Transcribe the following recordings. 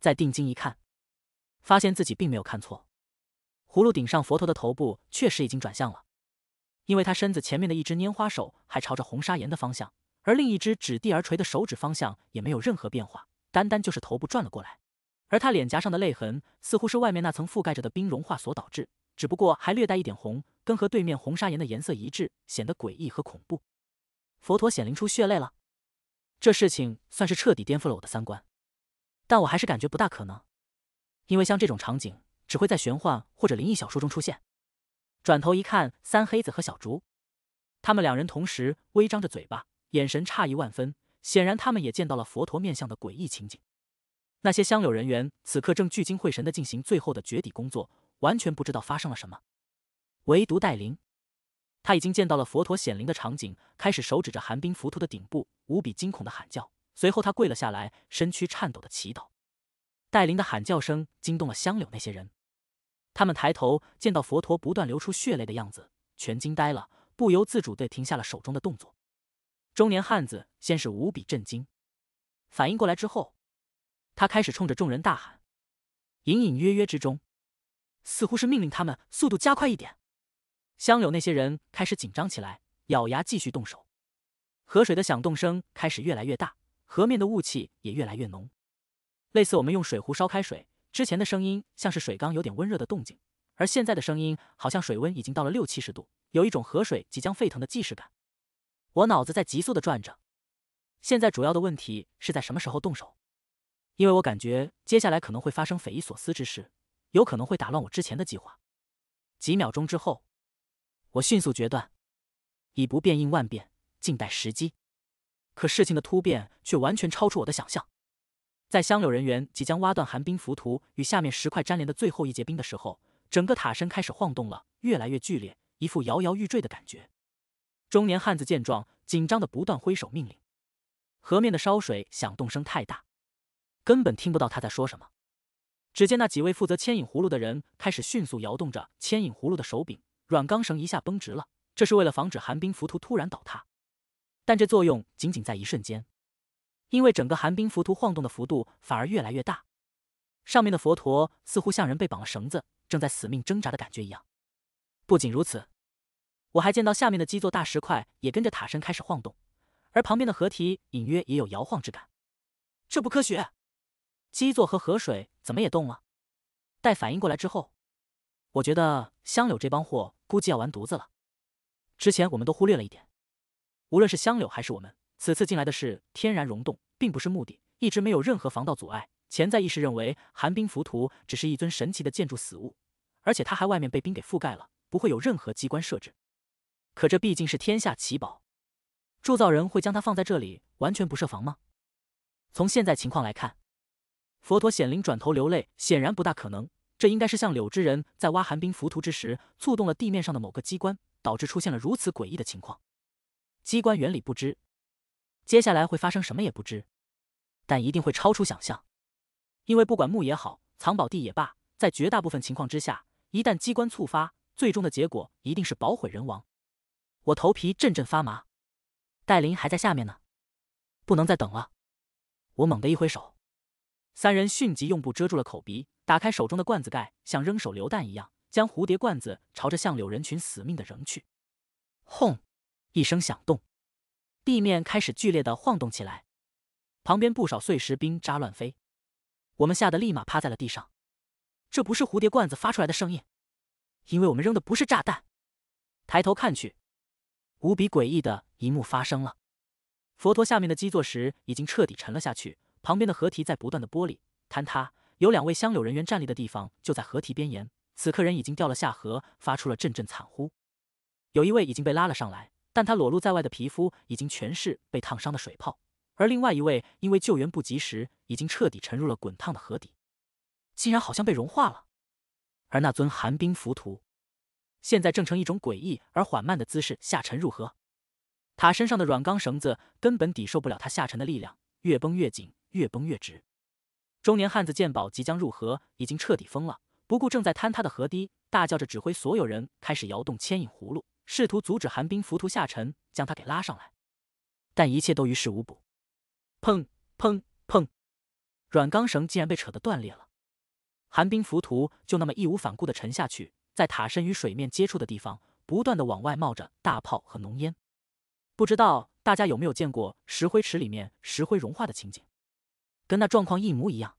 再定睛一看，发现自己并没有看错，葫芦顶上佛陀的头部确实已经转向了，因为他身子前面的一只拈花手还朝着红砂岩的方向，而另一只指地而垂的手指方向也没有任何变化，单单就是头部转了过来。而他脸颊上的泪痕，似乎是外面那层覆盖着的冰融化所导致，只不过还略带一点红，跟和对面红砂岩的颜色一致，显得诡异和恐怖。佛陀显灵出血泪了，这事情算是彻底颠覆了我的三观。但我还是感觉不大可能，因为像这种场景只会在玄幻或者灵异小说中出现。转头一看，三黑子和小竹，他们两人同时微张着嘴巴，眼神诧异万分，显然他们也见到了佛陀面相的诡异情景。那些香柳人员此刻正聚精会神的进行最后的绝底工作，完全不知道发生了什么。唯独戴琳，他已经见到了佛陀显灵的场景，开始手指着寒冰浮屠的顶部，无比惊恐的喊叫。随后他跪了下来，身躯颤抖的祈祷。戴林的喊叫声惊动了香柳那些人，他们抬头见到佛陀不断流出血泪的样子，全惊呆了，不由自主地停下了手中的动作。中年汉子先是无比震惊，反应过来之后，他开始冲着众人大喊，隐隐约约之中，似乎是命令他们速度加快一点。香柳那些人开始紧张起来，咬牙继续动手。河水的响动声开始越来越大。河面的雾气也越来越浓，类似我们用水壶烧开水之前的声音，像是水缸有点温热的动静；而现在的声音，好像水温已经到了六七十度，有一种河水即将沸腾的既视感。我脑子在急速的转着，现在主要的问题是在什么时候动手？因为我感觉接下来可能会发生匪夷所思之事，有可能会打乱我之前的计划。几秒钟之后，我迅速决断，以不变应万变，静待时机。可事情的突变却完全超出我的想象，在香柳人员即将挖断寒冰浮屠与下面石块粘连的最后一节冰的时候，整个塔身开始晃动了，越来越剧烈，一副摇摇欲坠的感觉。中年汉子见状，紧张的不断挥手命令。河面的烧水响动声太大，根本听不到他在说什么。只见那几位负责牵引葫芦的人开始迅速摇动着牵引葫芦的手柄，软钢绳一下绷直了，这是为了防止寒冰浮屠突然倒塌。但这作用仅仅在一瞬间，因为整个寒冰浮屠晃动的幅度反而越来越大，上面的佛陀似乎像人被绑了绳子，正在死命挣扎的感觉一样。不仅如此，我还见到下面的基座大石块也跟着塔身开始晃动，而旁边的河堤隐约也有摇晃之感。这不科学，基座和河水怎么也动了？待反应过来之后，我觉得香柳这帮货估计要完犊子了。之前我们都忽略了一点。无论是香柳还是我们，此次进来的是天然溶洞，并不是目的，一直没有任何防盗阻碍。潜在意识认为，寒冰浮屠只是一尊神奇的建筑死物，而且它还外面被冰给覆盖了，不会有任何机关设置。可这毕竟是天下奇宝，铸造人会将它放在这里，完全不设防吗？从现在情况来看，佛陀显灵转头流泪，显然不大可能。这应该是像柳之人在挖寒冰浮屠之时，触动了地面上的某个机关，导致出现了如此诡异的情况。机关原理不知，接下来会发生什么也不知，但一定会超出想象。因为不管墓也好，藏宝地也罢，在绝大部分情况之下，一旦机关触发，最终的结果一定是宝毁人亡。我头皮阵阵发麻，戴琳还在下面呢，不能再等了。我猛地一挥手，三人迅即用布遮住了口鼻，打开手中的罐子盖，像扔手榴弹一样，将蝴蝶罐子朝着向柳人群死命的扔去，轰！一声响动，地面开始剧烈的晃动起来，旁边不少碎石冰渣乱飞，我们吓得立马趴在了地上。这不是蝴蝶罐子发出来的声音，因为我们扔的不是炸弹。抬头看去，无比诡异的一幕发生了：佛陀下面的基座石已经彻底沉了下去，旁边的河堤在不断的剥离坍塌。有两位香柳人员站立的地方就在河堤边沿，此刻人已经掉了下河，发出了阵阵惨呼。有一位已经被拉了上来。但他裸露在外的皮肤已经全是被烫伤的水泡，而另外一位因为救援不及时，已经彻底沉入了滚烫的河底，竟然好像被融化了。而那尊寒冰浮屠，现在正呈一种诡异而缓慢的姿势下沉入河，塔身上的软钢绳子根本抵受不了他下沉的力量，越绷越紧，越绷越直。中年汉子见宝即将入河，已经彻底疯了，不顾正在坍塌的河堤，大叫着指挥所有人开始摇动牵引葫芦。试图阻止寒冰浮屠下沉，将他给拉上来，但一切都于事无补。砰砰砰！软钢绳竟然被扯得断裂了，寒冰浮屠就那么义无反顾的沉下去，在塔身与水面接触的地方，不断的往外冒着大泡和浓烟。不知道大家有没有见过石灰池里面石灰融化的情景，跟那状况一模一样。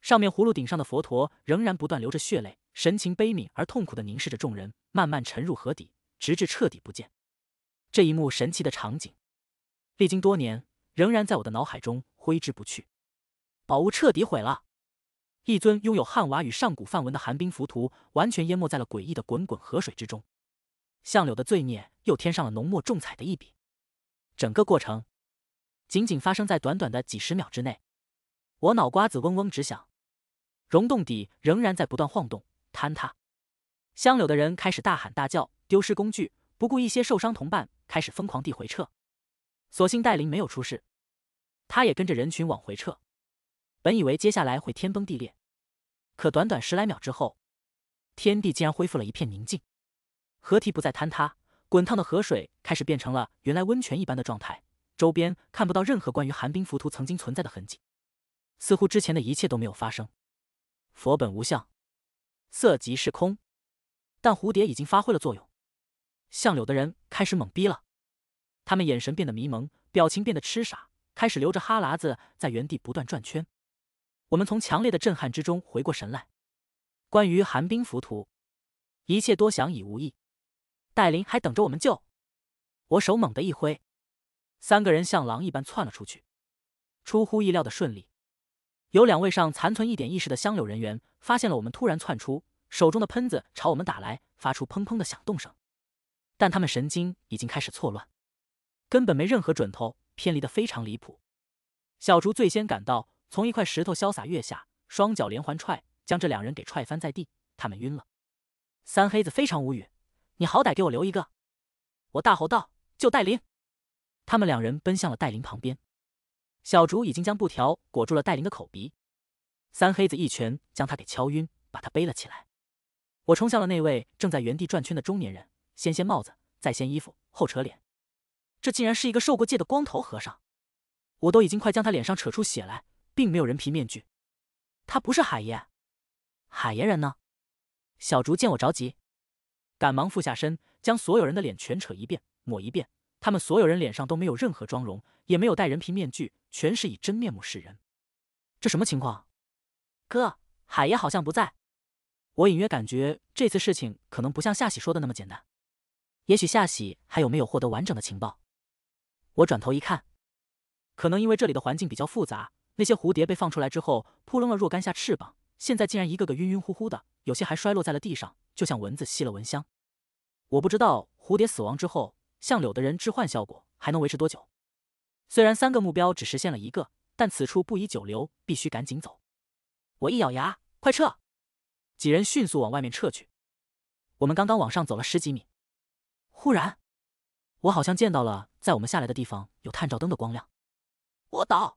上面葫芦顶上的佛陀仍然不断流着血泪，神情悲悯而痛苦的凝视着众人，慢慢沉入河底。直至彻底不见，这一幕神奇的场景，历经多年仍然在我的脑海中挥之不去。宝物彻底毁了，一尊拥有汉瓦与上古梵文的寒冰浮屠，完全淹没在了诡异的滚滚河水之中。相柳的罪孽又添上了浓墨重彩的一笔。整个过程仅仅发生在短短的几十秒之内，我脑瓜子嗡嗡直响。溶洞底仍然在不断晃动、坍塌，相柳的人开始大喊大叫。丢失工具，不顾一些受伤同伴，开始疯狂地回撤。所幸戴琳没有出事，他也跟着人群往回撤。本以为接下来会天崩地裂，可短短十来秒之后，天地竟然恢复了一片宁静，河堤不再坍塌，滚烫的河水开始变成了原来温泉一般的状态。周边看不到任何关于寒冰浮屠曾经存在的痕迹，似乎之前的一切都没有发生。佛本无相，色即是空，但蝴蝶已经发挥了作用。相柳的人开始懵逼了，他们眼神变得迷蒙，表情变得痴傻，开始流着哈喇子在原地不断转圈。我们从强烈的震撼之中回过神来，关于寒冰浮屠，一切多想已无益。戴琳还等着我们救，我手猛地一挥，三个人像狼一般窜了出去。出乎意料的顺利，有两位尚残存一点意识的相柳人员发现了我们突然窜出，手中的喷子朝我们打来，发出砰砰的响动声。但他们神经已经开始错乱，根本没任何准头，偏离的非常离谱。小竹最先赶到，从一块石头潇洒跃下，双脚连环踹，将这两人给踹翻在地，他们晕了。三黑子非常无语：“你好歹给我留一个！”我大吼道：“救戴林！”他们两人奔向了戴林旁边，小竹已经将布条裹住了戴林的口鼻，三黑子一拳将他给敲晕，把他背了起来。我冲向了那位正在原地转圈的中年人。先掀帽子，再掀衣服，后扯脸。这竟然是一个受过戒的光头和尚！我都已经快将他脸上扯出血来，并没有人皮面具。他不是海爷，海爷人呢？小竹见我着急，赶忙俯下身，将所有人的脸全扯一遍，抹一遍。他们所有人脸上都没有任何妆容，也没有戴人皮面具，全是以真面目示人。这什么情况？哥，海爷好像不在。我隐约感觉这次事情可能不像夏喜说的那么简单。也许夏喜还有没有获得完整的情报？我转头一看，可能因为这里的环境比较复杂，那些蝴蝶被放出来之后扑棱了若干下翅膀，现在竟然一个个晕晕乎乎的，有些还摔落在了地上，就像蚊子吸了蚊香。我不知道蝴蝶死亡之后，相柳的人置换效果还能维持多久。虽然三个目标只实现了一个，但此处不宜久留，必须赶紧走。我一咬牙，快撤！几人迅速往外面撤去。我们刚刚往上走了十几米。忽然，我好像见到了，在我们下来的地方有探照灯的光亮。卧倒！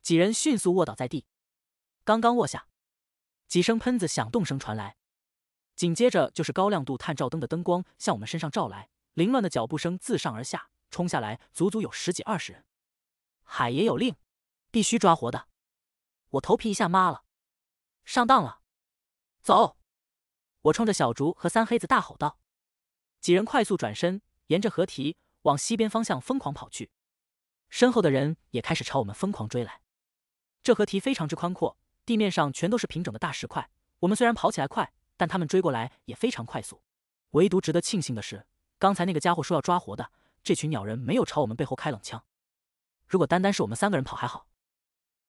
几人迅速卧倒在地。刚刚卧下，几声喷子响动声传来，紧接着就是高亮度探照灯的灯光向我们身上照来。凌乱的脚步声自上而下冲下来，足足有十几二十人。海爷有令，必须抓活的。我头皮一下麻了，上当了！走！我冲着小竹和三黑子大吼道。几人快速转身，沿着河堤往西边方向疯狂跑去，身后的人也开始朝我们疯狂追来。这河堤非常之宽阔，地面上全都是平整的大石块。我们虽然跑起来快，但他们追过来也非常快速。唯独值得庆幸的是，刚才那个家伙说要抓活的这群鸟人没有朝我们背后开冷枪。如果单单是我们三个人跑还好，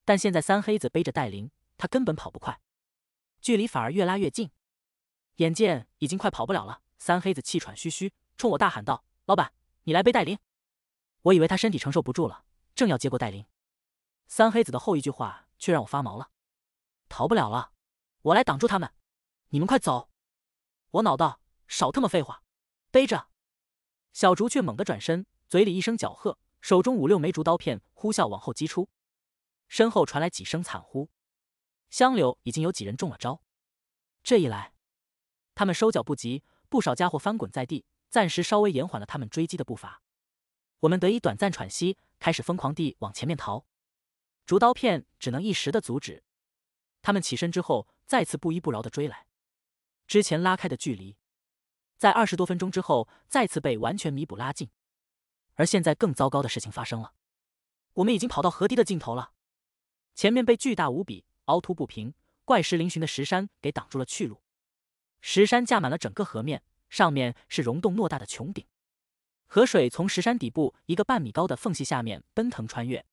但现在三黑子背着戴琳，他根本跑不快，距离反而越拉越近。眼见已经快跑不了了。三黑子气喘吁吁，冲我大喊道：“老板，你来背戴林！”我以为他身体承受不住了，正要接过戴林，三黑子的后一句话却让我发毛了：“逃不了了，我来挡住他们，你们快走！”我恼道：“少他妈废话，背着！”小竹却猛地转身，嘴里一声搅喝，手中五六枚竹刀片呼啸往后击出，身后传来几声惨呼，香柳已经有几人中了招，这一来，他们收脚不及。不少家伙翻滚在地，暂时稍微延缓了他们追击的步伐，我们得以短暂喘息，开始疯狂地往前面逃。竹刀片只能一时的阻止，他们起身之后，再次不依不饶地追来。之前拉开的距离，在二十多分钟之后，再次被完全弥补拉近。而现在更糟糕的事情发生了，我们已经跑到河堤的尽头了，前面被巨大无比、凹凸不平、怪石嶙峋的石山给挡住了去路。石山架满了整个河面，上面是溶洞偌大的穹顶，河水从石山底部一个半米高的缝隙下面奔腾穿越。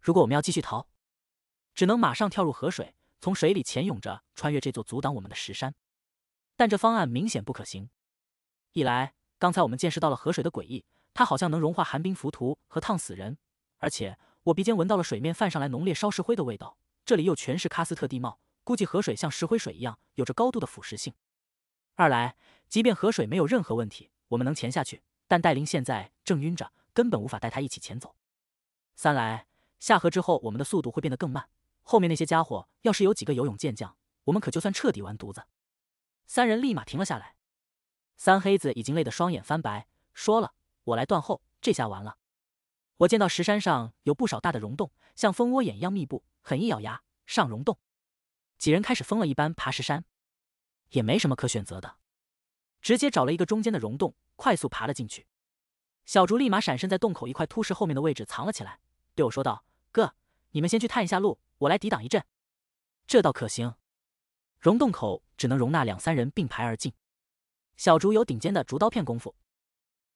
如果我们要继续逃，只能马上跳入河水，从水里潜泳着穿越这座阻挡我们的石山。但这方案明显不可行。一来，刚才我们见识到了河水的诡异，它好像能融化寒冰浮屠和烫死人，而且我鼻尖闻到了水面泛上来浓烈烧石灰的味道。这里又全是喀斯特地貌。估计河水像石灰水一样，有着高度的腐蚀性。二来，即便河水没有任何问题，我们能潜下去，但戴琳现在正晕着，根本无法带他一起潜走。三来，下河之后，我们的速度会变得更慢。后面那些家伙要是有几个游泳健将，我们可就算彻底完犊子。三人立马停了下来。三黑子已经累得双眼翻白，说了：“我来断后。”这下完了。我见到石山上有不少大的溶洞，像蜂窝眼一样密布，狠一咬牙，上溶洞。几人开始疯了一般爬石山，也没什么可选择的，直接找了一个中间的溶洞，快速爬了进去。小竹立马闪身在洞口一块突石后面的位置藏了起来，对我说道：“哥，你们先去探一下路，我来抵挡一阵。”这倒可行。溶洞口只能容纳两三人并排而进，小竹有顶尖的竹刀片功夫，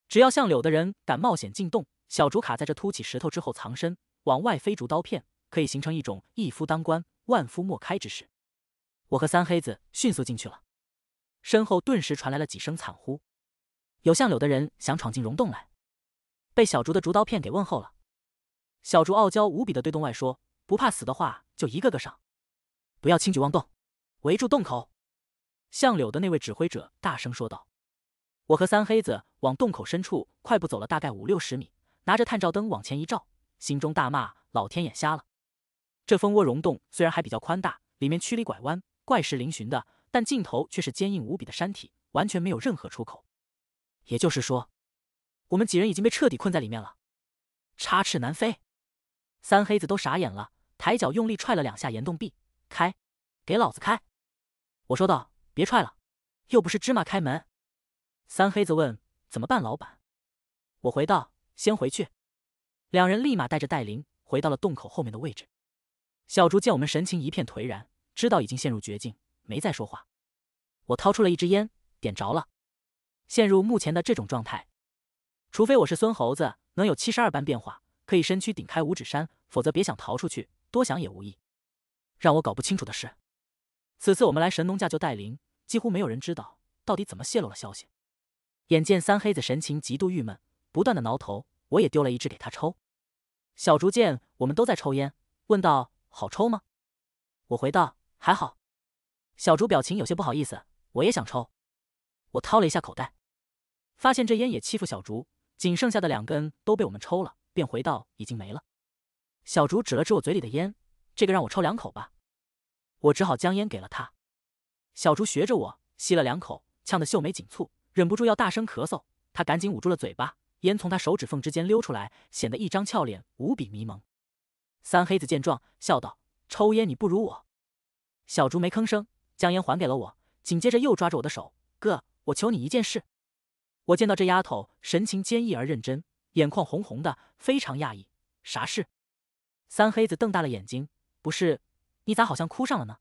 只要像柳的人敢冒险进洞，小竹卡在这凸起石头之后藏身，往外飞竹刀片，可以形成一种一夫当关，万夫莫开之势。我和三黑子迅速进去了，身后顿时传来了几声惨呼，有相柳的人想闯进溶洞来，被小竹的竹刀片给问候了。小竹傲娇无比的对洞外说：“不怕死的话就一个个上，不要轻举妄动，围住洞口。”相柳的那位指挥者大声说道。我和三黑子往洞口深处快步走了大概五六十米，拿着探照灯往前一照，心中大骂：老天眼瞎了！这蜂窝溶洞虽然还比较宽大，里面曲里拐弯。怪石嶙峋的，但尽头却是坚硬无比的山体，完全没有任何出口。也就是说，我们几人已经被彻底困在里面了，插翅难飞。三黑子都傻眼了，抬脚用力踹了两下岩洞壁，开，给老子开！我说道，别踹了，又不是芝麻开门。三黑子问怎么办，老板？我回道，先回去。两人立马带着戴琳回到了洞口后面的位置。小竹见我们神情一片颓然。知道已经陷入绝境，没再说话。我掏出了一支烟，点着了。陷入目前的这种状态，除非我是孙猴子，能有七十二般变化，可以身躯顶开五指山，否则别想逃出去。多想也无益。让我搞不清楚的是，此次我们来神农架救戴琳，几乎没有人知道到底怎么泄露了消息。眼见三黑子神情极度郁闷，不断的挠头，我也丢了一支给他抽。小竹见我们都在抽烟，问道：“好抽吗？”我回道。还好，小竹表情有些不好意思。我也想抽，我掏了一下口袋，发现这烟也欺负小竹，仅剩下的两根都被我们抽了，便回道已经没了。小竹指了指我嘴里的烟，这个让我抽两口吧。我只好将烟给了他。小竹学着我吸了两口，呛得秀眉紧蹙，忍不住要大声咳嗽，他赶紧捂住了嘴巴，烟从他手指缝之间溜出来，显得一张俏脸无比迷蒙。三黑子见状，笑道：抽烟你不如我。小竹没吭声，将烟还给了我，紧接着又抓着我的手：“哥，我求你一件事。”我见到这丫头神情坚毅而认真，眼眶红红的，非常讶异。啥事？三黑子瞪大了眼睛：“不是，你咋好像哭上了呢？”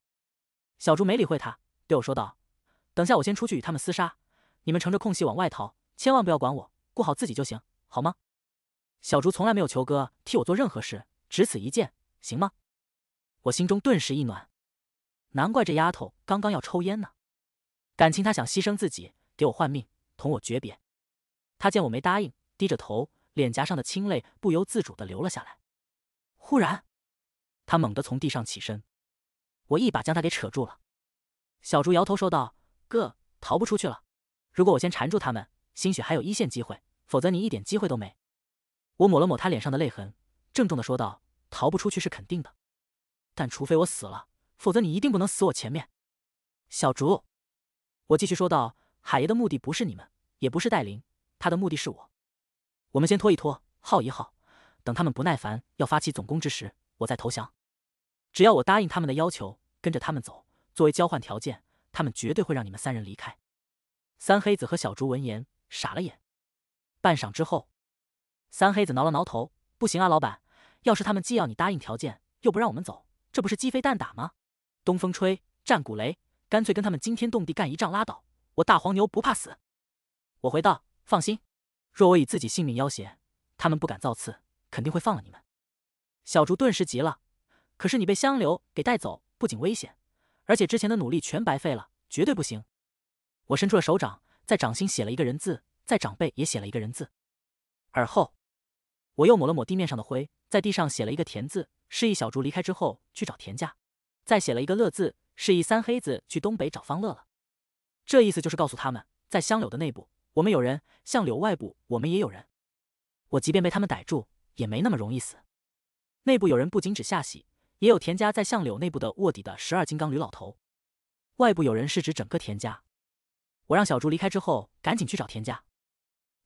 小竹没理会他，对我说道：“等下我先出去与他们厮杀，你们乘着空隙往外逃，千万不要管我，顾好自己就行，好吗？”小竹从来没有求哥替我做任何事，只此一件，行吗？我心中顿时一暖。难怪这丫头刚刚要抽烟呢，感情她想牺牲自己给我换命，同我诀别。她见我没答应，低着头，脸颊上的清泪不由自主的流了下来。忽然，她猛地从地上起身，我一把将她给扯住了。小竹摇头说道：“哥，逃不出去了。如果我先缠住他们，兴许还有一线机会。否则你一点机会都没。”我抹了抹他脸上的泪痕，郑重的说道：“逃不出去是肯定的，但除非我死了。”否则你一定不能死我前面。小竹，我继续说道：“海爷的目的不是你们，也不是戴琳，他的目的是我。我们先拖一拖，耗一耗，等他们不耐烦要发起总攻之时，我再投降。只要我答应他们的要求，跟着他们走，作为交换条件，他们绝对会让你们三人离开。”三黑子和小竹闻言傻了眼。半晌之后，三黑子挠了挠头：“不行啊，老板，要是他们既要你答应条件，又不让我们走，这不是鸡飞蛋打吗？”东风吹，战鼓擂，干脆跟他们惊天动地干一仗拉倒！我大黄牛不怕死。我回道：“放心，若我以自己性命要挟，他们不敢造次，肯定会放了你们。”小竹顿时急了：“可是你被香流给带走，不仅危险，而且之前的努力全白费了，绝对不行！”我伸出了手掌，在掌心写了一个人字，在掌背也写了一个人字，而后我又抹了抹地面上的灰，在地上写了一个田字，示意小竹离开之后去找田家。再写了一个“乐”字，示意三黑子去东北找方乐了。这意思就是告诉他们，在香柳的内部，我们有人；相柳外部，我们也有人。我即便被他们逮住，也没那么容易死。内部有人不仅指夏喜，也有田家在相柳内部的卧底的十二金刚吕老头。外部有人是指整个田家。我让小竹离开之后，赶紧去找田家。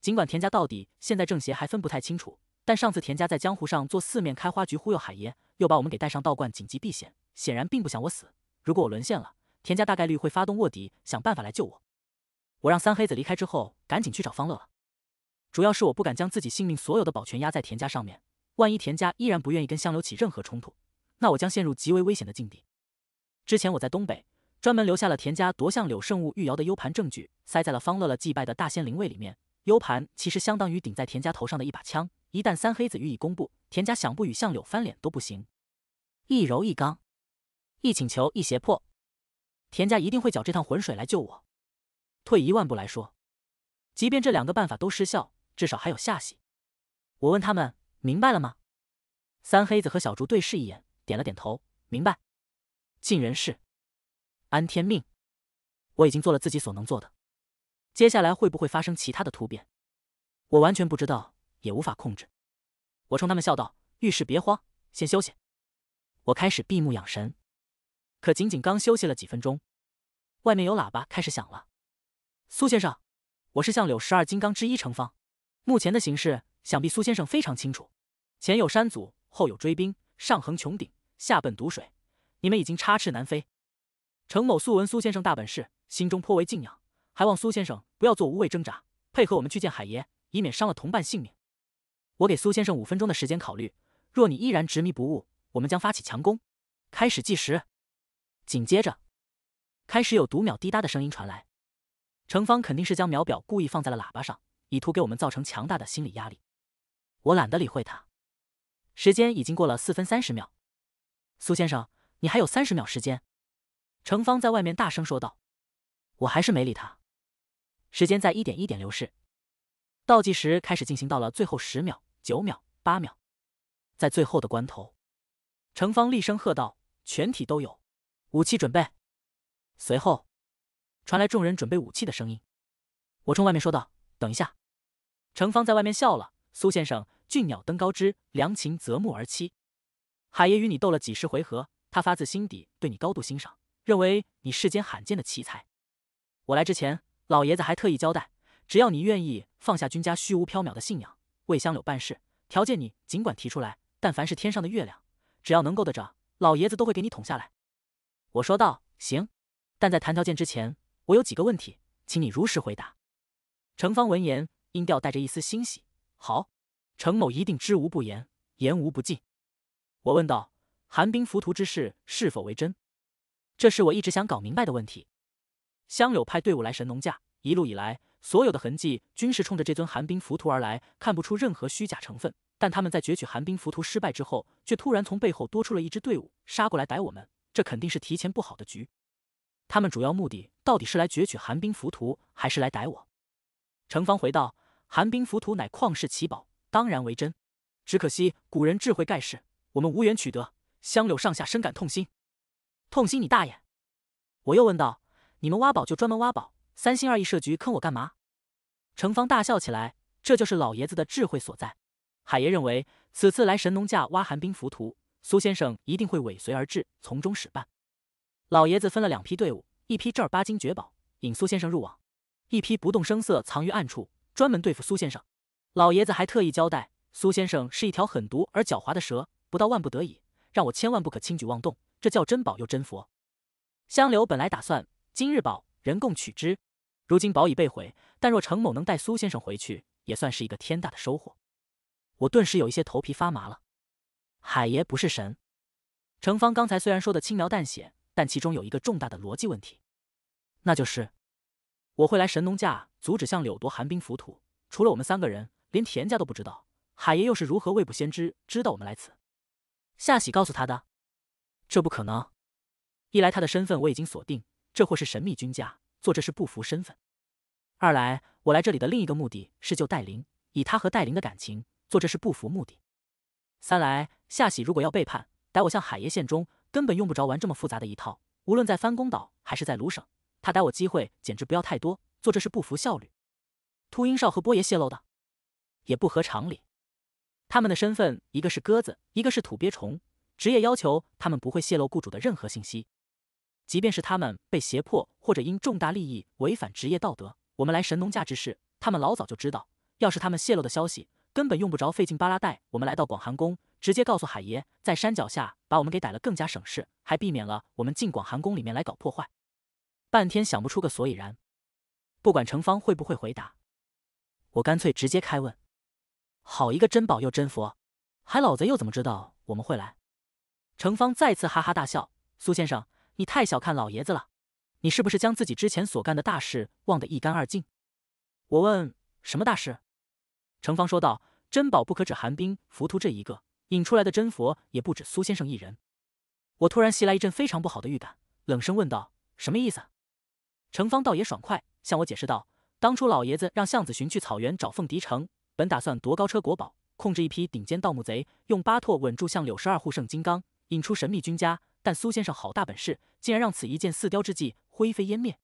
尽管田家到底现在正邪还分不太清楚，但上次田家在江湖上做四面开花局忽悠海爷，又把我们给带上道观紧急避险。显然并不想我死。如果我沦陷了，田家大概率会发动卧底，想办法来救我。我让三黑子离开之后，赶紧去找方乐了。主要是我不敢将自己性命所有的保全压在田家上面。万一田家依然不愿意跟相柳起任何冲突，那我将陷入极为危险的境地。之前我在东北专门留下了田家夺向柳圣物玉瑶的 U 盘证据，塞在了方乐乐祭拜的大仙灵位里面。U 盘其实相当于顶在田家头上的一把枪，一旦三黑子予以公布，田家想不与向柳翻脸都不行。一柔一刚。一请求一胁迫，田家一定会搅这趟浑水来救我。退一万步来说，即便这两个办法都失效，至少还有下戏。我问他们明白了吗？三黑子和小竹对视一眼，点了点头，明白。尽人事，安天命。我已经做了自己所能做的。接下来会不会发生其他的突变？我完全不知道，也无法控制。我冲他们笑道：“遇事别慌，先休息。”我开始闭目养神。可仅仅刚休息了几分钟，外面有喇叭开始响了。苏先生，我是向柳十二金刚之一程方。目前的形势，想必苏先生非常清楚。前有山阻，后有追兵，上横穹顶，下奔毒水，你们已经插翅难飞。程某素闻苏先生大本事，心中颇为敬仰，还望苏先生不要做无谓挣扎，配合我们去见海爷，以免伤了同伴性命。我给苏先生五分钟的时间考虑，若你依然执迷不悟，我们将发起强攻。开始计时。紧接着，开始有读秒滴答的声音传来。程方肯定是将秒表故意放在了喇叭上，以图给我们造成强大的心理压力。我懒得理会他。时间已经过了四分三十秒，苏先生，你还有三十秒时间。程方在外面大声说道。我还是没理他。时间在一点一点流逝，倒计时开始进行到了最后十秒、九秒、八秒。在最后的关头，程方厉声喝道：“全体都有！”武器准备，随后传来众人准备武器的声音。我冲外面说道：“等一下。”程芳在外面笑了。苏先生，俊鸟登高枝，良禽择木而栖。海爷与你斗了几十回合，他发自心底对你高度欣赏，认为你世间罕见的奇才。我来之前，老爷子还特意交代，只要你愿意放下君家虚无缥缈的信仰，为香柳办事，条件你尽管提出来。但凡是天上的月亮，只要能够得着，老爷子都会给你捅下来。我说道：“行，但在谈条件之前，我有几个问题，请你如实回答。”程方闻言，音调带着一丝欣喜：“好，程某一定知无不言，言无不尽。”我问道：“寒冰浮屠之事是否为真？这是我一直想搞明白的问题。”香柳派队伍来神农架，一路以来，所有的痕迹均是冲着这尊寒冰浮屠而来，看不出任何虚假成分。但他们在攫取寒冰浮屠失败之后，却突然从背后多出了一支队伍，杀过来逮我们。这肯定是提前布好的局，他们主要目的到底是来攫取寒冰浮屠，还是来逮我？程方回道：“寒冰浮屠乃旷世奇宝，当然为真。只可惜古人智慧盖世，我们无缘取得，香柳上下深感痛心。痛心你大爷！”我又问道：“你们挖宝就专门挖宝，三心二意设局坑我干嘛？”程方大笑起来：“这就是老爷子的智慧所在。海爷认为，此次来神农架挖寒冰浮屠。”苏先生一定会尾随而至，从中使绊。老爷子分了两批队伍，一批正儿八经掘宝，引苏先生入网；一批不动声色藏于暗处，专门对付苏先生。老爷子还特意交代，苏先生是一条狠毒而狡猾的蛇，不到万不得已，让我千万不可轻举妄动。这叫珍宝又真佛。香流本来打算今日宝人共取之，如今宝已被毁，但若程某能带苏先生回去，也算是一个天大的收获。我顿时有一些头皮发麻了。海爷不是神，程芳刚才虽然说的轻描淡写，但其中有一个重大的逻辑问题，那就是我会来神农架阻止向柳夺寒冰浮土，除了我们三个人，连田家都不知道，海爷又是如何未卜先知知道我们来此？夏喜告诉他的，这不可能。一来他的身份我已经锁定，这货是神秘君家，做这事不服身份；二来我来这里的另一个目的是救戴琳，以他和戴琳的感情，做这事不符目的。三来，夏喜如果要背叛，逮我向海爷献忠，根本用不着玩这么复杂的一套。无论在番宫岛还是在鲁省，他逮我机会简直不要太多，做这事不符效率。秃鹰少和波爷泄露的，也不合常理。他们的身份，一个是鸽子，一个是土鳖虫，职业要求他们不会泄露雇主的任何信息。即便是他们被胁迫或者因重大利益违反职业道德，我们来神农架之事，他们老早就知道。要是他们泄露的消息。根本用不着费劲巴拉带我们来到广寒宫，直接告诉海爷在山脚下把我们给逮了，更加省事，还避免了我们进广寒宫里面来搞破坏。半天想不出个所以然，不管程方会不会回答，我干脆直接开问。好一个珍宝又真佛，海老贼又怎么知道我们会来？程方再次哈哈大笑。苏先生，你太小看老爷子了，你是不是将自己之前所干的大事忘得一干二净？我问什么大事？程方说道：“珍宝不可止寒冰浮屠这一个，引出来的真佛也不止苏先生一人。”我突然袭来一阵非常不好的预感，冷声问道：“什么意思？”程方倒也爽快，向我解释道：“当初老爷子让向子寻去草原找凤笛城，本打算夺高车国宝，控制一批顶尖盗墓贼，用巴拓稳住向柳十二护圣金刚，引出神秘君家。但苏先生好大本事，竟然让此一箭四雕之计灰飞烟灭。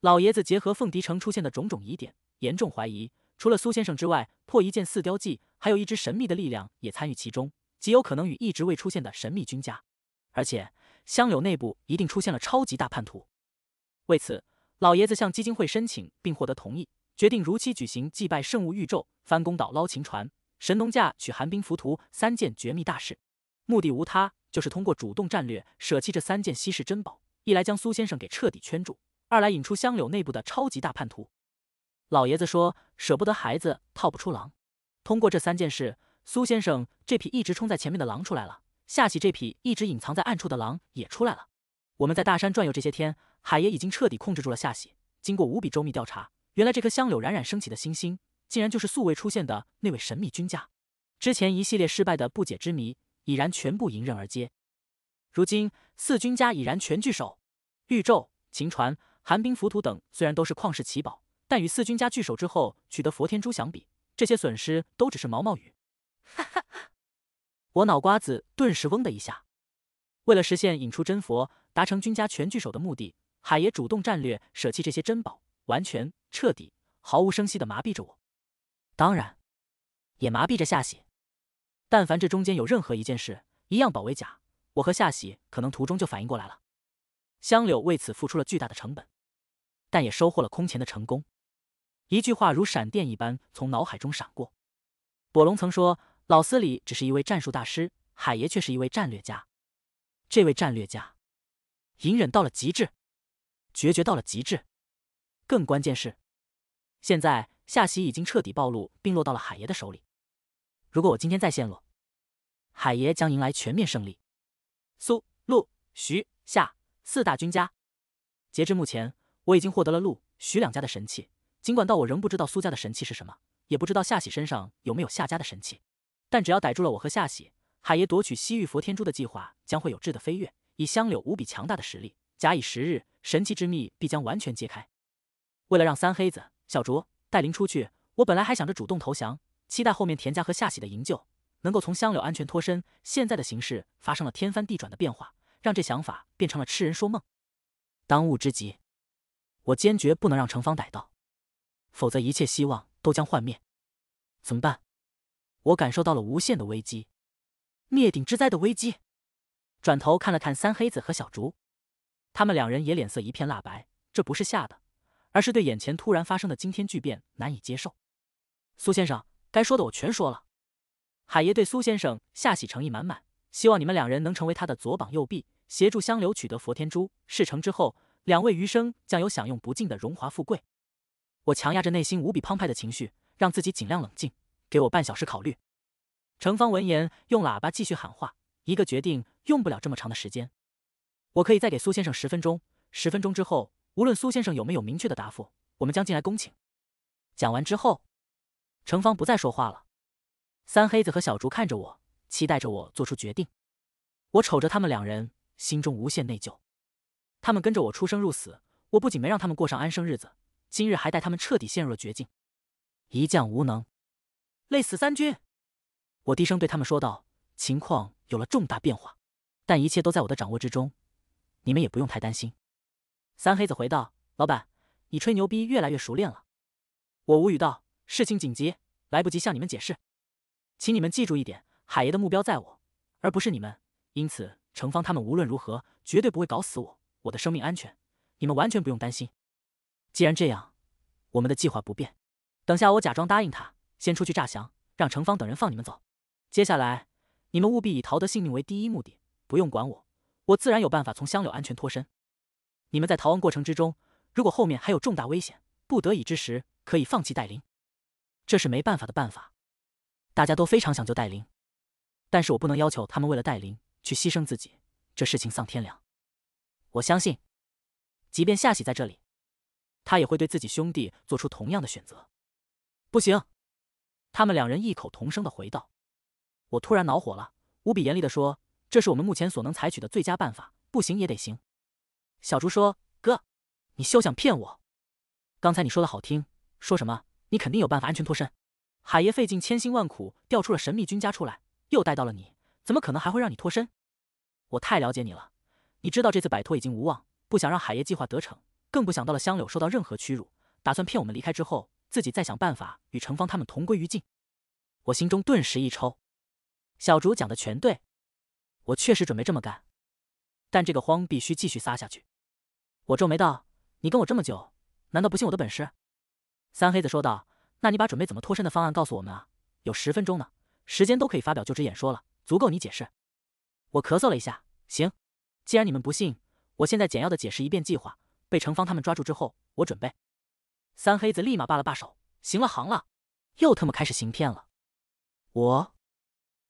老爷子结合凤笛城出现的种种疑点，严重怀疑。”除了苏先生之外，破一剑四雕记还有一支神秘的力量也参与其中，极有可能与一直未出现的神秘君家，而且香柳内部一定出现了超级大叛徒。为此，老爷子向基金会申请并获得同意，决定如期举行祭拜圣物玉咒、翻宫岛捞秦船、神农架取寒冰浮屠三件绝密大事。目的无他，就是通过主动战略舍弃这三件稀世珍宝，一来将苏先生给彻底圈住，二来引出香柳内部的超级大叛徒。老爷子说：“舍不得孩子，套不出狼。”通过这三件事，苏先生这匹一直冲在前面的狼出来了，夏喜这匹一直隐藏在暗处的狼也出来了。我们在大山转悠这些天，海爷已经彻底控制住了夏喜。经过无比周密调查，原来这颗香柳冉冉升起的星星，竟然就是素未出现的那位神秘君家。之前一系列失败的不解之谜，已然全部迎刃而解。如今四君家已然全聚首，玉咒、秦传、寒冰浮屠等，虽然都是旷世奇宝。但与四君家聚首之后取得佛天珠相比，这些损失都只是毛毛雨。哈哈哈！我脑瓜子顿时嗡的一下。为了实现引出真佛、达成君家全聚首的目的，海爷主动战略舍弃这些珍宝，完全彻底、毫无声息的麻痹着我。当然，也麻痹着夏喜。但凡这中间有任何一件事一样保卫甲，我和夏喜可能途中就反应过来了。香柳为此付出了巨大的成本，但也收获了空前的成功。一句话如闪电一般从脑海中闪过。柏龙曾说：“老斯里只是一位战术大师，海爷却是一位战略家。这位战略家，隐忍到了极致，决绝到了极致。更关键是，现在夏袭已经彻底暴露，并落到了海爷的手里。如果我今天再陷落，海爷将迎来全面胜利。苏、陆、徐、夏四大军家，截至目前，我已经获得了陆、徐两家的神器。”尽管到我仍不知道苏家的神器是什么，也不知道夏喜身上有没有夏家的神器，但只要逮住了我和夏喜，海爷夺取西域佛天珠的计划将会有质的飞跃。以香柳无比强大的实力，假以时日，神器之秘必将完全揭开。为了让三黑子、小卓带琳出去，我本来还想着主动投降，期待后面田家和夏喜的营救能够从香柳安全脱身。现在的形势发生了天翻地转的变化，让这想法变成了痴人说梦。当务之急，我坚决不能让程方逮到。否则，一切希望都将幻灭。怎么办？我感受到了无限的危机，灭顶之灾的危机。转头看了看三黑子和小竹，他们两人也脸色一片蜡白。这不是吓的，而是对眼前突然发生的惊天巨变难以接受。苏先生，该说的我全说了。海爷对苏先生下喜诚意满满，希望你们两人能成为他的左膀右臂，协助香流取得佛天珠。事成之后，两位余生将有享用不尽的荣华富贵。我强压着内心无比澎湃的情绪，让自己尽量冷静，给我半小时考虑。程方闻言用喇叭继续喊话：“一个决定用不了这么长的时间，我可以再给苏先生十分钟。十分钟之后，无论苏先生有没有明确的答复，我们将进来恭请。”讲完之后，程方不再说话了。三黑子和小竹看着我，期待着我做出决定。我瞅着他们两人，心中无限内疚。他们跟着我出生入死，我不仅没让他们过上安生日子。今日还带他们彻底陷入了绝境，一将无能，累死三军。我低声对他们说道：“情况有了重大变化，但一切都在我的掌握之中，你们也不用太担心。”三黑子回道：“老板，你吹牛逼越来越熟练了。”我无语道：“事情紧急，来不及向你们解释，请你们记住一点：海爷的目标在我，而不是你们。因此，程方他们无论如何绝对不会搞死我，我的生命安全，你们完全不用担心。”既然这样，我们的计划不变。等下我假装答应他，先出去诈降，让程芳等人放你们走。接下来，你们务必以逃得性命为第一目的，不用管我，我自然有办法从香柳安全脱身。你们在逃亡过程之中，如果后面还有重大危险，不得已之时可以放弃戴琳，这是没办法的办法。大家都非常想救戴琳，但是我不能要求他们为了戴琳去牺牲自己，这事情丧天良。我相信，即便夏喜在这里。他也会对自己兄弟做出同样的选择，不行！他们两人异口同声的回道：“我突然恼火了，无比严厉的说：这是我们目前所能采取的最佳办法，不行也得行。”小竹说：“哥，你休想骗我！刚才你说的好听，说什么你肯定有办法安全脱身。海爷费尽千辛万苦调出了神秘君家出来，又带到了你，怎么可能还会让你脱身？我太了解你了，你知道这次摆脱已经无望，不想让海爷计划得逞。”更不想到了，香柳受到任何屈辱，打算骗我们离开之后，自己再想办法与程芳他们同归于尽。我心中顿时一抽，小竹讲的全对，我确实准备这么干，但这个荒必须继续撒下去。我皱眉道：“你跟我这么久，难道不信我的本事？”三黑子说道：“那你把准备怎么脱身的方案告诉我们啊？有十分钟呢，时间都可以发表就职演说了，足够你解释。”我咳嗽了一下：“行，既然你们不信，我现在简要的解释一遍计划。”被程芳他们抓住之后，我准备。三黑子立马罢了罢手，行了行了，又他妈开始行骗了。我，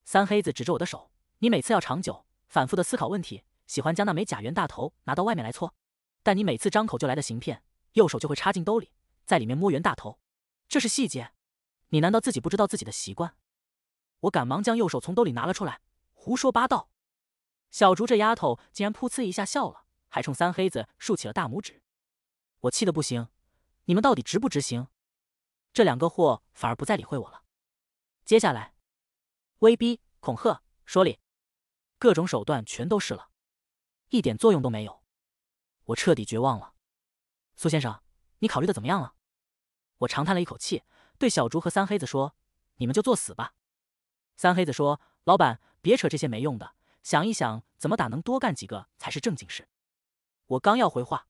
三黑子指着我的手，你每次要长久反复的思考问题，喜欢将那枚假圆大头拿到外面来搓，但你每次张口就来的行骗，右手就会插进兜里，在里面摸圆大头，这是细节，你难道自己不知道自己的习惯？我赶忙将右手从兜里拿了出来，胡说八道。小竹这丫头竟然噗呲一下笑了。还冲三黑子竖起了大拇指，我气得不行，你们到底执不执行？这两个货反而不再理会我了。接下来，威逼、恐吓、说理，各种手段全都试了，一点作用都没有，我彻底绝望了。苏先生，你考虑的怎么样了？我长叹了一口气，对小竹和三黑子说：“你们就作死吧。”三黑子说：“老板，别扯这些没用的，想一想怎么打能多干几个才是正经事。”我刚要回话，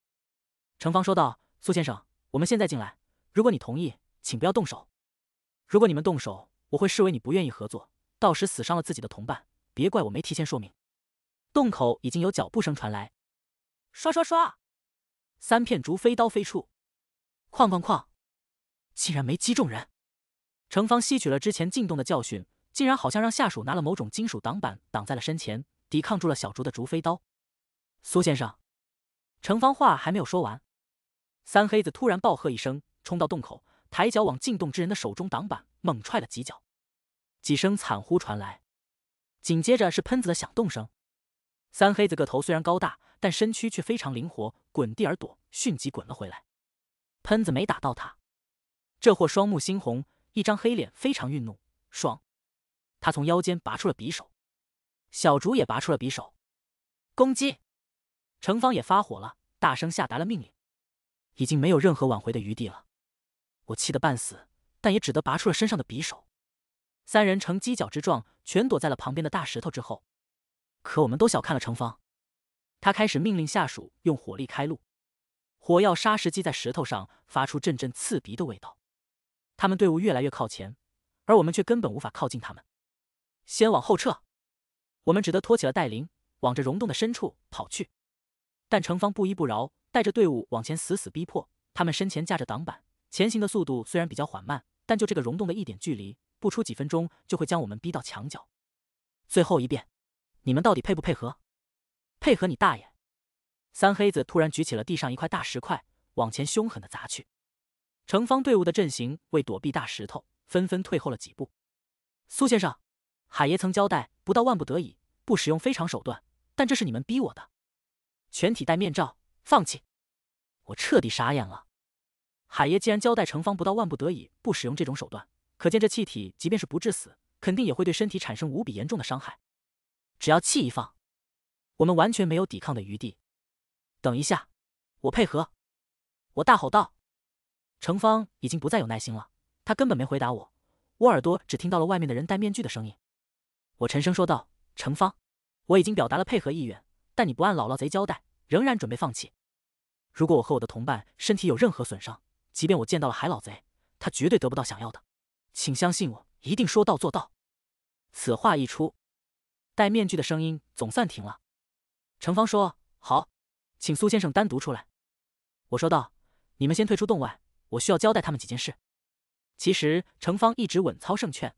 程方说道：“苏先生，我们现在进来，如果你同意，请不要动手。如果你们动手，我会视为你不愿意合作，到时死伤了自己的同伴，别怪我没提前说明。”洞口已经有脚步声传来，刷刷刷，三片竹飞刀飞出，哐哐哐，竟然没击中人。程方吸取了之前进洞的教训，竟然好像让下属拿了某种金属挡板挡在了身前，抵抗住了小竹的竹飞刀。苏先生。程方话还没有说完，三黑子突然暴喝一声，冲到洞口，抬脚往进洞之人的手中挡板猛踹了几脚，几声惨呼传来，紧接着是喷子的响动声。三黑子个头虽然高大，但身躯却非常灵活，滚地而躲，迅即滚了回来，喷子没打到他。这货双目猩红，一张黑脸非常愠怒，爽，他从腰间拔出了匕首，小竹也拔出了匕首，攻击。程方也发火了，大声下达了命令。已经没有任何挽回的余地了。我气得半死，但也只得拔出了身上的匕首。三人呈犄角之状，全躲在了旁边的大石头之后。可我们都小看了程方，他开始命令下属用火力开路。火药、砂石击在石头上，发出阵阵刺鼻的味道。他们队伍越来越靠前，而我们却根本无法靠近他们。先往后撤。我们只得拖起了戴琳，往这溶洞的深处跑去。但城方不依不饶，带着队伍往前死死逼迫。他们身前架着挡板，前行的速度虽然比较缓慢，但就这个溶洞的一点距离，不出几分钟就会将我们逼到墙角。最后一遍，你们到底配不配合？配合你大爷！三黑子突然举起了地上一块大石块，往前凶狠的砸去。城方队伍的阵型为躲避大石头，纷纷退后了几步。苏先生，海爷曾交代，不到万不得已不使用非常手段，但这是你们逼我的。全体戴面罩，放弃！我彻底傻眼了。海爷既然交代程方不到万不得已不使用这种手段，可见这气体即便是不致死，肯定也会对身体产生无比严重的伤害。只要气一放，我们完全没有抵抗的余地。等一下，我配合！我大吼道。程方已经不再有耐心了，他根本没回答我。我耳朵只听到了外面的人戴面具的声音。我沉声说道：“程方，我已经表达了配合意愿。”但你不按姥老贼交代，仍然准备放弃。如果我和我的同伴身体有任何损伤，即便我见到了海老贼，他绝对得不到想要的。请相信我，一定说到做到。此话一出，戴面具的声音总算停了。程芳说：“好，请苏先生单独出来。”我说道：“你们先退出洞外，我需要交代他们几件事。”其实程芳一直稳操胜券，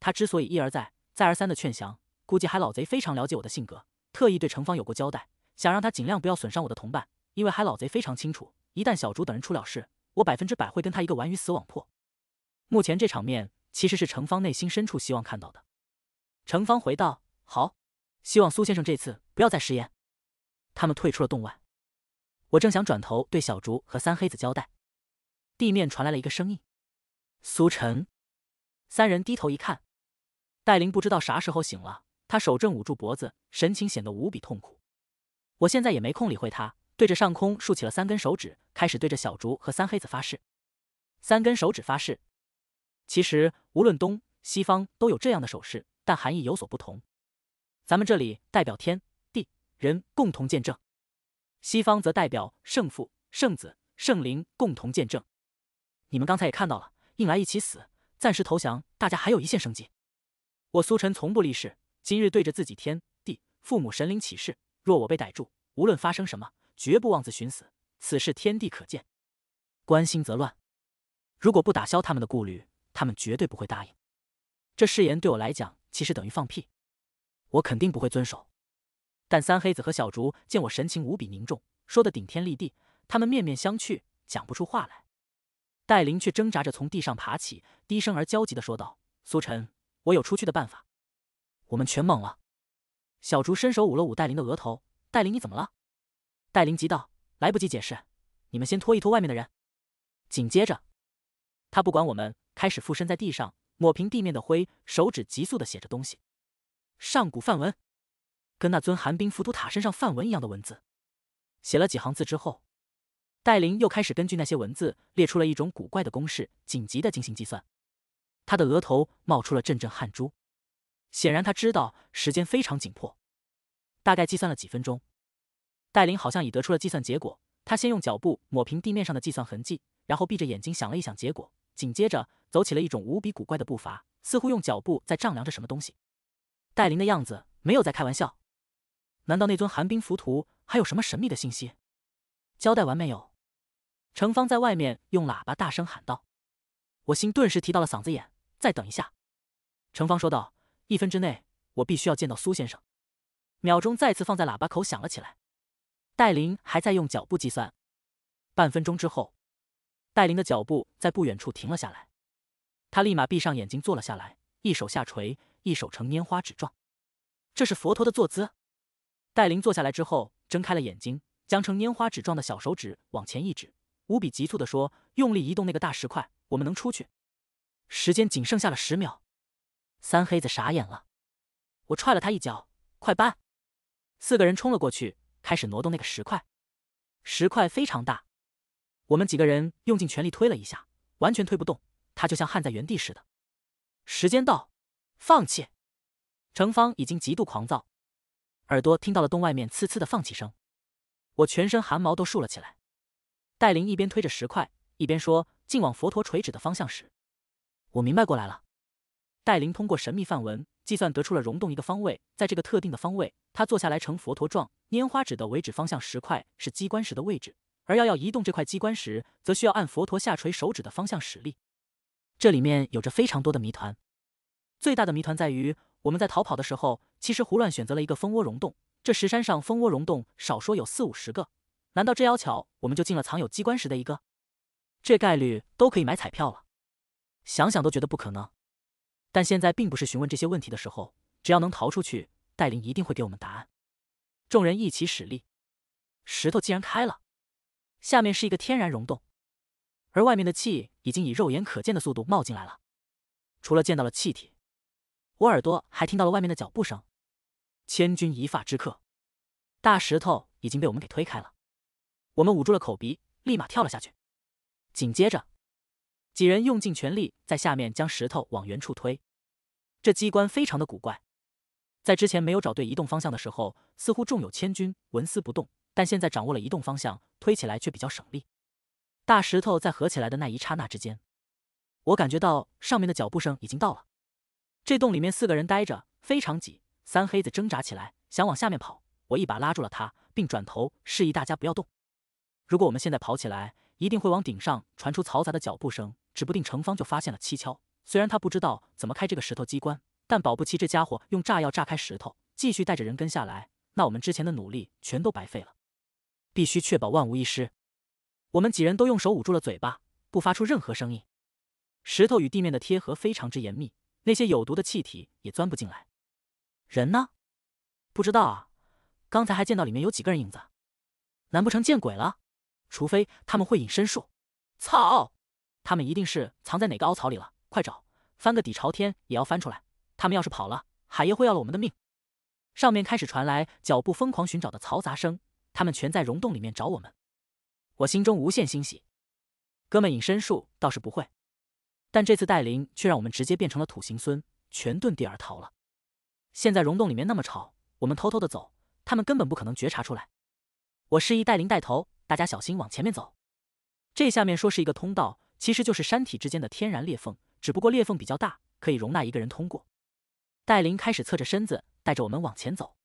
他之所以一而再、再而三的劝降，估计海老贼非常了解我的性格。特意对程方有过交代，想让他尽量不要损伤我的同伴，因为海老贼非常清楚，一旦小竹等人出了事，我百分之百会跟他一个玩鱼死网破。目前这场面其实是程方内心深处希望看到的。程方回道：“好，希望苏先生这次不要再食言。”他们退出了洞外，我正想转头对小竹和三黑子交代，地面传来了一个声音：“苏晨。”三人低头一看，戴琳不知道啥时候醒了。他手正捂住脖子，神情显得无比痛苦。我现在也没空理会他，对着上空竖起了三根手指，开始对着小竹和三黑子发誓。三根手指发誓，其实无论东西方都有这样的手势，但含义有所不同。咱们这里代表天地人共同见证，西方则代表圣父、圣子、圣灵共同见证。你们刚才也看到了，硬来一起死，暂时投降，大家还有一线生机。我苏晨从不立誓。今日对着自己天地父母神灵起誓，若我被逮住，无论发生什么，绝不妄自寻死。此事天地可见，关心则乱。如果不打消他们的顾虑，他们绝对不会答应。这誓言对我来讲，其实等于放屁，我肯定不会遵守。但三黑子和小竹见我神情无比凝重，说的顶天立地，他们面面相觑，讲不出话来。戴琳却挣扎着从地上爬起，低声而焦急的说道：“苏晨，我有出去的办法。”我们全懵了。小竹伸手捂了捂戴琳的额头：“戴琳，你怎么了？”戴琳急道：“来不及解释，你们先拖一拖外面的人。”紧接着，他不管我们，开始附身在地上，抹平地面的灰，手指急速的写着东西。上古梵文，跟那尊寒冰浮屠塔身上梵文一样的文字。写了几行字之后，戴琳又开始根据那些文字列出了一种古怪的公式，紧急的进行计算。他的额头冒出了阵阵汗珠。显然他知道时间非常紧迫，大概计算了几分钟，戴琳好像已得出了计算结果。他先用脚步抹平地面上的计算痕迹，然后闭着眼睛想了一想结果，紧接着走起了一种无比古怪的步伐，似乎用脚步在丈量着什么东西。戴琳的样子没有在开玩笑，难道那尊寒冰浮屠还有什么神秘的信息？交代完没有？程方在外面用喇叭大声喊道。我心顿时提到了嗓子眼。再等一下，程方说道。一分之内，我必须要见到苏先生。秒钟再次放在喇叭口响了起来。戴琳还在用脚步计算。半分钟之后，戴琳的脚步在不远处停了下来。他立马闭上眼睛坐了下来，一手下垂，一手呈拈花指状。这是佛陀的坐姿。戴琳坐下来之后，睁开了眼睛，将呈拈花指状的小手指往前一指，无比急促地说：“用力移动那个大石块，我们能出去。时间仅剩下了十秒。”三黑子傻眼了，我踹了他一脚，快搬！四个人冲了过去，开始挪动那个石块。石块非常大，我们几个人用尽全力推了一下，完全推不动，它就像焊在原地似的。时间到，放弃！程方已经极度狂躁，耳朵听到了洞外面呲呲的放弃声，我全身汗毛都竖了起来。戴琳一边推着石块，一边说：“竟往佛陀垂直的方向使。”我明白过来了。戴琳通过神秘范文计算得出了溶洞一个方位，在这个特定的方位，他坐下来呈佛陀状，拈花指的为指方向石块是机关石的位置，而要要移动这块机关石，则需要按佛陀下垂手指的方向使力。这里面有着非常多的谜团，最大的谜团在于，我们在逃跑的时候，其实胡乱选择了一个蜂窝溶洞。这石山上蜂窝溶洞少说有四五十个，难道这要巧我们就进了藏有机关石的一个？这概率都可以买彩票了，想想都觉得不可能。但现在并不是询问这些问题的时候，只要能逃出去，戴琳一定会给我们答案。众人一起使力，石头竟然开了，下面是一个天然溶洞，而外面的气已经以肉眼可见的速度冒进来了。除了见到了气体，我耳朵还听到了外面的脚步声。千钧一发之刻，大石头已经被我们给推开了，我们捂住了口鼻，立马跳了下去。紧接着，几人用尽全力在下面将石头往远处推。这机关非常的古怪，在之前没有找对移动方向的时候，似乎重有千钧，纹丝不动；但现在掌握了移动方向，推起来却比较省力。大石头在合起来的那一刹那之间，我感觉到上面的脚步声已经到了。这洞里面四个人待着非常挤，三黑子挣扎起来，想往下面跑，我一把拉住了他，并转头示意大家不要动。如果我们现在跑起来，一定会往顶上传出嘈杂的脚步声，指不定程方就发现了蹊跷。虽然他不知道怎么开这个石头机关，但保不齐这家伙用炸药炸开石头，继续带着人跟下来，那我们之前的努力全都白费了。必须确保万无一失。我们几人都用手捂住了嘴巴，不发出任何声音。石头与地面的贴合非常之严密，那些有毒的气体也钻不进来。人呢？不知道啊，刚才还见到里面有几个人影子，难不成见鬼了？除非他们会隐身术。操！他们一定是藏在哪个凹槽里了。快找，翻个底朝天也要翻出来。他们要是跑了，海爷会要了我们的命。上面开始传来脚步疯狂寻找的嘈杂声，他们全在溶洞里面找我们。我心中无限欣喜，哥们隐身术倒是不会，但这次戴林却让我们直接变成了土行孙，全遁地而逃了。现在溶洞里面那么吵，我们偷偷的走，他们根本不可能觉察出来。我示意戴林带头，大家小心往前面走。这下面说是一个通道，其实就是山体之间的天然裂缝。只不过裂缝比较大，可以容纳一个人通过。戴琳开始侧着身子带着我们往前走。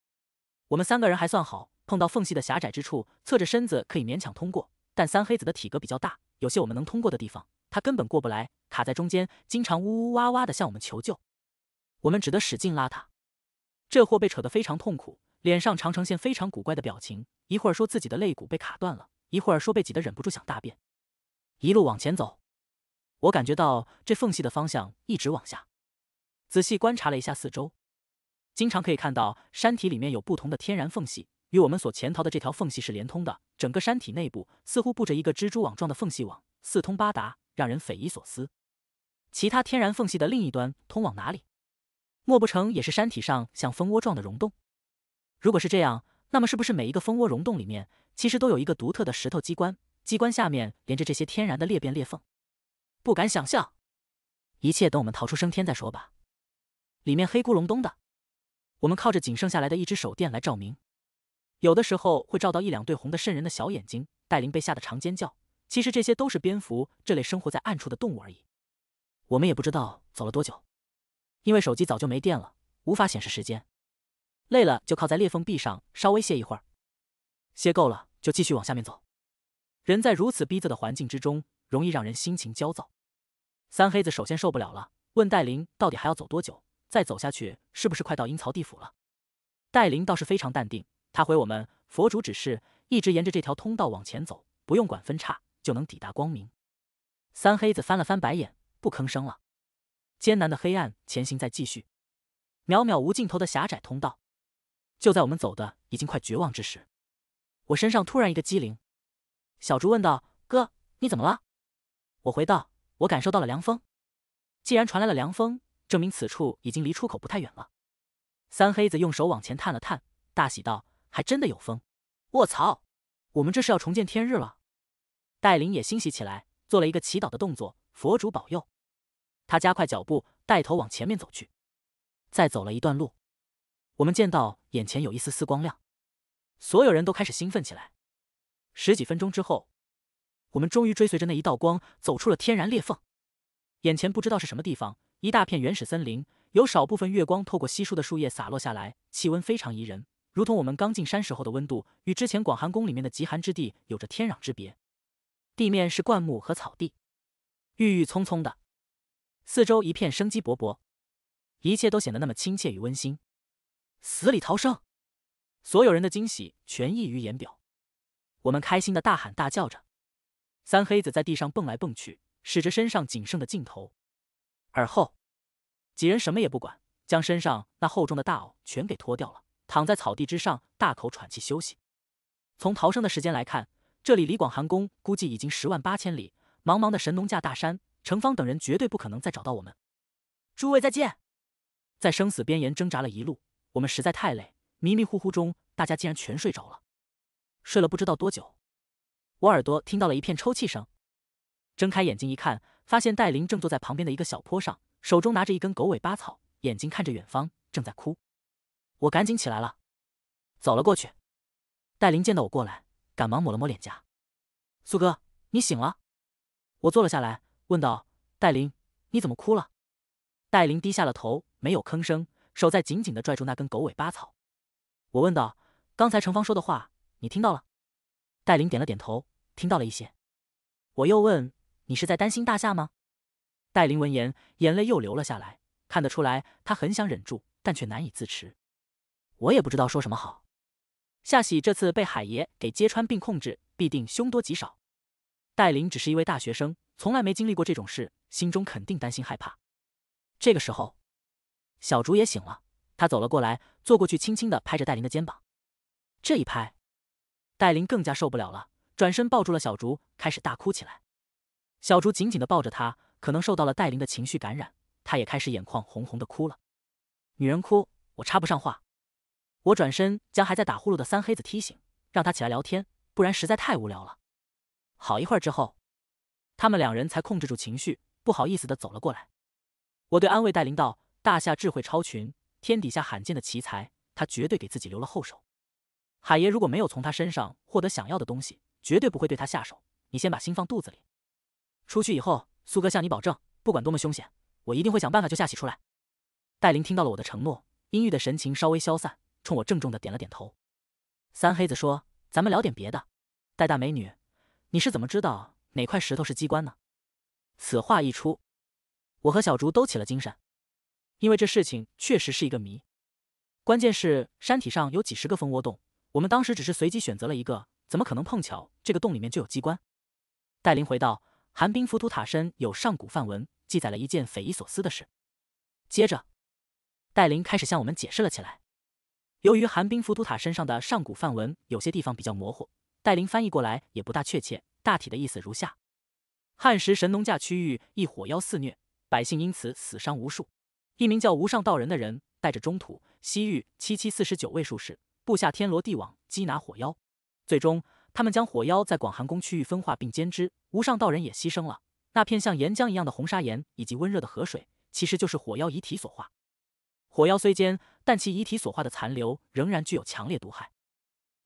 我们三个人还算好，碰到缝隙的狭窄之处，侧着身子可以勉强通过。但三黑子的体格比较大，有些我们能通过的地方，他根本过不来，卡在中间，经常呜呜哇哇的向我们求救。我们只得使劲拉他，这货被扯得非常痛苦，脸上常呈现非常古怪的表情，一会儿说自己的肋骨被卡断了，一会儿说被挤得忍不住想大便。一路往前走。我感觉到这缝隙的方向一直往下。仔细观察了一下四周，经常可以看到山体里面有不同的天然缝隙，与我们所潜逃的这条缝隙是连通的。整个山体内部似乎布着一个蜘蛛网状的缝隙网，四通八达，让人匪夷所思。其他天然缝隙的另一端通往哪里？莫不成也是山体上像蜂窝状的溶洞？如果是这样，那么是不是每一个蜂窝溶洞里面其实都有一个独特的石头机关？机关下面连着这些天然的裂变裂缝？不敢想象，一切等我们逃出升天再说吧。里面黑咕隆咚的，我们靠着仅剩下来的一只手电来照明，有的时候会照到一两对红的瘆人的小眼睛。戴琳被吓得长尖叫，其实这些都是蝙蝠这类生活在暗处的动物而已。我们也不知道走了多久，因为手机早就没电了，无法显示时间。累了就靠在裂缝壁上稍微歇一会儿，歇够了就继续往下面走。人在如此逼仄的环境之中。容易让人心情焦躁。三黑子首先受不了了，问戴林：“到底还要走多久？再走下去是不是快到阴曹地府了？”戴林倒是非常淡定，他回我们：“佛主指示，一直沿着这条通道往前走，不用管分叉，就能抵达光明。”三黑子翻了翻白眼，不吭声了。艰难的黑暗前行在继续，渺渺无尽头的狭窄通道。就在我们走的已经快绝望之时，我身上突然一个机灵，小竹问道：“哥，你怎么了？”我回道：“我感受到了凉风，既然传来了凉风，证明此处已经离出口不太远了。”三黑子用手往前探了探，大喜道：“还真的有风！我操，我们这是要重见天日了！”戴林也欣喜起来，做了一个祈祷的动作：“佛祖保佑！”他加快脚步，带头往前面走去。再走了一段路，我们见到眼前有一丝丝光亮，所有人都开始兴奋起来。十几分钟之后，我们终于追随着那一道光走出了天然裂缝，眼前不知道是什么地方，一大片原始森林，有少部分月光透过稀疏的树叶洒落下来，气温非常宜人，如同我们刚进山时候的温度，与之前广寒宫里面的极寒之地有着天壤之别。地面是灌木和草地，郁郁葱葱的，四周一片生机勃勃，一切都显得那么亲切与温馨。死里逃生，所有人的惊喜全溢于言表，我们开心的大喊大叫着。三黑子在地上蹦来蹦去，使着身上仅剩的劲头。而后，几人什么也不管，将身上那厚重的大袄全给脱掉了，躺在草地之上，大口喘气休息。从逃生的时间来看，这里离广寒宫估计已经十万八千里，茫茫的神农架大山，程方等人绝对不可能再找到我们。诸位再见！在生死边缘挣扎了一路，我们实在太累，迷迷糊糊中，大家竟然全睡着了。睡了不知道多久。我耳朵听到了一片抽泣声，睁开眼睛一看，发现戴琳正坐在旁边的一个小坡上，手中拿着一根狗尾巴草，眼睛看着远方，正在哭。我赶紧起来了，走了过去。戴琳见到我过来，赶忙抹了抹脸颊：“苏哥，你醒了。”我坐了下来，问道：“戴琳，你怎么哭了？”戴琳低下了头，没有吭声，手在紧紧地拽住那根狗尾巴草。我问道：“刚才程芳说的话，你听到了？”戴琳点了点头。听到了一些，我又问你是在担心大夏吗？戴琳闻言，眼泪又流了下来，看得出来他很想忍住，但却难以自持。我也不知道说什么好。夏喜这次被海爷给揭穿并控制，必定凶多吉少。戴琳只是一位大学生，从来没经历过这种事，心中肯定担心害怕。这个时候，小竹也醒了，他走了过来，坐过去，轻轻的拍着戴琳的肩膀。这一拍，戴琳更加受不了了。转身抱住了小竹，开始大哭起来。小竹紧紧的抱着他，可能受到了戴琳的情绪感染，她也开始眼眶红红的哭了。女人哭，我插不上话。我转身将还在打呼噜的三黑子踢醒，让他起来聊天，不然实在太无聊了。好一会儿之后，他们两人才控制住情绪，不好意思的走了过来。我对安慰戴琳道：“大夏智慧超群，天底下罕见的奇才，他绝对给自己留了后手。海爷如果没有从他身上获得想要的东西。”绝对不会对他下手。你先把心放肚子里。出去以后，苏哥向你保证，不管多么凶险，我一定会想办法救夏喜出来。戴琳听到了我的承诺，阴郁的神情稍微消散，冲我郑重的点了点头。三黑子说：“咱们聊点别的。”戴大美女，你是怎么知道哪块石头是机关呢？此话一出，我和小竹都起了精神，因为这事情确实是一个谜。关键是山体上有几十个蜂窝洞，我们当时只是随机选择了一个。怎么可能碰巧这个洞里面就有机关？戴林回道：“寒冰浮屠塔身有上古梵文，记载了一件匪夷所思的事。”接着，戴林开始向我们解释了起来。由于寒冰浮屠塔身上的上古梵文有些地方比较模糊，戴林翻译过来也不大确切。大体的意思如下：汉时神农架区域一火妖肆虐，百姓因此死伤无数。一名叫无上道人的人带着中土、西域七七四十九位术士，布下天罗地网，缉拿火妖。最终，他们将火妖在广寒宫区域分化并歼之。无上道人也牺牲了。那片像岩浆一样的红砂岩以及温热的河水，其实就是火妖遗体所化。火妖虽坚，但其遗体所化的残留仍然具有强烈毒害。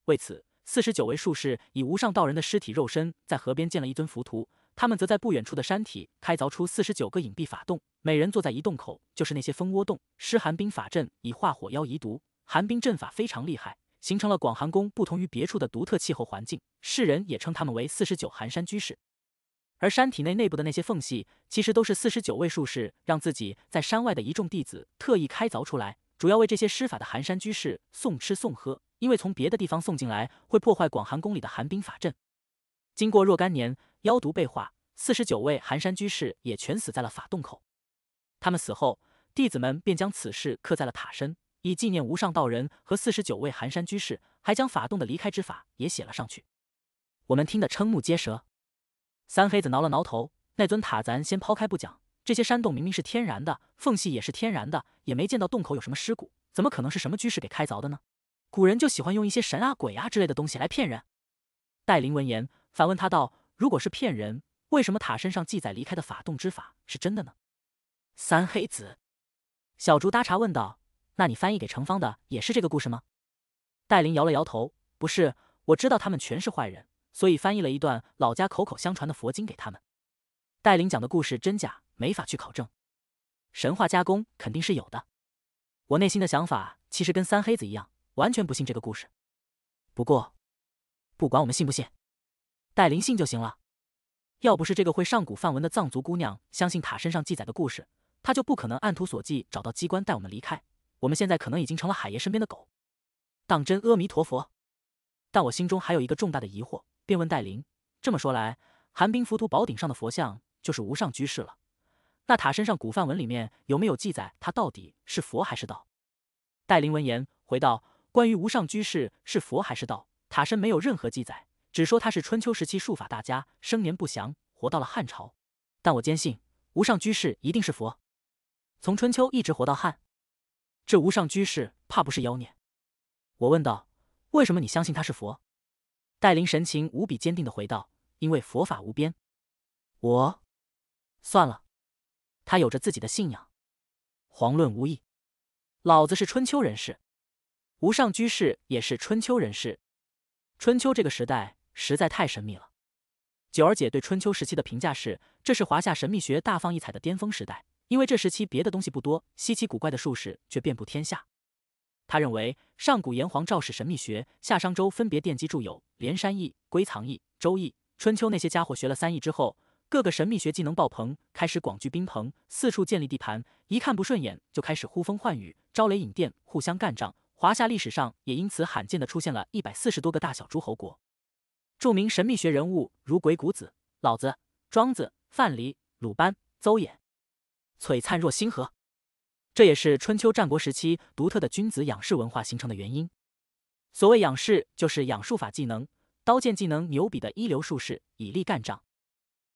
为此，四十九位术士以无上道人的尸体肉身在河边建了一尊浮屠，他们则在不远处的山体开凿出四十九个隐蔽法洞，每人坐在一洞口，就是那些蜂窝洞。施寒冰法阵以化火妖遗毒，寒冰阵法非常厉害。形成了广寒宫不同于别处的独特气候环境，世人也称他们为四十九寒山居士。而山体内内部的那些缝隙，其实都是四十九位术士让自己在山外的一众弟子特意开凿出来，主要为这些施法的寒山居士送吃送喝，因为从别的地方送进来会破坏广寒宫里的寒冰法阵。经过若干年，妖毒被化，四十九位寒山居士也全死在了法洞口。他们死后，弟子们便将此事刻在了塔身。以纪念无上道人和四十九位寒山居士，还将法洞的离开之法也写了上去。我们听得瞠目结舌。三黑子挠了挠头：“那尊塔咱先抛开不讲，这些山洞明明是天然的，缝隙也是天然的，也没见到洞口有什么尸骨，怎么可能是什么居士给开凿的呢？古人就喜欢用一些神啊、鬼啊之类的东西来骗人。”戴琳闻言反问他道：“如果是骗人，为什么塔身上记载离开的法洞之法是真的呢？”三黑子，小竹搭茶问道。那你翻译给程方的也是这个故事吗？戴琳摇了摇头，不是。我知道他们全是坏人，所以翻译了一段老家口口相传的佛经给他们。戴琳讲的故事真假没法去考证，神话加工肯定是有的。我内心的想法其实跟三黑子一样，完全不信这个故事。不过，不管我们信不信，戴琳信就行了。要不是这个会上古梵文的藏族姑娘相信塔身上记载的故事，她就不可能按图索骥找到机关带我们离开。我们现在可能已经成了海爷身边的狗，当真阿弥陀佛。但我心中还有一个重大的疑惑，便问戴林：“这么说来，寒冰浮屠宝顶上的佛像就是无上居士了？那塔身上古梵文里面有没有记载他到底是佛还是道？”戴林闻言，回道：“关于无上居士是佛还是道，塔身没有任何记载，只说他是春秋时期术法大家，生年不详，活到了汉朝。但我坚信，无上居士一定是佛，从春秋一直活到汉。”这无上居士怕不是妖孽，我问道：“为什么你相信他是佛？”戴琳神情无比坚定的回道：“因为佛法无边。”我算了，他有着自己的信仰，遑论无益。老子是春秋人士，无上居士也是春秋人士。春秋这个时代实在太神秘了。九儿姐对春秋时期的评价是：“这是华夏神秘学大放异彩的巅峰时代。”因为这时期别的东西不多，稀奇古怪的术士却遍布天下。他认为上古炎黄肇始神秘学，夏商周分别奠基著有《连山易》《归藏易》《周易》《春秋》。那些家伙学了三易之后，各个神秘学技能爆棚，开始广聚兵朋，四处建立地盘。一看不顺眼，就开始呼风唤雨、招雷引电，互相干仗。华夏历史上也因此罕见的出现了一百四十多个大小诸侯国。著名神秘学人物如鬼谷子、老子、庄子、范蠡、鲁班、邹衍。璀璨若星河，这也是春秋战国时期独特的君子养士文化形成的原因。所谓养士，就是养术法技能、刀剑技能牛逼的一流术士，以力干仗。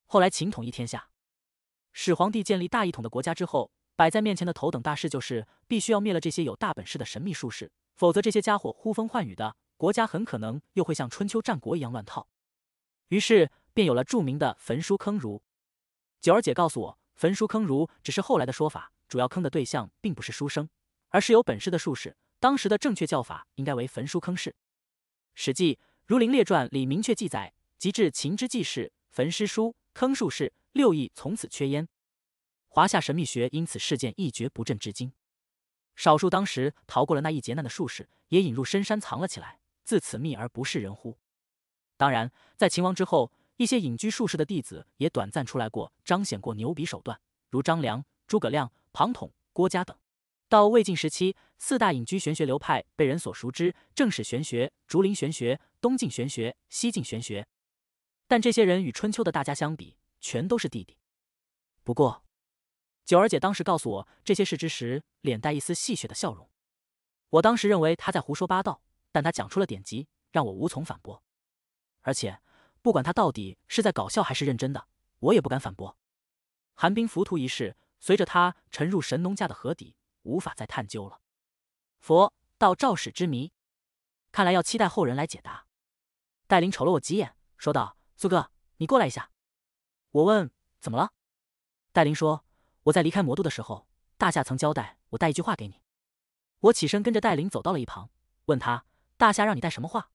后来秦统一天下，始皇帝建立大一统的国家之后，摆在面前的头等大事就是必须要灭了这些有大本事的神秘术士，否则这些家伙呼风唤雨的国家很可能又会像春秋战国一样乱套。于是便有了著名的焚书坑儒。九儿姐告诉我。焚书坑儒只是后来的说法，主要坑的对象并不是书生，而是有本事的术士。当时的正确叫法应该为焚书坑士。《史记·儒林列传》里明确记载：“及至秦之季世，焚诗书，坑术士，六艺从此缺焉。”华夏神秘学因此事件一蹶不振至今。少数当时逃过了那一劫难的术士，也引入深山藏了起来，自此秘而不示人乎？当然，在秦亡之后。一些隐居术士的弟子也短暂出来过，彰显过牛逼手段，如张良、诸葛亮、庞统、郭嘉等。到魏晋时期，四大隐居玄学流派被人所熟知，正史玄学、竹林玄学、东晋玄学、西晋玄学。但这些人与春秋的大家相比，全都是弟弟。不过，九儿姐当时告诉我这些事之时，脸带一丝戏谑的笑容。我当时认为她在胡说八道，但她讲出了典籍，让我无从反驳。而且。不管他到底是在搞笑还是认真的，我也不敢反驳。寒冰浮屠一事，随着他沉入神农架的河底，无法再探究了。佛道肇始之谜，看来要期待后人来解答。戴林瞅了我几眼，说道：“苏哥，你过来一下。”我问：“怎么了？”戴林说：“我在离开魔都的时候，大夏曾交代我带一句话给你。”我起身跟着戴林走到了一旁，问他：“大夏让你带什么话？”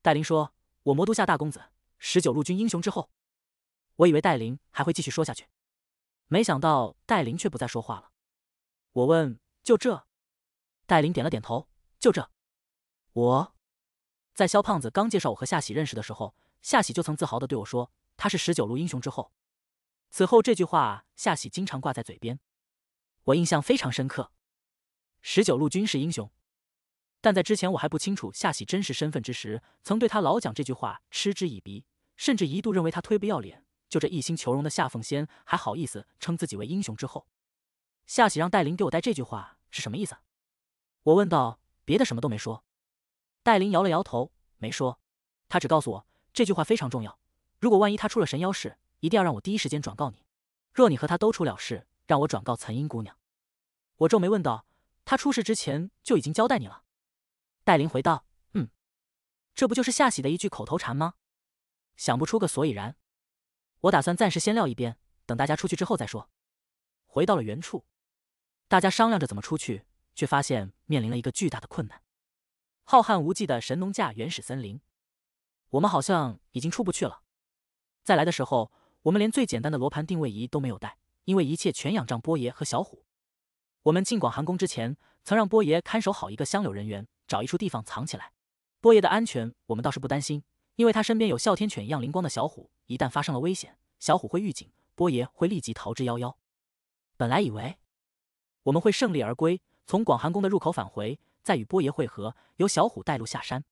戴林说：“我魔都夏大公子。”十九路军英雄之后，我以为戴琳还会继续说下去，没想到戴琳却不再说话了。我问：“就这？”戴琳点了点头：“就这。”我在肖胖子刚介绍我和夏喜认识的时候，夏喜就曾自豪的对我说：“他是十九路英雄之后。”此后这句话，夏喜经常挂在嘴边，我印象非常深刻。十九路军是英雄，但在之前我还不清楚夏喜真实身份之时，曾对他老讲这句话嗤之以鼻。甚至一度认为他忒不要脸，就这一心求荣的夏凤仙还好意思称自己为英雄之后。夏喜让戴琳给我带这句话是什么意思？我问道。别的什么都没说。戴琳摇了摇头，没说。他只告诉我这句话非常重要。如果万一他出了神妖事，一定要让我第一时间转告你。若你和他都出了事，让我转告岑英姑娘。我皱眉问道：他出事之前就已经交代你了？戴琳回道：嗯。这不就是夏喜的一句口头禅吗？想不出个所以然，我打算暂时先撂一边，等大家出去之后再说。回到了原处，大家商量着怎么出去，却发现面临了一个巨大的困难。浩瀚无际的神农架原始森林，我们好像已经出不去了。再来的时候，我们连最简单的罗盘定位仪都没有带，因为一切全仰仗波爷和小虎。我们进广寒宫之前，曾让波爷看守好一个香柳人员，找一处地方藏起来。波爷的安全，我们倒是不担心。因为他身边有哮天犬一样灵光的小虎，一旦发生了危险，小虎会预警，波爷会立即逃之夭夭。本来以为我们会胜利而归，从广寒宫的入口返回，再与波爷会合，由小虎带路下山。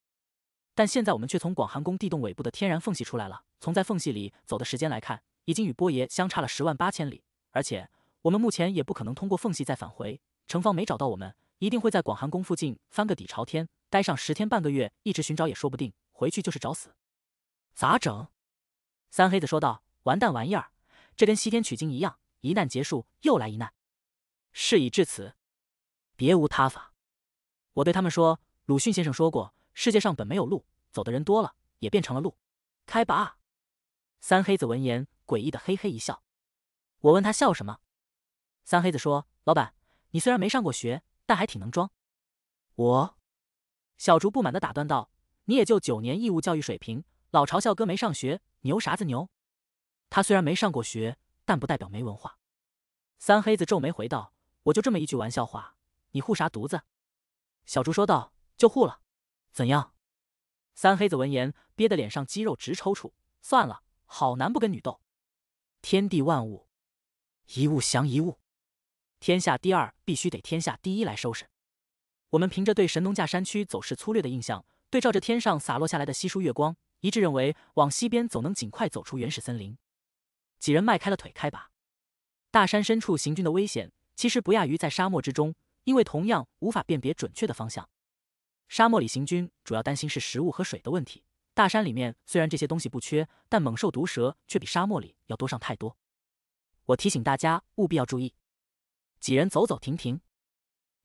但现在我们却从广寒宫地洞尾部的天然缝隙出来了。从在缝隙里走的时间来看，已经与波爷相差了十万八千里。而且我们目前也不可能通过缝隙再返回。城方没找到我们，一定会在广寒宫附近翻个底朝天，待上十天半个月，一直寻找也说不定。回去就是找死，咋整？三黑子说道：“完蛋玩意儿，这跟西天取经一样，一难结束又来一难。事已至此，别无他法。”我对他们说：“鲁迅先生说过，世界上本没有路，走的人多了，也变成了路。”开拔！三黑子闻言，诡异的嘿嘿一笑。我问他笑什么？三黑子说：“老板，你虽然没上过学，但还挺能装。”我小竹不满的打断道。你也就九年义务教育水平，老嘲笑哥没上学，牛啥子牛？他虽然没上过学，但不代表没文化。三黑子皱眉回道：“我就这么一句玩笑话，你护啥犊子？”小猪说道：“就护了。”怎样？三黑子闻言，憋得脸上肌肉直抽搐。算了，好男不跟女斗。天地万物，一物降一物。天下第二必须得天下第一来收拾。我们凭着对神农架山区走势粗略的印象。对照着天上洒落下来的稀疏月光，一致认为往西边走能尽快走出原始森林。几人迈开了腿，开拔。大山深处行军的危险其实不亚于在沙漠之中，因为同样无法辨别准确的方向。沙漠里行军主要担心是食物和水的问题，大山里面虽然这些东西不缺，但猛兽毒蛇却比沙漠里要多上太多。我提醒大家务必要注意。几人走走停停，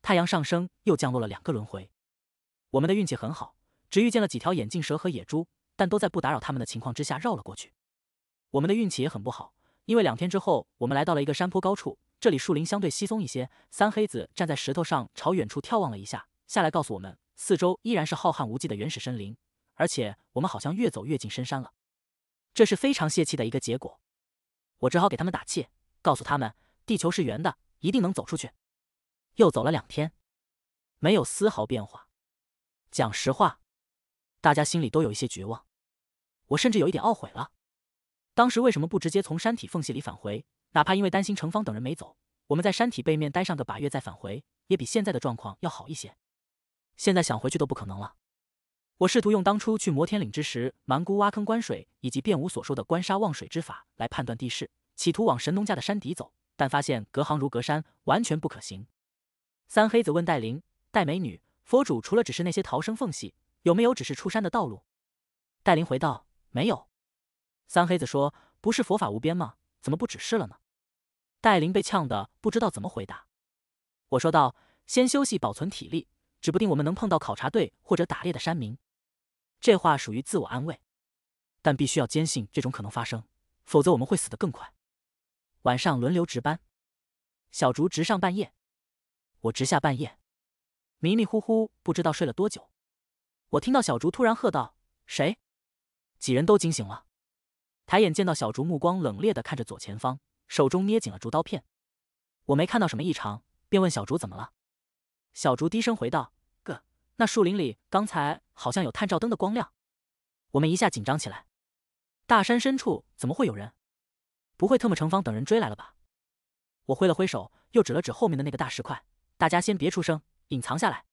太阳上升又降落了两个轮回。我们的运气很好。只遇见了几条眼镜蛇和野猪，但都在不打扰他们的情况之下绕了过去。我们的运气也很不好，因为两天之后，我们来到了一个山坡高处，这里树林相对稀松一些。三黑子站在石头上，朝远处眺望了一下，下来告诉我们，四周依然是浩瀚无际的原始森林，而且我们好像越走越近深山了。这是非常泄气的一个结果，我只好给他们打气，告诉他们地球是圆的，一定能走出去。又走了两天，没有丝毫变化。讲实话。大家心里都有一些绝望，我甚至有一点懊悔了。当时为什么不直接从山体缝隙里返回？哪怕因为担心程方等人没走，我们在山体背面待上个把月再返回，也比现在的状况要好一些。现在想回去都不可能了。我试图用当初去摩天岭之时蛮姑挖坑观水，以及辩无所说的观沙望水之法来判断地势，企图往神农架的山底走，但发现隔行如隔山，完全不可行。三黑子问戴琳、戴美女，佛主除了只是那些逃生缝隙？”有没有指示出山的道路？戴林回道：“没有。”三黑子说：“不是佛法无边吗？怎么不指示了呢？”戴林被呛得不知道怎么回答。我说道：“先休息，保存体力，指不定我们能碰到考察队或者打猎的山民。”这话属于自我安慰，但必须要坚信这种可能发生，否则我们会死得更快。晚上轮流值班，小竹值上半夜，我值下半夜，迷迷糊糊不知道睡了多久。我听到小竹突然喝道：“谁？”几人都惊醒了，抬眼见到小竹，目光冷冽地看着左前方，手中捏紧了竹刀片。我没看到什么异常，便问小竹怎么了。小竹低声回道：“哥，那树林里刚才好像有探照灯的光亮。”我们一下紧张起来，大山深处怎么会有人？不会特么成方等人追来了吧？我挥了挥手，又指了指后面的那个大石块，大家先别出声，隐藏下来。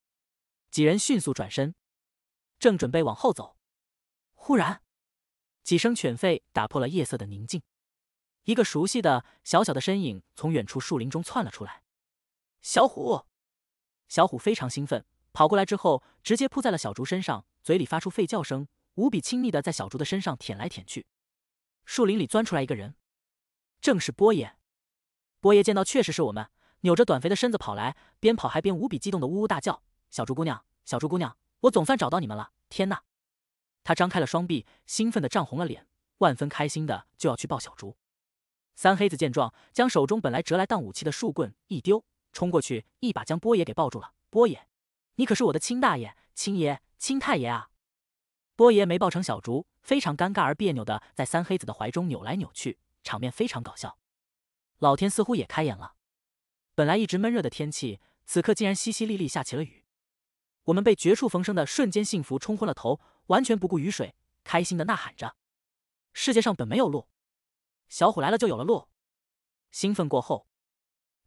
几人迅速转身。正准备往后走，忽然几声犬吠打破了夜色的宁静，一个熟悉的小小的身影从远处树林中窜了出来。小虎，小虎非常兴奋，跑过来之后直接扑在了小竹身上，嘴里发出吠叫声，无比亲昵的在小竹的身上舔来舔去。树林里钻出来一个人，正是波爷。波爷见到确实是我们，扭着短肥的身子跑来，边跑还边无比激动的呜呜大叫：“小竹姑娘，小竹姑娘。”我总算找到你们了！天哪！他张开了双臂，兴奋的涨红了脸，万分开心的就要去抱小竹。三黑子见状，将手中本来折来当武器的树棍一丢，冲过去一把将波爷给抱住了。波爷，你可是我的亲大爷、亲爷、亲太爷啊！波爷没抱成小竹，非常尴尬而别扭的在三黑子的怀中扭来扭去，场面非常搞笑。老天似乎也开眼了，本来一直闷热的天气，此刻竟然淅淅沥沥下起了雨。我们被绝处逢生的瞬间幸福冲昏了头，完全不顾雨水，开心的呐喊着：“世界上本没有路，小虎来了就有了路。”兴奋过后，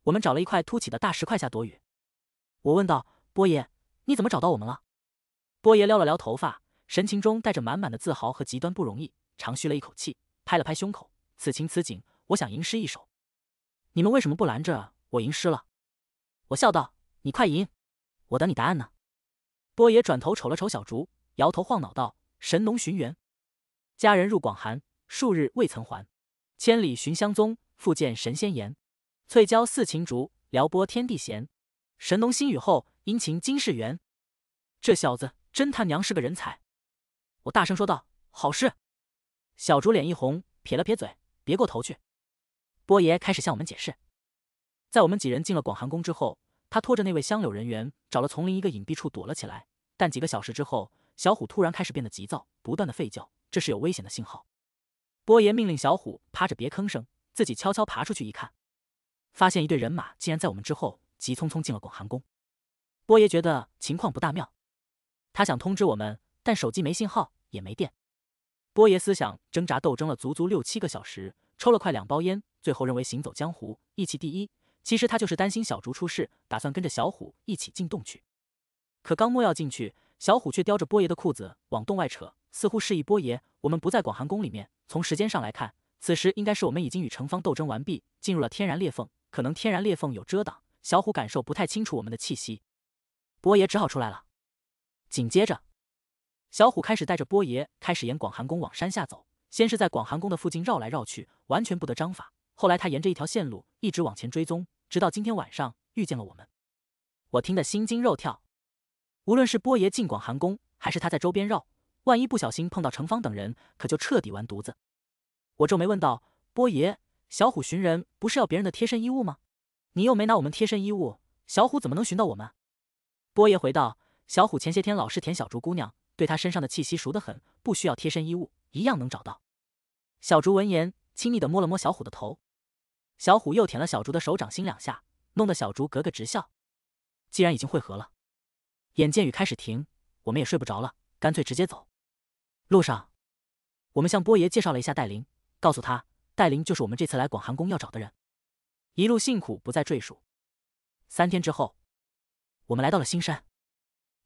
我们找了一块凸起的大石块下躲雨。我问道：“波爷，你怎么找到我们了？”波爷撩了撩头发，神情中带着满满的自豪和极端不容易，长吁了一口气，拍了拍胸口。此情此景，我想吟诗一首。你们为什么不拦着我吟诗了？我笑道：“你快吟，我等你答案呢。”波爷转头瞅了瞅小竹，摇头晃脑道：“神农寻缘，佳人入广寒，数日未曾还。千里寻香踪，复见神仙颜。翠椒似琴竹，撩拨天地弦。神农新雨后，殷勤今世缘。”这小子真他娘是个人才！我大声说道：“好事！”小竹脸一红，撇了撇嘴，别过头去。波爷开始向我们解释，在我们几人进了广寒宫之后。他拖着那位香柳人员，找了丛林一个隐蔽处躲了起来。但几个小时之后，小虎突然开始变得急躁，不断的吠叫，这是有危险的信号。波爷命令小虎趴着别吭声，自己悄悄爬出去一看，发现一队人马竟然在我们之后急匆匆进了广寒宫。波爷觉得情况不大妙，他想通知我们，但手机没信号也没电。波爷思想挣扎斗争了足足六七个小时，抽了快两包烟，最后认为行走江湖，义气第一。其实他就是担心小竹出事，打算跟着小虎一起进洞去。可刚摸要进去，小虎却叼着波爷的裤子往洞外扯，似乎示意波爷：“我们不在广寒宫里面。”从时间上来看，此时应该是我们已经与城方斗争完毕，进入了天然裂缝。可能天然裂缝有遮挡，小虎感受不太清楚我们的气息。波爷只好出来了。紧接着，小虎开始带着波爷开始沿广寒宫往山下走。先是在广寒宫的附近绕来绕去，完全不得章法。后来他沿着一条线路一直往前追踪。直到今天晚上遇见了我们，我听得心惊肉跳。无论是波爷进广寒宫，还是他在周边绕，万一不小心碰到程芳等人，可就彻底完犊子。我皱眉问道：“波爷，小虎寻人不是要别人的贴身衣物吗？你又没拿我们贴身衣物，小虎怎么能寻到我们？”波爷回道：“小虎前些天老是舔小竹姑娘，对她身上的气息熟得很，不需要贴身衣物，一样能找到。”小竹闻言，轻密的摸了摸小虎的头。小虎又舔了小竹的手掌心两下，弄得小竹咯咯直笑。既然已经汇合了，眼见雨开始停，我们也睡不着了，干脆直接走。路上，我们向波爷介绍了一下戴琳，告诉他戴琳就是我们这次来广寒宫要找的人。一路辛苦，不再赘述。三天之后，我们来到了新山，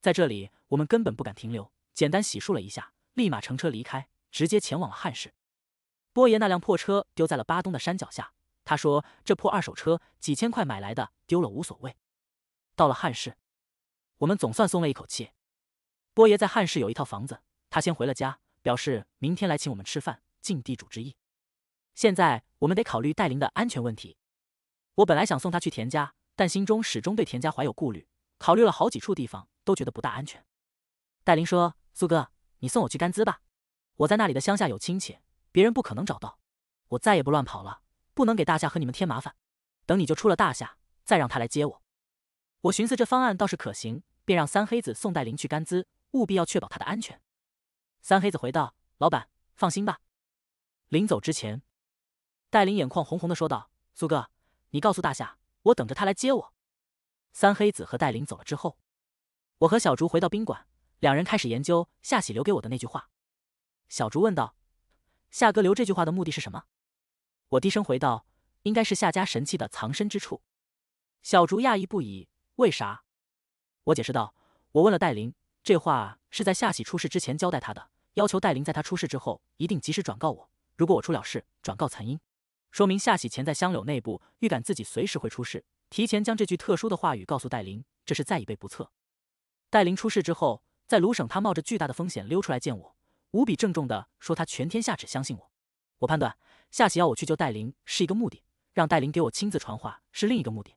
在这里我们根本不敢停留，简单洗漱了一下，立马乘车离开，直接前往了汉市。波爷那辆破车丢在了巴东的山脚下。他说：“这破二手车，几千块买来的，丢了无所谓。”到了汉市，我们总算松了一口气。波爷在汉市有一套房子，他先回了家，表示明天来请我们吃饭，尽地主之谊。现在我们得考虑戴林的安全问题。我本来想送他去田家，但心中始终对田家怀有顾虑。考虑了好几处地方，都觉得不大安全。戴林说：“苏哥，你送我去甘孜吧，我在那里的乡下有亲戚，别人不可能找到。我再也不乱跑了。”不能给大夏和你们添麻烦，等你就出了大夏，再让他来接我。我寻思这方案倒是可行，便让三黑子送戴林去甘孜，务必要确保他的安全。三黑子回道：“老板放心吧。”临走之前，戴林眼眶红红的说道：“苏哥，你告诉大夏，我等着他来接我。”三黑子和戴林走了之后，我和小竹回到宾馆，两人开始研究夏喜留给我的那句话。小竹问道：“夏哥留这句话的目的是什么？”我低声回道：“应该是夏家神器的藏身之处。”小竹讶异不已：“为啥？”我解释道：“我问了戴琳，这话是在夏喜出事之前交代他的，要求戴琳在他出事之后一定及时转告我。如果我出了事，转告残音，说明夏喜潜在香柳内部预感自己随时会出事，提前将这句特殊的话语告诉戴琳，这是在以备不测。戴琳出事之后，在鲁省，他冒着巨大的风险溜出来见我，无比郑重的说他全天下只相信我。我判断。”夏喜要我去救戴琳是一个目的，让戴琳给我亲自传话是另一个目的。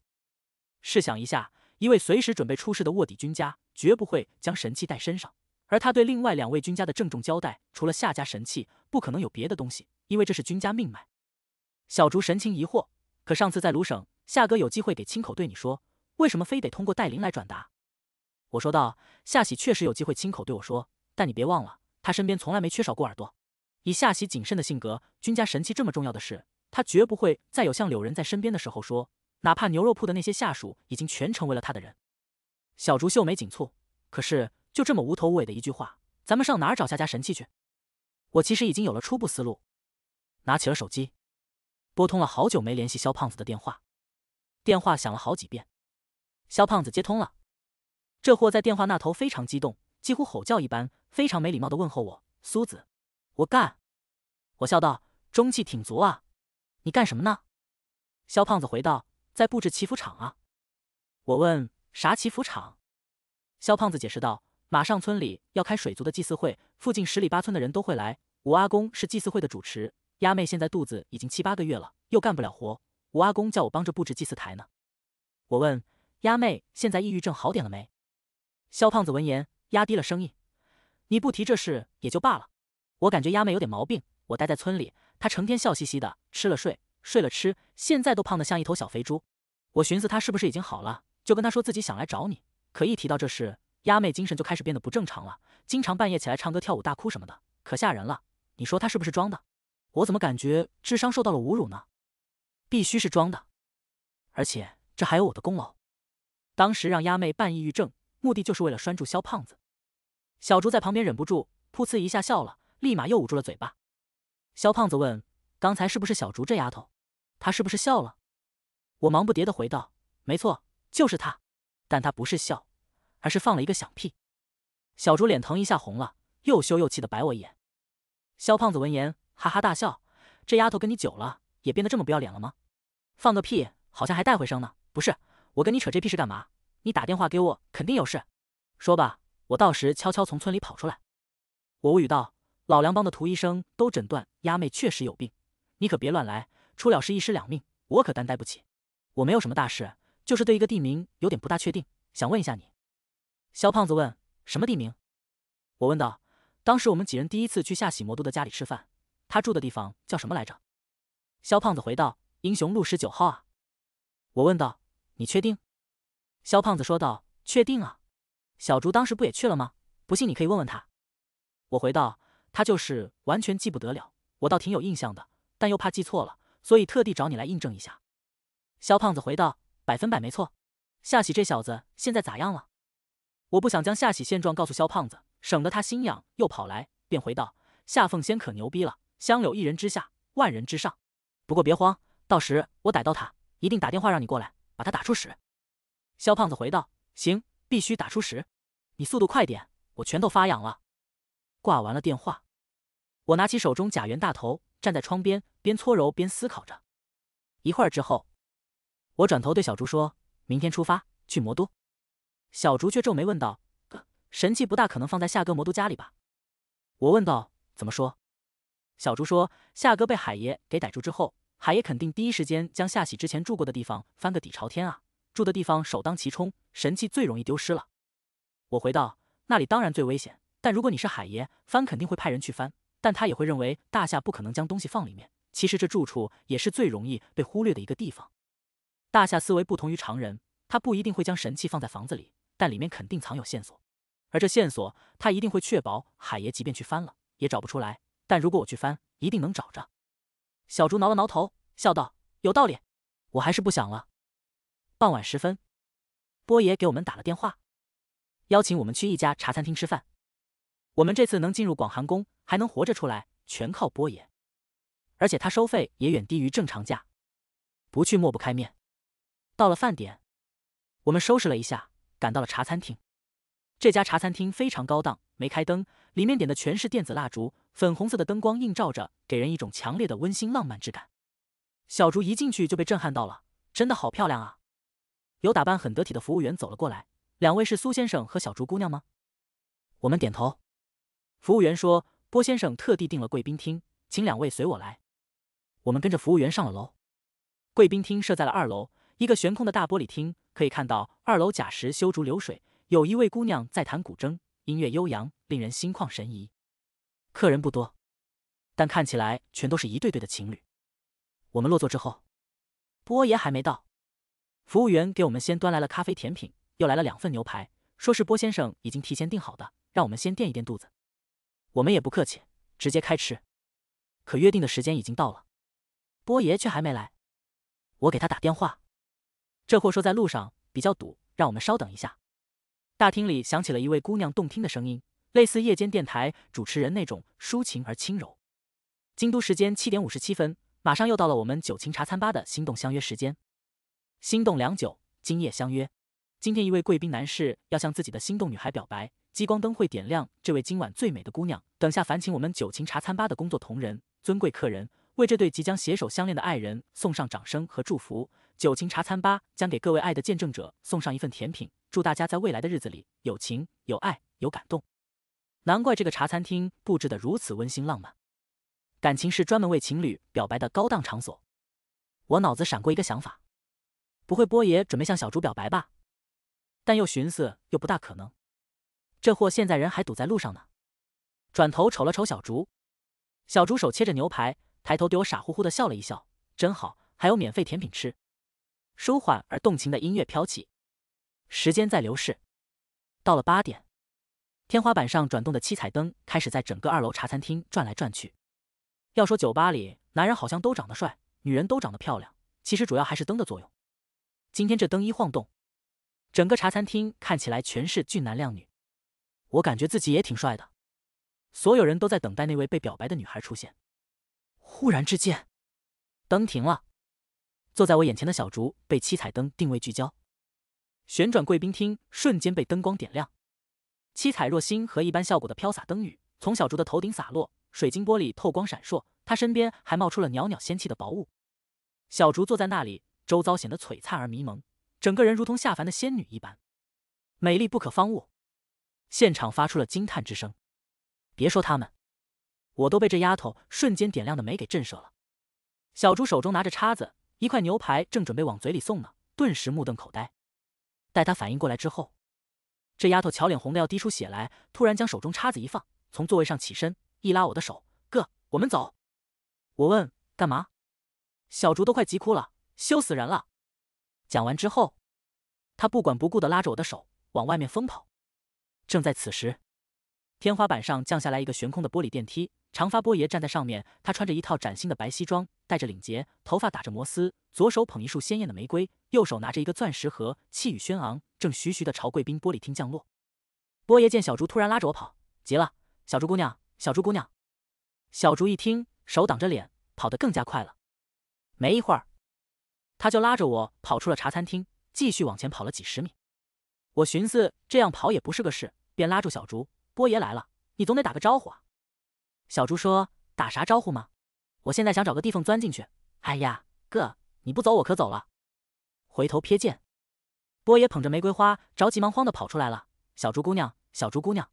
试想一下，一位随时准备出事的卧底军家，绝不会将神器带身上。而他对另外两位军家的郑重交代，除了夏家神器，不可能有别的东西，因为这是军家命脉。小竹神情疑惑，可上次在鲁省，夏哥有机会给亲口对你说，为什么非得通过戴琳来转达？我说道，夏喜确实有机会亲口对我说，但你别忘了，他身边从来没缺少过耳朵。以夏喜谨慎的性格，君家神器这么重要的事，他绝不会再有像柳人在身边的时候说。哪怕牛肉铺的那些下属已经全成为了他的人。小竹秀眉紧蹙，可是就这么无头无尾的一句话，咱们上哪儿找夏家神器去？我其实已经有了初步思路，拿起了手机，拨通了好久没联系肖胖子的电话。电话响了好几遍，肖胖子接通了，这货在电话那头非常激动，几乎吼叫一般，非常没礼貌的问候我，苏子。我干，我笑道：“中气挺足啊！”你干什么呢？肖胖子回道：“在布置祈福场啊。”我问：“啥祈福场？”肖胖子解释道：“马上村里要开水族的祭祀会，附近十里八村的人都会来。吴阿公是祭祀会的主持，鸭妹现在肚子已经七八个月了，又干不了活，吴阿公叫我帮着布置祭祀台呢。”我问：“鸭妹现在抑郁症好点了没？”肖胖子闻言压低了声音：“你不提这事也就罢了。”我感觉丫妹有点毛病。我待在村里，她成天笑嘻嘻的，吃了睡，睡了吃，现在都胖得像一头小肥猪。我寻思她是不是已经好了，就跟她说自己想来找你。可一提到这事，丫妹精神就开始变得不正常了，经常半夜起来唱歌跳舞、大哭什么的，可吓人了。你说她是不是装的？我怎么感觉智商受到了侮辱呢？必须是装的，而且这还有我的功劳。当时让丫妹办抑郁症，目的就是为了拴住肖胖子。小竹在旁边忍不住噗呲一下笑了。立马又捂住了嘴巴。肖胖子问：“刚才是不是小竹这丫头？她是不是笑了？”我忙不迭地回道：“没错，就是她。但她不是笑，而是放了一个响屁。”小竹脸腾一下红了，又羞又气地白我一眼。肖胖子闻言哈哈大笑：“这丫头跟你久了，也变得这么不要脸了吗？放个屁，好像还带回声呢！不是，我跟你扯这屁事干嘛？你打电话给我，肯定有事。说吧，我到时悄悄从村里跑出来。”我无语道。老梁帮的涂医生都诊断鸭妹确实有病，你可别乱来，出了事一尸两命，我可担待不起。我没有什么大事，就是对一个地名有点不大确定，想问一下你。肖胖子问：“什么地名？”我问道：“当时我们几人第一次去夏喜魔都的家里吃饭，他住的地方叫什么来着？”肖胖子回道：“英雄路十九号啊。”我问道：“你确定？”肖胖子说道：“确定啊，小竹当时不也去了吗？不信你可以问问他。”我回道。他就是完全记不得了，我倒挺有印象的，但又怕记错了，所以特地找你来印证一下。肖胖子回道：“百分百没错。”夏喜这小子现在咋样了？我不想将夏喜现状告诉肖胖子，省得他心痒又跑来，便回道：“夏凤仙可牛逼了，香柳一人之下，万人之上。不过别慌，到时我逮到他，一定打电话让你过来，把他打出屎。”肖胖子回道：“行，必须打出屎。你速度快点，我拳头发痒了。”挂完了电话，我拿起手中假元大头，站在窗边，边搓揉边思考着。一会儿之后，我转头对小竹说：“明天出发去魔都。”小竹却皱眉问道：“神器不大可能放在夏哥魔都家里吧？”我问道：“怎么说？”小竹说：“夏哥被海爷给逮住之后，海爷肯定第一时间将夏喜之前住过的地方翻个底朝天啊，住的地方首当其冲，神器最容易丢失了。”我回道：“那里当然最危险。”但如果你是海爷，翻肯定会派人去翻，但他也会认为大夏不可能将东西放里面。其实这住处也是最容易被忽略的一个地方。大夏思维不同于常人，他不一定会将神器放在房子里，但里面肯定藏有线索。而这线索，他一定会确保海爷即便去翻了也找不出来。但如果我去翻，一定能找着。小竹挠了挠头，笑道：“有道理，我还是不想了。”傍晚时分，波爷给我们打了电话，邀请我们去一家茶餐厅吃饭。我们这次能进入广寒宫，还能活着出来，全靠波爷，而且他收费也远低于正常价，不去抹不开面。到了饭点，我们收拾了一下，赶到了茶餐厅。这家茶餐厅非常高档，没开灯，里面点的全是电子蜡烛，粉红色的灯光映照着，给人一种强烈的温馨浪漫之感。小竹一进去就被震撼到了，真的好漂亮啊！有打扮很得体的服务员走了过来，两位是苏先生和小竹姑娘吗？我们点头。服务员说：“波先生特地订了贵宾厅，请两位随我来。”我们跟着服务员上了楼。贵宾厅设在了二楼，一个悬空的大玻璃厅，可以看到二楼假石修竹流水，有一位姑娘在弹古筝，音乐悠扬，令人心旷神怡。客人不多，但看起来全都是一对对的情侣。我们落座之后，波爷还没到。服务员给我们先端来了咖啡甜品，又来了两份牛排，说是波先生已经提前订好的，让我们先垫一垫肚子。我们也不客气，直接开吃。可约定的时间已经到了，波爷却还没来。我给他打电话，这货说在路上比较堵，让我们稍等一下。大厅里响起了一位姑娘动听的声音，类似夜间电台主持人那种抒情而轻柔。京都时间七点五十七分，马上又到了我们酒情茶餐吧的心动相约时间。心动良久，今夜相约。今天一位贵宾男士要向自己的心动女孩表白。激光灯会点亮这位今晚最美的姑娘。等下，烦请我们九情茶餐吧的工作同仁、尊贵客人，为这对即将携手相恋的爱人送上掌声和祝福。九情茶餐吧将给各位爱的见证者送上一份甜品，祝大家在未来的日子里有情有爱有感动。难怪这个茶餐厅布置的如此温馨浪漫，感情是专门为情侣表白的高档场所。我脑子闪过一个想法，不会波爷准备向小猪表白吧？但又寻思，又不大可能。这货现在人还堵在路上呢，转头瞅了瞅小竹，小竹手切着牛排，抬头对我傻乎乎的笑了一笑，真好，还有免费甜品吃。舒缓而动情的音乐飘起，时间在流逝，到了八点，天花板上转动的七彩灯开始在整个二楼茶餐厅转来转去。要说酒吧里男人好像都长得帅，女人都长得漂亮，其实主要还是灯的作用。今天这灯一晃动，整个茶餐厅看起来全是俊男靓女。我感觉自己也挺帅的。所有人都在等待那位被表白的女孩出现。忽然之间，灯停了。坐在我眼前的小竹被七彩灯定位聚焦，旋转贵宾厅瞬间被灯光点亮。七彩若星和一般效果的飘洒灯雨从小竹的头顶洒落，水晶玻璃透光闪烁。她身边还冒出了袅袅仙气的薄雾。小竹坐在那里，周遭显得璀璨而迷蒙，整个人如同下凡的仙女一般，美丽不可方物。现场发出了惊叹之声，别说他们，我都被这丫头瞬间点亮的美给震慑了。小朱手中拿着叉子，一块牛排正准备往嘴里送呢，顿时目瞪口呆。待他反应过来之后，这丫头巧脸红的要滴出血来，突然将手中叉子一放，从座位上起身，一拉我的手：“哥，我们走。”我问：“干嘛？”小竹都快急哭了，羞死人了。讲完之后，他不管不顾的拉着我的手往外面疯跑。正在此时，天花板上降下来一个悬空的玻璃电梯，长发波爷站在上面，他穿着一套崭新的白西装，戴着领结，头发打着摩丝，左手捧一束鲜艳的玫瑰，右手拿着一个钻石盒，气宇轩昂，正徐徐的朝贵宾玻璃厅降落。波爷见小猪突然拉着我跑，急了：“小猪姑娘，小猪姑娘！”小猪一听，手挡着脸，跑得更加快了。没一会儿，他就拉着我跑出了茶餐厅，继续往前跑了几十米。我寻思这样跑也不是个事。便拉住小竹，波爷来了，你总得打个招呼啊。小竹说：“打啥招呼吗？我现在想找个地缝钻进去。”哎呀，哥，你不走我可走了。回头瞥见波爷捧着玫瑰花，着急忙慌的跑出来了。小竹姑娘，小竹姑娘，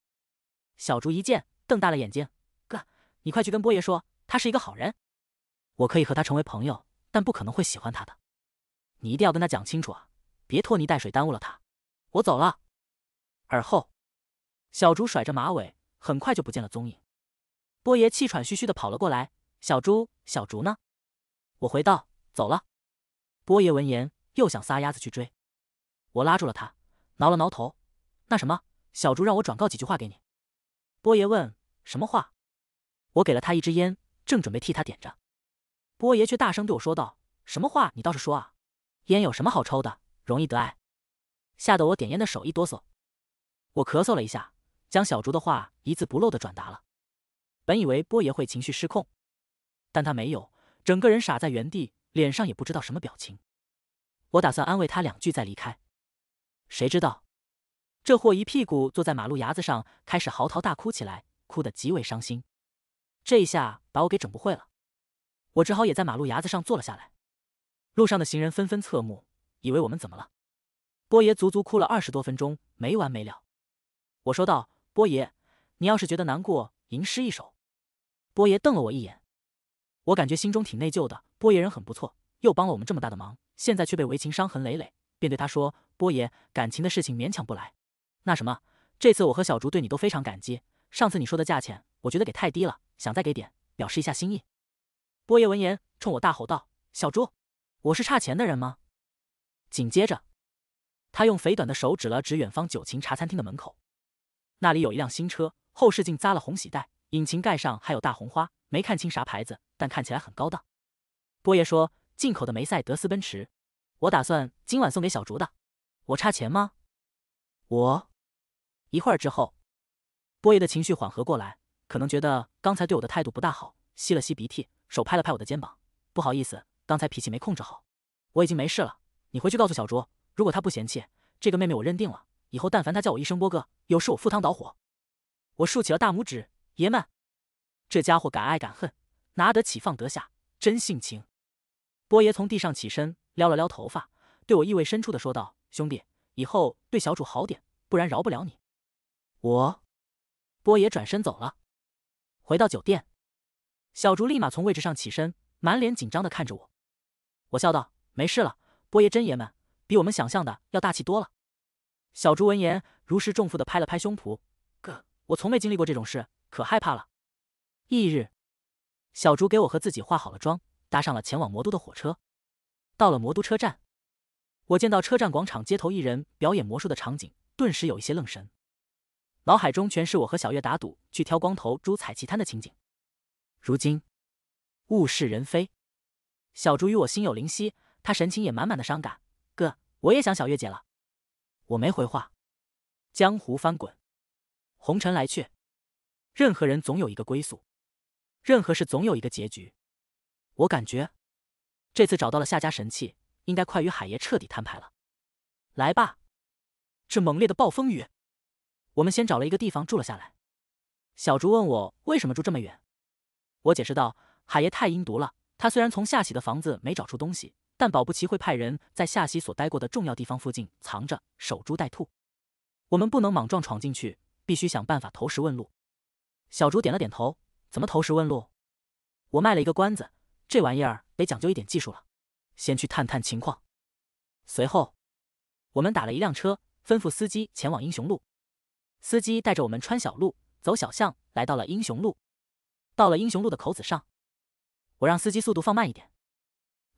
小竹一见，瞪大了眼睛：“哥，你快去跟波爷说，他是一个好人，我可以和他成为朋友，但不可能会喜欢他的。你一定要跟他讲清楚啊，别拖泥带水耽误了他。我走了。”而后。小竹甩着马尾，很快就不见了踪影。波爷气喘吁吁的跑了过来：“小竹，小竹呢？”我回道：“走了。”波爷闻言又想撒丫子去追，我拉住了他，挠了挠头：“那什么，小竹让我转告几句话给你。”波爷问：“什么话？”我给了他一支烟，正准备替他点着，波爷却大声对我说道：“什么话？你倒是说啊！烟有什么好抽的？容易得癌！”吓得我点烟的手一哆嗦，我咳嗽了一下。将小竹的话一字不漏的转达了。本以为波爷会情绪失控，但他没有，整个人傻在原地，脸上也不知道什么表情。我打算安慰他两句再离开，谁知道，这货一屁股坐在马路牙子上，开始嚎啕大哭起来，哭得极为伤心。这一下把我给整不会了，我只好也在马路牙子上坐了下来。路上的行人纷纷侧目，以为我们怎么了。波爷足足哭了二十多分钟，没完没了。我说道。波爷，你要是觉得难过，吟诗一首。波爷瞪了我一眼，我感觉心中挺内疚的。波爷人很不错，又帮了我们这么大的忙，现在却被围情伤痕累累，便对他说：“波爷，感情的事情勉强不来。那什么，这次我和小竹对你都非常感激。上次你说的价钱，我觉得给太低了，想再给点，表示一下心意。”波爷闻言，冲我大吼道：“小竹，我是差钱的人吗？”紧接着，他用肥短的手指了指远方九琴茶餐厅的门口。那里有一辆新车，后视镜扎了红喜带，引擎盖上还有大红花，没看清啥牌子，但看起来很高档。波爷说，进口的梅赛德斯奔驰。我打算今晚送给小竹的。我差钱吗？我一会儿之后，波爷的情绪缓和过来，可能觉得刚才对我的态度不大好，吸了吸鼻涕，手拍了拍我的肩膀，不好意思，刚才脾气没控制好。我已经没事了，你回去告诉小竹，如果他不嫌弃，这个妹妹我认定了。以后但凡他叫我一声波哥，有事我赴汤蹈火。我竖起了大拇指，爷们，这家伙敢爱敢恨，拿得起放得下，真性情。波爷从地上起身，撩了撩头发，对我意味深处的说道：“兄弟，以后对小主好点，不然饶不了你。”我，波爷转身走了。回到酒店，小竹立马从位置上起身，满脸紧张的看着我。我笑道：“没事了，波爷真爷们，比我们想象的要大气多了。”小竹闻言，如释重负的拍了拍胸脯：“哥，我从没经历过这种事，可害怕了。”翌日，小竹给我和自己化好了妆，搭上了前往魔都的火车。到了魔都车站，我见到车站广场街头艺人表演魔术的场景，顿时有一些愣神，脑海中全是我和小月打赌去挑光头猪彩旗摊的情景。如今物是人非，小竹与我心有灵犀，她神情也满满的伤感：“哥，我也想小月姐了。”我没回话。江湖翻滚，红尘来去，任何人总有一个归宿，任何事总有一个结局。我感觉这次找到了夏家神器，应该快与海爷彻底摊牌了。来吧，这猛烈的暴风雨，我们先找了一个地方住了下来。小竹问我为什么住这么远，我解释道：海爷太阴毒了，他虽然从夏喜的房子没找出东西。但保不齐会派人在夏曦所待过的重要地方附近藏着，守株待兔。我们不能莽撞闯进去，必须想办法投石问路。小竹点了点头。怎么投石问路？我卖了一个关子。这玩意儿得讲究一点技术了。先去探探情况。随后，我们打了一辆车，吩咐司机前往英雄路。司机带着我们穿小路，走小巷，来到了英雄路。到了英雄路的口子上，我让司机速度放慢一点。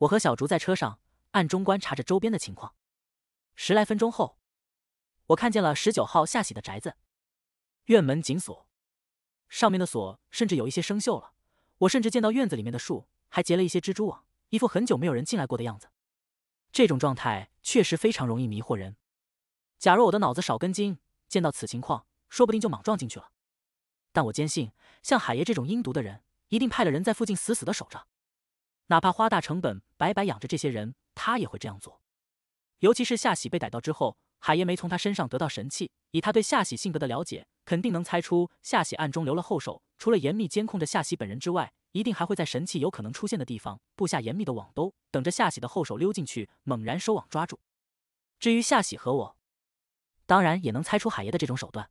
我和小竹在车上暗中观察着周边的情况。十来分钟后，我看见了十九号夏喜的宅子，院门紧锁，上面的锁甚至有一些生锈了。我甚至见到院子里面的树还结了一些蜘蛛网，一副很久没有人进来过的样子。这种状态确实非常容易迷惑人。假若我的脑子少根筋，见到此情况，说不定就莽撞进去了。但我坚信，像海爷这种阴毒的人，一定派了人在附近死死的守着。哪怕花大成本白白养着这些人，他也会这样做。尤其是夏喜被逮到之后，海爷没从他身上得到神器，以他对夏喜性格的了解，肯定能猜出夏喜暗中留了后手。除了严密监控着夏喜本人之外，一定还会在神器有可能出现的地方布下严密的网兜，等着夏喜的后手溜进去，猛然收网抓住。至于夏喜和我，当然也能猜出海爷的这种手段。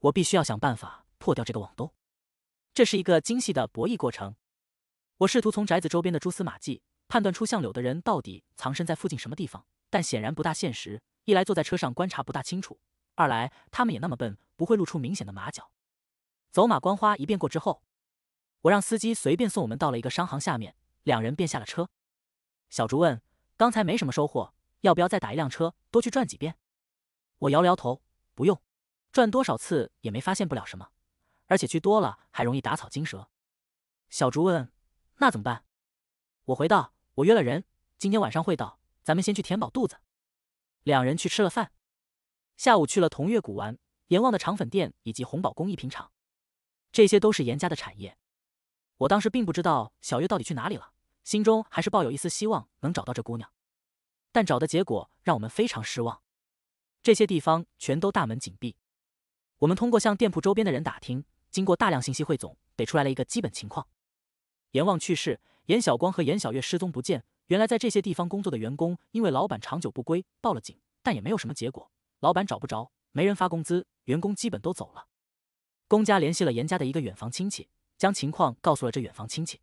我必须要想办法破掉这个网兜，这是一个精细的博弈过程。我试图从宅子周边的蛛丝马迹判断出向柳的人到底藏身在附近什么地方，但显然不大现实。一来坐在车上观察不大清楚，二来他们也那么笨，不会露出明显的马脚。走马观花一遍过之后，我让司机随便送我们到了一个商行下面，两人便下了车。小竹问：“刚才没什么收获，要不要再打一辆车，多去转几遍？”我摇了摇头：“不用，转多少次也没发现不了什么，而且去多了还容易打草惊蛇。”小竹问。那怎么办？我回道：“我约了人，今天晚上会到。咱们先去填饱肚子。”两人去吃了饭，下午去了同月古玩、阎王的肠粉店以及红宝工艺品厂，这些都是严家的产业。我当时并不知道小月到底去哪里了，心中还是抱有一丝希望能找到这姑娘，但找的结果让我们非常失望，这些地方全都大门紧闭。我们通过向店铺周边的人打听，经过大量信息汇总，得出来了一个基本情况。阎王去世，严小光和严小月失踪不见。原来在这些地方工作的员工，因为老板长久不归，报了警，但也没有什么结果。老板找不着，没人发工资，员工基本都走了。公家联系了严家的一个远房亲戚，将情况告诉了这远房亲戚。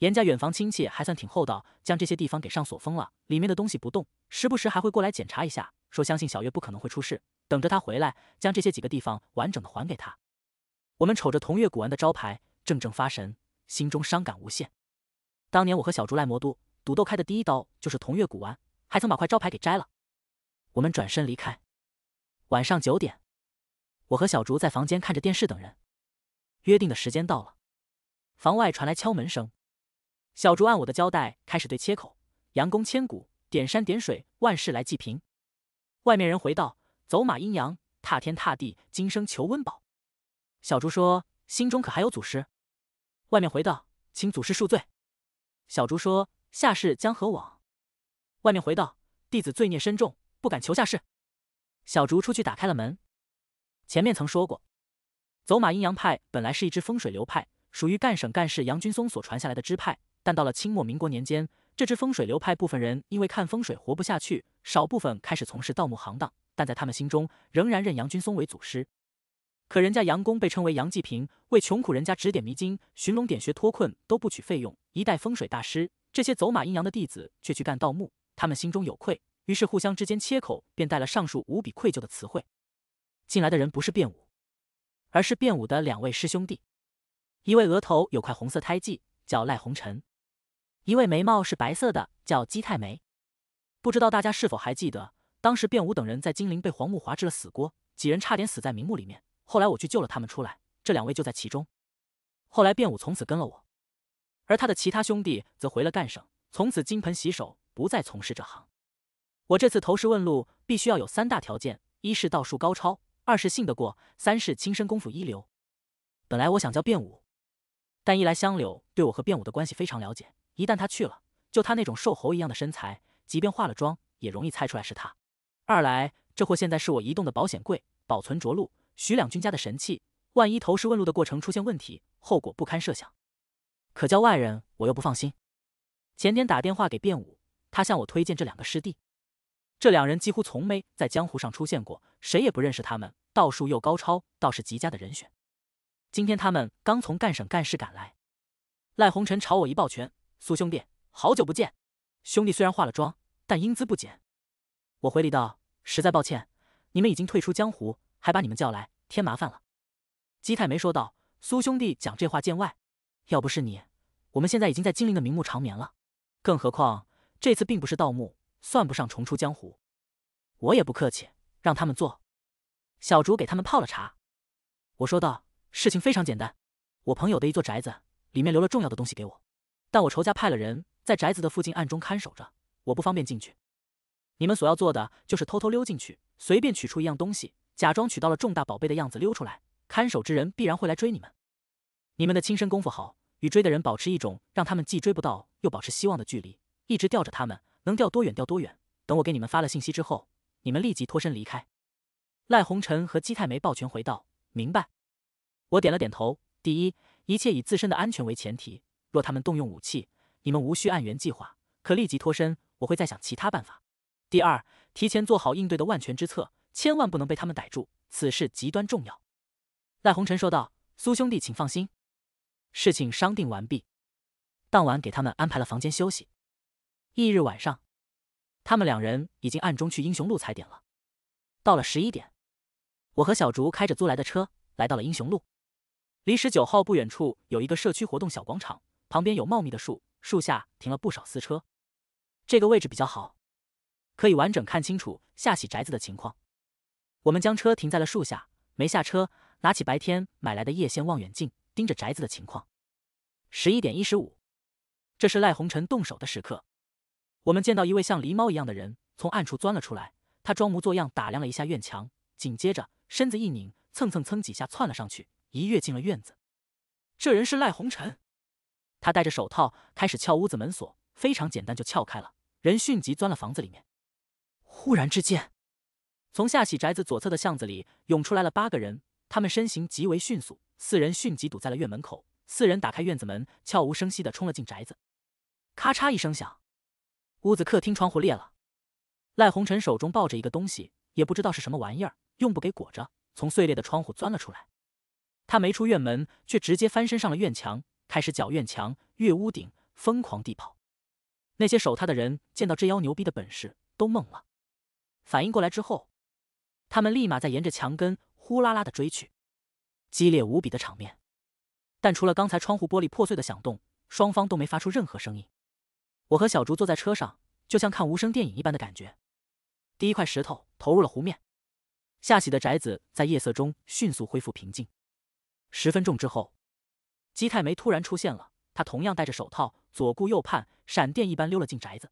严家远房亲戚还算挺厚道，将这些地方给上锁封了，里面的东西不动，时不时还会过来检查一下，说相信小月不可能会出事，等着他回来，将这些几个地方完整的还给他。我们瞅着同月古玩的招牌，怔怔发神。心中伤感无限。当年我和小竹来魔都赌斗开的第一刀就是同月古玩，还曾把块招牌给摘了。我们转身离开。晚上九点，我和小竹在房间看着电视等人。约定的时间到了，房外传来敲门声。小竹按我的交代开始对切口，阳宫千古，点山点水，万事来祭平。外面人回道：走马阴阳，踏天踏地，今生求温饱。小竹说：心中可还有祖师？外面回道：“请祖师恕罪。”小竹说：“下世将何往？”外面回道：“弟子罪孽深重，不敢求下世。”小竹出去打开了门。前面曾说过，走马阴阳派本来是一支风水流派，属于赣省干市杨军松所传下来的支派。但到了清末民国年间，这支风水流派部分人因为看风水活不下去，少部分开始从事盗墓行当，但在他们心中仍然认杨军松为祖师。可人家杨公被称为杨继平，为穷苦人家指点迷津、寻龙点穴、脱困都不取费用，一代风水大师。这些走马阴阳的弟子却去干盗墓，他们心中有愧，于是互相之间切口便带了上述无比愧疚的词汇。进来的人不是变武，而是变武的两位师兄弟，一位额头有块红色胎记，叫赖红尘；一位眉毛是白色的，叫姬太梅。不知道大家是否还记得，当时变武等人在金陵被黄木华治了死过，几人差点死在明墓里面。后来我去救了他们出来，这两位就在其中。后来卞武从此跟了我，而他的其他兄弟则回了赣省，从此金盆洗手，不再从事这行。我这次投石问路，必须要有三大条件：一是道术高超，二是信得过，三是轻身功夫一流。本来我想叫卞武，但一来香柳对我和卞武的关系非常了解，一旦他去了，就他那种瘦猴一样的身材，即便化了妆也容易猜出来是他；二来这货现在是我移动的保险柜，保存着陆，徐两军家的神器，万一投石问路的过程出现问题，后果不堪设想。可叫外人，我又不放心。前天打电话给卞武，他向我推荐这两个师弟。这两人几乎从没在江湖上出现过，谁也不认识他们。道术又高超，倒是极佳的人选。今天他们刚从赣省赣市赶来。赖红尘朝我一抱拳：“苏兄弟，好久不见。兄弟虽然化了妆，但英姿不减。”我回礼道：“实在抱歉，你们已经退出江湖。”还把你们叫来，添麻烦了。姬太没说道：“苏兄弟讲这话见外，要不是你，我们现在已经在金陵的明目长眠了。更何况这次并不是盗墓，算不上重出江湖。我也不客气，让他们坐。小竹给他们泡了茶。”我说道：“事情非常简单，我朋友的一座宅子里面留了重要的东西给我，但我仇家派了人在宅子的附近暗中看守着，我不方便进去。你们所要做的就是偷偷溜进去，随便取出一样东西。”假装取到了重大宝贝的样子溜出来，看守之人必然会来追你们。你们的轻身功夫好，与追的人保持一种让他们既追不到又保持希望的距离，一直吊着他们，能吊多远吊多远。等我给你们发了信息之后，你们立即脱身离开。赖红尘和姬太梅抱拳回道：“明白。”我点了点头。第一，一切以自身的安全为前提。若他们动用武器，你们无需按原计划，可立即脱身。我会再想其他办法。第二，提前做好应对的万全之策。千万不能被他们逮住，此事极端重要。”赖红尘说道。“苏兄弟，请放心。”事情商定完毕，当晚给他们安排了房间休息。翌日晚上，他们两人已经暗中去英雄路踩点了。到了十一点，我和小竹开着租来的车，来到了英雄路。离十九号不远处有一个社区活动小广场，旁边有茂密的树，树下停了不少私车。这个位置比较好，可以完整看清楚夏喜宅子的情况。我们将车停在了树下，没下车，拿起白天买来的夜线望远镜，盯着宅子的情况。十一点一十五，这是赖红尘动手的时刻。我们见到一位像狸猫一样的人从暗处钻了出来，他装模作样打量了一下院墙，紧接着身子一拧，蹭蹭蹭几下窜了上去，一跃进了院子。这人是赖红尘，他戴着手套开始撬屋子门锁，非常简单就撬开了，人迅疾钻了房子里面。忽然之间。从夏喜宅子左侧的巷子里涌出来了八个人，他们身形极为迅速，四人迅即堵在了院门口。四人打开院子门，悄无声息地冲了进宅子。咔嚓一声响，屋子客厅窗户裂了。赖红尘手中抱着一个东西，也不知道是什么玩意儿，用布给裹着，从碎裂的窗户钻了出来。他没出院门，却直接翻身上了院墙，开始搅院墙越屋顶，疯狂地跑。那些守他的人见到这妖牛逼的本事，都懵了。反应过来之后。他们立马在沿着墙根呼啦啦的追去，激烈无比的场面。但除了刚才窗户玻璃破碎的响动，双方都没发出任何声音。我和小竹坐在车上，就像看无声电影一般的感觉。第一块石头投入了湖面，夏喜的宅子在夜色中迅速恢复平静。十分钟之后，姬太梅突然出现了，她同样戴着手套，左顾右盼，闪电一般溜了进宅子。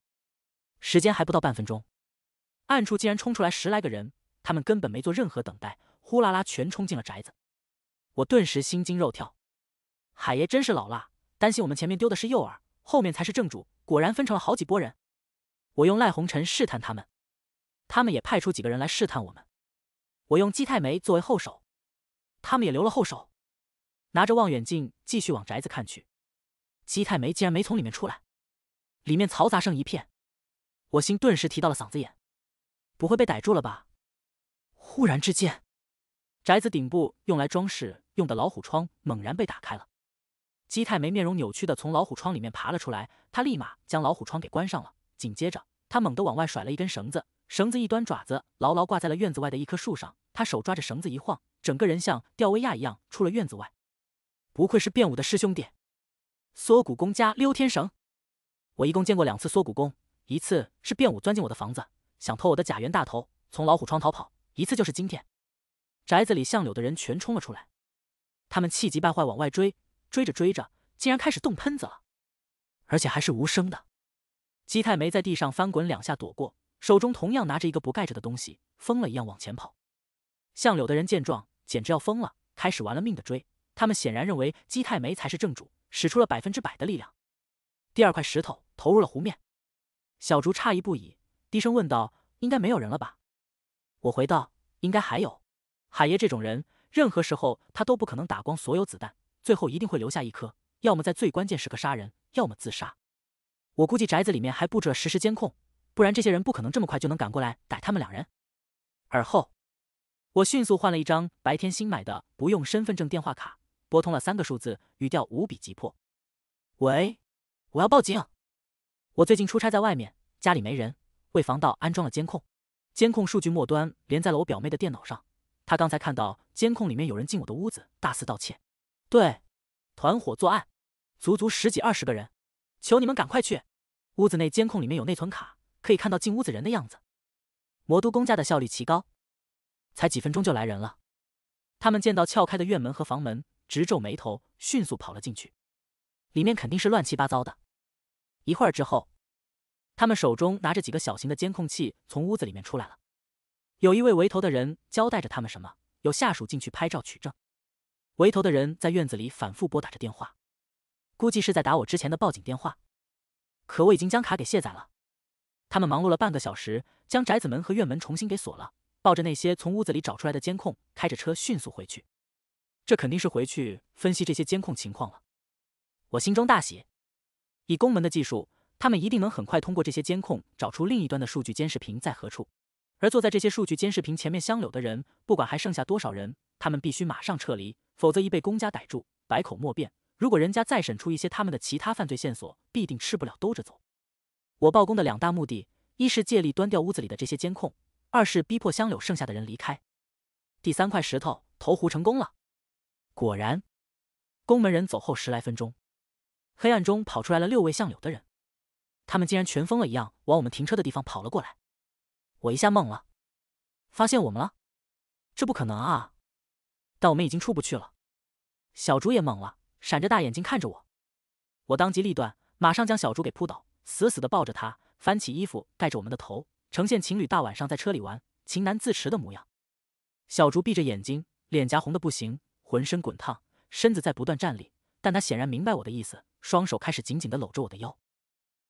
时间还不到半分钟，暗处竟然冲出来十来个人。他们根本没做任何等待，呼啦啦全冲进了宅子。我顿时心惊肉跳。海爷真是老辣，担心我们前面丢的是诱饵，后面才是正主。果然分成了好几拨人。我用赖红尘试探他们，他们也派出几个人来试探我们。我用姬太梅作为后手，他们也留了后手。拿着望远镜继续往宅子看去，姬太梅竟然没从里面出来。里面嘈杂声一片，我心顿时提到了嗓子眼，不会被逮住了吧？忽然之间，宅子顶部用来装饰用的老虎窗猛然被打开了。姬太梅面容扭曲的从老虎窗里面爬了出来，他立马将老虎窗给关上了。紧接着，他猛地往外甩了一根绳子，绳子一端爪子牢牢挂在了院子外的一棵树上。他手抓着绳子一晃，整个人像吊威亚一样出了院子外。不愧是变武的师兄弟，缩骨功加溜天绳。我一共见过两次缩骨功，一次是变武钻进我的房子，想偷我的假元大头，从老虎窗逃跑。一次就是今天，宅子里相柳的人全冲了出来，他们气急败坏往外追，追着追着竟然开始动喷子了，而且还是无声的。姬太梅在地上翻滚两下躲过，手中同样拿着一个不盖着的东西，疯了一样往前跑。相柳的人见状简直要疯了，开始玩了命的追。他们显然认为姬太梅才是正主，使出了百分之百的力量。第二块石头投入了湖面，小竹诧异不已，低声问道：“应该没有人了吧？”我回道：“应该还有，海爷这种人，任何时候他都不可能打光所有子弹，最后一定会留下一颗，要么在最关键时刻杀人，要么自杀。我估计宅子里面还布置了实时监控，不然这些人不可能这么快就能赶过来逮他们两人。”而后，我迅速换了一张白天新买的不用身份证电话卡，拨通了三个数字，语调无比急迫：“喂，我要报警，我最近出差在外面，家里没人，为防盗安装了监控。”监控数据末端连在了我表妹的电脑上，她刚才看到监控里面有人进我的屋子大肆盗窃，对，团伙作案，足足十几二十个人，求你们赶快去！屋子内监控里面有内存卡，可以看到进屋子人的样子。魔都公家的效率奇高，才几分钟就来人了。他们见到撬开的院门和房门，直皱眉头，迅速跑了进去。里面肯定是乱七八糟的。一会儿之后。他们手中拿着几个小型的监控器，从屋子里面出来了。有一位围头的人交代着他们什么，有下属进去拍照取证。围头的人在院子里反复拨打着电话，估计是在打我之前的报警电话。可我已经将卡给卸载了。他们忙碌了半个小时，将宅子门和院门重新给锁了，抱着那些从屋子里找出来的监控，开着车迅速回去。这肯定是回去分析这些监控情况了。我心中大喜，以宫门的技术。他们一定能很快通过这些监控找出另一端的数据监视屏在何处，而坐在这些数据监视屏前面相柳的人，不管还剩下多少人，他们必须马上撤离，否则一被公家逮住，百口莫辩。如果人家再审出一些他们的其他犯罪线索，必定吃不了兜着走。我报功的两大目的，一是借力端掉屋子里的这些监控，二是逼迫香柳剩下的人离开。第三块石头投壶成功了，果然，宫门人走后十来分钟，黑暗中跑出来了六位相柳的人。他们竟然全疯了一样往我们停车的地方跑了过来，我一下懵了，发现我们了，这不可能啊！但我们已经出不去了。小竹也懵了，闪着大眼睛看着我。我当机立断，马上将小竹给扑倒，死死的抱着他，翻起衣服盖着我们的头，呈现情侣大晚上在车里玩情难自持的模样。小竹闭着眼睛，脸颊红的不行，浑身滚烫，身子在不断站立，但她显然明白我的意思，双手开始紧紧的搂着我的腰。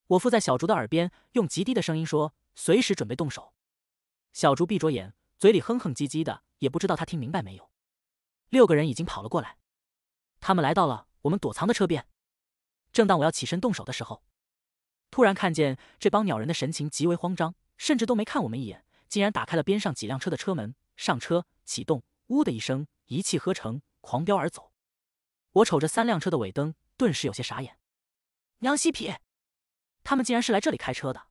我附在小竹的耳边，用极低的声音说：“随时准备动手。”小竹闭着眼，嘴里哼哼唧唧的，也不知道他听明白没有。六个人已经跑了过来，他们来到了我们躲藏的车边。正当我要起身动手的时候，突然看见这帮鸟人的神情极为慌张，甚至都没看我们一眼，竟然打开了边上几辆车的车门，上车启动，呜的一声，一气呵成，狂飙而走。我瞅着三辆车的尾灯，顿时有些傻眼。娘西撇！他们竟然是来这里开车的，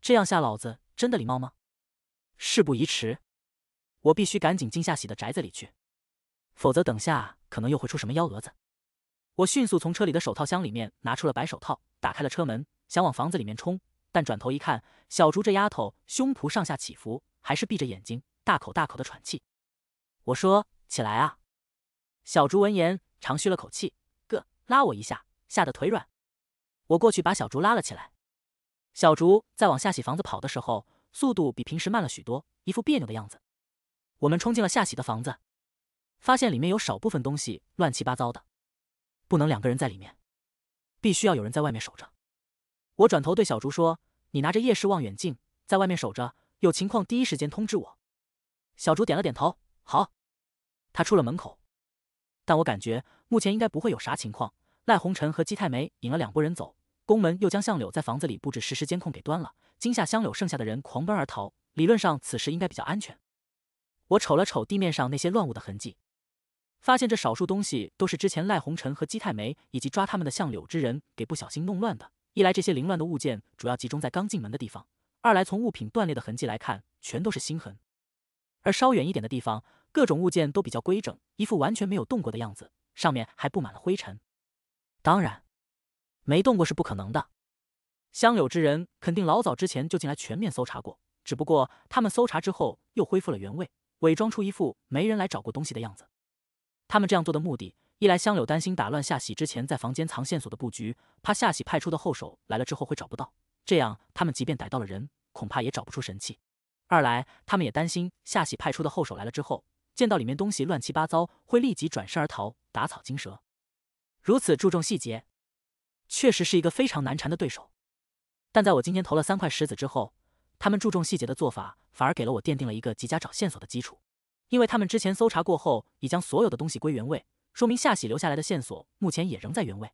这样吓老子真的礼貌吗？事不宜迟，我必须赶紧进夏喜的宅子里去，否则等下可能又会出什么幺蛾子。我迅速从车里的手套箱里面拿出了白手套，打开了车门，想往房子里面冲，但转头一看，小竹这丫头胸脯上下起伏，还是闭着眼睛，大口大口的喘气。我说：“起来啊！”小竹闻言长吁了口气，哥拉我一下，吓得腿软。我过去把小竹拉了起来。小竹在往夏喜房子跑的时候，速度比平时慢了许多，一副别扭的样子。我们冲进了夏喜的房子，发现里面有少部分东西乱七八糟的，不能两个人在里面，必须要有人在外面守着。我转头对小竹说：“你拿着夜视望远镜在外面守着，有情况第一时间通知我。”小竹点了点头：“好。”他出了门口，但我感觉目前应该不会有啥情况。赖红尘和姬太梅引了两拨人走。宫门又将相柳在房子里布置实时监控给端了，惊吓相柳剩下的人狂奔而逃。理论上此时应该比较安全。我瞅了瞅地面上那些乱物的痕迹，发现这少数东西都是之前赖红尘和姬太梅以及抓他们的相柳之人给不小心弄乱的。一来这些凌乱的物件主要集中在刚进门的地方；二来从物品断裂的痕迹来看，全都是新痕。而稍远一点的地方，各种物件都比较规整，一副完全没有动过的样子，上面还布满了灰尘。当然。没动过是不可能的，香柳之人肯定老早之前就进来全面搜查过，只不过他们搜查之后又恢复了原位，伪装出一副没人来找过东西的样子。他们这样做的目的，一来香柳担心打乱夏喜之前在房间藏线索的布局，怕夏喜派出的后手来了之后会找不到，这样他们即便逮到了人，恐怕也找不出神器；二来他们也担心夏喜派出的后手来了之后，见到里面东西乱七八糟，会立即转身而逃，打草惊蛇。如此注重细节。确实是一个非常难缠的对手，但在我今天投了三块石子之后，他们注重细节的做法反而给了我奠定了一个极佳找线索的基础，因为他们之前搜查过后已将所有的东西归原位，说明夏喜留下来的线索目前也仍在原位。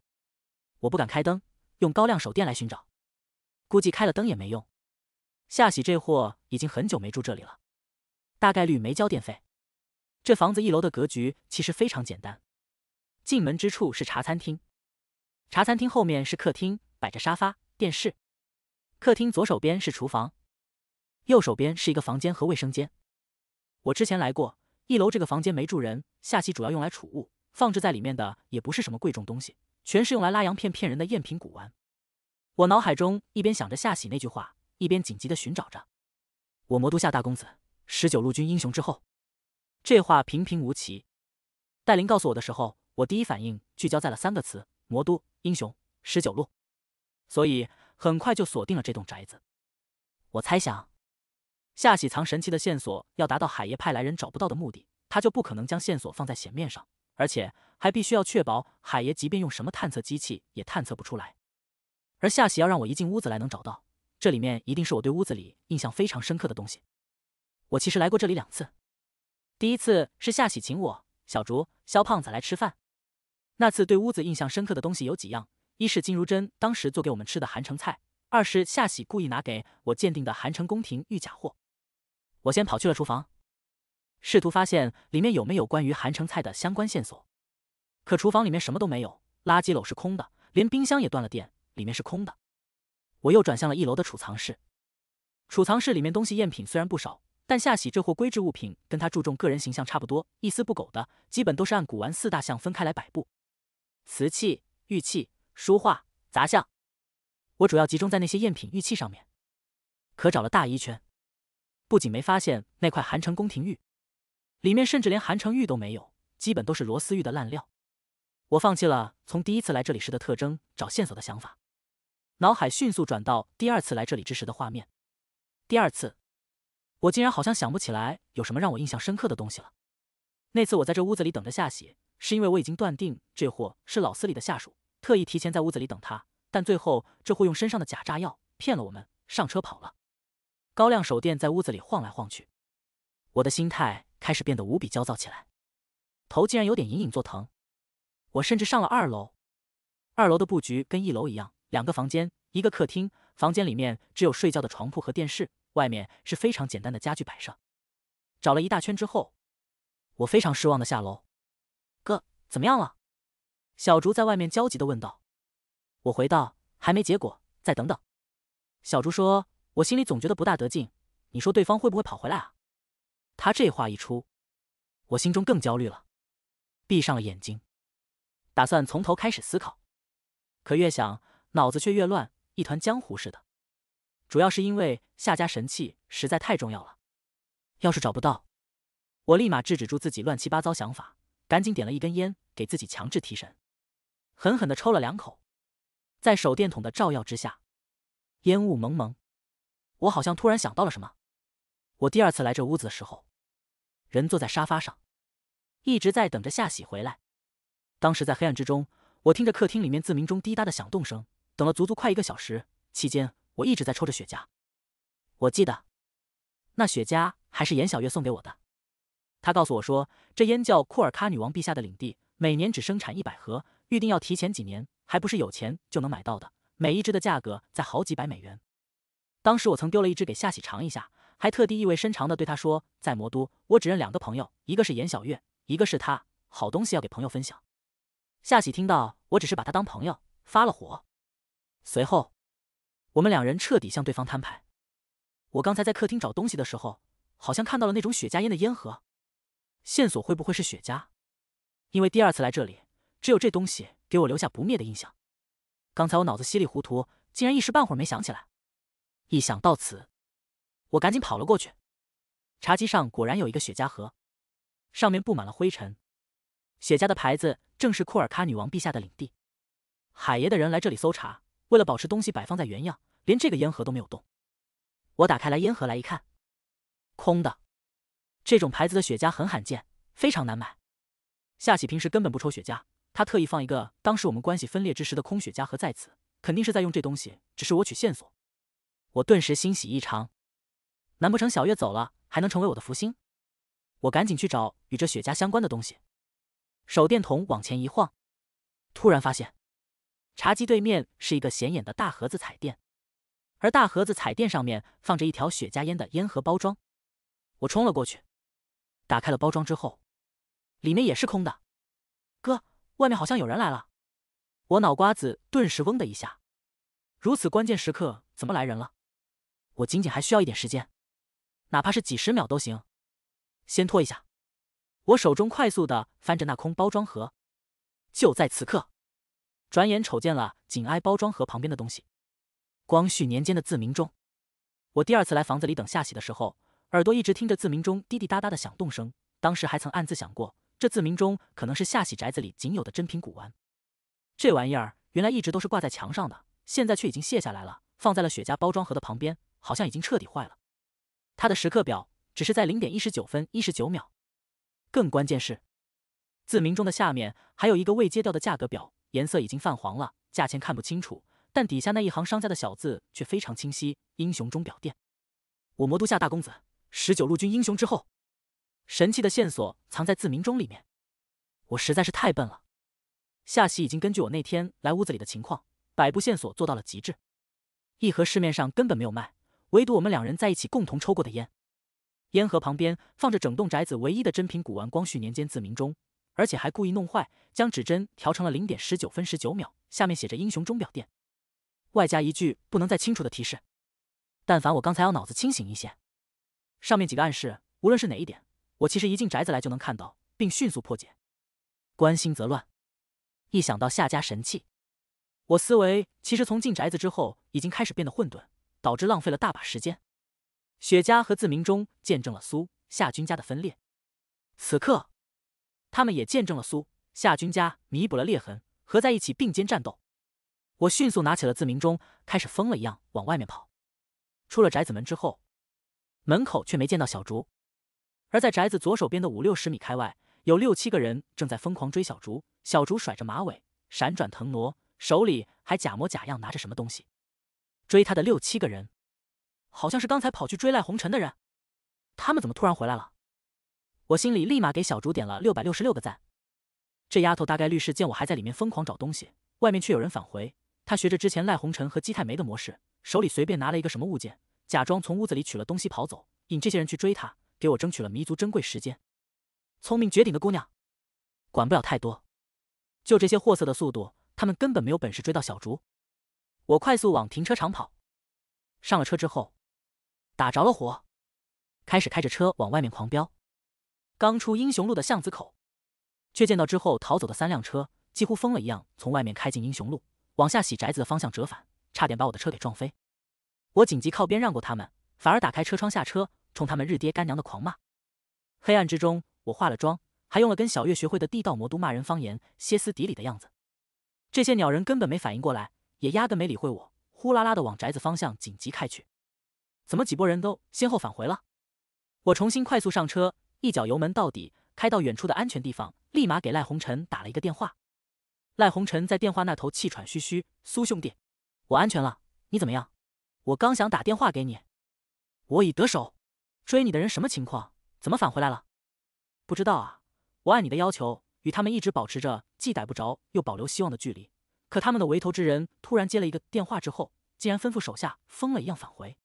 我不敢开灯，用高亮手电来寻找，估计开了灯也没用。夏喜这货已经很久没住这里了，大概率没交电费。这房子一楼的格局其实非常简单，进门之处是茶餐厅。茶餐厅后面是客厅，摆着沙发、电视。客厅左手边是厨房，右手边是一个房间和卫生间。我之前来过，一楼这个房间没住人，夏喜主要用来储物，放置在里面的也不是什么贵重东西，全是用来拉洋片骗人的赝品古玩。我脑海中一边想着夏喜那句话，一边紧急的寻找着。我魔都夏大公子，十九路军英雄之后，这话平平无奇。戴林告诉我的时候，我第一反应聚焦在了三个词。魔都英雄十九路，所以很快就锁定了这栋宅子。我猜想，夏喜藏神器的线索要达到海爷派来人找不到的目的，他就不可能将线索放在显面上，而且还必须要确保海爷即便用什么探测机器也探测不出来。而夏喜要让我一进屋子来能找到，这里面一定是我对屋子里印象非常深刻的东西。我其实来过这里两次，第一次是夏喜请我、小竹、肖胖子来吃饭。那次对屋子印象深刻的东西有几样，一是金如珍当时做给我们吃的韩城菜，二是夏喜故意拿给我鉴定的韩城宫廷御假货。我先跑去了厨房，试图发现里面有没有关于韩城菜的相关线索，可厨房里面什么都没有，垃圾篓是空的，连冰箱也断了电，里面是空的。我又转向了一楼的储藏室，储藏室里面东西赝品虽然不少，但夏喜这货归置物品跟他注重个人形象差不多，一丝不苟的，基本都是按古玩四大项分开来摆布。瓷器、玉器、书画、杂项，我主要集中在那些赝品玉器上面，可找了大一圈，不仅没发现那块韩城宫廷玉，里面甚至连韩城玉都没有，基本都是罗丝玉的烂料。我放弃了从第一次来这里时的特征找线索的想法，脑海迅速转到第二次来这里之时的画面。第二次，我竟然好像想不起来有什么让我印象深刻的东西了。那次我在这屋子里等着夏喜。是因为我已经断定这货是老司里的下属，特意提前在屋子里等他，但最后这货用身上的假炸药骗了我们，上车跑了。高亮手电在屋子里晃来晃去，我的心态开始变得无比焦躁起来，头竟然有点隐隐作疼。我甚至上了二楼，二楼的布局跟一楼一样，两个房间，一个客厅，房间里面只有睡觉的床铺和电视，外面是非常简单的家具摆设。找了一大圈之后，我非常失望的下楼。怎么样了？小竹在外面焦急的问道。我回道：“还没结果，再等等。”小竹说：“我心里总觉得不大得劲，你说对方会不会跑回来啊？”他这话一出，我心中更焦虑了，闭上了眼睛，打算从头开始思考。可越想，脑子却越乱，一团浆糊似的。主要是因为夏家神器实在太重要了，要是找不到，我立马制止住自己乱七八糟想法。赶紧点了一根烟，给自己强制提神，狠狠的抽了两口。在手电筒的照耀之下，烟雾蒙蒙。我好像突然想到了什么。我第二次来这屋子的时候，人坐在沙发上，一直在等着夏喜回来。当时在黑暗之中，我听着客厅里面自鸣钟滴答的响动声，等了足足快一个小时。期间我一直在抽着雪茄。我记得，那雪茄还是严小月送给我的。他告诉我说：“这烟叫库尔喀女王陛下的领地，每年只生产一百盒，预定要提前几年，还不是有钱就能买到的。每一支的价格在好几百美元。”当时我曾丢了一支给夏喜尝一下，还特地意味深长的对他说：“在魔都，我只认两个朋友，一个是严小月，一个是他。好东西要给朋友分享。”夏喜听到我只是把他当朋友，发了火。随后，我们两人彻底向对方摊牌。我刚才在客厅找东西的时候，好像看到了那种雪茄烟的烟盒。线索会不会是雪茄？因为第二次来这里，只有这东西给我留下不灭的印象。刚才我脑子稀里糊涂，竟然一时半会儿没想起来。一想到此，我赶紧跑了过去。茶几上果然有一个雪茄盒，上面布满了灰尘。雪茄的牌子正是库尔喀女王陛下的领地。海爷的人来这里搜查，为了保持东西摆放在原样，连这个烟盒都没有动。我打开来烟盒来一看，空的。这种牌子的雪茄很罕见，非常难买。夏启平时根本不抽雪茄，他特意放一个当时我们关系分裂之时的空雪茄盒在此，肯定是在用这东西。只是我取线索，我顿时欣喜异常。难不成小月走了还能成为我的福星？我赶紧去找与这雪茄相关的东西。手电筒往前一晃，突然发现茶几对面是一个显眼的大盒子彩电，而大盒子彩电上面放着一条雪茄烟的烟盒包装。我冲了过去。打开了包装之后，里面也是空的。哥，外面好像有人来了。我脑瓜子顿时嗡的一下。如此关键时刻，怎么来人了？我仅仅还需要一点时间，哪怕是几十秒都行。先拖一下。我手中快速的翻着那空包装盒。就在此刻，转眼瞅见了紧挨包装盒旁边的东西。光绪年间的字明钟。我第二次来房子里等夏喜的时候。耳朵一直听着字鸣钟滴滴答答的响动声，当时还曾暗自想过，这字鸣钟可能是夏喜宅子里仅有的珍品古玩。这玩意儿原来一直都是挂在墙上的，现在却已经卸下来了，放在了雪茄包装盒的旁边，好像已经彻底坏了。他的时刻表只是在零点一十九分一十九秒。更关键是，字鸣钟的下面还有一个未揭掉的价格表，颜色已经泛黄了，价钱看不清楚，但底下那一行商家的小字却非常清晰：“英雄钟表店，我魔都夏大公子。”十九路军英雄之后，神器的线索藏在字明钟里面。我实在是太笨了。夏喜已经根据我那天来屋子里的情况，百步线索做到了极致。一盒市面上根本没有卖，唯独我们两人在一起共同抽过的烟。烟盒旁边放着整栋宅子唯一的珍品古玩——光绪年间字明钟，而且还故意弄坏，将指针调成了零点十九分十九秒，下面写着“英雄钟表店”，外加一句不能再清楚的提示：“但凡我刚才要脑子清醒一些。”上面几个暗示，无论是哪一点，我其实一进宅子来就能看到，并迅速破解。关心则乱，一想到夏家神器，我思维其实从进宅子之后已经开始变得混沌，导致浪费了大把时间。雪茄和字明钟见证了苏夏军家的分裂，此刻，他们也见证了苏夏军家弥补了裂痕，合在一起并肩战斗。我迅速拿起了字明钟，开始疯了一样往外面跑。出了宅子门之后。门口却没见到小竹，而在宅子左手边的五六十米开外，有六七个人正在疯狂追小竹。小竹甩着马尾，闪转腾挪，手里还假模假样拿着什么东西。追他的六七个人，好像是刚才跑去追赖红尘的人，他们怎么突然回来了？我心里立马给小竹点了六百六十六个赞。这丫头大概率是见我还在里面疯狂找东西，外面却有人返回，她学着之前赖红尘和姬太梅的模式，手里随便拿了一个什么物件。假装从屋子里取了东西跑走，引这些人去追他，给我争取了弥足珍贵时间。聪明绝顶的姑娘，管不了太多，就这些货色的速度，他们根本没有本事追到小竹。我快速往停车场跑，上了车之后，打着了火，开始开着车往外面狂飙。刚出英雄路的巷子口，却见到之后逃走的三辆车几乎疯了一样从外面开进英雄路，往下洗宅子的方向折返，差点把我的车给撞飞。我紧急靠边让过他们，反而打开车窗下车，冲他们日爹干娘的狂骂。黑暗之中，我化了妆，还用了跟小月学会的地道魔都骂人方言，歇斯底里的样子。这些鸟人根本没反应过来，也压根没理会我，呼啦啦的往宅子方向紧急开去。怎么几波人都先后返回了？我重新快速上车，一脚油门到底，开到远处的安全地方，立马给赖红尘打了一个电话。赖红尘在电话那头气喘吁吁：“苏兄弟，我安全了，你怎么样？”我刚想打电话给你，我已得手，追你的人什么情况？怎么返回来了？不知道啊，我按你的要求，与他们一直保持着既逮不着又保留希望的距离。可他们的围头之人突然接了一个电话之后，竟然吩咐手下疯了一样返回。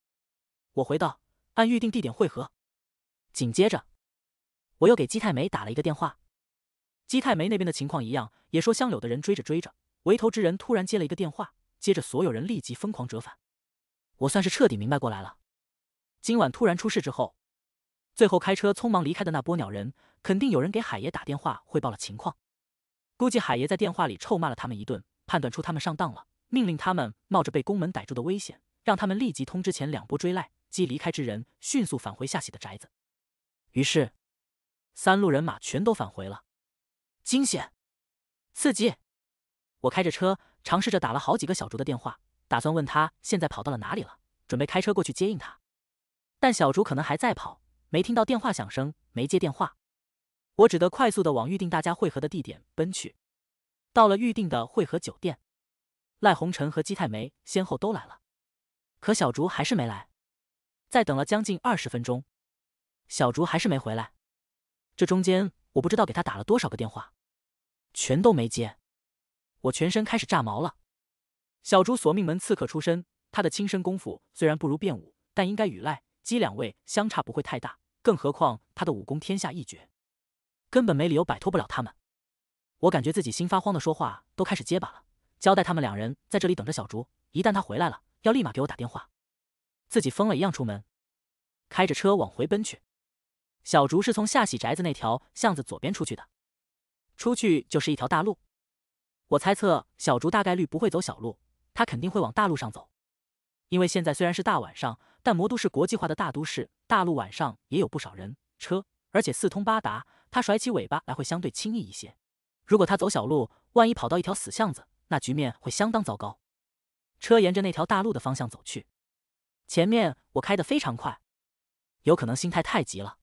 我回道：按预定地点会合。紧接着，我又给姬太梅打了一个电话，姬太梅那边的情况一样，也说香柳的人追着追着，围头之人突然接了一个电话，接着所有人立即疯狂折返。我算是彻底明白过来了。今晚突然出事之后，最后开车匆忙离开的那波鸟人，肯定有人给海爷打电话汇报了情况。估计海爷在电话里臭骂了他们一顿，判断出他们上当了，命令他们冒着被宫门逮住的危险，让他们立即通知前两波追赖即离开之人，迅速返回夏喜的宅子。于是，三路人马全都返回了。惊险，刺激！我开着车，尝试着打了好几个小竹的电话。打算问他现在跑到了哪里了，准备开车过去接应他。但小竹可能还在跑，没听到电话响声，没接电话。我只得快速的往预定大家会合的地点奔去。到了预定的会合酒店，赖红尘和姬太梅先后都来了，可小竹还是没来。再等了将近二十分钟，小竹还是没回来。这中间我不知道给他打了多少个电话，全都没接。我全身开始炸毛了。小竹索命门刺客出身，他的轻身功夫虽然不如变武，但应该与赖、姬两位相差不会太大。更何况他的武功天下一绝，根本没理由摆脱不了他们。我感觉自己心发慌的，说话都开始结巴了。交代他们两人在这里等着小竹，一旦他回来了，要立马给我打电话。自己疯了一样出门，开着车往回奔去。小竹是从夏喜宅子那条巷子左边出去的，出去就是一条大路。我猜测小竹大概率不会走小路。他肯定会往大路上走，因为现在虽然是大晚上，但魔都是国际化的大都市，大路晚上也有不少人、车，而且四通八达，他甩起尾巴来会相对轻易一些。如果他走小路，万一跑到一条死巷子，那局面会相当糟糕。车沿着那条大路的方向走去，前面我开得非常快，有可能心态太急了。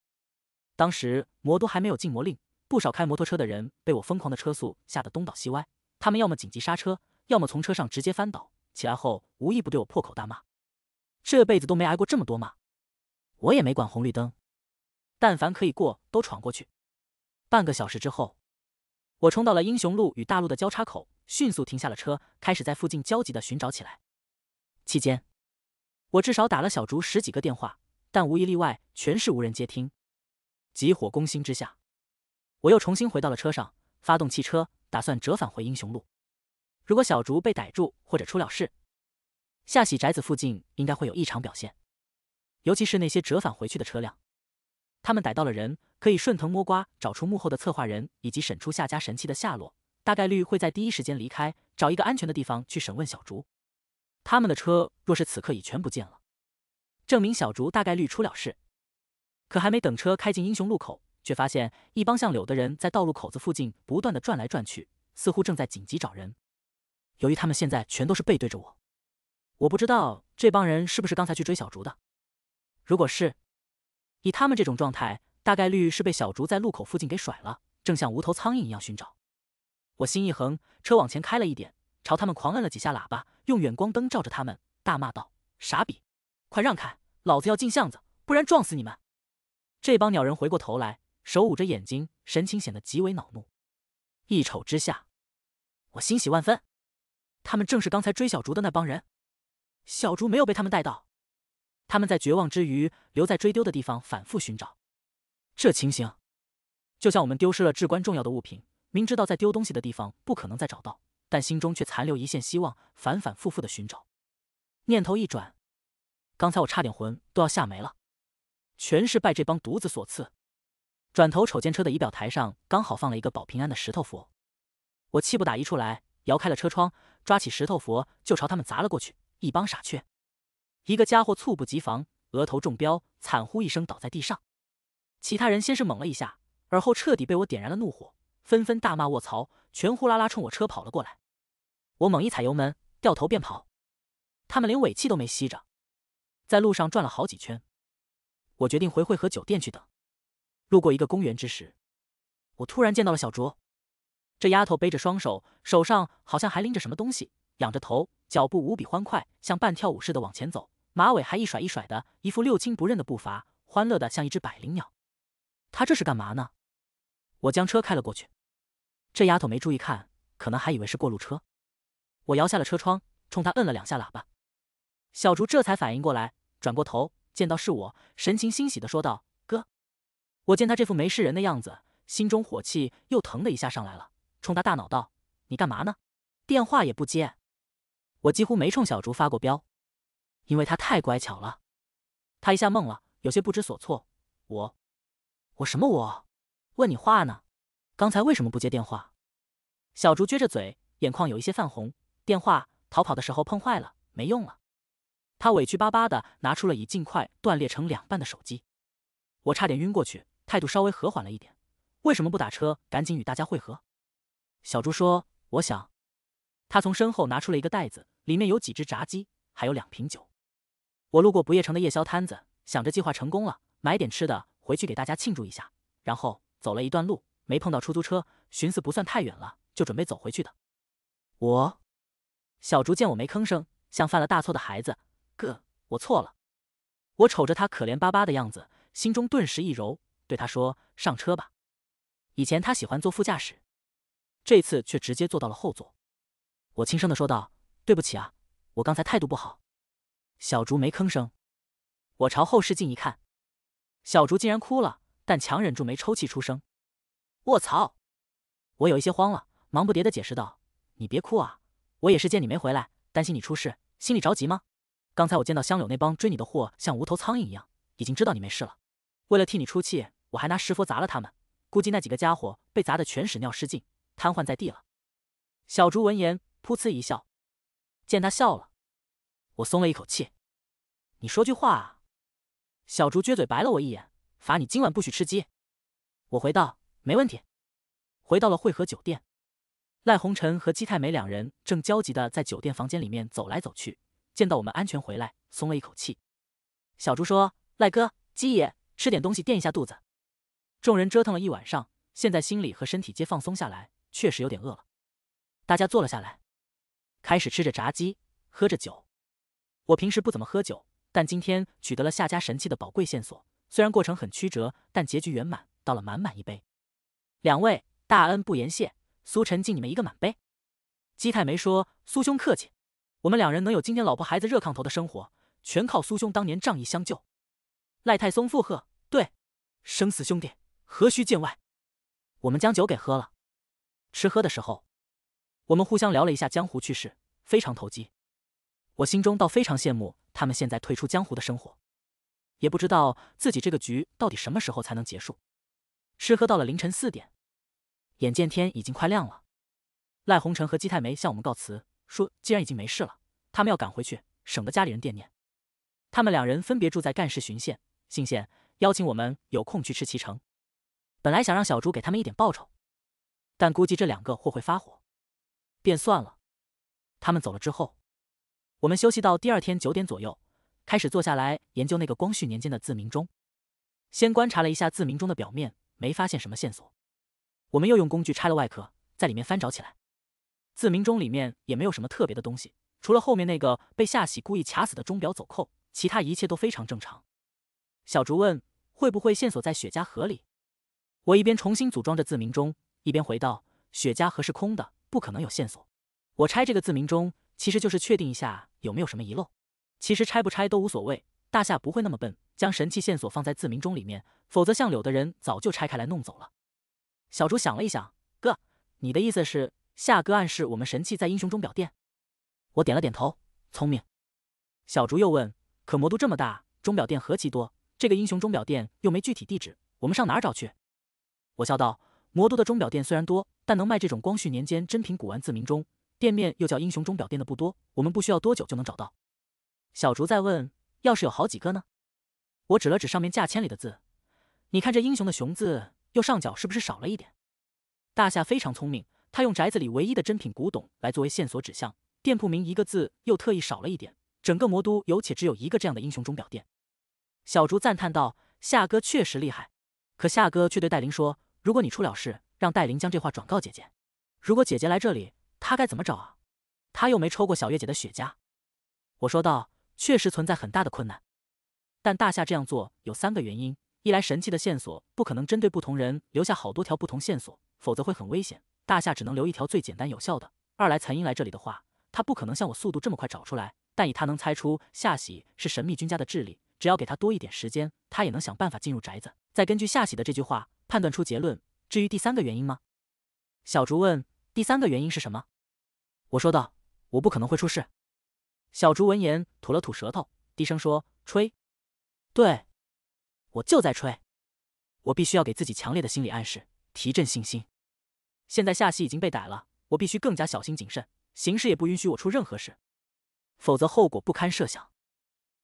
当时魔都还没有禁魔令，不少开摩托车的人被我疯狂的车速吓得东倒西歪，他们要么紧急刹车。要么从车上直接翻倒起来后，无一不对我破口大骂。这辈子都没挨过这么多骂，我也没管红绿灯，但凡可以过都闯过去。半个小时之后，我冲到了英雄路与大路的交叉口，迅速停下了车，开始在附近焦急的寻找起来。期间，我至少打了小竹十几个电话，但无一例外全是无人接听。急火攻心之下，我又重新回到了车上，发动汽车，打算折返回英雄路。如果小竹被逮住或者出了事，夏喜宅子附近应该会有异常表现，尤其是那些折返回去的车辆。他们逮到了人，可以顺藤摸瓜找出幕后的策划人以及审出夏家神器的下落。大概率会在第一时间离开，找一个安全的地方去审问小竹。他们的车若是此刻已全不见了，证明小竹大概率出了事。可还没等车开进英雄路口，却发现一帮向柳的人在道路口子附近不断的转来转去，似乎正在紧急找人。由于他们现在全都是背对着我，我不知道这帮人是不是刚才去追小竹的。如果是，以他们这种状态，大概率是被小竹在路口附近给甩了，正像无头苍蝇一样寻找。我心一横，车往前开了一点，朝他们狂摁了几下喇叭，用远光灯照着他们，大骂道：“傻逼，快让开，老子要进巷子，不然撞死你们！”这帮鸟人回过头来，手捂着眼睛，神情显得极为恼怒。一瞅之下，我欣喜万分。他们正是刚才追小竹的那帮人，小竹没有被他们带到，他们在绝望之余留在追丢的地方反复寻找，这情形就像我们丢失了至关重要的物品，明知道在丢东西的地方不可能再找到，但心中却残留一线希望，反反复复的寻找。念头一转，刚才我差点魂都要吓没了，全是拜这帮犊子所赐。转头瞅见车的仪表台上刚好放了一个保平安的石头佛，我气不打一处来，摇开了车窗。抓起石头佛就朝他们砸了过去，一帮傻缺！一个家伙猝不及防，额头中标，惨呼一声倒在地上。其他人先是猛了一下，而后彻底被我点燃了怒火，纷纷大骂：“卧槽！”全呼啦啦冲我车跑了过来。我猛一踩油门，掉头便跑。他们连尾气都没吸着，在路上转了好几圈。我决定回汇合酒店去等。路过一个公园之时，我突然见到了小卓。这丫头背着双手，手上好像还拎着什么东西，仰着头，脚步无比欢快，像半跳舞似的往前走，马尾还一甩一甩的，一副六亲不认的步伐，欢乐的像一只百灵鸟。她这是干嘛呢？我将车开了过去，这丫头没注意看，可能还以为是过路车。我摇下了车窗，冲她摁了两下喇叭。小竹这才反应过来，转过头，见到是我，神情欣喜的说道：“哥。”我见他这副没事人的样子，心中火气又腾的一下上来了。冲他大脑道：“你干嘛呢？电话也不接，我几乎没冲小竹发过飙，因为他太乖巧了。他一下懵了，有些不知所措。我，我什么我？问你话呢，刚才为什么不接电话？”小竹撅着嘴，眼眶有一些泛红。电话逃跑的时候碰坏了，没用了。他委屈巴巴地拿出了已尽快断裂成两半的手机。我差点晕过去，态度稍微和缓了一点。为什么不打车？赶紧与大家汇合。小猪说：“我想，他从身后拿出了一个袋子，里面有几只炸鸡，还有两瓶酒。我路过不夜城的夜宵摊子，想着计划成功了，买点吃的回去给大家庆祝一下。然后走了一段路，没碰到出租车，寻思不算太远了，就准备走回去的。我，小竹见我没吭声，像犯了大错的孩子，哥，我错了。我瞅着他可怜巴巴的样子，心中顿时一柔，对他说：上车吧。以前他喜欢坐副驾驶。”这次却直接坐到了后座，我轻声的说道：“对不起啊，我刚才态度不好。”小竹没吭声。我朝后视镜一看，小竹竟然哭了，但强忍住没抽泣出声。卧槽！我有一些慌了，忙不迭的解释道：“你别哭啊，我也是见你没回来，担心你出事，心里着急吗？刚才我见到香柳那帮追你的货，像无头苍蝇一样，已经知道你没事了。为了替你出气，我还拿石佛砸了他们，估计那几个家伙被砸的全屎尿失禁。”瘫痪在地了。小竹闻言，噗嗤一笑。见他笑了，我松了一口气。你说句话啊！小竹撅嘴白了我一眼，罚你今晚不许吃鸡。我回道：没问题。回到了汇合酒店，赖红尘和姬太美两人正焦急的在酒店房间里面走来走去，见到我们安全回来，松了一口气。小竹说：“赖哥，姬爷，吃点东西垫一下肚子。”众人折腾了一晚上，现在心里和身体皆放松下来。确实有点饿了，大家坐了下来，开始吃着炸鸡，喝着酒。我平时不怎么喝酒，但今天取得了夏家神器的宝贵线索，虽然过程很曲折，但结局圆满，倒了满满一杯。两位大恩不言谢，苏晨敬你们一个满杯。姬太梅说：“苏兄客气，我们两人能有今天老婆孩子热炕头的生活，全靠苏兄当年仗义相救。”赖太松附和：“对，生死兄弟何须见外？”我们将酒给喝了。吃喝的时候，我们互相聊了一下江湖趣事，非常投机。我心中倒非常羡慕他们现在退出江湖的生活，也不知道自己这个局到底什么时候才能结束。吃喝到了凌晨四点，眼见天已经快亮了，赖红尘和姬太梅向我们告辞，说既然已经没事了，他们要赶回去，省得家里人惦念。他们两人分别住在干市巡县、信县，邀请我们有空去吃脐橙。本来想让小朱给他们一点报酬。但估计这两个货会发火，便算了。他们走了之后，我们休息到第二天九点左右，开始坐下来研究那个光绪年间的自鸣钟。先观察了一下自鸣钟的表面，没发现什么线索。我们又用工具拆了外壳，在里面翻找起来。自鸣钟里面也没有什么特别的东西，除了后面那个被夏喜故意卡死的钟表走扣，其他一切都非常正常。小竹问：“会不会线索在雪茄盒里？”我一边重新组装着自鸣钟。一边回道：“雪茄盒是空的，不可能有线索。我拆这个字明钟，其实就是确定一下有没有什么遗漏。其实拆不拆都无所谓，大夏不会那么笨，将神器线索放在字明钟里面，否则相柳的人早就拆开来弄走了。”小竹想了一想：“哥，你的意思是夏哥暗示我们神器在英雄钟表店？”我点了点头：“聪明。”小竹又问：“可魔都这么大，钟表店何其多，这个英雄钟表店又没具体地址，我们上哪儿找去？”我笑道。魔都的钟表店虽然多，但能卖这种光绪年间珍品古玩字明钟，店面又叫英雄钟表店的不多。我们不需要多久就能找到。小竹在问：“要是有好几个呢？”我指了指上面价签里的字：“你看这‘英雄’的‘雄’字，右上角是不是少了一点？”大夏非常聪明，他用宅子里唯一的珍品古董来作为线索指向店铺名一个字，又特意少了一点。整个魔都有且只有一个这样的英雄钟表店。小竹赞叹道：“夏哥确实厉害。”可夏哥却对戴琳说。如果你出了事，让戴琳将这话转告姐姐。如果姐姐来这里，她该怎么找啊？她又没抽过小月姐的雪茄。我说道：“确实存在很大的困难，但大夏这样做有三个原因：一来神器的线索不可能针对不同人留下好多条不同线索，否则会很危险；大夏只能留一条最简单有效的。二来岑英来这里的话，他不可能像我速度这么快找出来。但以他能猜出夏喜是神秘君家的智力，只要给他多一点时间，他也能想办法进入宅子。再根据夏喜的这句话。”判断出结论，至于第三个原因吗？小竹问。第三个原因是什么？我说道：“我不可能会出事。”小竹闻言吐了吐舌头，低声说：“吹。”对，我就在吹。我必须要给自己强烈的心理暗示，提振信心。现在夏西已经被逮了，我必须更加小心谨慎，形势也不允许我出任何事，否则后果不堪设想。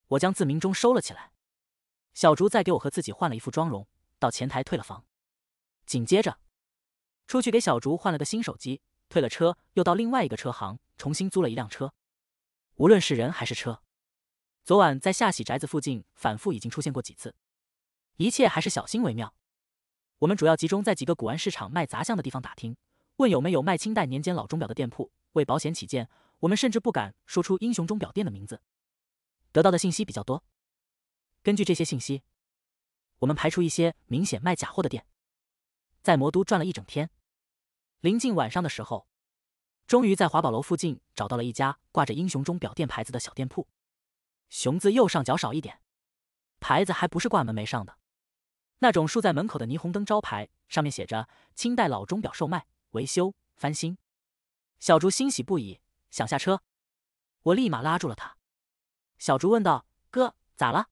我将自鸣钟收了起来。小竹再给我和自己换了一副妆容，到前台退了房。紧接着，出去给小竹换了个新手机，退了车，又到另外一个车行重新租了一辆车。无论是人还是车，昨晚在夏喜宅子附近反复已经出现过几次，一切还是小心为妙。我们主要集中在几个古玩市场卖杂项的地方打听，问有没有卖清代年间老钟表的店铺。为保险起见，我们甚至不敢说出英雄钟表店的名字。得到的信息比较多，根据这些信息，我们排除一些明显卖假货的店。在魔都转了一整天，临近晚上的时候，终于在华宝楼附近找到了一家挂着“英雄钟表店”牌子的小店铺。熊字右上角少一点，牌子还不是挂门楣上的，那种竖在门口的霓虹灯招牌，上面写着“清代老钟表售卖、维修、翻新”。小竹欣喜不已，想下车，我立马拉住了他。小竹问道：“哥，咋了？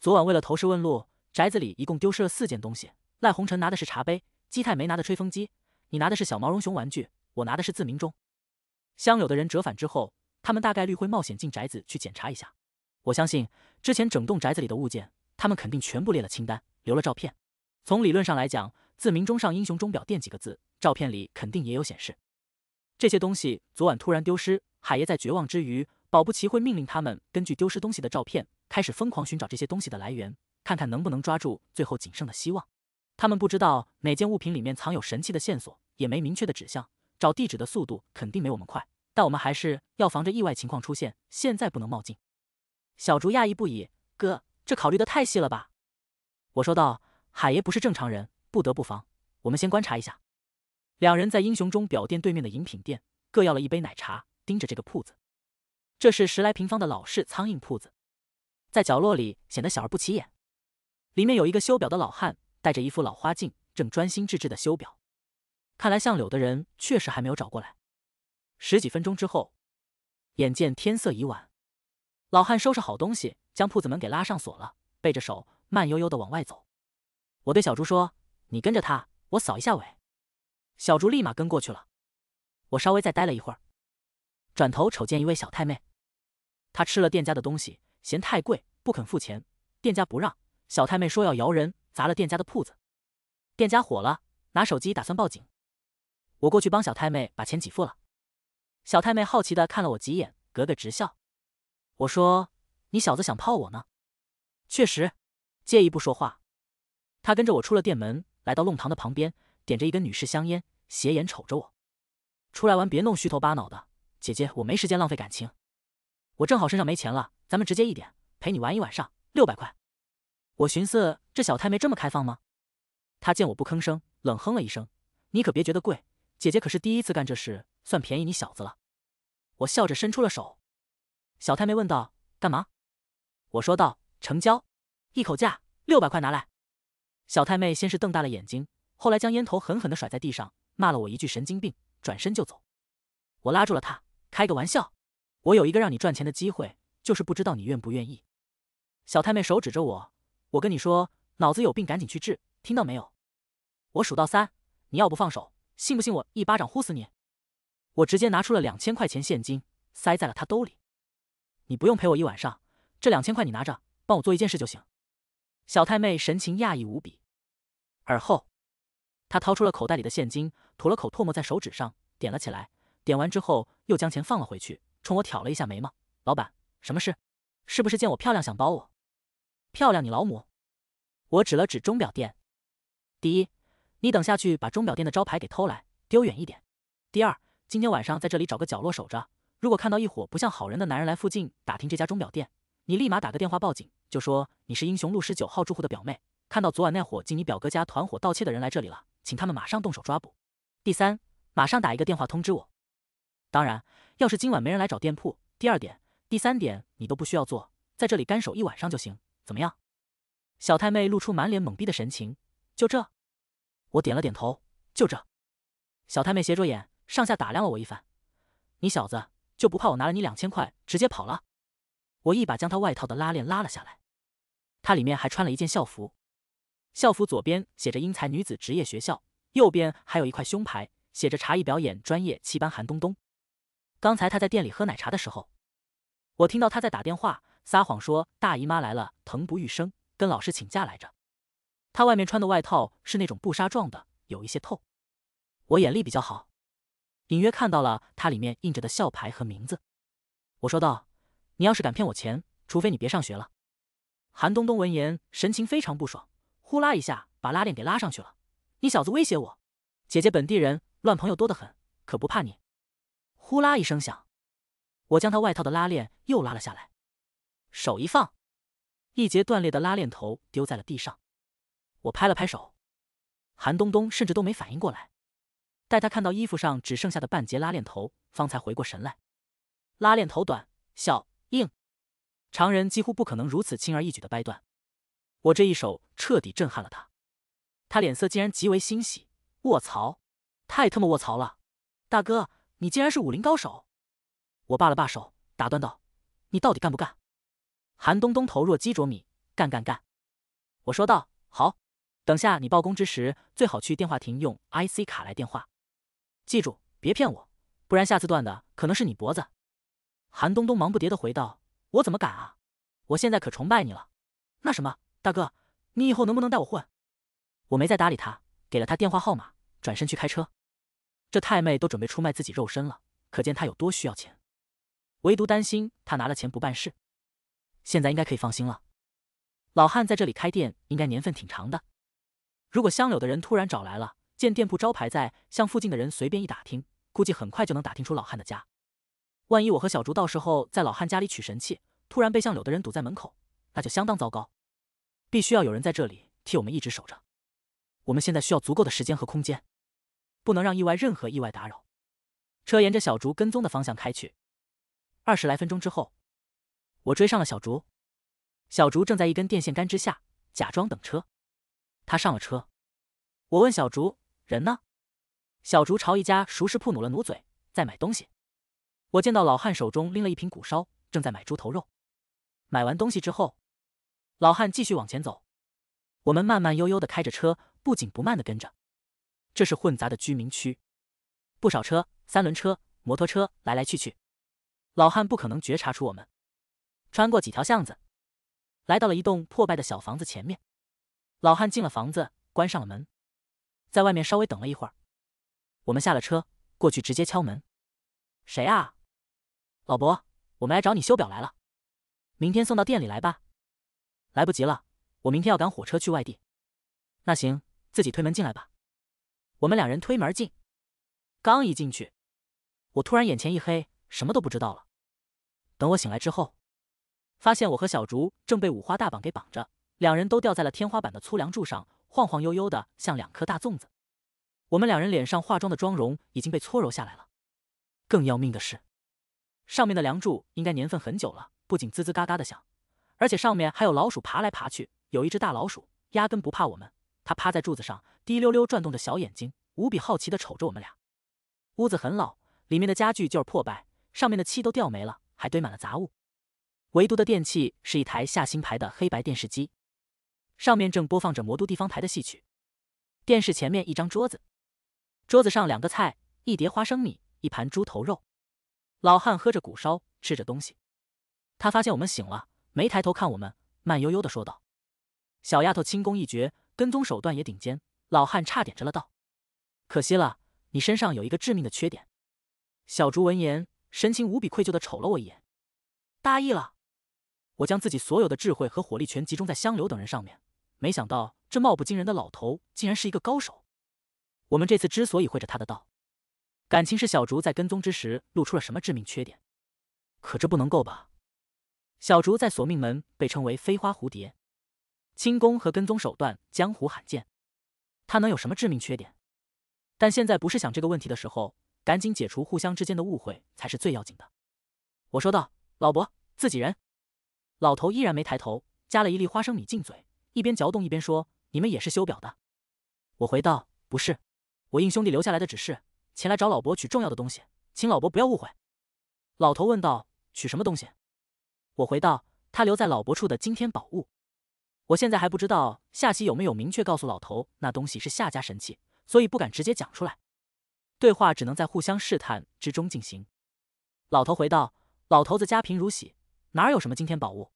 昨晚为了投石问路，宅子里一共丢失了四件东西。”赖红尘拿的是茶杯，姬泰没拿的吹风机，你拿的是小毛绒熊玩具，我拿的是自鸣钟。香柳的人折返之后，他们大概率会冒险进宅子去检查一下。我相信之前整栋宅子里的物件，他们肯定全部列了清单，留了照片。从理论上来讲，自鸣钟上“英雄钟表店”几个字，照片里肯定也有显示。这些东西昨晚突然丢失，海爷在绝望之余，保不齐会命令他们根据丢失东西的照片，开始疯狂寻找这些东西的来源，看看能不能抓住最后仅剩的希望。他们不知道哪件物品里面藏有神器的线索，也没明确的指向，找地址的速度肯定没我们快。但我们还是要防着意外情况出现，现在不能冒进。小竹讶异不已：“哥，这考虑的太细了吧？”我说道：“海爷不是正常人，不得不防。我们先观察一下。”两人在英雄钟表店对面的饮品店各要了一杯奶茶，盯着这个铺子。这是十来平方的老式苍蝇铺子，在角落里显得小而不起眼。里面有一个修表的老汉。戴着一副老花镜，正专心致志的修表。看来相柳的人确实还没有找过来。十几分钟之后，眼见天色已晚，老汉收拾好东西，将铺子门给拉上锁了，背着手慢悠悠的往外走。我对小猪说：“你跟着他，我扫一下尾。”小猪立马跟过去了。我稍微再待了一会儿，转头瞅见一位小太妹，她吃了店家的东西，嫌太贵，不肯付钱，店家不让，小太妹说要摇人。砸了店家的铺子，店家火了，拿手机打算报警。我过去帮小太妹把钱给付了。小太妹好奇的看了我几眼，格格直笑。我说：“你小子想泡我呢？”确实，介意不说话。他跟着我出了店门，来到弄堂的旁边，点着一根女士香烟，斜眼瞅着我。出来玩别弄虚头巴脑的，姐姐我没时间浪费感情。我正好身上没钱了，咱们直接一点，陪你玩一晚上，六百块。我寻思，这小太妹这么开放吗？她见我不吭声，冷哼了一声：“你可别觉得贵，姐姐可是第一次干这事，算便宜你小子了。”我笑着伸出了手。小太妹问道：“干嘛？”我说道：“成交，一口价六百块拿来。”小太妹先是瞪大了眼睛，后来将烟头狠狠的甩在地上，骂了我一句“神经病”，转身就走。我拉住了她：“开个玩笑，我有一个让你赚钱的机会，就是不知道你愿不愿意。”小太妹手指着我。我跟你说，脑子有病，赶紧去治，听到没有？我数到三，你要不放手，信不信我一巴掌呼死你？我直接拿出了两千块钱现金，塞在了他兜里。你不用陪我一晚上，这两千块你拿着，帮我做一件事就行。小太妹神情讶异无比，而后，她掏出了口袋里的现金，吐了口唾沫在手指上点了起来。点完之后，又将钱放了回去，冲我挑了一下眉毛。老板，什么事？是不是见我漂亮想包我？漂亮，你老母！我指了指钟表店。第一，你等下去把钟表店的招牌给偷来，丢远一点。第二，今天晚上在这里找个角落守着，如果看到一伙不像好人的男人来附近打听这家钟表店，你立马打个电话报警，就说你是英雄路十九号住户的表妹，看到昨晚那伙进你表哥家团伙盗窃的人来这里了，请他们马上动手抓捕。第三，马上打一个电话通知我。当然，要是今晚没人来找店铺，第二点、第三点你都不需要做，在这里干守一晚上就行。怎么样？小太妹露出满脸懵逼的神情。就这？我点了点头。就这？小太妹斜着眼，上下打量了我一番。你小子就不怕我拿了你两千块直接跑了？我一把将她外套的拉链拉了下来。她里面还穿了一件校服，校服左边写着“英才女子职业学校”，右边还有一块胸牌，写着“茶艺表演专业七班韩冬冬”。刚才她在店里喝奶茶的时候，我听到她在打电话。撒谎说大姨妈来了，疼不欲生，跟老师请假来着。他外面穿的外套是那种布纱状的，有一些透。我眼力比较好，隐约看到了他里面印着的校牌和名字。我说道：“你要是敢骗我钱，除非你别上学了。”韩冬冬闻言，神情非常不爽，呼啦一下把拉链给拉上去了。“你小子威胁我！姐姐本地人，乱朋友多的很，可不怕你。”呼啦一声响，我将他外套的拉链又拉了下来。手一放，一截断裂的拉链头丢在了地上。我拍了拍手，韩东东甚至都没反应过来。待他看到衣服上只剩下的半截拉链头，方才回过神来。拉链头短、小、硬，常人几乎不可能如此轻而易举的掰断。我这一手彻底震撼了他，他脸色竟然极为欣喜。卧槽，太他妈卧槽了！大哥，你竟然是武林高手！我罢了罢手，打断道：“你到底干不干？”韩东东头若鸡啄米，干干干！我说道：“好，等下你报工之时，最好去电话亭用 IC 卡来电话。记住，别骗我，不然下次断的可能是你脖子。”韩东东忙不迭的回道：“我怎么敢啊！我现在可崇拜你了。那什么，大哥，你以后能不能带我混？”我没再搭理他，给了他电话号码，转身去开车。这太妹都准备出卖自己肉身了，可见他有多需要钱。唯独担心他拿了钱不办事。现在应该可以放心了。老汉在这里开店，应该年份挺长的。如果香柳的人突然找来了，见店铺招牌在，向附近的人随便一打听，估计很快就能打听出老汉的家。万一我和小竹到时候在老汉家里取神器，突然被相柳的人堵在门口，那就相当糟糕。必须要有人在这里替我们一直守着。我们现在需要足够的时间和空间，不能让意外任何意外打扰。车沿着小竹跟踪的方向开去，二十来分钟之后。我追上了小竹，小竹正在一根电线杆之下假装等车，他上了车。我问小竹人呢？小竹朝一家熟食铺努了努嘴，在买东西。我见到老汉手中拎了一瓶骨烧，正在买猪头肉。买完东西之后，老汉继续往前走。我们慢慢悠悠的开着车，不紧不慢的跟着。这是混杂的居民区，不少车、三轮车、摩托车来来去去。老汉不可能觉察出我们。穿过几条巷子，来到了一栋破败的小房子前面。老汉进了房子，关上了门，在外面稍微等了一会儿。我们下了车，过去直接敲门：“谁啊？老伯，我们来找你修表来了。明天送到店里来吧。”“来不及了，我明天要赶火车去外地。”“那行，自己推门进来吧。”我们两人推门进，刚一进去，我突然眼前一黑，什么都不知道了。等我醒来之后。发现我和小竹正被五花大绑给绑着，两人都吊在了天花板的粗梁柱上，晃晃悠悠的像两颗大粽子。我们两人脸上化妆的妆容已经被搓揉下来了。更要命的是，上面的梁柱应该年份很久了，不仅滋滋嘎嘎的响，而且上面还有老鼠爬来爬去。有一只大老鼠压根不怕我们，它趴在柱子上滴溜溜转动着小眼睛，无比好奇的瞅着我们俩。屋子很老，里面的家具就是破败，上面的漆都掉没了，还堆满了杂物。唯独的电器是一台夏新牌的黑白电视机，上面正播放着魔都地方台的戏曲。电视前面一张桌子，桌子上两个菜，一碟花生米，一盘猪头肉。老汉喝着骨烧，吃着东西。他发现我们醒了，没抬头看我们，慢悠悠的说道：“小丫头轻功一绝，跟踪手段也顶尖，老汉差点着了道。可惜了，你身上有一个致命的缺点。”小竹闻言，神情无比愧疚的瞅了我一眼：“大意了。”我将自己所有的智慧和火力全集中在香流等人上面，没想到这貌不惊人的老头竟然是一个高手。我们这次之所以会着他的道，感情是小竹在跟踪之时露出了什么致命缺点？可这不能够吧？小竹在索命门被称为飞花蝴蝶，轻功和跟踪手段江湖罕见，他能有什么致命缺点？但现在不是想这个问题的时候，赶紧解除互相之间的误会才是最要紧的。我说道：“老伯，自己人。”老头依然没抬头，夹了一粒花生米进嘴，一边嚼动一边说：“你们也是修表的？”我回道：“不是，我应兄弟留下来的指示，前来找老伯取重要的东西，请老伯不要误会。”老头问道：“取什么东西？”我回道：“他留在老伯处的惊天宝物。”我现在还不知道夏曦有没有明确告诉老头那东西是夏家神器，所以不敢直接讲出来。对话只能在互相试探之中进行。老头回道：“老头子家贫如洗，哪有什么惊天宝物？”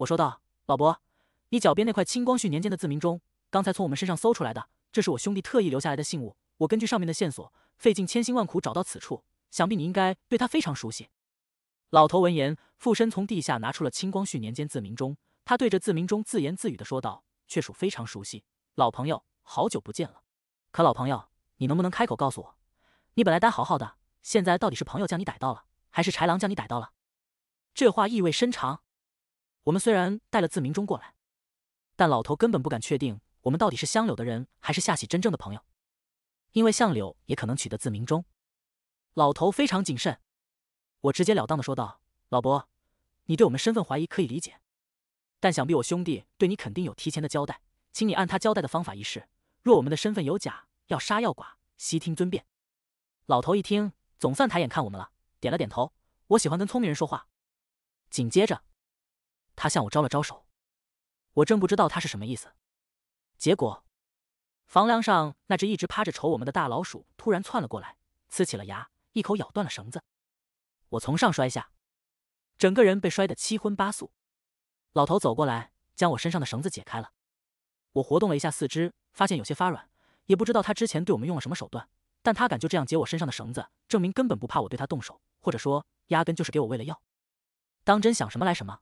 我说道：“老伯，你脚边那块清光绪年间的字铭中，刚才从我们身上搜出来的，这是我兄弟特意留下来的信物。我根据上面的线索，费尽千辛万苦找到此处，想必你应该对他非常熟悉。”老头闻言，附身从地下拿出了清光绪年间字铭中，他对着字铭中自言自语的说道：“确属非常熟悉，老朋友，好久不见了。可老朋友，你能不能开口告诉我，你本来待好好的，现在到底是朋友将你逮到了，还是豺狼将你逮到了？”这话意味深长。我们虽然带了字明钟过来，但老头根本不敢确定我们到底是相柳的人，还是夏喜真正的朋友，因为相柳也可能取得字明钟。老头非常谨慎，我直截了当的说道：“老伯，你对我们身份怀疑可以理解，但想必我兄弟对你肯定有提前的交代，请你按他交代的方法一试。若我们的身份有假，要杀要剐，悉听尊便。”老头一听，总算抬眼看我们了，点了点头。我喜欢跟聪明人说话。紧接着。他向我招了招手，我正不知道他是什么意思，结果，房梁上那只一直趴着瞅我们的大老鼠突然窜了过来，呲起了牙，一口咬断了绳子，我从上摔下，整个人被摔得七荤八素。老头走过来，将我身上的绳子解开了，我活动了一下四肢，发现有些发软，也不知道他之前对我们用了什么手段，但他敢就这样解我身上的绳子，证明根本不怕我对他动手，或者说压根就是给我喂了药，当真想什么来什么。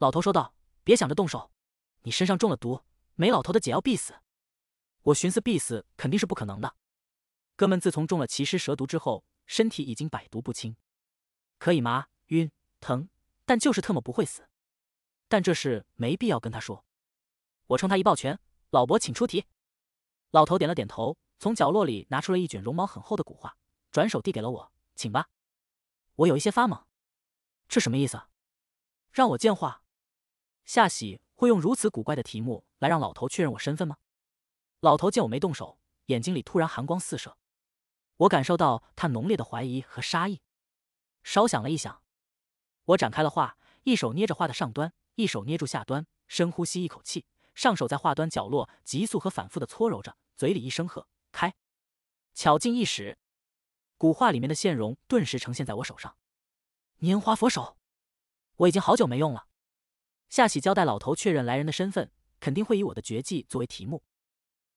老头说道：“别想着动手，你身上中了毒，没老头的解药必死。我寻思必死肯定是不可能的，哥们自从中了奇尸蛇毒之后，身体已经百毒不侵，可以麻晕疼，但就是特么不会死。但这事没必要跟他说。”我冲他一抱拳：“老伯，请出题。”老头点了点头，从角落里拿出了一卷绒毛很厚的古画，转手递给了我：“请吧。”我有一些发懵，这什么意思啊？让我见画？夏喜会用如此古怪的题目来让老头确认我身份吗？老头见我没动手，眼睛里突然寒光四射，我感受到他浓烈的怀疑和杀意。稍想了一想，我展开了画，一手捏着画的上端，一手捏住下端，深呼吸一口气，上手在画端角落急速和反复的搓揉着，嘴里一声喝开，巧劲一使，古画里面的线容顿时呈现在我手上。拈花佛手，我已经好久没用了。夏喜交代老头确认来人的身份，肯定会以我的绝技作为题目。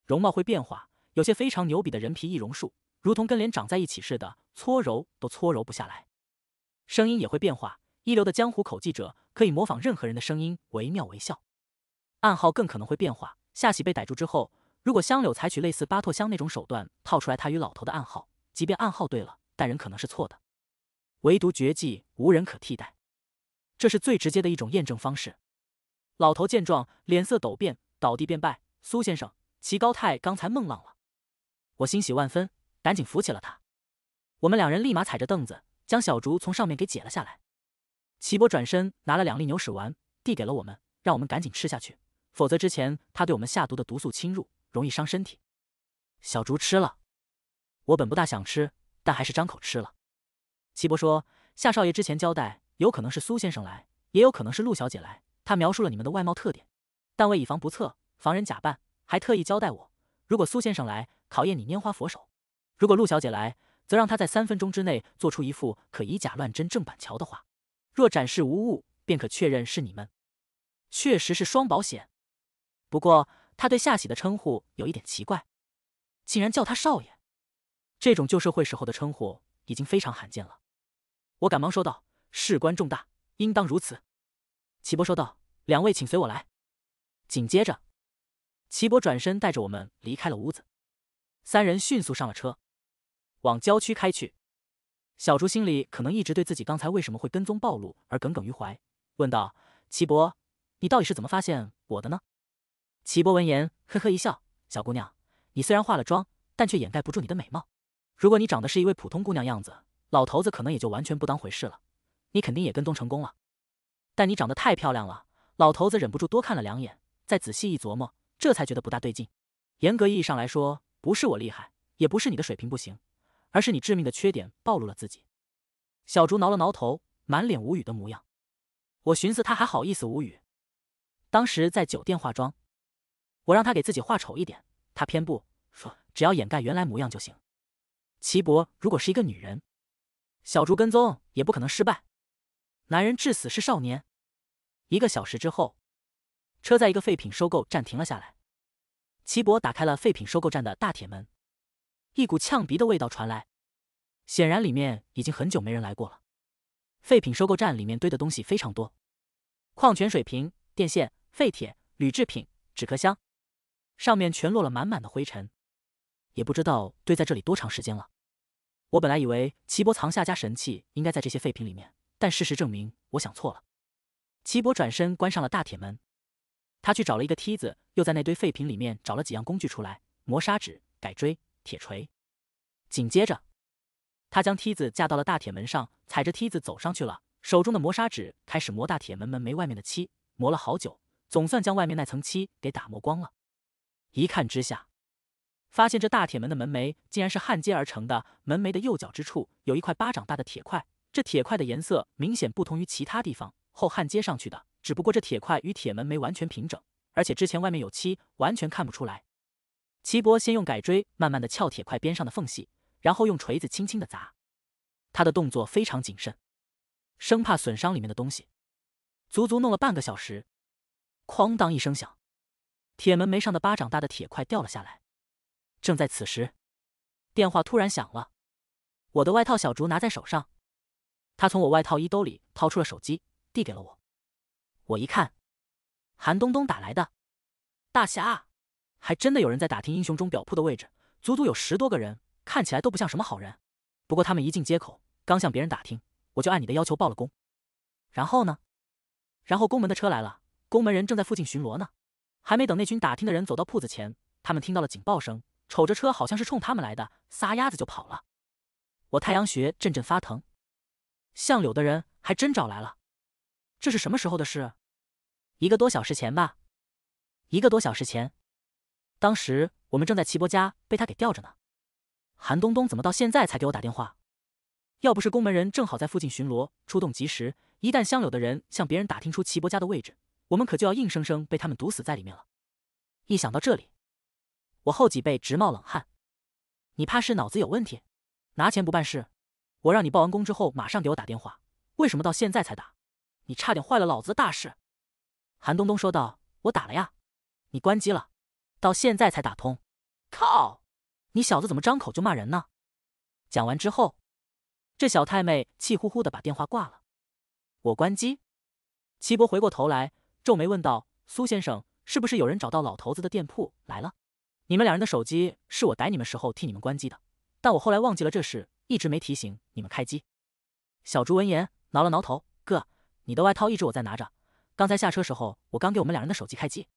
容貌会变化，有些非常牛逼的人皮易容术，如同跟脸长在一起似的，搓揉都搓揉不下来。声音也会变化，一流的江湖口技者可以模仿任何人的声音，惟妙惟肖。暗号更可能会变化。夏喜被逮住之后，如果香柳采取类似巴托香那种手段套出来他与老头的暗号，即便暗号对了，但人可能是错的。唯独绝技无人可替代，这是最直接的一种验证方式。老头见状，脸色陡变，倒地便拜。苏先生，齐高泰刚才梦浪了。我欣喜万分，赶紧扶起了他。我们两人立马踩着凳子，将小竹从上面给解了下来。齐伯转身拿了两粒牛屎丸，递给了我们，让我们赶紧吃下去，否则之前他对我们下毒的毒素侵入，容易伤身体。小竹吃了，我本不大想吃，但还是张口吃了。齐伯说：“夏少爷之前交代，有可能是苏先生来，也有可能是陆小姐来。”他描述了你们的外貌特点，但为以防不测、防人假扮，还特意交代我：如果苏先生来考验你拈花佛手，如果陆小姐来，则让她在三分钟之内做出一副可以假乱真、正板桥的画。若展示无误，便可确认是你们，确实是双保险。不过他对夏喜的称呼有一点奇怪，竟然叫他少爷，这种旧社会时候的称呼已经非常罕见了。我赶忙说道：“事关重大，应当如此。”齐博说道：“两位，请随我来。”紧接着，齐博转身带着我们离开了屋子。三人迅速上了车，往郊区开去。小竹心里可能一直对自己刚才为什么会跟踪暴露而耿耿于怀，问道：“齐博，你到底是怎么发现我的呢？”齐博闻言，呵呵一笑：“小姑娘，你虽然化了妆，但却掩盖不住你的美貌。如果你长得是一位普通姑娘样子，老头子可能也就完全不当回事了，你肯定也跟踪成功了。”但你长得太漂亮了，老头子忍不住多看了两眼，再仔细一琢磨，这才觉得不大对劲。严格意义上来说，不是我厉害，也不是你的水平不行，而是你致命的缺点暴露了自己。小竹挠了挠头，满脸无语的模样。我寻思他还好意思无语。当时在酒店化妆，我让他给自己画丑一点，他偏不说，只要掩盖原来模样就行。齐博如果是一个女人，小竹跟踪也不可能失败。男人至死是少年。一个小时之后，车在一个废品收购站停了下来。齐博打开了废品收购站的大铁门，一股呛鼻的味道传来，显然里面已经很久没人来过了。废品收购站里面堆的东西非常多，矿泉水瓶、电线、废铁、铝制品、纸壳箱，上面全落了满满的灰尘，也不知道堆在这里多长时间了。我本来以为齐博藏下家神器应该在这些废品里面。但事实证明，我想错了。齐伯转身关上了大铁门，他去找了一个梯子，又在那堆废品里面找了几样工具出来：磨砂纸、改锥、铁锤。紧接着，他将梯子架到了大铁门上，踩着梯子走上去了，手中的磨砂纸开始磨大铁门门楣外面的漆，磨了好久，总算将外面那层漆给打磨光了。一看之下，发现这大铁门的门楣竟然是焊接而成的，门楣的右角之处有一块巴掌大的铁块。这铁块的颜色明显不同于其他地方，后焊接上去的。只不过这铁块与铁门没完全平整，而且之前外面有漆，完全看不出来。齐伯先用改锥慢慢的撬铁块边上的缝隙，然后用锤子轻轻的砸，他的动作非常谨慎，生怕损伤里面的东西。足足弄了半个小时，哐当一声响，铁门楣上的巴掌大的铁块掉了下来。正在此时，电话突然响了，我的外套小竹拿在手上。他从我外套衣兜里掏出了手机，递给了我。我一看，韩东东打来的。大侠，还真的有人在打听英雄钟表铺的位置，足足有十多个人，看起来都不像什么好人。不过他们一进街口，刚向别人打听，我就按你的要求报了工。然后呢？然后宫门的车来了，宫门人正在附近巡逻呢。还没等那群打听的人走到铺子前，他们听到了警报声，瞅着车好像是冲他们来的，撒丫子就跑了。我太阳穴阵阵发疼。相柳的人还真找来了，这是什么时候的事？一个多小时前吧。一个多小时前，当时我们正在齐伯家被他给吊着呢。韩东东怎么到现在才给我打电话？要不是宫门人正好在附近巡逻，出动及时，一旦相柳的人向别人打听出齐伯家的位置，我们可就要硬生生被他们毒死在里面了。一想到这里，我后脊背直冒冷汗。你怕是脑子有问题，拿钱不办事。我让你报完工之后马上给我打电话，为什么到现在才打？你差点坏了老子的大事！韩东东说道：“我打了呀，你关机了，到现在才打通。靠，你小子怎么张口就骂人呢？”讲完之后，这小太妹气呼呼的把电话挂了。我关机。齐博回过头来皱眉问道：“苏先生，是不是有人找到老头子的店铺来了？”你们两人的手机是我逮你们时候替你们关机的，但我后来忘记了这事。一直没提醒你们开机。小竹闻言挠了挠头，哥，你的外套一直我在拿着。刚才下车时候，我刚给我们两人的手机开机。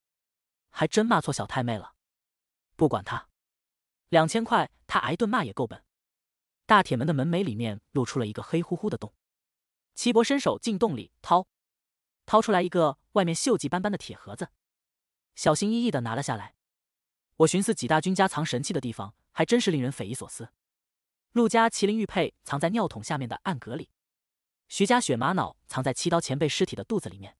还真骂错小太妹了。不管他，两千块他挨顿骂也够本。大铁门的门楣里面露出了一个黑乎乎的洞，齐伯伸手进洞里掏，掏出来一个外面锈迹斑斑的铁盒子，小心翼翼的拿了下来。我寻思几大军家藏神器的地方，还真是令人匪夷所思。陆家麒麟玉佩藏在尿桶下面的暗格里，徐家雪玛瑙藏在七刀前辈尸体的肚子里面，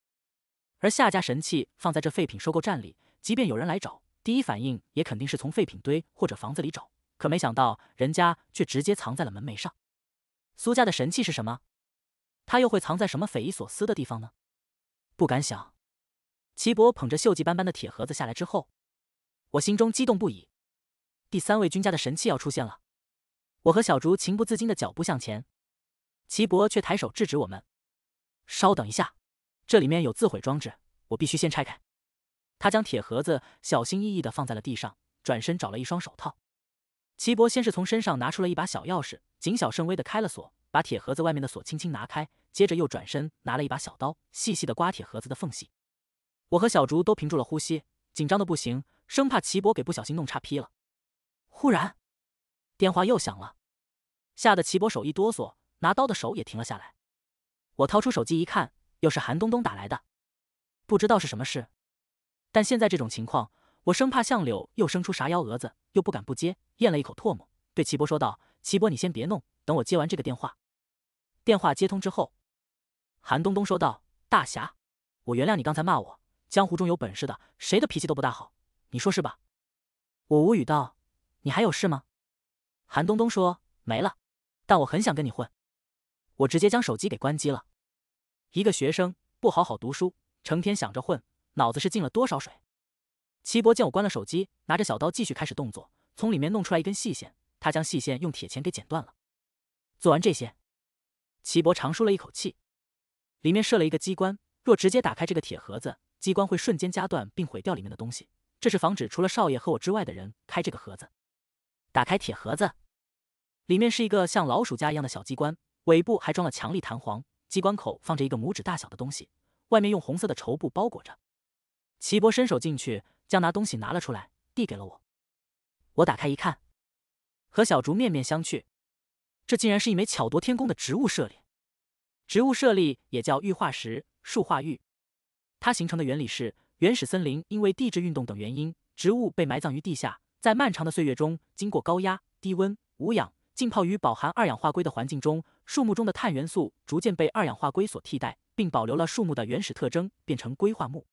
而夏家神器放在这废品收购站里，即便有人来找，第一反应也肯定是从废品堆或者房子里找，可没想到人家却直接藏在了门楣上。苏家的神器是什么？他又会藏在什么匪夷所思的地方呢？不敢想。齐伯捧着锈迹斑斑的铁盒子下来之后，我心中激动不已，第三位君家的神器要出现了。我和小竹情不自禁的脚步向前，齐博却抬手制止我们：“稍等一下，这里面有自毁装置，我必须先拆开。”他将铁盒子小心翼翼的放在了地上，转身找了一双手套。齐博先是从身上拿出了一把小钥匙，谨小慎微的开了锁，把铁盒子外面的锁轻轻拿开，接着又转身拿了一把小刀，细细的刮铁盒子的缝隙。我和小竹都屏住了呼吸，紧张的不行，生怕齐博给不小心弄差劈了。忽然。电话又响了，吓得齐博手一哆嗦，拿刀的手也停了下来。我掏出手机一看，又是韩东东打来的，不知道是什么事。但现在这种情况，我生怕向柳又生出啥幺蛾子，又不敢不接，咽了一口唾沫，对齐博说道：“齐博，你先别弄，等我接完这个电话。”电话接通之后，韩东东说道：“大侠，我原谅你刚才骂我。江湖中有本事的，谁的脾气都不大好，你说是吧？”我无语道：“你还有事吗？”韩东东说：“没了，但我很想跟你混。”我直接将手机给关机了。一个学生不好好读书，成天想着混，脑子是进了多少水？齐博见我关了手机，拿着小刀继续开始动作，从里面弄出来一根细线。他将细线用铁钳给剪断了。做完这些，齐博长舒了一口气。里面设了一个机关，若直接打开这个铁盒子，机关会瞬间夹断并毁掉里面的东西。这是防止除了少爷和我之外的人开这个盒子。打开铁盒子，里面是一个像老鼠夹一样的小机关，尾部还装了强力弹簧。机关口放着一个拇指大小的东西，外面用红色的绸布包裹着。齐博伸手进去，将拿东西拿了出来，递给了我。我打开一看，和小竹面面相觑，这竟然是一枚巧夺天工的植物舍利。植物舍利也叫玉化石、树化玉，它形成的原理是：原始森林因为地质运动等原因，植物被埋葬于地下。在漫长的岁月中，经过高压、低温、无氧浸泡于饱含二氧化硅的环境中，树木中的碳元素逐渐被二氧化硅所替代，并保留了树木的原始特征，变成硅化木。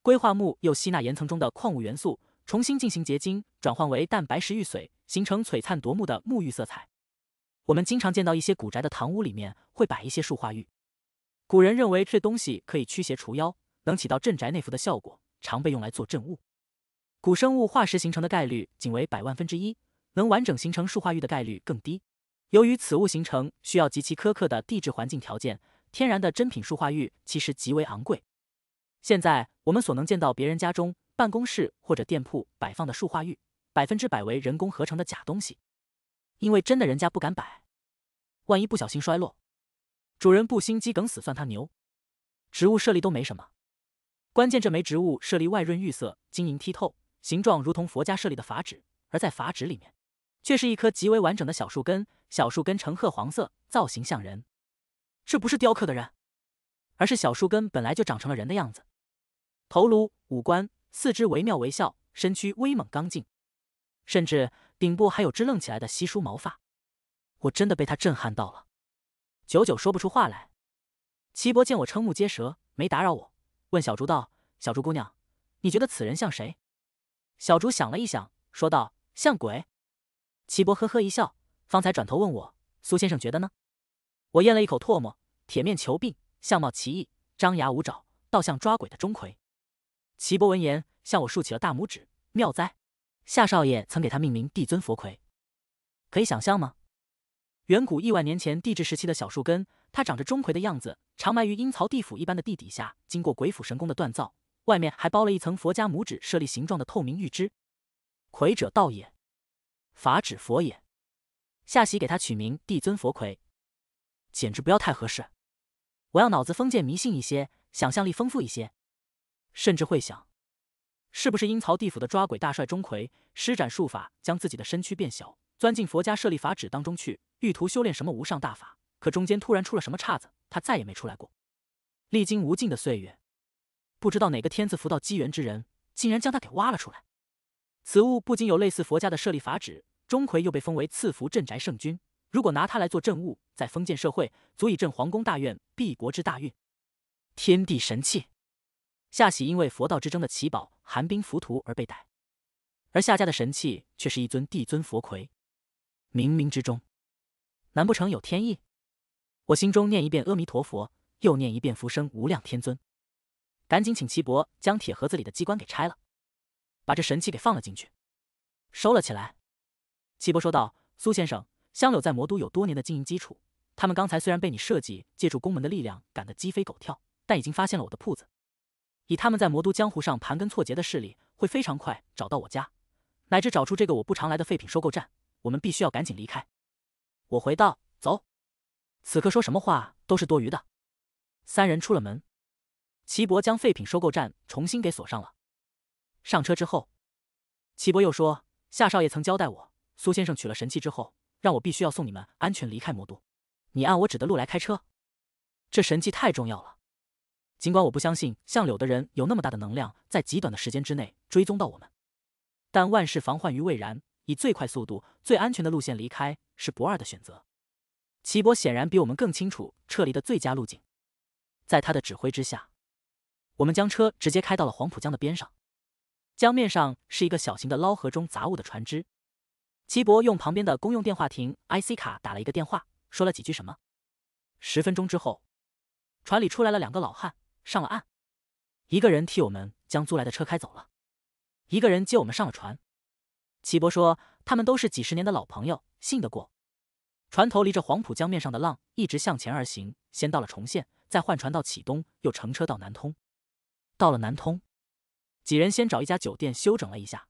硅化木又吸纳岩层中的矿物元素，重新进行结晶，转换为蛋白石玉髓，形成璀璨夺目的木玉色彩。我们经常见到一些古宅的堂屋里面会摆一些树化玉，古人认为这东西可以驱邪除妖，能起到镇宅内服的效果，常被用来做镇物。古生物化石形成的概率仅为百万分之一，能完整形成树化玉的概率更低。由于此物形成需要极其苛刻的地质环境条件，天然的珍品树化玉其实极为昂贵。现在我们所能见到别人家中、办公室或者店铺摆放的树化玉，百分之百为人工合成的假东西。因为真的人家不敢摆，万一不小心摔落，主人不心肌梗死算他牛。植物设立都没什么，关键这枚植物设立外润玉色，晶莹剔透。形状如同佛家设立的法旨，而在法旨里面，却是一棵极为完整的小树根。小树根呈褐黄色，造型像人。这不是雕刻的人，而是小树根本来就长成了人的样子。头颅、五官、四肢惟妙惟肖，身躯威猛刚劲，甚至顶部还有支棱起来的稀疏毛发。我真的被他震撼到了，久久说不出话来。齐伯见我瞠目结舌，没打扰我，问小竹道：“小竹姑娘，你觉得此人像谁？”小竹想了一想，说道：“像鬼。”齐伯呵呵一笑，方才转头问我：“苏先生觉得呢？”我咽了一口唾沫，铁面求病，相貌奇异，张牙舞爪，倒像抓鬼的钟馗。齐伯闻言，向我竖起了大拇指：“妙哉！夏少爷曾给他命名‘帝尊佛魁’，可以想象吗？远古亿万年前地质时期的小树根，它长着钟馗的样子，长埋于阴曹地府一般的地底下，经过鬼斧神工的锻造。”外面还包了一层佛家拇指设立形状的透明玉枝。魁者道也，法指佛也。夏喜给他取名帝尊佛魁，简直不要太合适。我要脑子封建迷信一些，想象力丰富一些，甚至会想，是不是阴曹地府的抓鬼大帅钟馗施展术法，将自己的身躯变小，钻进佛家设立法指当中去，欲图修炼什么无上大法？可中间突然出了什么岔子，他再也没出来过。历经无尽的岁月。不知道哪个天赐福道机缘之人，竟然将他给挖了出来。此物不仅有类似佛家的设立法旨，钟馗又被封为赐福镇宅圣君。如果拿它来做镇物，在封建社会足以镇皇宫大院、辟国之大运。天地神器，夏喜因为佛道之争的奇宝寒冰浮屠而被逮，而夏家的神器却是一尊帝尊佛魁。冥冥之中，难不成有天意？我心中念一遍阿弥陀佛，又念一遍浮生无量天尊。赶紧请齐伯将铁盒子里的机关给拆了，把这神器给放了进去，收了起来。齐伯说道：“苏先生，香柳在魔都有多年的经营基础，他们刚才虽然被你设计借助宫门的力量赶得鸡飞狗跳，但已经发现了我的铺子。以他们在魔都江湖上盘根错节的势力，会非常快找到我家，乃至找出这个我不常来的废品收购站。我们必须要赶紧离开。”我回道：“走。”此刻说什么话都是多余的。三人出了门。齐博将废品收购站重新给锁上了。上车之后，齐博又说：“夏少爷曾交代我，苏先生取了神器之后，让我必须要送你们安全离开魔都。你按我指的路来开车。这神器太重要了。尽管我不相信相柳的人有那么大的能量，在极短的时间之内追踪到我们，但万事防患于未然，以最快速度、最安全的路线离开是不二的选择。”齐博显然比我们更清楚撤离的最佳路径，在他的指挥之下。我们将车直接开到了黄浦江的边上，江面上是一个小型的捞河中杂物的船只。齐博用旁边的公用电话亭 IC 卡打了一个电话，说了几句什么。十分钟之后，船里出来了两个老汉，上了岸，一个人替我们将租来的车开走了，一个人接我们上了船。齐博说他们都是几十年的老朋友，信得过。船头离着黄浦江面上的浪一直向前而行，先到了崇县，再换船到启东，又乘车到南通。到了南通，几人先找一家酒店休整了一下。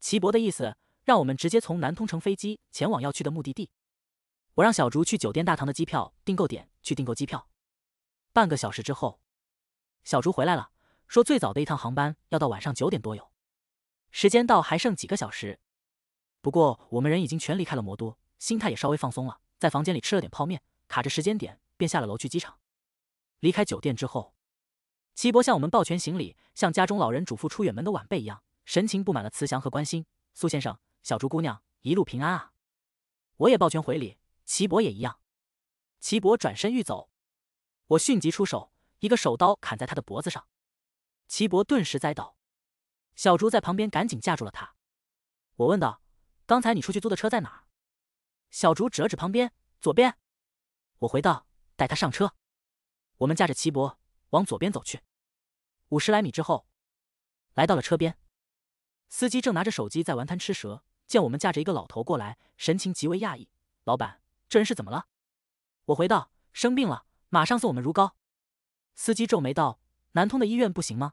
齐伯的意思，让我们直接从南通乘飞机前往要去的目的地。我让小竹去酒店大堂的机票订购点去订购机票。半个小时之后，小竹回来了，说最早的一趟航班要到晚上九点多有，时间到还剩几个小时。不过我们人已经全离开了魔都，心态也稍微放松了，在房间里吃了点泡面，卡着时间点便下了楼去机场。离开酒店之后。齐伯向我们抱拳行礼，像家中老人嘱咐出远门的晚辈一样，神情布满了慈祥和关心。苏先生，小竹姑娘，一路平安啊！我也抱拳回礼，齐伯也一样。齐伯转身欲走，我迅即出手，一个手刀砍在他的脖子上，齐伯顿时栽倒。小竹在旁边赶紧架住了他。我问道：“刚才你出去租的车在哪儿？”小竹指了指旁边，左边。我回道：“带他上车。”我们架着齐伯。往左边走去，五十来米之后，来到了车边，司机正拿着手机在玩贪吃蛇。见我们架着一个老头过来，神情极为讶异。老板，这人是怎么了？我回道：生病了，马上送我们如皋。司机皱眉道：南通的医院不行吗？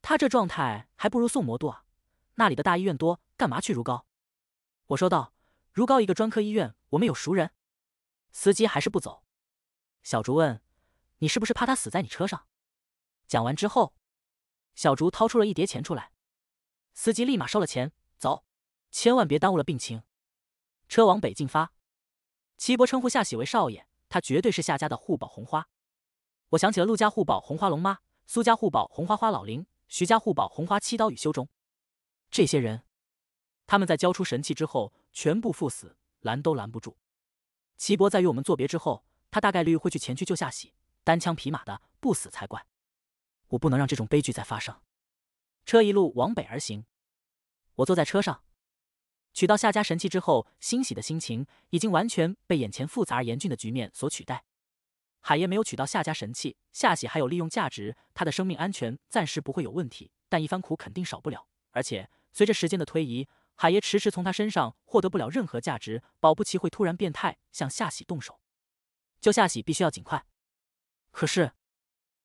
他这状态还不如送魔都啊，那里的大医院多，干嘛去如皋？我说道：如皋一个专科医院，我们有熟人。司机还是不走。小竹问：你是不是怕他死在你车上？讲完之后，小竹掏出了一叠钱出来，司机立马收了钱，走，千万别耽误了病情。车往北进发。齐伯称呼夏喜为少爷，他绝对是夏家的护宝红花。我想起了陆家护宝红花龙妈，苏家护宝红花花老林，徐家护宝红花七刀与修中。这些人，他们在交出神器之后，全部赴死，拦都拦不住。齐伯在与我们作别之后，他大概率会去前去救夏喜，单枪匹马的，不死才怪。我不能让这种悲剧再发生。车一路往北而行，我坐在车上，取到夏家神器之后，欣喜的心情已经完全被眼前复杂而严峻的局面所取代。海爷没有取到夏家神器，夏喜还有利用价值，他的生命安全暂时不会有问题，但一番苦肯定少不了。而且随着时间的推移，海爷迟迟从他身上获得不了任何价值，保不齐会突然变态向夏喜动手。救夏喜必须要尽快，可是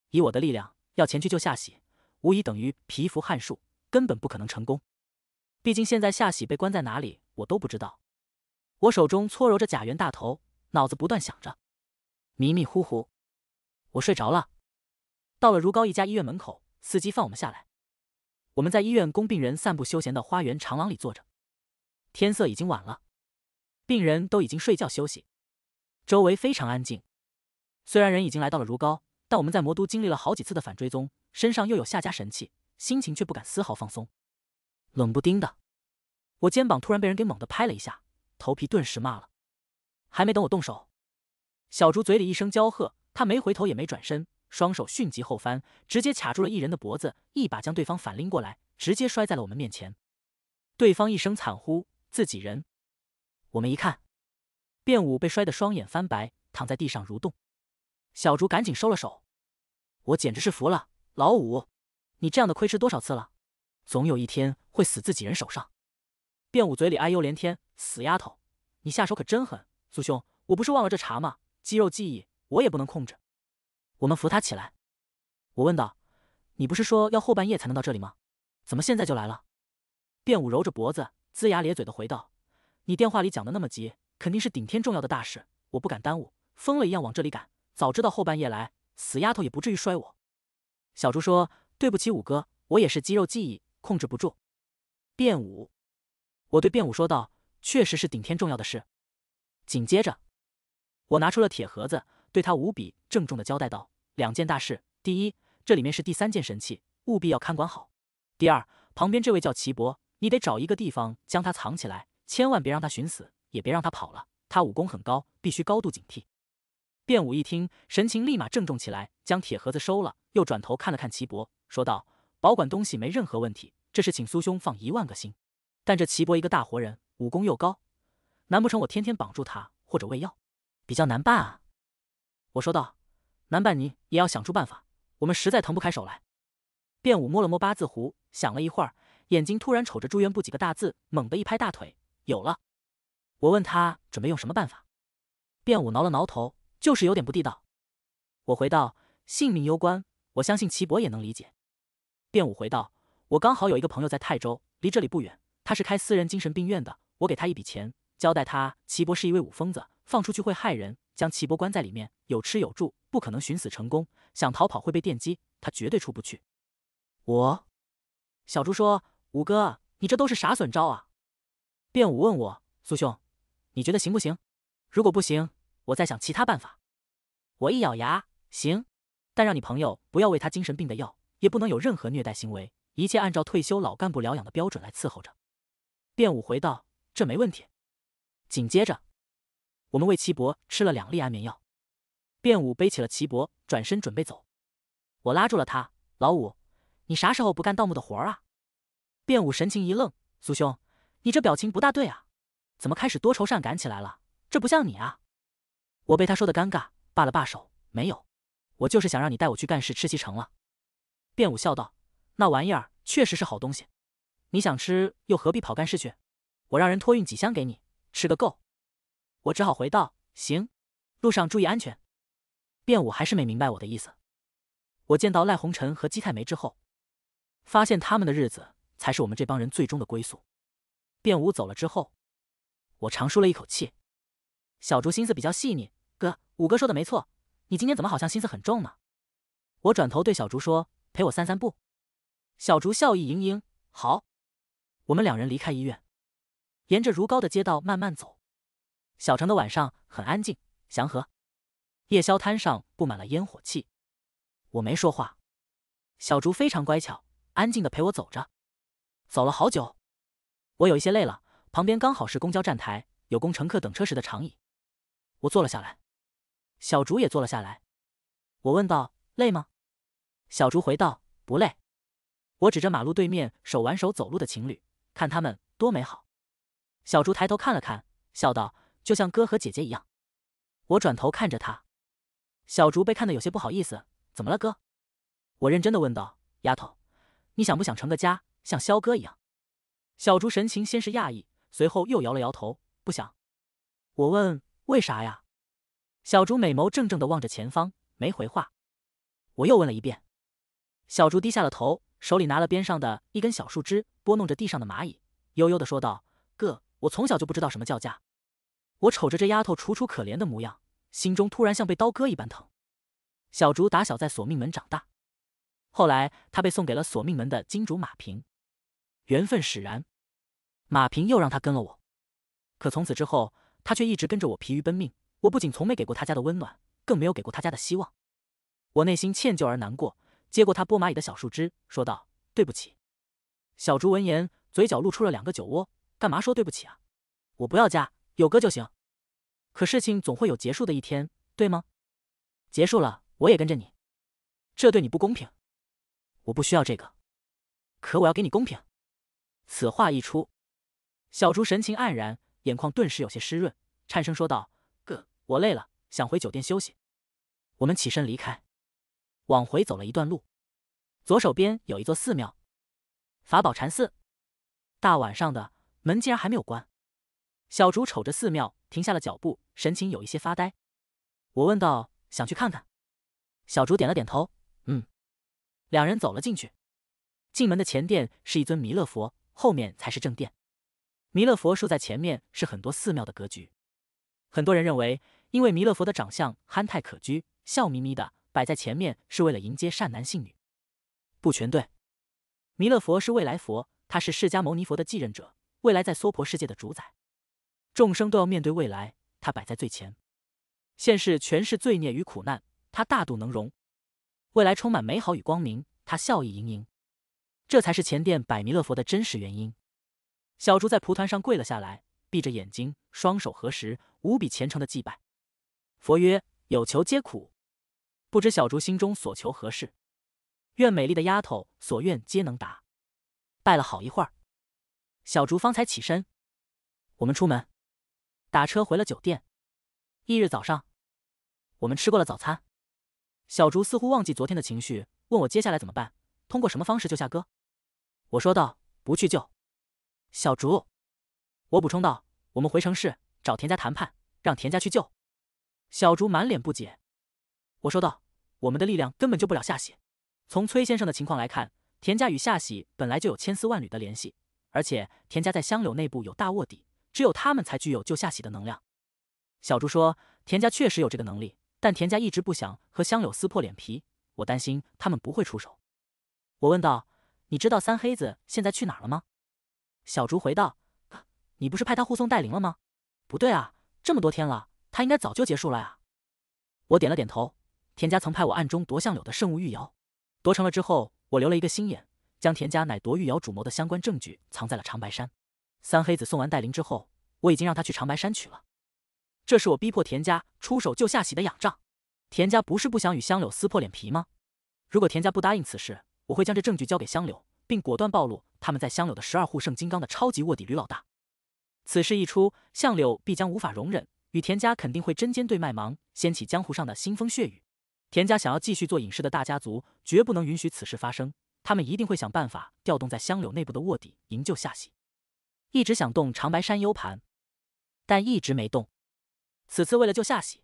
以我的力量。要前去救夏喜，无疑等于蚍蜉撼树，根本不可能成功。毕竟现在夏喜被关在哪里，我都不知道。我手中搓揉着假元大头，脑子不断想着。迷迷糊糊，我睡着了。到了如皋一家医院门口，司机放我们下来。我们在医院供病人散步休闲的花园长廊里坐着，天色已经晚了，病人都已经睡觉休息，周围非常安静。虽然人已经来到了如皋。但我们在魔都经历了好几次的反追踪，身上又有下家神器，心情却不敢丝毫放松。冷不丁的，我肩膀突然被人给猛地拍了一下，头皮顿时麻了。还没等我动手，小竹嘴里一声娇喝，他没回头也没转身，双手迅疾后翻，直接卡住了一人的脖子，一把将对方反拎过来，直接摔在了我们面前。对方一声惨呼，自己人。我们一看，卞武被摔得双眼翻白，躺在地上蠕动。小竹赶紧收了手，我简直是服了老五，你这样的亏吃多少次了？总有一天会死自己人手上。卞武嘴里哀呦连天，死丫头，你下手可真狠。苏兄，我不是忘了这茬吗？肌肉记忆，我也不能控制。我们扶他起来。我问道：“你不是说要后半夜才能到这里吗？怎么现在就来了？”卞武揉着脖子，龇牙咧嘴的回道：“你电话里讲的那么急，肯定是顶天重要的大事，我不敢耽误，疯了一样往这里赶。”早知道后半夜来，死丫头也不至于摔我。小朱说：“对不起，五哥，我也是肌肉记忆，控制不住。”变五，我对变五说道：“确实是顶天重要的事。”紧接着，我拿出了铁盒子，对他无比郑重地交代道：“两件大事，第一，这里面是第三件神器，务必要看管好；第二，旁边这位叫齐伯，你得找一个地方将他藏起来，千万别让他寻死，也别让他跑了。他武功很高，必须高度警惕。”卞武一听，神情立马郑重起来，将铁盒子收了，又转头看了看齐伯，说道：“保管东西没任何问题，这是请苏兄放一万个心。但这齐伯一个大活人，武功又高，难不成我天天绑住他或者喂药？比较难办啊。”我说道：“难办，你也要想出办法，我们实在腾不开手来。”卞武摸了摸八字胡，想了一会儿，眼睛突然瞅着“朱元部”几个大字，猛地一拍大腿：“有了！”我问他准备用什么办法，卞武挠了挠头。就是有点不地道，我回道：“性命攸关，我相信齐伯也能理解。”卞武回道：“我刚好有一个朋友在泰州，离这里不远，他是开私人精神病院的。我给他一笔钱，交代他：齐伯是一位武疯子，放出去会害人。将齐伯关在里面，有吃有住，不可能寻死成功。想逃跑会被电击，他绝对出不去。”我小朱说：“五哥，你这都是啥损招啊？”卞武问我：“苏兄，你觉得行不行？如果不行？”我在想其他办法，我一咬牙，行，但让你朋友不要喂他精神病的药，也不能有任何虐待行为，一切按照退休老干部疗养的标准来伺候着。卞武回道：“这没问题。”紧接着，我们为齐伯吃了两粒安眠药。卞武背起了齐伯，转身准备走，我拉住了他：“老五，你啥时候不干盗墓的活儿啊？”卞武神情一愣：“苏兄，你这表情不大对啊，怎么开始多愁善感起来了？这不像你啊。”我被他说的尴尬，罢了罢手。没有，我就是想让你带我去干事吃西城了。卞武笑道：“那玩意儿确实是好东西，你想吃又何必跑干事去？我让人托运几箱给你，吃个够。”我只好回道：“行，路上注意安全。”卞武还是没明白我的意思。我见到赖红尘和姬太梅之后，发现他们的日子才是我们这帮人最终的归宿。卞武走了之后，我长舒了一口气。小竹心思比较细腻。五哥说的没错，你今天怎么好像心思很重呢？我转头对小竹说：“陪我散散步。”小竹笑意盈盈：“好。”我们两人离开医院，沿着如皋的街道慢慢走。小城的晚上很安静、祥和，夜宵摊上布满了烟火气。我没说话，小竹非常乖巧，安静的陪我走着。走了好久，我有一些累了，旁边刚好是公交站台，有供乘客等车时的长椅，我坐了下来。小竹也坐了下来，我问道：“累吗？”小竹回道：“不累。”我指着马路对面手挽手走路的情侣，看他们多美好。小竹抬头看了看，笑道：“就像哥和姐姐一样。”我转头看着他，小竹被看得有些不好意思：“怎么了，哥？”我认真的问道：“丫头，你想不想成个家，像肖哥一样？”小竹神情先是讶异，随后又摇了摇头：“不想。”我问：“为啥呀？”小竹美眸怔怔的望着前方，没回话。我又问了一遍，小竹低下了头，手里拿了边上的一根小树枝，拨弄着地上的蚂蚁，悠悠的说道：“哥，我从小就不知道什么叫价。”我瞅着这丫头楚楚可怜的模样，心中突然像被刀割一般疼。小竹打小在索命门长大，后来她被送给了索命门的金主马平，缘分使然，马平又让她跟了我。可从此之后，她却一直跟着我疲于奔命。我不仅从没给过他家的温暖，更没有给过他家的希望。我内心歉疚而难过，接过他拨蚂蚁的小树枝，说道：“对不起。”小竹闻言，嘴角露出了两个酒窝。“干嘛说对不起啊？我不要家，有哥就行。”可事情总会有结束的一天，对吗？结束了，我也跟着你，这对你不公平。我不需要这个，可我要给你公平。此话一出，小竹神情黯然，眼眶顿时有些湿润，颤声说道。我累了，想回酒店休息。我们起身离开，往回走了一段路，左手边有一座寺庙，法宝禅寺。大晚上的，门竟然还没有关。小竹瞅着寺庙，停下了脚步，神情有一些发呆。我问道：“想去看看？”小竹点了点头，嗯。两人走了进去。进门的前殿是一尊弥勒佛，后面才是正殿。弥勒佛竖在前面，是很多寺庙的格局。很多人认为。因为弥勒佛的长相憨态可掬，笑眯眯的摆在前面，是为了迎接善男信女。不全对，弥勒佛是未来佛，他是释迦牟尼佛的继任者，未来在娑婆世界的主宰，众生都要面对未来，他摆在最前。现世全是罪孽与苦难，他大度能容；未来充满美好与光明，他笑意盈盈。这才是前殿摆弥勒佛的真实原因。小竹在蒲团上跪了下来，闭着眼睛，双手合十，无比虔诚的祭拜。佛曰：有求皆苦，不知小竹心中所求何事？愿美丽的丫头所愿皆能达。拜了好一会儿，小竹方才起身。我们出门，打车回了酒店。翌日早上，我们吃过了早餐，小竹似乎忘记昨天的情绪，问我接下来怎么办？通过什么方式救夏哥？我说道：不去救小竹。我补充道：我们回城市找田家谈判，让田家去救。小竹满脸不解，我说道：“我们的力量根本救不了夏喜。从崔先生的情况来看，田家与夏喜本来就有千丝万缕的联系，而且田家在香柳内部有大卧底，只有他们才具有救夏喜的能量。”小竹说：“田家确实有这个能力，但田家一直不想和香柳撕破脸皮，我担心他们不会出手。”我问道：“你知道三黑子现在去哪儿了吗？”小竹回道：“你不是派他护送戴玲了吗？不对啊，这么多天了。”他应该早就结束了呀。我点了点头。田家曾派我暗中夺相柳的圣物玉瑶，夺成了之后，我留了一个心眼，将田家乃夺玉瑶主谋的相关证据藏在了长白山。三黑子送完戴琳之后，我已经让他去长白山取了。这是我逼迫田家出手救夏喜的仰仗。田家不是不想与香柳撕破脸皮吗？如果田家不答应此事，我会将这证据交给香柳，并果断暴露他们在香柳的十二护圣金刚的超级卧底吕老大。此事一出，相柳必将无法容忍。与田家肯定会针尖对麦芒，掀起江湖上的腥风血雨。田家想要继续做隐士的大家族，绝不能允许此事发生。他们一定会想办法调动在香柳内部的卧底，营救夏喜。一直想动长白山 U 盘，但一直没动。此次为了救夏喜，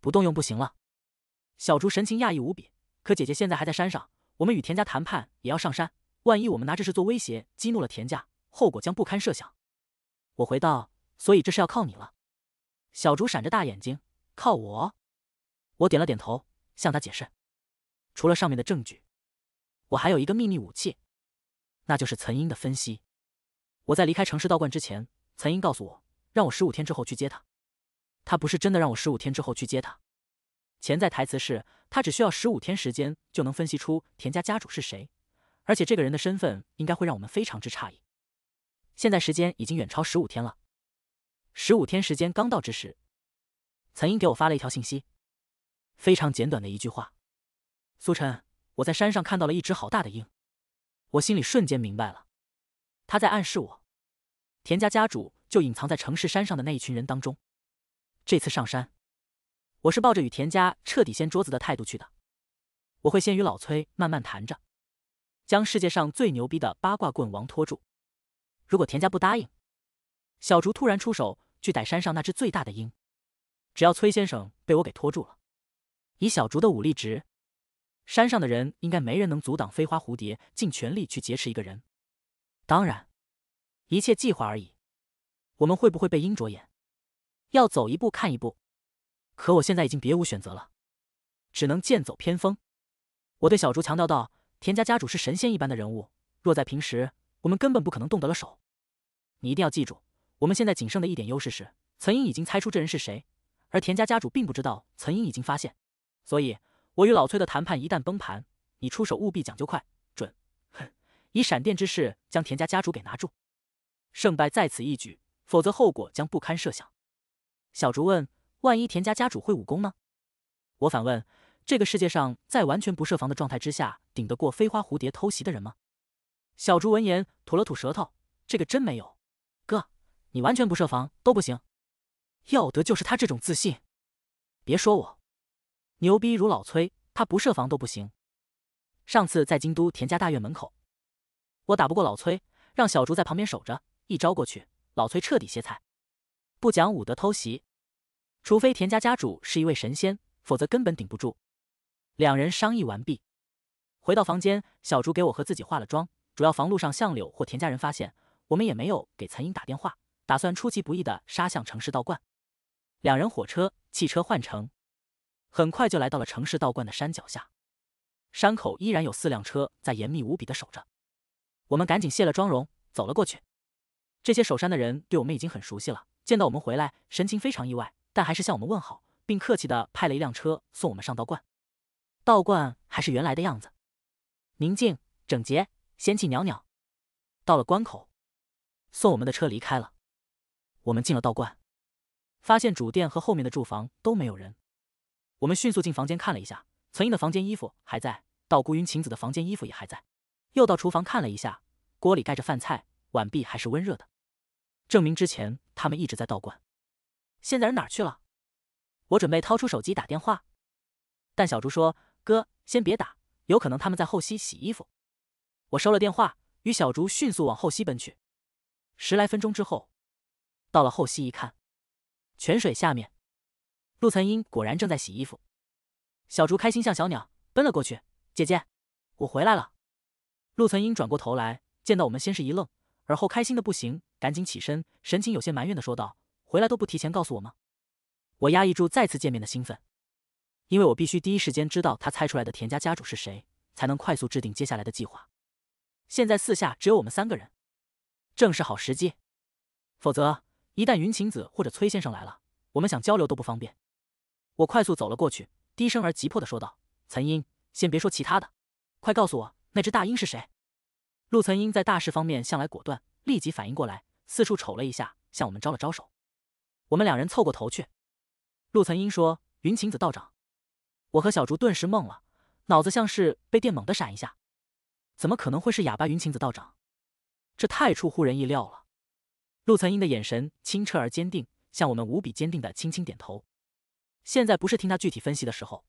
不动用不行了。小竹神情讶异无比，可姐姐现在还在山上，我们与田家谈判也要上山。万一我们拿这事做威胁，激怒了田家，后果将不堪设想。我回道：所以这是要靠你了。小竹闪着大眼睛，靠我！我点了点头，向他解释：除了上面的证据，我还有一个秘密武器，那就是岑英的分析。我在离开城市道观之前，岑英告诉我，让我十五天之后去接他。他不是真的让我十五天之后去接他，潜在台词是他只需要十五天时间就能分析出田家家主是谁，而且这个人的身份应该会让我们非常之诧异。现在时间已经远超十五天了。十五天时间刚到之时，岑英给我发了一条信息，非常简短的一句话：“苏晨，我在山上看到了一只好大的鹰。”我心里瞬间明白了，他在暗示我，田家家主就隐藏在城市山上的那一群人当中。这次上山，我是抱着与田家彻底掀桌子的态度去的。我会先与老崔慢慢谈着，将世界上最牛逼的八卦棍王拖住。如果田家不答应，小竹突然出手。去逮山上那只最大的鹰，只要崔先生被我给拖住了，以小竹的武力值，山上的人应该没人能阻挡飞花蝴蝶尽全力去劫持一个人。当然，一切计划而已。我们会不会被鹰着眼？要走一步看一步。可我现在已经别无选择了，只能剑走偏锋。我对小竹强调道：“田家家主是神仙一般的人物，若在平时，我们根本不可能动得了手。你一定要记住。”我们现在仅剩的一点优势是，岑英已经猜出这人是谁，而田家家主并不知道岑英已经发现，所以，我与老崔的谈判一旦崩盘，你出手务必讲究快、准，以闪电之势将田家家主给拿住，胜败在此一举，否则后果将不堪设想。小竹问：“万一田家家主会武功呢？”我反问：“这个世界上，在完全不设防的状态之下，顶得过飞花蝴蝶偷袭的人吗？”小竹闻言吐了吐舌头：“这个真没有。”你完全不设防都不行，要得就是他这种自信。别说我，牛逼如老崔，他不设防都不行。上次在京都田家大院门口，我打不过老崔，让小竹在旁边守着，一招过去，老崔彻底歇菜。不讲武德偷袭，除非田家家主是一位神仙，否则根本顶不住。两人商议完毕，回到房间，小竹给我和自己化了妆，主要防路上相柳或田家人发现。我们也没有给岑英打电话。打算出其不意的杀向城市道观，两人火车、汽车换乘，很快就来到了城市道观的山脚下。山口依然有四辆车在严密无比的守着。我们赶紧卸了妆容，走了过去。这些守山的人对我们已经很熟悉了，见到我们回来，神情非常意外，但还是向我们问好，并客气的派了一辆车送我们上道观。道观还是原来的样子，宁静、整洁、仙气袅袅。到了关口，送我们的车离开了。我们进了道观，发现主殿和后面的住房都没有人。我们迅速进房间看了一下，岑英的房间衣服还在，道姑云晴子的房间衣服也还在。又到厨房看了一下，锅里盖着饭菜，碗壁还是温热的，证明之前他们一直在道观。现在人哪去了？我准备掏出手机打电话，但小竹说：“哥，先别打，有可能他们在后溪洗衣服。”我收了电话，与小竹迅速往后溪奔去。十来分钟之后。到了后溪一看，泉水下面，陆曾英果然正在洗衣服。小竹开心向小鸟奔了过去：“姐姐，我回来了。”陆曾英转过头来，见到我们，先是一愣，而后开心的不行，赶紧起身，神情有些埋怨的说道：“回来都不提前告诉我吗？”我压抑住再次见面的兴奋，因为我必须第一时间知道他猜出来的田家家主是谁，才能快速制定接下来的计划。现在四下只有我们三个人，正是好时机，否则。一旦云晴子或者崔先生来了，我们想交流都不方便。我快速走了过去，低声而急迫的说道：“岑英，先别说其他的，快告诉我，那只大鹰是谁？”陆岑英在大事方面向来果断，立即反应过来，四处瞅了一下，向我们招了招手。我们两人凑过头去，陆岑英说：“云晴子道长。”我和小竹顿时懵了，脑子像是被电猛地闪一下，怎么可能会是哑巴云晴子道长？这太出乎人意料了。陆曾英的眼神清澈而坚定，向我们无比坚定的轻轻点头。现在不是听他具体分析的时候。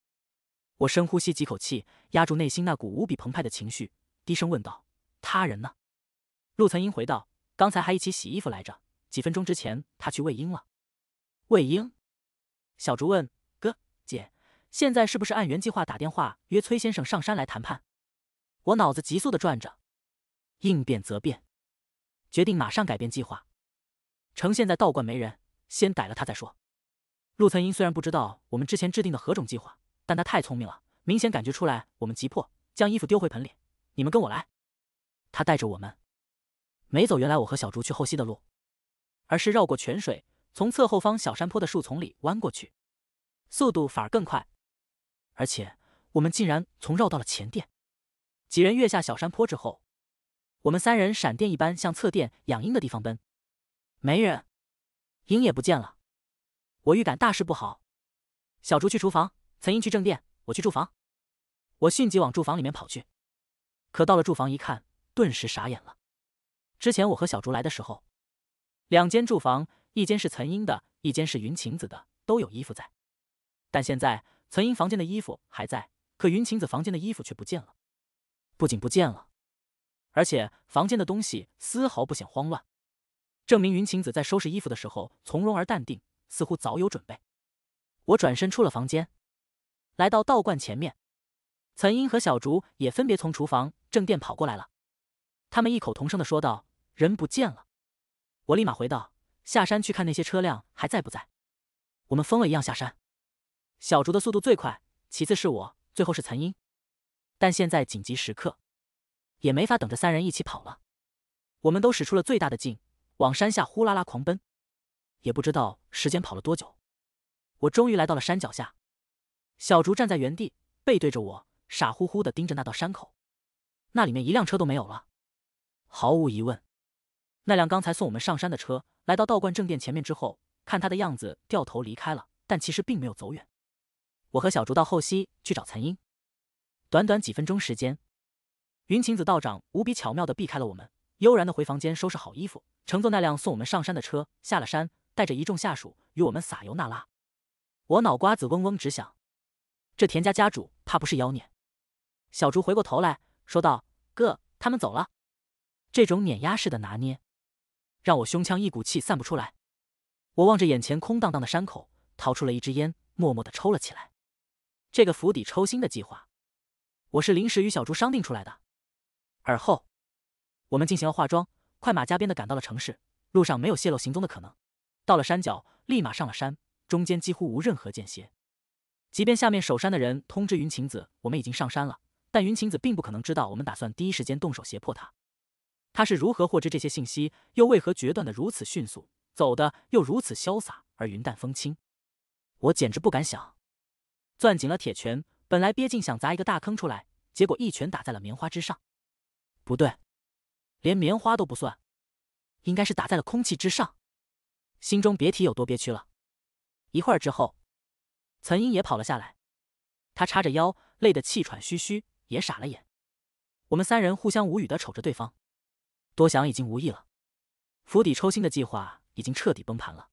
我深呼吸几口气，压住内心那股无比澎湃的情绪，低声问道：“他人呢？”陆曾英回道：“刚才还一起洗衣服来着，几分钟之前他去魏婴了。”魏婴，小竹问：“哥姐，现在是不是按原计划打电话约崔先生上山来谈判？”我脑子急速的转着，应变则变，决定马上改变计划。呈现在道观没人，先逮了他再说。陆岑英虽然不知道我们之前制定的何种计划，但他太聪明了，明显感觉出来我们急迫，将衣服丢回盆里。你们跟我来。他带着我们，没走原来我和小竹去后溪的路，而是绕过泉水，从侧后方小山坡的树丛里弯过去，速度反而更快。而且我们竟然从绕到了前殿。几人跃下小山坡之后，我们三人闪电一般向侧殿养鹰的地方奔。没人，鹰也不见了。我预感大事不好。小竹去厨房，岑英去正殿，我去住房。我迅疾往住房里面跑去。可到了住房一看，顿时傻眼了。之前我和小竹来的时候，两间住房，一间是岑英的，一间是云晴子的，都有衣服在。但现在岑英房间的衣服还在，可云晴子房间的衣服却不见了。不仅不见了，而且房间的东西丝毫不显慌乱。证明云晴子在收拾衣服的时候从容而淡定，似乎早有准备。我转身出了房间，来到道观前面。岑英和小竹也分别从厨房、正殿跑过来了。他们异口同声的说道：“人不见了。”我立马回道：“下山去看那些车辆还在不在。”我们疯了一样下山。小竹的速度最快，其次是我，最后是岑英。但现在紧急时刻，也没法等着三人一起跑了。我们都使出了最大的劲。往山下呼啦啦狂奔，也不知道时间跑了多久，我终于来到了山脚下。小竹站在原地，背对着我，傻乎乎的盯着那道山口。那里面一辆车都没有了。毫无疑问，那辆刚才送我们上山的车，来到道观正殿前面之后，看他的样子掉头离开了，但其实并没有走远。我和小竹到后溪去找残音。短短几分钟时间，云晴子道长无比巧妙的避开了我们。悠然的回房间收拾好衣服，乘坐那辆送我们上山的车下了山，带着一众下属与我们撒油那拉。我脑瓜子嗡嗡直响，这田家家主怕不是妖孽。小竹回过头来说道：“哥，他们走了。”这种碾压式的拿捏，让我胸腔一股气散不出来。我望着眼前空荡荡的山口，掏出了一支烟，默默的抽了起来。这个釜底抽薪的计划，我是临时与小竹商定出来的。而后。我们进行了化妆，快马加鞭的赶到了城市，路上没有泄露行踪的可能。到了山脚，立马上了山，中间几乎无任何间歇。即便下面守山的人通知云晴子我们已经上山了，但云晴子并不可能知道我们打算第一时间动手胁迫他。他是如何获知这些信息，又为何决断的如此迅速，走的又如此潇洒而云淡风轻？我简直不敢想。攥紧了铁拳，本来憋劲想砸一个大坑出来，结果一拳打在了棉花之上。不对。连棉花都不算，应该是打在了空气之上，心中别提有多憋屈了。一会儿之后，岑英也跑了下来，他叉着腰，累得气喘吁吁，也傻了眼。我们三人互相无语的瞅着对方，多想已经无益了，釜底抽薪的计划已经彻底崩盘了。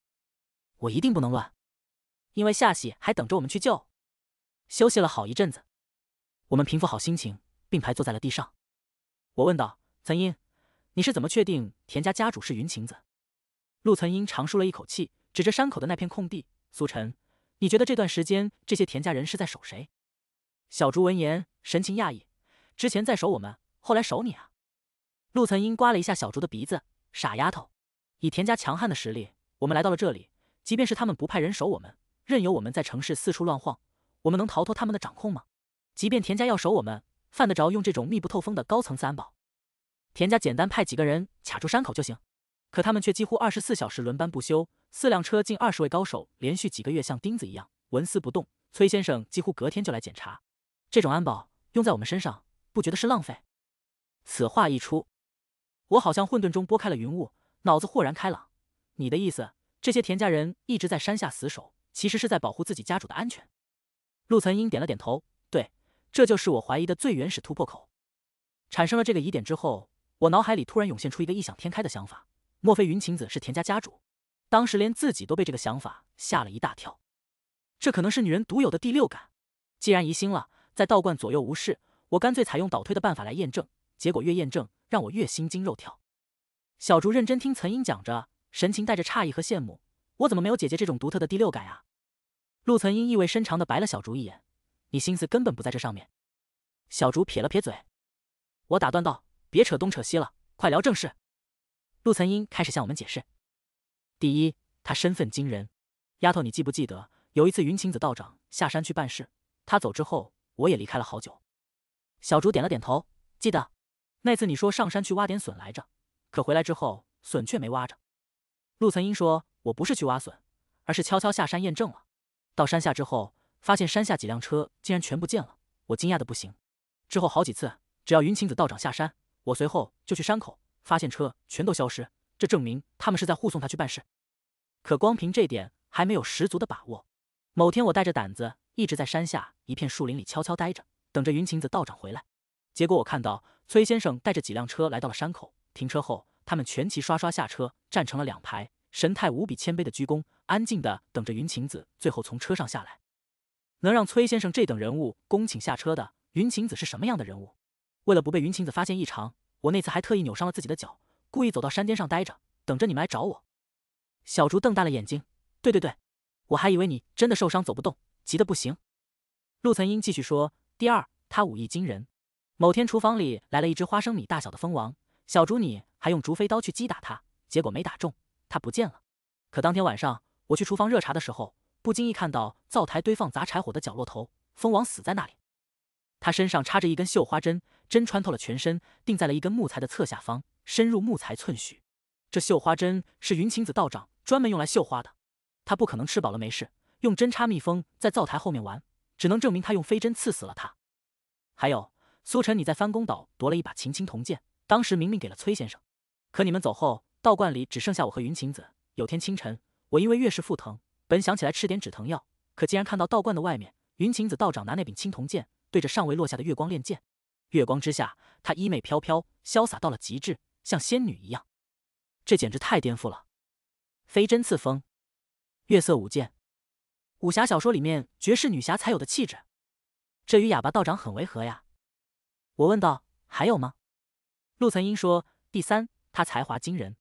我一定不能乱，因为夏喜还等着我们去救。休息了好一阵子，我们平复好心情，并排坐在了地上。我问道：“岑英。”你是怎么确定田家家主是云晴子？陆曾英长舒了一口气，指着山口的那片空地。苏晨，你觉得这段时间这些田家人是在守谁？小竹闻言，神情讶异。之前在守我们，后来守你啊？陆曾英刮了一下小竹的鼻子。傻丫头，以田家强悍的实力，我们来到了这里，即便是他们不派人守我们，任由我们在城市四处乱晃，我们能逃脱他们的掌控吗？即便田家要守我们，犯得着用这种密不透风的高层次安保？田家简单派几个人卡住山口就行，可他们却几乎二十四小时轮班不休，四辆车近二十位高手连续几个月像钉子一样纹丝不动。崔先生几乎隔天就来检查，这种安保用在我们身上，不觉得是浪费？此话一出，我好像混沌中拨开了云雾，脑子豁然开朗。你的意思，这些田家人一直在山下死守，其实是在保护自己家主的安全？陆曾英点了点头，对，这就是我怀疑的最原始突破口。产生了这个疑点之后。我脑海里突然涌现出一个异想天开的想法，莫非云晴子是田家家主？当时连自己都被这个想法吓了一大跳。这可能是女人独有的第六感。既然疑心了，在道观左右无事，我干脆采用倒推的办法来验证。结果越验证，让我越心惊肉跳。小竹认真听岑英讲着，神情带着诧异和羡慕。我怎么没有姐姐这种独特的第六感啊？陆岑英意味深长地白了小竹一眼：“你心思根本不在这上面。”小竹撇了撇嘴。我打断道。别扯东扯西了，快聊正事。陆岑英开始向我们解释：第一，他身份惊人。丫头，你记不记得有一次云晴子道长下山去办事，他走之后，我也离开了好久。小竹点了点头，记得。那次你说上山去挖点笋来着，可回来之后，笋却没挖着。陆岑英说：“我不是去挖笋，而是悄悄下山验证了。到山下之后，发现山下几辆车竟然全不见了，我惊讶的不行。之后好几次，只要云晴子道长下山。”我随后就去山口，发现车全都消失，这证明他们是在护送他去办事。可光凭这点还没有十足的把握。某天，我带着胆子一直在山下一片树林里悄悄待着，等着云晴子道长回来。结果我看到崔先生带着几辆车来到了山口，停车后，他们全齐刷刷下车，站成了两排，神态无比谦卑的鞠躬，安静的等着云晴子最后从车上下来。能让崔先生这等人物恭请下车的云晴子是什么样的人物？为了不被云晴子发现异常。我那次还特意扭伤了自己的脚，故意走到山巅上待着，等着你们来找我。小竹瞪大了眼睛，对对对，我还以为你真的受伤走不动，急得不行。陆曾英继续说，第二，他武艺惊人。某天厨房里来了一只花生米大小的蜂王，小竹你还用竹飞刀去击打它，结果没打中，它不见了。可当天晚上我去厨房热茶的时候，不经意看到灶台堆放杂柴火的角落头，蜂王死在那里，他身上插着一根绣花针。针穿透了全身，钉在了一根木材的侧下方，深入木材寸许。这绣花针是云晴子道长专门用来绣花的，他不可能吃饱了没事用针插蜜蜂在灶台后面玩，只能证明他用飞针刺死了他。还有，苏晨，你在翻宫岛夺了一把秦青铜剑，当时明明给了崔先生，可你们走后，道观里只剩下我和云晴子。有天清晨，我因为月事腹疼，本想起来吃点止疼药，可竟然看到道观的外面，云晴子道长拿那柄青铜剑对着尚未落下的月光练剑。月光之下，她衣袂飘飘，潇洒到了极致，像仙女一样。这简直太颠覆了！飞针刺风，月色舞剑，武侠小说里面绝世女侠才有的气质。这与哑巴道长很违和呀。我问道：“还有吗？”陆岑英说：“第三，她才华惊人。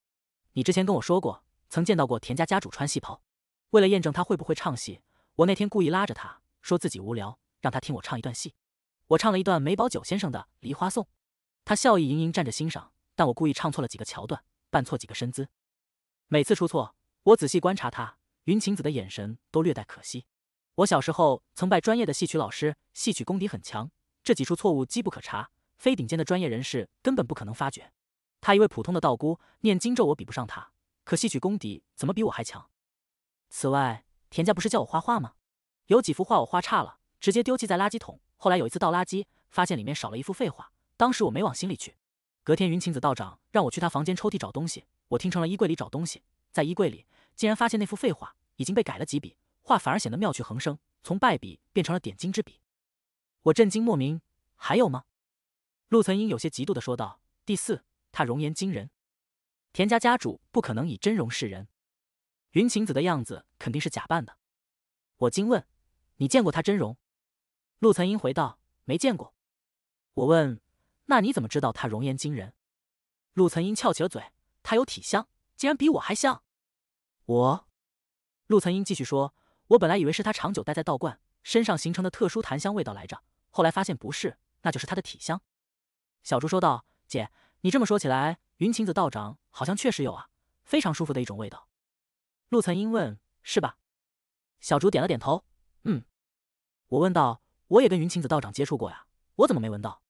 你之前跟我说过，曾见到过田家家主穿戏袍。为了验证他会不会唱戏，我那天故意拉着他说自己无聊，让他听我唱一段戏。”我唱了一段梅葆玖先生的《梨花颂》，他笑意盈盈站着欣赏，但我故意唱错了几个桥段，扮错几个身姿。每次出错，我仔细观察他云晴子的眼神，都略带可惜。我小时候曾拜专业的戏曲老师，戏曲功底很强。这几处错误机不可查，非顶尖的专业人士根本不可能发觉。他一位普通的道姑念经咒，我比不上他，可戏曲功底怎么比我还强？此外，田家不是叫我画画吗？有几幅画我画差了，直接丢弃在垃圾桶。后来有一次倒垃圾，发现里面少了一幅废画，当时我没往心里去。隔天，云晴子道长让我去他房间抽屉找东西，我听成了衣柜里找东西。在衣柜里，竟然发现那幅废画已经被改了几笔，画反而显得妙趣横生，从败笔变成了点睛之笔。我震惊莫名。还有吗？陆存英有些嫉妒的说道。第四，他容颜惊人，田家家主不可能以真容示人，云晴子的样子肯定是假扮的。我惊问：“你见过他真容？”陆曾英回道：“没见过。”我问：“那你怎么知道他容颜惊人？”陆曾英翘起了嘴：“他有体香，竟然比我还香。”我，陆曾英继续说：“我本来以为是他长久待在道观身上形成的特殊檀香味道来着，后来发现不是，那就是他的体香。”小朱说道：“姐，你这么说起来，云晴子道长好像确实有啊，非常舒服的一种味道。”陆曾英问：“是吧？”小朱点了点头：“嗯。”我问道。我也跟云晴子道长接触过呀，我怎么没闻到？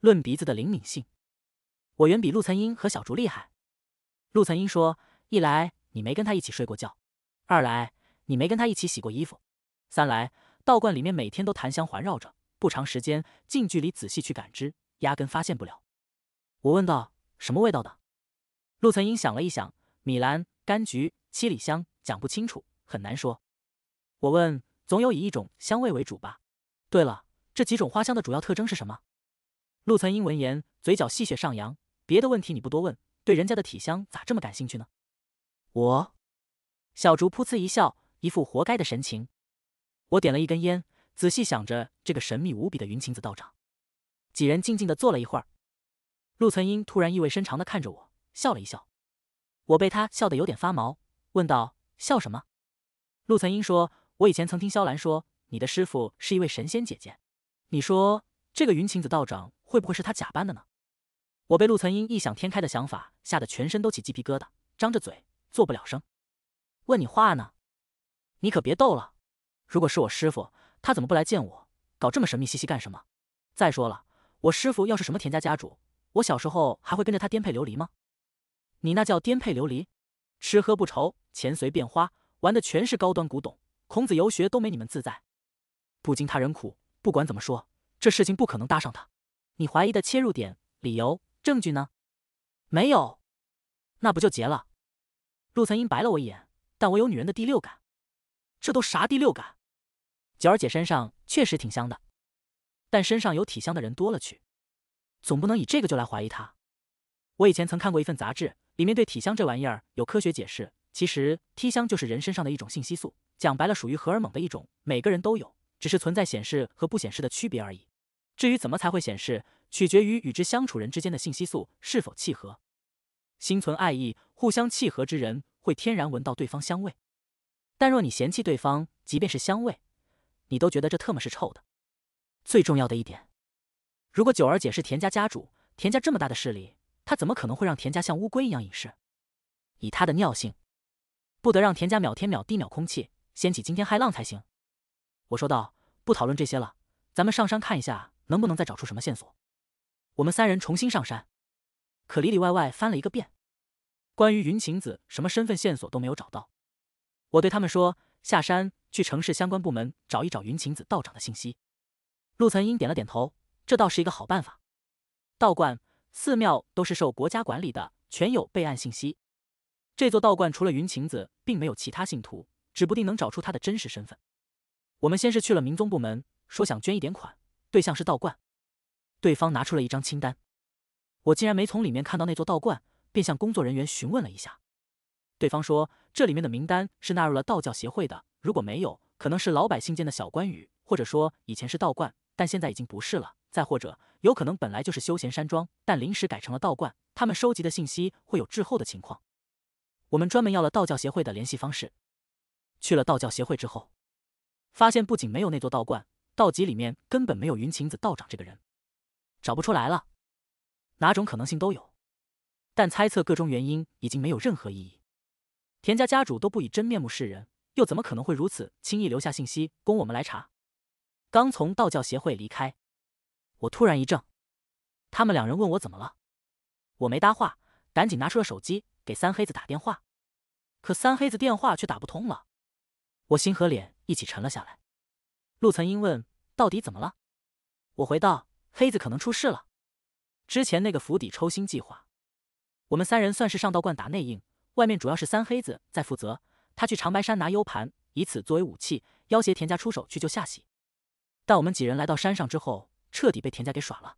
论鼻子的灵敏性，我远比陆岑英和小竹厉害。陆岑英说：一来你没跟他一起睡过觉，二来你没跟他一起洗过衣服，三来道观里面每天都檀香环绕着，不长时间近距离仔细去感知，压根发现不了。我问道：什么味道的？陆岑英想了一想，米兰、柑橘、七里香，讲不清楚，很难说。我问：总有以一种香味为主吧？对了，这几种花香的主要特征是什么？陆岑英闻言，嘴角戏谑上扬。别的问题你不多问，对人家的体香咋这么感兴趣呢？我，小竹噗呲一笑，一副活该的神情。我点了一根烟，仔细想着这个神秘无比的云晴子道长。几人静静的坐了一会儿，陆岑英突然意味深长的看着我，笑了一笑。我被他笑得有点发毛，问道：笑什么？陆岑英说：我以前曾听萧兰说。你的师傅是一位神仙姐姐，你说这个云晴子道长会不会是他假扮的呢？我被陆曾英异想天开的想法吓得全身都起鸡皮疙瘩，张着嘴做不了声。问你话呢，你可别逗了。如果是我师傅，他怎么不来见我？搞这么神秘兮兮干什么？再说了，我师傅要是什么田家家主，我小时候还会跟着他颠沛流离吗？你那叫颠沛流离，吃喝不愁，钱随便花，玩的全是高端古董，孔子游学都没你们自在。不经他人苦，不管怎么说，这事情不可能搭上他。你怀疑的切入点、理由、证据呢？没有，那不就结了？陆曾英白了我一眼，但我有女人的第六感。这都啥第六感？九儿姐身上确实挺香的，但身上有体香的人多了去，总不能以这个就来怀疑她。我以前曾看过一份杂志，里面对体香这玩意儿有科学解释。其实体香就是人身上的一种信息素，讲白了属于荷尔蒙的一种，每个人都有。只是存在显示和不显示的区别而已。至于怎么才会显示，取决于与之相处人之间的信息素是否契合。心存爱意、互相契合之人会天然闻到对方香味。但若你嫌弃对方，即便是香味，你都觉得这特么是臭的。最重要的一点，如果九儿姐是田家家主，田家这么大的势力，她怎么可能会让田家像乌龟一样隐世？以她的尿性，不得让田家秒天秒地秒空气，掀起惊天骇浪才行。我说道：“不讨论这些了，咱们上山看一下，能不能再找出什么线索。”我们三人重新上山，可里里外外翻了一个遍，关于云晴子什么身份线索都没有找到。我对他们说：“下山去城市相关部门找一找云晴子道长的信息。”陆曾英点了点头：“这倒是一个好办法。道观、寺庙都是受国家管理的，全有备案信息。这座道观除了云晴子，并没有其他信徒，指不定能找出他的真实身份。”我们先是去了民宗部门，说想捐一点款，对象是道观。对方拿出了一张清单，我竟然没从里面看到那座道观，便向工作人员询问了一下。对方说，这里面的名单是纳入了道教协会的，如果没有，可能是老百姓建的小关羽，或者说以前是道观，但现在已经不是了。再或者，有可能本来就是休闲山庄，但临时改成了道观。他们收集的信息会有滞后的情况。我们专门要了道教协会的联系方式，去了道教协会之后。发现不仅没有那座道观，道籍里面根本没有云晴子道长这个人，找不出来了。哪种可能性都有，但猜测各中原因已经没有任何意义。田家家主都不以真面目示人，又怎么可能会如此轻易留下信息供我们来查？刚从道教协会离开，我突然一怔。他们两人问我怎么了，我没搭话，赶紧拿出了手机给三黑子打电话，可三黑子电话却打不通了。我心和脸。一起沉了下来。陆岑英问：“到底怎么了？”我回道：“黑子可能出事了。之前那个釜底抽薪计划，我们三人算是上道观打内应，外面主要是三黑子在负责。他去长白山拿 U 盘，以此作为武器，要挟田家出手去救夏喜。但我们几人来到山上之后，彻底被田家给耍了。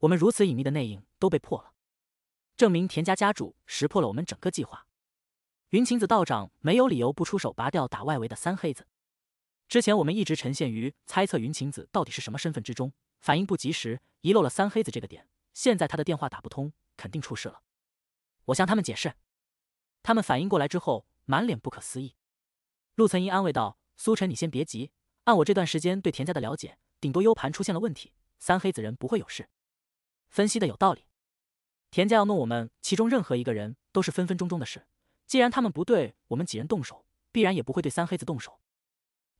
我们如此隐秘的内应都被破了，证明田家家主识破了我们整个计划。云晴子道长没有理由不出手拔掉打外围的三黑子。”之前我们一直沉陷于猜测云晴子到底是什么身份之中，反应不及时，遗漏了三黑子这个点。现在他的电话打不通，肯定出事了。我向他们解释，他们反应过来之后，满脸不可思议。陆曾英安慰道：“苏晨，你先别急。按我这段时间对田家的了解，顶多 U 盘出现了问题，三黑子人不会有事。”分析的有道理。田家要弄我们，其中任何一个人都是分分钟钟的事。既然他们不对我们几人动手，必然也不会对三黑子动手。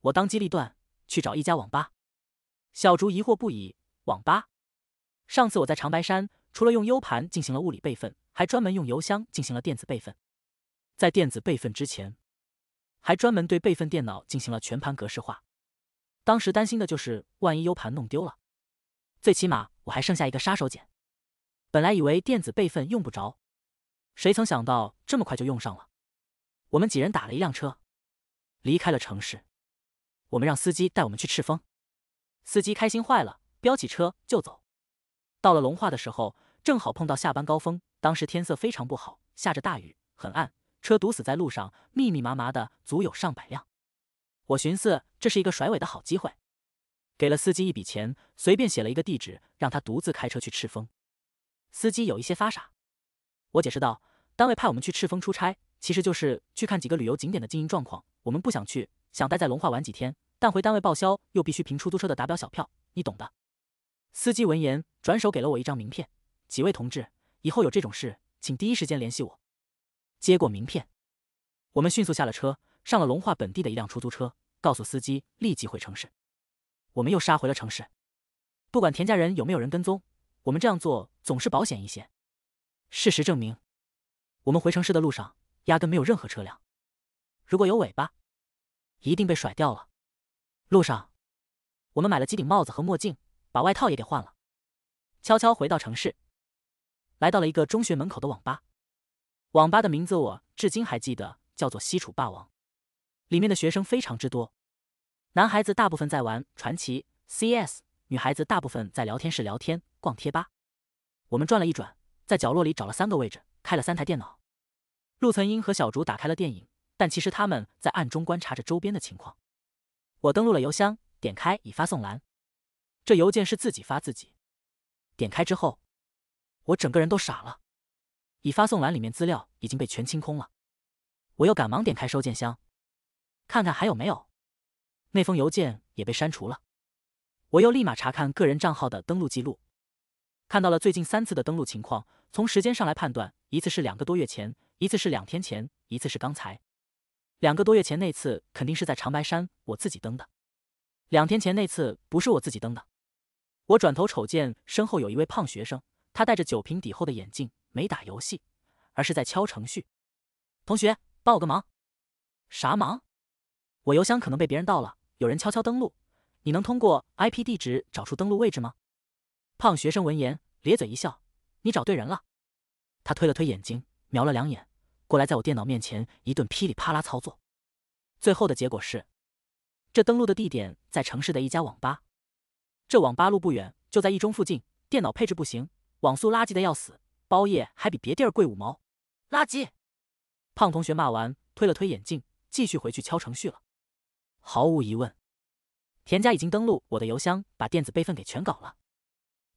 我当机立断去找一家网吧，小竹疑惑不已。网吧，上次我在长白山，除了用 U 盘进行了物理备份，还专门用邮箱进行了电子备份。在电子备份之前，还专门对备份电脑进行了全盘格式化。当时担心的就是万一 U 盘弄丢了，最起码我还剩下一个杀手锏。本来以为电子备份用不着，谁曾想到这么快就用上了。我们几人打了一辆车，离开了城市。我们让司机带我们去赤峰，司机开心坏了，飙起车就走。到了龙化的时候，正好碰到下班高峰，当时天色非常不好，下着大雨，很暗，车堵死在路上，密密麻麻的，足有上百辆。我寻思这是一个甩尾的好机会，给了司机一笔钱，随便写了一个地址，让他独自开车去赤峰。司机有一些发傻，我解释道：“单位派我们去赤峰出差，其实就是去看几个旅游景点的经营状况，我们不想去。”想待在龙化玩几天，但回单位报销又必须凭出租车的打表小票，你懂的。司机闻言，转手给了我一张名片。几位同志，以后有这种事，请第一时间联系我。接过名片，我们迅速下了车，上了龙化本地的一辆出租车，告诉司机立即回城市。我们又杀回了城市。不管田家人有没有人跟踪，我们这样做总是保险一些。事实证明，我们回城市的路上压根没有任何车辆。如果有尾巴。一定被甩掉了。路上，我们买了几顶帽子和墨镜，把外套也给换了，悄悄回到城市，来到了一个中学门口的网吧。网吧的名字我至今还记得，叫做“西楚霸王”。里面的学生非常之多，男孩子大部分在玩传奇、CS，女孩子大部分在聊天室聊天、逛贴吧。我们转了一转，在角落里找了三个位置，开了三台电脑。陆曾英和小竹打开了电影。但其实他们在暗中观察着周边的情况。我登录了邮箱，点开已发送栏，这邮件是自己发自己。点开之后，我整个人都傻了。已发送栏里面资料已经被全清空了。我又赶忙点开收件箱，看看还有没有。那封邮件也被删除了。我又立马查看个人账号的登录记录，看到了最近三次的登录情况。从时间上来判断，一次是两个多月前，一次是两天前，一次是刚才。两个多月前那次肯定是在长白山，我自己登的。两天前那次不是我自己登的。我转头瞅见身后有一位胖学生，他戴着酒瓶底厚的眼镜，没打游戏，而是在敲程序。同学，帮我个忙。啥忙？我邮箱可能被别人盗了，有人悄悄登录。你能通过 IP 地址找出登录位置吗？胖学生闻言咧嘴一笑：“你找对人了。”他推了推眼睛，瞄了两眼。过来，在我电脑面前一顿噼里啪啦操作，最后的结果是，这登录的地点在城市的一家网吧，这网吧路不远，就在一中附近。电脑配置不行，网速垃圾的要死，包夜还比别地儿贵五毛，垃圾。胖同学骂完，推了推眼镜，继续回去敲程序了。毫无疑问，田家已经登录我的邮箱，把电子备份给全搞了。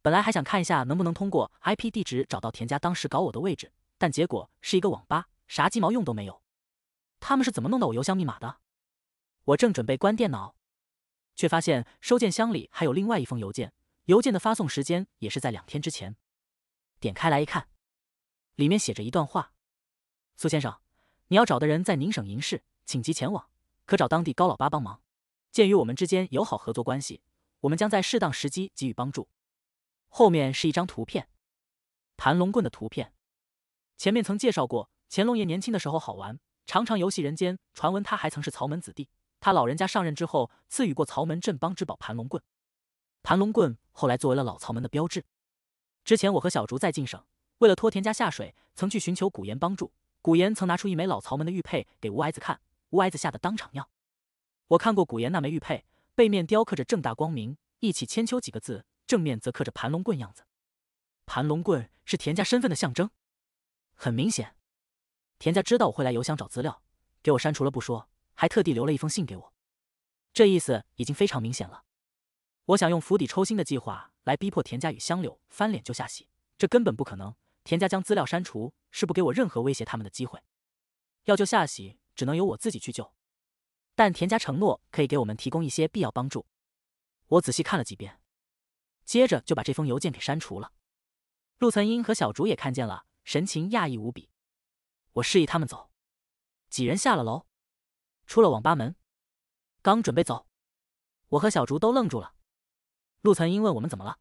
本来还想看一下能不能通过 IP 地址找到田家当时搞我的位置，但结果是一个网吧。啥鸡毛用都没有，他们是怎么弄到我邮箱密码的？我正准备关电脑，却发现收件箱里还有另外一封邮件。邮件的发送时间也是在两天之前。点开来一看，里面写着一段话：“苏先生，你要找的人在宁省银市，请急前往，可找当地高老八帮忙。鉴于我们之间友好合作关系，我们将在适当时机给予帮助。”后面是一张图片，盘龙棍的图片。前面曾介绍过。乾隆爷年轻的时候好玩，常常游戏人间。传闻他还曾是曹门子弟。他老人家上任之后，赐予过曹门镇邦之宝盘龙棍。盘龙棍后来作为了老曹门的标志。之前我和小竹在晋省，为了拖田家下水，曾去寻求古岩帮助。古岩曾拿出一枚老曹门的玉佩给吴矮子看，吴矮子吓得当场尿。我看过古岩那枚玉佩，背面雕刻着“正大光明，义气千秋”几个字，正面则刻着盘龙棍样子。盘龙棍是田家身份的象征，很明显。田家知道我会来邮箱找资料，给我删除了不说，还特地留了一封信给我，这意思已经非常明显了。我想用釜底抽薪的计划来逼迫田家与香柳翻脸救夏喜，这根本不可能。田家将资料删除，是不给我任何威胁他们的机会。要救夏喜，只能由我自己去救。但田家承诺可以给我们提供一些必要帮助。我仔细看了几遍，接着就把这封邮件给删除了。陆曾英和小竹也看见了，神情讶异无比。我示意他们走，几人下了楼，出了网吧门，刚准备走，我和小竹都愣住了。陆曾英问我们怎么了，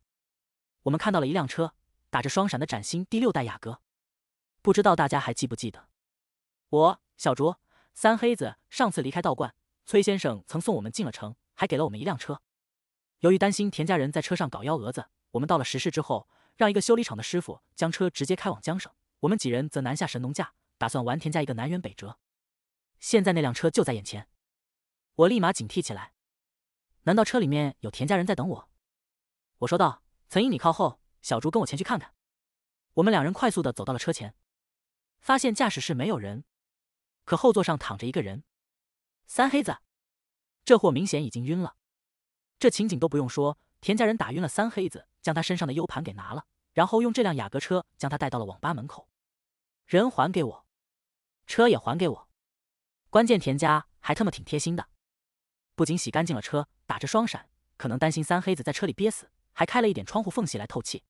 我们看到了一辆车，打着双闪的崭新第六代雅阁，不知道大家还记不记得。我、小竹、三黑子上次离开道观，崔先生曾送我们进了城，还给了我们一辆车。由于担心田家人在车上搞幺蛾子，我们到了石市之后，让一个修理厂的师傅将车直接开往江省，我们几人则南下神农架。打算玩田家一个南辕北辙，现在那辆车就在眼前，我立马警惕起来。难道车里面有田家人在等我？我说道：“曾英，你靠后，小竹跟我前去看看。”我们两人快速的走到了车前，发现驾驶室没有人，可后座上躺着一个人。三黑子，这货明显已经晕了。这情景都不用说，田家人打晕了三黑子，将他身上的 U 盘给拿了，然后用这辆雅阁车将他带到了网吧门口。人还给我。车也还给我，关键田家还特么挺贴心的，不仅洗干净了车，打着双闪，可能担心三黑子在车里憋死，还开了一点窗户缝隙来透气。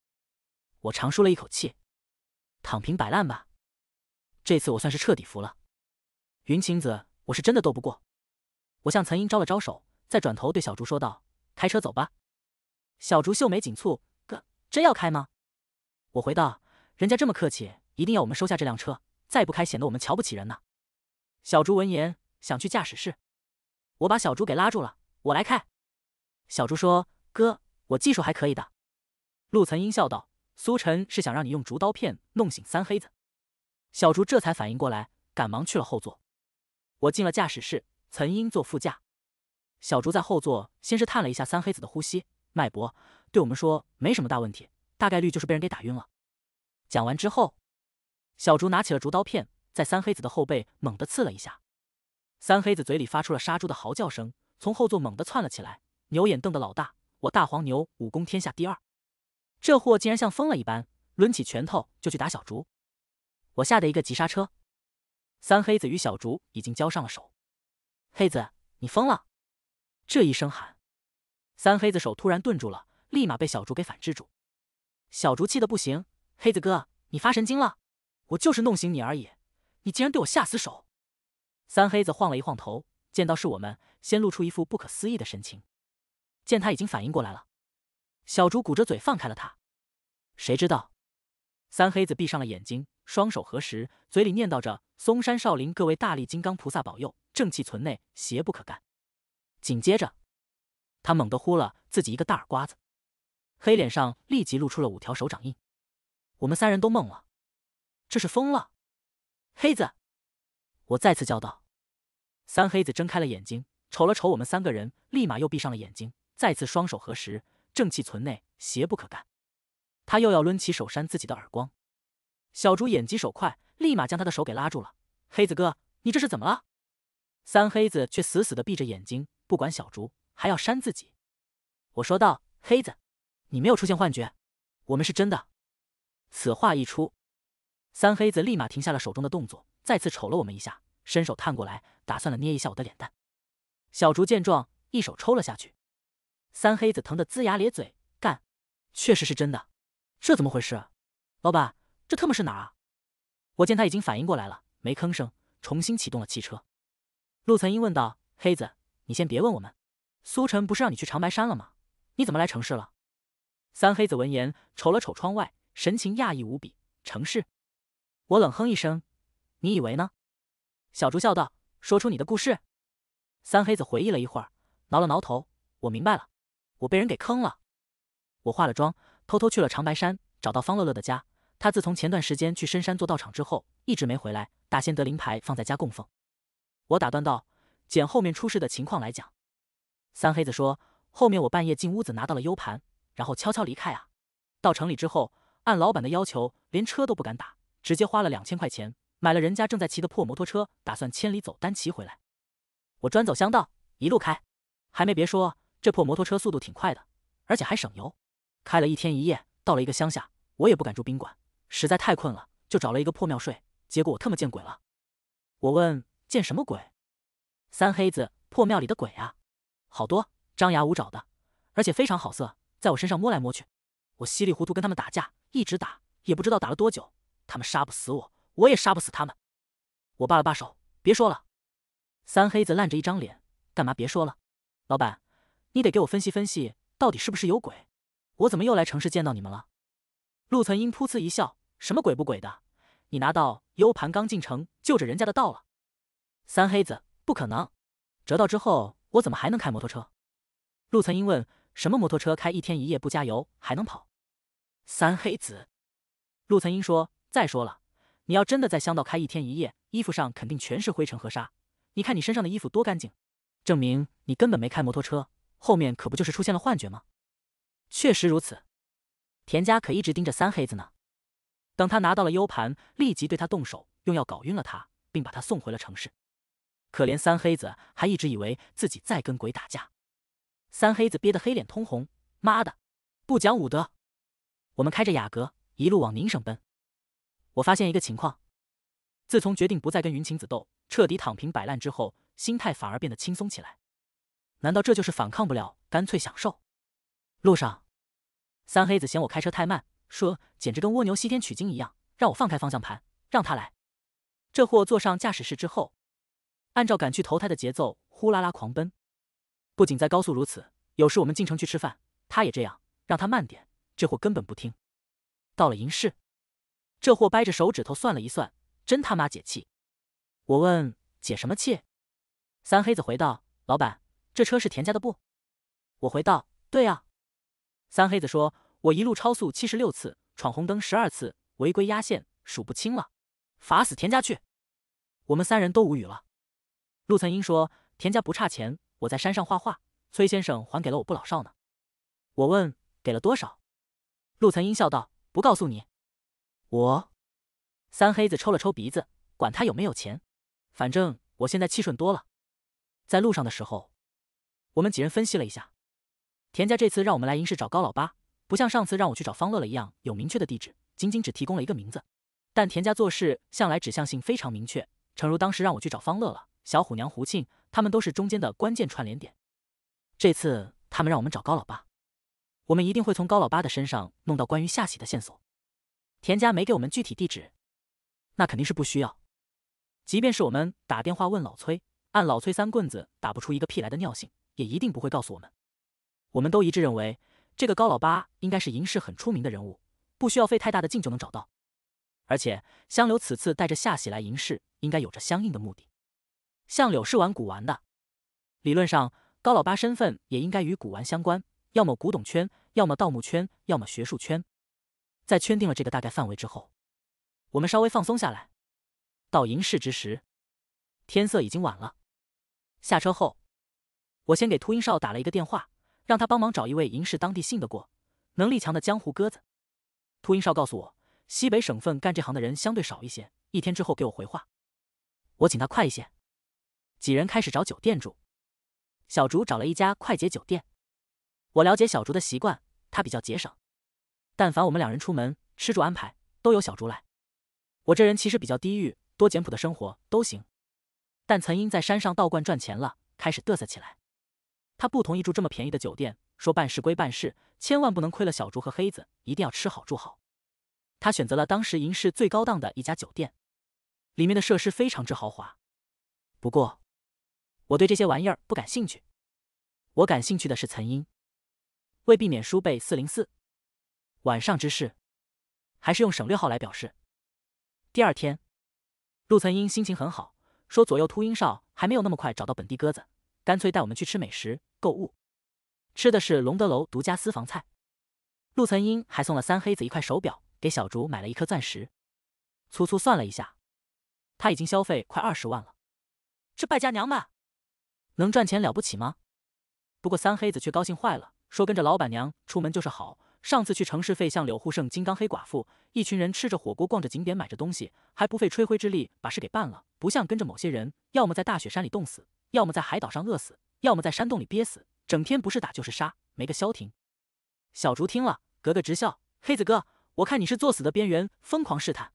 我长舒了一口气，躺平摆烂吧，这次我算是彻底服了。云晴子，我是真的斗不过。我向岑英招了招手，再转头对小竹说道：“开车走吧。”小竹秀眉紧蹙：“哥，真要开吗？”我回道：“人家这么客气，一定要我们收下这辆车。”再不开显得我们瞧不起人呢。小朱闻言想去驾驶室，我把小朱给拉住了，我来开。小朱说：“哥，我技术还可以的。”陆曾英笑道：“苏晨是想让你用竹刀片弄醒三黑子。”小朱这才反应过来，赶忙去了后座。我进了驾驶室，岑英坐副驾，小朱在后座，先是探了一下三黑子的呼吸、脉搏，对我们说：“没什么大问题，大概率就是被人给打晕了。”讲完之后。小竹拿起了竹刀片，在三黑子的后背猛地刺了一下，三黑子嘴里发出了杀猪的嚎叫声，从后座猛地窜了起来，牛眼瞪得老大。我大黄牛武功天下第二，这货竟然像疯了一般，抡起拳头就去打小竹。我吓得一个急刹车，三黑子与小竹已经交上了手。黑子，你疯了！这一声喊，三黑子手突然顿住了，立马被小竹给反制住。小竹气得不行，黑子哥，你发神经了！我就是弄醒你而已，你竟然对我下死手！三黑子晃了一晃头，见到是我们，先露出一副不可思议的神情。见他已经反应过来了，小竹鼓着嘴放开了他。谁知道，三黑子闭上了眼睛，双手合十，嘴里念叨着：“嵩山少林各位大力金刚菩萨保佑，正气存内，邪不可干。”紧接着，他猛地呼了自己一个大耳刮子，黑脸上立即露出了五条手掌印。我们三人都懵了。这是疯了，黑子！我再次叫道。三黑子睁开了眼睛，瞅了瞅我们三个人，立马又闭上了眼睛，再次双手合十，正气存内，邪不可干。他又要抡起手扇自己的耳光，小竹眼疾手快，立马将他的手给拉住了。黑子哥，你这是怎么了？三黑子却死死的闭着眼睛，不管小竹，还要扇自己。我说道：“黑子，你没有出现幻觉，我们是真的。”此话一出。三黑子立马停下了手中的动作，再次瞅了我们一下，伸手探过来，打算了捏一下我的脸蛋。小竹见状，一手抽了下去。三黑子疼得龇牙咧嘴，干，确实是真的，这怎么回事？老板，这特么是哪儿啊？我见他已经反应过来了，没吭声，重新启动了汽车。陆曾英问道：“黑子，你先别问我们，苏晨不是让你去长白山了吗？你怎么来城市了？”三黑子闻言，瞅了瞅窗外，神情讶异无比，城市。我冷哼一声：“你以为呢？”小竹笑道：“说出你的故事。”三黑子回忆了一会儿，挠了挠头：“我明白了，我被人给坑了。我化了妆，偷偷去了长白山，找到方乐乐的家。他自从前段时间去深山做道场之后，一直没回来。大仙得灵牌放在家供奉。”我打断道：“捡后面出事的情况来讲。”三黑子说：“后面我半夜进屋子拿到了 U 盘，然后悄悄离开啊。到城里之后，按老板的要求，连车都不敢打。”直接花了两千块钱买了人家正在骑的破摩托车，打算千里走单骑回来。我专走乡道，一路开，还没别说，这破摩托车速度挺快的，而且还省油。开了一天一夜，到了一个乡下，我也不敢住宾馆，实在太困了，就找了一个破庙睡。结果我特么见鬼了！我问见什么鬼？三黑子，破庙里的鬼啊，好多，张牙舞爪的，而且非常好色，在我身上摸来摸去。我稀里糊涂跟他们打架，一直打，也不知道打了多久。他们杀不死我，我也杀不死他们。我罢了罢手，别说了。三黑子烂着一张脸，干嘛别说了？老板，你得给我分析分析，到底是不是有鬼？我怎么又来城市见到你们了？陆曾英噗嗤一笑：“什么鬼不鬼的？你拿到 U 盘刚进城，就着人家的道了。”三黑子：“不可能，折道之后，我怎么还能开摩托车？”陆曾英问：“什么摩托车开一天一夜不加油还能跑？”三黑子，陆曾英说。再说了，你要真的在乡道开一天一夜，衣服上肯定全是灰尘和沙。你看你身上的衣服多干净，证明你根本没开摩托车。后面可不就是出现了幻觉吗？确实如此。田家可一直盯着三黑子呢，等他拿到了 U 盘，立即对他动手，用药搞晕了他，并把他送回了城市。可怜三黑子还一直以为自己在跟鬼打架。三黑子憋得黑脸通红，妈的，不讲武德！我们开着雅阁，一路往宁省奔。我发现一个情况，自从决定不再跟云晴子斗，彻底躺平摆烂之后，心态反而变得轻松起来。难道这就是反抗不了，干脆享受？路上，三黑子嫌我开车太慢，说简直跟蜗牛西天取经一样，让我放开方向盘，让他来。这货坐上驾驶室之后，按照赶去投胎的节奏，呼啦啦狂奔。不仅在高速如此，有时我们进城去吃饭，他也这样，让他慢点。这货根本不听。到了银市。这货掰着手指头算了一算，真他妈解气！我问解什么气？三黑子回道：“老板，这车是田家的不？”我回道：“对呀。”三黑子说：“我一路超速七十六次，闯红灯十二次，违规压线数不清了，罚死田家去！”我们三人都无语了。陆曾英说：“田家不差钱，我在山上画画，崔先生还给了我不老少呢。”我问：“给了多少？”陆曾英笑道：“不告诉你。”我，三黑子抽了抽鼻子，管他有没有钱，反正我现在气顺多了。在路上的时候，我们几人分析了一下，田家这次让我们来银市找高老八，不像上次让我去找方乐乐一样有明确的地址，仅仅只提供了一个名字。但田家做事向来指向性非常明确，诚如当时让我去找方乐乐、小虎娘胡庆，他们都是中间的关键串联点。这次他们让我们找高老八，我们一定会从高老八的身上弄到关于夏喜的线索。田家没给我们具体地址，那肯定是不需要。即便是我们打电话问老崔，按老崔三棍子打不出一个屁来的尿性，也一定不会告诉我们。我们都一致认为，这个高老八应该是银市很出名的人物，不需要费太大的劲就能找到。而且，香柳此次带着夏喜来银市，应该有着相应的目的。相柳是玩古玩的，理论上高老八身份也应该与古玩相关，要么古董圈，要么盗墓圈，要么学术圈。在圈定了这个大概范围之后，我们稍微放松下来。到银市之时，天色已经晚了。下车后，我先给秃鹰少打了一个电话，让他帮忙找一位银市当地信得过、能力强的江湖鸽子。秃鹰少告诉我，西北省份干这行的人相对少一些。一天之后给我回话，我请他快一些。几人开始找酒店住，小竹找了一家快捷酒店。我了解小竹的习惯，他比较节省。但凡我们两人出门，吃住安排都有小竹来。我这人其实比较低欲，多简朴的生活都行。但岑英在山上道观赚钱了，开始嘚瑟起来。他不同意住这么便宜的酒店，说办事归办事，千万不能亏了小竹和黑子，一定要吃好住好。他选择了当时银市最高档的一家酒店，里面的设施非常之豪华。不过，我对这些玩意儿不感兴趣。我感兴趣的是岑英。为避免输被四零四。晚上之事，还是用省略号来表示。第二天，陆曾英心情很好，说：“左右秃鹰少还没有那么快找到本地鸽子，干脆带我们去吃美食、购物。吃的是隆德楼独家私房菜。陆曾英还送了三黑子一块手表，给小竹买了一颗钻石。粗粗算了一下，他已经消费快二十万了。这败家娘们，能赚钱了不起吗？不过三黑子却高兴坏了，说跟着老板娘出门就是好。”上次去城市费，像柳护胜、金刚、黑寡妇一群人，吃着火锅，逛着景点，买着东西，还不费吹灰之力把事给办了。不像跟着某些人，要么在大雪山里冻死，要么在海岛上饿死，要么在山洞里憋死，整天不是打就是杀，没个消停。小竹听了，格格直笑。黑子哥，我看你是作死的边缘，疯狂试探。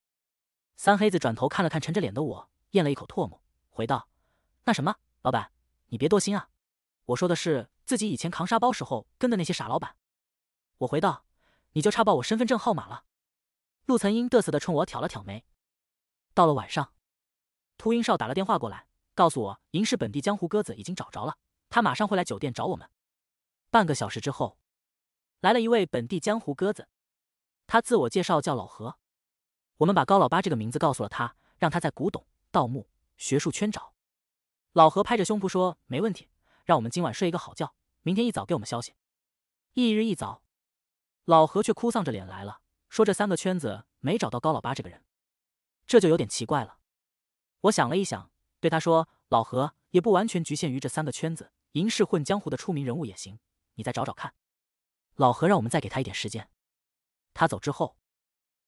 三黑子转头看了看沉着脸的我，咽了一口唾沫，回道：“那什么，老板，你别多心啊。我说的是自己以前扛沙包时候跟的那些傻老板。”我回道：“你就差报我身份证号码了。”陆曾英嘚瑟的冲我挑了挑眉。到了晚上，秃鹰少打了电话过来，告诉我银市本地江湖鸽子已经找着了，他马上会来酒店找我们。半个小时之后，来了一位本地江湖鸽子，他自我介绍叫老何。我们把高老八这个名字告诉了他，让他在古董、盗墓、学术圈找。老何拍着胸脯说：“没问题。”让我们今晚睡一个好觉，明天一早给我们消息。翌日一早。老何却哭丧着脸来了，说：“这三个圈子没找到高老八这个人，这就有点奇怪了。”我想了一想，对他说：“老何也不完全局限于这三个圈子，银饰混江湖的出名人物也行，你再找找看。”老何让我们再给他一点时间。他走之后，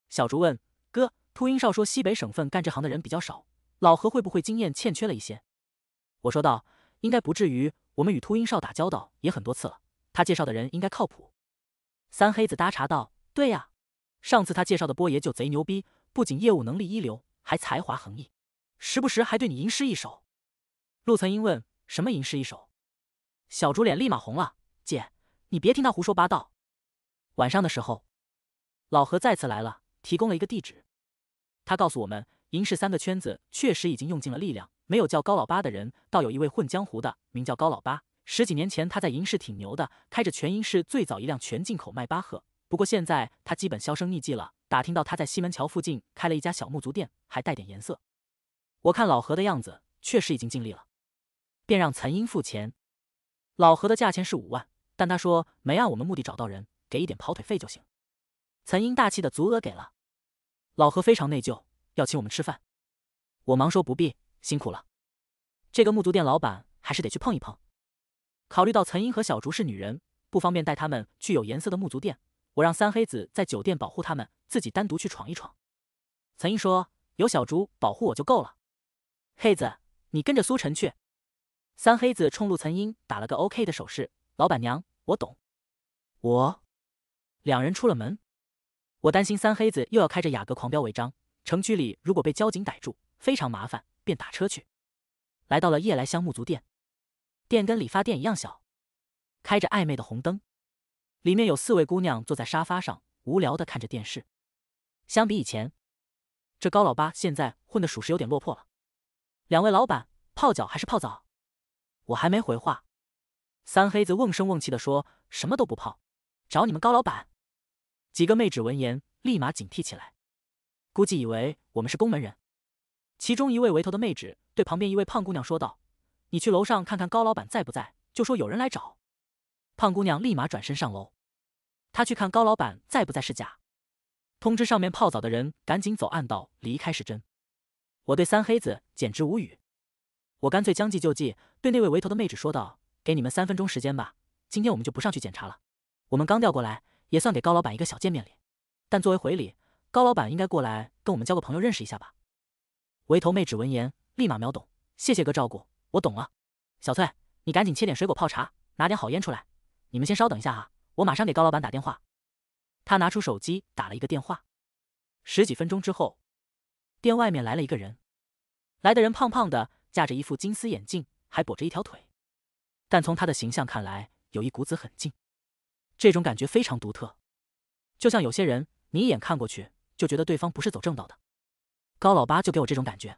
小竹问：“哥，秃鹰少说西北省份干这行的人比较少，老何会不会经验欠缺了一些？”我说道：“应该不至于，我们与秃鹰少打交道也很多次了，他介绍的人应该靠谱。”三黑子搭茬道，对呀，上次他介绍的波爷就贼牛逼，不仅业务能力一流，还才华横溢，时不时还对你吟诗一首。陆曾英问：“什么吟诗一首？”小竹脸立马红了，姐，你别听他胡说八道。晚上的时候，老何再次来了，提供了一个地址。他告诉我们，银氏三个圈子确实已经用尽了力量，没有叫高老八的人，倒有一位混江湖的，名叫高老八。十几年前，他在银市挺牛的，开着全银市最早一辆全进口迈巴赫。不过现在他基本销声匿迹了。打听到他在西门桥附近开了一家小木足店，还带点颜色。我看老何的样子，确实已经尽力了，便让岑英付钱。老何的价钱是五万，但他说没按我们目的找到人，给一点跑腿费就行。岑英大气的足额给了。老何非常内疚，要请我们吃饭。我忙说不必，辛苦了。这个木足店老板还是得去碰一碰。考虑到岑英和小竹是女人，不方便带他们去有颜色的木足店，我让三黑子在酒店保护他们，自己单独去闯一闯。岑英说：“有小竹保护我就够了。”黑子，你跟着苏晨去。三黑子冲陆岑英打了个 OK 的手势：“老板娘，我懂。”我两人出了门，我担心三黑子又要开着雅阁狂飙违章，城区里如果被交警逮住，非常麻烦，便打车去。来到了夜来香木足店。店跟理发店一样小，开着暧昧的红灯，里面有四位姑娘坐在沙发上，无聊的看着电视。相比以前，这高老八现在混的属实有点落魄了。两位老板，泡脚还是泡澡？我还没回话，三黑子瓮声瓮气的说：“什么都不泡，找你们高老板。”几个妹纸闻言立马警惕起来，估计以为我们是宫门人。其中一位围头的妹纸对旁边一位胖姑娘说道。你去楼上看看高老板在不在，就说有人来找。胖姑娘立马转身上楼。她去看高老板在不在是假，通知上面泡澡的人赶紧走暗道离开是真。我对三黑子简直无语，我干脆将计就计，对那位围头的妹纸说道：“给你们三分钟时间吧，今天我们就不上去检查了。我们刚调过来，也算给高老板一个小见面礼。但作为回礼，高老板应该过来跟我们交个朋友，认识一下吧。”围头妹纸闻言立马秒懂，谢谢哥照顾。我懂了，小翠，你赶紧切点水果泡茶，拿点好烟出来。你们先稍等一下啊，我马上给高老板打电话。他拿出手机打了一个电话。十几分钟之后，店外面来了一个人。来的人胖胖的，架着一副金丝眼镜，还跛着一条腿。但从他的形象看来，有一股子狠劲。这种感觉非常独特，就像有些人，你一眼看过去就觉得对方不是走正道的。高老八就给我这种感觉。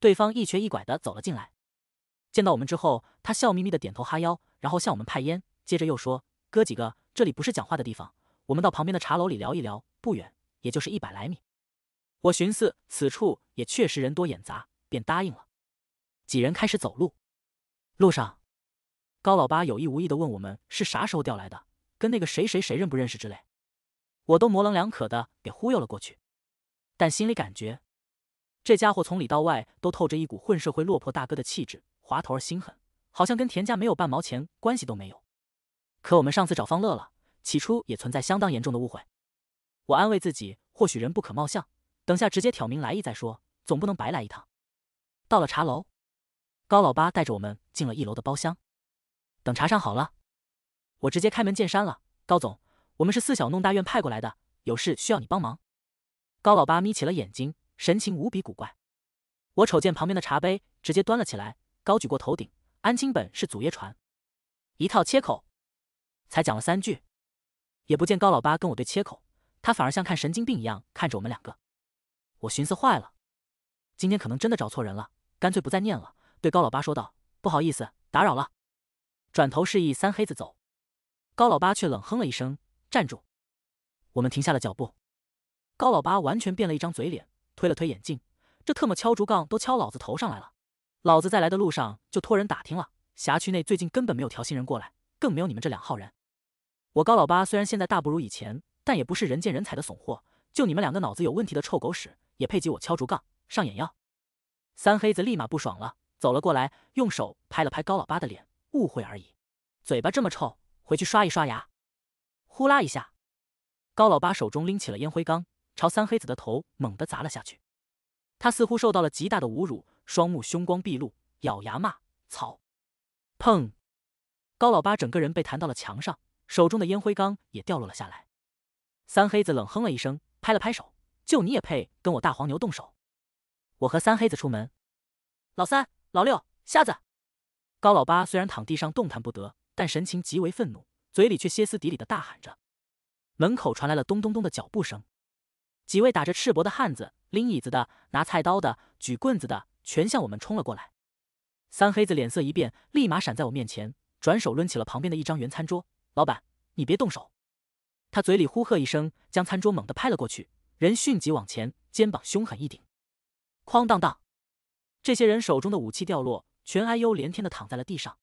对方一瘸一拐的走了进来。见到我们之后，他笑眯眯的点头哈腰，然后向我们派烟，接着又说：“哥几个，这里不是讲话的地方，我们到旁边的茶楼里聊一聊，不远，也就是一百来米。”我寻思此处也确实人多眼杂，便答应了。几人开始走路，路上，高老八有意无意的问我们是啥时候调来的，跟那个谁谁谁认不认识之类，我都模棱两可的给忽悠了过去，但心里感觉这家伙从里到外都透着一股混社会落魄大哥的气质。滑头儿心狠，好像跟田家没有半毛钱关系都没有。可我们上次找方乐了，起初也存在相当严重的误会。我安慰自己，或许人不可貌相，等下直接挑明来意再说，总不能白来一趟。到了茶楼，高老八带着我们进了一楼的包厢。等茶上好了，我直接开门见山了：“高总，我们是四小弄大院派过来的，有事需要你帮忙。”高老八眯起了眼睛，神情无比古怪。我瞅见旁边的茶杯，直接端了起来。高举过头顶，安亲本是祖业传，一套切口，才讲了三句，也不见高老八跟我对切口，他反而像看神经病一样看着我们两个，我寻思坏了，今天可能真的找错人了，干脆不再念了，对高老八说道：“不好意思，打扰了。”转头示意三黑子走，高老八却冷哼了一声：“站住！”我们停下了脚步，高老八完全变了一张嘴脸，推了推眼镜：“这特么敲竹杠都敲老子头上来了。”老子在来的路上就托人打听了，辖区内最近根本没有调新人过来，更没有你们这两号人。我高老八虽然现在大不如以前，但也不是人见人踩的怂货。就你们两个脑子有问题的臭狗屎，也配给我敲竹杠、上眼药？三黑子立马不爽了，走了过来，用手拍了拍高老八的脸：“误会而已，嘴巴这么臭，回去刷一刷牙。”呼啦一下，高老八手中拎起了烟灰缸，朝三黑子的头猛地砸了下去。他似乎受到了极大的侮辱。双目凶光毕露，咬牙骂：“操！”砰！高老八整个人被弹到了墙上，手中的烟灰缸也掉落了下来。三黑子冷哼了一声，拍了拍手：“就你也配跟我大黄牛动手？”我和三黑子出门。老三、老六、瞎子。高老八虽然躺地上动弹不得，但神情极为愤怒，嘴里却歇斯底里的大喊着。门口传来了咚咚咚的脚步声，几位打着赤膊的汉子，拎椅子的，拿菜刀的，举棍子的。全向我们冲了过来，三黑子脸色一变，立马闪在我面前，转手抡起了旁边的一张圆餐桌。老板，你别动手！他嘴里呼喝一声，将餐桌猛地拍了过去，人迅即往前，肩膀凶狠一顶，哐当当！这些人手中的武器掉落，全哎呦连天的躺在了地上。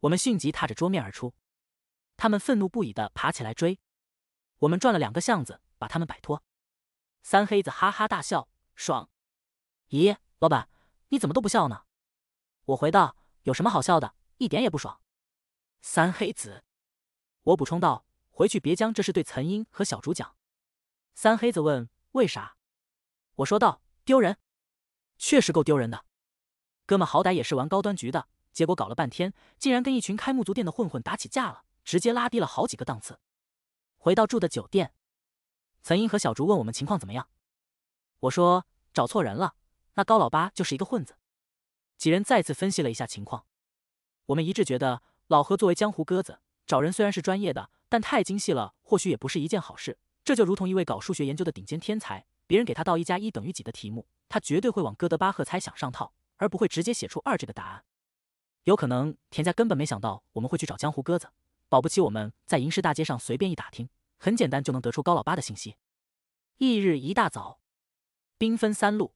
我们迅即踏着桌面而出，他们愤怒不已的爬起来追。我们转了两个巷子，把他们摆脱。三黑子哈哈大笑，爽！咦，老板？你怎么都不笑呢？我回道：“有什么好笑的？一点也不爽。”三黑子，我补充道：“回去别将这事对岑英和小竹讲。”三黑子问：“为啥？”我说道：“丢人，确实够丢人的。哥们好歹也是玩高端局的，结果搞了半天，竟然跟一群开木足店的混混打起架了，直接拉低了好几个档次。”回到住的酒店，岑英和小竹问我们情况怎么样，我说：“找错人了。”那高老八就是一个混子。几人再次分析了一下情况，我们一致觉得老何作为江湖鸽子找人虽然是专业的，但太精细了，或许也不是一件好事。这就如同一位搞数学研究的顶尖天才，别人给他道“一加一等于几”的题目，他绝对会往哥德巴赫猜想上套，而不会直接写出二这个答案。有可能田家根本没想到我们会去找江湖鸽子，保不齐我们在银市大街上随便一打听，很简单就能得出高老八的信息。翌日一大早，兵分三路。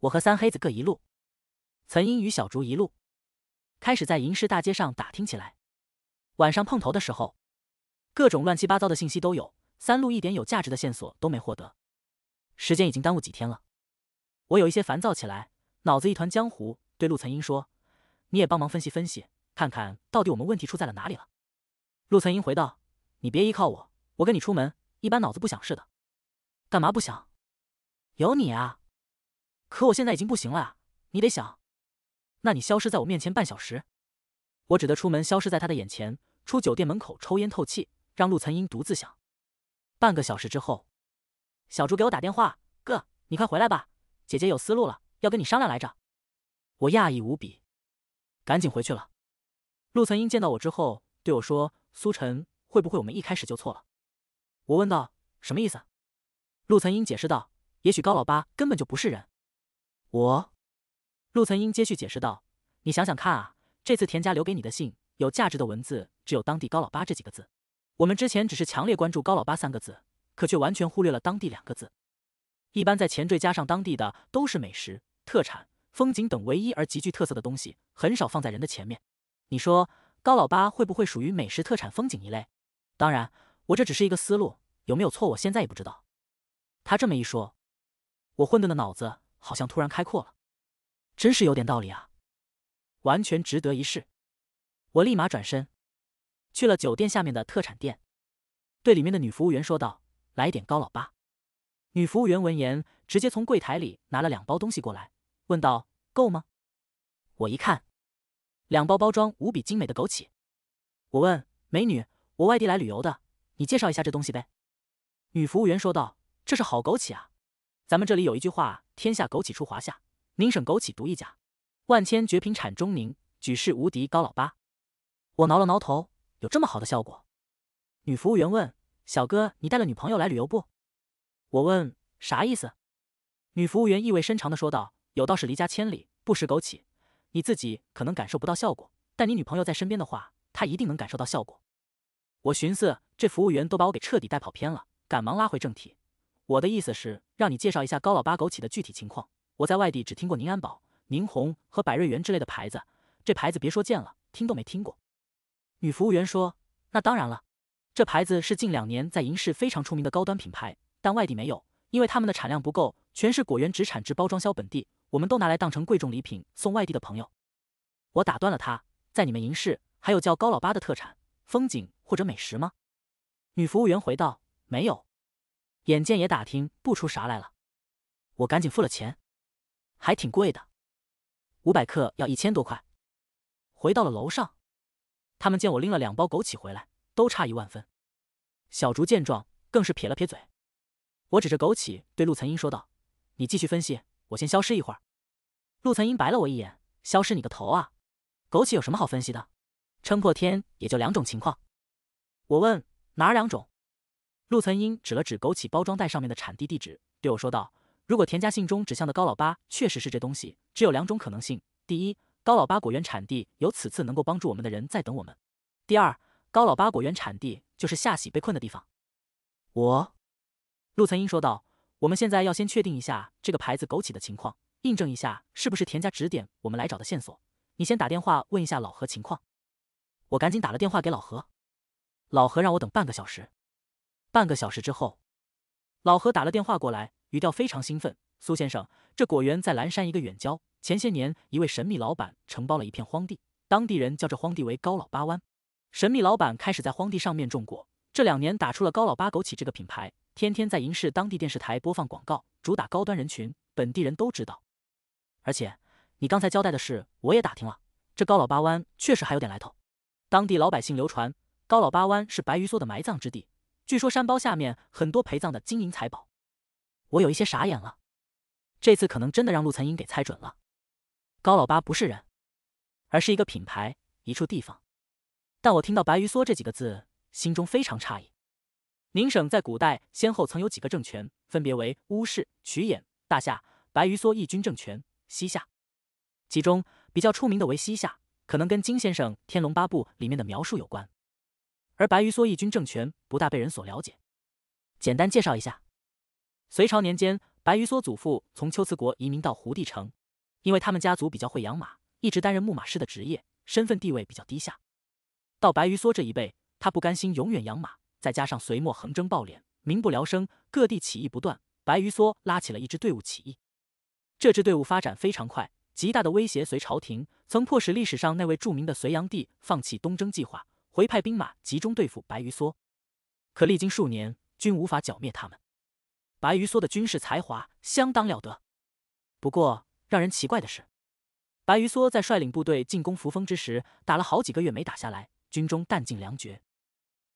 我和三黑子各一路，岑英与小竹一路，开始在银市大街上打听起来。晚上碰头的时候，各种乱七八糟的信息都有，三路一点有价值的线索都没获得。时间已经耽误几天了，我有一些烦躁起来，脑子一团浆糊，对陆岑英说：“你也帮忙分析分析，看看到底我们问题出在了哪里了。”陆岑英回道：“你别依靠我，我跟你出门一般脑子不想似的，干嘛不想？有你啊。”可我现在已经不行了啊！你得想，那你消失在我面前半小时，我只得出门消失在他的眼前，出酒店门口抽烟透气，让陆曾英独自想。半个小时之后，小朱给我打电话：“哥，你快回来吧，姐姐有思路了，要跟你商量来着。”我讶异无比，赶紧回去了。陆曾英见到我之后对我说：“苏晨，会不会我们一开始就错了？”我问道：“什么意思？”陆曾英解释道：“也许高老八根本就不是人。”我，陆曾英接续解释道：“你想想看啊，这次田家留给你的信，有价值的文字只有‘当地高老八’这几个字。我们之前只是强烈关注‘高老八’三个字，可却完全忽略了‘当地’两个字。一般在前缀加上‘当地’的，都是美食、特产、风景等唯一而极具特色的东西，很少放在人的前面。你说‘高老八’会不会属于美食、特产、风景一类？当然，我这只是一个思路，有没有错，我现在也不知道。”他这么一说，我混沌的脑子。好像突然开阔了，真是有点道理啊，完全值得一试。我立马转身去了酒店下面的特产店，对里面的女服务员说道：“来点高老八。”女服务员闻言，直接从柜台里拿了两包东西过来，问道：“够吗？”我一看，两包包装无比精美的枸杞。我问：“美女，我外地来旅游的，你介绍一下这东西呗？”女服务员说道：“这是好枸杞啊。”咱们这里有一句话：“天下枸杞出华夏，宁省枸杞独一家，万千绝品产中宁，举世无敌高老八。”我挠了挠头，有这么好的效果？女服务员问：“小哥，你带了女朋友来旅游不？”我问：“啥意思？”女服务员意味深长的说道：“有道是离家千里不食枸杞，你自己可能感受不到效果，但你女朋友在身边的话，她一定能感受到效果。”我寻思这服务员都把我给彻底带跑偏了，赶忙拉回正题。我的意思是让你介绍一下高老八枸杞的具体情况。我在外地只听过宁安宝、宁红和百瑞园之类的牌子，这牌子别说见了，听都没听过。女服务员说：“那当然了，这牌子是近两年在银市非常出名的高端品牌，但外地没有，因为他们的产量不够，全是果园直产直包装销本地，我们都拿来当成贵重礼品送外地的朋友。”我打断了她，在你们银市还有叫高老八的特产风景或者美食吗？女服务员回道：“没有。”眼见也打听不出啥来了，我赶紧付了钱，还挺贵的，五百克要一千多块。回到了楼上，他们见我拎了两包枸杞回来，都差一万分。小竹见状，更是撇了撇嘴。我指着枸杞对陆岑英说道：“你继续分析，我先消失一会儿。”陆岑英白了我一眼：“消失你个头啊！枸杞有什么好分析的？撑破天也就两种情况。”我问：“哪两种？”陆曾英指了指枸杞包装袋上面的产地地址，对我说道：“如果田家信中指向的高老八确实是这东西，只有两种可能性：第一，高老八果园产地有此次能够帮助我们的人在等我们；第二，高老八果园产地就是夏喜被困的地方。”我，陆曾英说道：“我们现在要先确定一下这个牌子枸杞的情况，印证一下是不是田家指点我们来找的线索。你先打电话问一下老何情况。”我赶紧打了电话给老何，老何让我等半个小时。半个小时之后，老何打了电话过来，语调非常兴奋。苏先生，这果园在蓝山一个远郊。前些年，一位神秘老板承包了一片荒地，当地人叫这荒地为高老八湾。神秘老板开始在荒地上面种果，这两年打出了高老八枸杞这个品牌，天天在银市当地电视台播放广告，主打高端人群，本地人都知道。而且你刚才交代的事，我也打听了，这高老八湾确实还有点来头。当地老百姓流传，高老八湾是白鱼梭的埋葬之地。据说山包下面很多陪葬的金银财宝，我有一些傻眼了。这次可能真的让陆岑英给猜准了。高老八不是人，而是一个品牌，一处地方。但我听到“白鱼梭”这几个字，心中非常诧异。宁省在古代先后曾有几个政权，分别为乌氏、曲野、大夏、白鱼梭义军政权、西夏。其中比较出名的为西夏，可能跟金先生《天龙八部》里面的描述有关。而白鱼蓑义军政权不大被人所了解，简单介绍一下。隋朝年间，白鱼蓑祖父从龟兹国移民到胡地城，因为他们家族比较会养马，一直担任牧马师的职业，身份地位比较低下。到白鱼蓑这一辈，他不甘心永远养马，再加上隋末横征暴敛，民不聊生，各地起义不断。白鱼蓑拉起了一支队伍起义，这支队伍发展非常快，极大的威胁隋朝廷，曾迫使历史上那位著名的隋炀帝放弃东征计划。回派兵马集中对付白鱼梭，可历经数年均无法剿灭他们。白鱼梭的军事才华相当了得，不过让人奇怪的是，白鱼梭在率领部队进攻扶风之时，打了好几个月没打下来，军中弹尽粮绝。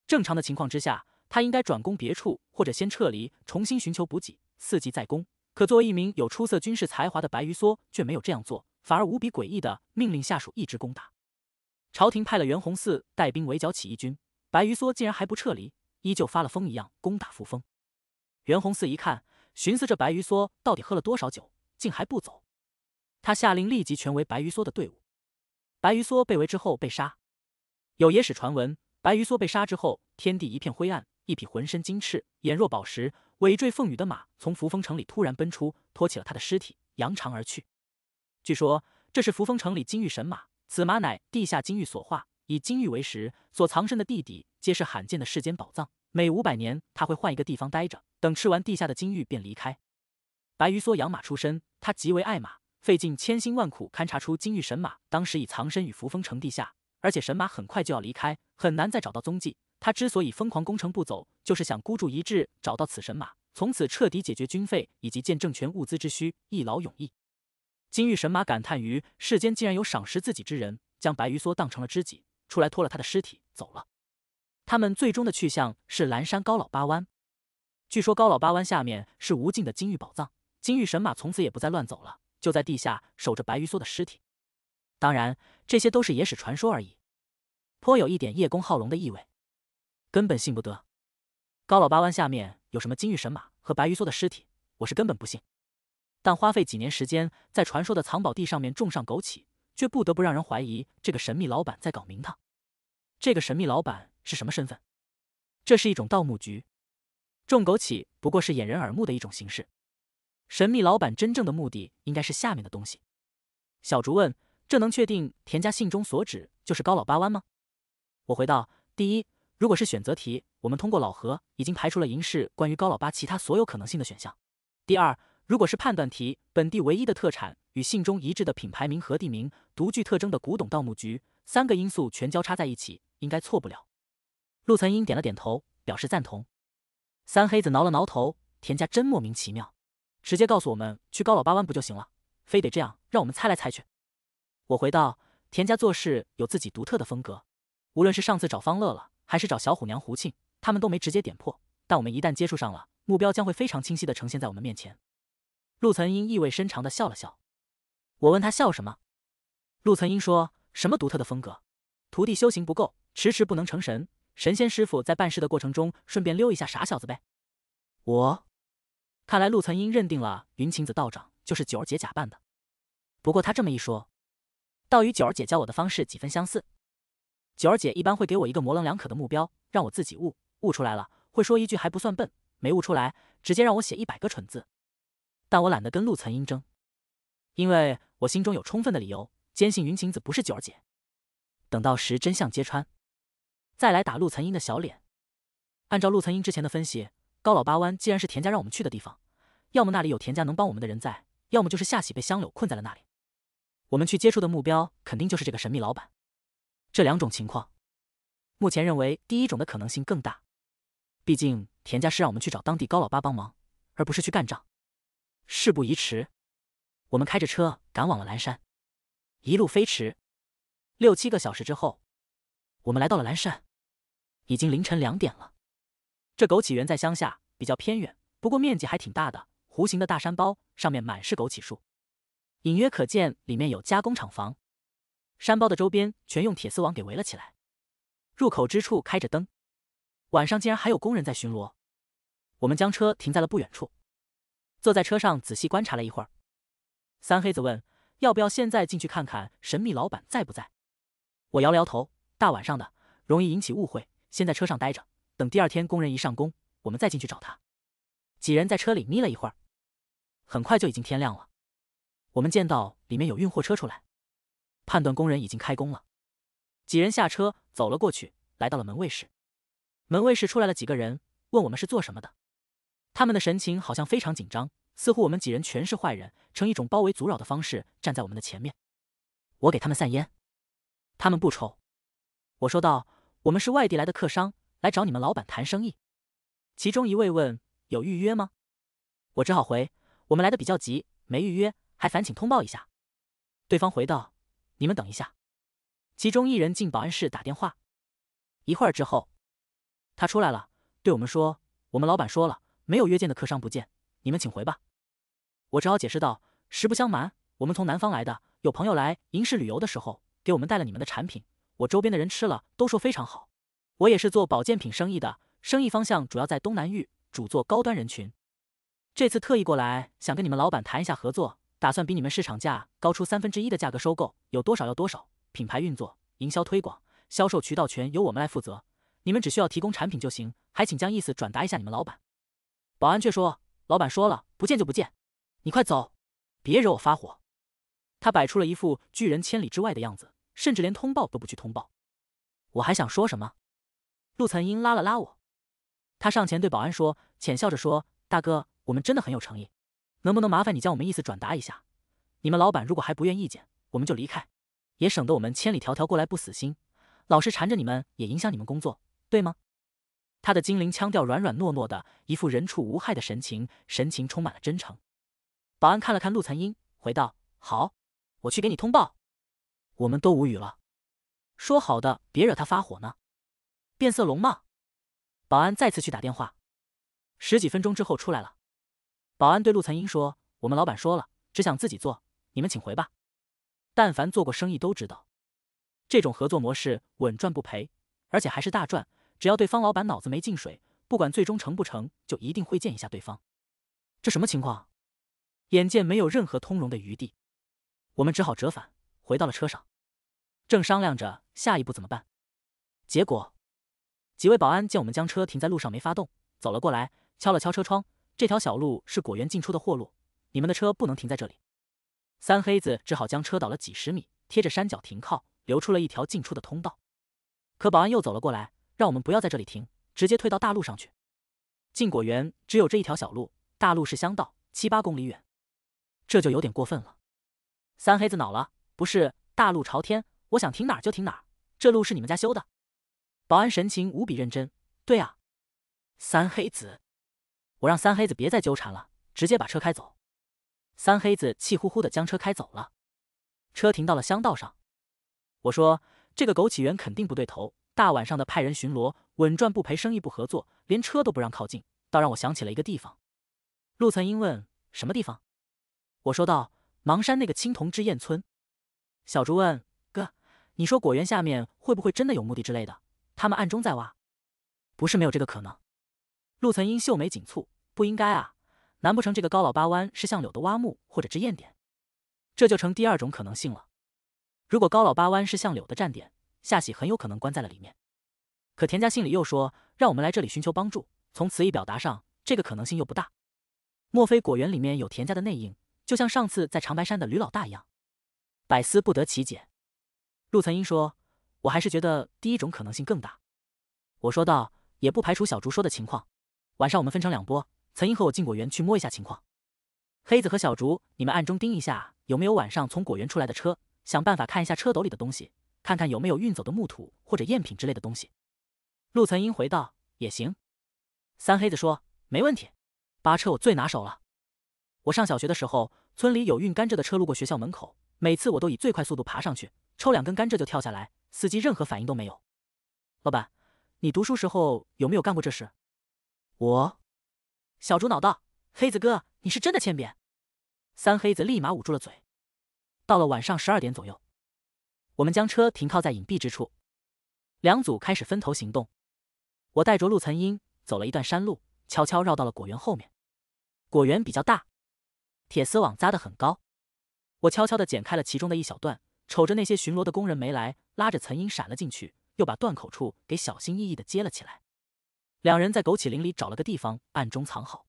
正常的情况之下，他应该转攻别处，或者先撤离，重新寻求补给，伺机再攻。可作为一名有出色军事才华的白鱼梭，却没有这样做，反而无比诡异的命令下属一直攻打。朝廷派了袁弘嗣带兵围剿起义军，白鱼梭竟然还不撤离，依旧发了疯一样攻打扶风。袁弘嗣一看，寻思这白鱼梭到底喝了多少酒，竟还不走，他下令立即全围白鱼梭的队伍。白鱼梭被围之后被杀，有野史传闻，白鱼梭被杀之后，天地一片灰暗，一匹浑身金翅、眼若宝石、尾缀凤羽的马从扶风城里突然奔出，拖起了他的尸体，扬长而去。据说这是扶风城里金玉神马。此马乃地下金玉所化，以金玉为食，所藏身的地底皆是罕见的世间宝藏。每五百年，他会换一个地方待着，等吃完地下的金玉便离开。白鱼梭养马出身，他极为爱马，费尽千辛万苦勘察出金玉神马，当时已藏身于扶风城地下，而且神马很快就要离开，很难再找到踪迹。他之所以疯狂攻城不走，就是想孤注一掷找到此神马，从此彻底解决军费以及建政权物资之需，一劳永逸。金玉神马感叹于世间竟然有赏识自己之人，将白鱼梭当成了知己，出来拖了他的尸体走了。他们最终的去向是蓝山高老八湾，据说高老八湾下面是无尽的金玉宝藏。金玉神马从此也不再乱走了，就在地下守着白鱼梭的尸体。当然，这些都是野史传说而已，颇有一点叶公好龙的意味，根本信不得。高老八湾下面有什么金玉神马和白鱼梭的尸体，我是根本不信。但花费几年时间在传说的藏宝地上面种上枸杞，却不得不让人怀疑这个神秘老板在搞名堂。这个神秘老板是什么身份？这是一种盗墓局，种枸杞不过是掩人耳目的一种形式。神秘老板真正的目的应该是下面的东西。小竹问：“这能确定田家信中所指就是高老八湾吗？”我回道：“第一，如果是选择题，我们通过老何已经排除了银氏关于高老八其他所有可能性的选项。第二。”如果是判断题，本地唯一的特产与信中一致的品牌名和地名，独具特征的古董盗墓局，三个因素全交叉在一起，应该错不了。陆曾英点了点头，表示赞同。三黑子挠了挠头，田家真莫名其妙，直接告诉我们去高老八湾不就行了，非得这样让我们猜来猜去。我回道：田家做事有自己独特的风格，无论是上次找方乐了，还是找小虎娘胡庆，他们都没直接点破。但我们一旦接触上了，目标将会非常清晰的呈现在我们面前。陆岑英意味深长的笑了笑，我问他笑什么？陆岑英说什么独特的风格，徒弟修行不够，迟迟不能成神。神仙师傅在办事的过程中，顺便溜一下傻小子呗。我看来，陆岑英认定了云晴子道长就是九儿姐假扮的。不过他这么一说，倒与九儿姐教我的方式几分相似。九儿姐一般会给我一个模棱两可的目标，让我自己悟。悟出来了，会说一句还不算笨；没悟出来，直接让我写一百个蠢字。但我懒得跟陆曾英争，因为我心中有充分的理由，坚信云晴子不是九儿姐。等到时真相揭穿，再来打陆曾英的小脸。按照陆曾英之前的分析，高老八湾既然是田家让我们去的地方，要么那里有田家能帮我们的人在，要么就是夏喜被香柳困在了那里。我们去接触的目标肯定就是这个神秘老板。这两种情况，目前认为第一种的可能性更大。毕竟田家是让我们去找当地高老八帮忙，而不是去干仗。事不宜迟，我们开着车赶往了蓝山，一路飞驰，六七个小时之后，我们来到了蓝山，已经凌晨两点了。这枸杞园在乡下比较偏远，不过面积还挺大的，弧形的大山包上面满是枸杞树，隐约可见里面有加工厂房。山包的周边全用铁丝网给围了起来，入口之处开着灯，晚上竟然还有工人在巡逻。我们将车停在了不远处。坐在车上仔细观察了一会儿，三黑子问：“要不要现在进去看看神秘老板在不在？”我摇了摇头：“大晚上的，容易引起误会，先在车上待着，等第二天工人一上工，我们再进去找他。”几人在车里眯了一会儿，很快就已经天亮了。我们见到里面有运货车出来，判断工人已经开工了。几人下车走了过去，来到了门卫室。门卫室出来了几个人，问我们是做什么的。他们的神情好像非常紧张，似乎我们几人全是坏人，呈一种包围阻扰的方式站在我们的前面。我给他们散烟，他们不抽。我说道：“我们是外地来的客商，来找你们老板谈生意。”其中一位问：“有预约吗？”我只好回：“我们来的比较急，没预约，还烦请通报一下。”对方回道：“你们等一下。”其中一人进保安室打电话，一会儿之后，他出来了，对我们说：“我们老板说了。”没有约见的客商不见，你们请回吧。我只好解释道：“实不相瞒，我们从南方来的，有朋友来银市旅游的时候，给我们带了你们的产品，我周边的人吃了都说非常好。我也是做保健品生意的，生意方向主要在东南域，主做高端人群。这次特意过来，想跟你们老板谈一下合作，打算比你们市场价高出三分之一的价格收购，有多少要多少。品牌运作、营销推广、销售渠道全由我们来负责，你们只需要提供产品就行。还请将意思转达一下你们老板。”保安却说：“老板说了，不见就不见，你快走，别惹我发火。”他摆出了一副拒人千里之外的样子，甚至连通报都不去通报。我还想说什么，陆岑英拉了拉我，他上前对保安说，浅笑着说：“大哥，我们真的很有诚意，能不能麻烦你将我们意思转达一下？你们老板如果还不愿意见，我们就离开，也省得我们千里迢迢过来不死心，老是缠着你们，也影响你们工作，对吗？”他的精灵腔调软软糯糯的，一副人畜无害的神情，神情充满了真诚。保安看了看陆残英，回道：“好，我去给你通报。”我们都无语了，说好的别惹他发火呢。变色龙吗？保安再次去打电话，十几分钟之后出来了。保安对陆残英说：“我们老板说了，只想自己做，你们请回吧。”但凡做过生意都知道，这种合作模式稳赚不赔，而且还是大赚。只要对方老板脑子没进水，不管最终成不成就一定会见一下对方。这什么情况？眼见没有任何通融的余地，我们只好折返回到了车上，正商量着下一步怎么办，结果几位保安见我们将车停在路上没发动，走了过来，敲了敲车窗。这条小路是果园进出的货路，你们的车不能停在这里。三黑子只好将车倒了几十米，贴着山脚停靠，留出了一条进出的通道。可保安又走了过来。让我们不要在这里停，直接退到大路上去。进果园只有这一条小路，大路是乡道，七八公里远，这就有点过分了。三黑子恼了，不是大路朝天，我想停哪儿就停哪儿。这路是你们家修的。保安神情无比认真。对啊，三黑子，我让三黑子别再纠缠了，直接把车开走。三黑子气呼呼的将车开走了，车停到了乡道上。我说这个枸杞园肯定不对头。大晚上的派人巡逻，稳赚不赔，生意不合作，连车都不让靠近，倒让我想起了一个地方。陆曾英问：“什么地方？”我说：“道：“芒山那个青铜之堰村。”小竹问：“哥，你说果园下面会不会真的有墓地之类的？他们暗中在挖？不是没有这个可能。”陆曾英秀眉紧蹙：“不应该啊，难不成这个高老八湾是向柳的挖墓或者之燕点？这就成第二种可能性了。如果高老八湾是向柳的站点。”夏喜很有可能关在了里面，可田家信里又说让我们来这里寻求帮助，从词义表达上，这个可能性又不大。莫非果园里面有田家的内应，就像上次在长白山的吕老大一样？百思不得其解。陆曾英说：“我还是觉得第一种可能性更大。”我说道：“也不排除小竹说的情况。晚上我们分成两波，曾英和我进果园去摸一下情况。黑子和小竹，你们暗中盯一下，有没有晚上从果园出来的车？想办法看一下车斗里的东西。”看看有没有运走的木土或者赝品之类的东西。陆岑英回道：“也行。”三黑子说：“没问题，扒车我最拿手了。我上小学的时候，村里有运甘蔗的车路过学校门口，每次我都以最快速度爬上去，抽两根甘蔗就跳下来，司机任何反应都没有。老板，你读书时候有没有干过这事？”我小猪脑道：“黑子哥，你是真的欠扁。”三黑子立马捂住了嘴。到了晚上十二点左右。我们将车停靠在隐蔽之处，两组开始分头行动。我带着陆岑英走了一段山路，悄悄绕到了果园后面。果园比较大，铁丝网扎的很高。我悄悄的剪开了其中的一小段，瞅着那些巡逻的工人没来，拉着岑英闪了进去，又把断口处给小心翼翼的接了起来。两人在枸杞林里找了个地方，暗中藏好。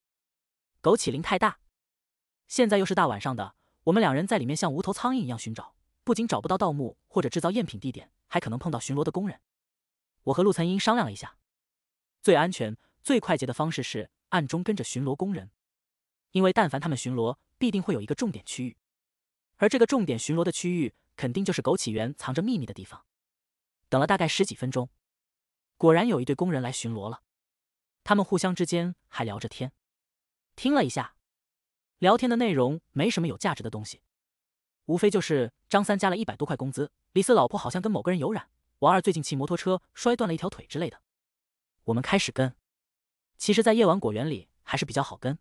枸杞林太大，现在又是大晚上的，我们两人在里面像无头苍蝇一样寻找。不仅找不到盗墓或者制造赝品地点，还可能碰到巡逻的工人。我和陆岑英商量了一下，最安全、最快捷的方式是暗中跟着巡逻工人，因为但凡他们巡逻，必定会有一个重点区域，而这个重点巡逻的区域，肯定就是枸杞园藏着秘密的地方。等了大概十几分钟，果然有一队工人来巡逻了。他们互相之间还聊着天，听了一下，聊天的内容没什么有价值的东西。无非就是张三加了一百多块工资，李四老婆好像跟某个人有染，王二最近骑摩托车摔断了一条腿之类的。我们开始跟，其实，在夜晚果园里还是比较好跟，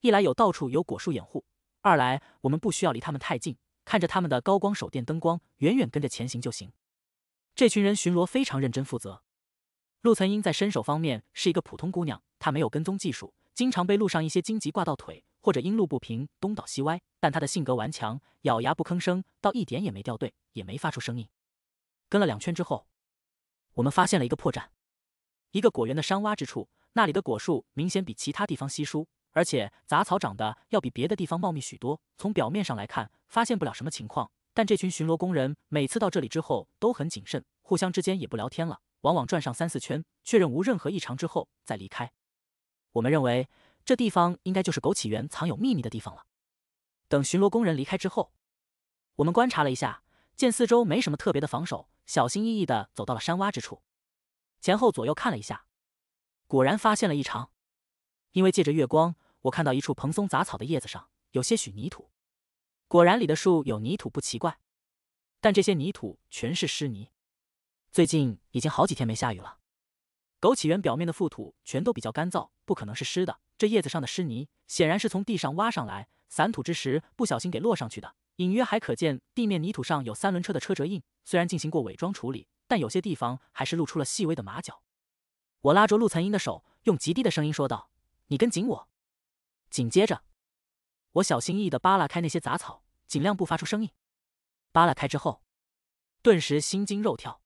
一来有到处有果树掩护，二来我们不需要离他们太近，看着他们的高光手电灯光，远远跟着前行就行。这群人巡逻非常认真负责。陆曾英在身手方面是一个普通姑娘，她没有跟踪技术，经常被路上一些荆棘挂到腿。或者因路不平东倒西歪，但他的性格顽强，咬牙不吭声，倒一点也没掉队，也没发出声音。跟了两圈之后，我们发现了一个破绽：一个果园的山洼之处，那里的果树明显比其他地方稀疏，而且杂草长得要比别的地方茂密许多。从表面上来看，发现不了什么情况，但这群巡逻工人每次到这里之后都很谨慎，互相之间也不聊天了，往往转上三四圈，确认无任何异常之后再离开。我们认为。这地方应该就是枸杞园藏有秘密的地方了。等巡逻工人离开之后，我们观察了一下，见四周没什么特别的防守，小心翼翼的走到了山洼之处，前后左右看了一下，果然发现了异常。因为借着月光，我看到一处蓬松杂草的叶子上有些许泥土。果然，里的树有泥土不奇怪，但这些泥土全是湿泥，最近已经好几天没下雨了。枸杞园表面的覆土全都比较干燥，不可能是湿的。这叶子上的湿泥显然是从地上挖上来，散土之时不小心给落上去的。隐约还可见地面泥土上有三轮车的车辙印，虽然进行过伪装处理，但有些地方还是露出了细微的马脚。我拉着陆岑英的手，用极低的声音说道：“你跟紧我。”紧接着，我小心翼翼地扒拉开那些杂草，尽量不发出声音。扒拉开之后，顿时心惊肉跳。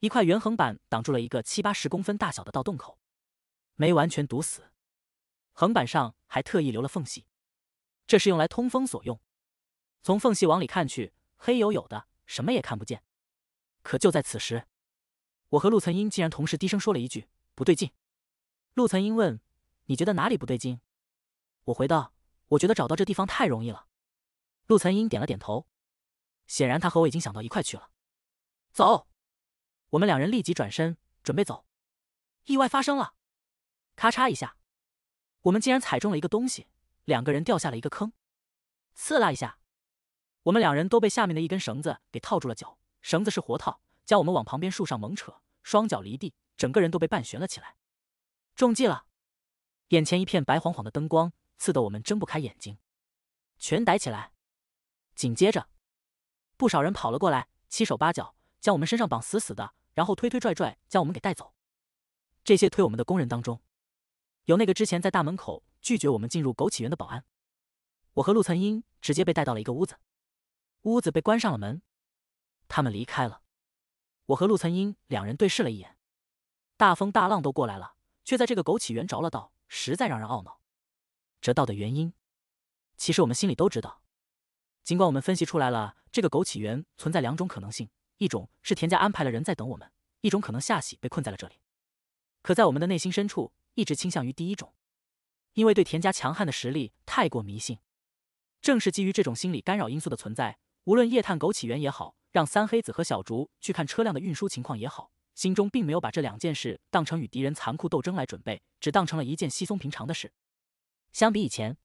一块圆横板挡住了一个七八十公分大小的盗洞口，没完全堵死，横板上还特意留了缝隙，这是用来通风所用。从缝隙往里看去，黑黝黝的，什么也看不见。可就在此时，我和陆岑英竟然同时低声说了一句：“不对劲。”陆岑英问：“你觉得哪里不对劲？”我回道：“我觉得找到这地方太容易了。”陆岑英点了点头，显然他和我已经想到一块去了。走。我们两人立即转身准备走，意外发生了，咔嚓一下，我们竟然踩中了一个东西，两个人掉下了一个坑，刺啦一下，我们两人都被下面的一根绳子给套住了脚，绳子是活套，将我们往旁边树上猛扯，双脚离地，整个人都被半悬了起来，中计了，眼前一片白晃晃的灯光，刺得我们睁不开眼睛，全逮起来，紧接着，不少人跑了过来，七手八脚。将我们身上绑死死的，然后推推拽拽将我们给带走。这些推我们的工人当中，有那个之前在大门口拒绝我们进入枸杞园的保安。我和陆曾英直接被带到了一个屋子，屋子被关上了门。他们离开了。我和陆曾英两人对视了一眼，大风大浪都过来了，却在这个枸杞园着了道，实在让人懊恼。这道的原因，其实我们心里都知道。尽管我们分析出来了，这个枸杞园存在两种可能性。一种是田家安排了人在等我们，一种可能夏喜被困在了这里。可在我们的内心深处，一直倾向于第一种，因为对田家强悍的实力太过迷信。正是基于这种心理干扰因素的存在，无论夜探枸杞园也好，让三黑子和小竹去看车辆的运输情况也好，心中并没有把这两件事当成与敌人残酷斗争来准备，只当成了一件稀松平常的事。相比以前，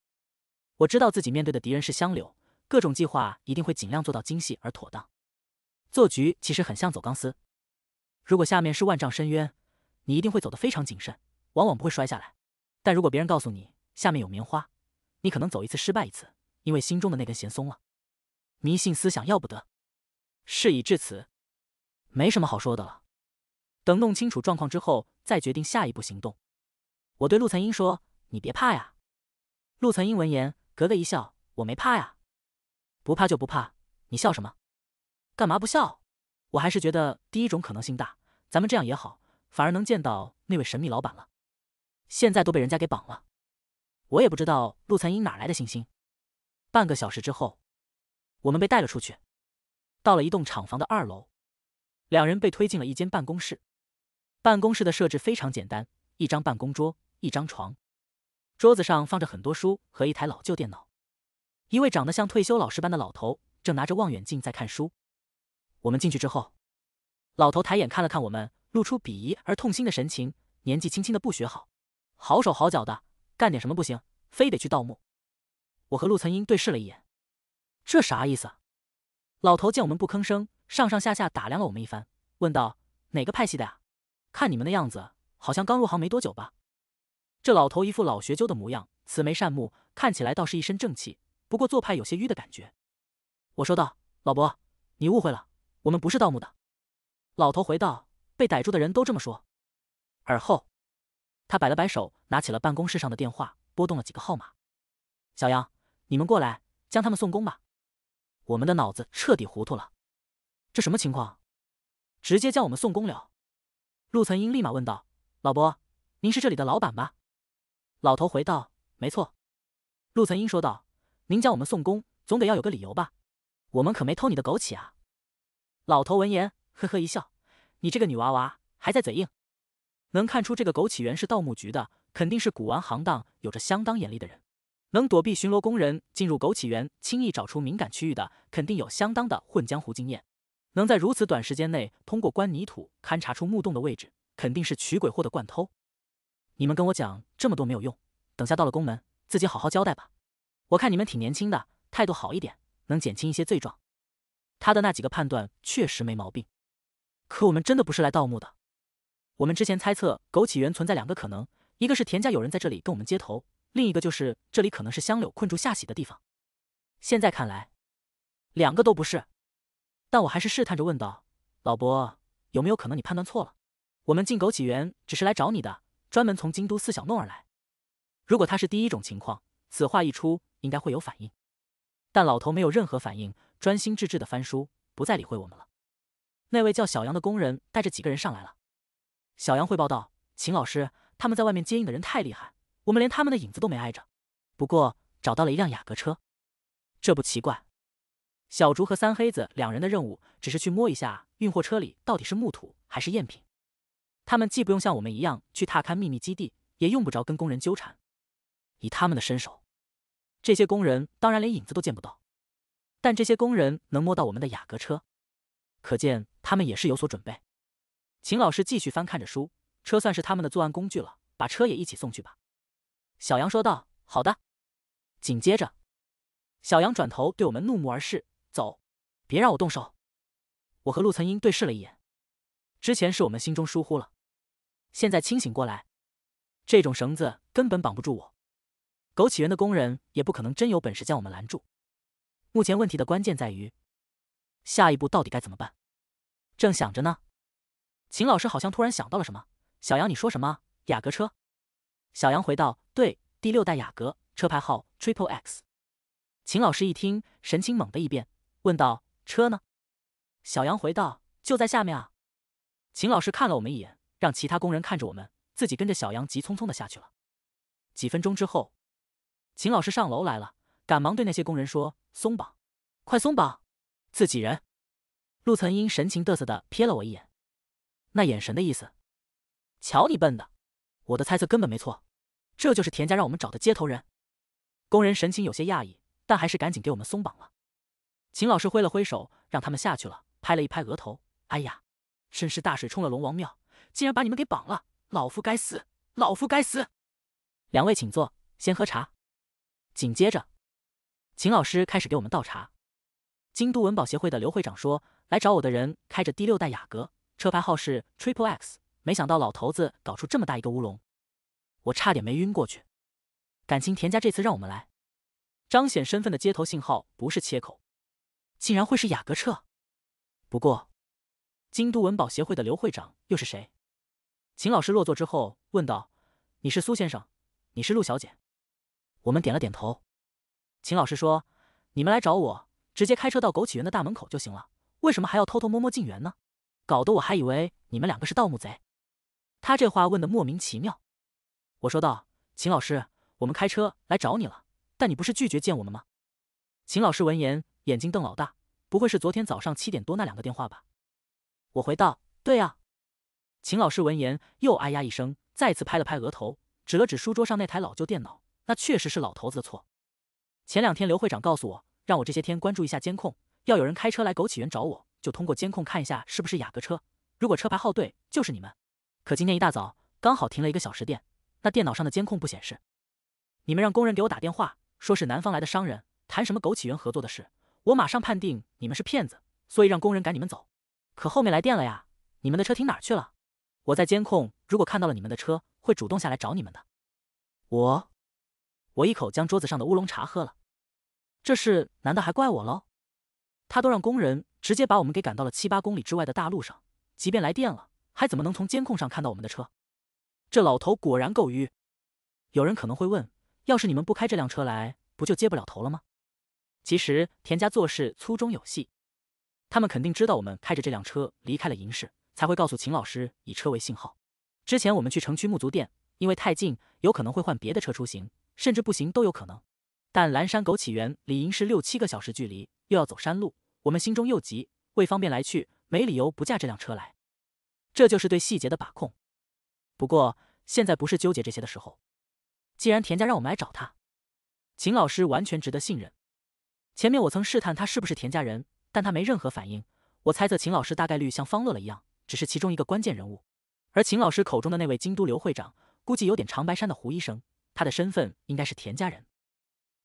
我知道自己面对的敌人是香柳，各种计划一定会尽量做到精细而妥当。做局其实很像走钢丝，如果下面是万丈深渊，你一定会走得非常谨慎，往往不会摔下来；但如果别人告诉你下面有棉花，你可能走一次失败一次，因为心中的那根弦松了。迷信思想要不得。事已至此，没什么好说的了。等弄清楚状况之后，再决定下一步行动。我对陆岑英说：“你别怕呀。”陆岑英闻言，咯咯一笑：“我没怕呀，不怕就不怕。你笑什么？”干嘛不笑？我还是觉得第一种可能性大。咱们这样也好，反而能见到那位神秘老板了。现在都被人家给绑了，我也不知道陆灿英哪来的信心。半个小时之后，我们被带了出去，到了一栋厂房的二楼，两人被推进了一间办公室。办公室的设置非常简单，一张办公桌，一张床，桌子上放着很多书和一台老旧电脑。一位长得像退休老师般的老头正拿着望远镜在看书。我们进去之后，老头抬眼看了看我们，露出鄙夷而痛心的神情。年纪轻轻的不学好，好手好脚的干点什么不行，非得去盗墓？我和陆曾英对视了一眼，这啥意思？老头见我们不吭声，上上下下打量了我们一番，问道：“哪个派系的呀？看你们的样子，好像刚入行没多久吧？”这老头一副老学究的模样，慈眉善目，看起来倒是一身正气，不过做派有些迂的感觉。我说道：“老伯，你误会了。”我们不是盗墓的，老头回道：“被逮住的人都这么说。”而后，他摆了摆手，拿起了办公室上的电话，拨动了几个号码。“小杨，你们过来，将他们送工吧。”我们的脑子彻底糊涂了，这什么情况？直接将我们送工了？陆存英立马问道：“老伯，您是这里的老板吧？”老头回道：“没错。”陆存英说道：“您将我们送工，总得要有个理由吧？我们可没偷你的枸杞啊。”老头闻言，呵呵一笑：“你这个女娃娃还在嘴硬？能看出这个枸杞园是盗墓局的，肯定是古玩行当有着相当眼力的人。能躲避巡逻工人进入枸杞园，轻易找出敏感区域的，肯定有相当的混江湖经验。能在如此短时间内通过观泥土勘察出墓洞的位置，肯定是取鬼货的惯偷。你们跟我讲这么多没有用，等下到了宫门，自己好好交代吧。我看你们挺年轻的，态度好一点，能减轻一些罪状。”他的那几个判断确实没毛病，可我们真的不是来盗墓的。我们之前猜测枸杞园存在两个可能，一个是田家有人在这里跟我们接头，另一个就是这里可能是香柳困住夏喜的地方。现在看来，两个都不是。但我还是试探着问道：“老伯，有没有可能你判断错了？我们进枸杞园只是来找你的，专门从京都四小弄而来。如果他是第一种情况，此话一出，应该会有反应。但老头没有任何反应。”专心致志的翻书，不再理会我们了。那位叫小杨的工人带着几个人上来了。小杨汇报道：“秦老师，他们在外面接应的人太厉害，我们连他们的影子都没挨着。不过找到了一辆雅阁车。这不奇怪。小竹和三黑子两人的任务只是去摸一下运货车里到底是木土还是赝品。他们既不用像我们一样去踏勘秘密基地，也用不着跟工人纠缠。以他们的身手，这些工人当然连影子都见不到。”但这些工人能摸到我们的雅阁车，可见他们也是有所准备。秦老师继续翻看着书，车算是他们的作案工具了，把车也一起送去吧。小杨说道：“好的。”紧接着，小杨转头对我们怒目而视：“走，别让我动手！”我和陆岑英对视了一眼，之前是我们心中疏忽了，现在清醒过来，这种绳子根本绑不住我，枸杞园的工人也不可能真有本事将我们拦住。目前问题的关键在于，下一步到底该怎么办？正想着呢，秦老师好像突然想到了什么。小杨，你说什么？雅阁车？小杨回到，对，第六代雅阁，车牌号 Triple X。秦老师一听，神情猛的一变，问道：“车呢？”小杨回到，就在下面。啊。”秦老师看了我们一眼，让其他工人看着我们，自己跟着小杨急匆匆的下去了。几分钟之后，秦老师上楼来了。赶忙对那些工人说：“松绑，快松绑，自己人。”陆曾英神情得瑟的瞥了我一眼，那眼神的意思，瞧你笨的！我的猜测根本没错，这就是田家让我们找的接头人。工人神情有些讶异，但还是赶紧给我们松绑了。秦老师挥了挥手，让他们下去了，拍了一拍额头：“哎呀，真是大水冲了龙王庙，竟然把你们给绑了！老夫该死，老夫该死！两位请坐，先喝茶。”紧接着。秦老师开始给我们倒茶。京都文保协会的刘会长说：“来找我的人开着第六代雅阁，车牌号是 Triple X。没想到老头子搞出这么大一个乌龙，我差点没晕过去。感情田家这次让我们来，彰显身份的街头信号不是切口，竟然会是雅阁车。不过，京都文保协会的刘会长又是谁？”秦老师落座之后问道：“你是苏先生，你是陆小姐？”我们点了点头。秦老师说：“你们来找我，直接开车到枸杞园的大门口就行了，为什么还要偷偷摸摸进园呢？搞得我还以为你们两个是盗墓贼。”他这话问的莫名其妙。我说道：“秦老师，我们开车来找你了，但你不是拒绝见我们吗？”秦老师闻言，眼睛瞪老大：“不会是昨天早上七点多那两个电话吧？”我回道：“对呀。”秦老师闻言，又哎呀一声，再次拍了拍额头，指了指书桌上那台老旧电脑：“那确实是老头子的错。”前两天刘会长告诉我，让我这些天关注一下监控，要有人开车来枸杞园找我，就通过监控看一下是不是雅阁车。如果车牌号对，就是你们。可今天一大早刚好停了一个小时电，那电脑上的监控不显示。你们让工人给我打电话，说是南方来的商人，谈什么枸杞园合作的事。我马上判定你们是骗子，所以让工人赶你们走。可后面来电了呀，你们的车停哪儿去了？我在监控，如果看到了你们的车，会主动下来找你们的。我。我一口将桌子上的乌龙茶喝了，这事难道还怪我喽？他都让工人直接把我们给赶到了七八公里之外的大路上，即便来电了，还怎么能从监控上看到我们的车？这老头果然够迂。有人可能会问：要是你们不开这辆车来，不就接不了头了吗？其实田家做事粗中有细，他们肯定知道我们开着这辆车离开了银市，才会告诉秦老师以车为信号。之前我们去城区木足店，因为太近，有可能会换别的车出行。甚至不行都有可能，但蓝山枸杞园理应是六七个小时距离，又要走山路，我们心中又急，为方便来去，没理由不驾这辆车来。这就是对细节的把控。不过现在不是纠结这些的时候，既然田家让我们来找他，秦老师完全值得信任。前面我曾试探他是不是田家人，但他没任何反应，我猜测秦老师大概率像方乐乐一样，只是其中一个关键人物。而秦老师口中的那位京都刘会长，估计有点长白山的胡医生。他的身份应该是田家人，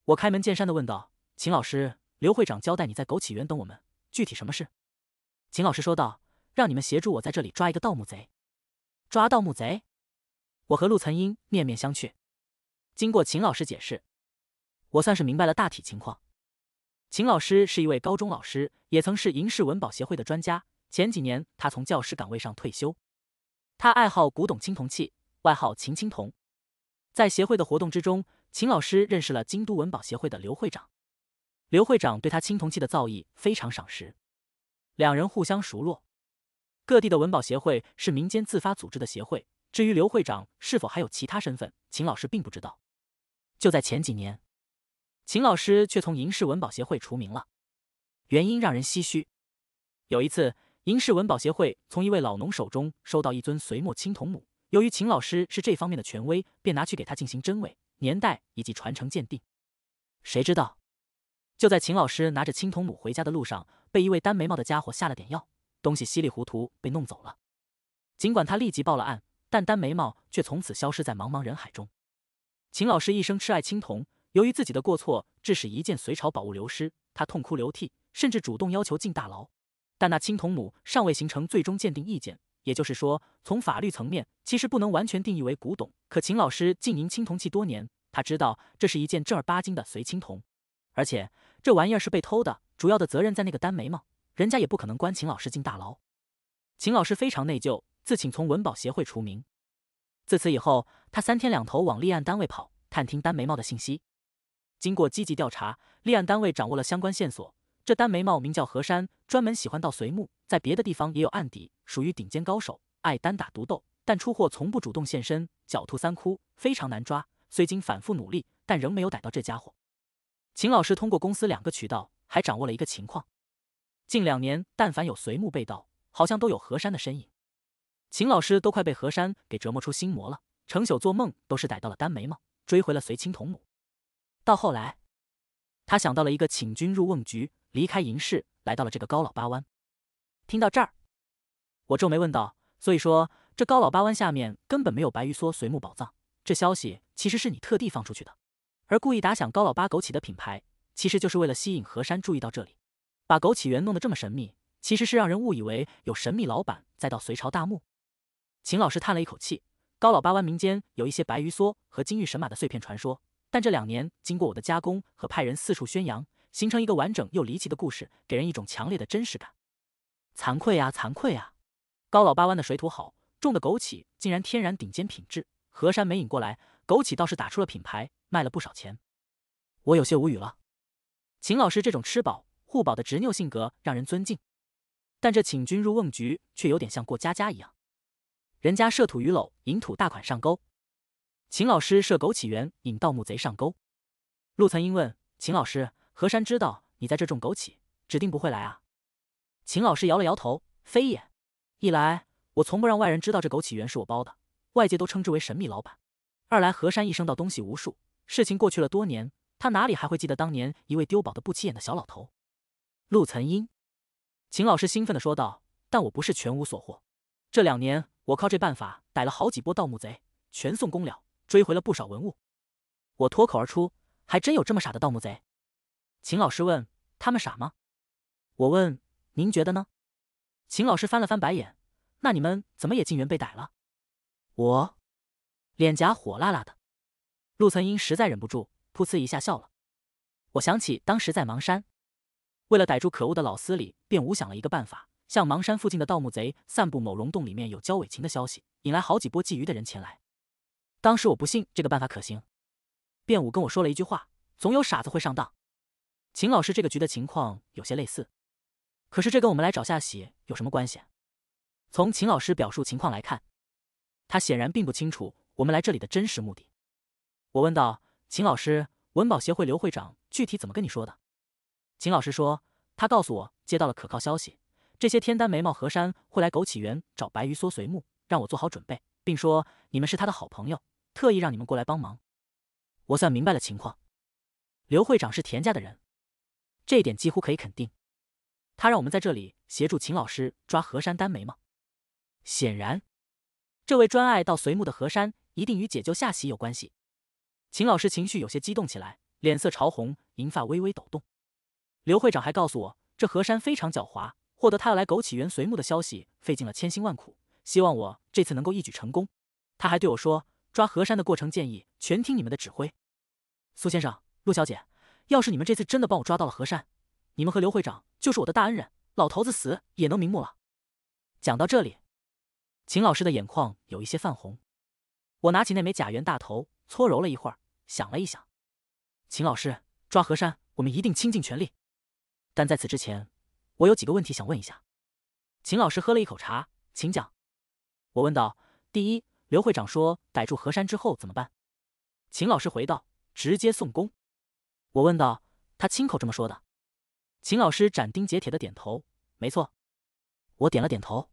我开门见山的问道：“秦老师，刘会长交代你在枸杞园等我们，具体什么事？”秦老师说道：“让你们协助我在这里抓一个盗墓贼，抓盗墓贼。”我和陆岑英面面相觑。经过秦老师解释，我算是明白了大体情况。秦老师是一位高中老师，也曾是银饰文保协会的专家。前几年他从教师岗位上退休，他爱好古董青铜器，外号秦青铜。在协会的活动之中，秦老师认识了京都文保协会的刘会长。刘会长对他青铜器的造诣非常赏识，两人互相熟络。各地的文保协会是民间自发组织的协会，至于刘会长是否还有其他身份，秦老师并不知道。就在前几年，秦老师却从银氏文保协会除名了，原因让人唏嘘。有一次，银氏文保协会从一位老农手中收到一尊隋末青铜母。由于秦老师是这方面的权威，便拿去给他进行真伪、年代以及传承鉴定。谁知道，就在秦老师拿着青铜母回家的路上，被一位单眉毛的家伙下了点药，东西稀里糊涂被弄走了。尽管他立即报了案，但单眉毛却从此消失在茫茫人海中。秦老师一生痴爱青铜，由于自己的过错致使一件隋朝宝物流失，他痛哭流涕，甚至主动要求进大牢。但那青铜母尚未形成最终鉴定意见。也就是说，从法律层面，其实不能完全定义为古董。可秦老师经营青铜器多年，他知道这是一件正儿八经的随青铜，而且这玩意儿是被偷的，主要的责任在那个单眉毛，人家也不可能关秦老师进大牢。秦老师非常内疚，自请从文保协会除名。自此以后，他三天两头往立案单位跑，探听单眉毛的信息。经过积极调查，立案单位掌握了相关线索。这单眉毛名叫何山，专门喜欢盗随墓，在别的地方也有案底，属于顶尖高手，爱单打独斗，但出货从不主动现身，狡兔三窟，非常难抓。虽经反复努力，但仍没有逮到这家伙。秦老师通过公司两个渠道，还掌握了一个情况：近两年，但凡有随墓被盗，好像都有何山的身影。秦老师都快被何山给折磨出心魔了，成宿做梦都是逮到了单眉毛，追回了随亲同母。到后来，他想到了一个“请君入瓮”局。离开银市，来到了这个高老八湾。听到这儿，我皱眉问道：“所以说，这高老八湾下面根本没有白玉梭随墓宝藏？这消息其实是你特地放出去的，而故意打响高老八枸杞的品牌，其实就是为了吸引河山注意到这里，把枸杞园弄得这么神秘，其实是让人误以为有神秘老板在盗隋朝大墓。”秦老师叹了一口气：“高老八湾民间有一些白玉梭和金玉神马的碎片传说，但这两年经过我的加工和派人四处宣扬。”形成一个完整又离奇的故事，给人一种强烈的真实感。惭愧呀，惭愧呀！高老八湾的水土好，种的枸杞竟然天然顶尖品质。河山没引过来，枸杞倒是打出了品牌，卖了不少钱。我有些无语了。秦老师这种吃饱护饱的执拗性格让人尊敬，但这请君入瓮局却有点像过家家一样。人家设土鱼篓引土大款上钩，秦老师设枸杞园引盗墓贼上钩。陆曾英问秦老师。何山知道你在这种枸杞，指定不会来啊！秦老师摇了摇头：“非也。一来，我从不让外人知道这枸杞园是我包的，外界都称之为神秘老板；二来，何山一生到东西无数，事情过去了多年，他哪里还会记得当年一位丢宝的不起眼的小老头？”陆岑英，秦老师兴奋地说道：“但我不是全无所获。这两年，我靠这办法逮了好几波盗墓贼，全送公了，追回了不少文物。”我脱口而出：“还真有这么傻的盗墓贼！”秦老师问：“他们傻吗？”我问：“您觉得呢？”秦老师翻了翻白眼：“那你们怎么也进园被逮了？”我脸颊火辣辣的。陆存英实在忍不住，噗呲一下笑了。我想起当时在芒山，为了逮住可恶的老司礼，便五想了一个办法，向芒山附近的盗墓贼散布某溶洞里面有焦尾禽的消息，引来好几波觊觎的人前来。当时我不信这个办法可行，便五跟我说了一句话：“总有傻子会上当。”秦老师这个局的情况有些类似，可是这跟我们来找夏喜有什么关系？从秦老师表述情况来看，他显然并不清楚我们来这里的真实目的。我问道：“秦老师，文保协会刘会长具体怎么跟你说的？”秦老师说：“他告诉我，接到了可靠消息，这些天丹眉毛河山会来枸杞园找白鱼梭髓木，让我做好准备，并说你们是他的好朋友，特意让你们过来帮忙。”我算明白了情况，刘会长是田家的人。这一点几乎可以肯定，他让我们在这里协助秦老师抓河山丹眉吗？显然，这位专爱到随墓的河山一定与解救夏喜有关系。秦老师情绪有些激动起来，脸色潮红，银发微微抖动。刘会长还告诉我，这河山非常狡猾，获得他要来枸杞园随墓的消息费尽了千辛万苦，希望我这次能够一举成功。他还对我说，抓河山的过程建议全听你们的指挥。苏先生，陆小姐。要是你们这次真的帮我抓到了何山，你们和刘会长就是我的大恩人，老头子死也能瞑目了。讲到这里，秦老师的眼眶有一些泛红。我拿起那枚假元大头搓揉了一会儿，想了一想，秦老师抓何山，我们一定倾尽全力。但在此之前，我有几个问题想问一下。秦老师喝了一口茶，请讲。我问道：第一，刘会长说逮住何山之后怎么办？秦老师回道：直接送功。我问道：“他亲口这么说的？”秦老师斩钉截铁的点头：“没错。”我点了点头。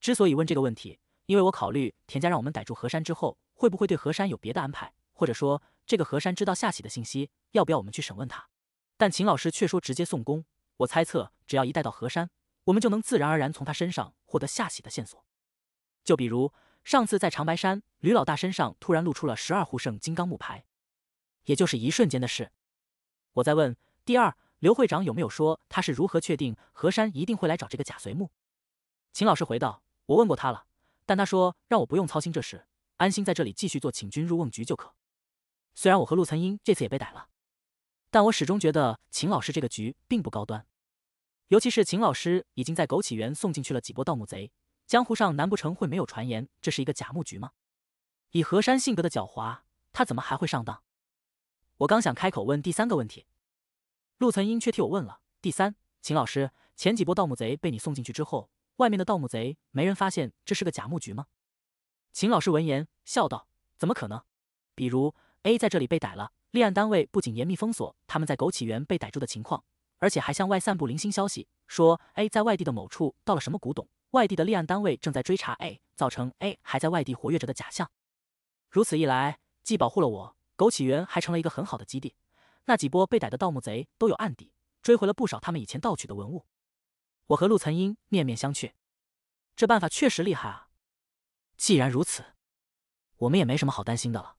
之所以问这个问题，因为我考虑田家让我们逮住何山之后，会不会对何山有别的安排？或者说，这个何山知道夏喜的信息，要不要我们去审问他？但秦老师却说直接送功。我猜测，只要一带到何山，我们就能自然而然从他身上获得夏喜的线索。就比如上次在长白山，吕老大身上突然露出了十二护圣金刚木牌，也就是一瞬间的事。我再问第二，刘会长有没有说他是如何确定何山一定会来找这个假隋墓？秦老师回道：我问过他了，但他说让我不用操心这事，安心在这里继续做请君入瓮局就可。虽然我和陆岑英这次也被逮了，但我始终觉得秦老师这个局并不高端。尤其是秦老师已经在枸杞园送进去了几波盗墓贼，江湖上难不成会没有传言这是一个假墓局吗？以何山性格的狡猾，他怎么还会上当？我刚想开口问第三个问题，陆曾英却替我问了。第三，秦老师，前几波盗墓贼被你送进去之后，外面的盗墓贼没人发现这是个假墓局吗？秦老师闻言笑道：“怎么可能？比如 A 在这里被逮了，立案单位不仅严密封锁他们在枸杞园被逮住的情况，而且还向外散布零星消息，说 A 在外地的某处盗了什么古董，外地的立案单位正在追查 A，造成 A 还在外地活跃着的假象。如此一来，既保护了我。”枸杞园还成了一个很好的基地。那几波被逮的盗墓贼都有案底，追回了不少他们以前盗取的文物。我和陆岑英面面相觑，这办法确实厉害啊！既然如此，我们也没什么好担心的了。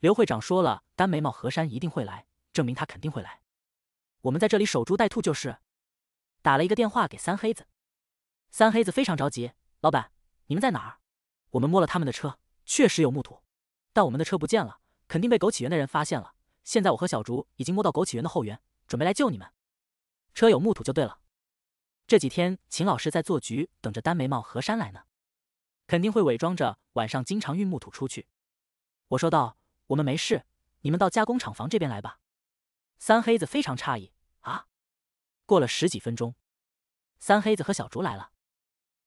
刘会长说了，单眉毛河山一定会来，证明他肯定会来。我们在这里守株待兔就是。打了一个电话给三黑子，三黑子非常着急：“老板，你们在哪儿？”我们摸了他们的车，确实有墓土，但我们的车不见了。肯定被枸杞园的人发现了。现在我和小竹已经摸到枸杞园的后园，准备来救你们。车有木土就对了。这几天秦老师在做局，等着单眉毛和山来呢，肯定会伪装着晚上经常运木土出去。我说道：“我们没事，你们到加工厂房这边来吧。”三黑子非常诧异。啊！过了十几分钟，三黑子和小竹来了，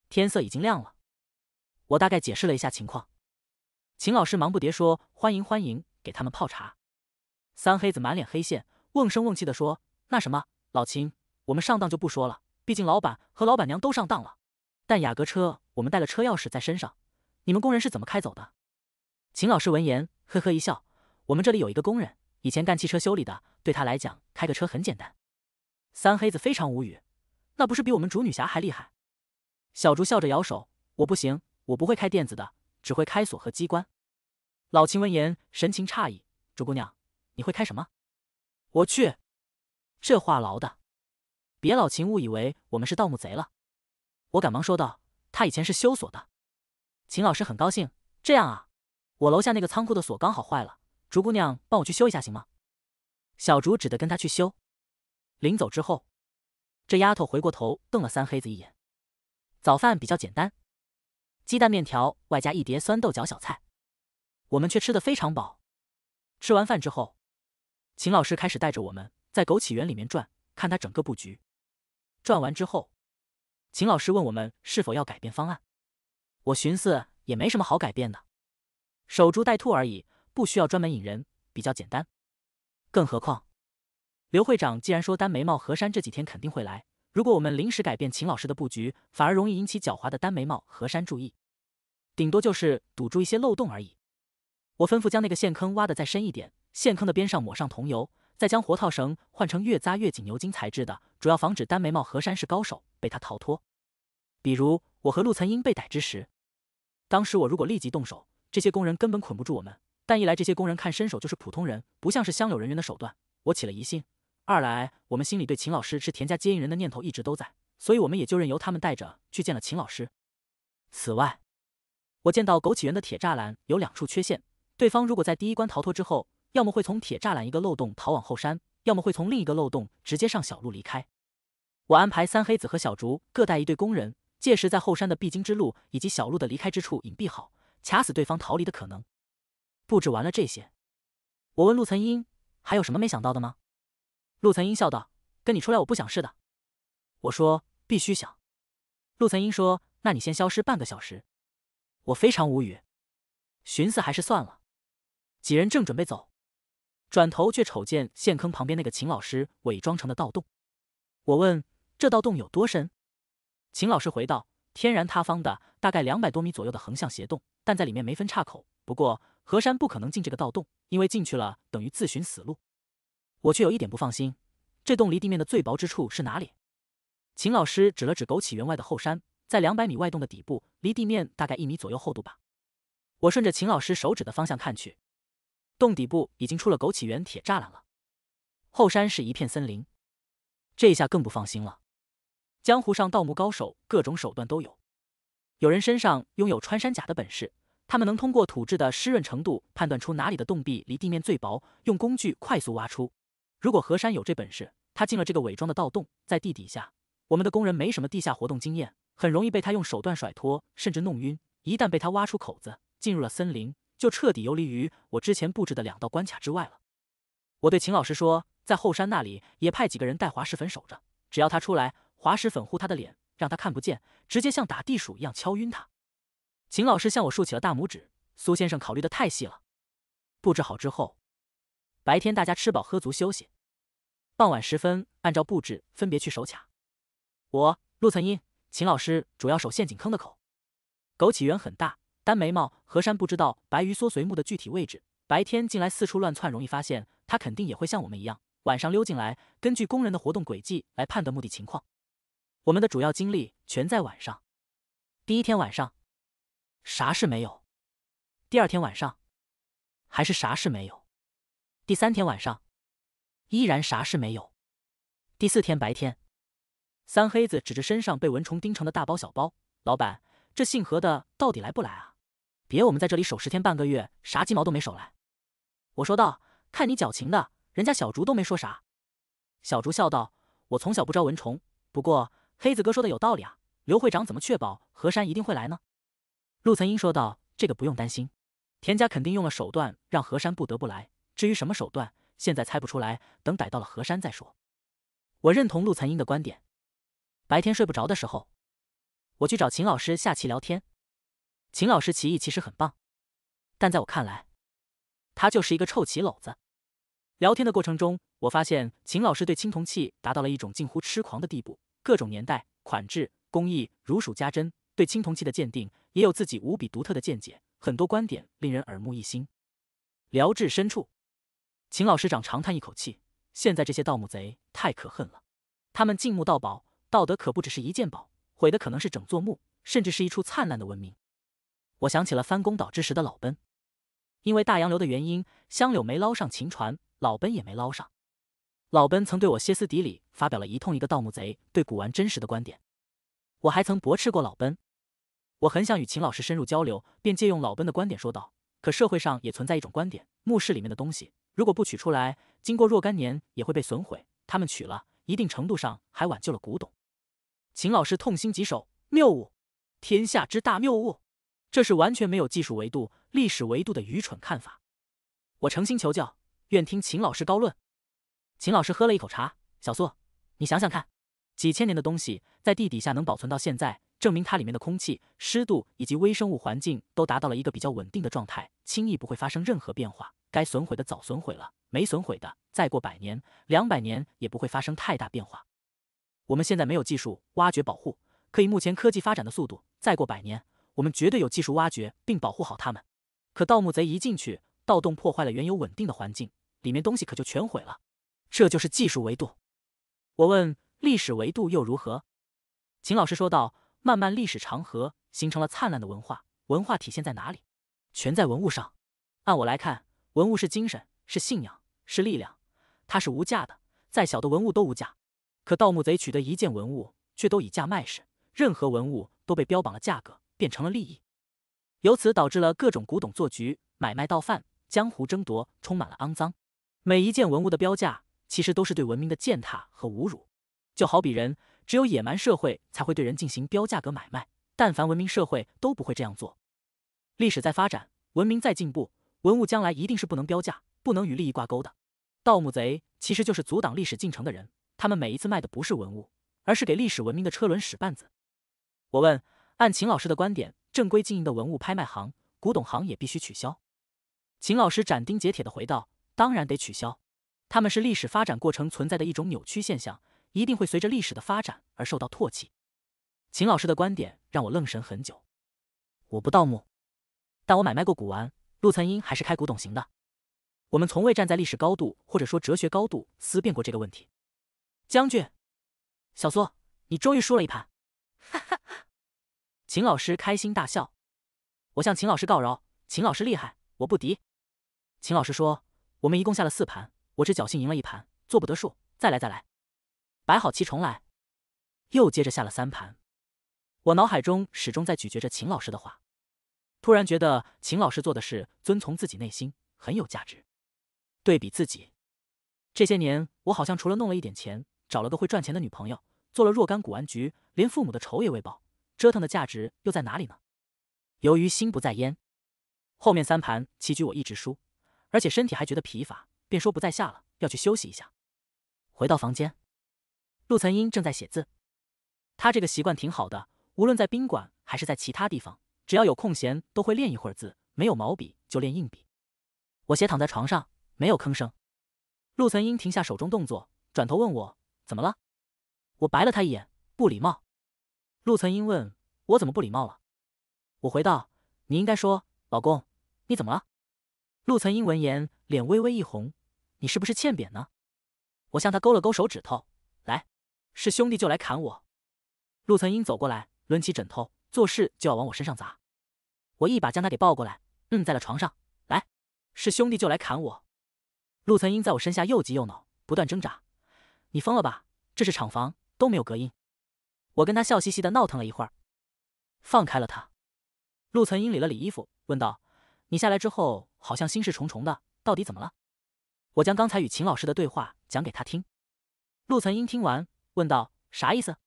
天色已经亮了。我大概解释了一下情况。秦老师忙不迭说：“欢迎欢迎。”给他们泡茶，三黑子满脸黑线，瓮声瓮气的说：“那什么，老秦，我们上当就不说了，毕竟老板和老板娘都上当了。但雅阁车，我们带了车钥匙在身上，你们工人是怎么开走的？”秦老师闻言，呵呵一笑：“我们这里有一个工人，以前干汽车修理的，对他来讲开个车很简单。”三黑子非常无语：“那不是比我们主女侠还厉害？”小竹笑着摇手：“我不行，我不会开电子的，只会开锁和机关。”老秦闻言，神情诧异：“竹姑娘，你会开什么？”我去，这话唠的，别老秦误以为我们是盗墓贼了。”我赶忙说道：“他以前是修锁的。”秦老师很高兴：“这样啊，我楼下那个仓库的锁刚好坏了，竹姑娘帮我去修一下行吗？”小竹只得跟他去修。临走之后，这丫头回过头瞪了三黑子一眼。早饭比较简单，鸡蛋面条外加一碟酸豆角小菜。我们却吃得非常饱。吃完饭之后，秦老师开始带着我们在枸杞园里面转，看他整个布局。转完之后，秦老师问我们是否要改变方案。我寻思也没什么好改变的，守株待兔而已，不需要专门引人，比较简单。更何况，刘会长既然说单眉毛和山这几天肯定会来，如果我们临时改变秦老师的布局，反而容易引起狡猾的单眉毛和山注意，顶多就是堵住一些漏洞而已。我吩咐将那个陷坑挖得再深一点，陷坑的边上抹上桐油，再将活套绳换成越扎越紧牛筋材质的，主要防止单眉毛和山式高手被他逃脱。比如我和陆岑英被逮之时，当时我如果立即动手，这些工人根本捆不住我们。但一来这些工人看身手就是普通人，不像是乡柳人员的手段，我起了疑心；二来我们心里对秦老师是田家接应人的念头一直都在，所以我们也就任由他们带着去见了秦老师。此外，我见到枸杞园的铁栅栏有两处缺陷。对方如果在第一关逃脱之后，要么会从铁栅栏一个漏洞逃往后山，要么会从另一个漏洞直接上小路离开。我安排三黑子和小竹各带一队工人，届时在后山的必经之路以及小路的离开之处隐蔽好，卡死对方逃离的可能。布置完了这些，我问陆曾英还有什么没想到的吗？陆曾英笑道：“跟你出来我不想是的。”我说：“必须想。”陆曾英说：“那你先消失半个小时。”我非常无语，寻思还是算了。几人正准备走，转头却瞅见陷坑旁边那个秦老师伪装成的盗洞。我问：“这盗洞有多深？”秦老师回道：“天然塌方的，大概两百多米左右的横向斜洞，但在里面没分叉口。不过河山不可能进这个盗洞，因为进去了等于自寻死路。”我却有一点不放心：“这洞离地面的最薄之处是哪里？”秦老师指了指枸杞园外的后山，在两百米外洞的底部，离地面大概一米左右厚度吧。我顺着秦老师手指的方向看去。洞底部已经出了枸杞园铁栅栏了，后山是一片森林，这下更不放心了。江湖上盗墓高手各种手段都有，有人身上拥有穿山甲的本事，他们能通过土质的湿润程度判断出哪里的洞壁离地面最薄，用工具快速挖出。如果河山有这本事，他进了这个伪装的盗洞，在地底下，我们的工人没什么地下活动经验，很容易被他用手段甩脱，甚至弄晕。一旦被他挖出口子，进入了森林。就彻底游离于我之前布置的两道关卡之外了。我对秦老师说：“在后山那里也派几个人带滑石粉守着，只要他出来，滑石粉护他的脸，让他看不见，直接像打地鼠一样敲晕他。”秦老师向我竖起了大拇指。苏先生考虑的太细了。布置好之后，白天大家吃饱喝足休息，傍晚时分按照布置分别去守卡。我、陆岑英、秦老师主要守陷阱坑的口。枸杞园很大。单眉毛何山不知道白鱼梭髓木的具体位置，白天进来四处乱窜容易发现，他肯定也会像我们一样晚上溜进来。根据工人的活动轨迹来判断目的情况，我们的主要精力全在晚上。第一天晚上啥事没有，第二天晚上还是啥事没有，第三天晚上依然啥事没有，第四天白天，三黑子指着身上被蚊虫叮成的大包小包，老板，这姓何的到底来不来啊？别，我们在这里守十天半个月，啥鸡毛都没守来。我说道：“看你矫情的，人家小竹都没说啥。”小竹笑道：“我从小不招蚊虫，不过黑子哥说的有道理啊。”刘会长怎么确保何山一定会来呢？陆曾英说道：“这个不用担心，田家肯定用了手段让何山不得不来。至于什么手段，现在猜不出来，等逮到了何山再说。”我认同陆曾英的观点。白天睡不着的时候，我去找秦老师下棋聊天。秦老师棋艺其实很棒，但在我看来，他就是一个臭棋篓子。聊天的过程中，我发现秦老师对青铜器达到了一种近乎痴狂的地步，各种年代、款制、工艺如数家珍，对青铜器的鉴定也有自己无比独特的见解，很多观点令人耳目一新。聊至深处，秦老师长长叹一口气：“现在这些盗墓贼太可恨了，他们进墓盗宝，盗的可不只是一件宝，毁的可能是整座墓，甚至是一处灿烂的文明。”我想起了翻宫岛之时的老奔，因为大洋流的原因，香柳没捞上秦船，老奔也没捞上。老奔曾对我歇斯底里发表了一通一个盗墓贼对古玩真实的观点。我还曾驳斥过老奔。我很想与秦老师深入交流，便借用老奔的观点说道：“可社会上也存在一种观点，墓室里面的东西如果不取出来，经过若干年也会被损毁。他们取了，一定程度上还挽救了古董。”秦老师痛心疾首：“谬误，天下之大谬误！”这是完全没有技术维度、历史维度的愚蠢看法。我诚心求教，愿听秦老师高论。秦老师喝了一口茶，小苏，你想想看，几千年的东西在地底下能保存到现在，证明它里面的空气、湿度以及微生物环境都达到了一个比较稳定的状态，轻易不会发生任何变化。该损毁的早损毁了，没损毁的，再过百年、两百年也不会发生太大变化。我们现在没有技术挖掘保护，可以目前科技发展的速度，再过百年。我们绝对有技术挖掘并保护好他们，可盗墓贼一进去，盗洞破坏了原有稳定的环境，里面东西可就全毁了。这就是技术维度。我问历史维度又如何？秦老师说道：漫漫历史长河形成了灿烂的文化，文化体现在哪里？全在文物上。按我来看，文物是精神，是信仰，是力量，它是无价的。再小的文物都无价。可盗墓贼取得一件文物，却都以价卖市，任何文物都被标榜了价格。变成了利益，由此导致了各种古董做局、买卖倒贩、江湖争夺，充满了肮脏。每一件文物的标价，其实都是对文明的践踏和侮辱。就好比人，只有野蛮社会才会对人进行标价格买卖，但凡文明社会都不会这样做。历史在发展，文明在进步，文物将来一定是不能标价、不能与利益挂钩的。盗墓贼其实就是阻挡历史进程的人，他们每一次卖的不是文物，而是给历史文明的车轮使绊子。我问。按秦老师的观点，正规经营的文物拍卖行、古董行也必须取消。秦老师斩钉截铁地回道：“当然得取消，他们是历史发展过程存在的一种扭曲现象，一定会随着历史的发展而受到唾弃。”秦老师的观点让我愣神很久。我不盗墓，但我买卖过古玩。陆灿英还是开古董行的。我们从未站在历史高度或者说哲学高度思辨过这个问题。将军，小苏，你终于输了一盘。哈哈。秦老师开心大笑，我向秦老师告饶。秦老师厉害，我不敌。秦老师说：“我们一共下了四盘，我只侥幸赢了一盘，做不得数。再来，再来，摆好棋重来。”又接着下了三盘，我脑海中始终在咀嚼着秦老师的话，突然觉得秦老师做的事遵从自己内心，很有价值。对比自己，这些年我好像除了弄了一点钱，找了个会赚钱的女朋友，做了若干古玩局，连父母的仇也未报。折腾的价值又在哪里呢？由于心不在焉，后面三盘棋局我一直输，而且身体还觉得疲乏，便说不在下了，要去休息一下。回到房间，陆岑英正在写字，他这个习惯挺好的，无论在宾馆还是在其他地方，只要有空闲都会练一会儿字，没有毛笔就练硬笔。我斜躺在床上，没有吭声。陆岑英停下手中动作，转头问我怎么了。我白了他一眼，不礼貌。陆曾英问我怎么不礼貌了，我回道：“你应该说老公，你怎么了？”陆曾英闻言脸微微一红：“你是不是欠扁呢？”我向他勾了勾手指头：“来，是兄弟就来砍我。”陆曾英走过来，抡起枕头，作势就要往我身上砸。我一把将他给抱过来，摁在了床上：“来，是兄弟就来砍我。”陆曾英在我身下又急又恼，不断挣扎：“你疯了吧？这是厂房，都没有隔音。”我跟他笑嘻嘻的闹腾了一会儿，放开了他。陆岑英理了理衣服，问道：“你下来之后好像心事重重的，到底怎么了？”我将刚才与秦老师的对话讲给他听。陆岑英听完，问道：“啥意思？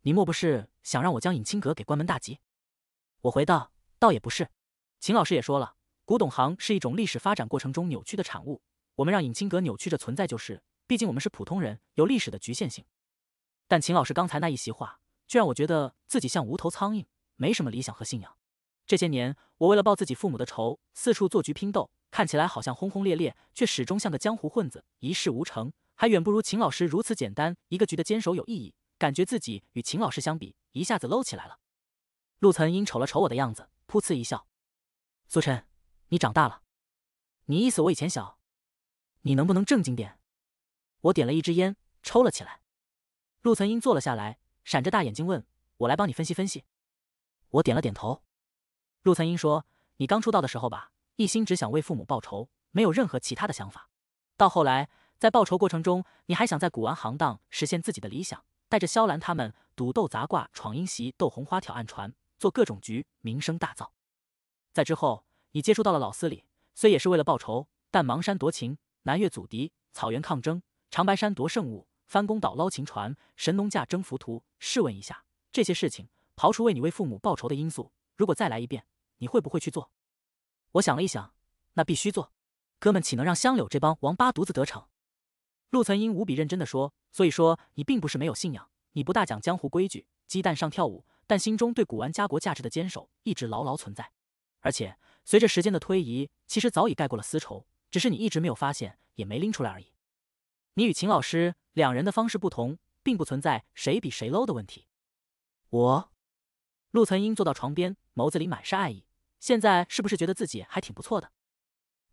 你莫不是想让我将尹清阁给关门大吉？”我回道：“倒也不是。秦老师也说了，古董行是一种历史发展过程中扭曲的产物。我们让尹清阁扭曲着存在，就是毕竟我们是普通人，有历史的局限性。但秦老师刚才那一席话。”却让我觉得自己像无头苍蝇，没什么理想和信仰。这些年，我为了报自己父母的仇，四处做局拼斗，看起来好像轰轰烈烈，却始终像个江湖混子，一事无成，还远不如秦老师如此简单。一个局的坚守有意义，感觉自己与秦老师相比，一下子搂起来了。陆岑英瞅了瞅我的样子，噗呲一笑：“苏晨，你长大了。你意思我以前小？你能不能正经点？”我点了一支烟，抽了起来。陆岑英坐了下来。闪着大眼睛问我：“来帮你分析分析。”我点了点头。陆曾英说：“你刚出道的时候吧，一心只想为父母报仇，没有任何其他的想法。到后来，在报仇过程中，你还想在古玩行当实现自己的理想，带着萧兰他们赌斗砸挂、闯阴席、斗红花、挑暗船，做各种局，名声大噪。在之后，你接触到了老四礼，虽也是为了报仇，但芒山夺情，南岳阻敌、草原抗争、长白山夺圣物。”翻宫岛捞秦船，神农架征浮屠。试问一下，这些事情，刨除为你为父母报仇的因素，如果再来一遍，你会不会去做？我想了一想，那必须做。哥们，岂能让香柳这帮王八犊子得逞？陆存英无比认真的说。所以说，你并不是没有信仰，你不大讲江湖规矩，鸡蛋上跳舞，但心中对古玩家国价值的坚守一直牢牢存在。而且，随着时间的推移，其实早已盖过了丝绸，只是你一直没有发现，也没拎出来而已。你与秦老师两人的方式不同，并不存在谁比谁 low 的问题。我，陆岑英坐到床边，眸子里满是爱意。现在是不是觉得自己还挺不错的？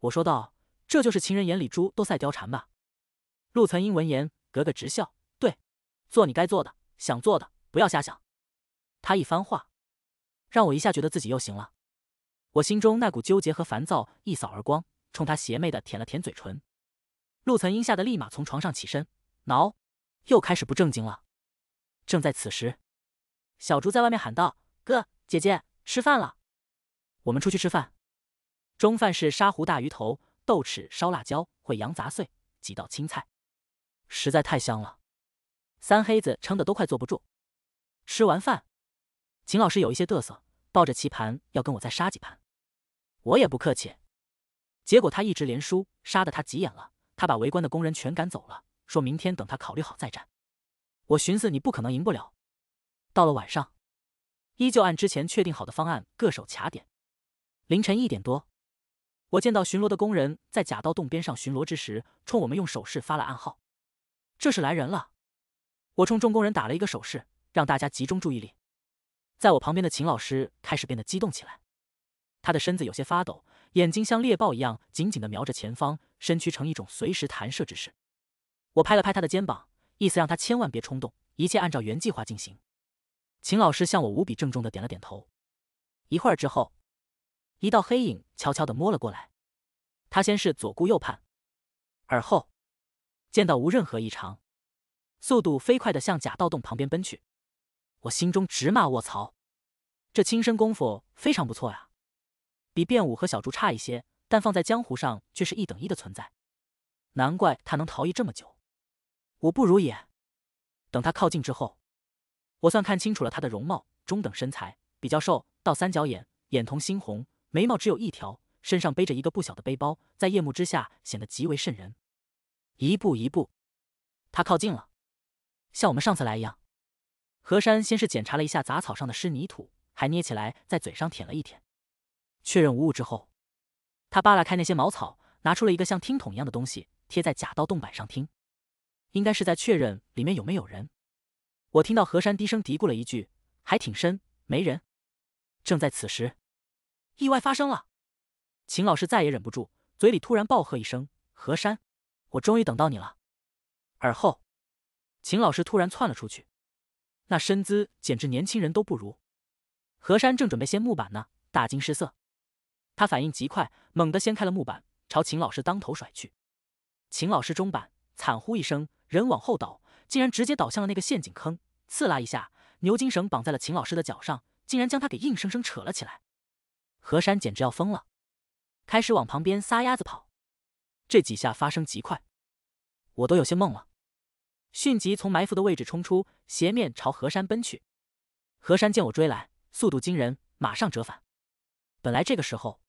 我说道：“这就是情人眼里猪都赛貂蝉吧？”陆岑英闻言，咯咯直笑。对，做你该做的，想做的，不要瞎想。他一番话，让我一下觉得自己又行了。我心中那股纠结和烦躁一扫而光，冲他邪魅的舔了舔嘴唇。陆岑英吓得立马从床上起身，挠，又开始不正经了。正在此时，小竹在外面喊道：“哥，姐姐，吃饭了，我们出去吃饭。”中饭是沙湖大鱼头、豆豉烧辣椒、烩羊杂碎几道青菜，实在太香了，三黑子撑得都快坐不住。吃完饭，秦老师有一些得瑟，抱着棋盘要跟我再杀几盘，我也不客气。结果他一直连输，杀得他急眼了。他把围观的工人全赶走了，说明天等他考虑好再战。我寻思你不可能赢不了。到了晚上，依旧按之前确定好的方案各守卡点。凌晨一点多，我见到巡逻的工人在假道洞边上巡逻之时，冲我们用手势发了暗号。这是来人了。我冲众工人打了一个手势，让大家集中注意力。在我旁边的秦老师开始变得激动起来，他的身子有些发抖。眼睛像猎豹一样紧紧地瞄着前方，身躯呈一种随时弹射之势。我拍了拍他的肩膀，意思让他千万别冲动，一切按照原计划进行。秦老师向我无比郑重的点了点头。一会儿之后，一道黑影悄悄的摸了过来。他先是左顾右盼，而后见到无任何异常，速度飞快的向假盗洞旁边奔去。我心中直骂卧槽，这轻身功夫非常不错呀！比变武和小竹差一些，但放在江湖上却是一等一的存在，难怪他能逃逸这么久。我不如也。等他靠近之后，我算看清楚了他的容貌：中等身材，比较瘦，倒三角眼，眼瞳猩红，眉毛只有一条，身上背着一个不小的背包，在夜幕之下显得极为瘆人。一步一步，他靠近了，像我们上次来一样。河山先是检查了一下杂草上的湿泥土，还捏起来在嘴上舔了一舔。确认无误之后，他扒拉开那些茅草，拿出了一个像听筒一样的东西，贴在假刀洞板上听，应该是在确认里面有没有人。我听到何山低声嘀咕了一句：“还挺深，没人。”正在此时，意外发生了。秦老师再也忍不住，嘴里突然暴喝一声：“何山，我终于等到你了！”而后，秦老师突然窜了出去，那身姿简直年轻人都不如。何山正准备掀木板呢，大惊失色。他反应极快，猛地掀开了木板，朝秦老师当头甩去。秦老师中板，惨呼一声，人往后倒，竟然直接倒向了那个陷阱坑。刺啦一下，牛筋绳绑在了秦老师的脚上，竟然将他给硬生生扯了起来。何山简直要疯了，开始往旁边撒丫子跑。这几下发生极快，我都有些懵了。迅疾从埋伏的位置冲出，斜面朝何山奔去。何山见我追来，速度惊人，马上折返。本来这个时候。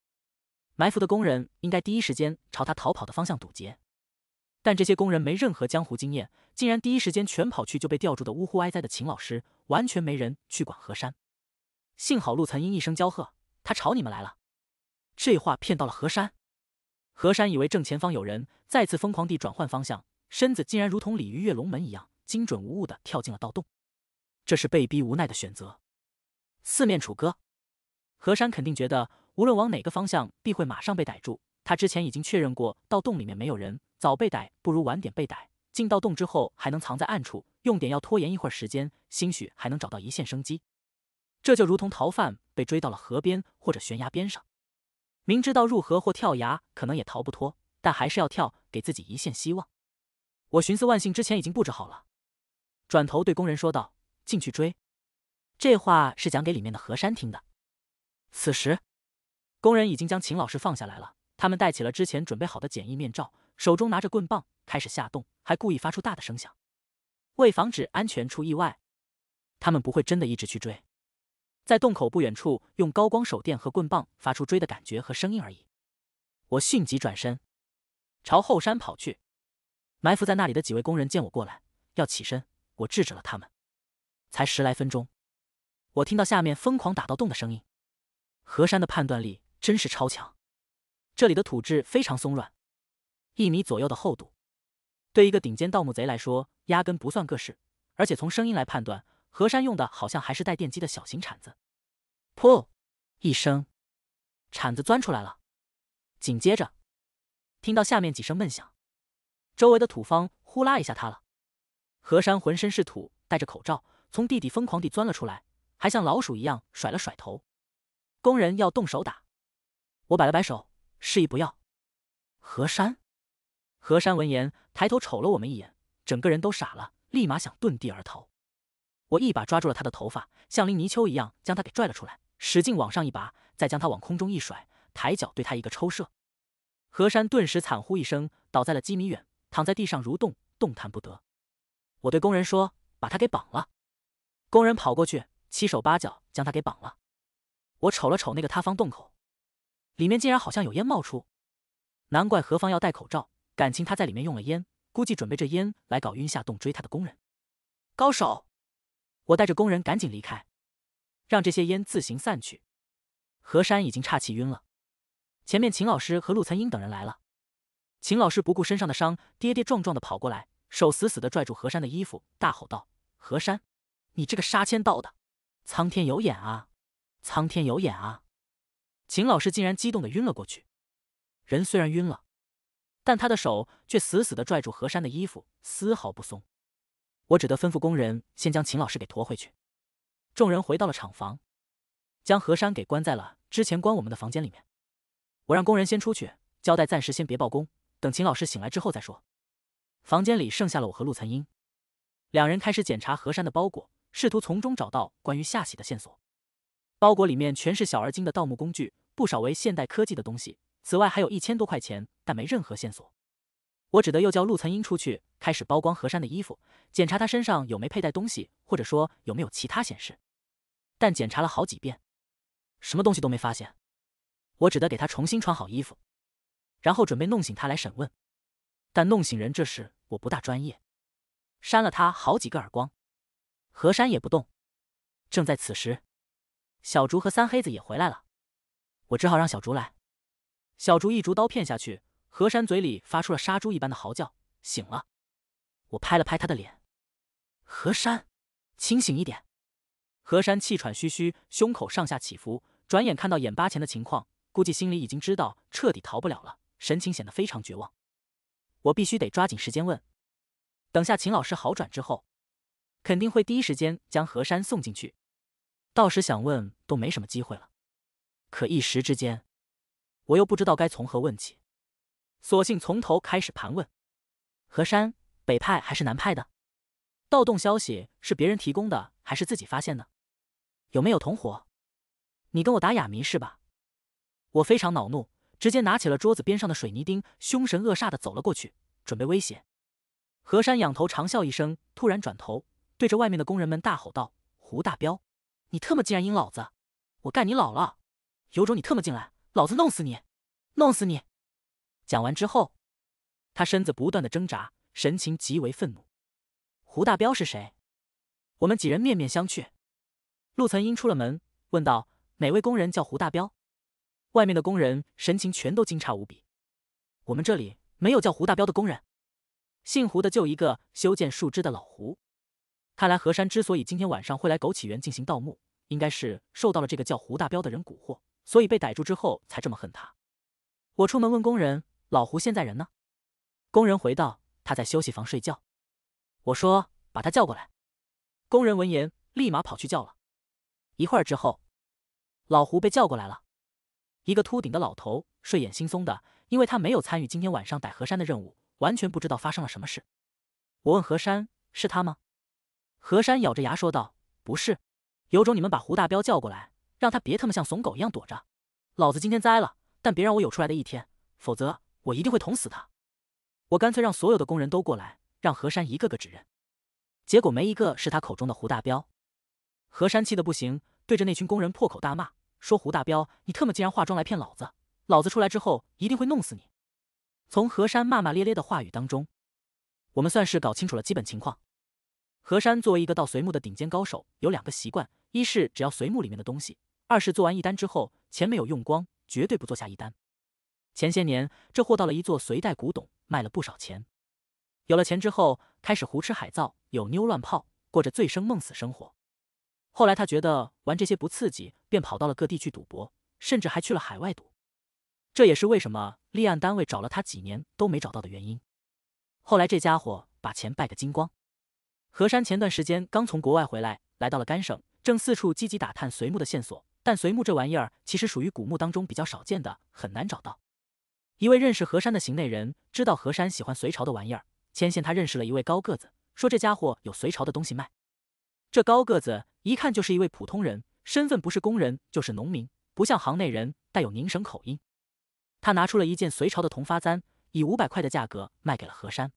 埋伏的工人应该第一时间朝他逃跑的方向堵截，但这些工人没任何江湖经验，竟然第一时间全跑去就被吊住的呜呼哀哉的秦老师，完全没人去管河山。幸好陆岑英一声交喝，他朝你们来了。这话骗到了河山，河山以为正前方有人，再次疯狂地转换方向，身子竟然如同鲤鱼跃龙门一样精准无误地跳进了盗洞。这是被逼无奈的选择，四面楚歌。河山肯定觉得。无论往哪个方向，必会马上被逮住。他之前已经确认过，盗洞里面没有人，早被逮不如晚点被逮。进到洞之后，还能藏在暗处，用点药拖延一会儿时间，兴许还能找到一线生机。这就如同逃犯被追到了河边或者悬崖边上，明知道入河或跳崖可能也逃不脱，但还是要跳，给自己一线希望。我寻思，万幸之前已经布置好了，转头对工人说道：“进去追。”这话是讲给里面的河山听的。此时。工人已经将秦老师放下来了，他们戴起了之前准备好的简易面罩，手中拿着棍棒开始下洞，还故意发出大的声响。为防止安全出意外，他们不会真的一直去追，在洞口不远处用高光手电和棍棒发出追的感觉和声音而已。我迅疾转身，朝后山跑去。埋伏在那里的几位工人见我过来，要起身，我制止了他们。才十来分钟，我听到下面疯狂打到洞的声音。何山的判断力。真是超强！这里的土质非常松软，一米左右的厚度，对一个顶尖盗墓贼来说压根不算个事。而且从声音来判断，何山用的好像还是带电机的小型铲子。噗！一声，铲子钻出来了。紧接着，听到下面几声闷响，周围的土方呼啦一下塌了。何山浑身是土，戴着口罩，从地底疯狂地钻了出来，还像老鼠一样甩了甩头。工人要动手打。我摆了摆手，示意不要。何山，何山闻言抬头瞅了我们一眼，整个人都傻了，立马想遁地而逃。我一把抓住了他的头发，像拎泥鳅一样将他给拽了出来，使劲往上一拔，再将他往空中一甩，抬脚对他一个抽射。何山顿时惨呼一声，倒在了几米远，躺在地上蠕动，动弹不得。我对工人说：“把他给绑了。”工人跑过去，七手八脚将他给绑了。我瞅了瞅那个塌方洞口。里面竟然好像有烟冒出，难怪何方要戴口罩，感情他在里面用了烟，估计准备着烟来搞晕下洞追他的工人。高手，我带着工人赶紧离开，让这些烟自行散去。何山已经岔气晕了，前面秦老师和陆残英等人来了。秦老师不顾身上的伤，跌跌撞撞的跑过来，手死死的拽住何山的衣服，大吼道：“何山，你这个杀千刀的，苍天有眼啊，苍天有眼啊！”秦老师竟然激动的晕了过去，人虽然晕了，但他的手却死死的拽住何山的衣服，丝毫不松。我只得吩咐工人先将秦老师给驮回去。众人回到了厂房，将何山给关在了之前关我们的房间里面。我让工人先出去，交代暂时先别报工，等秦老师醒来之后再说。房间里剩下了我和陆残英，两人开始检查何山的包裹，试图从中找到关于夏喜的线索。包裹里面全是小而精的盗墓工具，不少为现代科技的东西。此外还有一千多块钱，但没任何线索。我只得又叫陆曾英出去，开始包光何山的衣服，检查他身上有没佩戴东西，或者说有没有其他显示。但检查了好几遍，什么东西都没发现。我只得给他重新穿好衣服，然后准备弄醒他来审问。但弄醒人这事我不大专业，扇了他好几个耳光，何山也不动。正在此时。小竹和三黑子也回来了，我只好让小竹来。小竹一竹刀片下去，河山嘴里发出了杀猪一般的嚎叫，醒了。我拍了拍他的脸，河山，清醒一点。河山气喘吁吁，胸口上下起伏，转眼看到眼巴前的情况，估计心里已经知道彻底逃不了了，神情显得非常绝望。我必须得抓紧时间问，等下秦老师好转之后，肯定会第一时间将河山送进去。到时想问都没什么机会了，可一时之间，我又不知道该从何问起，索性从头开始盘问：河山，北派还是南派的？盗洞消息是别人提供的还是自己发现的？有没有同伙？你跟我打哑谜是吧？我非常恼怒，直接拿起了桌子边上的水泥钉，凶神恶煞的走了过去，准备威胁河山。仰头长笑一声，突然转头对着外面的工人们大吼道：“胡大彪！”你特么竟然阴老子，我干你老了！有种你特么进来，老子弄死你，弄死你！讲完之后，他身子不断的挣扎，神情极为愤怒。胡大彪是谁？我们几人面面相觑。陆曾英出了门，问道：“哪位工人叫胡大彪？”外面的工人神情全都惊诧无比。我们这里没有叫胡大彪的工人，姓胡的就一个修建树枝的老胡。看来何山之所以今天晚上会来枸杞园进行盗墓，应该是受到了这个叫胡大彪的人蛊惑，所以被逮住之后才这么恨他。我出门问工人：“老胡现在人呢？”工人回道：“他在休息房睡觉。”我说：“把他叫过来。”工人闻言立马跑去叫了。一会儿之后，老胡被叫过来了。一个秃顶的老头，睡眼惺忪的，因为他没有参与今天晚上逮何山的任务，完全不知道发生了什么事。我问何山：“是他吗？”何山咬着牙说道：“不是，有种你们把胡大彪叫过来，让他别他妈像怂狗一样躲着。老子今天栽了，但别让我有出来的一天，否则我一定会捅死他。我干脆让所有的工人都过来，让何山一个个指认。结果没一个是他口中的胡大彪。何山气得不行，对着那群工人破口大骂，说胡大彪，你特么竟然化妆来骗老子！老子出来之后一定会弄死你！”从何山骂骂咧咧的话语当中，我们算是搞清楚了基本情况。何山作为一个盗隋墓的顶尖高手，有两个习惯：一是只要隋墓里面的东西；二是做完一单之后，钱没有用光，绝对不做下一单。前些年，这货到了一座隋代古董，卖了不少钱。有了钱之后，开始胡吃海造，有妞乱泡，过着醉生梦死生活。后来他觉得玩这些不刺激，便跑到了各地去赌博，甚至还去了海外赌。这也是为什么立案单位找了他几年都没找到的原因。后来这家伙把钱败个精光。何山前段时间刚从国外回来，来到了甘省，正四处积极打探隋墓的线索。但隋墓这玩意儿其实属于古墓当中比较少见的，很难找到。一位认识何山的行内人知道何山喜欢隋朝的玩意儿，牵线他认识了一位高个子，说这家伙有隋朝的东西卖。这高个子一看就是一位普通人，身份不是工人就是农民，不像行内人带有宁省口音。他拿出了一件隋朝的铜发簪，以五百块的价格卖给了何山。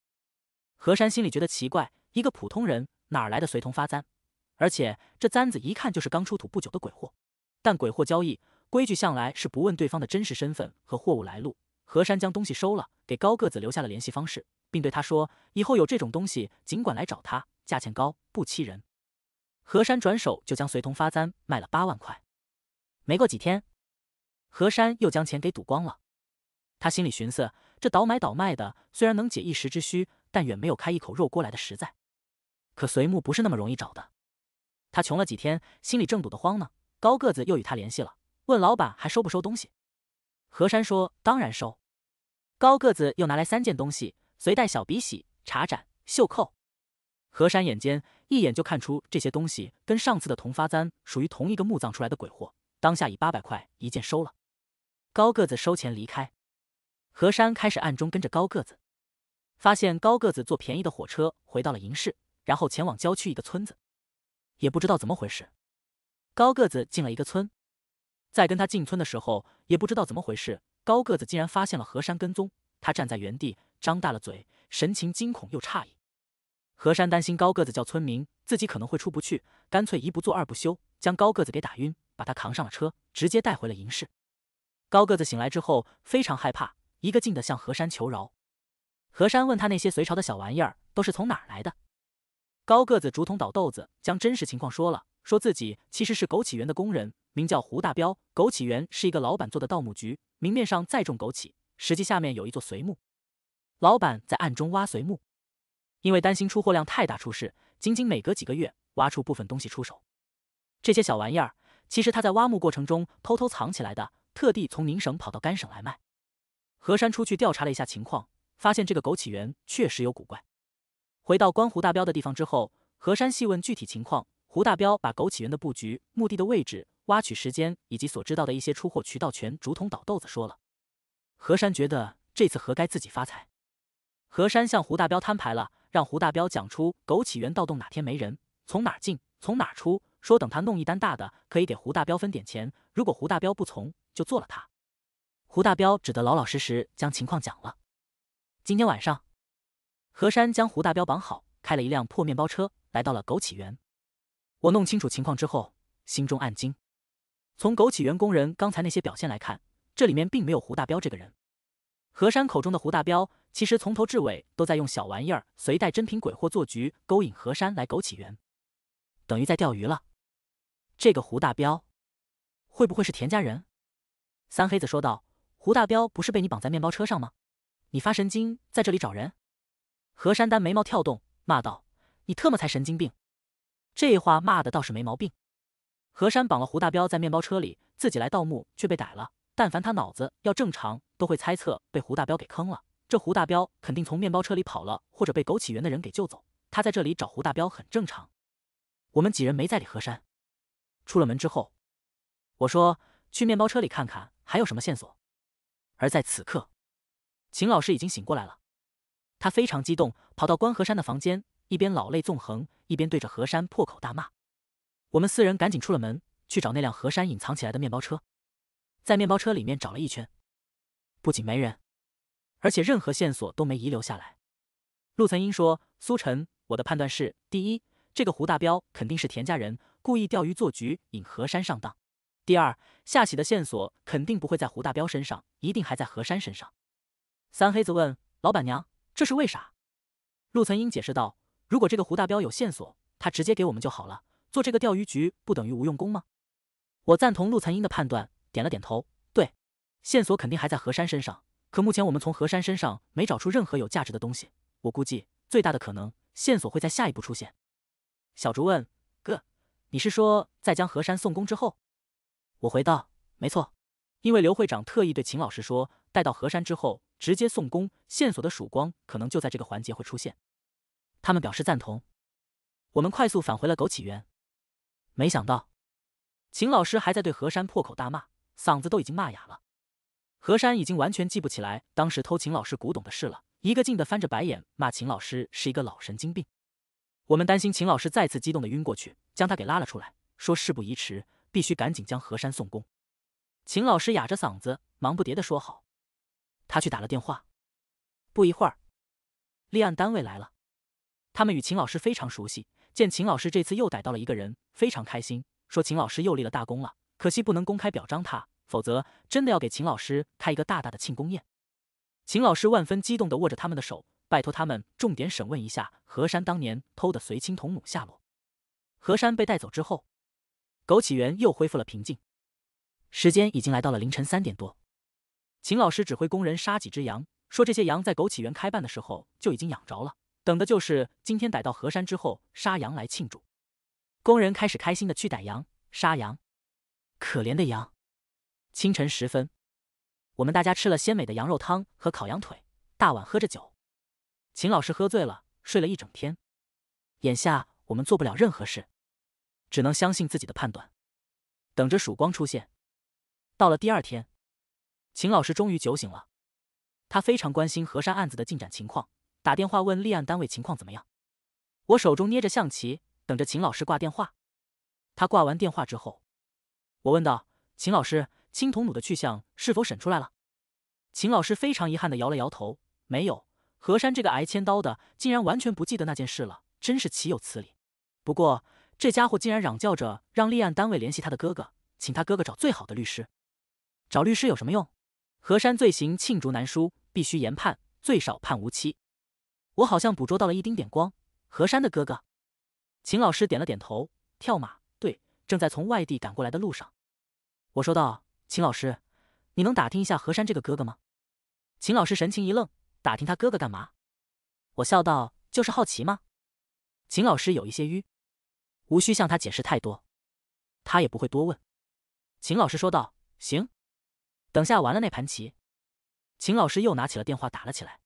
何山心里觉得奇怪。一个普通人哪来的随同发簪？而且这簪子一看就是刚出土不久的鬼货。但鬼货交易规矩向来是不问对方的真实身份和货物来路。何山将东西收了，给高个子留下了联系方式，并对他说：“以后有这种东西，尽管来找他，价钱高不欺人。”何山转手就将随同发簪卖了八万块。没过几天，何山又将钱给赌光了。他心里寻思：这倒买倒卖的虽然能解一时之需，但远没有开一口肉锅来的实在。可随木不是那么容易找的，他穷了几天，心里正堵得慌呢。高个子又与他联系了，问老板还收不收东西。河山说：“当然收。”高个子又拿来三件东西：隋代小笔洗、茶盏、袖扣。河山眼尖，一眼就看出这些东西跟上次的同发簪属于同一个墓葬出来的鬼货，当下以八百块一件收了。高个子收钱离开，河山开始暗中跟着高个子，发现高个子坐便宜的火车回到了银市。然后前往郊区一个村子，也不知道怎么回事，高个子进了一个村，在跟他进村的时候，也不知道怎么回事，高个子竟然发现了何山跟踪他，站在原地张大了嘴，神情惊恐又诧异。何山担心高个子叫村民，自己可能会出不去，干脆一不做二不休，将高个子给打晕，把他扛上了车，直接带回了银市。高个子醒来之后非常害怕，一个劲的向何山求饶。何山问他那些隋朝的小玩意儿都是从哪儿来的。高个子竹筒倒豆子将真实情况说了，说自己其实是枸杞园的工人，名叫胡大彪。枸杞园是一个老板做的盗墓局，明面上在种枸杞，实际下面有一座随墓。老板在暗中挖随墓，因为担心出货量太大出事，仅仅每隔几个月挖出部分东西出手。这些小玩意儿，其实他在挖墓过程中偷偷藏起来的，特地从宁省跑到甘省来卖。何山出去调查了一下情况，发现这个枸杞园确实有古怪。回到关胡大彪的地方之后，何山细问具体情况。胡大彪把枸杞园的布局、墓地的位置、挖取时间，以及所知道的一些出货渠道全竹筒倒豆子说了。何山觉得这次何该自己发财。何山向胡大彪摊牌了，让胡大彪讲出枸杞园盗洞哪天没人，从哪进，从哪出。说等他弄一单大的，可以给胡大彪分点钱。如果胡大彪不从，就做了他。胡大彪只得老老实实将情况讲了。今天晚上。何山将胡大彪绑好，开了一辆破面包车，来到了枸杞园。我弄清楚情况之后，心中暗惊。从枸杞园工人刚才那些表现来看，这里面并没有胡大彪这个人。何山口中的胡大彪，其实从头至尾都在用小玩意儿、随带真品、鬼货做局，勾引何山来枸杞园，等于在钓鱼了。这个胡大彪，会不会是田家人？三黑子说道：“胡大彪不是被你绑在面包车上吗？你发神经在这里找人？”何山丹眉毛跳动，骂道：“你特么才神经病！”这话骂的倒是没毛病。何山绑了胡大彪在面包车里，自己来盗墓却被逮了。但凡他脑子要正常，都会猜测被胡大彪给坑了。这胡大彪肯定从面包车里跑了，或者被枸杞园的人给救走。他在这里找胡大彪很正常。我们几人没再理何山。出了门之后，我说：“去面包车里看看还有什么线索。”而在此刻，秦老师已经醒过来了。他非常激动，跑到关河山的房间，一边老泪纵横，一边对着河山破口大骂。我们四人赶紧出了门，去找那辆河山隐藏起来的面包车，在面包车里面找了一圈，不仅没人，而且任何线索都没遗留下来。陆曾英说：“苏晨，我的判断是：第一，这个胡大彪肯定是田家人故意钓鱼做局，引河山上当；第二，夏喜的线索肯定不会在胡大彪身上，一定还在河山身上。”三黑子问老板娘。这是为啥？陆存英解释道：“如果这个胡大彪有线索，他直接给我们就好了。做这个钓鱼局不等于无用功吗？”我赞同陆存英的判断，点了点头。对，线索肯定还在何山身上，可目前我们从何山身上没找出任何有价值的东西。我估计最大的可能，线索会在下一步出现。小竹问：“哥，你是说在将何山送宫之后？”我回道：“没错，因为刘会长特意对秦老师说，带到何山之后。”直接送功，线索的曙光，可能就在这个环节会出现。他们表示赞同。我们快速返回了枸杞园，没想到秦老师还在对何山破口大骂，嗓子都已经骂哑了。何山已经完全记不起来当时偷秦老师古董的事了，一个劲的翻着白眼骂秦老师是一个老神经病。我们担心秦老师再次激动的晕过去，将他给拉了出来，说事不宜迟，必须赶紧将何山送公。秦老师哑着嗓子，忙不迭的说好。他去打了电话，不一会儿，立案单位来了。他们与秦老师非常熟悉，见秦老师这次又逮到了一个人，非常开心，说秦老师又立了大功了，可惜不能公开表彰他，否则真的要给秦老师开一个大大的庆功宴。秦老师万分激动的握着他们的手，拜托他们重点审问一下何山当年偷的随亲同母下落。何山被带走之后，枸杞园又恢复了平静。时间已经来到了凌晨三点多。秦老师指挥工人杀几只羊，说这些羊在枸杞园开办的时候就已经养着了，等的就是今天逮到河山之后杀羊来庆祝。工人开始开心的去逮羊、杀羊，可怜的羊。清晨时分，我们大家吃了鲜美的羊肉汤和烤羊腿，大碗喝着酒。秦老师喝醉了，睡了一整天。眼下我们做不了任何事，只能相信自己的判断，等着曙光出现。到了第二天。秦老师终于酒醒了，他非常关心河山案子的进展情况，打电话问立案单位情况怎么样。我手中捏着象棋，等着秦老师挂电话。他挂完电话之后，我问道：“秦老师，青铜弩的去向是否审出来了？”秦老师非常遗憾的摇了摇头：“没有。”何山这个挨千刀的竟然完全不记得那件事了，真是岂有此理！不过这家伙竟然嚷叫着让立案单位联系他的哥哥，请他哥哥找最好的律师。找律师有什么用？河山罪行罄竹难书，必须严判，最少判无期。我好像捕捉到了一丁点光，河山的哥哥。秦老师点了点头，跳马对正在从外地赶过来的路上。我说道：“秦老师，你能打听一下河山这个哥哥吗？”秦老师神情一愣：“打听他哥哥干嘛？”我笑道：“就是好奇嘛。”秦老师有一些淤，无需向他解释太多，他也不会多问。秦老师说道：“行。”等下完了那盘棋，秦老师又拿起了电话打了起来。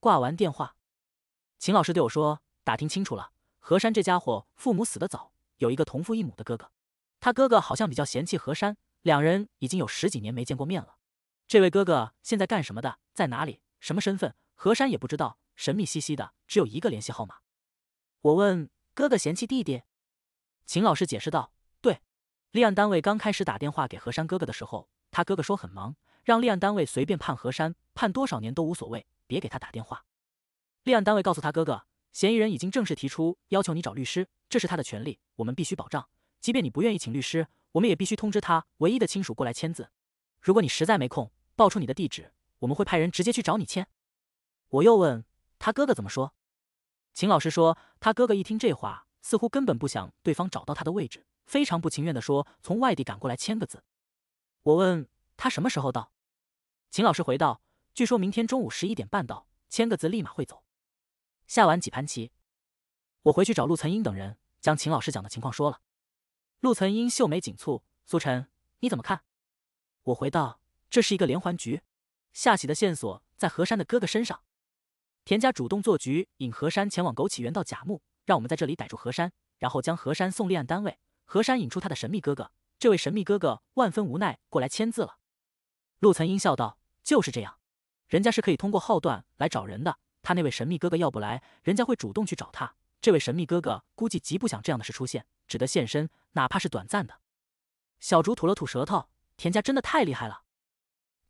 挂完电话，秦老师对我说：“打听清楚了，何山这家伙父母死的早，有一个同父异母的哥哥。他哥哥好像比较嫌弃何山，两人已经有十几年没见过面了。这位哥哥现在干什么的？在哪里？什么身份？何山也不知道，神秘兮兮的，只有一个联系号码。”我问：“哥哥嫌弃弟弟？”秦老师解释道：“对，立案单位刚开始打电话给何山哥哥的时候。”他哥哥说很忙，让立案单位随便判何山判多少年都无所谓，别给他打电话。立案单位告诉他哥哥，嫌疑人已经正式提出要求你找律师，这是他的权利，我们必须保障。即便你不愿意请律师，我们也必须通知他唯一的亲属过来签字。如果你实在没空，报出你的地址，我们会派人直接去找你签。我又问他哥哥怎么说，秦老师说他哥哥一听这话，似乎根本不想对方找到他的位置，非常不情愿地说从外地赶过来签个字。我问他什么时候到，秦老师回道：“据说明天中午十一点半到，签个字立马会走。”下完几盘棋，我回去找陆岑英等人，将秦老师讲的情况说了。陆岑英秀眉紧蹙：“苏晨，你怎么看？”我回道：“这是一个连环局，夏棋的线索在何山的哥哥身上。田家主动做局，引何山前往枸杞园到甲木，让我们在这里逮住何山，然后将何山送立案单位。何山引出他的神秘哥哥。”这位神秘哥哥万分无奈过来签字了，陆曾英笑道：“就是这样，人家是可以通过号段来找人的。他那位神秘哥哥要不来，人家会主动去找他。这位神秘哥哥估计极不想这样的事出现，只得现身，哪怕是短暂的。”小竹吐了吐舌头，田家真的太厉害了。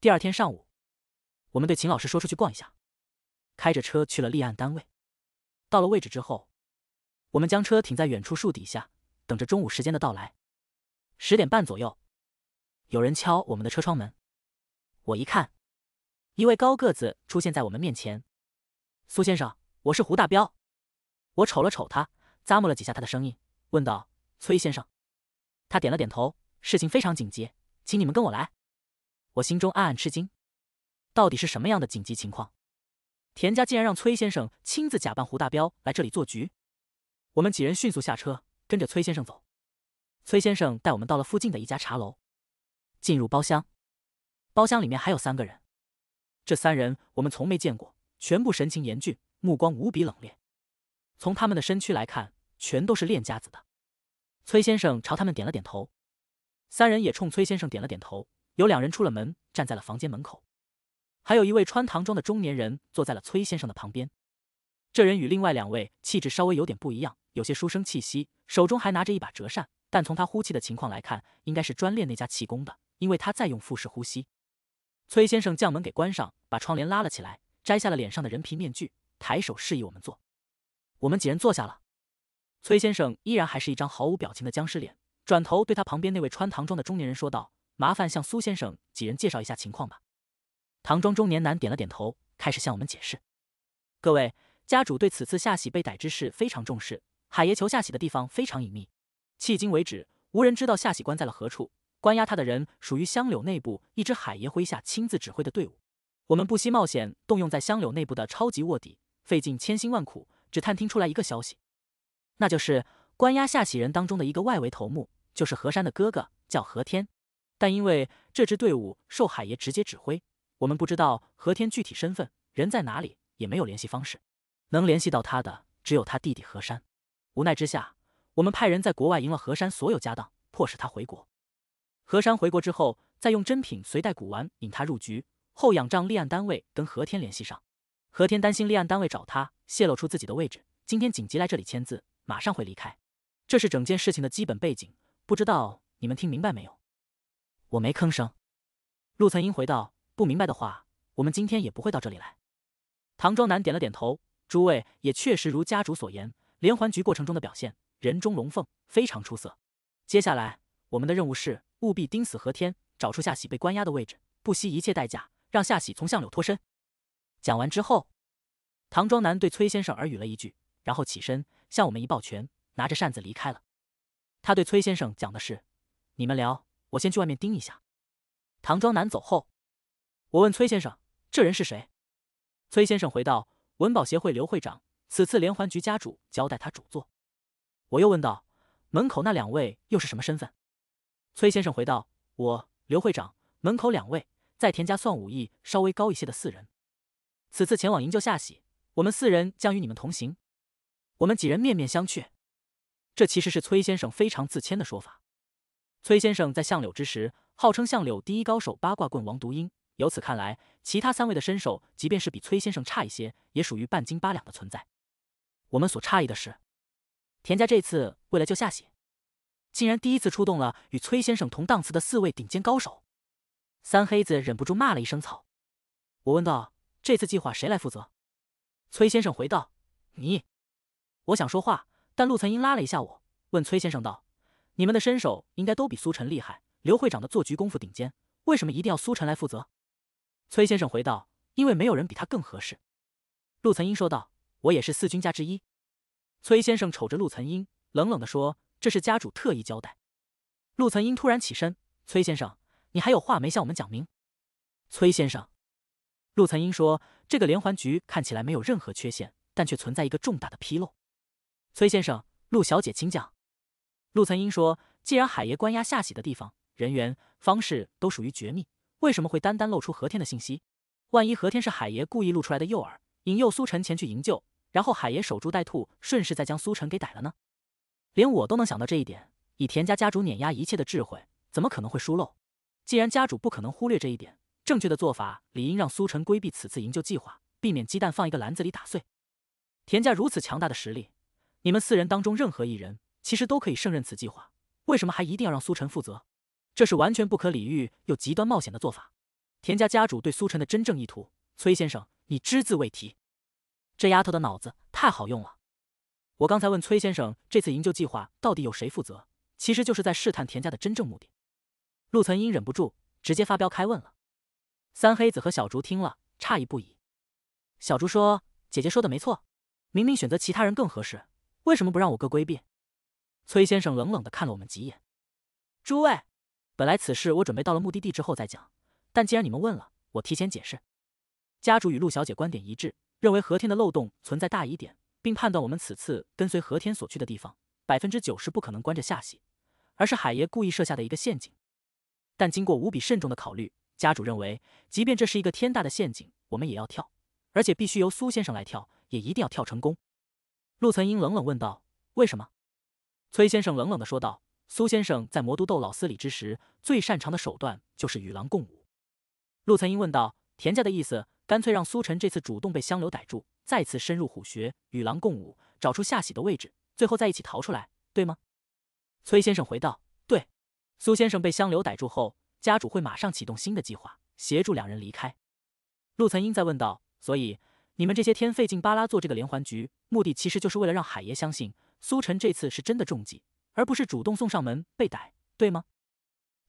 第二天上午，我们对秦老师说：“出去逛一下。”开着车去了立案单位，到了位置之后，我们将车停在远处树底下，等着中午时间的到来。十点半左右，有人敲我们的车窗门。我一看，一位高个子出现在我们面前。苏先生，我是胡大彪。我瞅了瞅他，咂摸了几下他的声音，问道：“崔先生。”他点了点头。事情非常紧急，请你们跟我来。我心中暗暗吃惊，到底是什么样的紧急情况？田家竟然让崔先生亲自假扮胡大彪来这里做局。我们几人迅速下车，跟着崔先生走。崔先生带我们到了附近的一家茶楼，进入包厢，包厢里面还有三个人，这三人我们从没见过，全部神情严峻，目光无比冷冽。从他们的身躯来看，全都是练家子的。崔先生朝他们点了点头，三人也冲崔先生点了点头，有两人出了门，站在了房间门口，还有一位穿唐装的中年人坐在了崔先生的旁边，这人与另外两位气质稍微有点不一样，有些书生气息，手中还拿着一把折扇。但从他呼气的情况来看，应该是专练那家气功的，因为他在用腹式呼吸。崔先生将门给关上，把窗帘拉了起来，摘下了脸上的人皮面具，抬手示意我们坐。我们几人坐下了。崔先生依然还是一张毫无表情的僵尸脸，转头对他旁边那位穿唐装的中年人说道：“麻烦向苏先生几人介绍一下情况吧。”唐装中年男点了点头，开始向我们解释：“各位家主对此次夏喜被逮之事非常重视，海爷求夏喜的地方非常隐秘。”迄今为止，无人知道夏喜关在了何处。关押他的人属于香柳内部一支海爷麾下亲自指挥的队伍。我们不惜冒险，动用在香柳内部的超级卧底，费尽千辛万苦，只探听出来一个消息，那就是关押夏喜人当中的一个外围头目，就是何山的哥哥，叫何天。但因为这支队伍受海爷直接指挥，我们不知道何天具体身份，人在哪里，也没有联系方式。能联系到他的只有他弟弟何山。无奈之下。我们派人在国外赢了何山所有家当，迫使他回国。何山回国之后，再用真品随带古玩引他入局，后仰仗立案单位跟何天联系上。何天担心立案单位找他泄露出自己的位置，今天紧急来这里签字，马上会离开。这是整件事情的基本背景，不知道你们听明白没有？我没吭声。陆曾英回道：“不明白的话，我们今天也不会到这里来。”唐庄南点了点头。诸位也确实如家主所言，连环局过程中的表现。人中龙凤，非常出色。接下来，我们的任务是务必盯死何天，找出夏喜被关押的位置，不惜一切代价让夏喜从相柳脱身。讲完之后，唐庄南对崔先生耳语了一句，然后起身向我们一抱拳，拿着扇子离开了。他对崔先生讲的是：“你们聊，我先去外面盯一下。”唐庄南走后，我问崔先生：“这人是谁？”崔先生回道：“文保协会刘会长，此次连环局家主交代他主做。”我又问道：“门口那两位又是什么身份？”崔先生回道：“我刘会长，门口两位，在田家算武艺稍微高一些的四人。此次前往营救夏喜，我们四人将与你们同行。”我们几人面面相觑，这其实是崔先生非常自谦的说法。崔先生在相柳之时，号称相柳第一高手八卦棍王独英。由此看来，其他三位的身手，即便是比崔先生差一些，也属于半斤八两的存在。我们所诧异的是。田家这次为了救夏喜，竟然第一次出动了与崔先生同档次的四位顶尖高手。三黑子忍不住骂了一声“草”。我问道：“这次计划谁来负责？”崔先生回道：“你。”我想说话，但陆岑英拉了一下我，问崔先生道：“你们的身手应该都比苏晨厉害，刘会长的做局功夫顶尖，为什么一定要苏晨来负责？”崔先生回道：“因为没有人比他更合适。”陆岑英说道：“我也是四军家之一。”崔先生瞅着陆曾英，冷冷的说：“这是家主特意交代。”陆曾英突然起身：“崔先生，你还有话没向我们讲明？”崔先生，陆曾英说：“这个连环局看起来没有任何缺陷，但却存在一个重大的纰漏。”崔先生，陆小姐，请讲。陆曾英说：“既然海爷关押夏喜的地方、人员、方式都属于绝密，为什么会单单露出何天的信息？万一何天是海爷故意露出来的诱饵，引诱苏晨前去营救？”然后海爷守株待兔，顺势再将苏晨给逮了呢？连我都能想到这一点，以田家家主碾压一切的智慧，怎么可能会疏漏？既然家主不可能忽略这一点，正确的做法理应让苏晨规避此次营救计划，避免鸡蛋放一个篮子里打碎。田家如此强大的实力，你们四人当中任何一人其实都可以胜任此计划，为什么还一定要让苏晨负责？这是完全不可理喻又极端冒险的做法。田家家主对苏晨的真正意图，崔先生，你只字未提。这丫头的脑子太好用了。我刚才问崔先生，这次营救计划到底由谁负责，其实就是在试探田家的真正目的。陆存英忍不住直接发飙开问了。三黑子和小竹听了，诧异不已。小竹说：“姐姐说的没错，明明选择其他人更合适，为什么不让我哥规避？”崔先生冷冷地看了我们几眼。诸位，本来此事我准备到了目的地之后再讲，但既然你们问了，我提前解释。家主与陆小姐观点一致。认为和天的漏洞存在大疑点，并判断我们此次跟随和天所去的地方，百分之九十不可能关着夏喜，而是海爷故意设下的一个陷阱。但经过无比慎重的考虑，家主认为，即便这是一个天大的陷阱，我们也要跳，而且必须由苏先生来跳，也一定要跳成功。陆曾英冷冷问道：“为什么？”崔先生冷冷地说道：“苏先生在魔都斗老司里之时，最擅长的手段就是与狼共舞。”陆曾英问道：“田家的意思？”干脆让苏晨这次主动被香柳逮住，再次深入虎穴，与狼共舞，找出夏喜的位置，最后再一起逃出来，对吗？崔先生回道：“对。”苏先生被香柳逮住后，家主会马上启动新的计划，协助两人离开。陆曾英再问道：“所以你们这些天费劲巴拉做这个连环局，目的其实就是为了让海爷相信苏晨这次是真的中计，而不是主动送上门被逮，对吗？”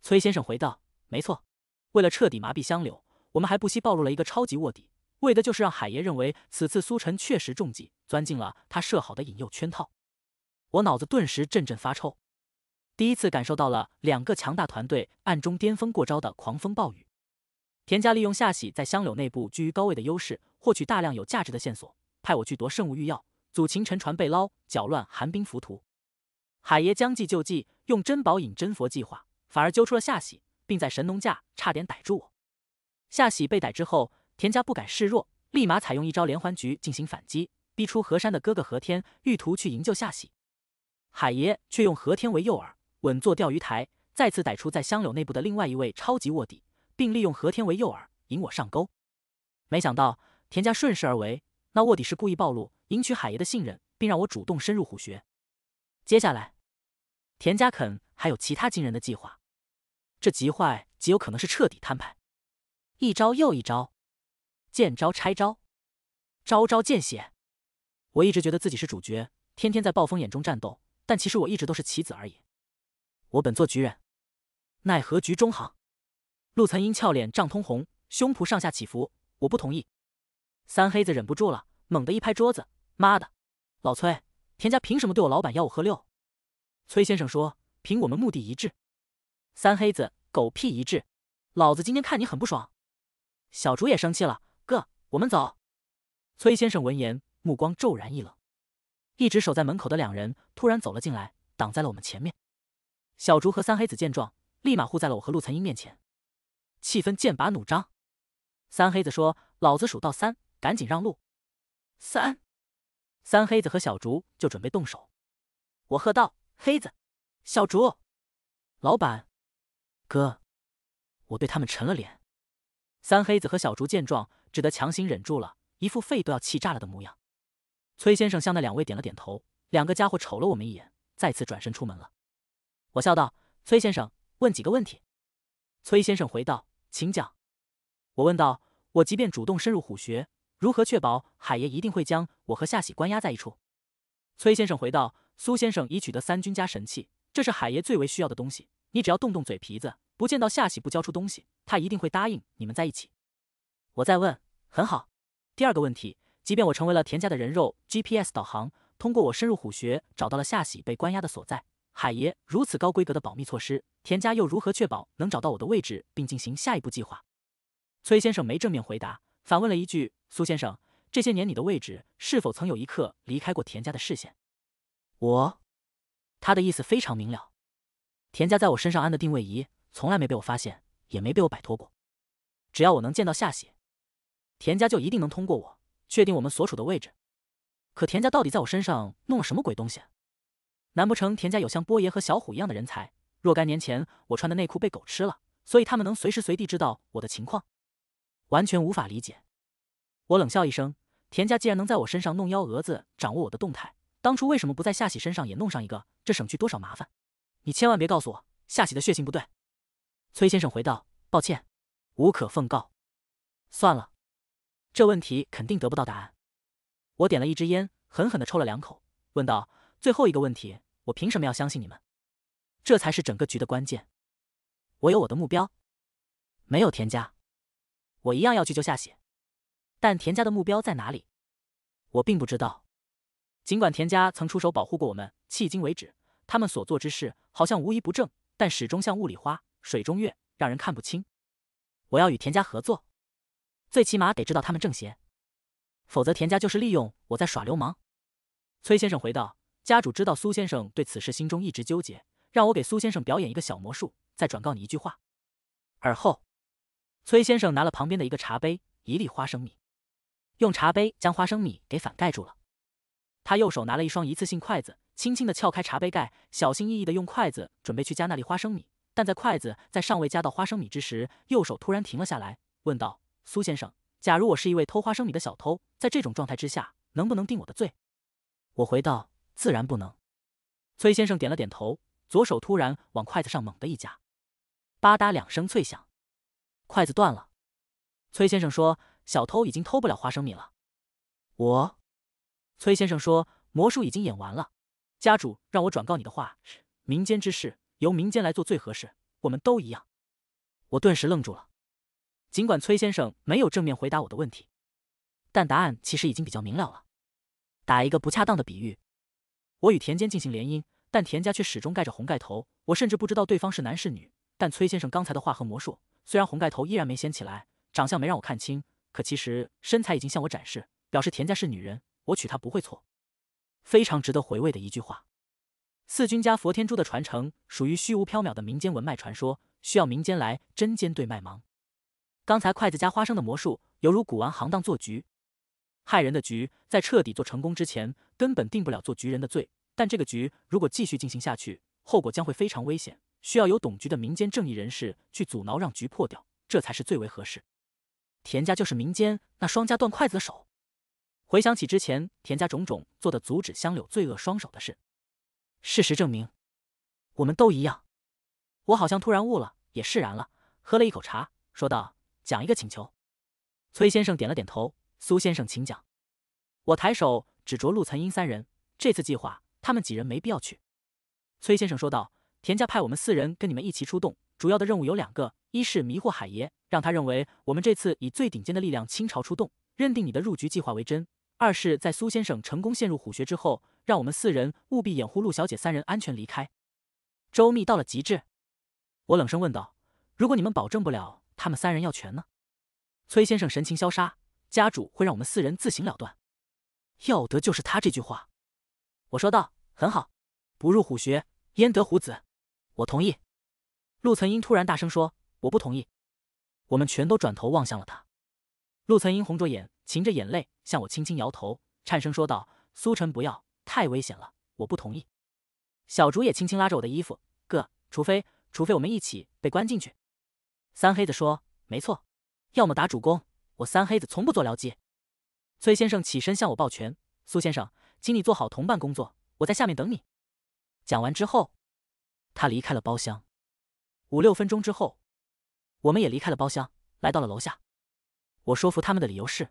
崔先生回道：“没错，为了彻底麻痹香柳，我们还不惜暴露了一个超级卧底，为的就是让海爷认为此次苏晨确实中计，钻进了他设好的引诱圈套。我脑子顿时阵阵发抽，第一次感受到了两个强大团队暗中巅峰过招的狂风暴雨。田家利用夏喜在香柳内部居于高位的优势，获取大量有价值的线索，派我去夺圣物玉药，阻秦沉船被捞，搅乱寒冰浮屠。海爷将计就计，用珍宝引真佛计划，反而揪出了夏喜，并在神农架差点逮住我。夏喜被逮之后，田家不敢示弱，立马采用一招连环局进行反击，逼出何山的哥哥何天，欲图去营救夏喜。海爷却用何天为诱饵，稳坐钓鱼台，再次逮出在香柳内部的另外一位超级卧底，并利用何天为诱饵引我上钩。没想到田家顺势而为，那卧底是故意暴露，赢取海爷的信任，并让我主动深入虎穴。接下来，田家肯还有其他惊人的计划，这极坏极有可能是彻底摊牌。一招又一招，见招拆招，招招见血。我一直觉得自己是主角，天天在暴风眼中战斗，但其实我一直都是棋子而已。我本做局人，奈何局中行。陆岑英俏脸涨通红，胸脯上下起伏。我不同意。三黑子忍不住了，猛地一拍桌子：“妈的，老崔，田家凭什么对我老板吆五喝六？”崔先生说：“凭我们目的一致。”三黑子：“狗屁一致！老子今天看你很不爽。”小竹也生气了，哥，我们走。崔先生闻言，目光骤然一冷。一直守在门口的两人突然走了进来，挡在了我们前面。小竹和三黑子见状，立马护在了我和陆晨英面前。气氛剑拔弩张。三黑子说：“老子数到三，赶紧让路。”三。三黑子和小竹就准备动手。我喝道：“黑子，小竹，老板，哥！”我对他们沉了脸。三黑子和小竹见状，只得强行忍住了，一副肺都要气炸了的模样。崔先生向那两位点了点头，两个家伙瞅了我们一眼，再次转身出门了。我笑道：“崔先生，问几个问题。”崔先生回道：“请讲。”我问道：“我即便主动深入虎穴，如何确保海爷一定会将我和夏喜关押在一处？”崔先生回道：“苏先生已取得三君家神器，这是海爷最为需要的东西。你只要动动嘴皮子，不见到夏喜不交出东西。”他一定会答应你们在一起。我再问，很好。第二个问题，即便我成为了田家的人肉 GPS 导航，通过我深入虎穴找到了夏喜被关押的所在，海爷如此高规格的保密措施，田家又如何确保能找到我的位置并进行下一步计划？崔先生没正面回答，反问了一句：“苏先生，这些年你的位置是否曾有一刻离开过田家的视线？”我，他的意思非常明了，田家在我身上安的定位仪从来没被我发现。也没被我摆脱过。只要我能见到夏喜，田家就一定能通过我确定我们所处的位置。可田家到底在我身上弄了什么鬼东西？难不成田家有像波爷和小虎一样的人才？若干年前我穿的内裤被狗吃了，所以他们能随时随地知道我的情况？完全无法理解。我冷笑一声：田家既然能在我身上弄幺蛾子，掌握我的动态，当初为什么不在夏喜身上也弄上一个？这省去多少麻烦！你千万别告诉我，夏喜的血型不对。崔先生回道：“抱歉，无可奉告。算了，这问题肯定得不到答案。”我点了一支烟，狠狠地抽了两口，问道：“最后一个问题，我凭什么要相信你们？这才是整个局的关键。我有我的目标，没有田家，我一样要去救夏雪。但田家的目标在哪里？我并不知道。尽管田家曾出手保护过我们，迄今为止，他们所做之事好像无一不正，但始终像雾里花。”水中月让人看不清，我要与田家合作，最起码得知道他们正邪，否则田家就是利用我在耍流氓。崔先生回道：“家主知道苏先生对此事心中一直纠结，让我给苏先生表演一个小魔术，再转告你一句话。”而后，崔先生拿了旁边的一个茶杯，一粒花生米，用茶杯将花生米给反盖住了。他右手拿了一双一次性筷子，轻轻的撬开茶杯盖，小心翼翼的用筷子准备去夹那粒花生米。但在筷子在尚未夹到花生米之时，右手突然停了下来，问道：“苏先生，假如我是一位偷花生米的小偷，在这种状态之下，能不能定我的罪？”我回道：“自然不能。”崔先生点了点头，左手突然往筷子上猛地一夹，吧嗒两声脆响，筷子断了。崔先生说：“小偷已经偷不了花生米了。”我，崔先生说：“魔术已经演完了，家主让我转告你的话，民间之事。”由民间来做最合适，我们都一样。我顿时愣住了。尽管崔先生没有正面回答我的问题，但答案其实已经比较明了了。打一个不恰当的比喻，我与田间进行联姻，但田家却始终盖着红盖头。我甚至不知道对方是男是女。但崔先生刚才的话和魔术，虽然红盖头依然没掀起来，长相没让我看清，可其实身材已经向我展示，表示田家是女人，我娶她不会错。非常值得回味的一句话。四君家佛天珠的传承属于虚无缥缈的民间文脉传说，需要民间来针尖对麦芒。刚才筷子加花生的魔术，犹如古玩行当做局，害人的局在彻底做成功之前，根本定不了做局人的罪。但这个局如果继续进行下去，后果将会非常危险，需要有懂局的民间正义人士去阻挠，让局破掉，这才是最为合适。田家就是民间那双家断筷子的手。回想起之前田家种种做的阻止香柳罪恶双手的事。事实证明，我们都一样。我好像突然悟了，也释然了，喝了一口茶，说道：“讲一个请求。”崔先生点了点头。苏先生，请讲。我抬手指着陆曾英三人：“这次计划，他们几人没必要去。”崔先生说道：“田家派我们四人跟你们一起出动，主要的任务有两个：一是迷惑海爷，让他认为我们这次以最顶尖的力量倾巢出动，认定你的入局计划为真；二是，在苏先生成功陷入虎穴之后。”让我们四人务必掩护陆小姐三人安全离开，周密到了极致。我冷声问道：“如果你们保证不了，他们三人要全呢？”崔先生神情消杀：“家主会让我们四人自行了断。”要得就是他这句话。我说道：“很好，不入虎穴，焉得虎子。”我同意。陆岑英突然大声说：“我不同意！”我们全都转头望向了他。陆岑英红着眼，噙着眼泪，向我轻轻摇头，颤声说道：“苏晨，不要！”太危险了，我不同意。小竹也轻轻拉着我的衣服，哥，除非，除非我们一起被关进去。三黑子说：“没错，要么打主公，我三黑子从不做僚机。”崔先生起身向我抱拳：“苏先生，请你做好同伴工作，我在下面等你。”讲完之后，他离开了包厢。五六分钟之后，我们也离开了包厢，来到了楼下。我说服他们的理由是，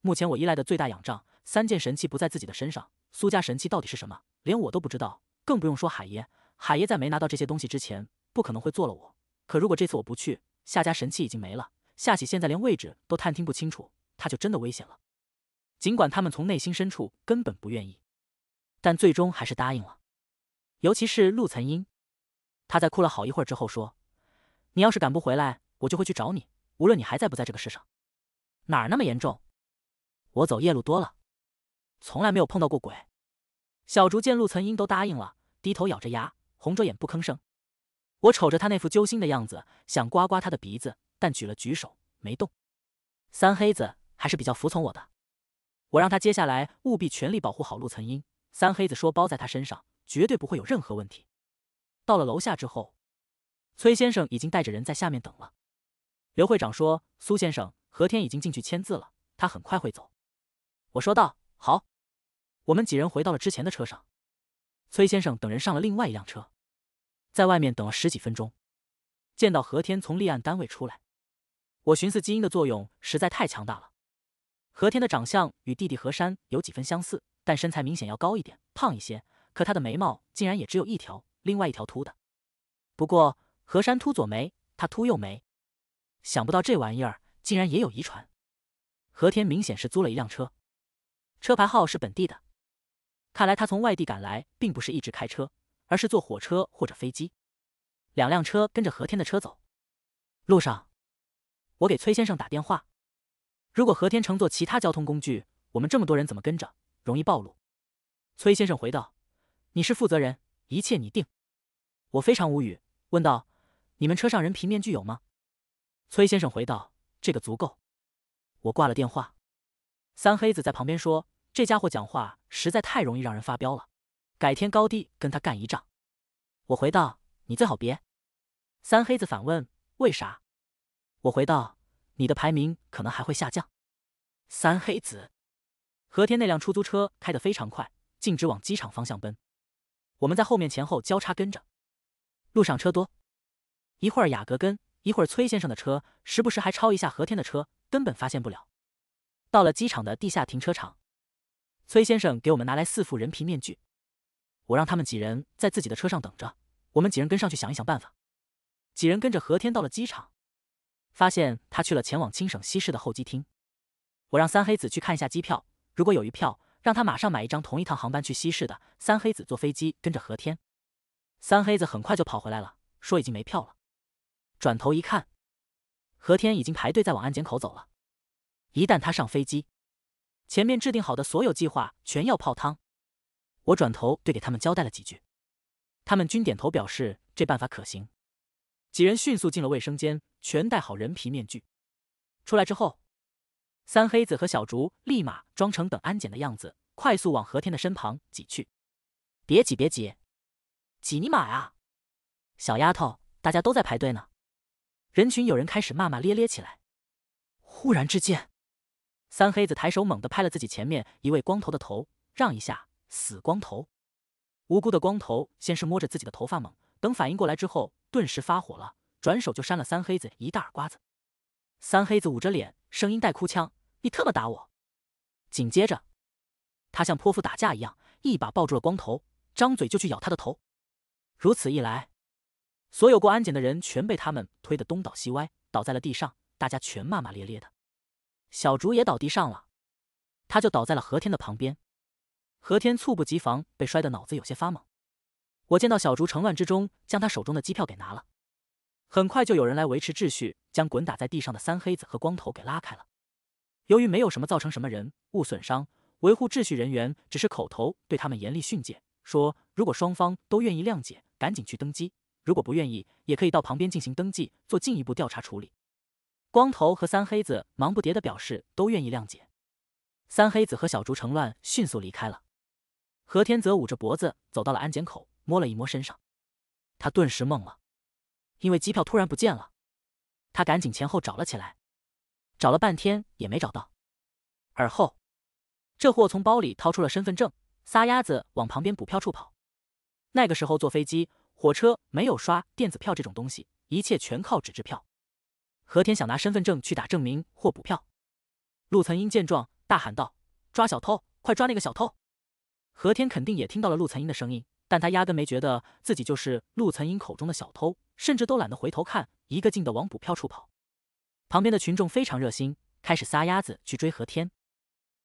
目前我依赖的最大仰仗。三件神器不在自己的身上，苏家神器到底是什么？连我都不知道，更不用说海爷。海爷在没拿到这些东西之前，不可能会做了我。可如果这次我不去，夏家神器已经没了，夏启现在连位置都探听不清楚，他就真的危险了。尽管他们从内心深处根本不愿意，但最终还是答应了。尤其是陆岑英，他在哭了好一会儿之后说：“你要是敢不回来，我就会去找你，无论你还在不在这个世上。”哪儿那么严重？我走夜路多了。从来没有碰到过鬼。小竹见陆岑英都答应了，低头咬着牙，红着眼不吭声。我瞅着他那副揪心的样子，想刮刮他的鼻子，但举了举手没动。三黑子还是比较服从我的，我让他接下来务必全力保护好陆岑英。三黑子说：“包在他身上，绝对不会有任何问题。”到了楼下之后，崔先生已经带着人在下面等了。刘会长说：“苏先生，何天已经进去签字了，他很快会走。”我说道：“好。”我们几人回到了之前的车上，崔先生等人上了另外一辆车，在外面等了十几分钟，见到何天从立案单位出来，我寻思基因的作用实在太强大了。何天的长相与弟弟何山有几分相似，但身材明显要高一点、胖一些。可他的眉毛竟然也只有一条，另外一条秃的。不过何山秃左眉，他秃右眉，想不到这玩意儿竟然也有遗传。何天明显是租了一辆车，车牌号是本地的。看来他从外地赶来，并不是一直开车，而是坐火车或者飞机。两辆车跟着何天的车走，路上我给崔先生打电话。如果何天乘坐其他交通工具，我们这么多人怎么跟着，容易暴露？崔先生回道：“你是负责人，一切你定。”我非常无语，问道：“你们车上人皮面具有吗？”崔先生回道：“这个足够。”我挂了电话。三黑子在旁边说。这家伙讲话实在太容易让人发飙了，改天高低跟他干一仗。我回道：“你最好别。”三黑子反问：“为啥？”我回道：“你的排名可能还会下降。”三黑子，何天那辆出租车开得非常快，径直往机场方向奔。我们在后面前后交叉跟着，路上车多，一会儿雅阁跟一会儿崔先生的车，时不时还超一下何天的车，根本发现不了。到了机场的地下停车场。崔先生给我们拿来四副人皮面具，我让他们几人在自己的车上等着，我们几人跟上去想一想办法。几人跟着何天到了机场，发现他去了前往青省西市的候机厅。我让三黑子去看一下机票，如果有余票，让他马上买一张同一趟航班去西市的。三黑子坐飞机跟着何天，三黑子很快就跑回来了，说已经没票了。转头一看，何天已经排队在往安检口走了。一旦他上飞机，前面制定好的所有计划全要泡汤，我转头对给他们交代了几句，他们均点头表示这办法可行。几人迅速进了卫生间，全戴好人皮面具。出来之后，三黑子和小竹立马装成等安检的样子，快速往何天的身旁挤去。别挤别挤，挤你妈呀！小丫头，大家都在排队呢。人群有人开始骂骂咧咧起来。忽然之间。三黑子抬手猛地拍了自己前面一位光头的头，让一下，死光头！无辜的光头先是摸着自己的头发猛，等反应过来之后，顿时发火了，转手就扇了三黑子一大耳瓜子。三黑子捂着脸，声音带哭腔：“你特么打我！”紧接着，他像泼妇打架一样，一把抱住了光头，张嘴就去咬他的头。如此一来，所有过安检的人全被他们推得东倒西歪，倒在了地上，大家全骂骂咧咧的。小竹也倒地上了，他就倒在了何天的旁边。何天猝不及防，被摔得脑子有些发懵。我见到小竹，乘乱之中将他手中的机票给拿了。很快就有人来维持秩序，将滚打在地上的三黑子和光头给拉开了。由于没有什么造成什么人物损伤，维护秩序人员只是口头对他们严厉训诫，说如果双方都愿意谅解，赶紧去登机；如果不愿意，也可以到旁边进行登记，做进一步调查处理。光头和三黑子忙不迭的表示都愿意谅解，三黑子和小竹成乱迅速离开了。何天泽捂着脖子走到了安检口，摸了一摸身上，他顿时懵了，因为机票突然不见了。他赶紧前后找了起来，找了半天也没找到。而后，这货从包里掏出了身份证，撒丫子往旁边补票处跑。那个时候坐飞机、火车没有刷电子票这种东西，一切全靠纸质票。何天想拿身份证去打证明或补票，陆曾英见状大喊道：“抓小偷！快抓那个小偷！”何天肯定也听到了陆曾英的声音，但他压根没觉得自己就是陆曾英口中的小偷，甚至都懒得回头看，一个劲的往补票处跑。旁边的群众非常热心，开始撒丫子去追何天。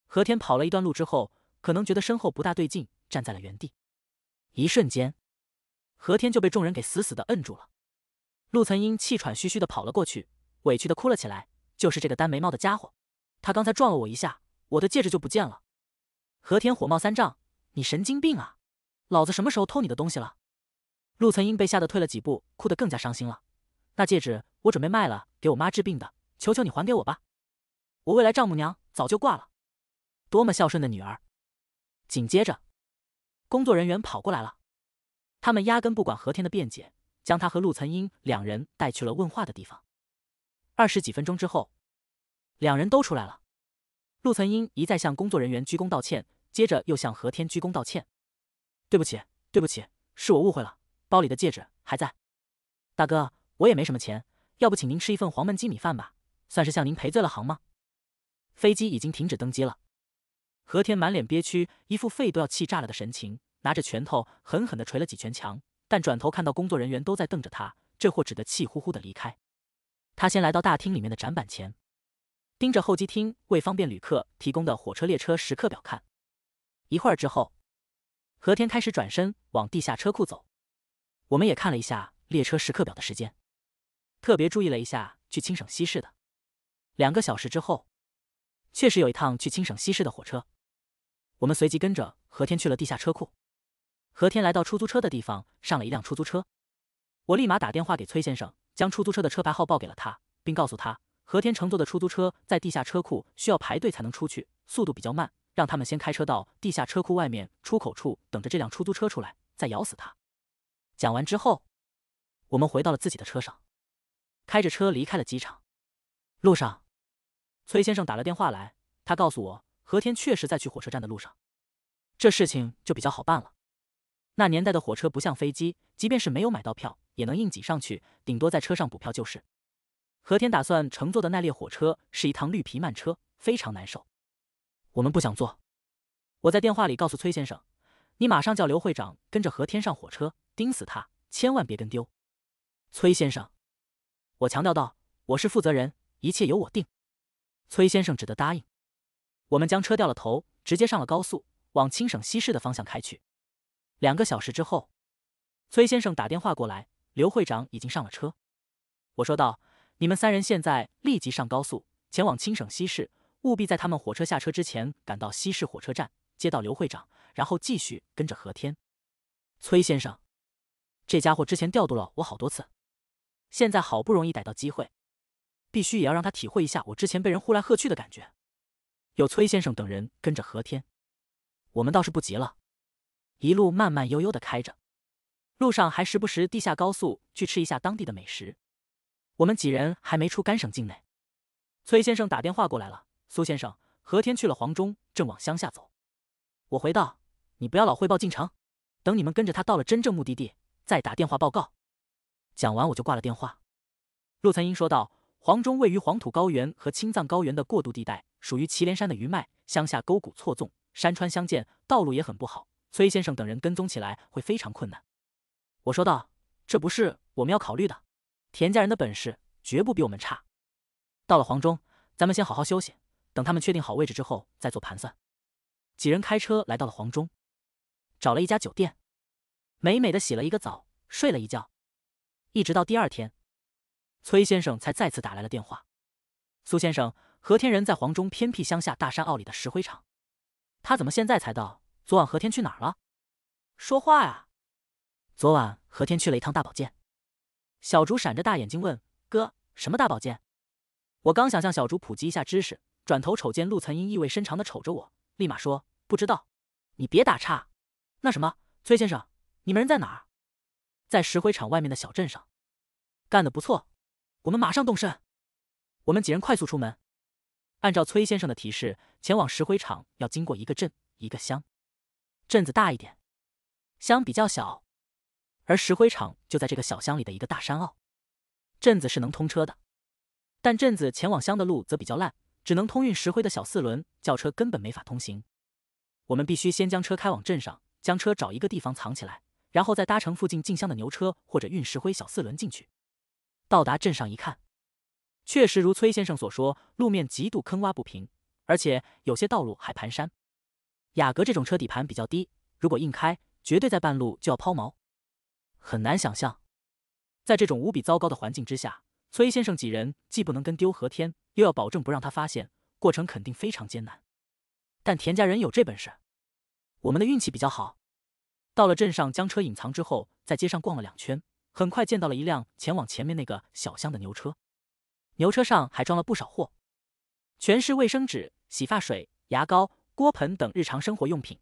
何天跑了一段路之后，可能觉得身后不大对劲，站在了原地。一瞬间，何天就被众人给死死的摁住了。陆曾英气喘吁吁的跑了过去。委屈的哭了起来。就是这个单眉毛的家伙，他刚才撞了我一下，我的戒指就不见了。何天火冒三丈：“你神经病啊！老子什么时候偷你的东西了？”陆曾英被吓得退了几步，哭得更加伤心了。那戒指我准备卖了，给我妈治病的。求求你还给我吧，我未来丈母娘早就挂了。多么孝顺的女儿！紧接着，工作人员跑过来了，他们压根不管何天的辩解，将他和陆曾英两人带去了问话的地方。二十几分钟之后，两人都出来了。陆曾英一再向工作人员鞠躬道歉，接着又向何天鞠躬道歉：“对不起，对不起，是我误会了。包里的戒指还在，大哥，我也没什么钱，要不请您吃一份黄焖鸡米饭吧，算是向您赔罪了，行吗？”飞机已经停止登机了。何天满脸憋屈，一副肺都要气炸了的神情，拿着拳头狠狠地捶了几拳墙，但转头看到工作人员都在瞪着他，这货只得气呼呼的离开。他先来到大厅里面的展板前，盯着候机厅为方便旅客提供的火车列车时刻表看。一会儿之后，何天开始转身往地下车库走。我们也看了一下列车时刻表的时间，特别注意了一下去青省西市的。两个小时之后，确实有一趟去青省西市的火车。我们随即跟着何天去了地下车库。何天来到出租车的地方，上了一辆出租车。我立马打电话给崔先生。将出租车的车牌号报给了他，并告诉他何天乘坐的出租车在地下车库需要排队才能出去，速度比较慢，让他们先开车到地下车库外面出口处等着这辆出租车出来，再咬死他。讲完之后，我们回到了自己的车上，开着车离开了机场。路上，崔先生打了电话来，他告诉我何天确实在去火车站的路上，这事情就比较好办了。那年代的火车不像飞机，即便是没有买到票，也能硬挤上去，顶多在车上补票就是。何天打算乘坐的那列火车是一趟绿皮慢车，非常难受。我们不想坐。我在电话里告诉崔先生：“你马上叫刘会长跟着何天上火车，盯死他，千万别跟丢。”崔先生，我强调道：“我是负责人，一切由我定。”崔先生只得答应。我们将车掉了头，直接上了高速，往青省西市的方向开去。两个小时之后，崔先生打电话过来，刘会长已经上了车。我说道：“你们三人现在立即上高速，前往青省西市，务必在他们火车下车之前赶到西市火车站，接到刘会长，然后继续跟着何天。”崔先生，这家伙之前调度了我好多次，现在好不容易逮到机会，必须也要让他体会一下我之前被人呼来喝去的感觉。有崔先生等人跟着何天，我们倒是不急了。一路慢慢悠悠的开着，路上还时不时地下高速去吃一下当地的美食。我们几人还没出甘省境内，崔先生打电话过来了。苏先生何天去了黄忠，正往乡下走。我回道：“你不要老汇报进程，等你们跟着他到了真正目的地，再打电话报告。”讲完我就挂了电话。陆曾英说道：“黄忠位于黄土高原和青藏高原的过渡地带，属于祁连山的余脉，乡下沟谷错纵，山川相间，道路也很不好。”崔先生等人跟踪起来会非常困难，我说道：“这不是我们要考虑的。田家人的本事绝不比我们差。到了黄忠，咱们先好好休息，等他们确定好位置之后再做盘算。”几人开车来到了黄忠，找了一家酒店，美美的洗了一个澡，睡了一觉，一直到第二天，崔先生才再次打来了电话：“苏先生，何天人在黄忠偏僻乡下大山坳里的石灰厂，他怎么现在才到？”昨晚何天去哪儿了？说话呀！昨晚何天去了一趟大保健。小竹闪着大眼睛问：“哥，什么大保健？”我刚想向小竹普及一下知识，转头瞅见陆曾英意味深长的瞅着我，立马说：“不知道。”你别打岔。那什么，崔先生，你们人在哪儿？在石灰厂外面的小镇上。干得不错，我们马上动身。我们几人快速出门，按照崔先生的提示，前往石灰厂要经过一个镇、一个乡。镇子大一点，乡比较小，而石灰厂就在这个小乡里的一个大山坳。镇子是能通车的，但镇子前往乡的路则比较烂，只能通运石灰的小四轮轿车，根本没法通行。我们必须先将车开往镇上，将车找一个地方藏起来，然后再搭乘附近进乡的牛车或者运石灰小四轮进去。到达镇上一看，确实如崔先生所说，路面极度坑洼不平，而且有些道路还盘山。雅阁这种车底盘比较低，如果硬开，绝对在半路就要抛锚，很难想象。在这种无比糟糕的环境之下，崔先生几人既不能跟丢何天，又要保证不让他发现，过程肯定非常艰难。但田家人有这本事，我们的运气比较好。到了镇上将车隐藏之后，在街上逛了两圈，很快见到了一辆前往前面那个小巷的牛车，牛车上还装了不少货，全是卫生纸、洗发水、牙膏。锅盆等日常生活用品，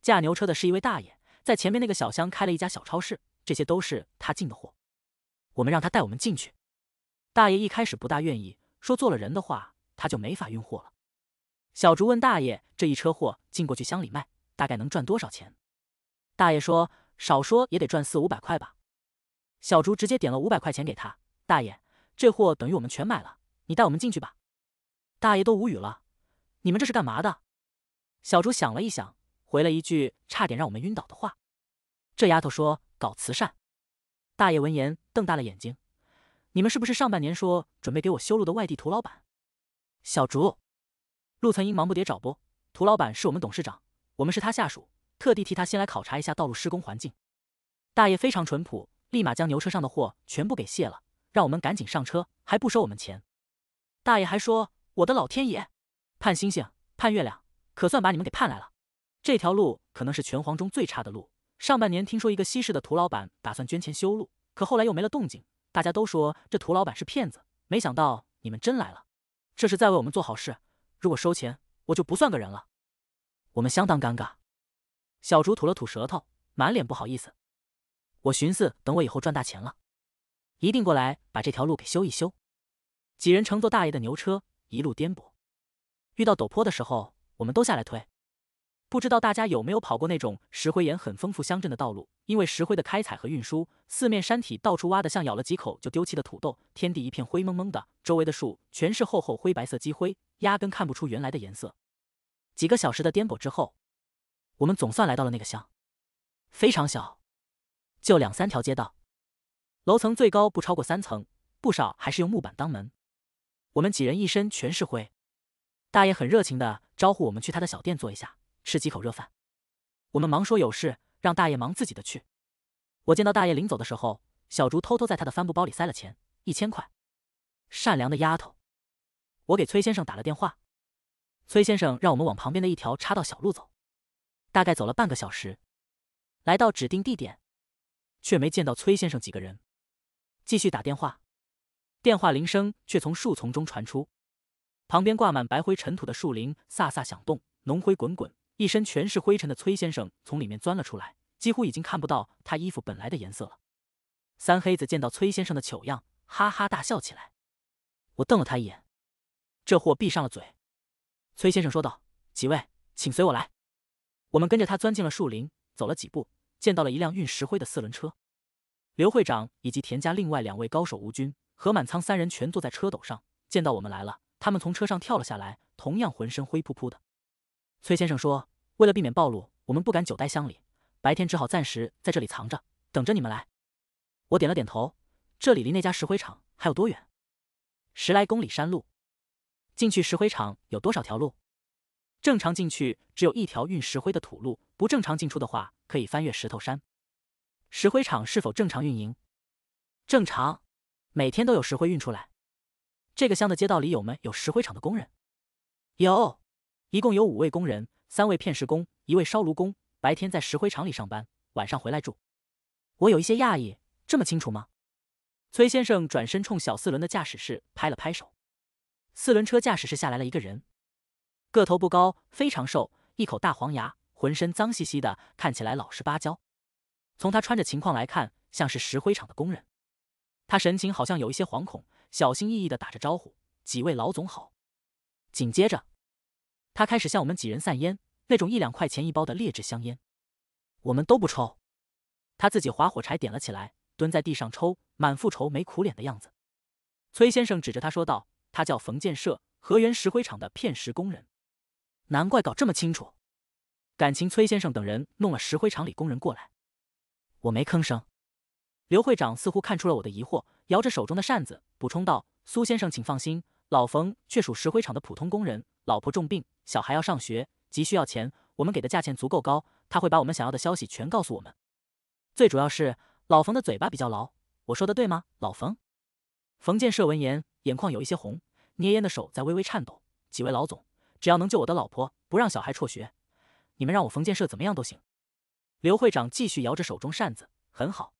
驾牛车的是一位大爷，在前面那个小乡开了一家小超市，这些都是他进的货。我们让他带我们进去。大爷一开始不大愿意，说做了人的话，他就没法运货了。小竹问大爷：“这一车货进过去乡里卖，大概能赚多少钱？”大爷说：“少说也得赚四五百块吧。”小竹直接点了五百块钱给他。大爷，这货等于我们全买了，你带我们进去吧。大爷都无语了，你们这是干嘛的？小竹想了一想，回了一句差点让我们晕倒的话：“这丫头说搞慈善。”大爷闻言瞪大了眼睛：“你们是不是上半年说准备给我修路的外地土老板？”小竹，陆曾英忙不迭找不，土老板是我们董事长，我们是他下属，特地替他先来考察一下道路施工环境。大爷非常淳朴，立马将牛车上的货全部给卸了，让我们赶紧上车，还不收我们钱。大爷还说：“我的老天爷，盼星星盼月亮。”可算把你们给盼来了！这条路可能是拳皇中最差的路。上半年听说一个西市的涂老板打算捐钱修路，可后来又没了动静。大家都说这涂老板是骗子，没想到你们真来了。这是在为我们做好事。如果收钱，我就不算个人了。我们相当尴尬。小竹吐了吐舌头，满脸不好意思。我寻思，等我以后赚大钱了，一定过来把这条路给修一修。几人乘坐大爷的牛车，一路颠簸，遇到陡坡的时候。我们都下来推，不知道大家有没有跑过那种石灰岩很丰富乡镇的道路？因为石灰的开采和运输，四面山体到处挖的像咬了几口就丢弃的土豆，天地一片灰蒙蒙的，周围的树全是厚厚灰白色积灰，压根看不出原来的颜色。几个小时的颠簸之后，我们总算来到了那个乡，非常小，就两三条街道，楼层最高不超过三层，不少还是用木板当门。我们几人一身全是灰。大爷很热情的招呼我们去他的小店坐一下，吃几口热饭。我们忙说有事，让大爷忙自己的去。我见到大爷临走的时候，小竹偷偷在他的帆布包里塞了钱，一千块。善良的丫头。我给崔先生打了电话，崔先生让我们往旁边的一条岔道小路走。大概走了半个小时，来到指定地点，却没见到崔先生几个人。继续打电话，电话铃声却从树丛中传出。旁边挂满白灰尘土的树林飒飒响动，浓灰滚滚。一身全是灰尘的崔先生从里面钻了出来，几乎已经看不到他衣服本来的颜色了。三黑子见到崔先生的糗样，哈哈大笑起来。我瞪了他一眼，这货闭上了嘴。崔先生说道：“几位，请随我来。”我们跟着他钻进了树林，走了几步，见到了一辆运石灰的四轮车。刘会长以及田家另外两位高手吴军、何满仓三人全坐在车斗上，见到我们来了。他们从车上跳了下来，同样浑身灰扑扑的。崔先生说：“为了避免暴露，我们不敢久待乡里，白天只好暂时在这里藏着，等着你们来。”我点了点头。这里离那家石灰厂还有多远？十来公里山路。进去石灰厂有多少条路？正常进去只有一条运石灰的土路，不正常进出的话，可以翻越石头山。石灰厂是否正常运营？正常，每天都有石灰运出来。这个乡的街道里有没有石灰厂的工人？有，一共有五位工人，三位片石工，一位烧炉工。白天在石灰厂里上班，晚上回来住。我有一些讶异，这么清楚吗？崔先生转身冲小四轮的驾驶室拍了拍手，四轮车驾驶室下来了一个人，个头不高，非常瘦，一口大黄牙，浑身脏兮兮的，看起来老实巴交。从他穿着情况来看，像是石灰厂的工人。他神情好像有一些惶恐。小心翼翼地打着招呼：“几位老总好。”紧接着，他开始向我们几人散烟，那种一两块钱一包的劣质香烟。我们都不抽。他自己划火柴点了起来，蹲在地上抽，满腹愁眉苦脸的样子。崔先生指着他说道：“他叫冯建设，河源石灰厂的片石工人。难怪搞这么清楚，感情崔先生等人弄了石灰厂里工人过来。”我没吭声。刘会长似乎看出了我的疑惑。摇着手中的扇子，补充道：“苏先生，请放心，老冯却属石灰厂的普通工人，老婆重病，小孩要上学，急需要钱。我们给的价钱足够高，他会把我们想要的消息全告诉我们。最主要是老冯的嘴巴比较牢，我说的对吗？”老冯，冯建设闻言，眼眶有一些红，捏烟的手在微微颤抖。几位老总，只要能救我的老婆，不让小孩辍学，你们让我冯建设怎么样都行。刘会长继续摇着手中扇子，很好，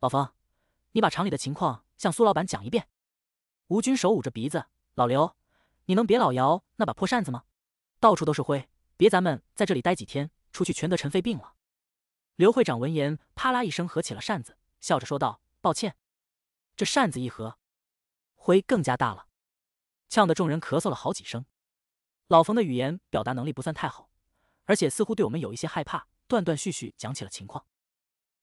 老冯，你把厂里的情况。向苏老板讲一遍。吴军手捂着鼻子：“老刘，你能别老摇那把破扇子吗？到处都是灰，别咱们在这里待几天，出去全得尘肺病了。”刘会长闻言，啪啦一声合起了扇子，笑着说道：“抱歉。”这扇子一合，灰更加大了，呛得众人咳嗽了好几声。老冯的语言表达能力不算太好，而且似乎对我们有一些害怕，断断续续讲起了情况。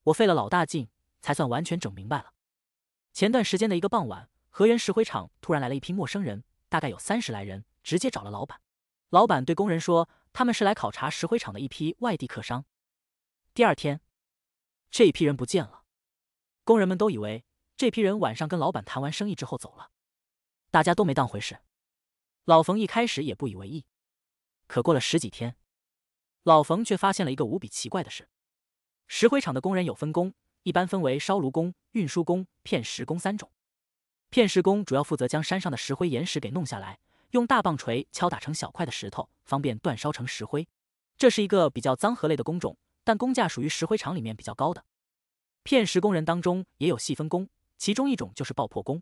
我费了老大劲，才算完全整明白了。前段时间的一个傍晚，河源石灰厂突然来了一批陌生人，大概有三十来人，直接找了老板。老板对工人说，他们是来考察石灰厂的一批外地客商。第二天，这一批人不见了，工人们都以为这批人晚上跟老板谈完生意之后走了，大家都没当回事。老冯一开始也不以为意，可过了十几天，老冯却发现了一个无比奇怪的事：石灰厂的工人有分工。一般分为烧炉工、运输工、片石工三种。片石工主要负责将山上的石灰岩石给弄下来，用大棒锤敲打成小块的石头，方便煅烧成石灰。这是一个比较脏和累的工种，但工价属于石灰厂里面比较高的。片石工人当中也有细分工，其中一种就是爆破工。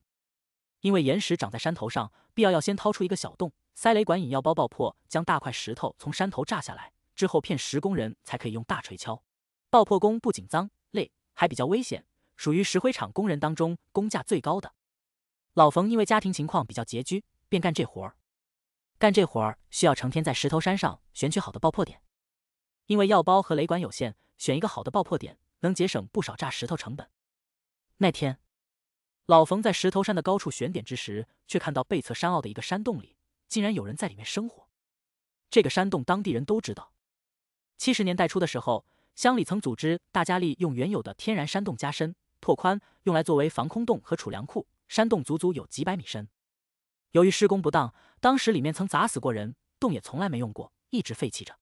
因为岩石长在山头上，必要要先掏出一个小洞，塞雷管引药包爆破，将大块石头从山头炸下来，之后片石工人才可以用大锤敲。爆破工不仅脏累。还比较危险，属于石灰厂工人当中工价最高的。老冯因为家庭情况比较拮据，便干这活儿。干这活儿需要成天在石头山上选取好的爆破点，因为药包和雷管有限，选一个好的爆破点能节省不少炸石头成本。那天，老冯在石头山的高处选点之时，却看到背侧山坳的一个山洞里，竟然有人在里面生活。这个山洞当地人都知道，七十年代初的时候。乡里曾组织大家利用原有的天然山洞加深、拓宽，用来作为防空洞和储粮库。山洞足足有几百米深，由于施工不当，当时里面曾砸死过人，洞也从来没用过，一直废弃着。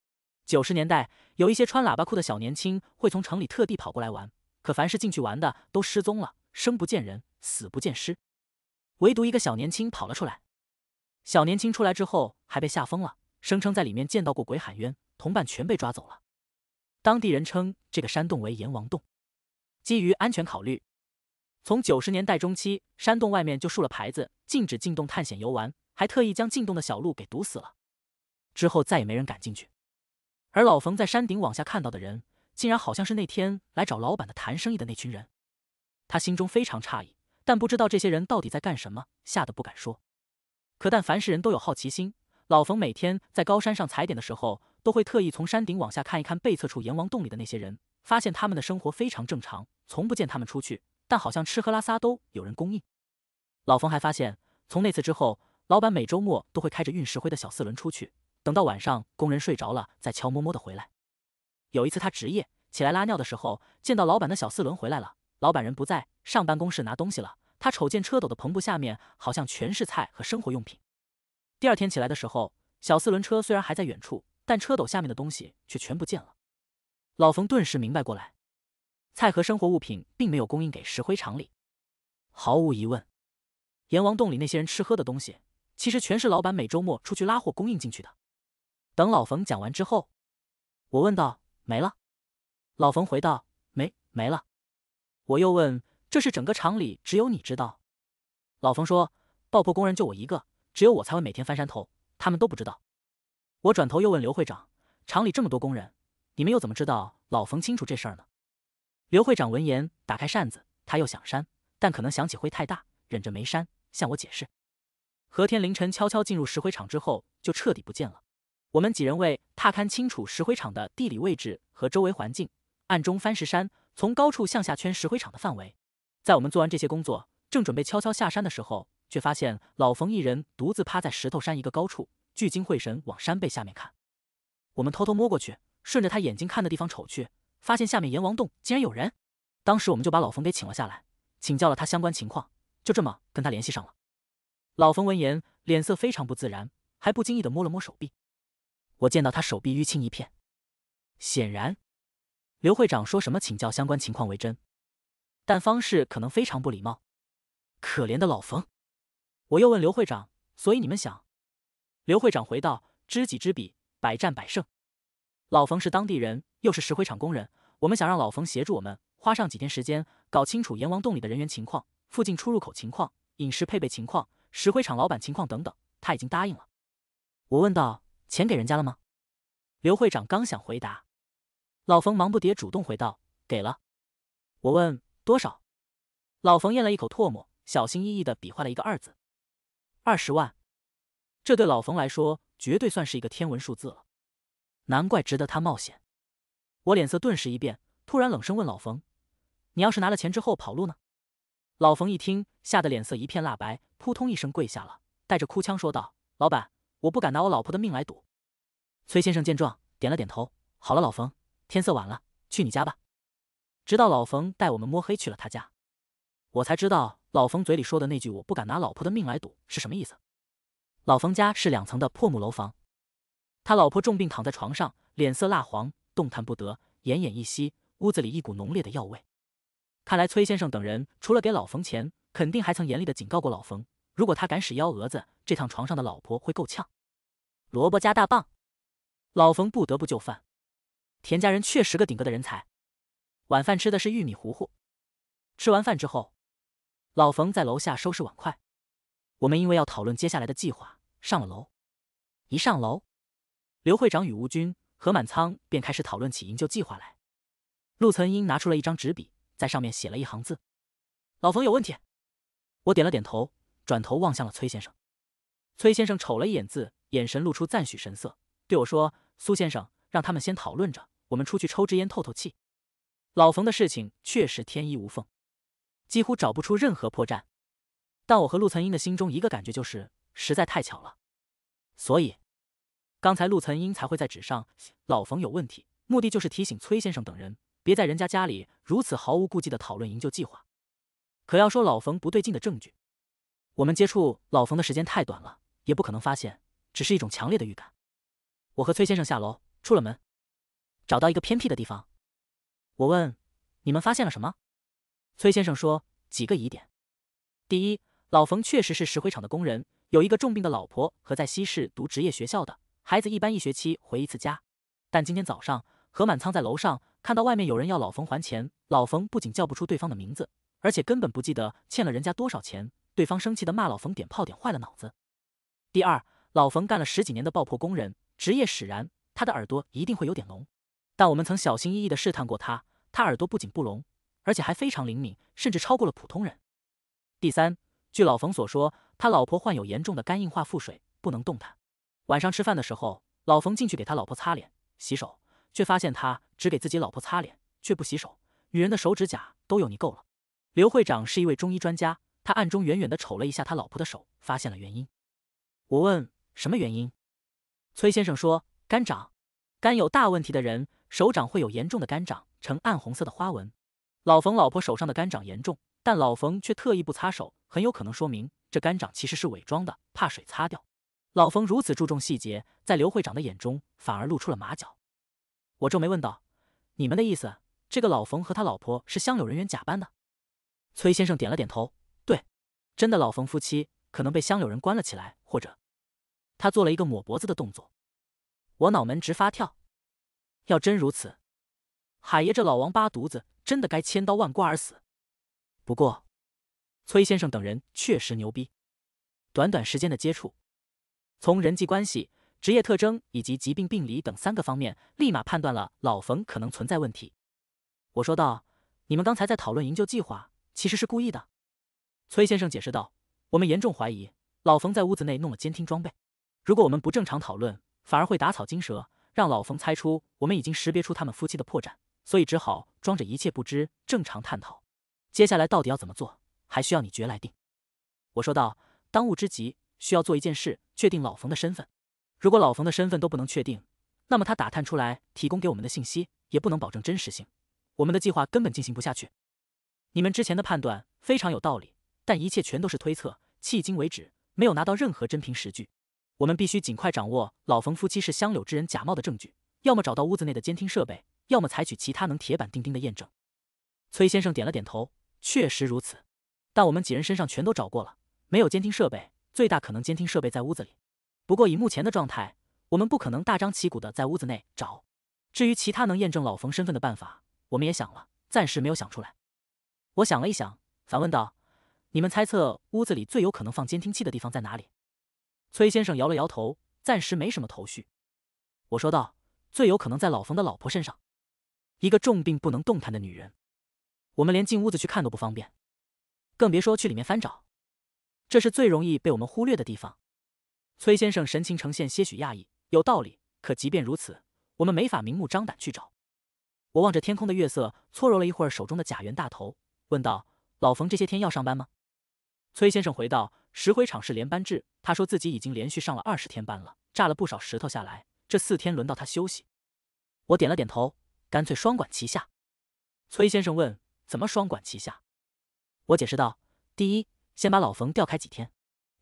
九十年代，有一些穿喇叭裤的小年轻会从城里特地跑过来玩，可凡是进去玩的都失踪了，生不见人，死不见尸，唯独一个小年轻跑了出来。小年轻出来之后还被吓疯了，声称在里面见到过鬼喊冤，同伴全被抓走了。当地人称这个山洞为阎王洞。基于安全考虑，从九十年代中期，山洞外面就竖了牌子，禁止进洞探险游玩，还特意将进洞的小路给堵死了。之后再也没人敢进去。而老冯在山顶往下看到的人，竟然好像是那天来找老板的谈生意的那群人。他心中非常诧异，但不知道这些人到底在干什么，吓得不敢说。可但凡是人都有好奇心，老冯每天在高山上踩点的时候。都会特意从山顶往下看一看背侧处阎王洞里的那些人，发现他们的生活非常正常，从不见他们出去，但好像吃喝拉撒都有人供应。老冯还发现，从那次之后，老板每周末都会开着运石灰的小四轮出去，等到晚上工人睡着了，再悄摸摸的回来。有一次他值夜，起来拉尿的时候，见到老板的小四轮回来了，老板人不在，上办公室拿东西了。他瞅见车斗的篷布下面好像全是菜和生活用品。第二天起来的时候，小四轮车虽然还在远处。但车斗下面的东西却全不见了，老冯顿时明白过来，菜和生活物品并没有供应给石灰厂里。毫无疑问，阎王洞里那些人吃喝的东西，其实全是老板每周末出去拉货供应进去的。等老冯讲完之后，我问道：“没了？”老冯回道：“没，没了。”我又问：“这是整个厂里只有你知道？”老冯说：“爆破工人就我一个，只有我才会每天翻山头，他们都不知道。”我转头又问刘会长：“厂里这么多工人，你们又怎么知道老冯清楚这事儿呢？”刘会长闻言，打开扇子，他又想扇，但可能想起灰太大，忍着没扇，向我解释：“何天凌晨悄悄进入石灰厂之后，就彻底不见了。我们几人为踏勘清楚石灰厂的地理位置和周围环境，暗中翻石山，从高处向下圈石灰厂的范围。在我们做完这些工作，正准备悄悄下山的时候，却发现老冯一人独自趴在石头山一个高处。”聚精会神往山背下面看，我们偷偷摸过去，顺着他眼睛看的地方瞅去，发现下面阎王洞竟然有人。当时我们就把老冯给请了下来，请教了他相关情况，就这么跟他联系上了。老冯闻言，脸色非常不自然，还不经意的摸了摸手臂。我见到他手臂淤青一片，显然，刘会长说什么请教相关情况为真，但方式可能非常不礼貌。可怜的老冯。我又问刘会长：“所以你们想？”刘会长回道：“知己知彼，百战百胜。”老冯是当地人，又是石灰厂工人，我们想让老冯协助我们，花上几天时间，搞清楚阎王洞里的人员情况、附近出入口情况、饮食配备情况、石灰厂老板情况等等。他已经答应了。我问道：“钱给人家了吗？”刘会长刚想回答，老冯忙不迭主动回道：“给了。”我问：“多少？”老冯咽了一口唾沫，小心翼翼地比划了一个“二”字：“二十万。”这对老冯来说，绝对算是一个天文数字了，难怪值得他冒险。我脸色顿时一变，突然冷声问老冯：“你要是拿了钱之后跑路呢？”老冯一听，吓得脸色一片蜡白，扑通一声跪下了，带着哭腔说道：“老板，我不敢拿我老婆的命来赌。”崔先生见状，点了点头：“好了，老冯，天色晚了，去你家吧。”直到老冯带我们摸黑去了他家，我才知道老冯嘴里说的那句“我不敢拿老婆的命来赌”是什么意思。老冯家是两层的破木楼房，他老婆重病躺在床上，脸色蜡黄，动弹不得，奄奄一息。屋子里一股浓烈的药味，看来崔先生等人除了给老冯钱，肯定还曾严厉的警告过老冯，如果他敢使幺蛾子，这趟床上的老婆会够呛。萝卜加大棒，老冯不得不就范。田家人确实个顶个的人才。晚饭吃的是玉米糊糊。吃完饭之后，老冯在楼下收拾碗筷。我们因为要讨论接下来的计划。上了楼，一上楼，刘会长与吴军、何满仓便开始讨论起营救计划来。陆存英拿出了一张纸笔，在上面写了一行字：“老冯有问题。”我点了点头，转头望向了崔先生。崔先生瞅了一眼字，眼神露出赞许神色，对我说：“苏先生，让他们先讨论着，我们出去抽支烟透透气。”老冯的事情确实天衣无缝，几乎找不出任何破绽。但我和陆存英的心中一个感觉就是。实在太巧了，所以刚才陆曾英才会在纸上老冯有问题，目的就是提醒崔先生等人别在人家家里如此毫无顾忌的讨论营救计划。可要说老冯不对劲的证据，我们接触老冯的时间太短了，也不可能发现，只是一种强烈的预感。我和崔先生下楼，出了门，找到一个偏僻的地方，我问你们发现了什么？崔先生说几个疑点，第一，老冯确实是石灰厂的工人。有一个重病的老婆和在西市读职业学校的，孩子一般一学期回一次家。但今天早上，何满仓在楼上看到外面有人要老冯还钱。老冯不仅叫不出对方的名字，而且根本不记得欠了人家多少钱。对方生气的骂老冯点炮点坏了脑子。第二，老冯干了十几年的爆破工人，职业使然，他的耳朵一定会有点聋。但我们曾小心翼翼地试探过他，他耳朵不仅不聋，而且还非常灵敏，甚至超过了普通人。第三。据老冯所说，他老婆患有严重的肝硬化腹水，不能动弹。晚上吃饭的时候，老冯进去给他老婆擦脸、洗手，却发现他只给自己老婆擦脸，却不洗手，女人的手指甲都有泥垢了。刘会长是一位中医专家，他暗中远远的瞅了一下他老婆的手，发现了原因。我问什么原因，崔先生说：肝长，肝有大问题的人，手掌会有严重的肝长，呈暗红色的花纹。老冯老婆手上的肝长严重，但老冯却特意不擦手。很有可能说明这干掌其实是伪装的，怕水擦掉。老冯如此注重细节，在刘会长的眼中反而露出了马脚。我皱眉问道：“你们的意思，这个老冯和他老婆是乡柳人员假扮的？”崔先生点了点头：“对，真的，老冯夫妻可能被乡柳人关了起来，或者……”他做了一个抹脖子的动作。我脑门直发跳。要真如此，海爷这老王八犊子真的该千刀万剐而死。不过。崔先生等人确实牛逼，短短时间的接触，从人际关系、职业特征以及疾病病理等三个方面，立马判断了老冯可能存在问题。我说道：“你们刚才在讨论营救计划，其实是故意的。”崔先生解释道：“我们严重怀疑老冯在屋子内弄了监听装备，如果我们不正常讨论，反而会打草惊蛇，让老冯猜出我们已经识别出他们夫妻的破绽，所以只好装着一切不知，正常探讨。接下来到底要怎么做？”还需要你决来定，我说道。当务之急需要做一件事，确定老冯的身份。如果老冯的身份都不能确定，那么他打探出来提供给我们的信息也不能保证真实性，我们的计划根本进行不下去。你们之前的判断非常有道理，但一切全都是推测，迄今为止没有拿到任何真凭实据。我们必须尽快掌握老冯夫妻是香柳之人假冒的证据，要么找到屋子内的监听设备，要么采取其他能铁板钉钉的验证。崔先生点了点头，确实如此。但我们几人身上全都找过了，没有监听设备，最大可能监听设备在屋子里。不过以目前的状态，我们不可能大张旗鼓的在屋子内找。至于其他能验证老冯身份的办法，我们也想了，暂时没有想出来。我想了一想，反问道：“你们猜测屋子里最有可能放监听器的地方在哪里？”崔先生摇了摇头，暂时没什么头绪。我说道：“最有可能在老冯的老婆身上，一个重病不能动弹的女人，我们连进屋子去看都不方便。”更别说去里面翻找，这是最容易被我们忽略的地方。崔先生神情呈现些许讶异，有道理。可即便如此，我们没法明目张胆去找。我望着天空的月色，搓揉了一会儿手中的甲元大头，问道：“老冯这些天要上班吗？”崔先生回道：“石灰厂是连班制，他说自己已经连续上了二十天班了，炸了不少石头下来。这四天轮到他休息。”我点了点头，干脆双管齐下。崔先生问：“怎么双管齐下？”我解释道：“第一，先把老冯调开几天，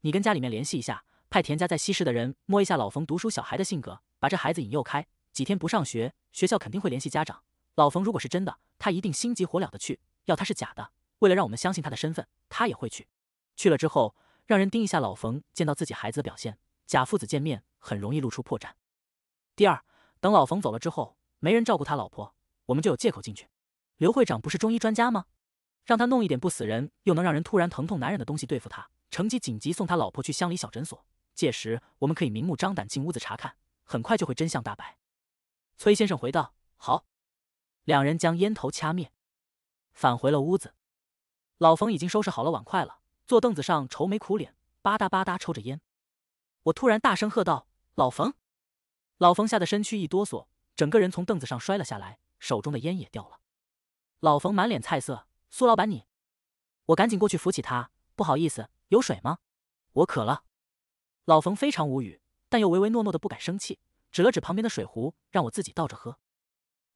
你跟家里面联系一下，派田家在西市的人摸一下老冯读书小孩的性格，把这孩子引诱开几天不上学，学校肯定会联系家长。老冯如果是真的，他一定心急火燎的去；要他是假的，为了让我们相信他的身份，他也会去。去了之后，让人盯一下老冯见到自己孩子的表现，假父子见面很容易露出破绽。第二，等老冯走了之后，没人照顾他老婆，我们就有借口进去。刘会长不是中医专家吗？”让他弄一点不死人又能让人突然疼痛难忍的东西对付他。乘机紧急送他老婆去乡里小诊所，届时我们可以明目张胆进屋子查看，很快就会真相大白。崔先生回道：“好。”两人将烟头掐灭，返回了屋子。老冯已经收拾好了碗筷了，坐凳子上愁眉苦脸，吧嗒吧嗒抽着烟。我突然大声喝道：“老冯！”老冯吓得身躯一哆嗦，整个人从凳子上摔了下来，手中的烟也掉了。老冯满脸菜色。苏老板，你，我赶紧过去扶起他。不好意思，有水吗？我渴了。老冯非常无语，但又唯唯诺诺的不敢生气，指了指旁边的水壶，让我自己倒着喝。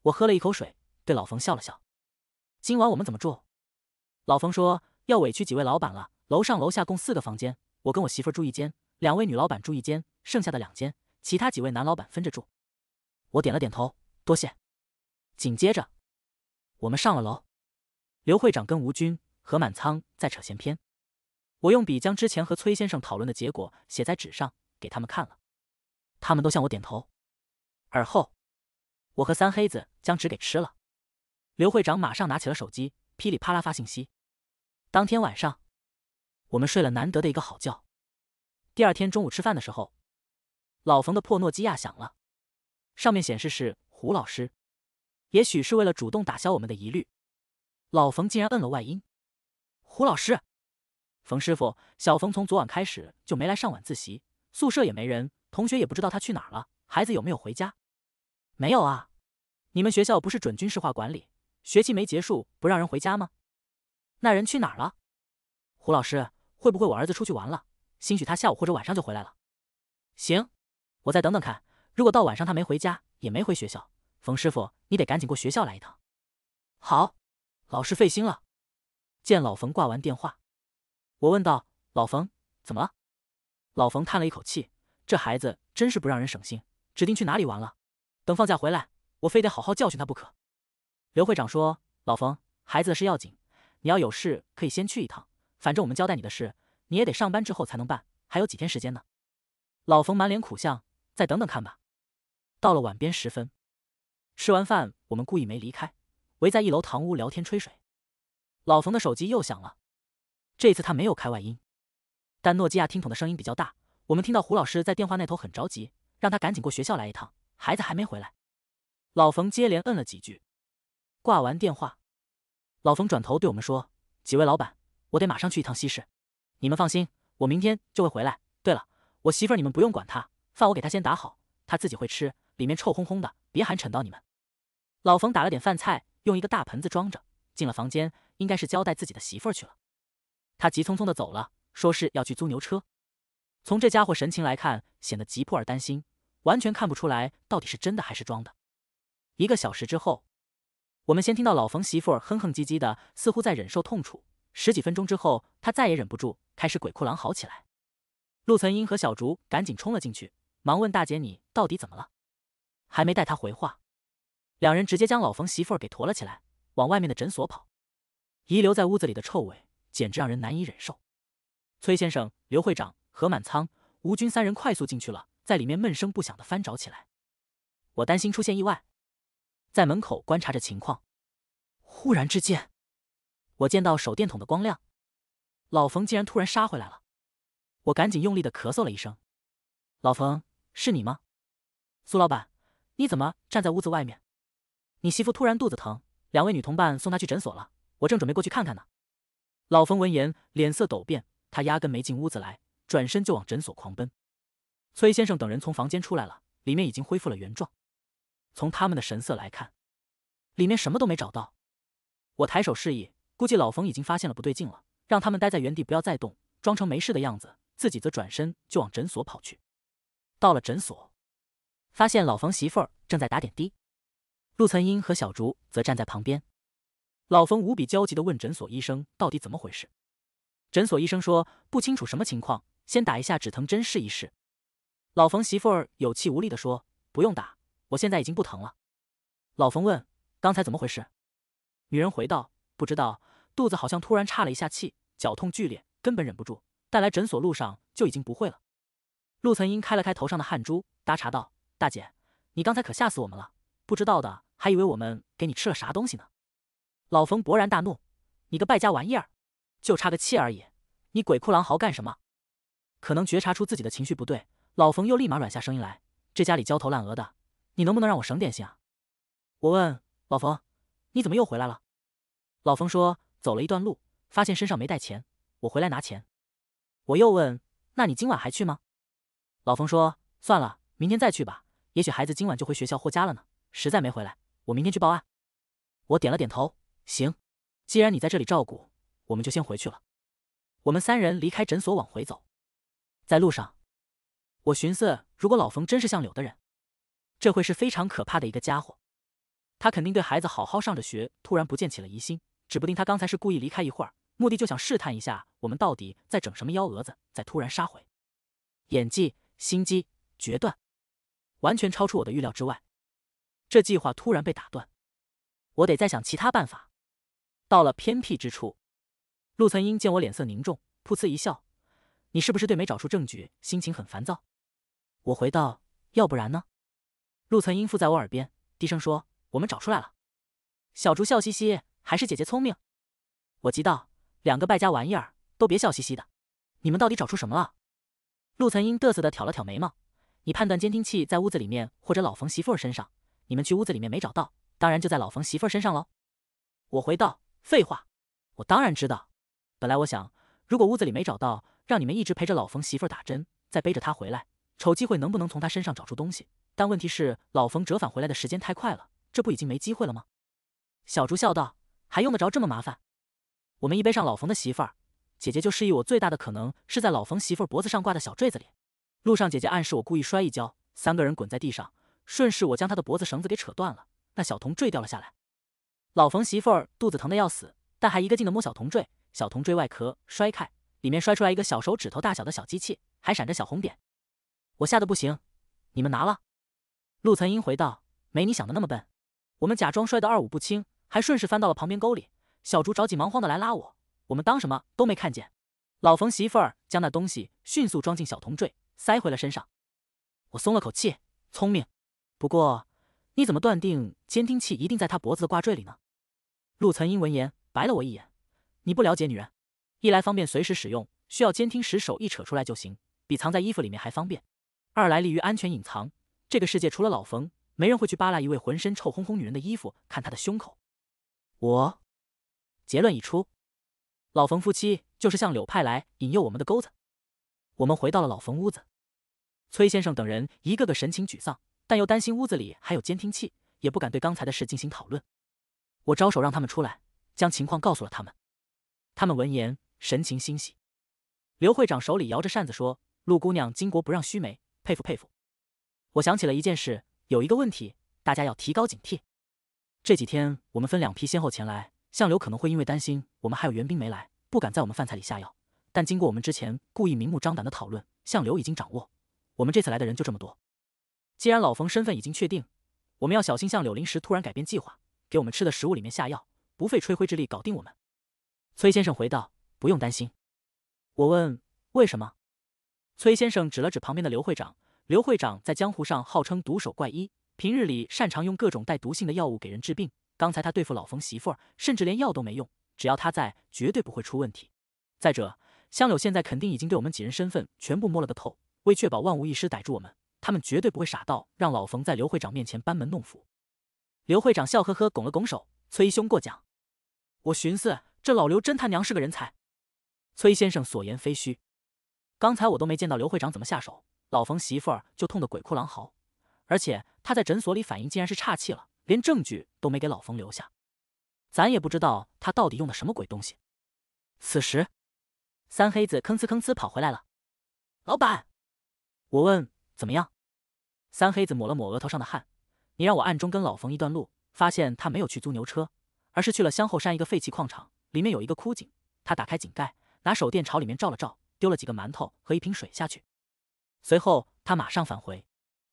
我喝了一口水，对老冯笑了笑。今晚我们怎么住？老冯说要委屈几位老板了，楼上楼下共四个房间，我跟我媳妇住一间，两位女老板住一间，剩下的两间，其他几位男老板分着住。我点了点头，多谢。紧接着，我们上了楼。刘会长跟吴军、何满仓在扯闲篇，我用笔将之前和崔先生讨论的结果写在纸上，给他们看了，他们都向我点头。而后，我和三黑子将纸给吃了。刘会长马上拿起了手机，噼里啪啦发信息。当天晚上，我们睡了难得的一个好觉。第二天中午吃饭的时候，老冯的破诺基亚响了，上面显示是胡老师，也许是为了主动打消我们的疑虑。老冯竟然摁了外音，胡老师，冯师傅，小冯从昨晚开始就没来上晚自习，宿舍也没人，同学也不知道他去哪儿了，孩子有没有回家？没有啊，你们学校不是准军事化管理，学期没结束不让人回家吗？那人去哪儿了？胡老师，会不会我儿子出去玩了？兴许他下午或者晚上就回来了。行，我再等等看，如果到晚上他没回家也没回学校，冯师傅你得赶紧过学校来一趟。好。老师费心了。见老冯挂完电话，我问道：“老冯，怎么了？”老冯叹了一口气：“这孩子真是不让人省心，指定去哪里玩了。等放假回来，我非得好好教训他不可。”刘会长说：“老冯，孩子的事要紧，你要有事可以先去一趟，反正我们交代你的事，你也得上班之后才能办，还有几天时间呢。”老冯满脸苦相：“再等等看吧。”到了晚边时分，吃完饭，我们故意没离开。围在一楼堂屋聊天吹水，老冯的手机又响了，这次他没有开外音，但诺基亚听筒的声音比较大，我们听到胡老师在电话那头很着急，让他赶紧过学校来一趟，孩子还没回来。老冯接连摁了几句，挂完电话，老冯转头对我们说：“几位老板，我得马上去一趟西市，你们放心，我明天就会回来。对了，我媳妇儿你们不用管她，饭我给她先打好，她自己会吃，里面臭烘烘的，别喊，蠢到你们。”老冯打了点饭菜。用一个大盆子装着，进了房间，应该是交代自己的媳妇儿去了。他急匆匆的走了，说是要去租牛车。从这家伙神情来看，显得急迫而担心，完全看不出来到底是真的还是装的。一个小时之后，我们先听到老冯媳妇儿哼哼唧唧的，似乎在忍受痛楚。十几分钟之后，他再也忍不住，开始鬼哭狼嚎起来。陆岑英和小竹赶紧冲了进去，忙问大姐你到底怎么了？还没待她回话。两人直接将老冯媳妇儿给驮了起来，往外面的诊所跑。遗留在屋子里的臭味简直让人难以忍受。崔先生、刘会长、何满仓、吴军三人快速进去了，在里面闷声不响的翻找起来。我担心出现意外，在门口观察着情况。忽然之间，我见到手电筒的光亮，老冯竟然突然杀回来了。我赶紧用力的咳嗽了一声：“老冯，是你吗？苏老板，你怎么站在屋子外面？”你媳妇突然肚子疼，两位女同伴送她去诊所了。我正准备过去看看呢。老冯闻言脸色陡变，他压根没进屋子来，转身就往诊所狂奔。崔先生等人从房间出来了，里面已经恢复了原状。从他们的神色来看，里面什么都没找到。我抬手示意，估计老冯已经发现了不对劲了，让他们待在原地不要再动，装成没事的样子，自己则转身就往诊所跑去。到了诊所，发现老冯媳妇儿正在打点滴。陆曾英和小竹则站在旁边，老冯无比焦急的问诊所医生：“到底怎么回事？”诊所医生说：“不清楚什么情况，先打一下止疼针试一试。”老冯媳妇儿有气无力的说：“不用打，我现在已经不疼了。”老冯问：“刚才怎么回事？”女人回道：“不知道，肚子好像突然岔了一下气，绞痛剧烈，根本忍不住。但来诊所路上就已经不会了。”陆曾英开了开头上的汗珠，搭茬道：“大姐，你刚才可吓死我们了。”不知道的还以为我们给你吃了啥东西呢！老冯勃然大怒：“你个败家玩意儿，就差个气而已，你鬼哭狼嚎干什么？”可能觉察出自己的情绪不对，老冯又立马软下声音来：“这家里焦头烂额的，你能不能让我省点心啊？”我问老冯：“你怎么又回来了？”老冯说：“走了一段路，发现身上没带钱，我回来拿钱。”我又问：“那你今晚还去吗？”老冯说：“算了，明天再去吧，也许孩子今晚就回学校或家了呢。”实在没回来，我明天去报案。我点了点头，行。既然你在这里照顾，我们就先回去了。我们三人离开诊所往回走，在路上，我寻思，如果老冯真是向柳的人，这会是非常可怕的一个家伙。他肯定对孩子好好上着学，突然不见起了疑心，指不定他刚才是故意离开一会儿，目的就想试探一下我们到底在整什么幺蛾子，再突然杀回，演技、心机、决断，完全超出我的预料之外。这计划突然被打断，我得再想其他办法。到了偏僻之处，陆曾英见我脸色凝重，噗嗤一笑：“你是不是对没找出证据，心情很烦躁？”我回道：“要不然呢？”陆曾英附在我耳边低声说：“我们找出来了。”小竹笑嘻嘻：“还是姐姐聪明。”我急道：“两个败家玩意儿，都别笑嘻嘻的！你们到底找出什么了？”陆曾英嘚瑟的挑了挑眉毛：“你判断监听器在屋子里面，或者老冯媳妇儿身上。”你们去屋子里面没找到，当然就在老冯媳妇儿身上喽。我回道：“废话，我当然知道。本来我想，如果屋子里没找到，让你们一直陪着老冯媳妇儿打针，再背着他回来，瞅机会能不能从他身上找出东西。但问题是，老冯折返回来的时间太快了，这不已经没机会了吗？”小竹笑道：“还用得着这么麻烦？我们一背上老冯的媳妇儿，姐姐就示意我，最大的可能是在老冯媳妇儿脖子上挂的小坠子里。路上姐姐暗示我故意摔一跤，三个人滚在地上。”顺势，我将他的脖子绳子给扯断了，那小童坠掉了下来。老冯媳妇儿肚子疼的要死，但还一个劲的摸小童坠。小童坠外壳摔开，里面摔出来一个小手指头大小的小机器，还闪着小红点。我吓得不行，你们拿了？陆岑英回道：“没你想的那么笨，我们假装摔得二五不轻，还顺势翻到了旁边沟里。”小竹着急忙慌的来拉我，我们当什么都没看见。老冯媳妇儿将那东西迅速装进小童坠，塞回了身上。我松了口气，聪明。不过，你怎么断定监听器一定在他脖子的挂坠里呢？陆岑英闻言白了我一眼：“你不了解女人，一来方便随时使用，需要监听时手一扯出来就行，比藏在衣服里面还方便；二来利于安全隐藏。这个世界除了老冯，没人会去扒拉一位浑身臭烘烘女人的衣服看她的胸口。”我结论已出，老冯夫妻就是向柳派来引诱我们的钩子。我们回到了老冯屋子，崔先生等人一个个神情沮丧。但又担心屋子里还有监听器，也不敢对刚才的事进行讨论。我招手让他们出来，将情况告诉了他们。他们闻言，神情欣喜。刘会长手里摇着扇子说：“陆姑娘巾帼不让须眉，佩服佩服。”我想起了一件事，有一个问题，大家要提高警惕。这几天我们分两批先后前来，相柳可能会因为担心我们还有援兵没来，不敢在我们饭菜里下药。但经过我们之前故意明目张胆的讨论，相柳已经掌握我们这次来的人就这么多。既然老冯身份已经确定，我们要小心向柳临石突然改变计划，给我们吃的食物里面下药，不费吹灰之力搞定我们。崔先生回道：“不用担心。”我问：“为什么？”崔先生指了指旁边的刘会长。刘会长在江湖上号称毒手怪医，平日里擅长用各种带毒性的药物给人治病。刚才他对付老冯媳妇儿，甚至连药都没用。只要他在，绝对不会出问题。再者，香柳现在肯定已经对我们几人身份全部摸了个透，为确保万无一失，逮住我们。他们绝对不会傻到让老冯在刘会长面前班门弄斧。刘会长笑呵呵拱了拱手：“崔兄过奖。”我寻思这老刘真他娘是个人才。崔先生所言非虚。刚才我都没见到刘会长怎么下手，老冯媳妇儿就痛得鬼哭狼嚎。而且他在诊所里反应竟然是岔气了，连证据都没给老冯留下。咱也不知道他到底用的什么鬼东西。此时，三黑子吭哧吭哧跑回来了。老板，我问。怎么样？三黑子抹了抹额头上的汗，你让我暗中跟老冯一段路，发现他没有去租牛车，而是去了乡后山一个废弃矿场，里面有一个枯井。他打开井盖，拿手电朝里面照了照，丢了几个馒头和一瓶水下去。随后他马上返回，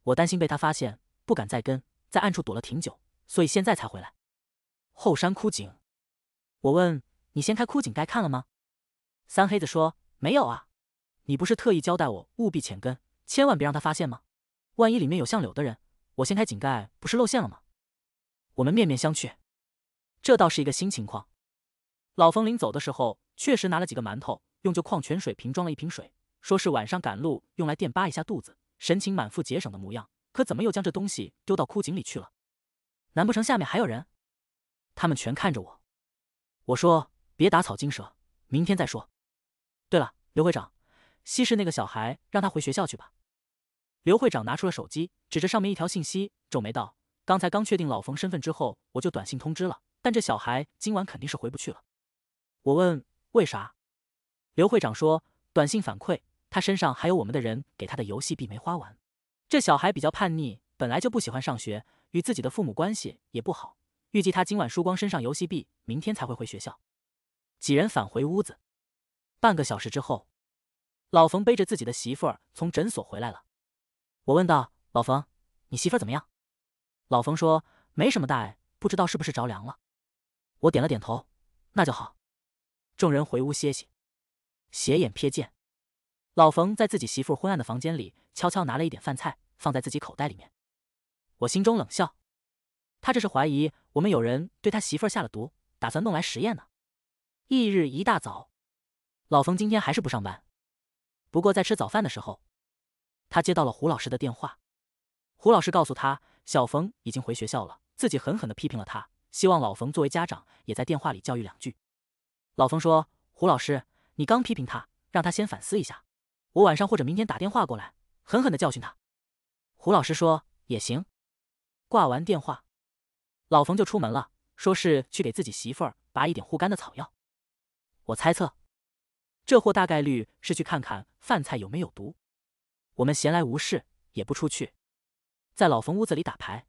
我担心被他发现，不敢再跟，在暗处躲了挺久，所以现在才回来。后山枯井，我问你掀开枯井盖看了吗？三黑子说没有啊，你不是特意交代我务必潜跟？千万别让他发现吗？万一里面有向柳的人，我掀开井盖不是露馅了吗？我们面面相觑，这倒是一个新情况。老风临走的时候确实拿了几个馒头，用旧矿泉水瓶装了一瓶水，说是晚上赶路用来垫扒一下肚子，神情满腹节省的模样。可怎么又将这东西丢到枯井里去了？难不成下面还有人？他们全看着我，我说别打草惊蛇，明天再说。对了，刘会长，西市那个小孩，让他回学校去吧。刘会长拿出了手机，指着上面一条信息，皱眉道：“刚才刚确定老冯身份之后，我就短信通知了。但这小孩今晚肯定是回不去了。”我问：“为啥？”刘会长说：“短信反馈他身上还有我们的人给他的游戏币没花完。这小孩比较叛逆，本来就不喜欢上学，与自己的父母关系也不好。预计他今晚输光身上游戏币，明天才会回学校。”几人返回屋子。半个小时之后，老冯背着自己的媳妇儿从诊所回来了。我问道：“老冯，你媳妇怎么样？”老冯说：“没什么大碍，不知道是不是着凉了。”我点了点头：“那就好。”众人回屋歇息。斜眼瞥见，老冯在自己媳妇昏暗的房间里悄悄拿了一点饭菜，放在自己口袋里面。我心中冷笑：他这是怀疑我们有人对他媳妇下了毒，打算弄来实验呢。翌日一大早，老冯今天还是不上班。不过在吃早饭的时候。他接到了胡老师的电话，胡老师告诉他，小冯已经回学校了，自己狠狠的批评了他，希望老冯作为家长也在电话里教育两句。老冯说：“胡老师，你刚批评他，让他先反思一下，我晚上或者明天打电话过来，狠狠的教训他。”胡老师说：“也行。”挂完电话，老冯就出门了，说是去给自己媳妇儿拔一点护肝的草药。我猜测，这货大概率是去看看饭菜有没有毒。我们闲来无事，也不出去，在老冯屋子里打牌，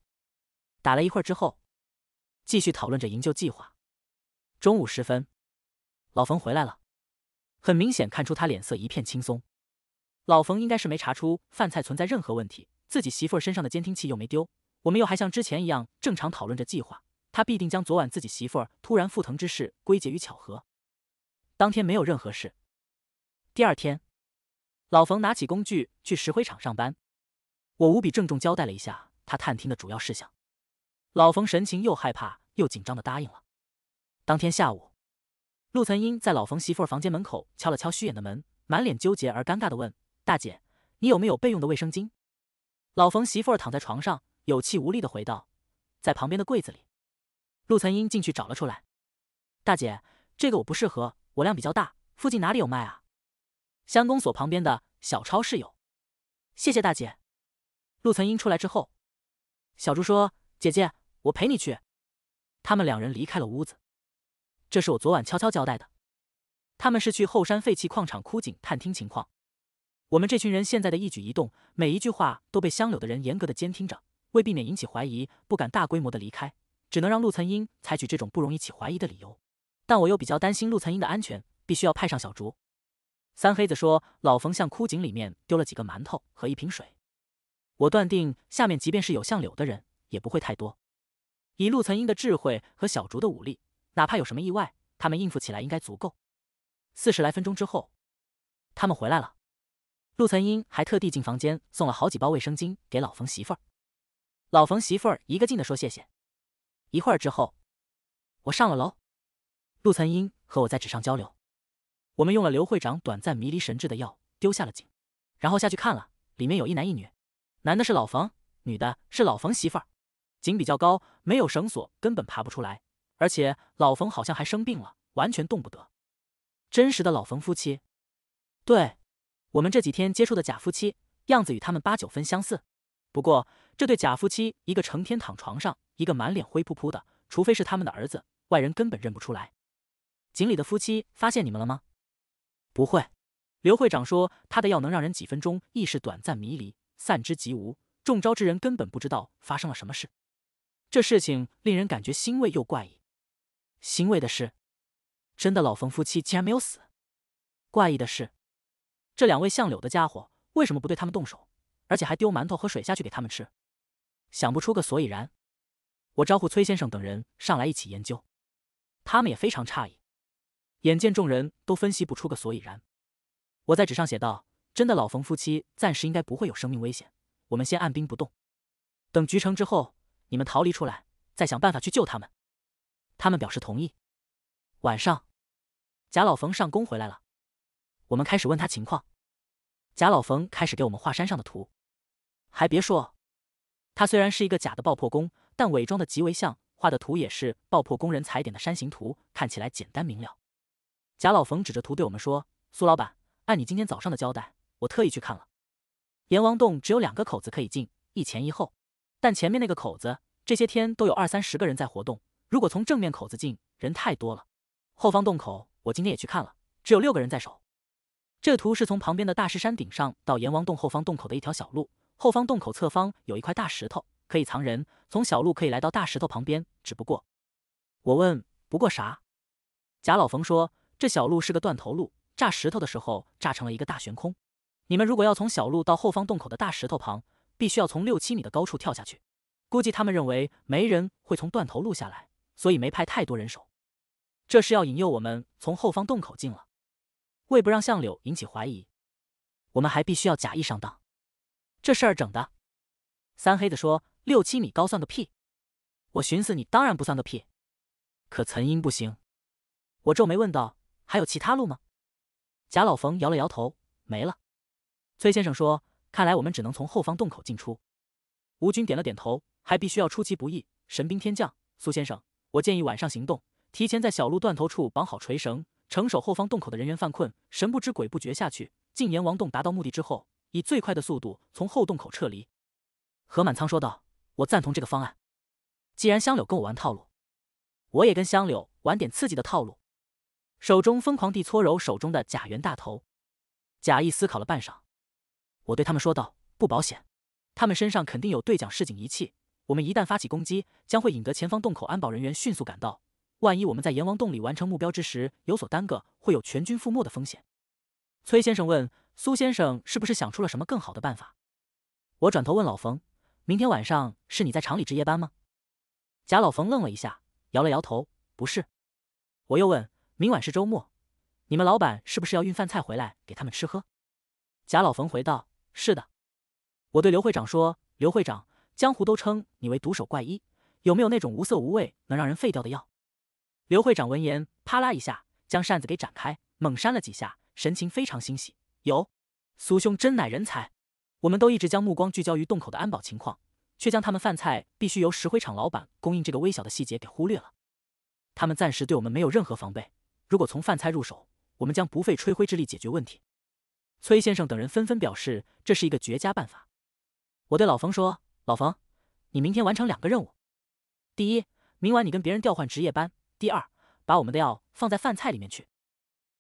打了一会儿之后，继续讨论着营救计划。中午时分，老冯回来了，很明显看出他脸色一片轻松。老冯应该是没查出饭菜存在任何问题，自己媳妇儿身上的监听器又没丢，我们又还像之前一样正常讨论着计划，他必定将昨晚自己媳妇儿突然腹疼之事归结于巧合。当天没有任何事。第二天。老冯拿起工具去石灰厂上班，我无比郑重交代了一下他探听的主要事项。老冯神情又害怕又紧张的答应了。当天下午，陆曾英在老冯媳妇儿房间门口敲了敲虚掩的门，满脸纠结而尴尬的问：“大姐，你有没有备用的卫生巾？”老冯媳妇儿躺在床上，有气无力的回道：“在旁边的柜子里。”陆曾英进去找了出来。大姐，这个我不适合，我量比较大，附近哪里有卖啊？香公所旁边的小超市有，谢谢大姐。陆岑英出来之后，小朱说：“姐姐，我陪你去。”他们两人离开了屋子。这是我昨晚悄悄交代的。他们是去后山废弃矿场枯井探听情况。我们这群人现在的一举一动，每一句话都被乡柳的人严格的监听着。为避免引起怀疑，不敢大规模的离开，只能让陆岑英采取这种不容易起怀疑的理由。但我又比较担心陆岑英的安全，必须要派上小朱。三黑子说：“老冯向枯井里面丢了几个馒头和一瓶水，我断定下面即便是有相柳的人，也不会太多。以陆曾英的智慧和小竹的武力，哪怕有什么意外，他们应付起来应该足够。”四十来分钟之后，他们回来了。陆曾英还特地进房间送了好几包卫生巾给老冯媳妇儿。老冯媳妇儿一个劲的说谢谢。一会儿之后，我上了楼。陆曾英和我在纸上交流。我们用了刘会长短暂迷离神智的药，丢下了井，然后下去看了，里面有一男一女，男的是老冯，女的是老冯媳妇儿。井比较高，没有绳索，根本爬不出来，而且老冯好像还生病了，完全动不得。真实的老冯夫妻，对我们这几天接触的假夫妻，样子与他们八九分相似，不过这对假夫妻一个成天躺床上，一个满脸灰扑扑的，除非是他们的儿子，外人根本认不出来。井里的夫妻发现你们了吗？不会，刘会长说他的药能让人几分钟意识短暂迷离，散之即无。中招之人根本不知道发生了什么事。这事情令人感觉欣慰又怪异。欣慰的是，真的老冯夫妻竟然没有死。怪异的是，这两位相柳的家伙为什么不对他们动手，而且还丢馒头和水下去给他们吃？想不出个所以然。我招呼崔先生等人上来一起研究，他们也非常诧异。眼见众人都分析不出个所以然，我在纸上写道：“真的，老冯夫妻暂时应该不会有生命危险，我们先按兵不动，等局成之后，你们逃离出来，再想办法去救他们。”他们表示同意。晚上，贾老冯上工回来了，我们开始问他情况。贾老冯开始给我们画山上的图。还别说，他虽然是一个假的爆破工，但伪装的极为像，画的图也是爆破工人踩点的山形图，看起来简单明了。贾老冯指着图对我们说：“苏老板，按你今天早上的交代，我特意去看了。阎王洞只有两个口子可以进，一前一后。但前面那个口子这些天都有二三十个人在活动，如果从正面口子进，人太多了。后方洞口我今天也去看了，只有六个人在守。这图是从旁边的大石山顶上到阎王洞后方洞口的一条小路。后方洞口侧方有一块大石头，可以藏人。从小路可以来到大石头旁边。只不过，我问不过啥？贾老冯说。”这小路是个断头路，炸石头的时候炸成了一个大悬空。你们如果要从小路到后方洞口的大石头旁，必须要从六七米的高处跳下去。估计他们认为没人会从断头路下来，所以没派太多人手。这是要引诱我们从后方洞口进了。为不让向柳引起怀疑，我们还必须要假意上当。这事儿整的，三黑子说六七米高算个屁，我寻思你当然不算个屁，可岑英不行。我皱眉问道。还有其他路吗？贾老冯摇了摇头，没了。崔先生说：“看来我们只能从后方洞口进出。”吴军点了点头，还必须要出其不意，神兵天降。苏先生，我建议晚上行动，提前在小路断头处绑好锤绳，城守后方洞口的人员犯困，神不知鬼不觉下去，进阎王洞，达到目的之后，以最快的速度从后洞口撤离。”何满仓说道：“我赞同这个方案。既然香柳跟我玩套路，我也跟香柳玩点刺激的套路。”手中疯狂地搓揉手中的假元大头，假意思考了半晌，我对他们说道：“不保险，他们身上肯定有对讲示警仪器，我们一旦发起攻击，将会引得前方洞口安保人员迅速赶到。万一我们在阎王洞里完成目标之时有所耽搁，会有全军覆没的风险。”崔先生问苏先生：“是不是想出了什么更好的办法？”我转头问老冯：“明天晚上是你在厂里值夜班吗？”贾老冯愣了一下，摇了摇头：“不是。”我又问。明晚是周末，你们老板是不是要运饭菜回来给他们吃喝？贾老冯回道：“是的。”我对刘会长说：“刘会长，江湖都称你为毒手怪医，有没有那种无色无味能让人废掉的药？”刘会长闻言，啪啦一下将扇子给展开，猛扇了几下，神情非常欣喜：“有，苏兄真乃人才！”我们都一直将目光聚焦于洞口的安保情况，却将他们饭菜必须由石灰厂老板供应这个微小的细节给忽略了。他们暂时对我们没有任何防备。如果从饭菜入手，我们将不费吹灰之力解决问题。崔先生等人纷纷表示，这是一个绝佳办法。我对老冯说：“老冯，你明天完成两个任务：第一，明晚你跟别人调换值夜班；第二，把我们的药放在饭菜里面去。”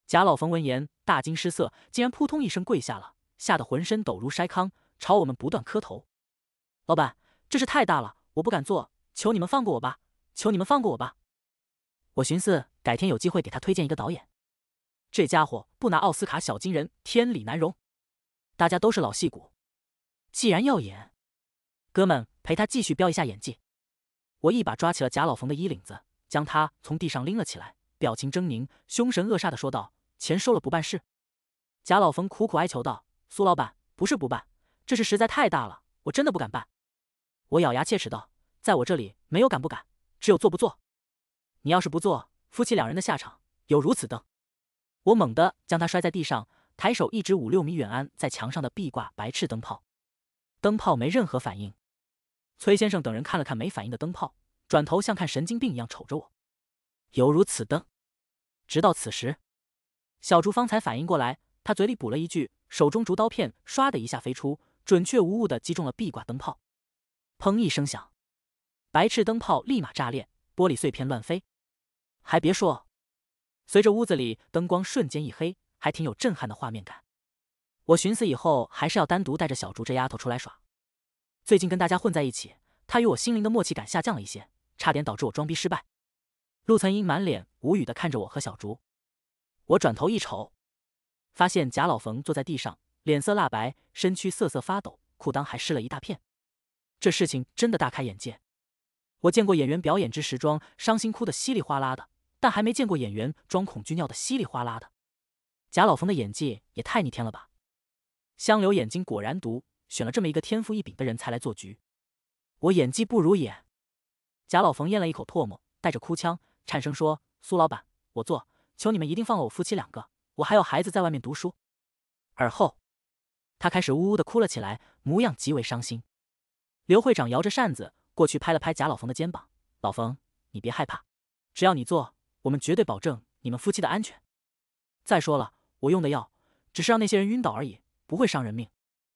贾老冯闻言大惊失色，竟然扑通一声跪下了，吓得浑身抖如筛糠，朝我们不断磕头：“老板，这事太大了，我不敢做，求你们放过我吧，求你们放过我吧！”我寻思，改天有机会给他推荐一个导演，这家伙不拿奥斯卡小金人，天理难容。大家都是老戏骨，既然要演，哥们陪他继续飙一下演技。我一把抓起了贾老冯的衣领子，将他从地上拎了起来，表情狰狞、凶神恶煞的说道：“钱收了不办事。”贾老冯苦苦哀求道：“苏老板，不是不办，这事实在太大了，我真的不敢办。”我咬牙切齿道：“在我这里没有敢不敢，只有做不做。”你要是不做，夫妻两人的下场有如此灯。我猛地将他摔在地上，抬手一指五六米远安在墙上的壁挂白炽灯泡，灯泡没任何反应。崔先生等人看了看没反应的灯泡，转头像看神经病一样瞅着我。有如此灯，直到此时，小竹方才反应过来，他嘴里补了一句，手中竹刀片唰的一下飞出，准确无误的击中了壁挂灯泡。砰一声响，白炽灯泡立马炸裂，玻璃碎片乱飞。还别说，随着屋子里灯光瞬间一黑，还挺有震撼的画面感。我寻思以后还是要单独带着小竹这丫头出来耍。最近跟大家混在一起，她与我心灵的默契感下降了一些，差点导致我装逼失败。陆曾英满脸无语的看着我和小竹，我转头一瞅，发现贾老冯坐在地上，脸色蜡白，身躯瑟瑟发抖，裤裆还湿了一大片。这事情真的大开眼界，我见过演员表演之时装伤心哭得稀里哗啦的。但还没见过演员装恐惧尿的稀里哗啦的，贾老冯的演技也太逆天了吧！香柳眼睛果然毒，选了这么一个天赋异禀的人才来做局。我演技不如也。贾老冯咽了一口唾沫，带着哭腔颤声说：“苏老板，我做，求你们一定放了我夫妻两个，我还有孩子在外面读书。”而后，他开始呜呜的哭了起来，模样极为伤心。刘会长摇着扇子过去拍了拍贾老冯的肩膀：“老冯，你别害怕，只要你做。”我们绝对保证你们夫妻的安全。再说了，我用的药只是让那些人晕倒而已，不会伤人命。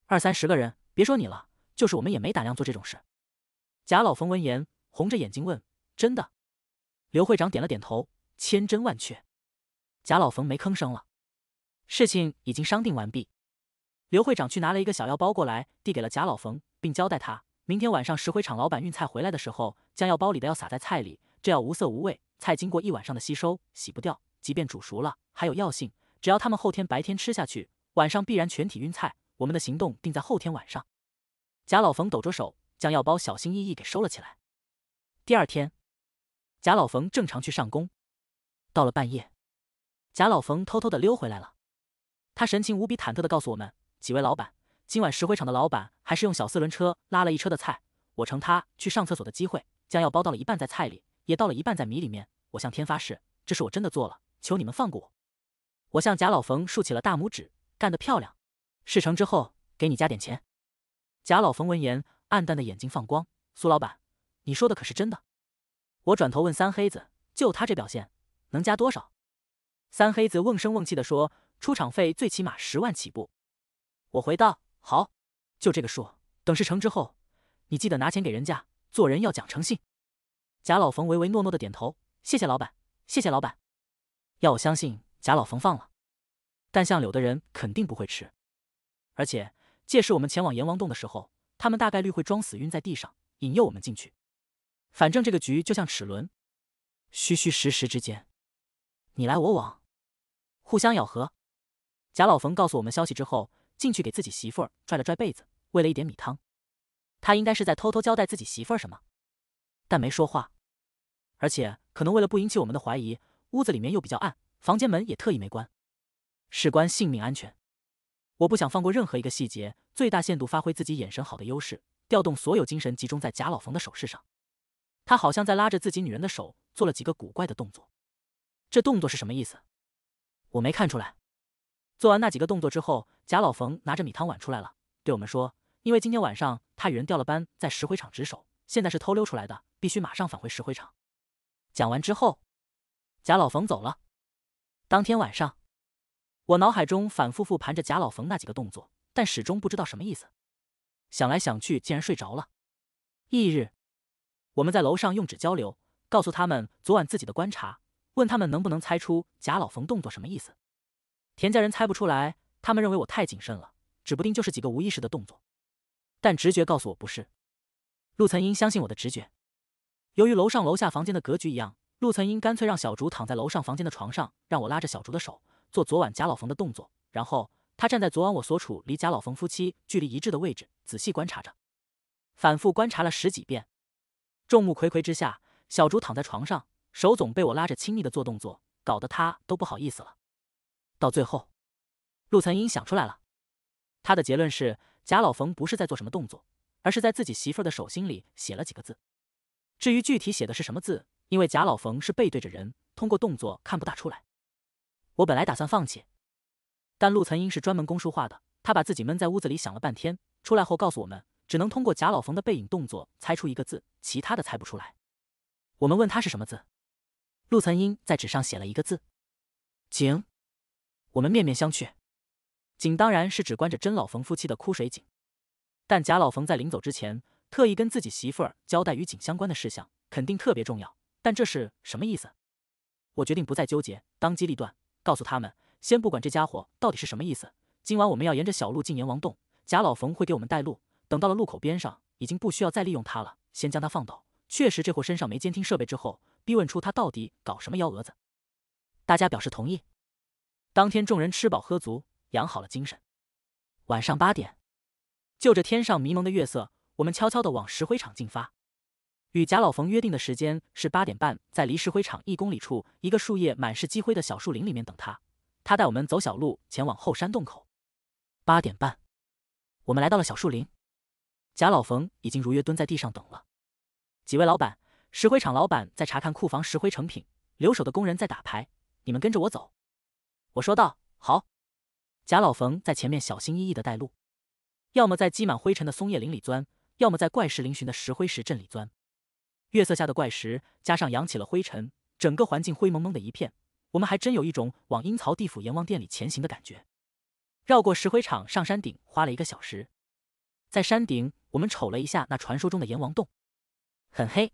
二三十个人，别说你了，就是我们也没胆量做这种事。贾老冯闻言，红着眼睛问：“真的？”刘会长点了点头：“千真万确。”贾老冯没吭声了。事情已经商定完毕，刘会长去拿了一个小药包过来，递给了贾老冯，并交代他：明天晚上石灰厂老板运菜回来的时候，将药包里的药撒在菜里。这药无色无味，菜经过一晚上的吸收，洗不掉。即便煮熟了，还有药性。只要他们后天白天吃下去，晚上必然全体晕菜。我们的行动定在后天晚上。贾老冯抖着手，将药包小心翼翼给收了起来。第二天，贾老冯正常去上工，到了半夜，贾老冯偷偷的溜回来了。他神情无比忐忑的告诉我们：“几位老板，今晚石灰厂的老板还是用小四轮车拉了一车的菜，我乘他去上厕所的机会，将药包到了一半在菜里。”也倒了一半在米里面。我向天发誓，这是我真的做了，求你们放过我。我向贾老冯竖起了大拇指，干得漂亮。事成之后，给你加点钱。贾老冯闻言，暗淡的眼睛放光。苏老板，你说的可是真的？我转头问三黑子：“就他这表现，能加多少？”三黑子瓮声瓮气的说：“出场费最起码十万起步。”我回道：“好，就这个数。等事成之后，你记得拿钱给人家。做人要讲诚信。”贾老冯唯唯诺诺的点头，谢谢老板，谢谢老板。要我相信贾老冯放了，但像柳的人肯定不会吃，而且届时我们前往阎王洞的时候，他们大概率会装死晕在地上，引诱我们进去。反正这个局就像齿轮，虚虚实实之间，你来我往，互相咬合。贾老冯告诉我们消息之后，进去给自己媳妇儿拽了拽被子，喂了一点米汤。他应该是在偷偷交代自己媳妇儿什么，但没说话。而且可能为了不引起我们的怀疑，屋子里面又比较暗，房间门也特意没关。事关性命安全，我不想放过任何一个细节，最大限度发挥自己眼神好的优势，调动所有精神集中在贾老冯的手势上。他好像在拉着自己女人的手，做了几个古怪的动作。这动作是什么意思？我没看出来。做完那几个动作之后，贾老冯拿着米汤碗出来了，对我们说：“因为今天晚上他与人调了班，在石灰厂值守，现在是偷溜出来的，必须马上返回石灰厂。”讲完之后，贾老冯走了。当天晚上，我脑海中反复复盘着贾老冯那几个动作，但始终不知道什么意思。想来想去，竟然睡着了。翌日，我们在楼上用纸交流，告诉他们昨晚自己的观察，问他们能不能猜出贾老冯动作什么意思。田家人猜不出来，他们认为我太谨慎了，指不定就是几个无意识的动作。但直觉告诉我不是。陆曾英相信我的直觉。由于楼上楼下房间的格局一样，陆曾英干脆让小竹躺在楼上房间的床上，让我拉着小竹的手做昨晚贾老冯的动作，然后他站在昨晚我所处离贾老冯夫妻距离一致的位置，仔细观察着，反复观察了十几遍。众目睽睽之下，小竹躺在床上，手总被我拉着亲密的做动作，搞得他都不好意思了。到最后，陆曾英想出来了，他的结论是贾老冯不是在做什么动作，而是在自己媳妇的手心里写了几个字。至于具体写的是什么字，因为贾老冯是背对着人，通过动作看不大出来。我本来打算放弃，但陆曾英是专门攻书画的，他把自己闷在屋子里想了半天，出来后告诉我们，只能通过贾老冯的背影动作猜出一个字，其他的猜不出来。我们问他是什么字，陆曾英在纸上写了一个字“井”。我们面面相觑，“井”当然是指关着真老冯夫妻的枯水井，但贾老冯在临走之前。特意跟自己媳妇儿交代与景相关的事项，肯定特别重要。但这是什么意思？我决定不再纠结，当机立断，告诉他们：先不管这家伙到底是什么意思，今晚我们要沿着小路进阎王洞。贾老冯会给我们带路。等到了路口边上，已经不需要再利用他了，先将他放倒。确实，这货身上没监听设备，之后逼问出他到底搞什么幺蛾子。大家表示同意。当天众人吃饱喝足，养好了精神。晚上八点，就着天上迷蒙的月色。我们悄悄地往石灰厂进发，与贾老冯约定的时间是八点半，在离石灰厂一公里处一个树叶满是积灰的小树林里面等他。他带我们走小路前往后山洞口。八点半，我们来到了小树林，贾老冯已经如约蹲在地上等了。几位老板，石灰厂老板在查看库房石灰成品，留守的工人在打牌。你们跟着我走，我说道。好，贾老冯在前面小心翼翼地带路，要么在积满灰尘的松叶林里钻。要么在怪石嶙峋的石灰石阵里钻，月色下的怪石加上扬起了灰尘，整个环境灰蒙蒙的一片，我们还真有一种往阴曹地府阎王殿里前行的感觉。绕过石灰厂上山顶花了一个小时，在山顶我们瞅了一下那传说中的阎王洞，很黑，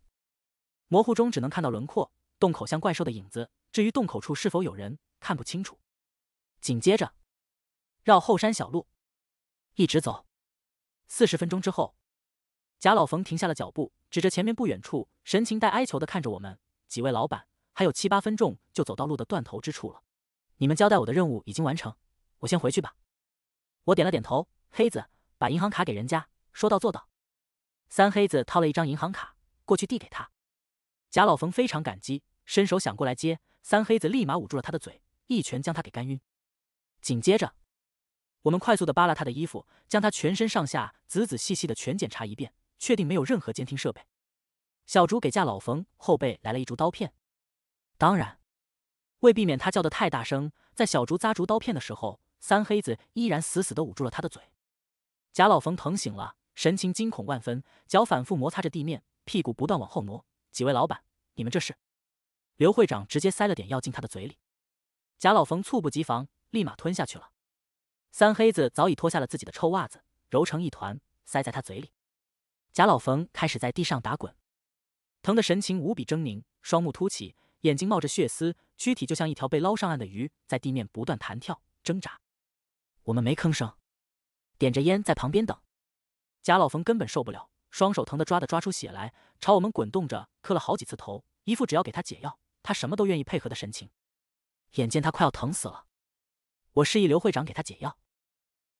模糊中只能看到轮廓，洞口像怪兽的影子，至于洞口处是否有人，看不清楚。紧接着绕后山小路一直走，四十分钟之后。贾老冯停下了脚步，指着前面不远处，神情带哀求的看着我们几位老板，还有七八分钟就走到路的断头之处了。你们交代我的任务已经完成，我先回去吧。我点了点头，黑子把银行卡给人家，说到做到。三黑子掏了一张银行卡过去递给他，贾老冯非常感激，伸手想过来接，三黑子立马捂住了他的嘴，一拳将他给干晕。紧接着，我们快速的扒拉他的衣服，将他全身上下仔仔细细的全检查一遍。确定没有任何监听设备，小竹给假老冯后背来了一竹刀片。当然，为避免他叫的太大声，在小竹扎竹刀片的时候，三黑子依然死死的捂住了他的嘴。假老冯疼醒了，神情惊恐万分，脚反复摩擦着地面，屁股不断往后挪。几位老板，你们这是？刘会长直接塞了点药进他的嘴里，假老冯猝不及防，立马吞下去了。三黑子早已脱下了自己的臭袜子，揉成一团，塞在他嘴里。贾老冯开始在地上打滚，疼的神情无比狰狞，双目凸起，眼睛冒着血丝，躯体就像一条被捞上岸的鱼，在地面不断弹跳挣扎。我们没吭声，点着烟在旁边等。贾老冯根本受不了，双手疼得抓的抓出血来，朝我们滚动着磕了好几次头，一副只要给他解药，他什么都愿意配合的神情。眼见他快要疼死了，我示意刘会长给他解药。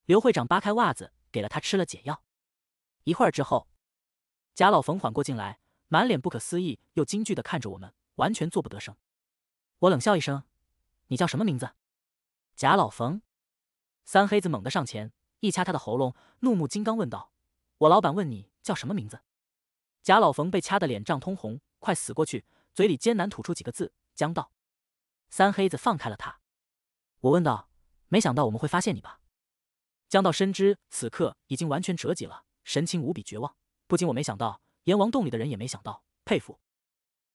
刘会长扒开袜子，给了他吃了解药。一会儿之后。贾老冯缓过劲来，满脸不可思议又惊惧的看着我们，完全做不得声。我冷笑一声：“你叫什么名字？”贾老冯。三黑子猛地上前一掐他的喉咙，怒目金刚问道：“我老板问你叫什么名字？”贾老冯被掐得脸胀通红，快死过去，嘴里艰难吐出几个字：“江道。”三黑子放开了他。我问道：“没想到我们会发现你吧？”江道深知此刻已经完全折戟了，神情无比绝望。不仅我没想到，阎王洞里的人也没想到。佩服，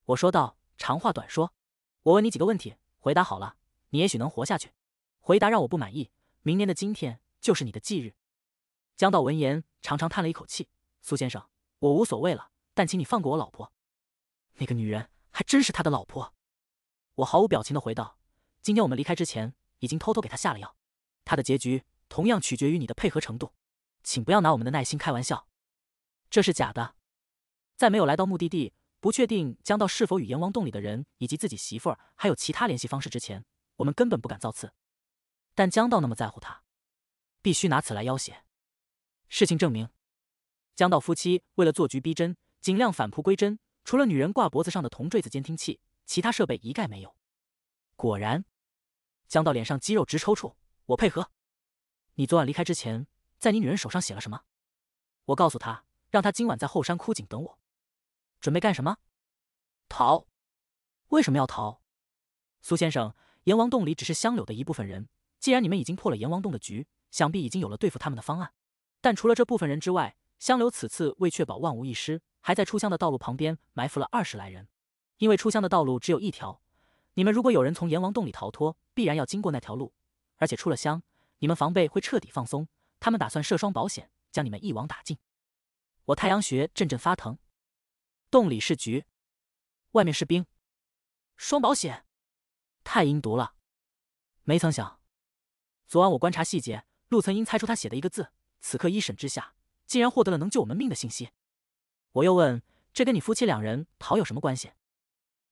我说道。长话短说，我问你几个问题，回答好了，你也许能活下去。回答让我不满意。明年的今天就是你的忌日。江道闻言，长长叹了一口气。苏先生，我无所谓了，但请你放过我老婆。那个女人还真是他的老婆。我毫无表情的回道：今天我们离开之前，已经偷偷给他下了药。他的结局同样取决于你的配合程度。请不要拿我们的耐心开玩笑。这是假的，在没有来到目的地、不确定江道是否与阎王洞里的人以及自己媳妇儿还有其他联系方式之前，我们根本不敢造次。但江道那么在乎他，必须拿此来要挟。事情证明，江道夫妻为了做局逼真，尽量返璞归真。除了女人挂脖子上的铜坠子监听器，其他设备一概没有。果然，江道脸上肌肉直抽搐。我配合。你昨晚离开之前，在你女人手上写了什么？我告诉她。让他今晚在后山枯井等我，准备干什么？逃？为什么要逃？苏先生，阎王洞里只是香柳的一部分人，既然你们已经破了阎王洞的局，想必已经有了对付他们的方案。但除了这部分人之外，香柳此次为确保万无一失，还在出香的道路旁边埋伏了二十来人。因为出香的道路只有一条，你们如果有人从阎王洞里逃脱，必然要经过那条路，而且出了香，你们防备会彻底放松。他们打算设双保险，将你们一网打尽。我太阳穴阵阵发疼，洞里是局，外面是冰，双保险，太阴毒了。没曾想，昨晚我观察细节，陆曾英猜出他写的一个字，此刻一审之下，竟然获得了能救我们命的信息。我又问，这跟你夫妻两人逃有什么关系？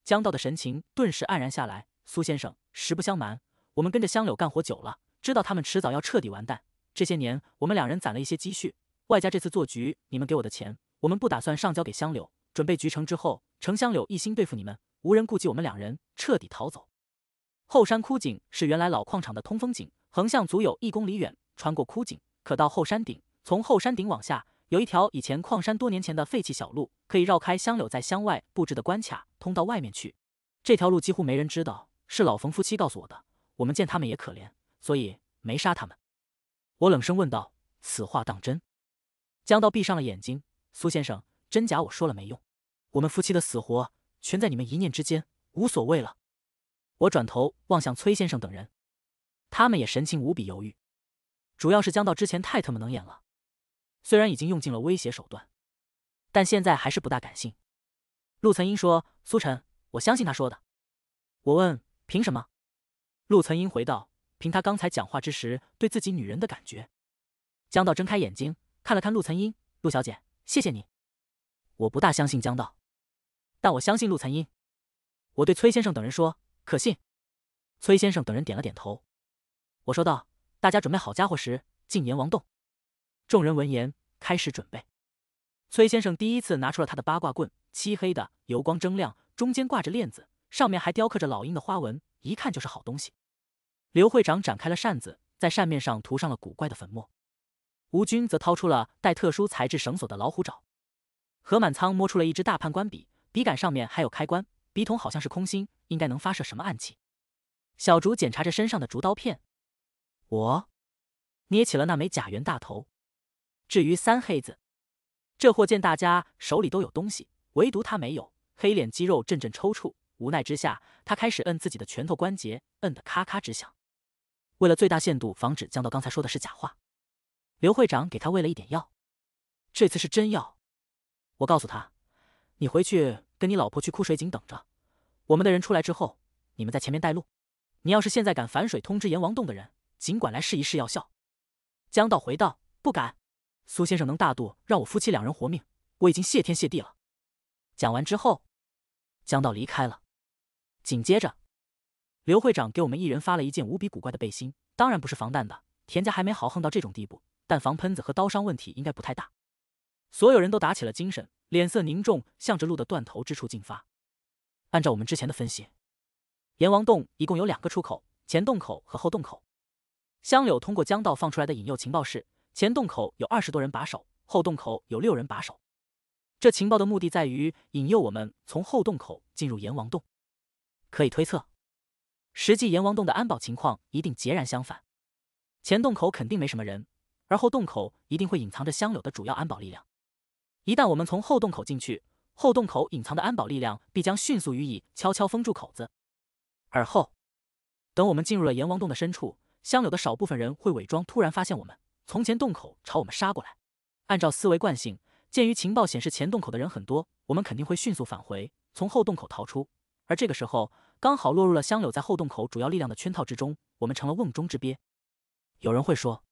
江道的神情顿时黯然下来。苏先生，实不相瞒，我们跟着香柳干活久了，知道他们迟早要彻底完蛋。这些年，我们两人攒了一些积蓄。外加这次做局，你们给我的钱，我们不打算上交给香柳。准备局成之后，程香柳一心对付你们，无人顾及我们两人，彻底逃走。后山枯井是原来老矿场的通风井，横向足有一公里远。穿过枯井，可到后山顶。从后山顶往下，有一条以前矿山多年前的废弃小路，可以绕开香柳在乡外布置的关卡，通到外面去。这条路几乎没人知道，是老冯夫妻告诉我的。我们见他们也可怜，所以没杀他们。我冷声问道：“此话当真？”江道闭上了眼睛。苏先生，真假我说了没用，我们夫妻的死活全在你们一念之间，无所谓了。我转头望向崔先生等人，他们也神情无比犹豫。主要是江道之前太特么能演了，虽然已经用尽了威胁手段，但现在还是不大敢信。陆岑英说：“苏晨，我相信他说的。”我问：“凭什么？”陆岑英回道：“凭他刚才讲话之时对自己女人的感觉。”江道睁开眼睛。看了看陆岑英，陆小姐，谢谢你。我不大相信江道，但我相信陆岑英。我对崔先生等人说：“可信。”崔先生等人点了点头。我说道：“大家准备好家伙时，进阎王洞。”众人闻言，开始准备。崔先生第一次拿出了他的八卦棍，漆黑的，油光铮亮，中间挂着链子，上面还雕刻着老鹰的花纹，一看就是好东西。刘会长展开了扇子，在扇面上涂上了古怪的粉末。吴军则掏出了带特殊材质绳索的老虎爪，何满仓摸出了一只大判官笔，笔杆上面还有开关，笔筒好像是空心，应该能发射什么暗器。小竹检查着身上的竹刀片，我捏起了那枚假元大头。至于三黑子，这货见大家手里都有东西，唯独他没有，黑脸肌肉阵阵抽搐，无奈之下，他开始摁自己的拳头关节，摁得咔咔直响。为了最大限度防止江道刚才说的是假话。刘会长给他喂了一点药，这次是真药。我告诉他：“你回去跟你老婆去枯水井等着，我们的人出来之后，你们在前面带路。你要是现在敢反水，通知阎王洞的人，尽管来试一试药效。”江道回道：“不敢。苏先生能大度让我夫妻两人活命，我已经谢天谢地了。”讲完之后，江道离开了。紧接着，刘会长给我们一人发了一件无比古怪的背心，当然不是防弹的。田家还没豪横到这种地步。但防喷子和刀伤问题应该不太大，所有人都打起了精神，脸色凝重，向着路的断头之处进发。按照我们之前的分析，阎王洞一共有两个出口，前洞口和后洞口。香柳通过江道放出来的引诱情报是：前洞口有二十多人把守，后洞口有六人把守。这情报的目的在于引诱我们从后洞口进入阎王洞。可以推测，实际阎王洞的安保情况一定截然相反，前洞口肯定没什么人。而后洞口一定会隐藏着香柳的主要安保力量，一旦我们从后洞口进去，后洞口隐藏的安保力量必将迅速予以悄悄封住口子。而后，等我们进入了阎王洞的深处，香柳的少部分人会伪装突然发现我们，从前洞口朝我们杀过来。按照思维惯性，鉴于情报显示前洞口的人很多，我们肯定会迅速返回，从后洞口逃出。而这个时候刚好落入了香柳在后洞口主要力量的圈套之中，我们成了瓮中之鳖。有人会说。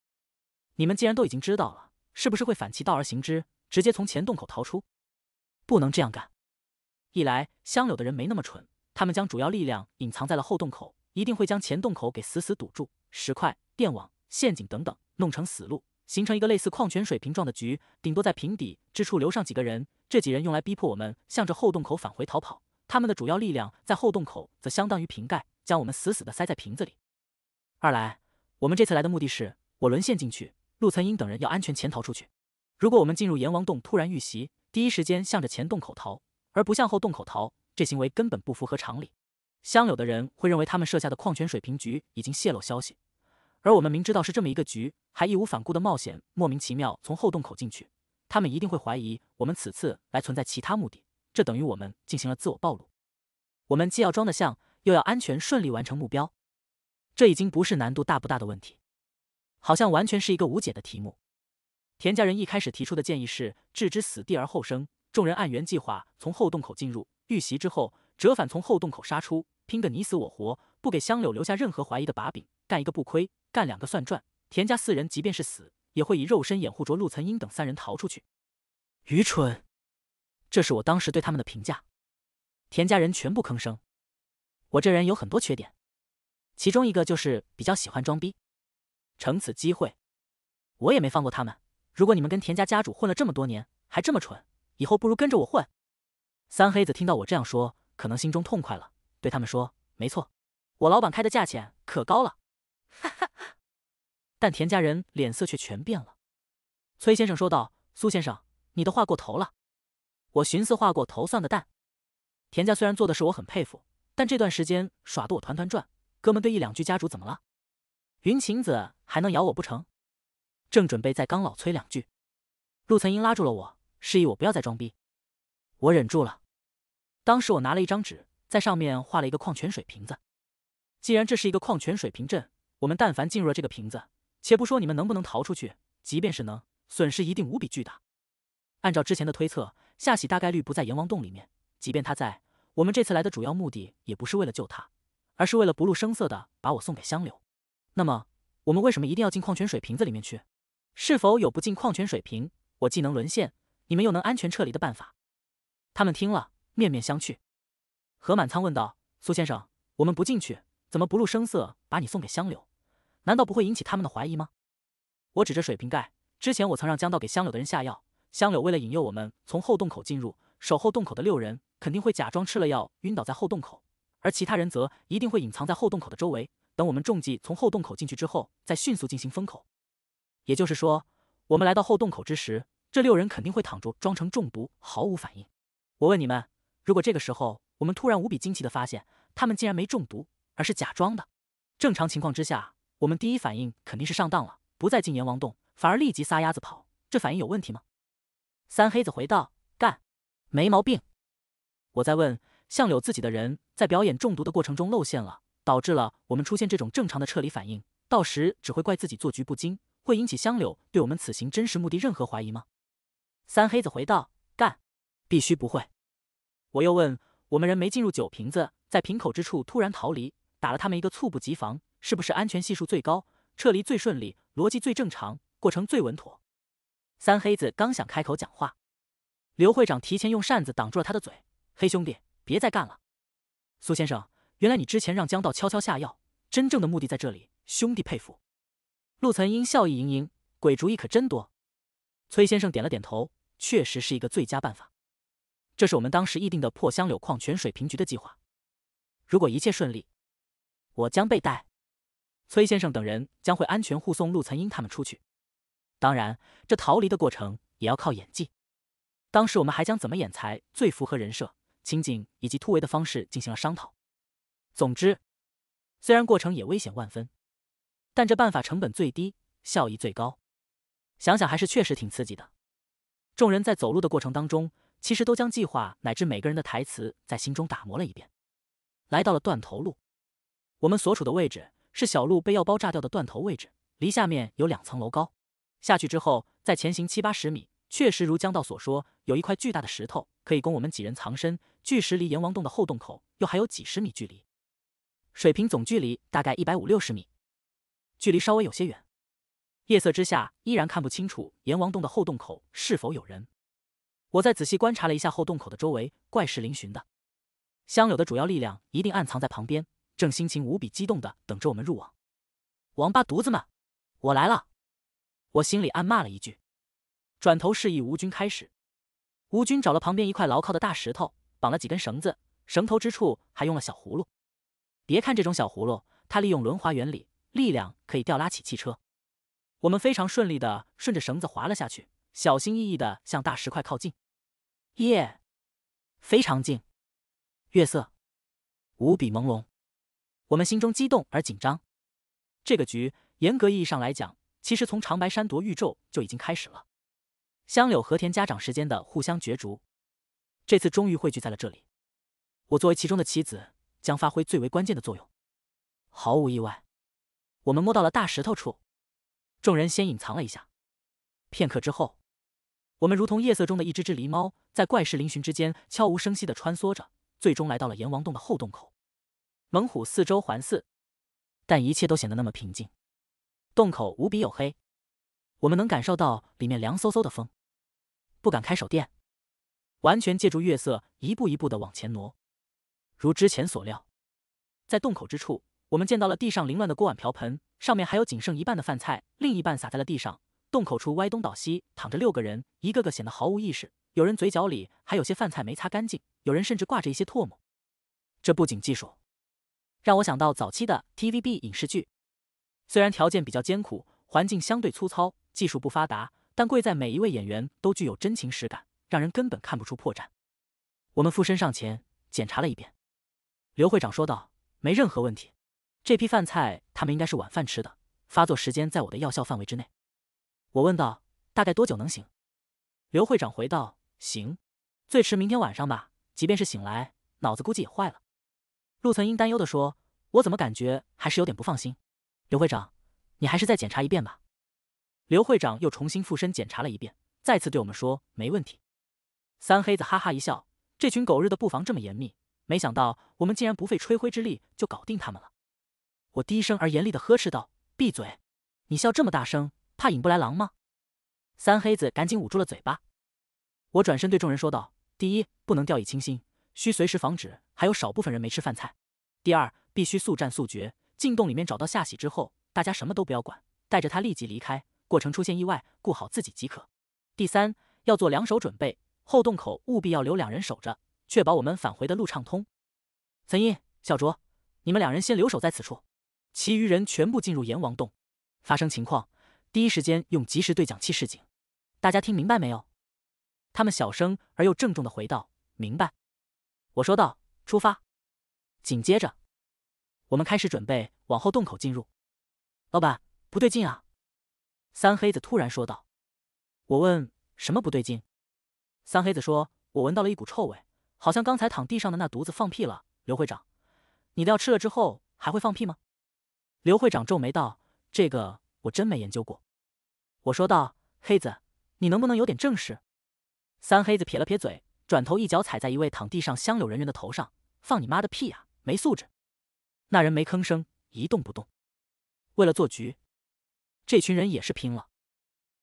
你们既然都已经知道了，是不是会反其道而行之，直接从前洞口逃出？不能这样干。一来，香柳的人没那么蠢，他们将主要力量隐藏在了后洞口，一定会将前洞口给死死堵住，石块、电网、陷阱等等，弄成死路，形成一个类似矿泉水瓶状的局。顶多在瓶底之处留上几个人，这几人用来逼迫我们向着后洞口返回逃跑。他们的主要力量在后洞口，则相当于瓶盖，将我们死死的塞在瓶子里。二来，我们这次来的目的是我沦陷进去。陆曾英等人要安全潜逃出去，如果我们进入阎王洞突然遇袭，第一时间向着前洞口逃，而不向后洞口逃，这行为根本不符合常理。相柳的人会认为他们设下的矿泉水瓶局已经泄露消息，而我们明知道是这么一个局，还义无反顾的冒险莫名其妙从后洞口进去，他们一定会怀疑我们此次来存在其他目的，这等于我们进行了自我暴露。我们既要装得像，又要安全顺利完成目标，这已经不是难度大不大的问题。好像完全是一个无解的题目。田家人一开始提出的建议是置之死地而后生，众人按原计划从后洞口进入，遇袭之后折返从后洞口杀出，拼个你死我活，不给香柳留下任何怀疑的把柄，干一个不亏，干两个算赚。田家四人即便是死，也会以肉身掩护着陆岑英等三人逃出去。愚蠢，这是我当时对他们的评价。田家人全部吭声。我这人有很多缺点，其中一个就是比较喜欢装逼。乘此机会，我也没放过他们。如果你们跟田家家主混了这么多年还这么蠢，以后不如跟着我混。三黑子听到我这样说，可能心中痛快了，对他们说：“没错，我老板开的价钱可高了。”哈哈。但田家人脸色却全变了。崔先生说道：“苏先生，你的话过头了。”我寻思话过头算个蛋。田家虽然做的事我很佩服，但这段时间耍得我团团转，哥们对一两句家主怎么了？云晴子还能咬我不成？正准备再刚老催两句，陆岑英拉住了我，示意我不要再装逼。我忍住了。当时我拿了一张纸，在上面画了一个矿泉水瓶子。既然这是一个矿泉水瓶阵，我们但凡进入了这个瓶子，且不说你们能不能逃出去，即便是能，损失一定无比巨大。按照之前的推测，夏喜大概率不在阎王洞里面。即便他在，我们这次来的主要目的也不是为了救他，而是为了不露声色的把我送给香柳。那么，我们为什么一定要进矿泉水瓶子里面去？是否有不进矿泉水瓶，我既能沦陷，你们又能安全撤离的办法？他们听了，面面相觑。何满仓问道：“苏先生，我们不进去，怎么不露声色把你送给香柳？难道不会引起他们的怀疑吗？”我指着水瓶盖，之前我曾让江道给香柳的人下药，香柳为了引诱我们从后洞口进入，守后洞口的六人肯定会假装吃了药晕倒在后洞口，而其他人则一定会隐藏在后洞口的周围。等我们中计从后洞口进去之后，再迅速进行封口。也就是说，我们来到后洞口之时，这六人肯定会躺着装成中毒，毫无反应。我问你们，如果这个时候我们突然无比惊奇的发现他们竟然没中毒，而是假装的，正常情况之下，我们第一反应肯定是上当了，不再进阎王洞，反而立即撒丫子跑。这反应有问题吗？三黑子回道：“干，没毛病。”我再问，向柳自己的人，在表演中毒的过程中露馅了。导致了我们出现这种正常的撤离反应，到时只会怪自己做局不精，会引起香柳对我们此行真实目的任何怀疑吗？三黑子回道：“干，必须不会。”我又问：“我们人没进入酒瓶子，在瓶口之处突然逃离，打了他们一个猝不及防，是不是安全系数最高，撤离最顺利，逻辑最正常，过程最稳妥？”三黑子刚想开口讲话，刘会长提前用扇子挡住了他的嘴：“黑兄弟，别再干了，苏先生。”原来你之前让江道悄悄下药，真正的目的在这里。兄弟佩服，陆曾英笑意盈盈，鬼主意可真多。崔先生点了点头，确实是一个最佳办法。这是我们当时议定的破香柳矿泉水瓶局的计划。如果一切顺利，我将被带，崔先生等人将会安全护送陆曾英他们出去。当然，这逃离的过程也要靠演技。当时我们还将怎么演才最符合人设、情景以及突围的方式进行了商讨。总之，虽然过程也危险万分，但这办法成本最低，效益最高。想想还是确实挺刺激的。众人在走路的过程当中，其实都将计划乃至每个人的台词在心中打磨了一遍。来到了断头路，我们所处的位置是小路被药包炸掉的断头位置，离下面有两层楼高。下去之后，再前行七八十米，确实如江道所说，有一块巨大的石头可以供我们几人藏身。巨石离阎王洞的后洞口又还有几十米距离。水平总距离大概一百五六十米，距离稍微有些远。夜色之下，依然看不清楚阎王洞的后洞口是否有人。我再仔细观察了一下后洞口的周围，怪石嶙峋的，香柳的主要力量一定暗藏在旁边。正心情无比激动的等着我们入网，王八犊子们，我来了！我心里暗骂了一句，转头示意吴军开始。吴军找了旁边一块牢靠的大石头，绑了几根绳子，绳头之处还用了小葫芦。别看这种小葫芦，它利用轮滑原理，力量可以吊拉起汽车。我们非常顺利的顺着绳子滑了下去，小心翼翼的向大石块靠近。耶，非常近！月色无比朦胧，我们心中激动而紧张。这个局，严格意义上来讲，其实从长白山夺玉咒就已经开始了。香柳和田家长时间的互相角逐，这次终于汇聚在了这里。我作为其中的棋子。将发挥最为关键的作用。毫无意外，我们摸到了大石头处。众人先隐藏了一下，片刻之后，我们如同夜色中的一只只狸猫，在怪石嶙峋之间悄无声息的穿梭着，最终来到了阎王洞的后洞口。猛虎四周环伺，但一切都显得那么平静。洞口无比黝黑，我们能感受到里面凉飕飕的风，不敢开手电，完全借助月色，一步一步的往前挪。如之前所料，在洞口之处，我们见到了地上凌乱的锅碗瓢盆，上面还有仅剩一半的饭菜，另一半洒在了地上。洞口处歪东倒西躺着六个人，一个个显得毫无意识，有人嘴角里还有些饭菜没擦干净，有人甚至挂着一些唾沫。这不仅技术让我想到早期的 TVB 影视剧，虽然条件比较艰苦，环境相对粗糙，技术不发达，但贵在每一位演员都具有真情实感，让人根本看不出破绽。我们附身上前检查了一遍。刘会长说道：“没任何问题，这批饭菜他们应该是晚饭吃的，发作时间在我的药效范围之内。”我问道：“大概多久能醒？”刘会长回道：“行，最迟明天晚上吧。即便是醒来，脑子估计也坏了。”陆存英担忧的说：“我怎么感觉还是有点不放心？”刘会长：“你还是再检查一遍吧。”刘会长又重新附身检查了一遍，再次对我们说：“没问题。”三黑子哈哈一笑：“这群狗日的布防这么严密。”没想到我们竟然不费吹灰之力就搞定他们了，我低声而严厉的呵斥道：“闭嘴！你笑这么大声，怕引不来狼吗？”三黑子赶紧捂住了嘴巴。我转身对众人说道：“第一，不能掉以轻心，需随时防止；还有少部分人没吃饭菜。第二，必须速战速决。进洞里面找到夏喜之后，大家什么都不要管，带着他立即离开。过程出现意外，顾好自己即可。第三，要做两手准备，后洞口务必要留两人守着。”确保我们返回的路畅通。岑毅、小卓，你们两人先留守在此处，其余人全部进入阎王洞。发生情况，第一时间用即时对讲器示警。大家听明白没有？他们小声而又郑重的回道：“明白。”我说道：“出发。”紧接着，我们开始准备往后洞口进入。老板，不对劲啊！三黑子突然说道。我问：“什么不对劲？”三黑子说：“我闻到了一股臭味。”好像刚才躺地上的那犊子放屁了。刘会长，你的药吃了之后还会放屁吗？刘会长皱眉道：“这个我真没研究过。”我说道：“黑子，你能不能有点正事？”三黑子撇了撇嘴，转头一脚踩在一位躺地上香柳人员的头上：“放你妈的屁呀！没素质！”那人没吭声，一动不动。为了做局，这群人也是拼了。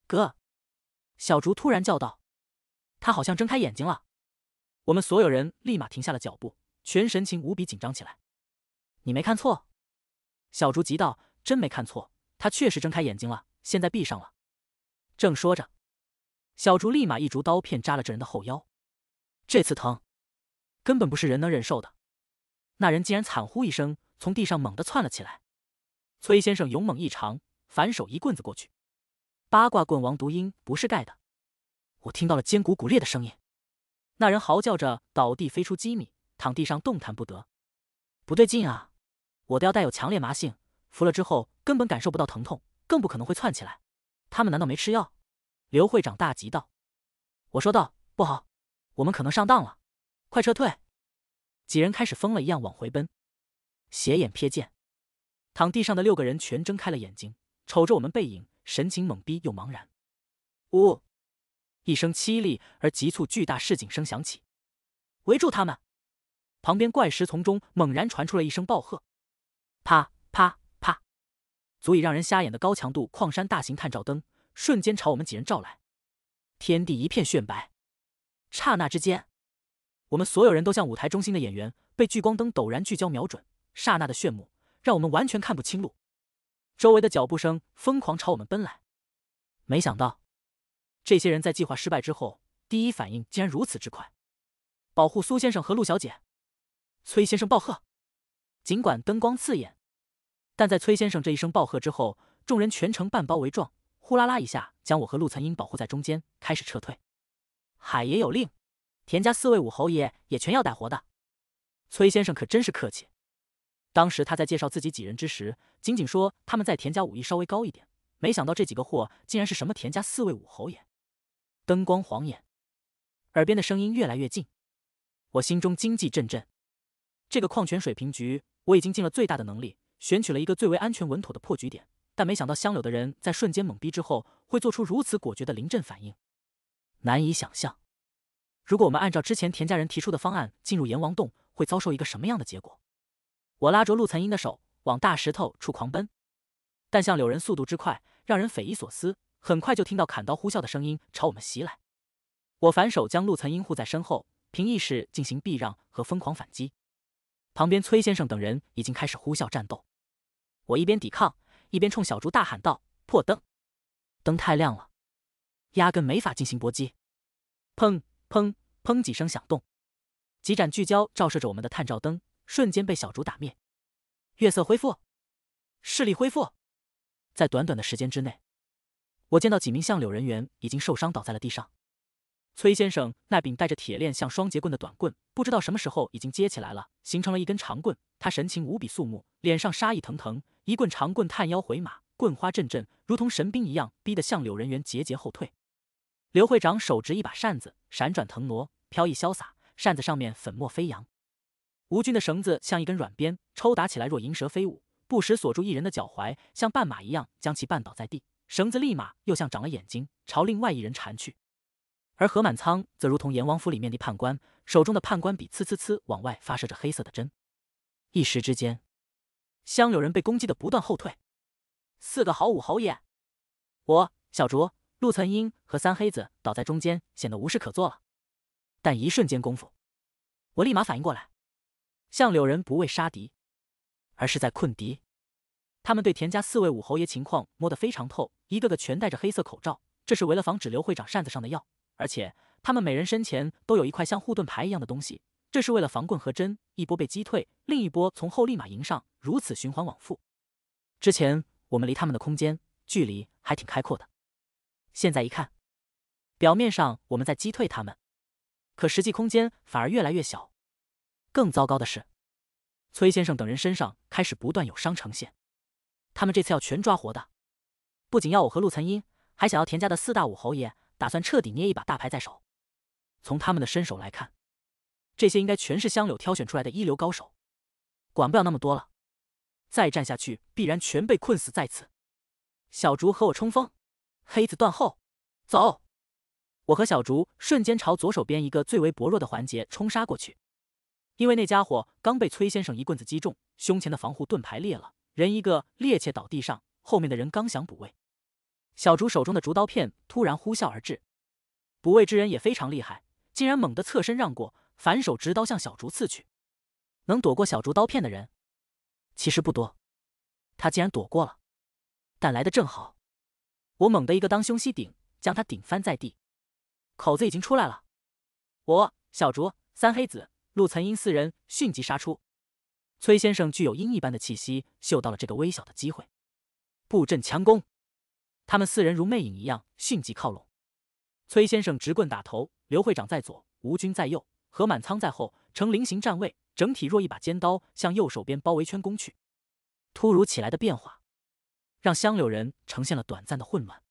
哥，小竹突然叫道：“他好像睁开眼睛了。”我们所有人立马停下了脚步，全神情无比紧张起来。你没看错，小竹急道：“真没看错，他确实睁开眼睛了，现在闭上了。”正说着，小竹立马一竹刀片扎了这人的后腰。这次疼，根本不是人能忍受的。那人竟然惨呼一声，从地上猛地窜了起来。崔先生勇猛异常，反手一棍子过去，八卦棍王毒音不是盖的。我听到了肩骨骨裂的声音。那人嚎叫着倒地，飞出几米，躺地上动弹不得。不对劲啊！我的腰带有强烈麻性，服了之后根本感受不到疼痛，更不可能会窜起来。他们难道没吃药？刘会长大急道：“我说道，不好，我们可能上当了，快撤退！”几人开始疯了一样往回奔。斜眼瞥见，躺地上的六个人全睁开了眼睛，瞅着我们背影，神情懵逼又茫然。呜。一声凄厉而急促、巨大市井声响起，围住他们。旁边怪石丛中猛然传出了一声暴喝：“啪啪啪！”足以让人瞎眼的高强度矿山大型探照灯瞬间朝我们几人照来，天地一片炫白。刹那之间，我们所有人都像舞台中心的演员，被聚光灯陡然聚焦瞄准。刹那的炫目，让我们完全看不清路。周围的脚步声疯狂朝我们奔来，没想到。这些人在计划失败之后，第一反应竟然如此之快，保护苏先生和陆小姐。崔先生暴喝，尽管灯光刺眼，但在崔先生这一声暴喝之后，众人全程半包围状，呼啦啦一下将我和陆残英保护在中间，开始撤退。海爷有令，田家四位武侯爷也全要逮活的。崔先生可真是客气，当时他在介绍自己几人之时，仅仅说他们在田家武艺稍微高一点，没想到这几个货竟然是什么田家四位武侯爷。灯光晃眼，耳边的声音越来越近，我心中惊悸阵阵。这个矿泉水瓶局，我已经尽了最大的能力，选取了一个最为安全稳妥的破局点，但没想到香柳的人在瞬间懵逼之后，会做出如此果决的临阵反应，难以想象。如果我们按照之前田家人提出的方案进入阎王洞，会遭受一个什么样的结果？我拉着陆残英的手往大石头处狂奔，但像柳人速度之快，让人匪夷所思。很快就听到砍刀呼啸的声音朝我们袭来，我反手将陆岑英护在身后，凭意识进行避让和疯狂反击。旁边崔先生等人已经开始呼啸战斗，我一边抵抗一边冲小竹大喊道：“破灯，灯太亮了，压根没法进行搏击。”砰砰砰几声响动，几盏聚焦照射着我们的探照灯瞬间被小竹打灭，月色恢复，视力恢复，在短短的时间之内。我见到几名相柳人员已经受伤倒在了地上，崔先生那柄带着铁链像双节棍的短棍，不知道什么时候已经接起来了，形成了一根长棍。他神情无比肃穆，脸上杀意腾腾，一棍长棍探腰回马，棍花阵阵，如同神兵一样，逼得相柳人员节节后退。刘会长手执一把扇子，闪转腾挪，飘逸潇洒，扇子上面粉末飞扬。吴军的绳子像一根软鞭，抽打起来若银蛇飞舞，不时锁住一人的脚踝，像绊马一样将其绊倒在地。绳子立马又像长了眼睛，朝另外一人缠去，而何满仓则如同阎王府里面的判官，手中的判官笔呲呲呲往外发射着黑色的针，一时之间，向柳人被攻击的不断后退。四个好武侯爷，我小竹、陆曾英和三黑子倒在中间，显得无事可做了。但一瞬间功夫，我立马反应过来，向柳人不为杀敌，而是在困敌。他们对田家四位武侯爷情况摸得非常透，一个个全戴着黑色口罩，这是为了防止刘会长扇子上的药。而且他们每人身前都有一块像护盾牌一样的东西，这是为了防棍和针。一波被击退，另一波从后立马迎上，如此循环往复。之前我们离他们的空间距离还挺开阔的，现在一看，表面上我们在击退他们，可实际空间反而越来越小。更糟糕的是，崔先生等人身上开始不断有伤呈现。他们这次要全抓活的，不仅要我和陆岑英，还想要田家的四大五侯爷，打算彻底捏一把大牌在手。从他们的身手来看，这些应该全是香柳挑选出来的一流高手。管不了那么多了，再战下去必然全被困死在此。小竹和我冲锋，黑子断后，走！我和小竹瞬间朝左手边一个最为薄弱的环节冲杀过去，因为那家伙刚被崔先生一棍子击中，胸前的防护盾牌裂了。人一个趔趄倒地上，后面的人刚想补位，小竹手中的竹刀片突然呼啸而至，补位之人也非常厉害，竟然猛地侧身让过，反手直刀向小竹刺去。能躲过小竹刀片的人其实不多，他竟然躲过了，但来的正好，我猛地一个当胸膝顶，将他顶翻在地，口子已经出来了。我、小竹、三黑子、陆岑英四人迅即杀出。崔先生具有鹰一般的气息，嗅到了这个微小的机会，布阵强攻。他们四人如魅影一样迅疾靠拢。崔先生直棍打头，刘会长在左，吴军在右，何满仓在后，呈菱形站位，整体若一把尖刀向右手边包围圈攻去。突如其来的变化，让香柳人呈现了短暂的混乱。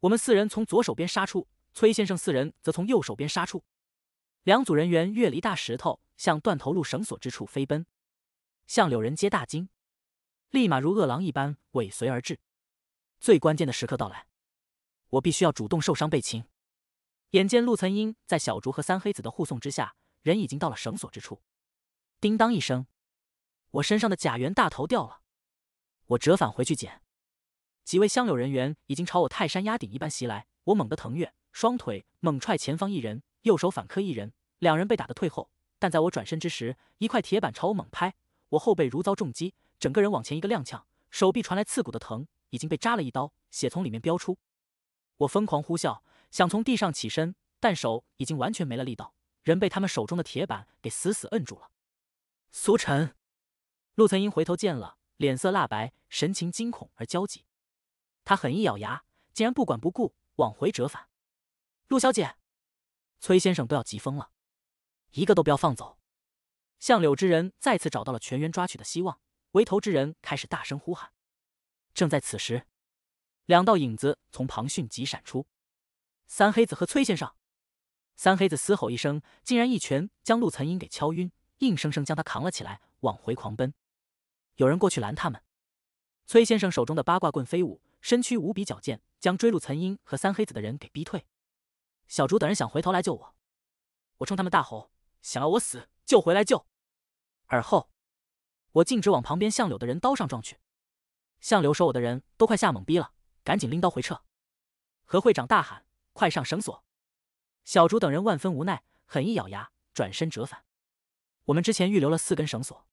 我们四人从左手边杀出，崔先生四人则从右手边杀出，两组人员越离大石头，向断头路绳索之处飞奔。向柳人皆大惊，立马如饿狼一般尾随而至。最关键的时刻到来，我必须要主动受伤被擒。眼见陆岑英在小竹和三黑子的护送之下，人已经到了绳索之处。叮当一声，我身上的甲元大头掉了。我折返回去捡，几位香柳人员已经朝我泰山压顶一般袭来。我猛地腾跃，双腿猛踹前方一人，右手反磕一人，两人被打得退后。但在我转身之时，一块铁板朝我猛拍。我后背如遭重击，整个人往前一个踉跄，手臂传来刺骨的疼，已经被扎了一刀，血从里面飙出。我疯狂呼啸，想从地上起身，但手已经完全没了力道，人被他们手中的铁板给死死摁住了。苏晨，陆曾英回头见了，脸色蜡白，神情惊恐而焦急。他狠一咬牙，竟然不管不顾往回折返。陆小姐，崔先生都要急疯了，一个都不要放走。向柳之人再次找到了全员抓取的希望，围头之人开始大声呼喊。正在此时，两道影子从旁迅疾闪出，三黑子和崔先生。三黑子嘶吼一声，竟然一拳将陆岑英给敲晕，硬生生将他扛了起来，往回狂奔。有人过去拦他们。崔先生手中的八卦棍飞舞，身躯无比矫健，将追陆岑英和三黑子的人给逼退。小竹等人想回头来救我，我冲他们大吼：“想要我死，就回来救！”而后，我径直往旁边向柳的人刀上撞去。向柳说：“我的人都快吓懵逼了，赶紧拎刀回撤。”何会长大喊：“快上绳索！”小竹等人万分无奈，狠一咬牙，转身折返。我们之前预留了四根绳索，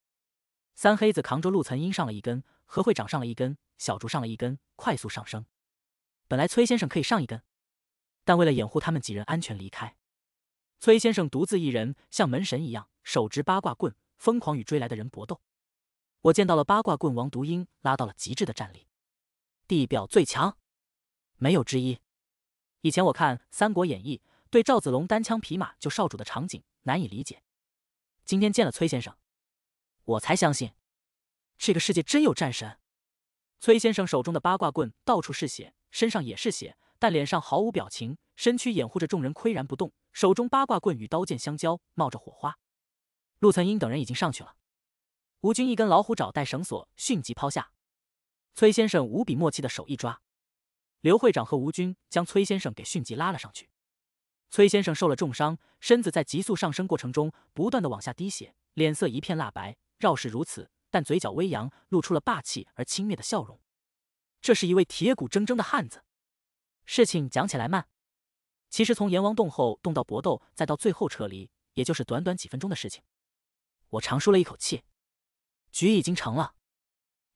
三黑子扛着陆曾英上了一根，何会长上了一根，小竹上了一根，快速上升。本来崔先生可以上一根，但为了掩护他们几人安全离开，崔先生独自一人像门神一样，手执八卦棍。疯狂与追来的人搏斗，我见到了八卦棍王独鹰拉到了极致的战力，地表最强，没有之一。以前我看《三国演义》，对赵子龙单枪匹马救少主的场景难以理解，今天见了崔先生，我才相信这个世界真有战神。崔先生手中的八卦棍到处是血，身上也是血，但脸上毫无表情，身躯掩护着众人岿然不动，手中八卦棍与刀剑相交，冒着火花。陆存英等人已经上去了，吴军一根老虎爪带绳索迅即抛下，崔先生无比默契的手一抓，刘会长和吴军将崔先生给迅即拉了上去。崔先生受了重伤，身子在急速上升过程中不断的往下滴血，脸色一片蜡白。饶是如此，但嘴角微扬，露出了霸气而轻蔑的笑容。这是一位铁骨铮铮的汉子。事情讲起来慢，其实从阎王洞后洞到搏斗，再到最后撤离，也就是短短几分钟的事情。我长舒了一口气，局已经成了。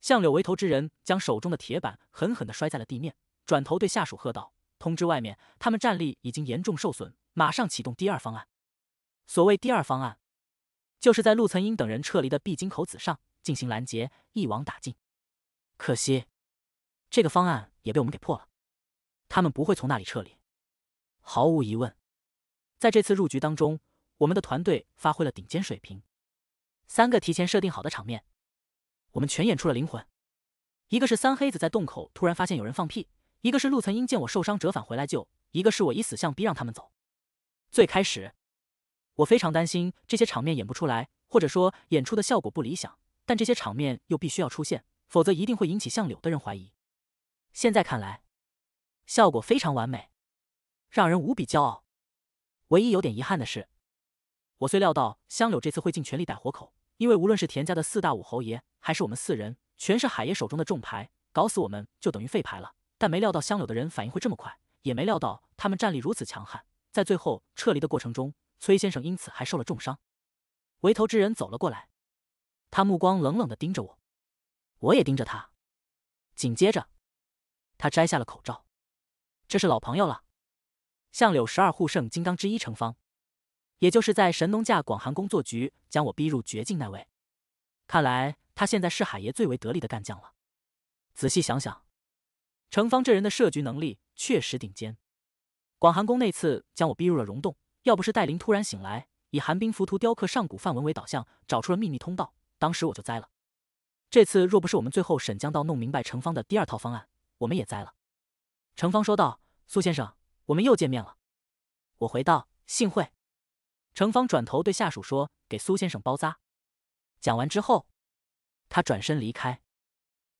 向柳为头之人将手中的铁板狠狠的摔在了地面，转头对下属喝道：“通知外面，他们战力已经严重受损，马上启动第二方案。”所谓第二方案，就是在陆曾英等人撤离的必经口子上进行拦截，一网打尽。可惜，这个方案也被我们给破了。他们不会从那里撤离。毫无疑问，在这次入局当中，我们的团队发挥了顶尖水平。三个提前设定好的场面，我们全演出了灵魂。一个是三黑子在洞口突然发现有人放屁；一个是陆岑英见我受伤折返回来救；一个是我以死相逼让他们走。最开始，我非常担心这些场面演不出来，或者说演出的效果不理想。但这些场面又必须要出现，否则一定会引起向柳的人怀疑。现在看来，效果非常完美，让人无比骄傲。唯一有点遗憾的是，我虽料到香柳这次会尽全力逮活口。因为无论是田家的四大武侯爷，还是我们四人，全是海爷手中的重牌，搞死我们就等于废牌了。但没料到香柳的人反应会这么快，也没料到他们战力如此强悍。在最后撤离的过程中，崔先生因此还受了重伤。回头之人走了过来，他目光冷冷的盯着我，我也盯着他。紧接着，他摘下了口罩。这是老朋友了，相柳十二护圣金刚之一，成方。也就是在神农架广寒宫做局将我逼入绝境那位，看来他现在是海爷最为得力的干将了。仔细想想，程方这人的设局能力确实顶尖。广寒宫那次将我逼入了溶洞，要不是戴琳突然醒来，以寒冰浮屠雕刻上古范文为导向，找出了秘密通道，当时我就栽了。这次若不是我们最后沈江道弄明白程方的第二套方案，我们也栽了。程方说道：“苏先生，我们又见面了。”我回道：“幸会。”程方转头对下属说：“给苏先生包扎。”讲完之后，他转身离开。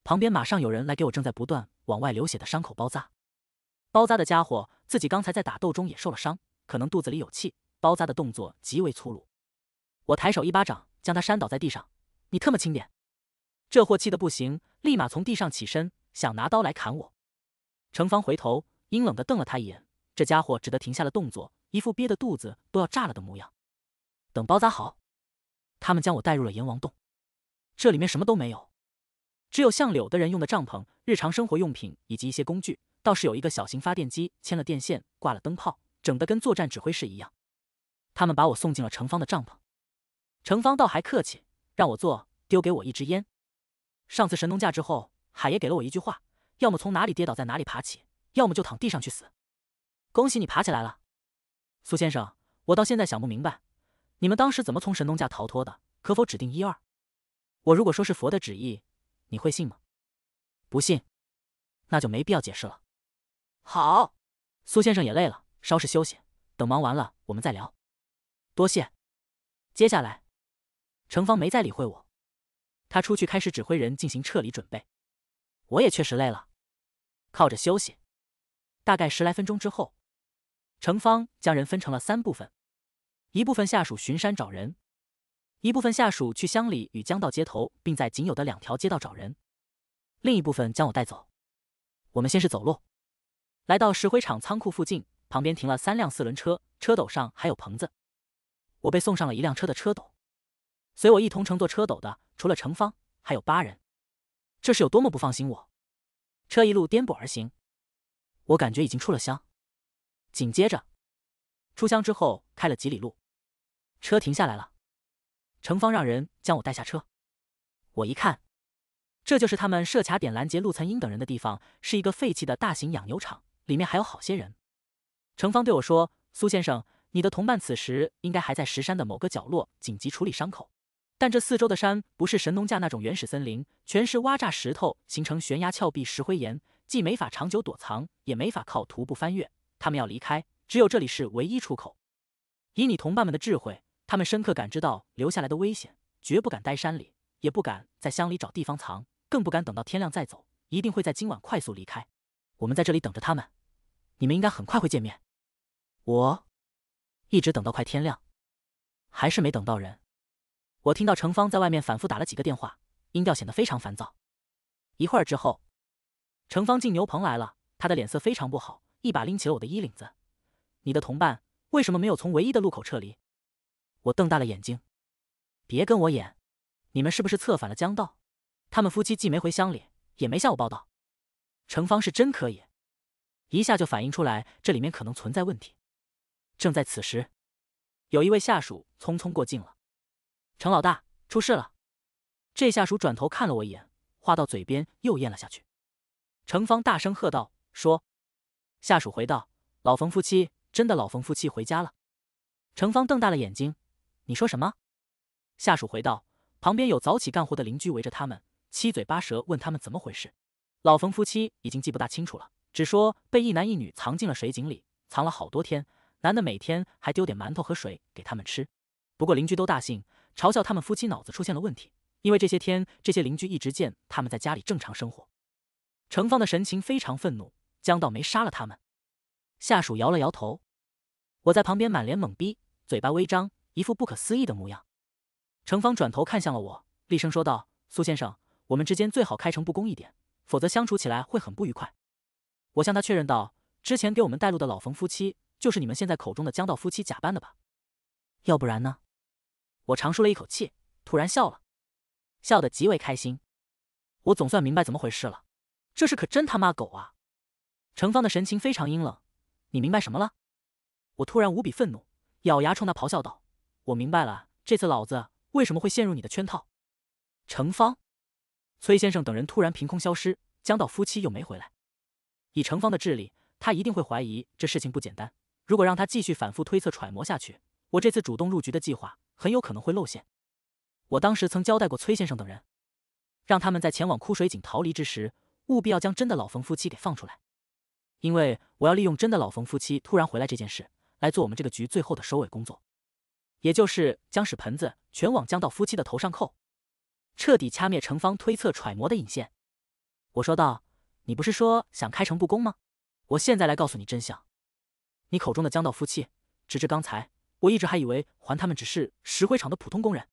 旁边马上有人来给我正在不断往外流血的伤口包扎。包扎的家伙自己刚才在打斗中也受了伤，可能肚子里有气，包扎的动作极为粗鲁。我抬手一巴掌将他扇倒在地上：“你特么轻点！”这货气得不行，立马从地上起身，想拿刀来砍我。程方回头阴冷的瞪了他一眼，这家伙只得停下了动作。一副憋得肚子都要炸了的模样。等包扎好，他们将我带入了阎王洞。这里面什么都没有，只有相柳的人用的帐篷、日常生活用品以及一些工具。倒是有一个小型发电机，牵了电线，挂了灯泡，整得跟作战指挥室一样。他们把我送进了程方的帐篷。程方倒还客气，让我坐，丢给我一支烟。上次神农架之后，海爷给了我一句话：要么从哪里跌倒在哪里爬起，要么就躺地上去死。恭喜你爬起来了。苏先生，我到现在想不明白，你们当时怎么从神农架逃脱的？可否指定一二？我如果说是佛的旨意，你会信吗？不信，那就没必要解释了。好，苏先生也累了，稍事休息，等忙完了我们再聊。多谢。接下来，程芳没再理会我，他出去开始指挥人进行撤离准备。我也确实累了，靠着休息。大概十来分钟之后。程方将人分成了三部分，一部分下属巡山找人，一部分下属去乡里与江道接头，并在仅有的两条街道找人，另一部分将我带走。我们先是走路，来到石灰厂仓库附近，旁边停了三辆四轮车，车斗上还有棚子。我被送上了一辆车的车斗，随我一同乘坐车斗的除了程方，还有八人。这是有多么不放心我？车一路颠簸而行，我感觉已经出了乡。紧接着，出乡之后开了几里路，车停下来了。程方让人将我带下车。我一看，这就是他们设卡点拦截陆岑英等人的地方，是一个废弃的大型养牛场，里面还有好些人。程方对我说：“苏先生，你的同伴此时应该还在石山的某个角落紧急处理伤口，但这四周的山不是神农架那种原始森林，全是挖炸石头形成悬崖峭壁，石灰岩，既没法长久躲藏，也没法靠徒步翻越。”他们要离开，只有这里是唯一出口。以你同伴们的智慧，他们深刻感知到留下来的危险，绝不敢待山里，也不敢在乡里找地方藏，更不敢等到天亮再走，一定会在今晚快速离开。我们在这里等着他们，你们应该很快会见面。我一直等到快天亮，还是没等到人。我听到程芳在外面反复打了几个电话，音调显得非常烦躁。一会儿之后，程芳进牛棚来了，她的脸色非常不好。一把拎起了我的衣领子，你的同伴为什么没有从唯一的路口撤离？我瞪大了眼睛，别跟我演，你们是不是策反了江道？他们夫妻既没回乡里，也没向我报道。程方是真可以，一下就反应出来这里面可能存在问题。正在此时，有一位下属匆匆过境了，程老大出事了。这下属转头看了我一眼，话到嘴边又咽了下去。程方大声喝道：“说。”下属回道：“老冯夫妻真的老冯夫妻回家了。”程芳瞪大了眼睛，“你说什么？”下属回道：“旁边有早起干活的邻居围着他们，七嘴八舌问他们怎么回事。”老冯夫妻已经记不大清楚了，只说被一男一女藏进了水井里，藏了好多天。男的每天还丢点馒头和水给他们吃。不过邻居都大兴，嘲笑他们夫妻脑子出现了问题，因为这些天这些邻居一直见他们在家里正常生活。程芳的神情非常愤怒。江道没杀了他们，下属摇了摇头。我在旁边满脸懵逼，嘴巴微张，一副不可思议的模样。程方转头看向了我，厉声说道：“苏先生，我们之间最好开诚布公一点，否则相处起来会很不愉快。”我向他确认道：“之前给我们带路的老冯夫妻，就是你们现在口中的江道夫妻假扮的吧？要不然呢？”我长舒了一口气，突然笑了，笑得极为开心。我总算明白怎么回事了，这事可真他妈狗啊！程芳的神情非常阴冷，你明白什么了？我突然无比愤怒，咬牙冲他咆哮道：“我明白了，这次老子为什么会陷入你的圈套。”程芳、崔先生等人突然凭空消失，江道夫妻又没回来。以程芳的智力，他一定会怀疑这事情不简单。如果让他继续反复推测揣摩下去，我这次主动入局的计划很有可能会露馅。我当时曾交代过崔先生等人，让他们在前往枯水井逃离之时，务必要将真的老冯夫妻给放出来。因为我要利用真的老冯夫妻突然回来这件事来做我们这个局最后的收尾工作，也就是将屎盆子全往江道夫妻的头上扣，彻底掐灭程方推测揣摩的引线。我说道：“你不是说想开诚布公吗？我现在来告诉你真相。你口中的江道夫妻，直至刚才，我一直还以为还他们只是石灰厂的普通工人。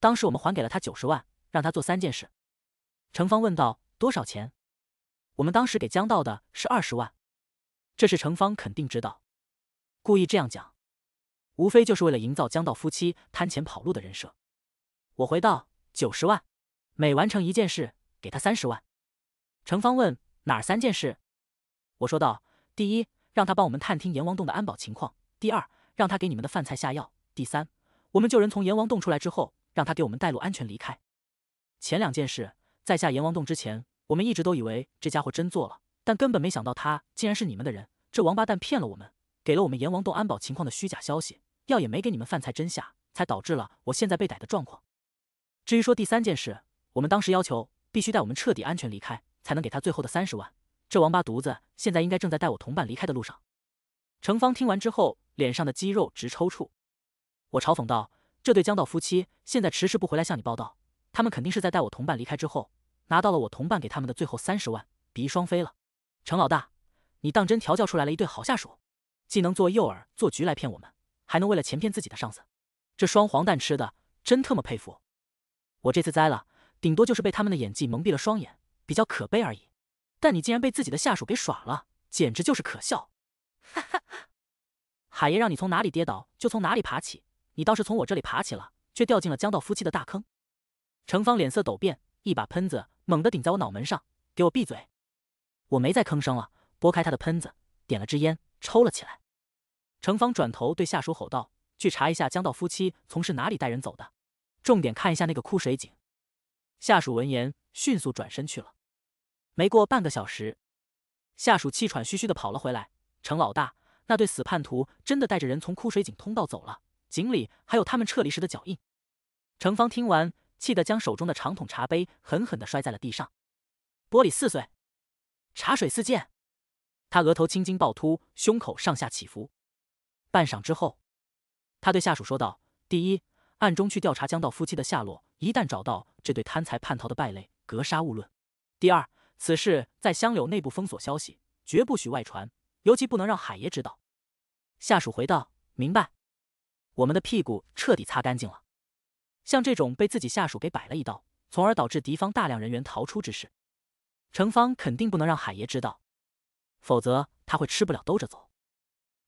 当时我们还给了他九十万，让他做三件事。”程方问道：“多少钱？”我们当时给江道的是二十万。这是程方肯定知道，故意这样讲，无非就是为了营造江道夫妻贪钱跑路的人设。我回道：九十万，每完成一件事给他三十万。程方问：哪三件事？我说道：第一，让他帮我们探听阎王洞的安保情况；第二，让他给你们的饭菜下药；第三，我们救人从阎王洞出来之后，让他给我们带路，安全离开。前两件事在下阎王洞之前，我们一直都以为这家伙真做了。但根本没想到他竟然是你们的人，这王八蛋骗了我们，给了我们阎王洞安保情况的虚假消息，要也没给你们饭菜真下，才导致了我现在被逮的状况。至于说第三件事，我们当时要求必须带我们彻底安全离开，才能给他最后的三十万。这王八犊子现在应该正在带我同伴离开的路上。程芳听完之后，脸上的肌肉直抽搐。我嘲讽道：“这对江道夫妻现在迟迟不回来向你报道，他们肯定是在带我同伴离开之后，拿到了我同伴给他们的最后三十万，比翼双飞了。”程老大，你当真调教出来了一对好下属，既能做诱饵做局来骗我们，还能为了钱骗自己的上司，这双黄蛋吃的真特么佩服。我这次栽了，顶多就是被他们的演技蒙蔽了双眼，比较可悲而已。但你竟然被自己的下属给耍了，简直就是可笑。哈哈哈！海爷让你从哪里跌倒就从哪里爬起，你倒是从我这里爬起了，却掉进了江道夫妻的大坑。程方脸色陡变，一把喷子猛地顶在我脑门上，给我闭嘴！我没再吭声了，拨开他的喷子，点了支烟抽了起来。程芳转头对下属吼道：“去查一下江道夫妻从是哪里带人走的，重点看一下那个枯水井。”下属闻言，迅速转身去了。没过半个小时，下属气喘吁吁的跑了回来：“程老大，那对死叛徒真的带着人从枯水井通道走了，井里还有他们撤离时的脚印。”程芳听完，气得将手中的长筒茶杯狠狠地摔在了地上，玻璃四碎。茶水四溅，他额头青筋暴突，胸口上下起伏。半晌之后，他对下属说道：“第一，暗中去调查江道夫妻的下落，一旦找到这对贪财叛逃的败类，格杀勿论。第二，此事在香柳内部封锁消息，绝不许外传，尤其不能让海爷知道。”下属回道：“明白。”我们的屁股彻底擦干净了。像这种被自己下属给摆了一道，从而导致敌方大量人员逃出之事。程方肯定不能让海爷知道，否则他会吃不了兜着走。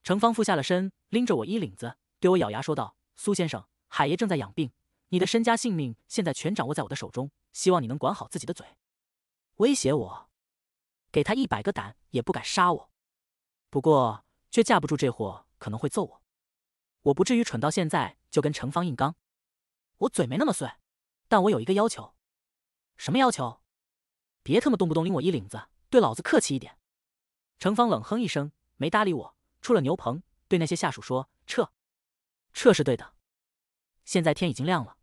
程方俯下了身，拎着我衣领子，对我咬牙说道：“苏先生，海爷正在养病，你的身家性命现在全掌握在我的手中，希望你能管好自己的嘴。”威胁我？给他一百个胆也不敢杀我。不过却架不住这货可能会揍我。我不至于蠢到现在就跟程方硬刚。我嘴没那么碎，但我有一个要求。什么要求？别他妈动不动拎我衣领子，对老子客气一点！程方冷哼一声，没搭理我，出了牛棚，对那些下属说：“撤，撤是对的。现在天已经亮了，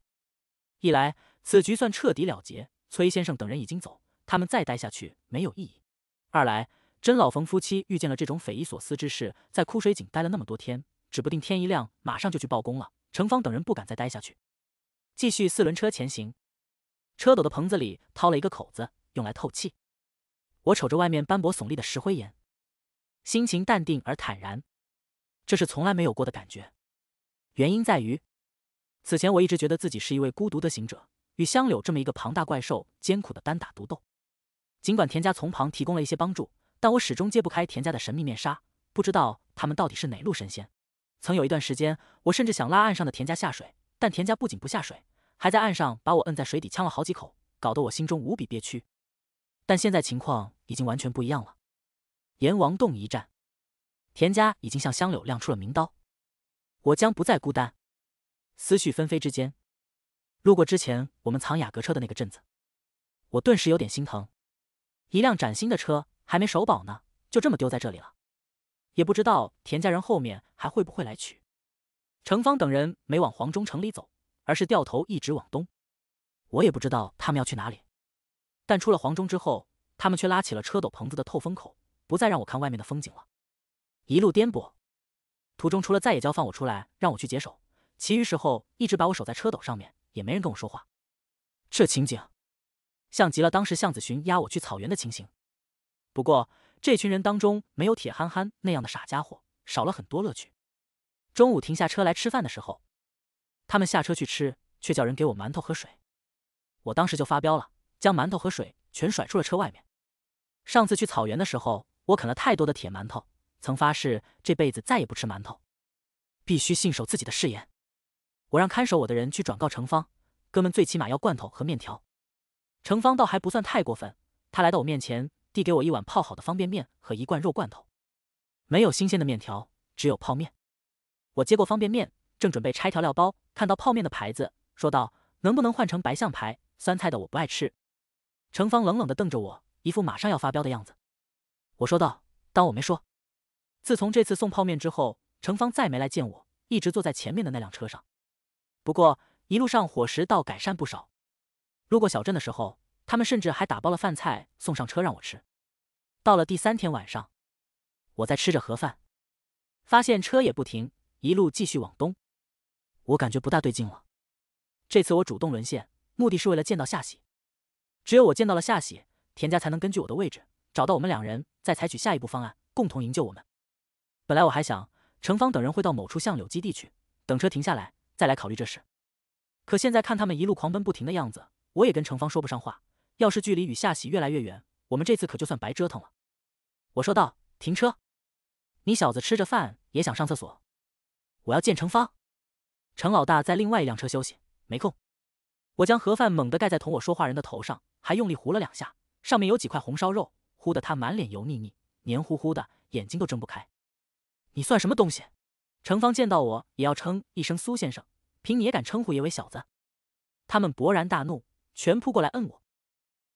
一来此局算彻底了结，崔先生等人已经走，他们再待下去没有意义；二来甄老冯夫妻遇见了这种匪夷所思之事，在枯水井待了那么多天，指不定天一亮马上就去报功了。程方等人不敢再待下去，继续四轮车前行，车斗的棚子里掏了一个口子。”用来透气。我瞅着外面斑驳耸立的石灰岩，心情淡定而坦然，这是从来没有过的感觉。原因在于，此前我一直觉得自己是一位孤独的行者，与香柳这么一个庞大怪兽艰苦的单打独斗。尽管田家从旁提供了一些帮助，但我始终揭不开田家的神秘面纱，不知道他们到底是哪路神仙。曾有一段时间，我甚至想拉岸上的田家下水，但田家不仅不下水，还在岸上把我摁在水底呛了好几口，搞得我心中无比憋屈。但现在情况已经完全不一样了。阎王洞一战，田家已经向香柳亮出了明刀，我将不再孤单。思绪纷飞之间，路过之前我们藏雅阁车的那个镇子，我顿时有点心疼。一辆崭新的车还没首保呢，就这么丢在这里了。也不知道田家人后面还会不会来取。程方等人没往黄忠城里走，而是掉头一直往东。我也不知道他们要去哪里。但出了黄忠之后，他们却拉起了车斗棚子的透风口，不再让我看外面的风景了。一路颠簸，途中除了再也交放我出来让我去解手，其余时候一直把我守在车斗上面，也没人跟我说话。这情景，像极了当时向子寻压我去草原的情形。不过，这群人当中没有铁憨憨那样的傻家伙，少了很多乐趣。中午停下车来吃饭的时候，他们下车去吃，却叫人给我馒头和水。我当时就发飙了。将馒头和水全甩出了车外面。上次去草原的时候，我啃了太多的铁馒头，曾发誓这辈子再也不吃馒头，必须信守自己的誓言。我让看守我的人去转告程方，哥们最起码要罐头和面条。程方倒还不算太过分，他来到我面前，递给我一碗泡好的方便面和一罐肉罐头。没有新鲜的面条，只有泡面。我接过方便面，正准备拆调料包，看到泡面的牌子，说道：“能不能换成白象牌？酸菜的我不爱吃。”程芳冷冷的瞪着我，一副马上要发飙的样子。我说道：“当我没说。”自从这次送泡面之后，程芳再没来见我，一直坐在前面的那辆车上。不过一路上伙食倒改善不少。路过小镇的时候，他们甚至还打包了饭菜送上车让我吃。到了第三天晚上，我在吃着盒饭，发现车也不停，一路继续往东。我感觉不大对劲了。这次我主动沦陷，目的是为了见到夏喜。只有我见到了夏喜，田家才能根据我的位置找到我们两人，再采取下一步方案，共同营救我们。本来我还想程方等人会到某处向柳基地去，等车停下来再来考虑这事。可现在看他们一路狂奔不停的样子，我也跟程方说不上话。要是距离与夏喜越来越远，我们这次可就算白折腾了。我说道：“停车！你小子吃着饭也想上厕所？我要见程方。程老大在另外一辆车休息，没空。”我将盒饭猛地盖在同我说话人的头上。还用力糊了两下，上面有几块红烧肉，糊得他满脸油腻腻、黏糊糊的，眼睛都睁不开。你算什么东西？程方见到我也要称一声苏先生，凭你也敢称呼爷为小子？他们勃然大怒，全扑过来摁我。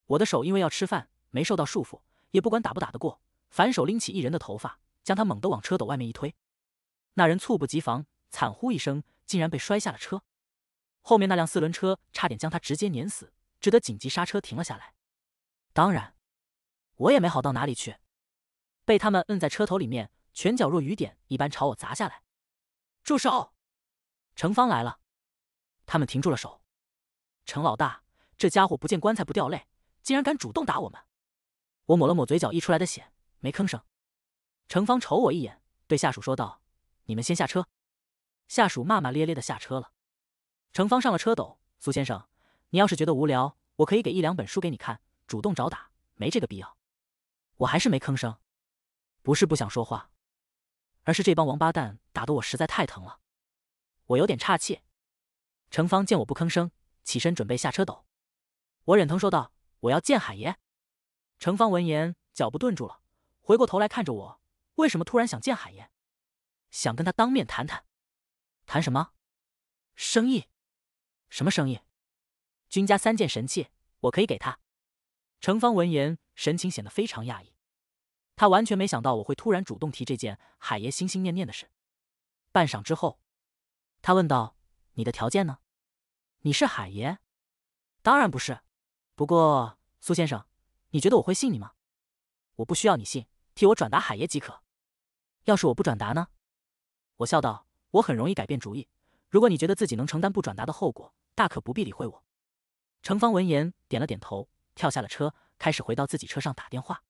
我的手因为要吃饭没受到束缚，也不管打不打得过，反手拎起一人的头发，将他猛地往车斗外面一推。那人猝不及防，惨呼一声，竟然被摔下了车。后面那辆四轮车差点将他直接碾死。只得紧急刹车停了下来。当然，我也没好到哪里去，被他们摁在车头里面，拳脚若雨点一般朝我砸下来。住手！程方来了，他们停住了手。程老大，这家伙不见棺材不掉泪，竟然敢主动打我们。我抹了抹嘴角溢出来的血，没吭声。程方瞅我一眼，对下属说道：“你们先下车。”下属骂骂咧咧的下车了。程方上了车斗，苏先生。你要是觉得无聊，我可以给一两本书给你看。主动找打，没这个必要。我还是没吭声，不是不想说话，而是这帮王八蛋打得我实在太疼了，我有点岔气。程芳见我不吭声，起身准备下车走。我忍疼说道：“我要见海爷。”程芳闻言，脚步顿住了，回过头来看着我：“为什么突然想见海爷？想跟他当面谈谈？谈什么？生意？什么生意？”君家三件神器，我可以给他。程方闻言，神情显得非常讶异，他完全没想到我会突然主动提这件海爷心心念念的事。半晌之后，他问道：“你的条件呢？”“你是海爷？”“当然不是。”“不过，苏先生，你觉得我会信你吗？”“我不需要你信，替我转达海爷即可。”“要是我不转达呢？”我笑道：“我很容易改变主意。如果你觉得自己能承担不转达的后果，大可不必理会我。”程方闻言点了点头，跳下了车，开始回到自己车上打电话。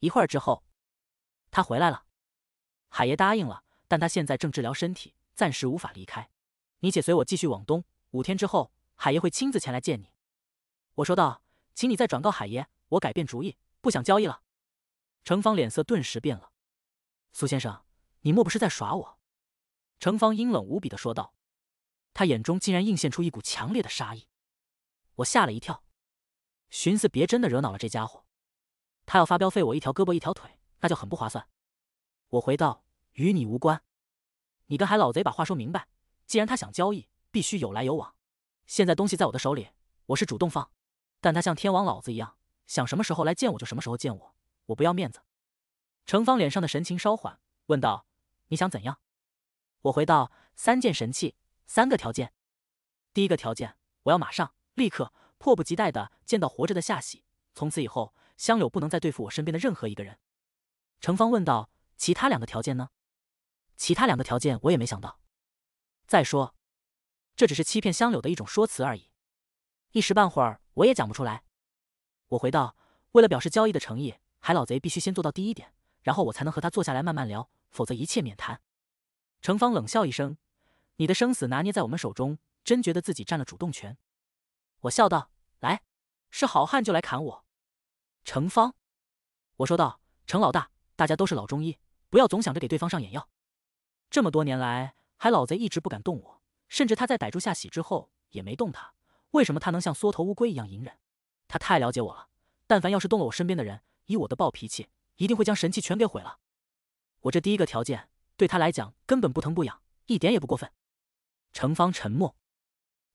一会儿之后，他回来了。海爷答应了，但他现在正治疗身体，暂时无法离开。你且随我继续往东。五天之后，海爷会亲自前来见你。我说道：“请你再转告海爷，我改变主意，不想交易了。”程方脸色顿时变了。“苏先生，你莫不是在耍我？”程方阴冷无比的说道，他眼中竟然映现出一股强烈的杀意。我吓了一跳，寻思别真的惹恼了这家伙，他要发飙废我一条胳膊一条腿，那就很不划算。我回道：“与你无关，你跟海老贼把话说明白。既然他想交易，必须有来有往。现在东西在我的手里，我是主动放，但他像天王老子一样，想什么时候来见我就什么时候见我，我不要面子。”程方脸上的神情稍缓，问道：“你想怎样？”我回道：“三件神器，三个条件。第一个条件，我要马上。”立刻迫不及待的见到活着的夏喜。从此以后，香柳不能再对付我身边的任何一个人。程方问道：“其他两个条件呢？”“其他两个条件我也没想到。再说，这只是欺骗香柳的一种说辞而已，一时半会儿我也讲不出来。”我回道：“为了表示交易的诚意，海老贼必须先做到第一点，然后我才能和他坐下来慢慢聊，否则一切免谈。”程方冷笑一声：“你的生死拿捏在我们手中，真觉得自己占了主动权？”我笑道：“来，是好汉就来砍我。”程方，我说道：“程老大，大家都是老中医，不要总想着给对方上眼药。这么多年来，海老贼一直不敢动我，甚至他在逮住夏喜之后也没动他。为什么他能像缩头乌龟一样隐忍？他太了解我了。但凡要是动了我身边的人，以我的暴脾气，一定会将神器全给毁了。我这第一个条件，对他来讲根本不疼不痒，一点也不过分。”程方沉默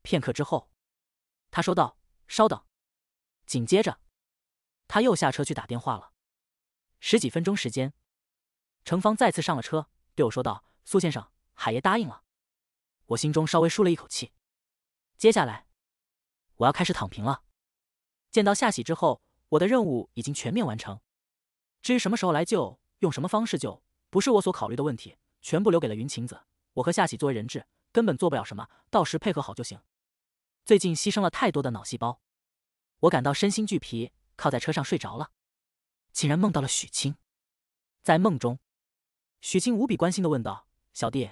片刻之后。他说道：“稍等。”紧接着，他又下车去打电话了。十几分钟时间，程芳再次上了车，对我说道：“苏先生，海爷答应了。”我心中稍微舒了一口气。接下来，我要开始躺平了。见到夏喜之后，我的任务已经全面完成。至于什么时候来救，用什么方式救，不是我所考虑的问题，全部留给了云晴子。我和夏喜作为人质，根本做不了什么，到时配合好就行。最近牺牲了太多的脑细胞，我感到身心俱疲，靠在车上睡着了，竟然梦到了许清。在梦中，许清无比关心的问道：“小弟，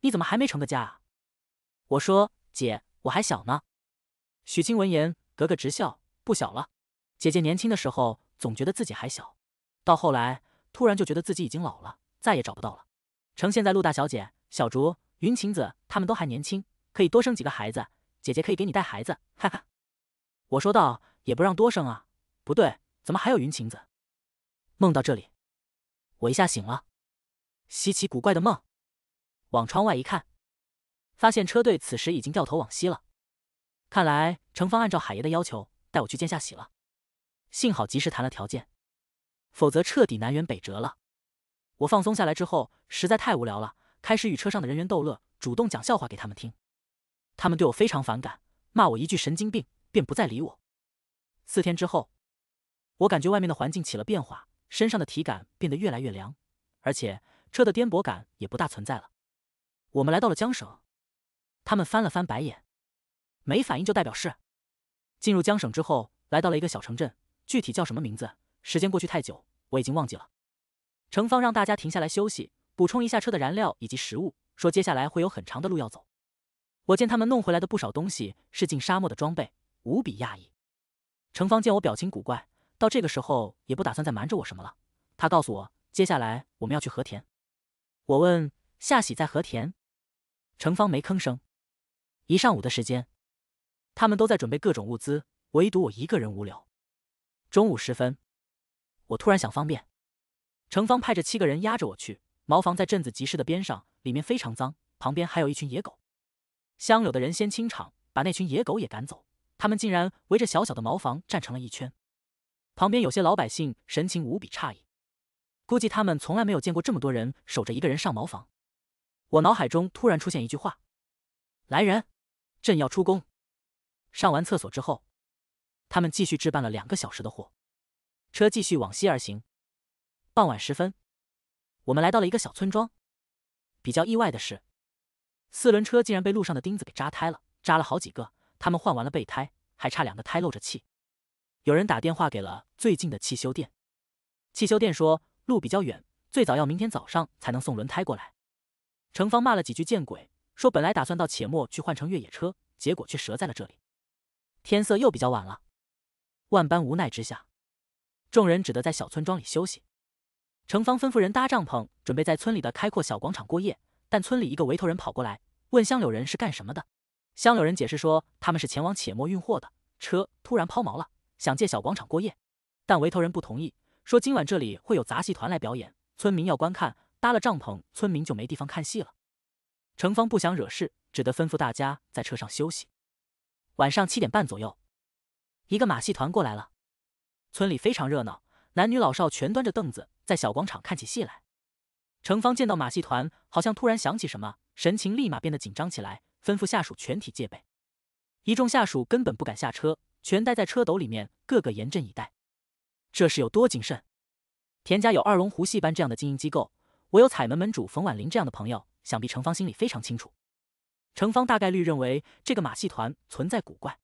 你怎么还没成个家？”啊？”我说：“姐，我还小呢。”许清闻言，格格直笑：“不小了，姐姐年轻的时候总觉得自己还小，到后来突然就觉得自己已经老了，再也找不到了。成现在，陆大小姐、小竹、云晴子他们都还年轻，可以多生几个孩子。”姐姐可以给你带孩子，哈哈！我说道，也不让多生啊。不对，怎么还有云晴子？梦到这里，我一下醒了。稀奇古怪的梦。往窗外一看，发现车队此时已经掉头往西了。看来程方按照海爷的要求带我去见夏喜了。幸好及时谈了条件，否则彻底南辕北辙了。我放松下来之后，实在太无聊了，开始与车上的人员逗乐，主动讲笑话给他们听。他们对我非常反感，骂我一句“神经病”，便不再理我。四天之后，我感觉外面的环境起了变化，身上的体感变得越来越凉，而且车的颠簸感也不大存在了。我们来到了江省，他们翻了翻白眼，没反应就代表是进入江省之后，来到了一个小城镇，具体叫什么名字，时间过去太久，我已经忘记了。程方让大家停下来休息，补充一下车的燃料以及食物，说接下来会有很长的路要走。我见他们弄回来的不少东西是进沙漠的装备，无比讶异。程方见我表情古怪，到这个时候也不打算再瞒着我什么了。他告诉我，接下来我们要去和田。我问夏喜在和田，程方没吭声。一上午的时间，他们都在准备各种物资，唯独我一个人无聊。中午时分，我突然想方便，程方派着七个人压着我去茅房，在镇子集市的边上，里面非常脏，旁边还有一群野狗。乡柳的人先清场，把那群野狗也赶走。他们竟然围着小小的茅房站成了一圈。旁边有些老百姓神情无比诧异，估计他们从来没有见过这么多人守着一个人上茅房。我脑海中突然出现一句话：“来人，朕要出宫。”上完厕所之后，他们继续置办了两个小时的货，车继续往西而行。傍晚时分，我们来到了一个小村庄。比较意外的是。四轮车竟然被路上的钉子给扎胎了，扎了好几个。他们换完了备胎，还差两个胎漏着气。有人打电话给了最近的汽修店，汽修店说路比较远，最早要明天早上才能送轮胎过来。程芳骂了几句见鬼，说本来打算到且末去换成越野车，结果却折在了这里。天色又比较晚了，万般无奈之下，众人只得在小村庄里休息。程芳吩咐人搭帐篷，准备在村里的开阔小广场过夜。但村里一个围头人跑过来问香柳人是干什么的，香柳人解释说他们是前往且末运货的，车突然抛锚了，想借小广场过夜。但围头人不同意，说今晚这里会有杂戏团来表演，村民要观看，搭了帐篷，村民就没地方看戏了。程方不想惹事，只得吩咐大家在车上休息。晚上七点半左右，一个马戏团过来了，村里非常热闹，男女老少全端着凳子在小广场看起戏来。程方见到马戏团，好像突然想起什么，神情立马变得紧张起来，吩咐下属全体戒备。一众下属根本不敢下车，全待在车斗里面，个个严阵以待。这是有多谨慎？田家有二龙湖戏班这样的经营机构，我有彩门门主冯婉玲这样的朋友，想必程方心里非常清楚。程方大概率认为这个马戏团存在古怪。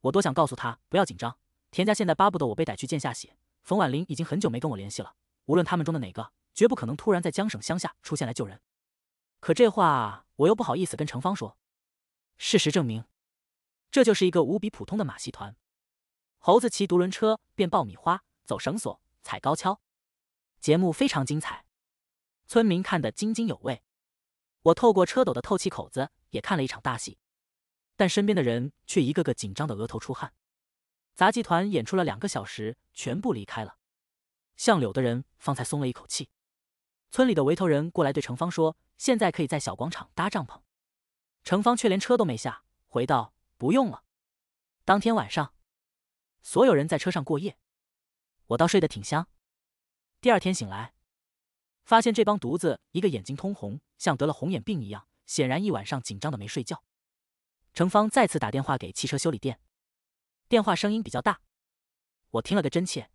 我多想告诉他不要紧张，田家现在巴不得我被逮去见夏血，冯婉玲已经很久没跟我联系了，无论他们中的哪个。绝不可能突然在江省乡下出现来救人，可这话我又不好意思跟程芳说。事实证明，这就是一个无比普通的马戏团：猴子骑独轮车、变爆米花、走绳索、踩高跷，节目非常精彩，村民看得津津有味。我透过车斗的透气口子也看了一场大戏，但身边的人却一个个紧张的额头出汗。杂技团演出了两个小时，全部离开了，向柳的人方才松了一口气。村里的围头人过来对程芳说：“现在可以在小广场搭帐篷。”程芳却连车都没下，回道：“不用了。”当天晚上，所有人在车上过夜，我倒睡得挺香。第二天醒来，发现这帮犊子一个眼睛通红，像得了红眼病一样，显然一晚上紧张的没睡觉。程芳再次打电话给汽车修理店，电话声音比较大，我听了个真切。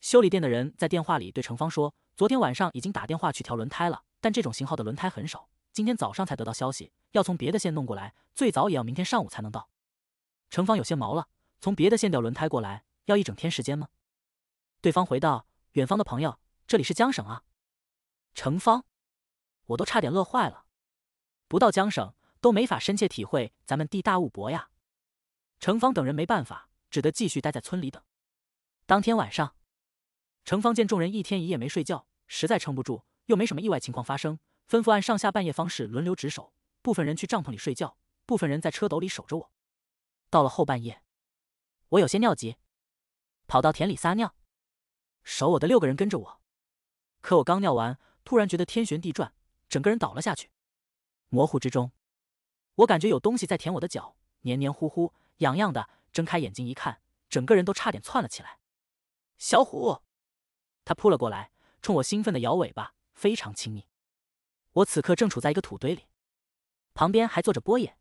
修理店的人在电话里对程芳说：“昨天晚上已经打电话去调轮胎了，但这种型号的轮胎很少。今天早上才得到消息，要从别的县弄过来，最早也要明天上午才能到。”程芳有些毛了：“从别的县调轮胎过来，要一整天时间吗？”对方回道：“远方的朋友，这里是江省啊。”程芳，我都差点乐坏了，不到江省都没法深切体会咱们地大物博呀。”程芳等人没办法，只得继续待在村里等。当天晚上。程方见众人一天一夜没睡觉，实在撑不住，又没什么意外情况发生，吩咐按上下半夜方式轮流值守，部分人去帐篷里睡觉，部分人在车斗里守着我。到了后半夜，我有些尿急，跑到田里撒尿，守我的六个人跟着我。可我刚尿完，突然觉得天旋地转，整个人倒了下去。模糊之中，我感觉有东西在舔我的脚，黏黏糊糊、痒痒的。睁开眼睛一看，整个人都差点窜了起来。小虎。他扑了过来，冲我兴奋的摇尾巴，非常亲密。我此刻正处在一个土堆里，旁边还坐着波爷。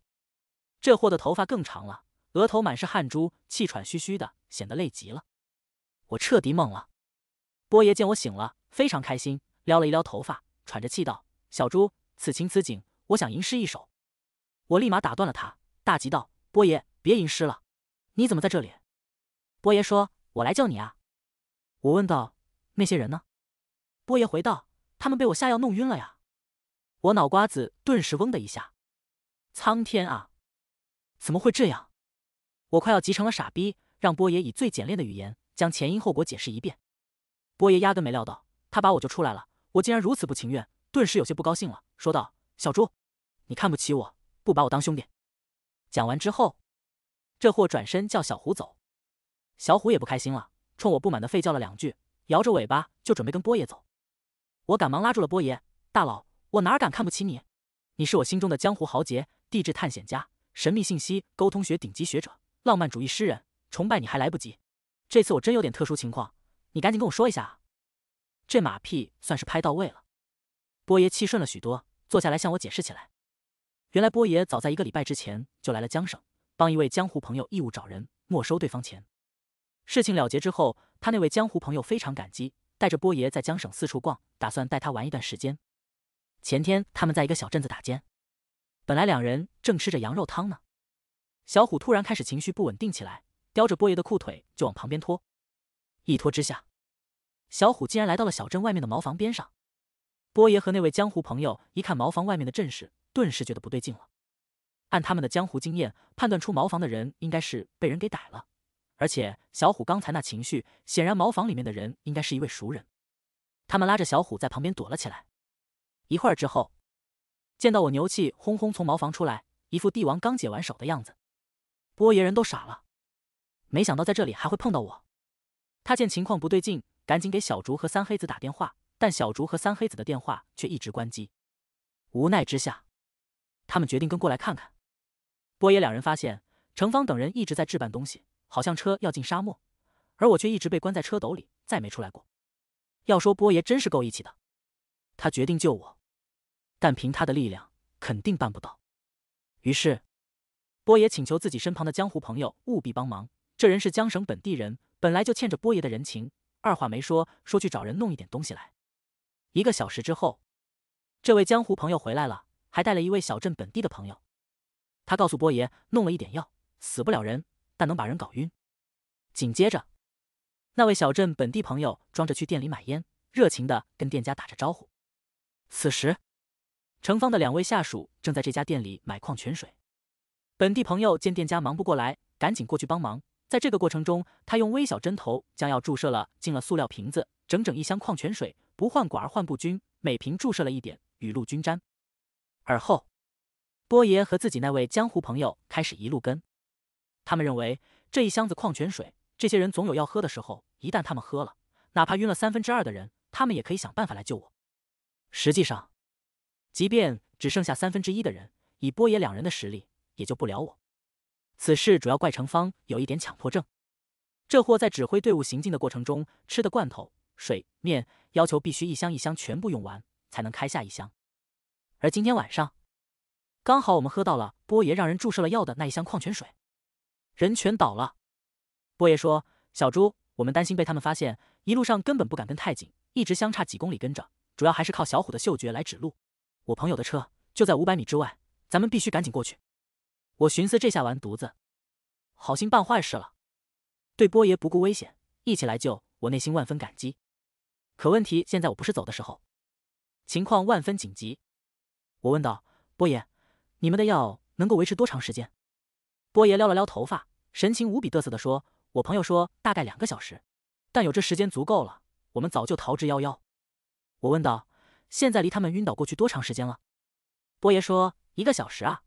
这货的头发更长了，额头满是汗珠，气喘吁吁的，显得累极了。我彻底懵了。波爷见我醒了，非常开心，撩了一撩头发，喘着气道：“小猪，此情此景，我想吟诗一首。”我立马打断了他，大急道：“波爷，别吟诗了，你怎么在这里？”波爷说：“我来救你啊。”我问道。那些人呢？波爷回道：“他们被我下药弄晕了呀。”我脑瓜子顿时嗡的一下，苍天啊！怎么会这样？我快要急成了傻逼，让波爷以最简练的语言将前因后果解释一遍。波爷压根没料到，他把我就出来了，我竟然如此不情愿，顿时有些不高兴了，说道：“小猪，你看不起我，不把我当兄弟。”讲完之后，这货转身叫小虎走，小虎也不开心了，冲我不满的吠叫了两句。摇着尾巴就准备跟波爷走，我赶忙拉住了波爷，大佬，我哪敢看不起你？你是我心中的江湖豪杰、地质探险家、神秘信息沟通学顶级学者、浪漫主义诗人，崇拜你还来不及。这次我真有点特殊情况，你赶紧跟我说一下啊！这马屁算是拍到位了，波爷气顺了许多，坐下来向我解释起来。原来波爷早在一个礼拜之前就来了江省，帮一位江湖朋友义务找人，没收对方钱。事情了结之后，他那位江湖朋友非常感激，带着波爷在江省四处逛，打算带他玩一段时间。前天，他们在一个小镇子打尖，本来两人正吃着羊肉汤呢，小虎突然开始情绪不稳定起来，叼着波爷的裤腿就往旁边拖。一拖之下，小虎竟然来到了小镇外面的茅房边上。波爷和那位江湖朋友一看茅房外面的阵势，顿时觉得不对劲了。按他们的江湖经验，判断出茅房的人应该是被人给逮了。而且小虎刚才那情绪，显然茅房里面的人应该是一位熟人。他们拉着小虎在旁边躲了起来。一会儿之后，见到我牛气哄哄从茅房出来，一副帝王刚解完手的样子，波爷人都傻了。没想到在这里还会碰到我。他见情况不对劲，赶紧给小竹和三黑子打电话，但小竹和三黑子的电话却一直关机。无奈之下，他们决定跟过来看看。波爷两人发现程方等人一直在置办东西。好像车要进沙漠，而我却一直被关在车斗里，再没出来过。要说波爷真是够义气的，他决定救我，但凭他的力量肯定办不到。于是，波爷请求自己身旁的江湖朋友务必帮忙。这人是江省本地人，本来就欠着波爷的人情，二话没说，说去找人弄一点东西来。一个小时之后，这位江湖朋友回来了，还带了一位小镇本地的朋友。他告诉波爷，弄了一点药，死不了人。但能把人搞晕。紧接着，那位小镇本地朋友装着去店里买烟，热情的跟店家打着招呼。此时，程方的两位下属正在这家店里买矿泉水。本地朋友见店家忙不过来，赶紧过去帮忙。在这个过程中，他用微小针头将药注射了进了塑料瓶子，整整一箱矿泉水，不换管而换不均，每瓶注射了一点，雨露均沾。而后，波爷和自己那位江湖朋友开始一路跟。他们认为这一箱子矿泉水，这些人总有要喝的时候。一旦他们喝了，哪怕晕了三分之二的人，他们也可以想办法来救我。实际上，即便只剩下三分之一的人，以波爷两人的实力，也救不了我。此事主要怪程方有一点强迫症。这货在指挥队伍行进的过程中，吃的罐头、水面，要求必须一箱一箱全部用完，才能开下一箱。而今天晚上，刚好我们喝到了波爷让人注射了药的那一箱矿泉水。人全倒了，波爷说：“小朱，我们担心被他们发现，一路上根本不敢跟太紧，一直相差几公里跟着，主要还是靠小虎的嗅觉来指路。我朋友的车就在五百米之外，咱们必须赶紧过去。”我寻思这下完犊子，好心办坏事了。对波爷不顾危险一起来救我，内心万分感激。可问题现在我不是走的时候，情况万分紧急。我问道：“波爷，你们的药能够维持多长时间？”波爷撩了撩头发。神情无比得瑟的说：“我朋友说大概两个小时，但有这时间足够了，我们早就逃之夭夭。”我问道：“现在离他们晕倒过去多长时间了？”波爷说：“一个小时啊。”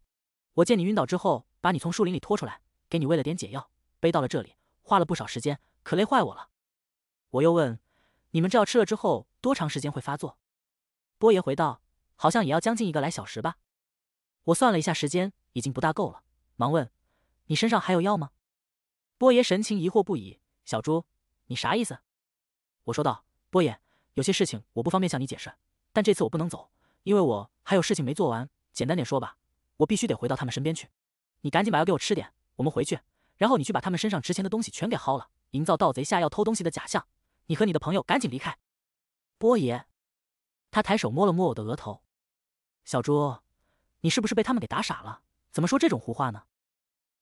我见你晕倒之后，把你从树林里拖出来，给你喂了点解药，背到了这里，花了不少时间，可累坏我了。我又问：“你们这药吃了之后多长时间会发作？”波爷回道：“好像也要将近一个来小时吧。”我算了一下时间，已经不大够了，忙问。你身上还有药吗？波爷神情疑惑不已。小朱，你啥意思？我说道。波爷，有些事情我不方便向你解释，但这次我不能走，因为我还有事情没做完。简单点说吧，我必须得回到他们身边去。你赶紧把药给我吃点，我们回去。然后你去把他们身上值钱的东西全给薅了，营造盗贼下药偷东西的假象。你和你的朋友赶紧离开。波爷，他抬手摸了摸我的额头。小朱，你是不是被他们给打傻了？怎么说这种胡话呢？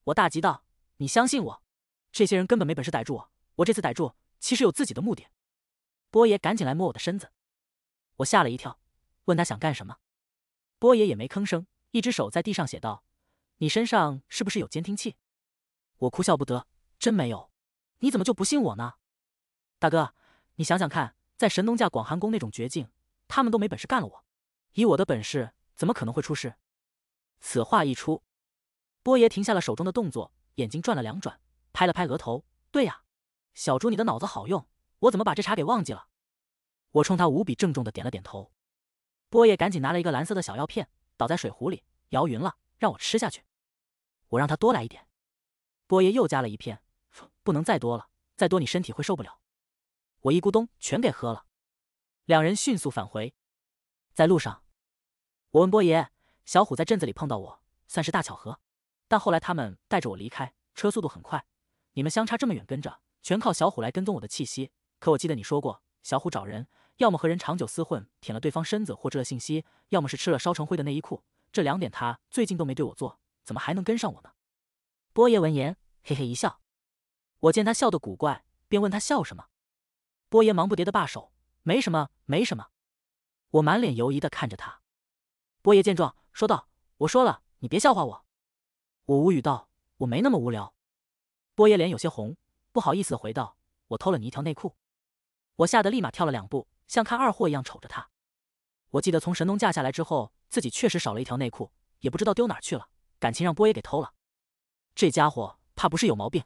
我大急道：“你相信我，这些人根本没本事逮住我。我这次逮住，其实有自己的目的。”波爷赶紧来摸我的身子，我吓了一跳，问他想干什么。波爷也没吭声，一只手在地上写道：“你身上是不是有监听器？”我哭笑不得，真没有。你怎么就不信我呢？大哥，你想想看，在神农架广寒宫那种绝境，他们都没本事干了我，以我的本事，怎么可能会出事？此话一出。波爷停下了手中的动作，眼睛转了两转，拍了拍额头。对呀，小猪，你的脑子好用，我怎么把这茬给忘记了？我冲他无比郑重的点了点头。波爷赶紧拿了一个蓝色的小药片，倒在水壶里，摇匀了，让我吃下去。我让他多来一点。波爷又加了一片，不能再多了，再多你身体会受不了。我一咕咚全给喝了。两人迅速返回，在路上，我问波爷，小虎在镇子里碰到我，算是大巧合。但后来他们带着我离开，车速度很快，你们相差这么远，跟着全靠小虎来跟踪我的气息。可我记得你说过，小虎找人，要么和人长久厮混，舔了对方身子获知了信息，要么是吃了烧成灰的内衣裤。这两点他最近都没对我做，怎么还能跟上我呢？波爷闻言，嘿嘿一笑。我见他笑得古怪，便问他笑什么。波爷忙不迭的罢手，没什么，没什么。我满脸犹疑的看着他。波爷见状，说道：“我说了，你别笑话我。”我无语道：“我没那么无聊。”波爷脸有些红，不好意思的回道：“我偷了你一条内裤。”我吓得立马跳了两步，像看二货一样瞅着他。我记得从神农架下来之后，自己确实少了一条内裤，也不知道丢哪儿去了，感情让波爷给偷了。这家伙怕不是有毛病？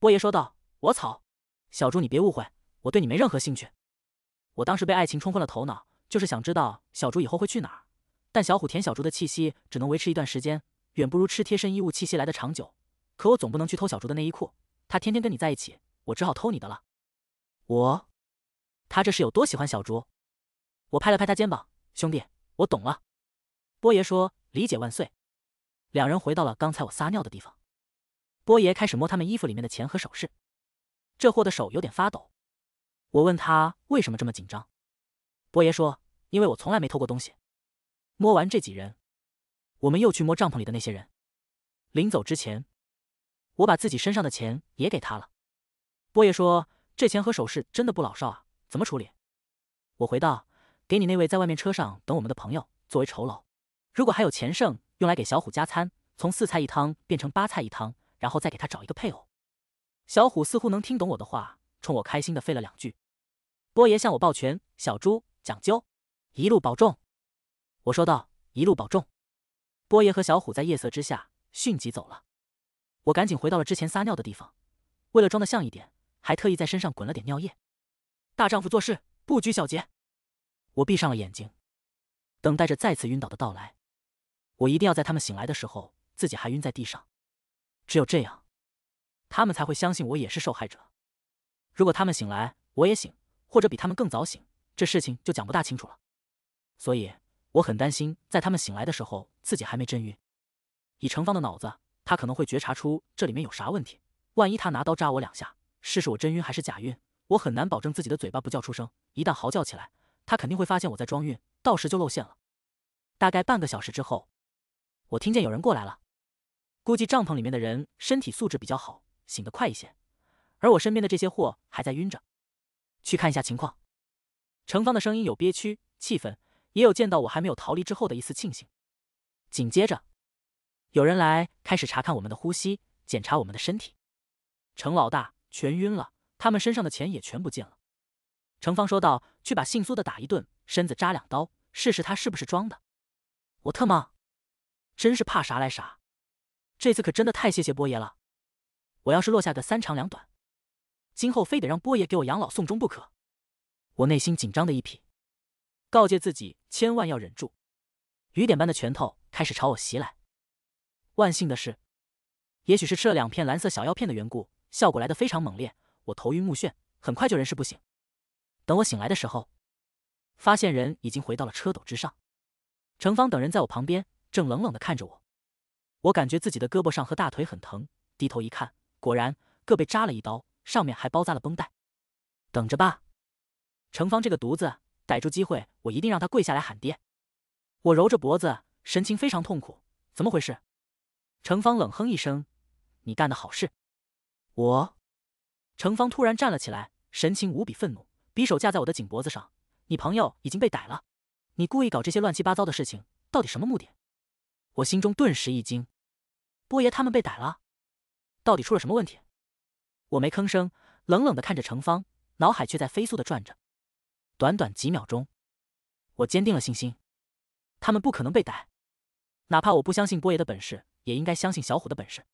波爷说道：“我操，小猪你别误会，我对你没任何兴趣。我当时被爱情冲昏了头脑，就是想知道小猪以后会去哪儿。但小虎舔小猪的气息只能维持一段时间。”远不如吃贴身衣物气息来的长久，可我总不能去偷小竹的内衣裤，他天天跟你在一起，我只好偷你的了。我，他这是有多喜欢小竹？我拍了拍他肩膀，兄弟，我懂了。波爷说：“理解万岁。”两人回到了刚才我撒尿的地方，波爷开始摸他们衣服里面的钱和首饰，这货的手有点发抖。我问他为什么这么紧张，波爷说：“因为我从来没偷过东西。”摸完这几人。我们又去摸帐篷里的那些人，临走之前，我把自己身上的钱也给他了。波爷说：“这钱和首饰真的不老少啊，怎么处理？”我回道：“给你那位在外面车上等我们的朋友作为酬劳，如果还有钱剩，用来给小虎加餐，从四菜一汤变成八菜一汤，然后再给他找一个配偶。”小虎似乎能听懂我的话，冲我开心的废了两句。波爷向我抱拳：“小朱，讲究，一路保重。”我说道：“一路保重。”波爷和小虎在夜色之下迅疾走了，我赶紧回到了之前撒尿的地方，为了装得像一点，还特意在身上滚了点尿液。大丈夫做事不拘小节，我闭上了眼睛，等待着再次晕倒的到来。我一定要在他们醒来的时候，自己还晕在地上，只有这样，他们才会相信我也是受害者。如果他们醒来，我也醒，或者比他们更早醒，这事情就讲不大清楚了。所以。我很担心，在他们醒来的时候，自己还没真晕。以程方的脑子，他可能会觉察出这里面有啥问题。万一他拿刀扎我两下，试试我真晕还是假晕，我很难保证自己的嘴巴不叫出声。一旦嚎叫起来，他肯定会发现我在装晕，到时就露馅了。大概半个小时之后，我听见有人过来了。估计帐篷里面的人身体素质比较好，醒得快一些，而我身边的这些货还在晕着。去看一下情况。程方的声音有憋屈、气氛。也有见到我还没有逃离之后的一丝庆幸，紧接着，有人来开始查看我们的呼吸，检查我们的身体。程老大全晕了，他们身上的钱也全不见了。程方说道：“去把姓苏的打一顿，身子扎两刀，试试他是不是装的。”我特么，真是怕啥来啥，这次可真的太谢谢波爷了。我要是落下个三长两短，今后非得让波爷给我养老送终不可。我内心紧张的一匹。告诫自己千万要忍住，雨点般的拳头开始朝我袭来。万幸的是，也许是吃了两片蓝色小药片的缘故，效果来得非常猛烈，我头晕目眩，很快就人事不省。等我醒来的时候，发现人已经回到了车斗之上，程芳等人在我旁边，正冷冷的看着我。我感觉自己的胳膊上和大腿很疼，低头一看，果然各被扎了一刀，上面还包扎了绷带。等着吧，程芳这个犊子。逮住机会，我一定让他跪下来喊爹。我揉着脖子，神情非常痛苦。怎么回事？程芳冷哼一声：“你干的好事！”我，程芳突然站了起来，神情无比愤怒，匕首架在我的颈脖子上。你朋友已经被逮了，你故意搞这些乱七八糟的事情，到底什么目的？我心中顿时一惊：波爷他们被逮了，到底出了什么问题？我没吭声，冷冷的看着程芳，脑海却在飞速的转着。短短几秒钟，我坚定了信心，他们不可能被逮。哪怕我不相信波爷的本事，也应该相信小虎的本事。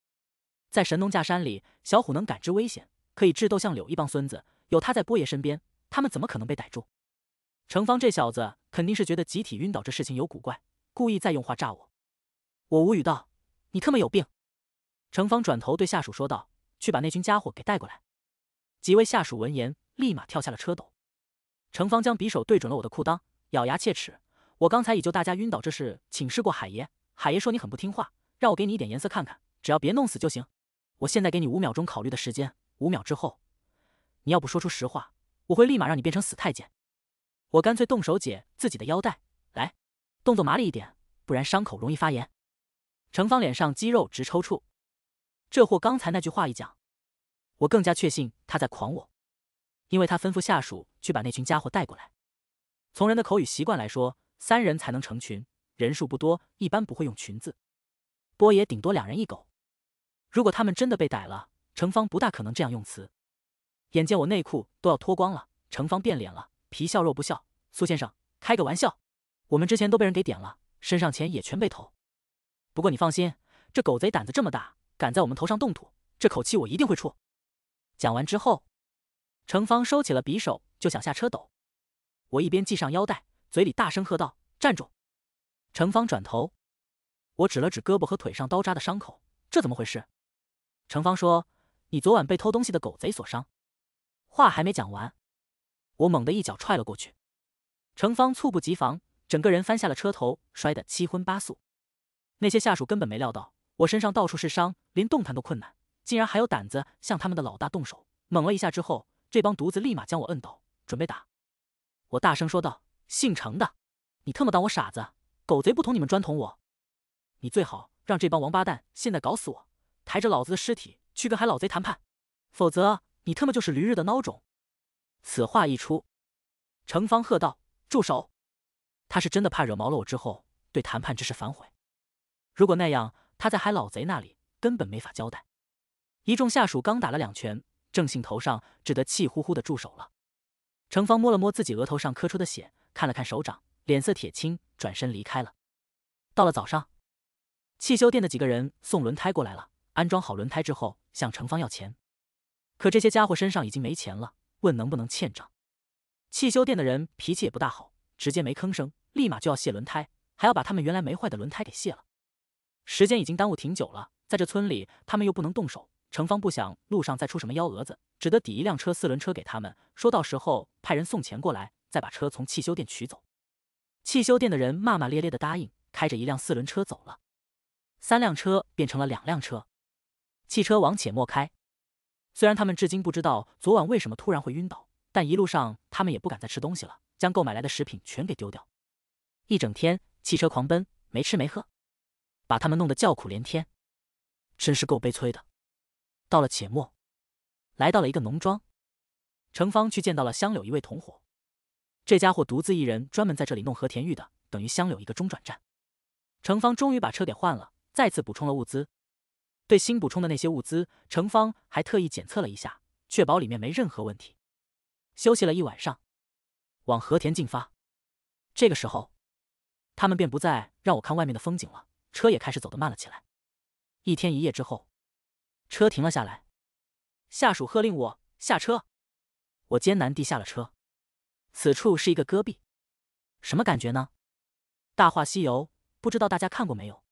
在神农架山里，小虎能感知危险，可以智斗像柳一帮孙子。有他在波爷身边，他们怎么可能被逮住？程方这小子肯定是觉得集体晕倒这事情有古怪，故意在用话炸我。我无语道：“你特么有病！”程方转头对下属说道：“去把那群家伙给带过来。”几位下属闻言，立马跳下了车斗。程方将匕首对准了我的裤裆，咬牙切齿：“我刚才已就大家晕倒这事请示过海爷，海爷说你很不听话，让我给你一点颜色看看，只要别弄死就行。我现在给你五秒钟考虑的时间，五秒之后，你要不说出实话，我会立马让你变成死太监。我干脆动手解自己的腰带来，动作麻利一点，不然伤口容易发炎。”程方脸上肌肉直抽搐，这货刚才那句话一讲，我更加确信他在狂我。因为他吩咐下属去把那群家伙带过来。从人的口语习惯来说，三人才能成群，人数不多，一般不会用“群”字。波爷顶多两人一狗。如果他们真的被逮了，程方不大可能这样用词。眼见我内裤都要脱光了，程方变脸了，皮笑肉不笑。苏先生，开个玩笑。我们之前都被人给点了，身上钱也全被偷。不过你放心，这狗贼胆子这么大，敢在我们头上动土，这口气我一定会出。讲完之后。程方收起了匕首，就想下车斗。我一边系上腰带，嘴里大声喝道：“站住！”程方转头，我指了指胳膊和腿上刀扎的伤口：“这怎么回事？”程方说：“你昨晚被偷东西的狗贼所伤。”话还没讲完，我猛地一脚踹了过去。程方猝不及防，整个人翻下了车头，摔得七荤八素。那些下属根本没料到我身上到处是伤，连动弹都困难，竟然还有胆子向他们的老大动手。猛了一下之后。这帮犊子立马将我摁倒，准备打。我大声说道：“姓程的，你特么当我傻子？狗贼不捅你们，专捅我！你最好让这帮王八蛋现在搞死我，抬着老子的尸体去跟海老贼谈判，否则你特么就是驴日的孬种！”此话一出，程方喝道：“住手！”他是真的怕惹毛了我之后，对谈判之事反悔。如果那样，他在海老贼那里根本没法交代。一众下属刚打了两拳。郑信头上只得气呼呼的住手了。程方摸了摸自己额头上磕出的血，看了看手掌，脸色铁青，转身离开了。到了早上，汽修店的几个人送轮胎过来了，安装好轮胎之后，向程方要钱。可这些家伙身上已经没钱了，问能不能欠账。汽修店的人脾气也不大好，直接没吭声，立马就要卸轮胎，还要把他们原来没坏的轮胎给卸了。时间已经耽误挺久了，在这村里他们又不能动手。程方不想路上再出什么幺蛾子，只得抵一辆车四轮车给他们，说到时候派人送钱过来，再把车从汽修店取走。汽修店的人骂骂咧咧的答应，开着一辆四轮车走了。三辆车变成了两辆车，汽车往且莫开。虽然他们至今不知道昨晚为什么突然会晕倒，但一路上他们也不敢再吃东西了，将购买来的食品全给丢掉。一整天汽车狂奔，没吃没喝，把他们弄得叫苦连天，真是够悲催的。到了且末，来到了一个农庄，程方去见到了香柳一位同伙，这家伙独自一人，专门在这里弄和田玉的，等于香柳一个中转站。程方终于把车给换了，再次补充了物资。对新补充的那些物资，程方还特意检测了一下，确保里面没任何问题。休息了一晚上，往和田进发。这个时候，他们便不再让我看外面的风景了，车也开始走得慢了起来。一天一夜之后。车停了下来，下属喝令我下车，我艰难地下了车。此处是一个戈壁，什么感觉呢？大话西游不知道大家看过没有？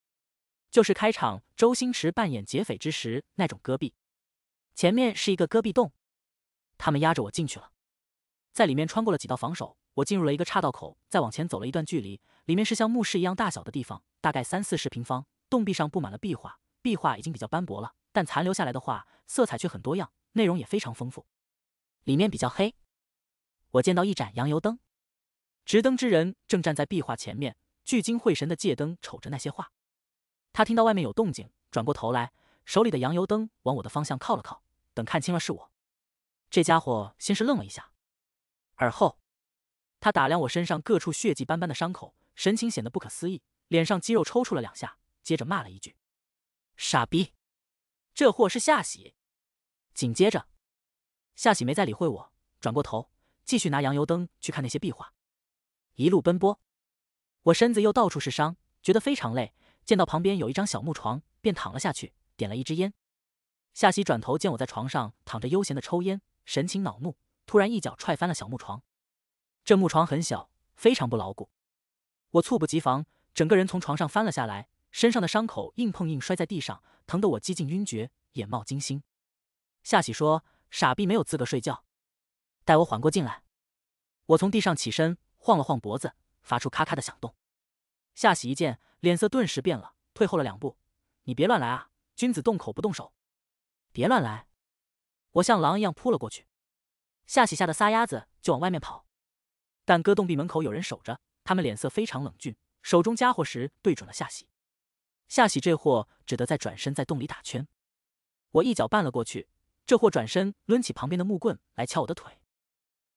就是开场周星驰扮演劫匪之时那种戈壁。前面是一个戈壁洞，他们压着我进去了，在里面穿过了几道防守，我进入了一个岔道口，再往前走了一段距离，里面是像墓室一样大小的地方，大概三四十平方。洞壁上布满了壁画，壁画已经比较斑驳了。但残留下来的画色彩却很多样，内容也非常丰富。里面比较黑，我见到一盏洋油灯，执灯之人正站在壁画前面，聚精会神的借灯瞅着那些画。他听到外面有动静，转过头来，手里的洋油灯往我的方向靠了靠。等看清了是我，这家伙先是愣了一下，而后他打量我身上各处血迹斑斑的伤口，神情显得不可思议，脸上肌肉抽搐了两下，接着骂了一句：“傻逼。”这货是夏喜。紧接着，夏喜没再理会我，转过头继续拿洋油灯去看那些壁画。一路奔波，我身子又到处是伤，觉得非常累。见到旁边有一张小木床，便躺了下去，点了一支烟。夏喜转头见我在床上躺着悠闲的抽烟，神情恼怒，突然一脚踹翻了小木床。这木床很小，非常不牢固。我猝不及防，整个人从床上翻了下来，身上的伤口硬碰硬摔在地上。疼得我几近晕厥，眼冒金星。夏喜说：“傻逼没有资格睡觉。”待我缓过劲来，我从地上起身，晃了晃脖子，发出咔咔的响动。夏喜一见，脸色顿时变了，退后了两步：“你别乱来啊，君子动口不动手，别乱来！”我像狼一样扑了过去，夏喜吓得撒丫子就往外面跑。但哥洞壁门口有人守着，他们脸色非常冷峻，手中家伙时对准了夏喜。夏喜这货只得再转身在洞里打圈，我一脚绊了过去，这货转身抡起旁边的木棍来敲我的腿。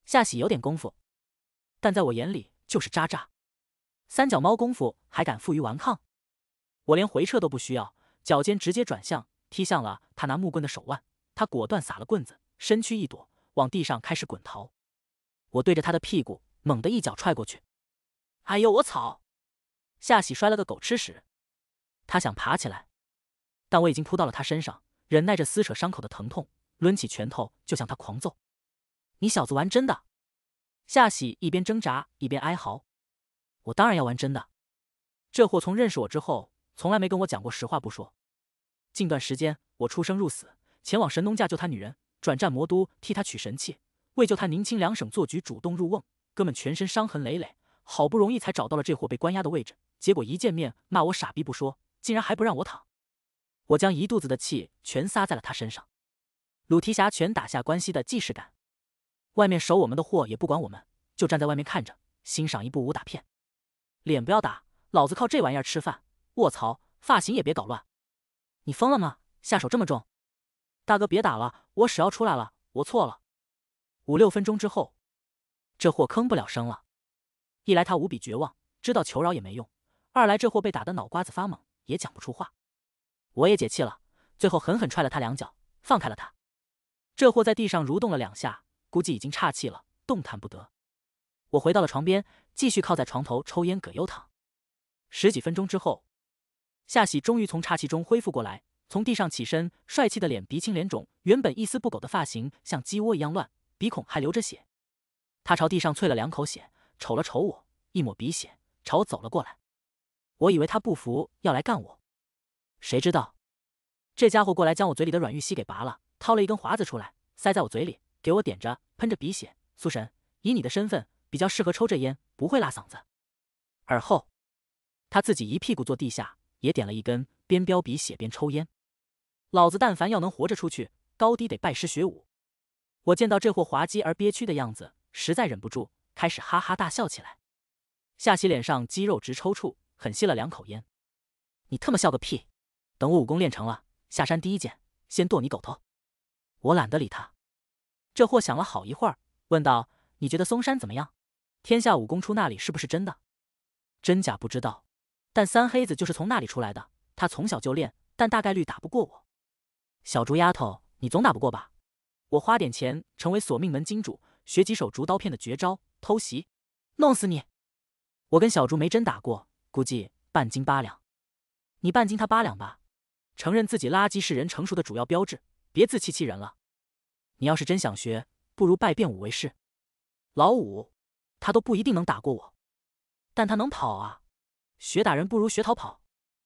夏喜有点功夫，但在我眼里就是渣渣，三脚猫功夫还敢负隅顽抗。我连回撤都不需要，脚尖直接转向，踢向了他拿木棍的手腕。他果断撒了棍子，身躯一躲，往地上开始滚逃。我对着他的屁股猛地一脚踹过去，哎呦我草！夏喜摔了个狗吃屎。他想爬起来，但我已经扑到了他身上，忍耐着撕扯伤口的疼痛，抡起拳头就向他狂揍。你小子玩真的？夏喜一边挣扎一边哀嚎。我当然要玩真的。这货从认识我之后，从来没跟我讲过实话。不说，近段时间我出生入死，前往神农架救他女人，转战魔都替他取神器，为救他宁清两省做局，主动入瓮。哥们全身伤痕累累，好不容易才找到了这货被关押的位置，结果一见面骂我傻逼不说。竟然还不让我躺，我将一肚子的气全撒在了他身上。鲁提辖拳打下关西的既视感，外面守我们的货也不管我们，就站在外面看着欣赏一部武打片，脸不要打，老子靠这玩意儿吃饭。卧槽，发型也别搞乱，你疯了吗？下手这么重，大哥别打了，我屎要出来了，我错了。五六分钟之后，这货吭不了声了。一来他无比绝望，知道求饶也没用；二来这货被打的脑瓜子发懵。也讲不出话，我也解气了，最后狠狠踹了他两脚，放开了他。这货在地上蠕动了两下，估计已经岔气了，动弹不得。我回到了床边，继续靠在床头抽烟葛优躺。十几分钟之后，夏喜终于从岔气中恢复过来，从地上起身，帅气的脸鼻青脸肿，原本一丝不苟的发型像鸡窝一样乱，鼻孔还流着血。他朝地上啐了两口血，瞅了瞅我，一抹鼻血，朝我走了过来。我以为他不服要来干我，谁知道这家伙过来将我嘴里的软玉溪给拔了，掏了一根华子出来塞在我嘴里，给我点着，喷着鼻血。苏神，以你的身份比较适合抽这烟，不会辣嗓子。而后他自己一屁股坐地下，也点了一根，边飙鼻血边抽烟。老子但凡要能活着出去，高低得拜师学武。我见到这货滑稽而憋屈的样子，实在忍不住开始哈哈大笑起来。夏曦脸上肌肉直抽搐。狠吸了两口烟，你特么笑个屁！等我武功练成了，下山第一剑先剁你狗头！我懒得理他。这货想了好一会儿，问道：“你觉得嵩山怎么样？天下武功出那里是不是真的？真假不知道，但三黑子就是从那里出来的。他从小就练，但大概率打不过我。”小竹丫头，你总打不过吧？我花点钱成为索命门金主，学几手竹刀片的绝招，偷袭，弄死你！我跟小竹没真打过。估计半斤八两，你半斤他八两吧。承认自己垃圾是人成熟的主要标志，别自欺欺人了。你要是真想学，不如拜变五为师。老五，他都不一定能打过我，但他能跑啊。学打人不如学逃跑，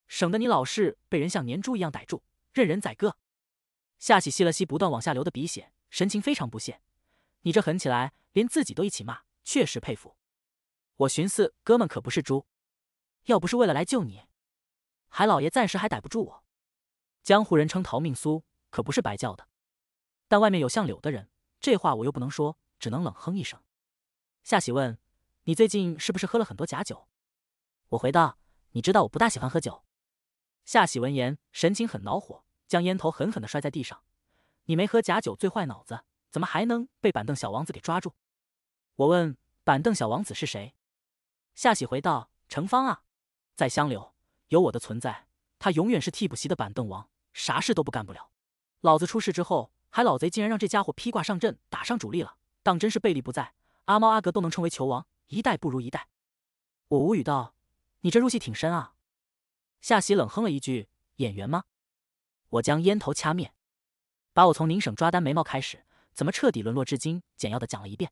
省得你老是被人像粘猪一样逮住，任人宰割。夏喜吸了吸不断往下流的鼻血，神情非常不屑。你这狠起来，连自己都一起骂，确实佩服。我寻思，哥们可不是猪。要不是为了来救你，海老爷暂时还逮不住我。江湖人称“逃命苏”，可不是白叫的。但外面有向柳的人，这话我又不能说，只能冷哼一声。夏喜问：“你最近是不是喝了很多假酒？”我回道：“你知道我不大喜欢喝酒。”夏喜闻言，神情很恼火，将烟头狠狠的摔在地上：“你没喝假酒，醉坏脑子，怎么还能被板凳小王子给抓住？”我问：“板凳小王子是谁？”夏喜回道：“程方啊。”在香柳，有我的存在，他永远是替补席的板凳王，啥事都不干不了。老子出事之后，海老贼竟然让这家伙披挂上阵，打上主力了，当真是贝利不在，阿猫阿狗都能成为球王，一代不如一代。我无语道：“你这入戏挺深啊。”夏喜冷哼了一句：“演员吗？”我将烟头掐灭，把我从宁省抓单眉毛开始，怎么彻底沦落至今，简要的讲了一遍。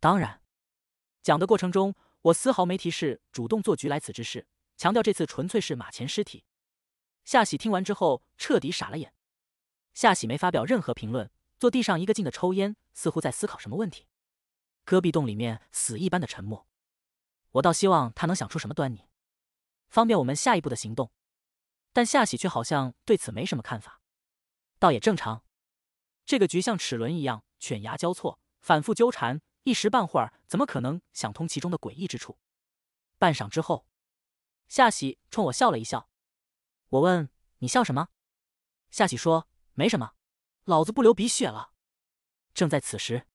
当然，讲的过程中。我丝毫没提示主动做局来此之事，强调这次纯粹是马前尸体。夏喜听完之后彻底傻了眼。夏喜没发表任何评论，坐地上一个劲的抽烟，似乎在思考什么问题。戈壁洞里面死一般的沉默。我倒希望他能想出什么端倪，方便我们下一步的行动。但夏喜却好像对此没什么看法，倒也正常。这个局像齿轮一样，犬牙交错，反复纠缠。一时半会儿怎么可能想通其中的诡异之处？半晌之后，夏喜冲我笑了一笑。我问：“你笑什么？”夏喜说：“没什么，老子不流鼻血了。”正在此时，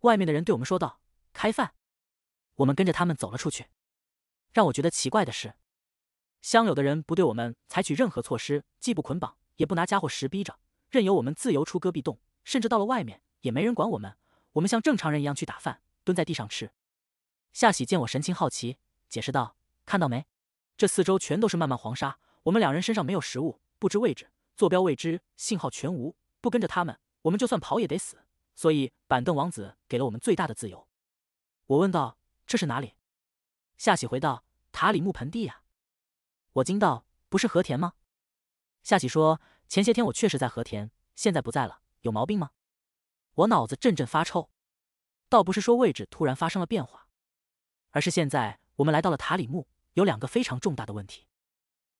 外面的人对我们说道：“开饭。”我们跟着他们走了出去。让我觉得奇怪的是，乡有的人不对我们采取任何措施，既不捆绑，也不拿家伙石逼着，任由我们自由出戈壁洞，甚至到了外面也没人管我们。我们像正常人一样去打饭，蹲在地上吃。夏喜见我神情好奇，解释道：“看到没？这四周全都是漫漫黄沙。我们两人身上没有食物，不知位置，坐标未知，信号全无。不跟着他们，我们就算跑也得死。所以板凳王子给了我们最大的自由。”我问道：“这是哪里？”夏喜回道：“塔里木盆地呀。”我惊道：“不是和田吗？”夏喜说：“前些天我确实在和田，现在不在了，有毛病吗？”我脑子阵阵发臭，倒不是说位置突然发生了变化，而是现在我们来到了塔里木。有两个非常重大的问题：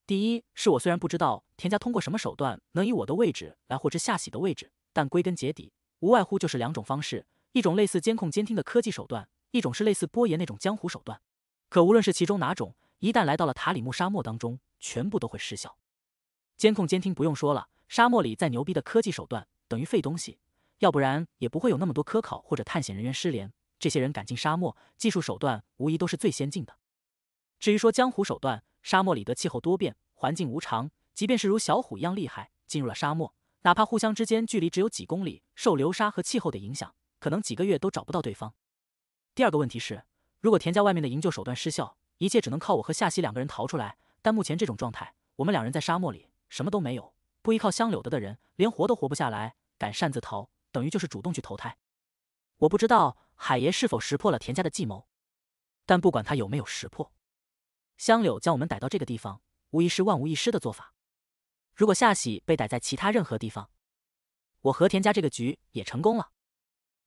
第一，是我虽然不知道田家通过什么手段能以我的位置来获知夏喜的位置，但归根结底，无外乎就是两种方式：一种类似监控监听的科技手段，一种是类似波爷那种江湖手段。可无论是其中哪种，一旦来到了塔里木沙漠当中，全部都会失效。监控监听不用说了，沙漠里再牛逼的科技手段等于废东西。要不然也不会有那么多科考或者探险人员失联。这些人赶进沙漠，技术手段无疑都是最先进的。至于说江湖手段，沙漠里的气候多变，环境无常，即便是如小虎一样厉害，进入了沙漠，哪怕互相之间距离只有几公里，受流沙和气候的影响，可能几个月都找不到对方。第二个问题是，如果田家外面的营救手段失效，一切只能靠我和夏曦两个人逃出来。但目前这种状态，我们两人在沙漠里什么都没有，不依靠香柳的的人，连活都活不下来，敢擅自逃？等于就是主动去投胎，我不知道海爷是否识破了田家的计谋，但不管他有没有识破，香柳将我们逮到这个地方，无疑是万无一失的做法。如果夏喜被逮在其他任何地方，我和田家这个局也成功了。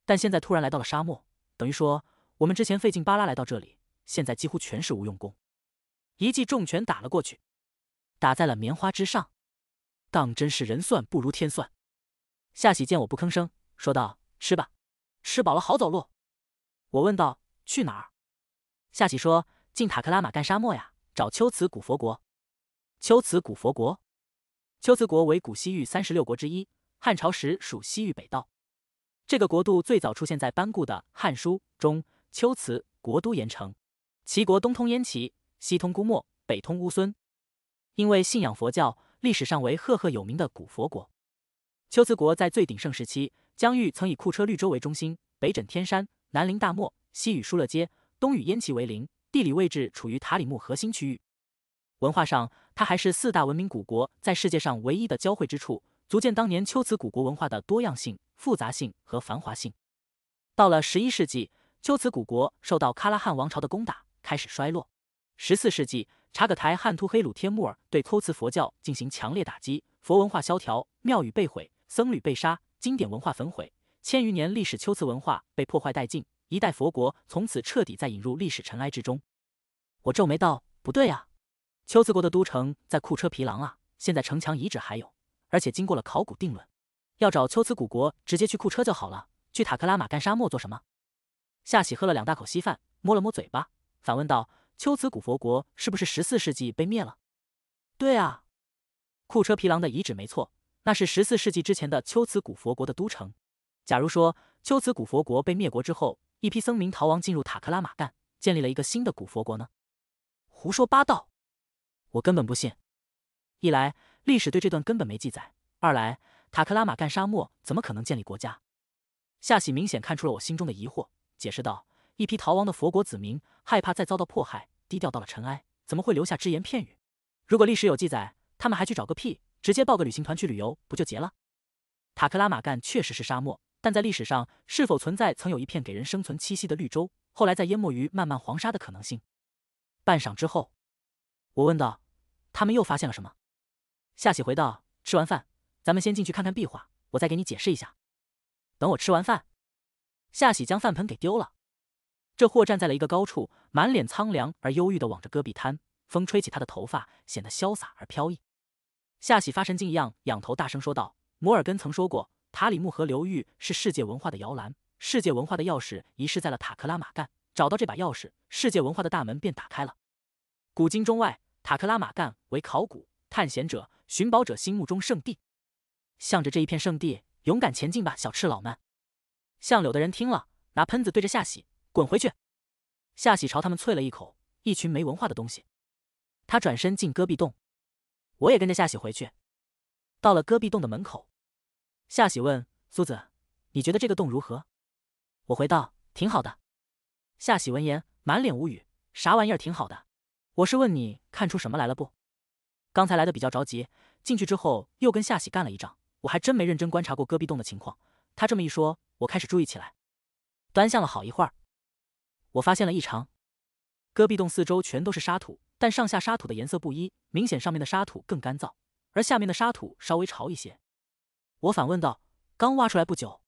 但现在突然来到了沙漠，等于说我们之前费劲巴拉来到这里，现在几乎全是无用功。一记重拳打了过去，打在了棉花之上，当真是人算不如天算。夏喜见我不吭声。说道：“吃吧，吃饱了好走路。”我问道：“去哪儿？”夏启说：“进塔克拉玛干沙漠呀，找秋瓷古佛国。”秋瓷古佛国，秋瓷国为古西域三十六国之一，汉朝时属西域北道。这个国度最早出现在班固的《汉书》中。秋瓷国都盐城，齐国东通燕齐，西通姑墨，北通乌孙。因为信仰佛教，历史上为赫赫有名的古佛国。秋瓷国在最鼎盛时期。疆域曾以库车绿洲为中心，北枕天山，南临大漠，西与疏勒街，东与焉耆为邻，地理位置处于塔里木核心区域。文化上，它还是四大文明古国在世界上唯一的交汇之处，足见当年龟兹古国文化的多样性、复杂性和繁华性。到了十一世纪，龟兹古国受到喀拉汗王朝的攻打，开始衰落。十四世纪，察葛台汗突黑鲁帖木儿对龟兹佛教进行强烈打击，佛文化萧条，庙宇被毁，僧侣被杀。经典文化焚毁，千余年历史秋瓷文化被破坏殆尽，一代佛国从此彻底在引入历史尘埃之中。我皱眉道：“不对呀，秋瓷国的都城在库车皮郎啊，现在城墙遗址还有，而且经过了考古定论，要找秋瓷古国直接去库车就好了，去塔克拉玛干沙漠做什么？”夏喜喝了两大口稀饭，摸了摸嘴巴，反问道：“秋瓷古佛国是不是十四世纪被灭了？”“对啊，库车皮郎的遗址没错。”那是十四世纪之前的秋瓷古佛国的都城。假如说秋瓷古佛国被灭国之后，一批僧民逃亡进入塔克拉玛干，建立了一个新的古佛国呢？胡说八道！我根本不信。一来，历史对这段根本没记载；二来，塔克拉玛干沙漠怎么可能建立国家？夏喜明显看出了我心中的疑惑，解释道：“一批逃亡的佛国子民害怕再遭到迫害，低调到了尘埃，怎么会留下只言片语？如果历史有记载，他们还去找个屁！”直接报个旅行团去旅游不就结了？塔克拉玛干确实是沙漠，但在历史上是否存在曾有一片给人生存栖息的绿洲，后来再淹没于漫漫黄沙的可能性？半晌之后，我问道：“他们又发现了什么？”夏喜回道：“吃完饭，咱们先进去看看壁画，我再给你解释一下。”等我吃完饭，夏喜将饭盆给丢了。这货站在了一个高处，满脸苍凉而忧郁的望着戈壁滩，风吹起他的头发，显得潇洒而飘逸。夏喜发神经一样仰头大声说道：“摩尔根曾说过，塔里木河流域是世界文化的摇篮，世界文化的钥匙遗失在了塔克拉玛干。找到这把钥匙，世界文化的大门便打开了。古今中外，塔克拉玛干为考古、探险者、寻宝者心目中圣地。向着这一片圣地，勇敢前进吧，小赤佬们！”向柳的人听了，拿喷子对着夏喜：“滚回去！”夏喜朝他们啐了一口：“一群没文化的东西！”他转身进戈壁洞。我也跟着夏喜回去，到了戈壁洞的门口，夏喜问苏子：“你觉得这个洞如何？”我回道：“挺好的。”夏喜闻言满脸无语：“啥玩意儿挺好的？我是问你看出什么来了不？”刚才来的比较着急，进去之后又跟夏喜干了一仗，我还真没认真观察过戈壁洞的情况。他这么一说，我开始注意起来，端详了好一会儿，我发现了异常：戈壁洞四周全都是沙土。但上下沙土的颜色不一，明显上面的沙土更干燥，而下面的沙土稍微潮一些。我反问道：“刚挖出来不久。”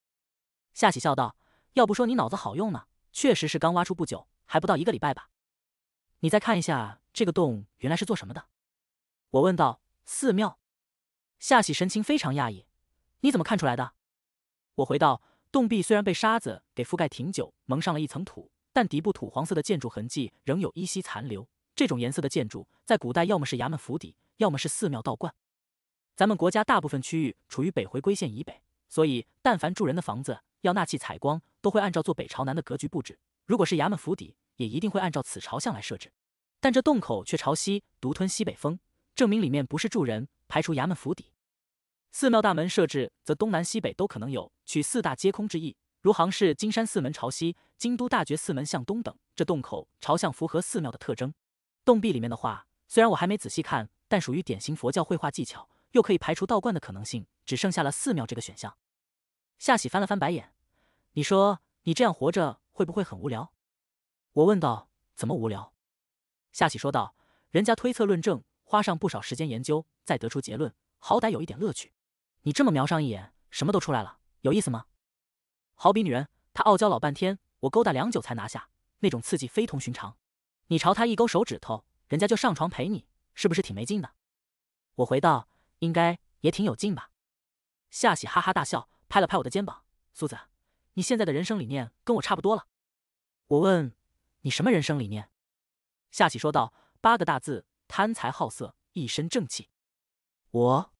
夏喜笑道：“要不说你脑子好用呢，确实是刚挖出不久，还不到一个礼拜吧。”你再看一下这个洞，原来是做什么的？我问道。寺庙。夏喜神情非常讶异：“你怎么看出来的？”我回道：“洞壁虽然被沙子给覆盖挺久，蒙上了一层土，但底部土黄色的建筑痕迹仍有依稀残留。”这种颜色的建筑在古代要么是衙门府邸，要么是寺庙道观。咱们国家大部分区域处于北回归线以北，所以但凡住人的房子要纳气采光，都会按照坐北朝南的格局布置。如果是衙门府邸，也一定会按照此朝向来设置。但这洞口却朝西，独吞西北风，证明里面不是住人，排除衙门府邸。寺庙大门设置则东南西北都可能有，取四大皆空之意。如杭氏金山寺门朝西，京都大觉寺门向东等，这洞口朝向符合寺庙的特征。洞壁里面的话，虽然我还没仔细看，但属于典型佛教绘画技巧，又可以排除道观的可能性，只剩下了寺庙这个选项。夏喜翻了翻白眼：“你说你这样活着会不会很无聊？”我问道：“怎么无聊？”夏喜说道：“人家推测论证，花上不少时间研究，再得出结论，好歹有一点乐趣。你这么瞄上一眼，什么都出来了，有意思吗？好比女人，她傲娇老半天，我勾搭良久才拿下，那种刺激非同寻常。”你朝他一勾手指头，人家就上床陪你，是不是挺没劲的？我回道：应该也挺有劲吧。夏喜哈哈大笑，拍了拍我的肩膀：“苏子，你现在的人生理念跟我差不多了。”我问：“你什么人生理念？”夏喜说道：“八个大字，贪财好色，一身正气。”我，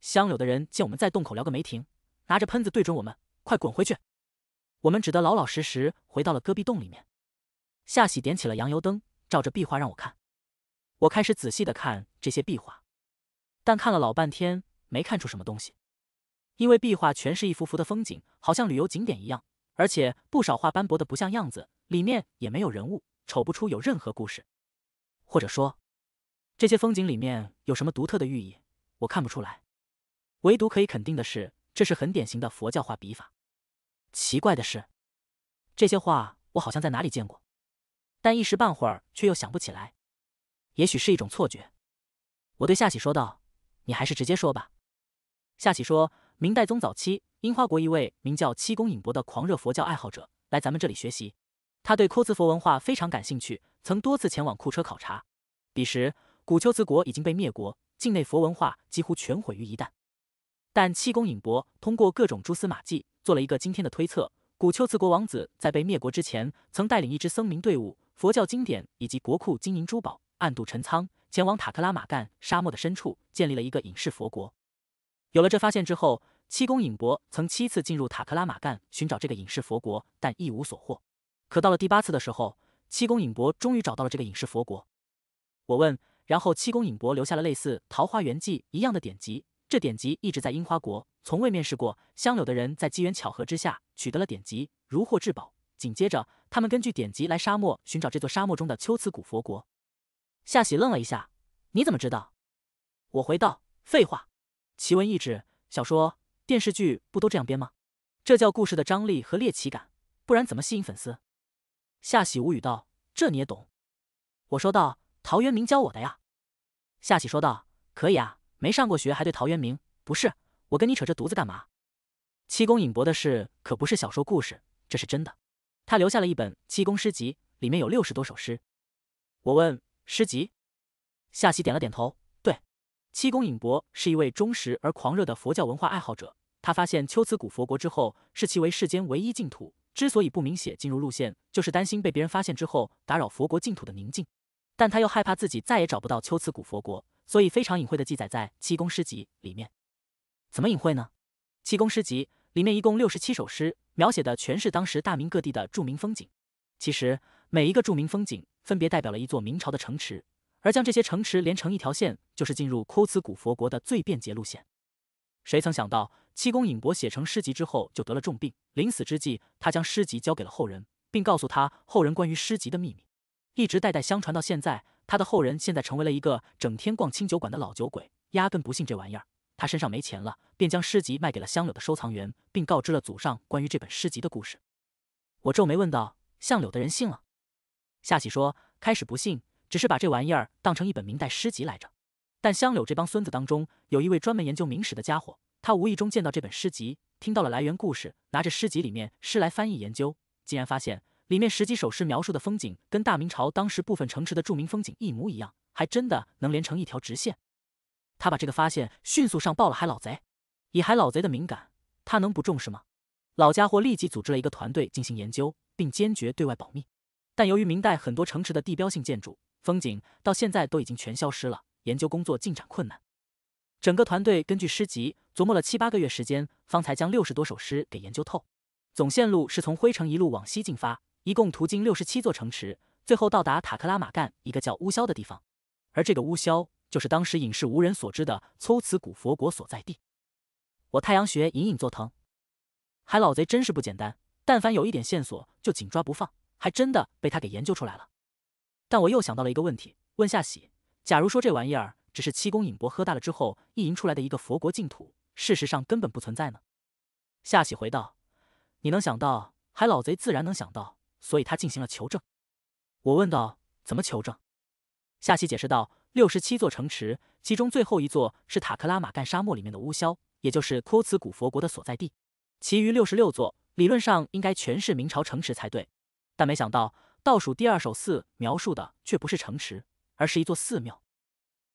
香柳的人见我们在洞口聊个没停，拿着喷子对准我们：“快滚回去！”我们只得老老实实回到了戈壁洞里面。夏喜点起了洋油灯，照着壁画让我看。我开始仔细的看这些壁画，但看了老半天没看出什么东西，因为壁画全是一幅幅的风景，好像旅游景点一样，而且不少画斑驳的不像样子，里面也没有人物，瞅不出有任何故事，或者说这些风景里面有什么独特的寓意，我看不出来。唯独可以肯定的是，这是很典型的佛教画笔法。奇怪的是，这些画我好像在哪里见过。但一时半会儿却又想不起来，也许是一种错觉。我对夏喜说道：“你还是直接说吧。”夏喜说：“明代宗早期，樱花国一位名叫七公尹博的狂热佛教爱好者来咱们这里学习，他对库兹佛文化非常感兴趣，曾多次前往库车考察。彼时，古丘兹国已经被灭国，境内佛文化几乎全毁于一旦。但七公尹博通过各种蛛丝马迹，做了一个惊天的推测：古丘兹国王子在被灭国之前，曾带领一支僧民队伍。”佛教经典以及国库金银珠宝，暗度陈仓，前往塔克拉玛干沙漠的深处，建立了一个隐世佛国。有了这发现之后，七公隐伯曾七次进入塔克拉玛干寻找这个隐世佛国，但一无所获。可到了第八次的时候，七公隐伯终于找到了这个隐世佛国。我问，然后七公隐伯留下了类似《桃花源记》一样的典籍，这典籍一直在樱花国，从未面世过。香柳的人在机缘巧合之下取得了典籍，如获至宝。紧接着。他们根据典籍来沙漠寻找这座沙漠中的秋瓷古佛国。夏喜愣了一下，“你怎么知道？”我回道：“废话，奇闻异志小说、电视剧不都这样编吗？这叫故事的张力和猎奇感，不然怎么吸引粉丝？”夏喜无语道：“这你也懂？”我说道：“陶渊明教我的呀。”夏喜说道：“可以啊，没上过学还对陶渊明？不是，我跟你扯这犊子干嘛？七公引博的事可不是小说故事，这是真的。”他留下了一本七公诗集，里面有六十多首诗。我问诗集，夏曦点了点头。对，七公隐伯是一位忠实而狂热的佛教文化爱好者。他发现秋瓷古佛国之后，视其为世间唯一净土。之所以不明写进入路线，就是担心被别人发现之后打扰佛国净土的宁静。但他又害怕自己再也找不到秋瓷古佛国，所以非常隐晦的记载在七公诗集里面。怎么隐晦呢？七公诗集里面一共六十七首诗。描写的全是当时大明各地的著名风景，其实每一个著名风景分别代表了一座明朝的城池，而将这些城池连成一条线，就是进入库茨古佛国的最便捷路线。谁曾想到，七公尹伯写成诗集之后就得了重病，临死之际，他将诗集交给了后人，并告诉他后人关于诗集的秘密，一直代代相传到现在。他的后人现在成为了一个整天逛清酒馆的老酒鬼，压根不信这玩意儿。他身上没钱了，便将诗集卖给了香柳的收藏员，并告知了祖上关于这本诗集的故事。我皱眉问道：“相柳的人信了？”夏喜说：“开始不信，只是把这玩意儿当成一本明代诗集来着。但香柳这帮孙子当中，有一位专门研究明史的家伙，他无意中见到这本诗集，听到了来源故事，拿着诗集里面诗来翻译研究，竟然发现里面十几首诗描述的风景跟大明朝当时部分城池的著名风景一模一样，还真的能连成一条直线。”他把这个发现迅速上报了海老贼，以海老贼的敏感，他能不重视吗？老家伙立即组织了一个团队进行研究，并坚决对外保密。但由于明代很多城池的地标性建筑、风景到现在都已经全消失了，研究工作进展困难。整个团队根据诗集琢磨了七八个月时间，方才将六十多首诗给研究透。总线路是从灰城一路往西进发，一共途经六十七座城池，最后到达塔克拉玛干一个叫乌肖的地方。而这个乌肖。就是当时隐世无人所知的搓瓷古佛国所在地。我太阳穴隐隐作疼，海老贼真是不简单，但凡有一点线索就紧抓不放，还真的被他给研究出来了。但我又想到了一个问题，问夏喜：假如说这玩意儿只是七公隐伯喝大了之后意淫出来的一个佛国净土，事实上根本不存在呢？夏喜回道：“你能想到，海老贼自然能想到，所以他进行了求证。”我问道：“怎么求证？”夏喜解释道。六十七座城池，其中最后一座是塔克拉玛干沙漠里面的乌霄，也就是托兹古佛国的所在地。其余六十六座理论上应该全是明朝城池才对，但没想到倒数第二首寺描述的却不是城池，而是一座寺庙。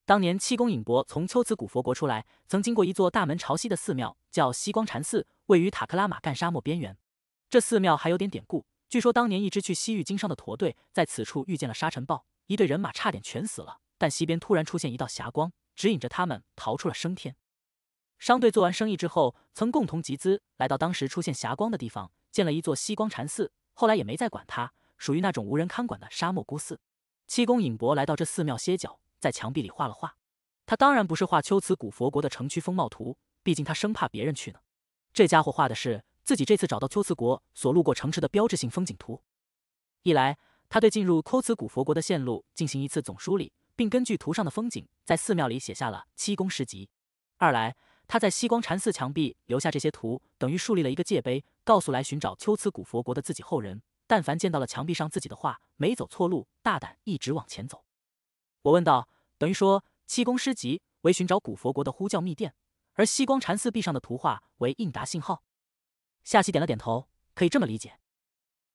当年七公引伯从丘兹古佛国出来，曾经过一座大门朝西的寺庙，叫西光禅寺，位于塔克拉玛干沙漠边缘。这寺庙还有点典故，据说当年一支去西域经商的驼队在此处遇见了沙尘暴，一队人马差点全死了。但西边突然出现一道霞光，指引着他们逃出了升天。商队做完生意之后，曾共同集资来到当时出现霞光的地方，建了一座西光禅寺。后来也没再管它，属于那种无人看管的沙漠孤寺。七公尹博来到这寺庙歇脚，在墙壁里画了画。他当然不是画秋瓷古佛国的城区风貌图，毕竟他生怕别人去呢。这家伙画的是自己这次找到秋瓷国所路过城池的标志性风景图。一来，他对进入秋瓷古佛国的线路进行一次总梳理。并根据图上的风景，在寺庙里写下了七公诗集。二来，他在西光禅寺墙壁留下这些图，等于树立了一个界碑，告诉来寻找秋瓷古佛国的自己后人，但凡见到了墙壁上自己的画，没走错路，大胆一直往前走。我问道：“等于说，七公诗集为寻找古佛国的呼叫密电，而西光禅寺壁上的图画为应答信号？”夏曦点了点头，可以这么理解。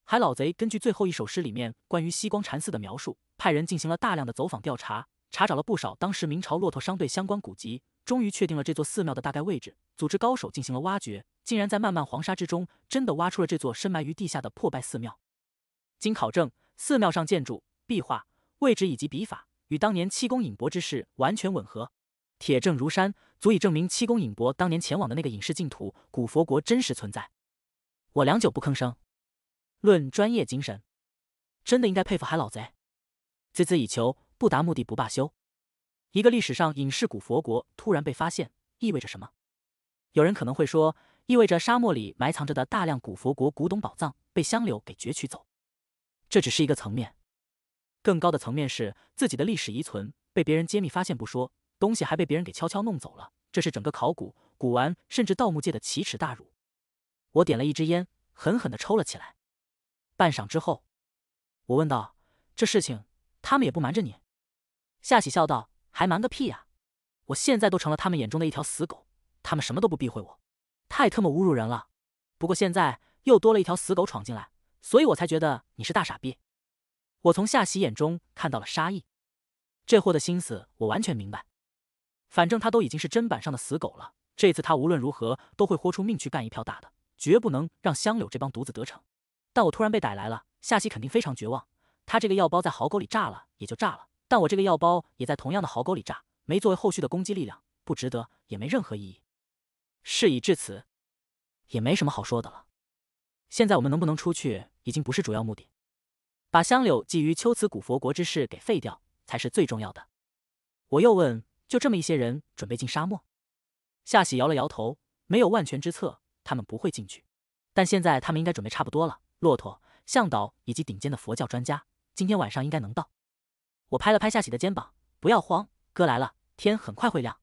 海老贼根据最后一首诗里面关于西光禅寺的描述。派人进行了大量的走访调查，查找了不少当时明朝骆驼商队相关古籍，终于确定了这座寺庙的大概位置。组织高手进行了挖掘，竟然在漫漫黄沙之中真的挖出了这座深埋于地下的破败寺庙。经考证，寺庙上建筑、壁画位置以及笔法，与当年七公引伯之事完全吻合，铁证如山，足以证明七公引伯当年前往的那个隐世净土古佛国真实存在。我良久不吭声，论专业精神，真的应该佩服海老贼。孜孜以求，不达目的不罢休。一个历史上隐世古佛国突然被发现，意味着什么？有人可能会说，意味着沙漠里埋藏着的大量古佛国古董宝藏被香柳给攫取走。这只是一个层面，更高的层面是自己的历史遗存被别人揭秘发现不说，东西还被别人给悄悄弄走了。这是整个考古、古玩甚至盗墓界的奇耻大辱。我点了一支烟，狠狠的抽了起来。半晌之后，我问道：“这事情？”他们也不瞒着你，夏喜笑道：“还瞒个屁呀！我现在都成了他们眼中的一条死狗，他们什么都不避讳我，太他妈侮辱人了！不过现在又多了一条死狗闯进来，所以我才觉得你是大傻逼。我从夏喜眼中看到了杀意，这货的心思我完全明白。反正他都已经是砧板上的死狗了，这次他无论如何都会豁出命去干一票大的，绝不能让香柳这帮犊子得逞。但我突然被逮来了，夏喜肯定非常绝望。”他这个药包在壕沟里炸了也就炸了，但我这个药包也在同样的壕沟里炸，没作为后续的攻击力量，不值得，也没任何意义。事已至此，也没什么好说的了。现在我们能不能出去已经不是主要目的，把香柳觊觎秋瓷古佛国之事给废掉才是最重要的。我又问，就这么一些人准备进沙漠？夏喜摇了摇头，没有万全之策，他们不会进去。但现在他们应该准备差不多了，骆驼、向导以及顶尖的佛教专家。今天晚上应该能到。我拍了拍夏喜的肩膀，不要慌，哥来了，天很快会亮。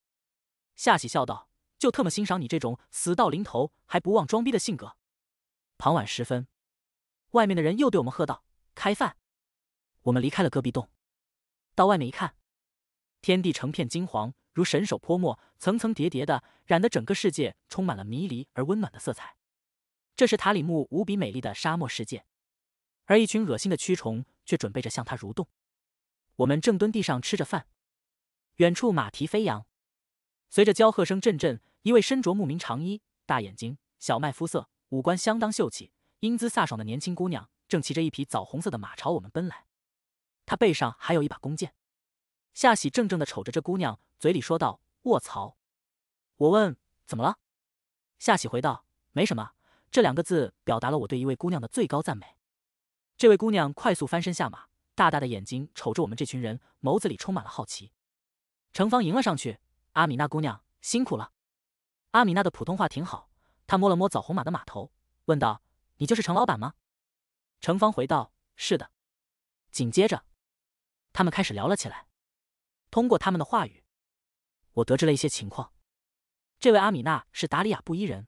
夏喜笑道：“就特么欣赏你这种死到临头还不忘装逼的性格。”傍晚时分，外面的人又对我们喝道：“开饭！”我们离开了戈壁洞，到外面一看，天地成片金黄，如神手泼墨，层层叠叠的，染得整个世界充满了迷离而温暖的色彩。这是塔里木无比美丽的沙漠世界，而一群恶心的蛆虫。却准备着向他蠕动。我们正蹲地上吃着饭，远处马蹄飞扬，随着吆喝声阵阵，一位身着牧民长衣、大眼睛、小麦肤色、五官相当秀气、英姿飒爽的年轻姑娘，正骑着一匹枣红色的马朝我们奔来。她背上还有一把弓箭。夏喜怔怔的瞅着这姑娘，嘴里说道：“卧槽！”我问：“怎么了？”夏喜回道：“没什么。”这两个字表达了我对一位姑娘的最高赞美。这位姑娘快速翻身下马，大大的眼睛瞅着我们这群人，眸子里充满了好奇。程芳迎了上去：“阿米娜姑娘，辛苦了。”阿米娜的普通话挺好，她摸了摸枣红马的马头，问道：“你就是程老板吗？”程芳回道：“是的。”紧接着，他们开始聊了起来。通过他们的话语，我得知了一些情况。这位阿米娜是达里亚布依人。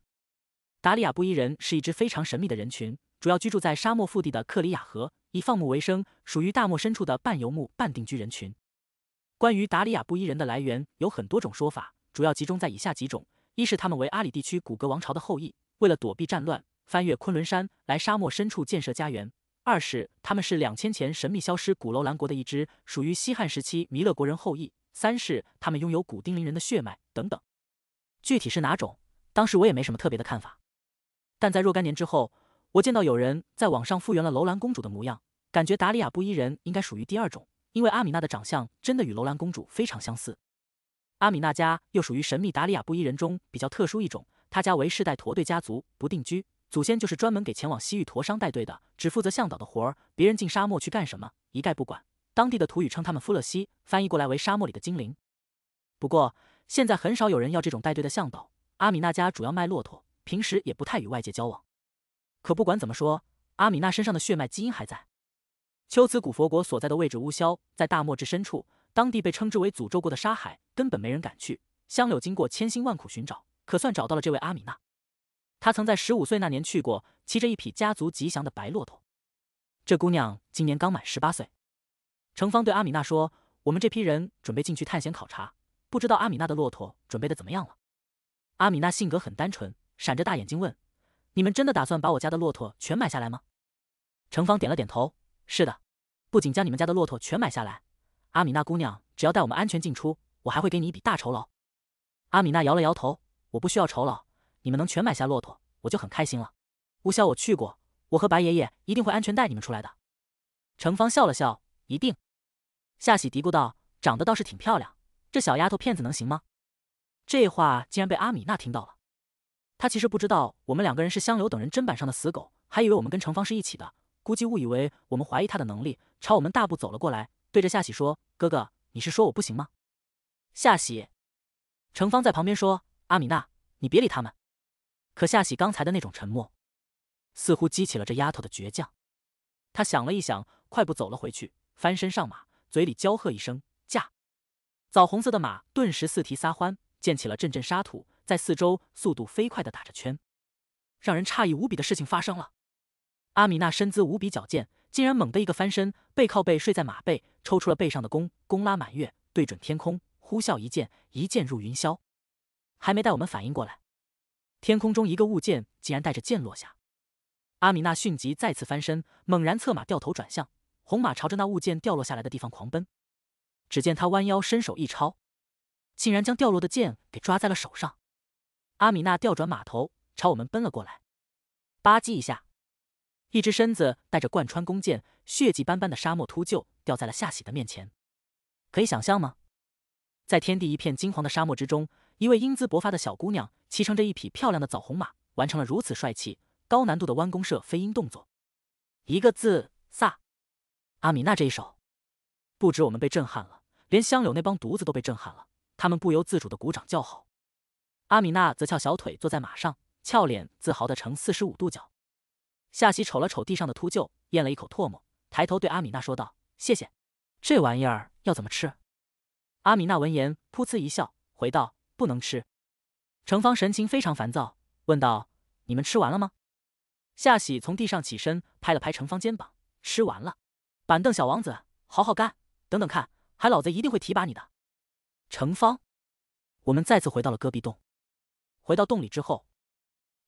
达里亚布依人是一支非常神秘的人群。主要居住在沙漠腹地的克里雅河，以放牧为生，属于大漠深处的半游牧半定居人群。关于达里亚布依人的来源，有很多种说法，主要集中在以下几种：一是他们为阿里地区古格王朝的后裔，为了躲避战乱，翻越昆仑山来沙漠深处建设家园；二是他们是两千前神秘消失古楼兰国的一支，属于西汉时期弥勒国人后裔；三是他们拥有古丁灵人的血脉等等。具体是哪种，当时我也没什么特别的看法，但在若干年之后。我见到有人在网上复原了楼兰公主的模样，感觉达里亚布依人应该属于第二种，因为阿米娜的长相真的与楼兰公主非常相似。阿米娜家又属于神秘达里亚布依人中比较特殊一种，他家为世代驼队家族，不定居，祖先就是专门给前往西域驼商带队的，只负责向导的活儿，别人进沙漠去干什么一概不管。当地的土语称他们“富勒西”，翻译过来为沙漠里的精灵。不过现在很少有人要这种带队的向导，阿米娜家主要卖骆驼，平时也不太与外界交往。可不管怎么说，阿米娜身上的血脉基因还在。秋瓷古佛国所在的位置乌霄，在大漠之深处，当地被称之为诅咒过的沙海，根本没人敢去。香柳经过千辛万苦寻找，可算找到了这位阿米娜。她曾在十五岁那年去过，骑着一匹家族吉祥的白骆驼。这姑娘今年刚满十八岁。程芳对阿米娜说：“我们这批人准备进去探险考察，不知道阿米娜的骆驼准备的怎么样了？”阿米娜性格很单纯，闪着大眼睛问。你们真的打算把我家的骆驼全买下来吗？程芳点了点头，是的，不仅将你们家的骆驼全买下来，阿米娜姑娘只要带我们安全进出，我还会给你一笔大酬劳。阿米娜摇了摇头，我不需要酬劳，你们能全买下骆驼，我就很开心了。巫校我去过，我和白爷爷一定会安全带你们出来的。程芳笑了笑，一定。夏喜嘀咕道：“长得倒是挺漂亮，这小丫头片子能行吗？”这话竟然被阿米娜听到了。他其实不知道我们两个人是香柳等人砧板上的死狗，还以为我们跟程芳是一起的，估计误以为我们怀疑他的能力，朝我们大步走了过来，对着夏喜说：“哥哥，你是说我不行吗？”夏喜，程芳在旁边说：“阿米娜，你别理他们。”可夏喜刚才的那种沉默，似乎激起了这丫头的倔强，他想了一想，快步走了回去，翻身上马，嘴里娇喝一声：“驾！”枣红色的马顿时四蹄撒欢，溅起了阵阵沙土。在四周，速度飞快的打着圈，让人诧异无比的事情发生了。阿米娜身姿无比矫健，竟然猛的一个翻身，背靠背睡在马背，抽出了背上的弓，弓拉满月，对准天空，呼啸一箭，一箭入云霄。还没待我们反应过来，天空中一个物件竟然带着箭落下。阿米娜迅疾再次翻身，猛然策马掉头转向，红马朝着那物件掉落下来的地方狂奔。只见他弯腰伸手一抄，竟然将掉落的剑给抓在了手上。阿米娜调转马头，朝我们奔了过来。吧唧一下，一只身子带着贯穿弓箭、血迹斑斑的沙漠秃鹫掉在了夏喜的面前。可以想象吗？在天地一片金黄的沙漠之中，一位英姿勃发的小姑娘骑乘着一匹漂亮的枣红马，完成了如此帅气、高难度的弯弓射飞鹰动作。一个字：飒！阿米娜这一手，不止我们被震撼了，连香柳那帮犊子都被震撼了。他们不由自主的鼓掌叫好。阿米娜则翘小腿坐在马上，俏脸自豪的呈四十五度角。夏喜瞅了瞅地上的秃鹫，咽了一口唾沫，抬头对阿米娜说道：“谢谢，这玩意儿要怎么吃？”阿米娜闻言，噗嗤一笑，回道：“不能吃。”程方神情非常烦躁，问道：“你们吃完了吗？”夏喜从地上起身，拍了拍程方肩膀：“吃完了，板凳小王子，好好干，等等看，海老贼一定会提拔你的。”程方，我们再次回到了戈壁洞。回到洞里之后，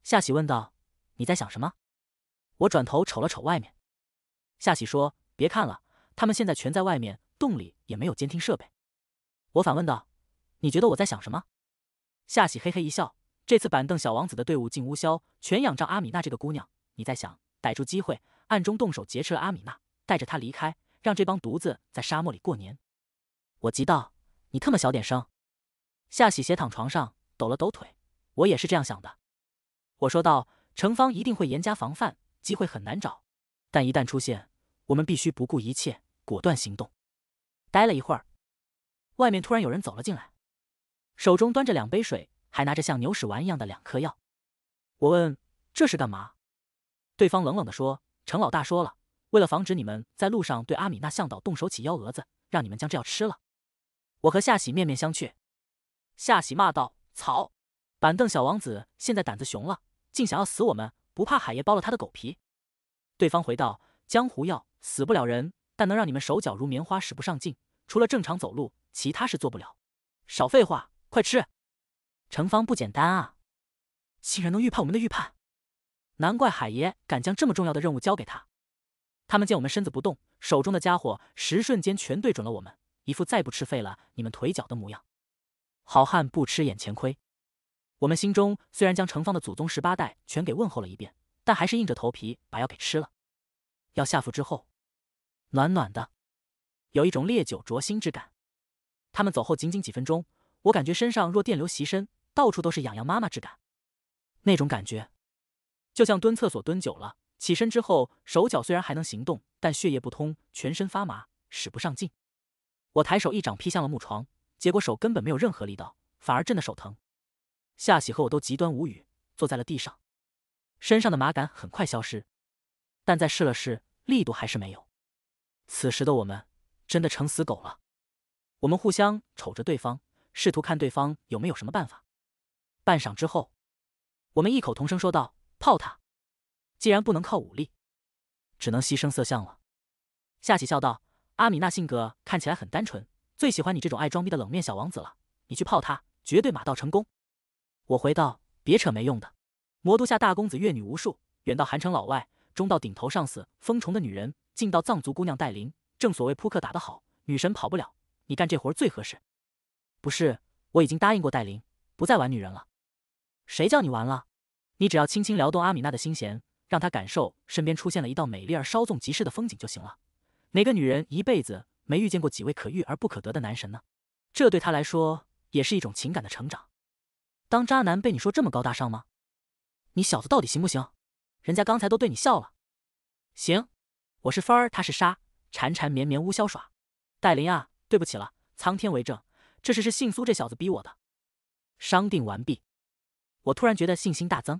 夏喜问道：“你在想什么？”我转头瞅了瞅外面。夏喜说：“别看了，他们现在全在外面，洞里也没有监听设备。”我反问道：“你觉得我在想什么？”夏喜嘿嘿一笑：“这次板凳小王子的队伍进乌枭，全仰仗阿米娜这个姑娘。你在想逮住机会，暗中动手劫持了阿米娜，带着她离开，让这帮犊子在沙漠里过年。”我急道：“你特么小点声！”夏喜斜躺床上，抖了抖腿。我也是这样想的，我说道：“程方一定会严加防范，机会很难找，但一旦出现，我们必须不顾一切，果断行动。”待了一会儿，外面突然有人走了进来，手中端着两杯水，还拿着像牛屎丸一样的两颗药。我问：“这是干嘛？”对方冷冷的说：“程老大说了，为了防止你们在路上对阿米娜向导动手起幺蛾子，让你们将这药吃了。”我和夏喜面面相觑，夏喜骂道：“草！”板凳小王子现在胆子熊了，竟想要死我们，不怕海爷剥了他的狗皮？对方回道：“江湖药死不了人，但能让你们手脚如棉花，使不上劲。除了正常走路，其他事做不了。”少废话，快吃！程方不简单啊，竟然能预判我们的预判，难怪海爷敢将这么重要的任务交给他。他们见我们身子不动，手中的家伙十瞬间全对准了我们，一副再不吃废了你们腿脚的模样。好汉不吃眼前亏。我们心中虽然将程方的祖宗十八代全给问候了一遍，但还是硬着头皮把药给吃了。药下腹之后，暖暖的，有一种烈酒灼心之感。他们走后仅仅几分钟，我感觉身上若电流袭身，到处都是痒痒妈妈之感。那种感觉，就像蹲厕所蹲久了，起身之后手脚虽然还能行动，但血液不通，全身发麻，使不上劲。我抬手一掌劈向了木床，结果手根本没有任何力道，反而震得手疼。夏喜和我都极端无语，坐在了地上，身上的麻感很快消失，但再试了试，力度还是没有。此时的我们真的成死狗了。我们互相瞅着对方，试图看对方有没有什么办法。半晌之后，我们异口同声说道：“泡他！既然不能靠武力，只能牺牲色相了。”夏喜笑道：“阿米娜性格看起来很单纯，最喜欢你这种爱装逼的冷面小王子了。你去泡他，绝对马到成功。”我回道：“别扯没用的，魔都下大公子阅女无数，远到韩城老外，中到顶头上司风虫的女人，近到藏族姑娘戴琳。正所谓扑克打得好，女神跑不了。你干这活最合适。不是，我已经答应过戴琳，不再玩女人了。谁叫你玩了？你只要轻轻撩动阿米娜的心弦，让她感受身边出现了一道美丽而稍纵即逝的风景就行了。哪个女人一辈子没遇见过几位可遇而不可得的男神呢？这对她来说也是一种情感的成长。”当渣男被你说这么高大上吗？你小子到底行不行？人家刚才都对你笑了。行，我是风儿，他是沙，缠缠绵绵乌消耍。戴琳啊，对不起了，苍天为证，这事是姓苏这小子逼我的。商定完毕，我突然觉得信心大增。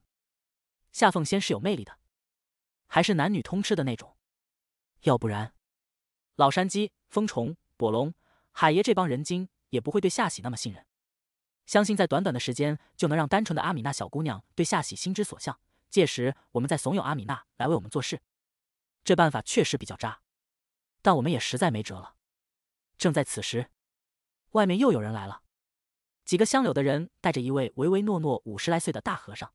夏凤仙是有魅力的，还是男女通吃的那种。要不然，老山鸡、风虫、跛龙、海爷这帮人精也不会对夏喜那么信任。相信在短短的时间就能让单纯的阿米娜小姑娘对夏喜心之所向，届时我们再怂恿阿米娜来为我们做事。这办法确实比较渣，但我们也实在没辙了。正在此时，外面又有人来了，几个香柳的人带着一位唯唯诺诺五十来岁的大和尚。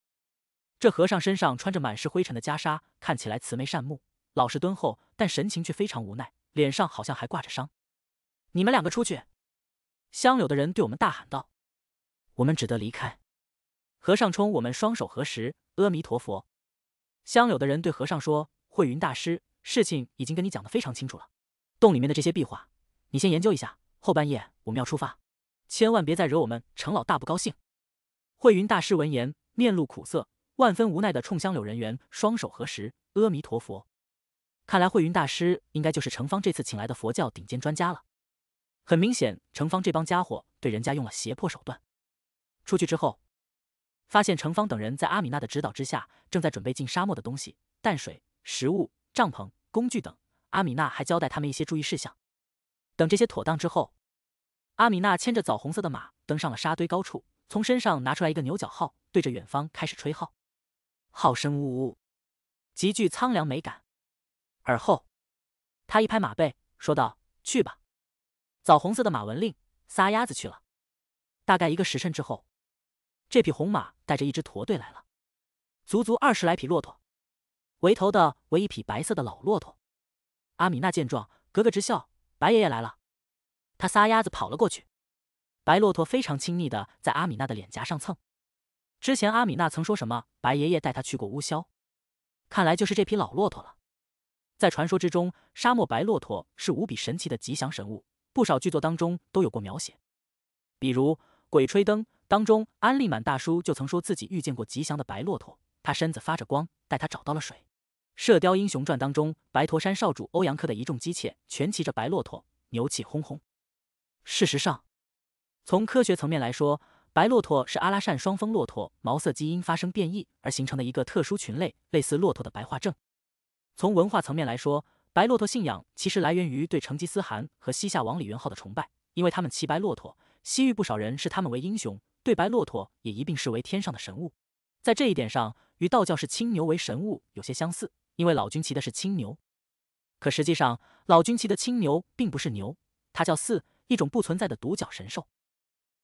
这和尚身上穿着满是灰尘的袈裟，看起来慈眉善目、老实敦厚，但神情却非常无奈，脸上好像还挂着伤。你们两个出去！香柳的人对我们大喊道。我们只得离开。和尚冲我们双手合十，阿弥陀佛。香柳的人对和尚说：“慧云大师，事情已经跟你讲的非常清楚了。洞里面的这些壁画，你先研究一下。后半夜我们要出发，千万别再惹我们程老大不高兴。”慧云大师闻言，面露苦涩，万分无奈的冲香柳人员双手合十，阿弥陀佛。看来慧云大师应该就是程方这次请来的佛教顶尖专家了。很明显，程方这帮家伙对人家用了胁迫手段。出去之后，发现程方等人在阿米娜的指导之下，正在准备进沙漠的东西：淡水、食物、帐篷、工具等。阿米娜还交代他们一些注意事项。等这些妥当之后，阿米娜牵着枣红色的马登上了沙堆高处，从身上拿出来一个牛角号，对着远方开始吹号，号声呜呜，极具苍凉美感。而后，他一拍马背，说道：“去吧！”枣红色的马闻令，撒丫子去了。大概一个时辰之后。这匹红马带着一支驼队来了，足足二十来匹骆驼，为头的为一匹白色的老骆驼。阿米娜见状，咯咯直笑：“白爷爷来了！”他撒丫子跑了过去，白骆驼非常亲昵的在阿米娜的脸颊上蹭。之前阿米娜曾说什么白爷爷带她去过乌霄，看来就是这匹老骆驼了。在传说之中，沙漠白骆驼是无比神奇的吉祥神物，不少剧作当中都有过描写，比如。《鬼吹灯》当中，安利满大叔就曾说自己遇见过吉祥的白骆驼，他身子发着光，带他找到了水。《射雕英雄传》当中，白驼山少主欧阳克的一众姬妾全骑着白骆驼，牛气哄哄。事实上，从科学层面来说，白骆驼是阿拉善双峰骆驼毛色基因发生变异而形成的一个特殊群类，类似骆驼的白化症。从文化层面来说，白骆驼信仰其实来源于对成吉思汗和西夏王李元昊的崇拜，因为他们骑白骆驼。西域不少人视他们为英雄，对白骆驼也一并视为天上的神物，在这一点上与道教视青牛为神物有些相似，因为老君骑的是青牛。可实际上，老君骑的青牛并不是牛，它叫四，一种不存在的独角神兽。《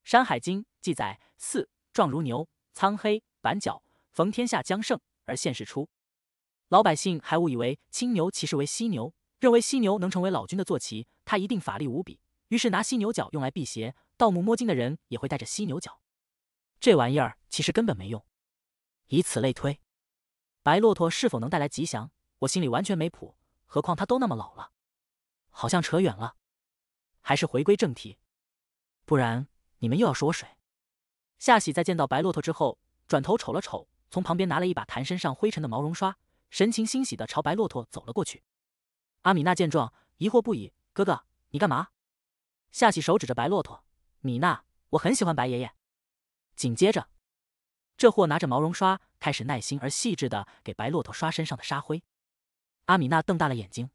山海经》记载，四状如牛，苍黑，板角，逢天下将胜而现世出。老百姓还误以为青牛其实为犀牛，认为犀牛能成为老君的坐骑，它一定法力无比，于是拿犀牛角用来辟邪。盗墓摸金的人也会带着犀牛角，这玩意儿其实根本没用。以此类推，白骆驼是否能带来吉祥，我心里完全没谱。何况他都那么老了，好像扯远了。还是回归正题，不然你们又要说我水。夏喜在见到白骆驼之后，转头瞅了瞅，从旁边拿了一把弹身上灰尘的毛绒刷，神情欣喜的朝白骆驼走了过去。阿米娜见状，疑惑不已：“哥哥，你干嘛？”夏喜手指着白骆驼。米娜，我很喜欢白爷爷。紧接着，这货拿着毛绒刷，开始耐心而细致的给白骆驼刷身上的沙灰。阿米娜瞪大了眼睛。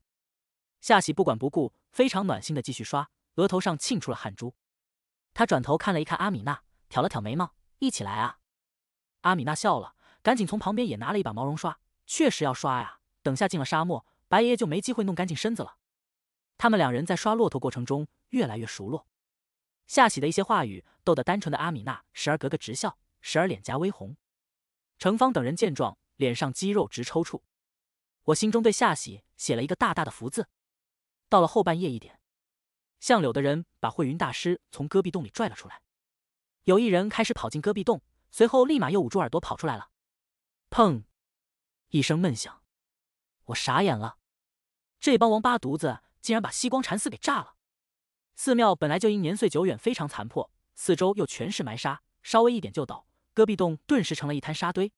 夏喜不管不顾，非常暖心的继续刷，额头上沁出了汗珠。他转头看了一看阿米娜，挑了挑眉毛：“一起来啊！”阿米娜笑了，赶紧从旁边也拿了一把毛绒刷。确实要刷呀，等下进了沙漠，白爷爷就没机会弄干净身子了。他们两人在刷骆驼过程中越来越熟络。夏喜的一些话语逗得单纯的阿米娜时而咯咯直笑，时而脸颊微红。程芳等人见状，脸上肌肉直抽搐。我心中对夏喜写了一个大大的福字。到了后半夜一点，向柳的人把慧云大师从戈壁洞里拽了出来。有一人开始跑进戈壁洞，随后立马又捂住耳朵跑出来了。砰！一声闷响，我傻眼了，这帮王八犊子竟然把西光禅寺给炸了。寺庙本来就因年岁久远非常残破，四周又全是埋沙，稍微一点就倒。戈壁洞顿时成了一滩沙堆。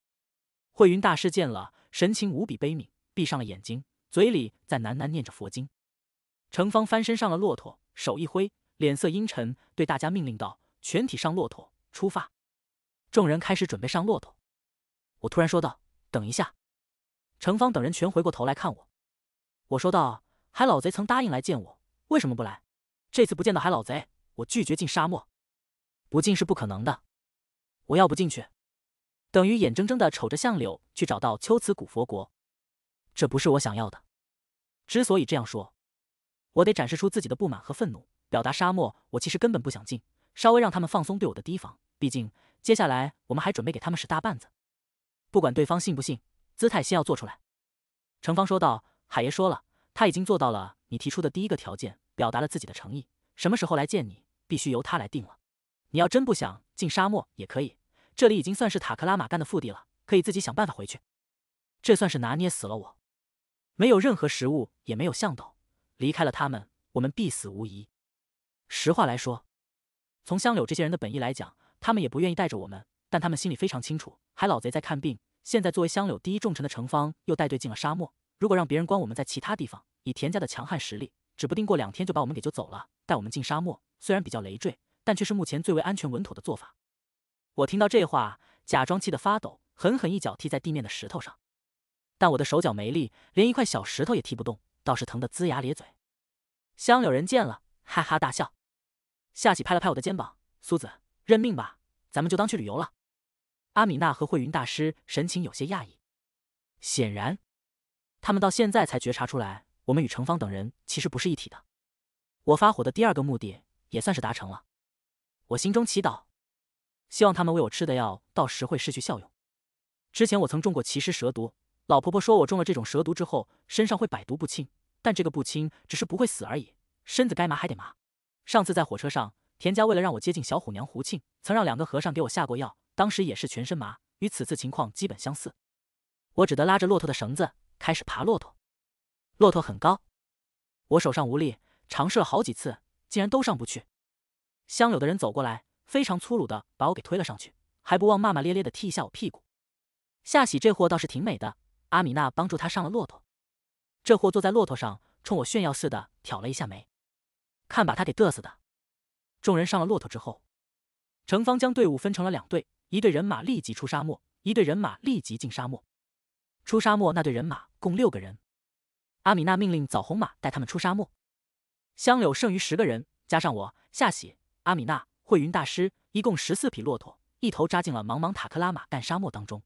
慧云大师见了，神情无比悲悯，闭上了眼睛，嘴里在喃喃念着佛经。程方翻身上了骆驼，手一挥，脸色阴沉，对大家命令道：“全体上骆驼，出发！”众人开始准备上骆驼。我突然说道：“等一下！”程方等人全回过头来看我。我说道：“海老贼曾答应来见我，为什么不来？”这次不见到海老贼，我拒绝进沙漠。不进是不可能的。我要不进去，等于眼睁睁的瞅着相柳去找到秋瓷古佛国。这不是我想要的。之所以这样说，我得展示出自己的不满和愤怒，表达沙漠我其实根本不想进，稍微让他们放松对我的提防。毕竟接下来我们还准备给他们使大绊子，不管对方信不信，姿态先要做出来。程方说道：“海爷说了，他已经做到了你提出的第一个条件。”表达了自己的诚意，什么时候来见你，必须由他来定了。你要真不想进沙漠也可以，这里已经算是塔克拉玛干的腹地了，可以自己想办法回去。这算是拿捏死了我，没有任何食物，也没有向导，离开了他们，我们必死无疑。实话来说，从香柳这些人的本意来讲，他们也不愿意带着我们，但他们心里非常清楚，海老贼在看病，现在作为香柳第一重臣的程方又带队进了沙漠，如果让别人关，我们在其他地方，以田家的强悍实力。指不定过两天就把我们给救走了，带我们进沙漠。虽然比较累赘，但却是目前最为安全稳妥的做法。我听到这话，假装气得发抖，狠狠一脚踢在地面的石头上。但我的手脚没力，连一块小石头也踢不动，倒是疼得龇牙咧嘴。香柳人见了，哈哈大笑。夏启拍了拍我的肩膀：“苏子，认命吧，咱们就当去旅游了。”阿米娜和慧云大师神情有些讶异，显然他们到现在才觉察出来。我们与程方等人其实不是一体的。我发火的第二个目的也算是达成了。我心中祈祷，希望他们喂我吃的药到时会失去效用。之前我曾中过奇尸蛇毒，老婆婆说我中了这种蛇毒之后，身上会百毒不侵，但这个不侵只是不会死而已，身子该麻还得麻。上次在火车上，田家为了让我接近小虎娘胡庆，曾让两个和尚给我下过药，当时也是全身麻，与此次情况基本相似。我只得拉着骆驼的绳子，开始爬骆驼。骆驼很高，我手上无力，尝试了好几次，竟然都上不去。乡柳的人走过来，非常粗鲁的把我给推了上去，还不忘骂骂咧咧的踢一下我屁股。夏喜这货倒是挺美的，阿米娜帮助他上了骆驼，这货坐在骆驼上，冲我炫耀似的挑了一下眉，看把他给嘚瑟的。众人上了骆驼之后，程方将队伍分成了两队，一队人马立即出沙漠，一队人马立即进沙漠。出沙漠那队人马共六个人。阿米娜命令枣红马带他们出沙漠。香柳剩余十个人，加上我、夏喜、阿米娜、慧云大师，一共十四匹骆驼，一头扎进了茫茫塔克拉玛干沙漠当中。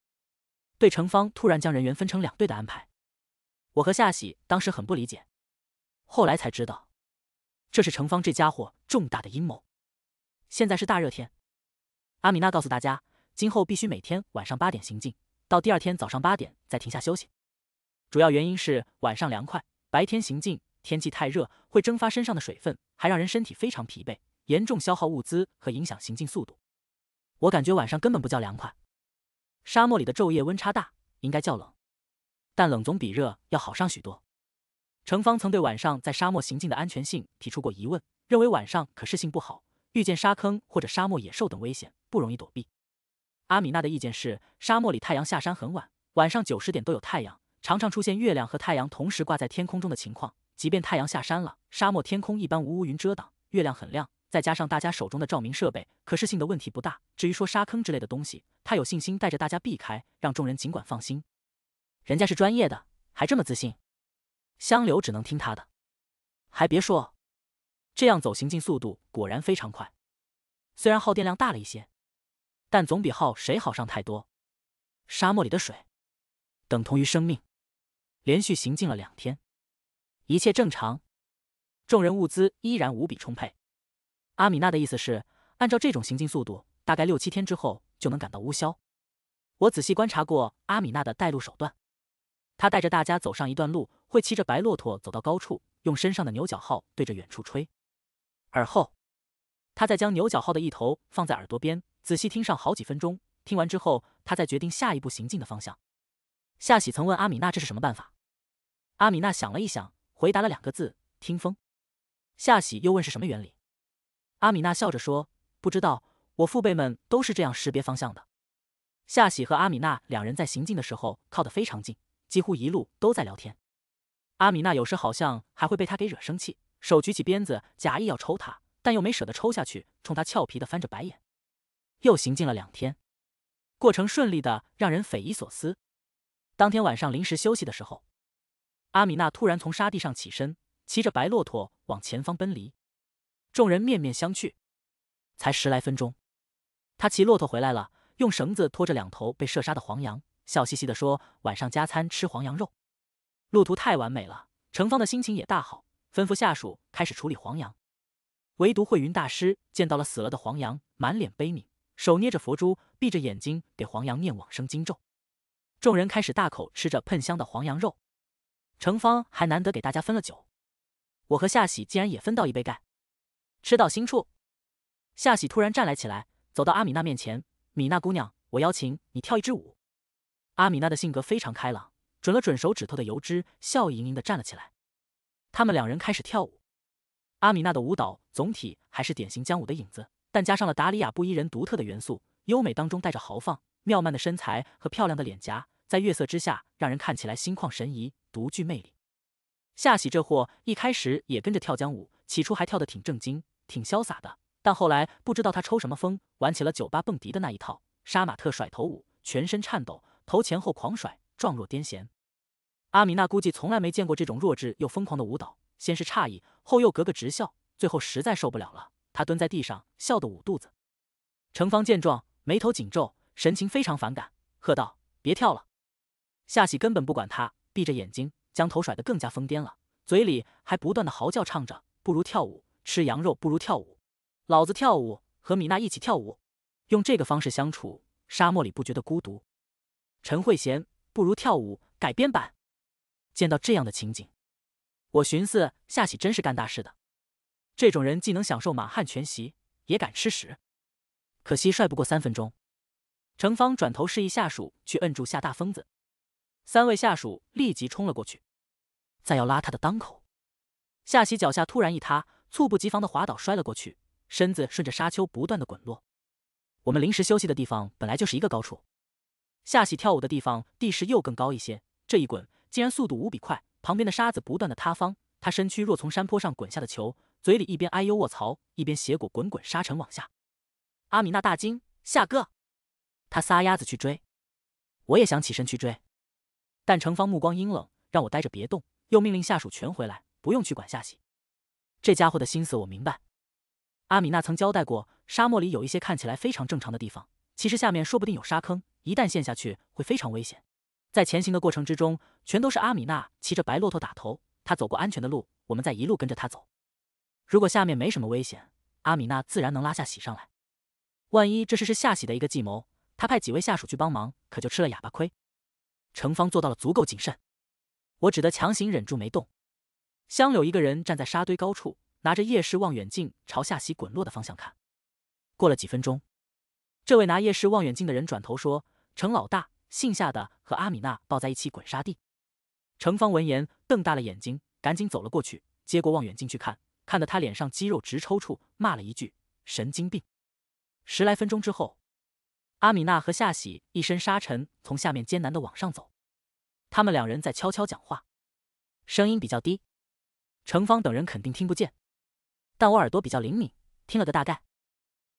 对程方突然将人员分成两队的安排，我和夏喜当时很不理解，后来才知道，这是程方这家伙重大的阴谋。现在是大热天，阿米娜告诉大家，今后必须每天晚上八点行进，到第二天早上八点再停下休息。主要原因是晚上凉快，白天行进天气太热会蒸发身上的水分，还让人身体非常疲惫，严重消耗物资和影响行进速度。我感觉晚上根本不叫凉快，沙漠里的昼夜温差大，应该叫冷，但冷总比热要好上许多。程方曾对晚上在沙漠行进的安全性提出过疑问，认为晚上可视性不好，遇见沙坑或者沙漠野兽等危险不容易躲避。阿米娜的意见是，沙漠里太阳下山很晚，晚上九十点都有太阳。常常出现月亮和太阳同时挂在天空中的情况，即便太阳下山了，沙漠天空一般无乌云遮挡，月亮很亮，再加上大家手中的照明设备，可视性的问题不大。至于说沙坑之类的东西，他有信心带着大家避开，让众人尽管放心。人家是专业的，还这么自信。香流只能听他的。还别说，这样走行进速度果然非常快，虽然耗电量大了一些，但总比耗谁好上太多。沙漠里的水，等同于生命。连续行进了两天，一切正常，众人物资依然无比充沛。阿米娜的意思是，按照这种行进速度，大概六七天之后就能赶到乌霄。我仔细观察过阿米娜的带路手段，她带着大家走上一段路，会骑着白骆驼走到高处，用身上的牛角号对着远处吹，而后，她再将牛角号的一头放在耳朵边，仔细听上好几分钟。听完之后，她再决定下一步行进的方向。夏喜曾问阿米娜这是什么办法，阿米娜想了一想，回答了两个字：听风。夏喜又问是什么原理，阿米娜笑着说不知道，我父辈们都是这样识别方向的。夏喜和阿米娜两人在行进的时候靠得非常近，几乎一路都在聊天。阿米娜有时好像还会被他给惹生气，手举起鞭子假意要抽他，但又没舍得抽下去，冲他俏皮的翻着白眼。又行进了两天，过程顺利的让人匪夷所思。当天晚上临时休息的时候，阿米娜突然从沙地上起身，骑着白骆驼往前方奔离。众人面面相觑。才十来分钟，他骑骆驼回来了，用绳子拖着两头被射杀的黄羊，笑嘻嘻的说：“晚上加餐吃黄羊肉。”路途太完美了，程方的心情也大好，吩咐下属开始处理黄羊。唯独慧云大师见到了死了的黄羊，满脸悲悯，手捏着佛珠，闭着眼睛给黄羊念往生经咒。众人开始大口吃着喷香的黄羊肉，程芳还难得给大家分了酒，我和夏喜竟然也分到一杯盖。吃到心处，夏喜突然站了起来，走到阿米娜面前：“米娜姑娘，我邀请你跳一支舞。”阿米娜的性格非常开朗，准了准手指头的油脂，笑盈盈的站了起来。他们两人开始跳舞。阿米娜的舞蹈总体还是典型江舞的影子，但加上了达里亚布依人独特的元素，优美当中带着豪放。妙曼的身材和漂亮的脸颊，在月色之下，让人看起来心旷神怡，独具魅力。夏喜这货一开始也跟着跳江舞，起初还跳得挺正经、挺潇洒的，但后来不知道他抽什么风，玩起了酒吧蹦迪的那一套，杀马特甩头舞，全身颤抖，头前后狂甩，状若癫痫。阿米娜估计从来没见过这种弱智又疯狂的舞蹈，先是诧异，后又咯咯直笑，最后实在受不了了，她蹲在地上笑得捂肚子。程芳见状，眉头紧皱。神情非常反感，喝道：“别跳了！”夏喜根本不管他，闭着眼睛，将头甩得更加疯癫了，嘴里还不断的嚎叫，唱着：“不如跳舞，吃羊肉不如跳舞，老子跳舞，和米娜一起跳舞，用这个方式相处，沙漠里不觉得孤独。”陈慧娴《不如跳舞》改编版。见到这样的情景，我寻思夏喜真是干大事的，这种人既能享受满汉全席，也敢吃屎，可惜帅不过三分钟。程方转头示意下属去摁住夏大疯子，三位下属立即冲了过去，再要拉他的裆口，夏喜脚下突然一塌，猝不及防的滑倒，摔了过去，身子顺着沙丘不断的滚落。我们临时休息的地方本来就是一个高处，夏喜跳舞的地方地势又更高一些，这一滚竟然速度无比快，旁边的沙子不断的塌方，他身躯若从山坡上滚下的球，嘴里一边哎呦卧槽，一边挟裹滚滚沙尘往下。阿米娜大惊：“夏哥！”他撒丫子去追，我也想起身去追，但程方目光阴冷，让我待着别动，又命令下属全回来，不用去管夏喜。这家伙的心思我明白。阿米娜曾交代过，沙漠里有一些看起来非常正常的地方，其实下面说不定有沙坑，一旦陷下去会非常危险。在前行的过程之中，全都是阿米娜骑着白骆驼打头，他走过安全的路，我们再一路跟着他走。如果下面没什么危险，阿米娜自然能拉夏喜上来。万一这事是夏喜的一个计谋，他派几位下属去帮忙，可就吃了哑巴亏。程方做到了足够谨慎，我只得强行忍住没动。香柳一个人站在沙堆高处，拿着夜视望远镜朝下席滚落的方向看。过了几分钟，这位拿夜视望远镜的人转头说：“程老大，姓夏的和阿米娜抱在一起滚沙地。”程方闻言瞪大了眼睛，赶紧走了过去，接过望远镜去看，看得他脸上肌肉直抽搐，骂了一句：“神经病！”十来分钟之后。阿米娜和夏喜一身沙尘，从下面艰难的往上走。他们两人在悄悄讲话，声音比较低，程芳等人肯定听不见。但我耳朵比较灵敏，听了个大概。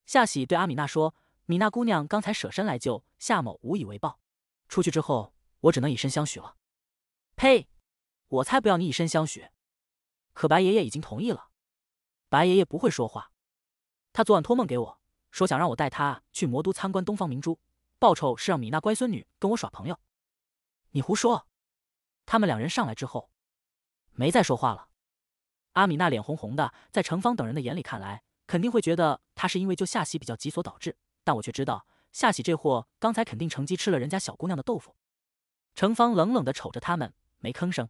夏喜对阿米娜说：“米娜姑娘刚才舍身来救夏某，无以为报。出去之后，我只能以身相许了。”“呸！我才不要你以身相许。”“可白爷爷已经同意了。”“白爷爷不会说话，他昨晚托梦给我。”说想让我带他去魔都参观东方明珠，报酬是让米娜乖孙女跟我耍朋友。你胡说！他们两人上来之后，没再说话了。阿米娜脸红红的，在程方等人的眼里看来，肯定会觉得她是因为救夏喜比较急所导致。但我却知道，夏喜这货刚才肯定乘机吃了人家小姑娘的豆腐。程方冷冷的瞅着他们，没吭声。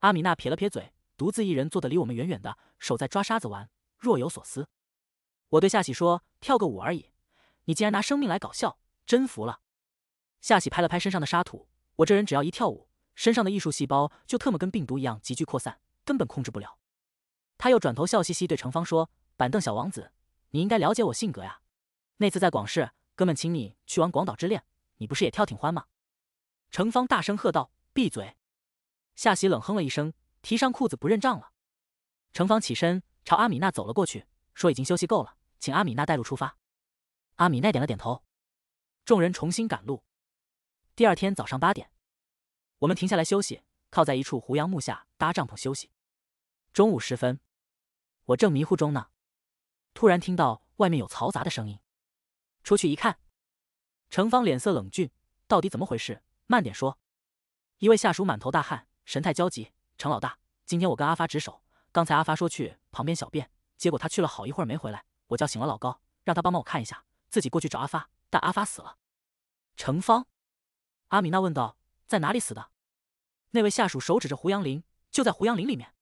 阿米娜撇了撇嘴，独自一人坐得离我们远远的，手在抓沙子玩，若有所思。我对夏喜说：“跳个舞而已，你竟然拿生命来搞笑，真服了。”夏喜拍了拍身上的沙土。我这人只要一跳舞，身上的艺术细胞就特么跟病毒一样急剧扩散，根本控制不了。他又转头笑嘻嘻对程芳说：“板凳小王子，你应该了解我性格呀。那次在广市，哥们请你去玩《广岛之恋》，你不是也跳挺欢吗？”程芳大声喝道：“闭嘴！”夏喜冷哼了一声，提上裤子不认账了。程芳起身朝阿米娜走了过去，说：“已经休息够了。”请阿米娜带路出发。阿米奈点了点头，众人重新赶路。第二天早上八点，我们停下来休息，靠在一处胡杨木下搭帐篷休息。中午时分，我正迷糊中呢，突然听到外面有嘈杂的声音。出去一看，程芳脸色冷峻，到底怎么回事？慢点说。一位下属满头大汗，神态焦急。程老大，今天我跟阿发值守，刚才阿发说去旁边小便，结果他去了好一会儿没回来。我叫醒了老高，让他帮忙我看一下，自己过去找阿发，但阿发死了。程芳，阿米娜问道：“在哪里死的？”那位下属手指着胡杨林，就在胡杨林里面。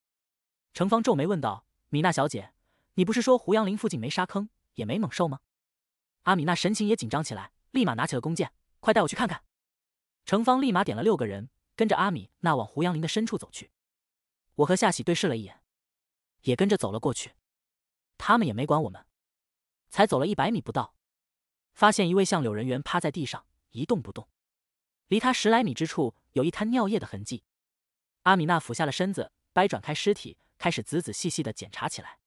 程芳皱眉问道：“米娜小姐，你不是说胡杨林附近没沙坑，也没猛兽吗？”阿米娜神情也紧张起来，立马拿起了弓箭：“快带我去看看！”程芳立马点了六个人，跟着阿米娜往胡杨林的深处走去。我和夏喜对视了一眼，也跟着走了过去。他们也没管我们。才走了一百米不到，发现一位相柳人员趴在地上一动不动，离他十来米之处有一滩尿液的痕迹。阿米娜俯下了身子，掰转开尸体，开始仔仔细细的检查起来。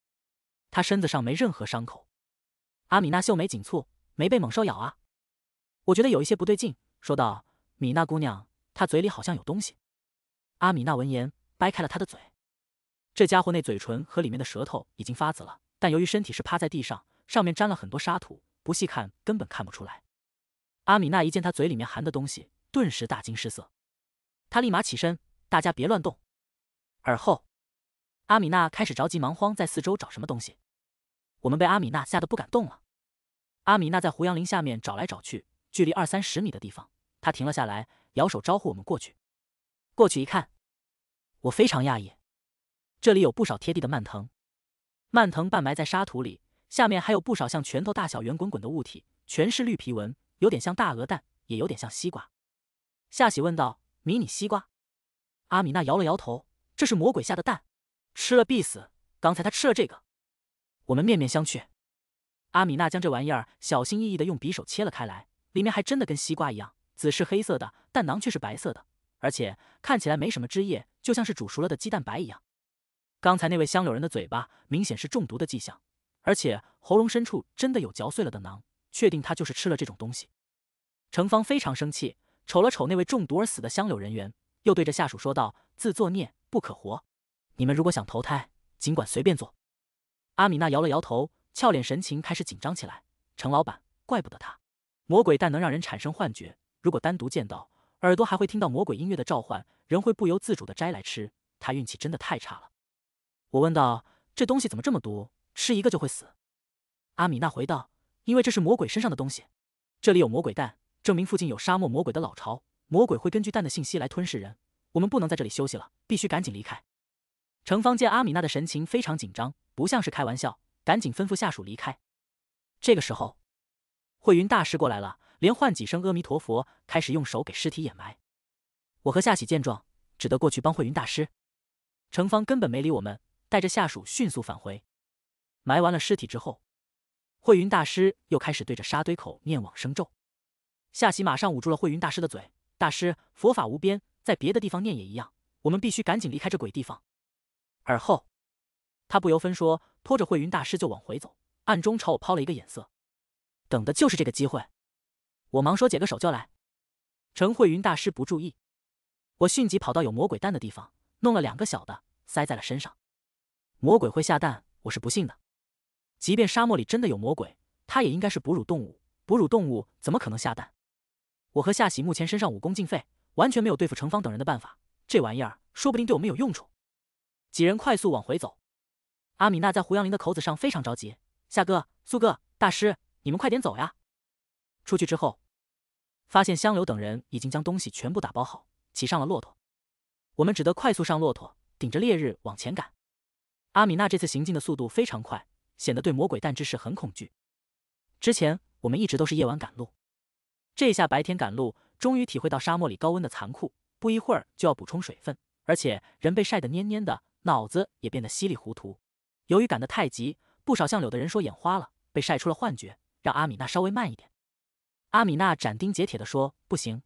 他身子上没任何伤口。阿米娜秀眉紧蹙，没被猛兽咬啊？我觉得有一些不对劲，说道：“米娜姑娘，她嘴里好像有东西。”阿米娜闻言，掰开了他的嘴，这家伙那嘴唇和里面的舌头已经发紫了，但由于身体是趴在地上。上面沾了很多沙土，不细看根本看不出来。阿米娜一见他嘴里面含的东西，顿时大惊失色。他立马起身，大家别乱动。而后，阿米娜开始着急忙慌在四周找什么东西。我们被阿米娜吓得不敢动了。阿米娜在胡杨林下面找来找去，距离二三十米的地方，她停了下来，摇手招呼我们过去。过去一看，我非常讶异，这里有不少贴地的蔓藤，蔓藤半埋在沙土里。下面还有不少像拳头大小、圆滚滚的物体，全是绿皮纹，有点像大鹅蛋，也有点像西瓜。夏喜问道：“迷你西瓜？”阿米娜摇了摇头：“这是魔鬼下的蛋，吃了必死。刚才他吃了这个。”我们面面相觑。阿米娜将这玩意儿小心翼翼地用匕首切了开来，里面还真的跟西瓜一样，籽是黑色的，蛋囊却是白色的，而且看起来没什么汁液，就像是煮熟了的鸡蛋白一样。刚才那位香柳人的嘴巴明显是中毒的迹象。而且喉咙深处真的有嚼碎了的囊，确定他就是吃了这种东西。程方非常生气，瞅了瞅那位中毒而死的香柳人员，又对着下属说道：“自作孽不可活，你们如果想投胎，尽管随便做。”阿米娜摇了摇头，俏脸神情开始紧张起来。程老板，怪不得他，魔鬼蛋能让人产生幻觉，如果单独见到，耳朵还会听到魔鬼音乐的召唤，人会不由自主的摘来吃。他运气真的太差了。我问道：“这东西怎么这么多？”吃一个就会死，阿米娜回道：“因为这是魔鬼身上的东西，这里有魔鬼蛋，证明附近有沙漠魔鬼的老巢。魔鬼会根据蛋的信息来吞噬人。我们不能在这里休息了，必须赶紧离开。”程方见阿米娜的神情非常紧张，不像是开玩笑，赶紧吩咐下属离开。这个时候，慧云大师过来了，连唤几声阿弥陀佛，开始用手给尸体掩埋。我和夏喜见状，只得过去帮慧云大师。程方根本没理我们，带着下属迅速返回。埋完了尸体之后，慧云大师又开始对着沙堆口念往生咒。夏琪马上捂住了慧云大师的嘴：“大师，佛法无边，在别的地方念也一样。我们必须赶紧离开这鬼地方。”而后，他不由分说，拖着慧云大师就往回走，暗中朝我抛了一个眼色，等的就是这个机会。我忙说：“解个手就来。”陈慧云大师不注意，我迅即跑到有魔鬼蛋的地方，弄了两个小的塞在了身上。魔鬼会下蛋，我是不信的。即便沙漠里真的有魔鬼，它也应该是哺乳动物。哺乳动物怎么可能下蛋？我和夏喜目前身上武功尽废，完全没有对付程方等人的办法。这玩意儿说不定对我们有用处。几人快速往回走。阿米娜在胡杨林的口子上非常着急：“夏哥、苏哥、大师，你们快点走呀！”出去之后，发现香柳等人已经将东西全部打包好，骑上了骆驼。我们只得快速上骆驼，顶着烈日往前赶。阿米娜这次行进的速度非常快。显得对魔鬼蛋之事很恐惧。之前我们一直都是夜晚赶路，这下白天赶路，终于体会到沙漠里高温的残酷。不一会儿就要补充水分，而且人被晒得蔫蔫的，脑子也变得稀里糊涂。由于赶得太急，不少向柳的人说眼花了，被晒出了幻觉，让阿米娜稍微慢一点。阿米娜斩钉截铁地说：“不行！”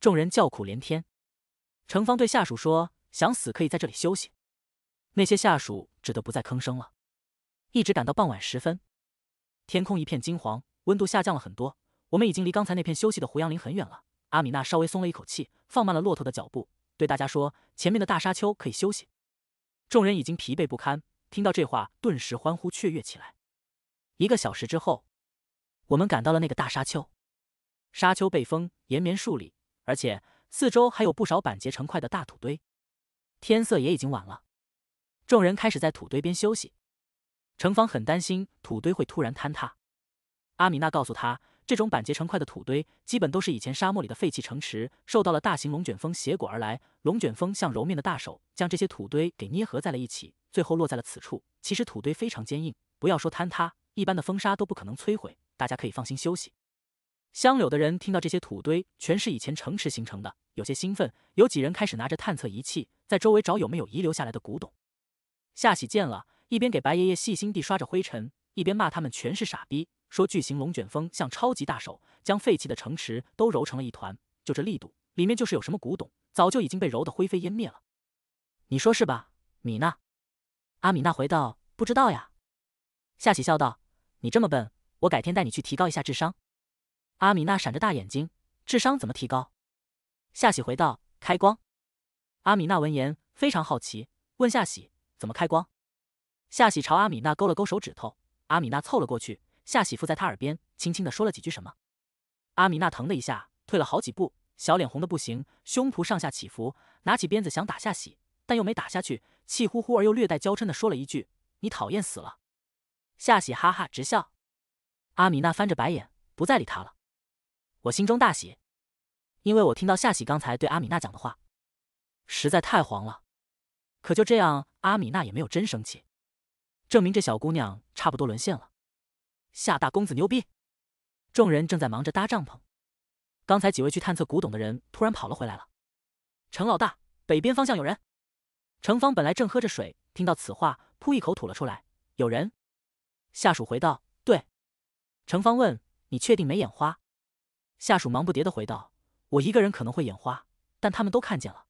众人叫苦连天。程方对下属说：“想死可以在这里休息。”那些下属只得不再吭声了。一直赶到傍晚时分，天空一片金黄，温度下降了很多。我们已经离刚才那片休息的胡杨林很远了。阿米娜稍微松了一口气，放慢了骆驼的脚步，对大家说：“前面的大沙丘可以休息。”众人已经疲惫不堪，听到这话顿时欢呼雀跃起来。一个小时之后，我们赶到了那个大沙丘。沙丘被风延绵数里，而且四周还有不少板结成块的大土堆。天色也已经晚了，众人开始在土堆边休息。城方很担心土堆会突然坍塌。阿米娜告诉他，这种板结成块的土堆，基本都是以前沙漠里的废弃城池，受到了大型龙卷风挟裹而来。龙卷风像揉面的大手，将这些土堆给捏合在了一起，最后落在了此处。其实土堆非常坚硬，不要说坍塌，一般的风沙都不可能摧毁。大家可以放心休息。香柳的人听到这些土堆全是以前城池形成的，有些兴奋，有几人开始拿着探测仪器在周围找有没有遗留下来的古董。夏喜见了。一边给白爷爷细心地刷着灰尘，一边骂他们全是傻逼，说巨型龙卷风像超级大手，将废弃的城池都揉成了一团，就这力度，里面就是有什么古董，早就已经被揉得灰飞烟灭了。你说是吧，米娜？阿米娜回道：“不知道呀。”夏喜笑道：“你这么笨，我改天带你去提高一下智商。”阿米娜闪着大眼睛：“智商怎么提高？”夏喜回道：“开光。”阿米娜闻言非常好奇，问夏喜：“怎么开光？”夏喜朝阿米娜勾了勾手指头，阿米娜凑了过去，夏喜附在他耳边，轻轻的说了几句什么。阿米娜疼的一下退了好几步，小脸红的不行，胸脯上下起伏，拿起鞭子想打夏喜，但又没打下去，气呼呼而又略带娇嗔的说了一句：“你讨厌死了。”夏喜哈哈直笑，阿米娜翻着白眼，不再理他了。我心中大喜，因为我听到夏喜刚才对阿米娜讲的话，实在太黄了。可就这样，阿米娜也没有真生气。证明这小姑娘差不多沦陷了。夏大公子牛逼！众人正在忙着搭帐篷。刚才几位去探测古董的人突然跑了回来了。程老大，北边方向有人。程方本来正喝着水，听到此话，噗一口吐了出来。有人？下属回道：“对。”程方问：“你确定没眼花？”下属忙不迭的回道：“我一个人可能会眼花，但他们都看见了。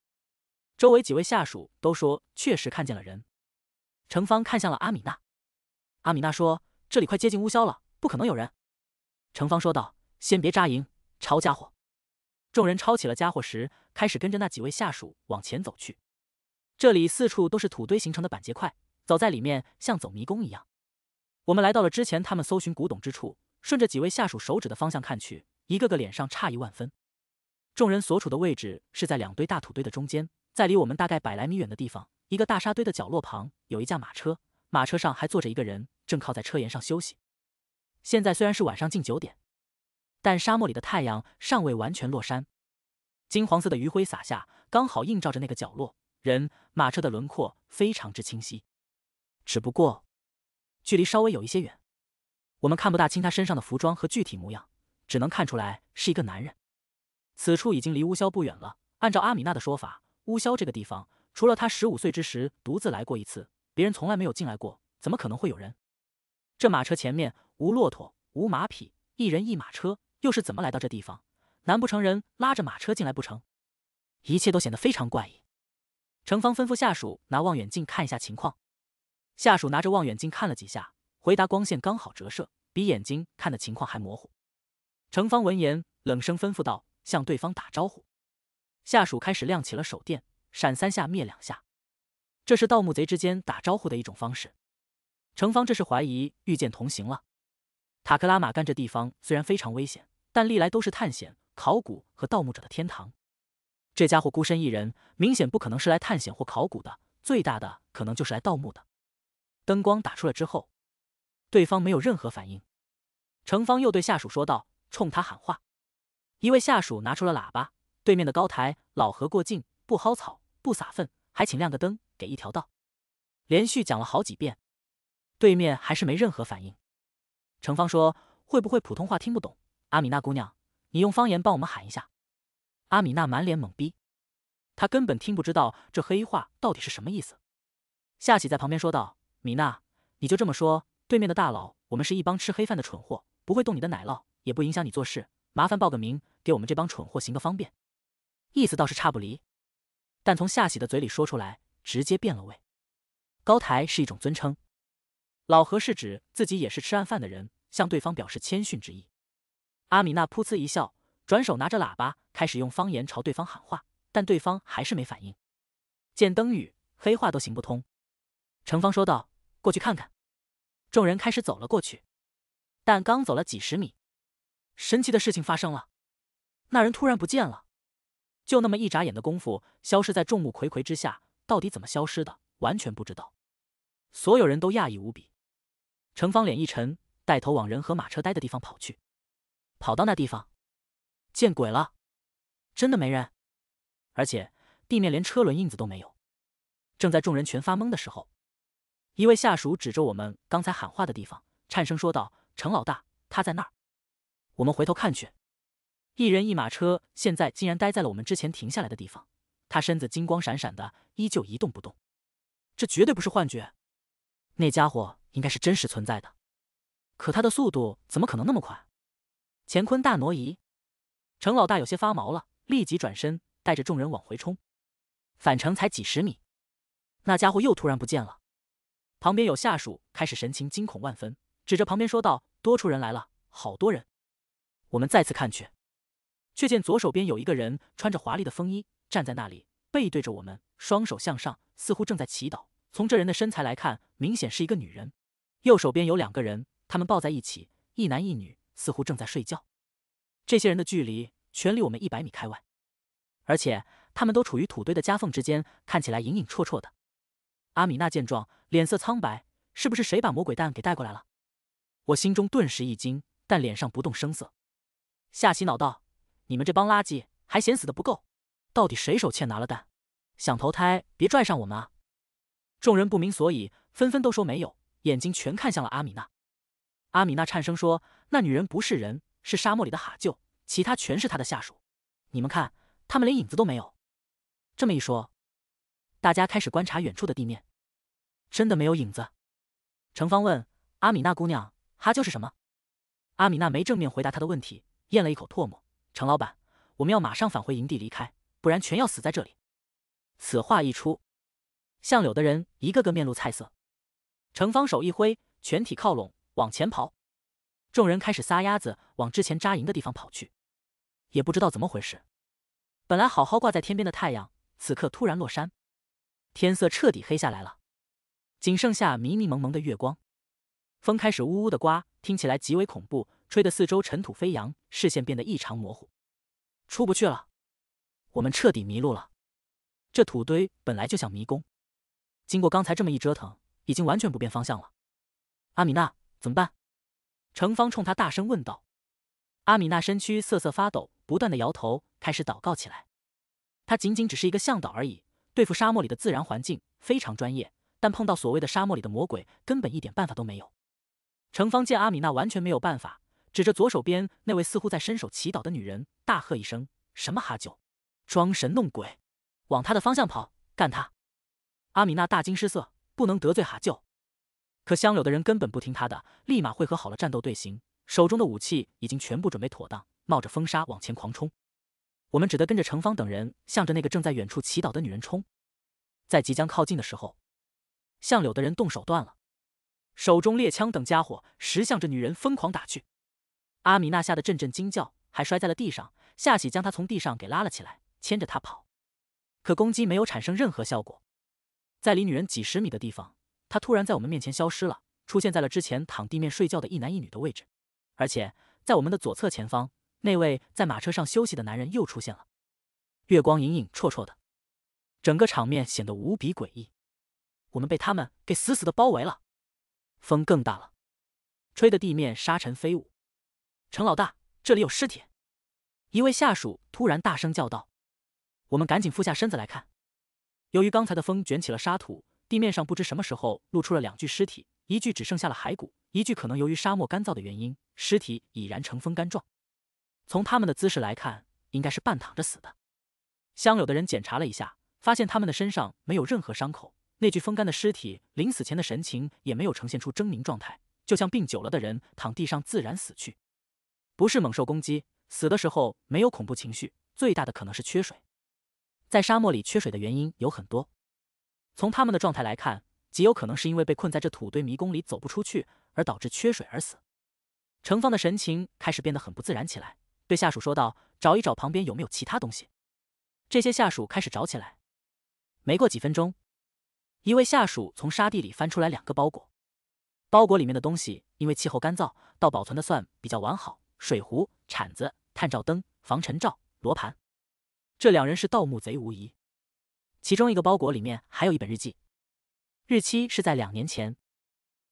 周围几位下属都说确实看见了人。”程方看向了阿米娜，阿米娜说：“这里快接近乌霄了，不可能有人。”程方说道：“先别扎营，抄家伙。”众人抄起了家伙时，开始跟着那几位下属往前走去。这里四处都是土堆形成的板结块，走在里面像走迷宫一样。我们来到了之前他们搜寻古董之处，顺着几位下属手指的方向看去，一个个脸上诧异万分。众人所处的位置是在两堆大土堆的中间，在离我们大概百来米远的地方。一个大沙堆的角落旁有一架马车，马车上还坐着一个人，正靠在车沿上休息。现在虽然是晚上近九点，但沙漠里的太阳尚未完全落山，金黄色的余晖洒下，刚好映照着那个角落、人、马车的轮廓，非常之清晰。只不过，距离稍微有一些远，我们看不大清他身上的服装和具体模样，只能看出来是一个男人。此处已经离乌霄不远了。按照阿米娜的说法，乌霄这个地方。除了他十五岁之时独自来过一次，别人从来没有进来过，怎么可能会有人？这马车前面无骆驼，无马匹，一人一马车，又是怎么来到这地方？难不成人拉着马车进来不成？一切都显得非常怪异。程方吩咐下属拿望远镜看一下情况。下属拿着望远镜看了几下，回答：“光线刚好折射，比眼睛看的情况还模糊。”程方闻言，冷声吩咐道：“向对方打招呼。”下属开始亮起了手电。闪三下，灭两下，这是盗墓贼之间打招呼的一种方式。程方这是怀疑遇见同行了。塔克拉玛干这地方虽然非常危险，但历来都是探险、考古和盗墓者的天堂。这家伙孤身一人，明显不可能是来探险或考古的，最大的可能就是来盗墓的。灯光打出来之后，对方没有任何反应。程方又对下属说道，冲他喊话。一位下属拿出了喇叭，对面的高台，老何过境不薅草。不撒粪，还请亮个灯，给一条道。连续讲了好几遍，对面还是没任何反应。程芳说：“会不会普通话听不懂？”阿米娜姑娘，你用方言帮我们喊一下。阿米娜满脸懵逼，她根本听不知道这黑话到底是什么意思。夏启在旁边说道：“米娜，你就这么说。对面的大佬，我们是一帮吃黑饭的蠢货，不会动你的奶酪，也不影响你做事。麻烦报个名，给我们这帮蠢货行个方便。意思倒是差不离。”但从夏喜的嘴里说出来，直接变了味。高台是一种尊称，老何是指自己也是吃暗饭的人，向对方表示谦逊之意。阿米娜噗呲一笑，转手拿着喇叭开始用方言朝对方喊话，但对方还是没反应。见灯语黑话都行不通，程芳说道：“过去看看。”众人开始走了过去，但刚走了几十米，神奇的事情发生了，那人突然不见了。就那么一眨眼的功夫，消失在众目睽睽之下，到底怎么消失的，完全不知道。所有人都讶异无比，程方脸一沉，带头往人和马车待的地方跑去。跑到那地方，见鬼了！真的没人，而且地面连车轮印子都没有。正在众人全发懵的时候，一位下属指着我们刚才喊话的地方，颤声说道：“程老大，他在那儿。”我们回头看去。一人一马车，现在竟然待在了我们之前停下来的地方。他身子金光闪闪的，依旧一动不动。这绝对不是幻觉，那家伙应该是真实存在的。可他的速度怎么可能那么快？乾坤大挪移！程老大有些发毛了，立即转身带着众人往回冲。返程才几十米，那家伙又突然不见了。旁边有下属开始神情惊恐万分，指着旁边说道：“多出人来了，好多人！”我们再次看去。却见左手边有一个人穿着华丽的风衣站在那里，背对着我们，双手向上，似乎正在祈祷。从这人的身材来看，明显是一个女人。右手边有两个人，他们抱在一起，一男一女，似乎正在睡觉。这些人的距离全离我们一百米开外，而且他们都处于土堆的夹缝之间，看起来隐隐绰绰的。阿米娜见状，脸色苍白：“是不是谁把魔鬼蛋给带过来了？”我心中顿时一惊，但脸上不动声色。夏奇恼道。你们这帮垃圾还嫌死的不够？到底谁手欠拿了蛋？想投胎别拽上我们啊！众人不明所以，纷纷都说没有，眼睛全看向了阿米娜。阿米娜颤声说：“那女人不是人，是沙漠里的哈救，其他全是他的下属。你们看，他们连影子都没有。”这么一说，大家开始观察远处的地面，真的没有影子。程方问阿米娜姑娘：“哈救是什么？”阿米娜没正面回答他的问题，咽了一口唾沫。程老板，我们要马上返回营地离开，不然全要死在这里。此话一出，向柳的人一个个面露菜色。程方手一挥，全体靠拢，往前跑。众人开始撒丫子往之前扎营的地方跑去。也不知道怎么回事，本来好好挂在天边的太阳，此刻突然落山，天色彻底黑下来了，仅剩下迷迷蒙蒙的月光。风开始呜呜的刮，听起来极为恐怖。吹得四周尘土飞扬，视线变得异常模糊，出不去了。我们彻底迷路了。这土堆本来就像迷宫，经过刚才这么一折腾，已经完全不变方向了。阿米娜，怎么办？程芳冲他大声问道。阿米娜身躯瑟瑟发抖，不断的摇头，开始祷告起来。她仅仅只是一个向导而已，对付沙漠里的自然环境非常专业，但碰到所谓的沙漠里的魔鬼，根本一点办法都没有。程芳见阿米娜完全没有办法。指着左手边那位似乎在伸手祈祷的女人，大喝一声：“什么哈救，装神弄鬼！”往他的方向跑，干他！阿米娜大惊失色，不能得罪哈救。可香柳的人根本不听他的，立马汇合好了战斗队形，手中的武器已经全部准备妥当，冒着风沙往前狂冲。我们只得跟着程方等人，向着那个正在远处祈祷的女人冲。在即将靠近的时候，相柳的人动手断了，手中猎枪等家伙识向着女人疯狂打去。阿米娜吓得阵阵惊叫，还摔在了地上。夏喜将她从地上给拉了起来，牵着她跑。可攻击没有产生任何效果，在离女人几十米的地方，她突然在我们面前消失了，出现在了之前躺地面睡觉的一男一女的位置。而且在我们的左侧前方，那位在马车上休息的男人又出现了。月光隐隐绰绰的，整个场面显得无比诡异。我们被他们给死死的包围了。风更大了，吹得地面沙尘飞舞。程老大，这里有尸体！一位下属突然大声叫道：“我们赶紧俯下身子来看。”由于刚才的风卷起了沙土，地面上不知什么时候露出了两具尸体，一具只剩下了骸骨，一具可能由于沙漠干燥的原因，尸体已然成风干状。从他们的姿势来看，应该是半躺着死的。乡柳的人检查了一下，发现他们的身上没有任何伤口，那具风干的尸体临死前的神情也没有呈现出狰狞状态，就像病久了的人躺地上自然死去。不是猛兽攻击，死的时候没有恐怖情绪，最大的可能是缺水。在沙漠里缺水的原因有很多，从他们的状态来看，极有可能是因为被困在这土堆迷宫里走不出去，而导致缺水而死。程方的神情开始变得很不自然起来，对下属说道：“找一找旁边有没有其他东西。”这些下属开始找起来。没过几分钟，一位下属从沙地里翻出来两个包裹，包裹里面的东西因为气候干燥，到保存的算比较完好。水壶、铲子、探照灯、防尘罩、罗盘，这两人是盗墓贼无疑。其中一个包裹里面还有一本日记，日期是在两年前。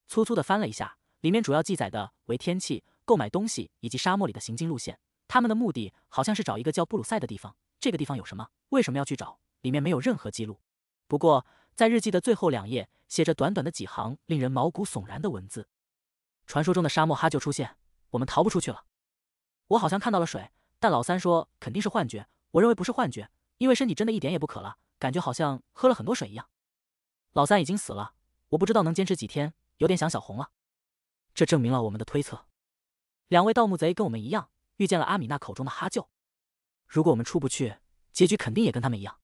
粗粗的翻了一下，里面主要记载的为天气、购买东西以及沙漠里的行进路线。他们的目的好像是找一个叫布鲁塞的地方。这个地方有什么？为什么要去找？里面没有任何记录。不过，在日记的最后两页写着短短的几行令人毛骨悚然的文字：传说中的沙漠哈就出现，我们逃不出去了。我好像看到了水，但老三说肯定是幻觉。我认为不是幻觉，因为身体真的一点也不渴了，感觉好像喝了很多水一样。老三已经死了，我不知道能坚持几天，有点想小红了。这证明了我们的推测，两位盗墓贼跟我们一样，遇见了阿米娜口中的哈救。如果我们出不去，结局肯定也跟他们一样。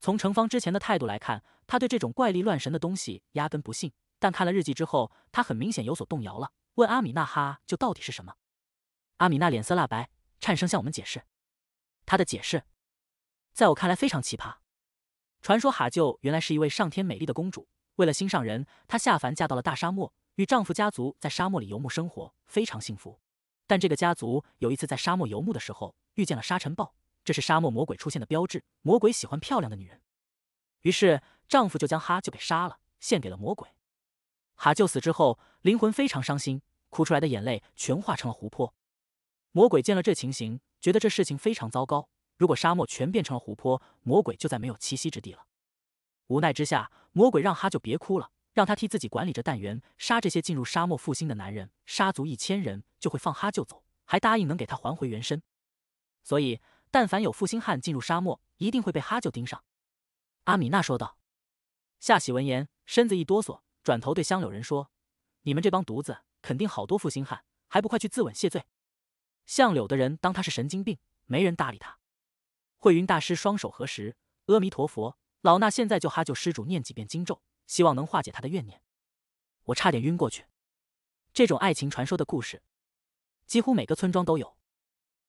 从程方之前的态度来看，他对这种怪力乱神的东西压根不信，但看了日记之后，他很明显有所动摇了，问阿米娜哈救到底是什么。阿米娜脸色蜡白，颤声向我们解释，她的解释，在我看来非常奇葩。传说哈救原来是一位上天美丽的公主，为了心上人，她下凡嫁到了大沙漠，与丈夫家族在沙漠里游牧生活，非常幸福。但这个家族有一次在沙漠游牧的时候，遇见了沙尘暴，这是沙漠魔鬼出现的标志。魔鬼喜欢漂亮的女人，于是丈夫就将哈就给杀了，献给了魔鬼。哈救死之后，灵魂非常伤心，哭出来的眼泪全化成了湖泊。魔鬼见了这情形，觉得这事情非常糟糕。如果沙漠全变成了湖泊，魔鬼就再没有栖息之地了。无奈之下，魔鬼让哈就别哭了，让他替自己管理着弹源，杀这些进入沙漠复兴的男人，杀足一千人就会放哈就走，还答应能给他还回原身。所以，但凡有负心汉进入沙漠，一定会被哈就盯上。阿米娜说道。夏喜闻言，身子一哆嗦，转头对香柳人说：“你们这帮犊子，肯定好多负心汉，还不快去自刎谢罪！”相柳的人当他是神经病，没人搭理他。慧云大师双手合十，阿弥陀佛，老衲现在就哈救施主念几遍经咒，希望能化解他的怨念。我差点晕过去。这种爱情传说的故事，几乎每个村庄都有。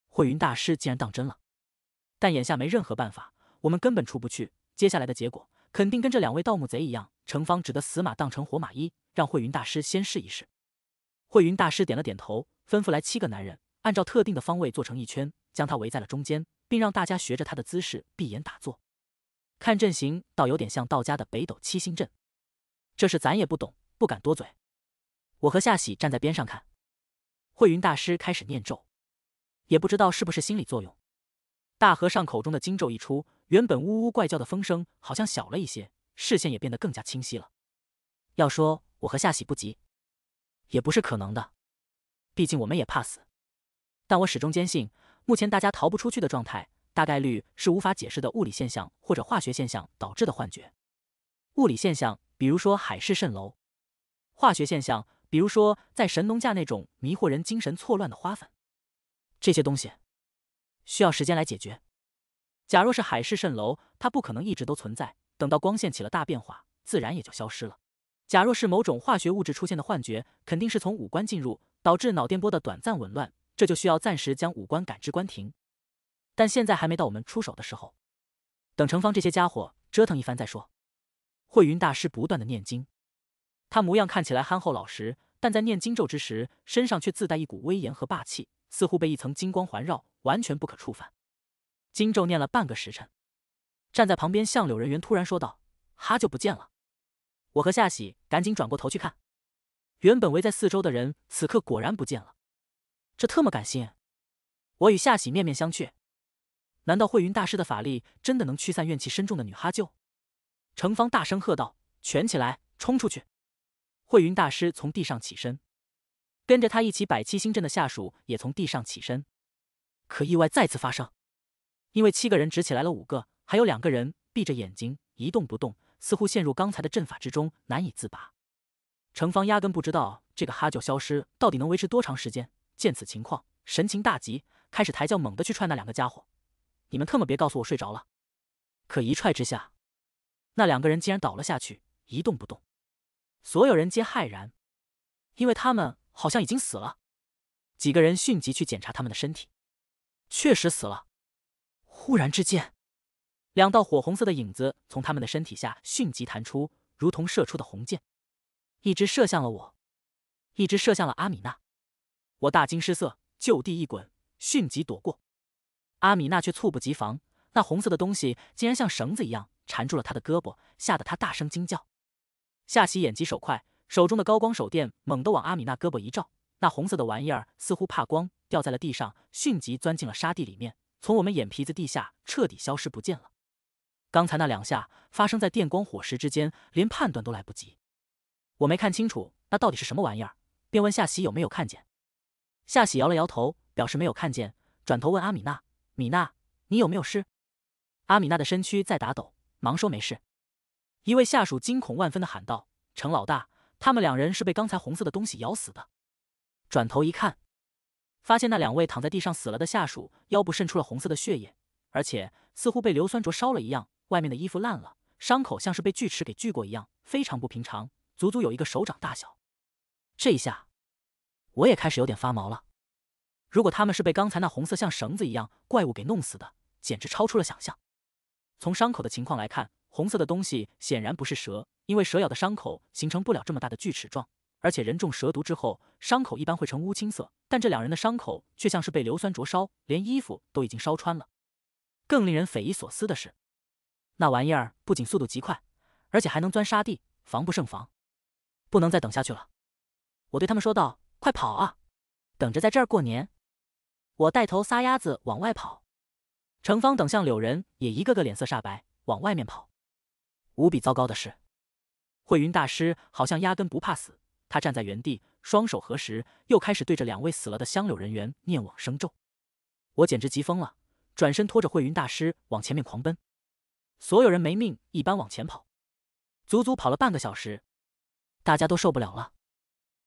慧云大师竟然当真了，但眼下没任何办法，我们根本出不去。接下来的结果肯定跟这两位盗墓贼一样。程方只得死马当成活马医，让慧云大师先试一试。慧云大师点了点头，吩咐来七个男人。按照特定的方位做成一圈，将他围在了中间，并让大家学着他的姿势闭眼打坐。看阵型，倒有点像道家的北斗七星阵。这事咱也不懂，不敢多嘴。我和夏喜站在边上看，慧云大师开始念咒。也不知道是不是心理作用，大和尚口中的经咒一出，原本呜呜怪叫的风声好像小了一些，视线也变得更加清晰了。要说我和夏喜不急，也不是可能的，毕竟我们也怕死。但我始终坚信，目前大家逃不出去的状态，大概率是无法解释的物理现象或者化学现象导致的幻觉。物理现象，比如说海市蜃楼；化学现象，比如说在神农架那种迷惑人、精神错乱的花粉。这些东西需要时间来解决。假若是海市蜃楼，它不可能一直都存在，等到光线起了大变化，自然也就消失了。假若是某种化学物质出现的幻觉，肯定是从五官进入，导致脑电波的短暂紊乱。这就需要暂时将五官感知关停，但现在还没到我们出手的时候，等程方这些家伙折腾一番再说。慧云大师不断的念经，他模样看起来憨厚老实，但在念经咒之时，身上却自带一股威严和霸气，似乎被一层金光环绕，完全不可触犯。经咒念了半个时辰，站在旁边相柳人员突然说道：“哈就不见了！”我和夏喜赶紧转过头去看，原本围在四周的人此刻果然不见了。这特么敢信！我与夏喜面面相觑。难道慧云大师的法力真的能驱散怨气深重的女哈救？程方大声喝道：“全起来，冲出去！”慧云大师从地上起身，跟着他一起摆七星阵的下属也从地上起身。可意外再次发生，因为七个人只起来了五个，还有两个人闭着眼睛一动不动，似乎陷入刚才的阵法之中难以自拔。程方压根不知道这个哈舅消失到底能维持多长时间。见此情况，神情大急，开始抬脚猛地去踹那两个家伙。你们特么别告诉我睡着了！可一踹之下，那两个人竟然倒了下去，一动不动。所有人皆骇然，因为他们好像已经死了。几个人迅即去检查他们的身体，确实死了。忽然之间，两道火红色的影子从他们的身体下迅即弹出，如同射出的红箭，一只射向了我，一只射向了阿米娜。我大惊失色，就地一滚，迅即躲过。阿米娜却猝不及防，那红色的东西竟然像绳子一样缠住了她的胳膊，吓得她大声惊叫。夏喜眼疾手快，手中的高光手电猛地往阿米娜胳膊一照，那红色的玩意儿似乎怕光，掉在了地上，迅即钻进了沙地里面，从我们眼皮子地下彻底消失不见了。刚才那两下发生在电光火石之间，连判断都来不及，我没看清楚那到底是什么玩意儿，便问夏喜有没有看见。夏喜摇了摇头，表示没有看见，转头问阿米娜：“米娜，你有没有事？”阿米娜的身躯在打抖，忙说：“没事。”一位下属惊恐万分的喊道：“程老大，他们两人是被刚才红色的东西咬死的。”转头一看，发现那两位躺在地上死了的下属腰部渗出了红色的血液，而且似乎被硫酸灼烧了一样，外面的衣服烂了，伤口像是被锯齿给锯过一样，非常不平常，足足有一个手掌大小。这一下。我也开始有点发毛了。如果他们是被刚才那红色像绳子一样怪物给弄死的，简直超出了想象。从伤口的情况来看，红色的东西显然不是蛇，因为蛇咬的伤口形成不了这么大的锯齿状，而且人中蛇毒之后伤口一般会呈乌青色，但这两人的伤口却像是被硫酸灼烧，连衣服都已经烧穿了。更令人匪夷所思的是，那玩意儿不仅速度极快，而且还能钻沙地，防不胜防。不能再等下去了，我对他们说道。快跑啊！等着在这儿过年？我带头撒丫子往外跑，程芳等向柳人也一个个脸色煞白，往外面跑。无比糟糕的是，慧云大师好像压根不怕死，他站在原地，双手合十，又开始对着两位死了的香柳人员念往生咒。我简直急疯了，转身拖着慧云大师往前面狂奔。所有人没命一般往前跑，足足跑了半个小时，大家都受不了了。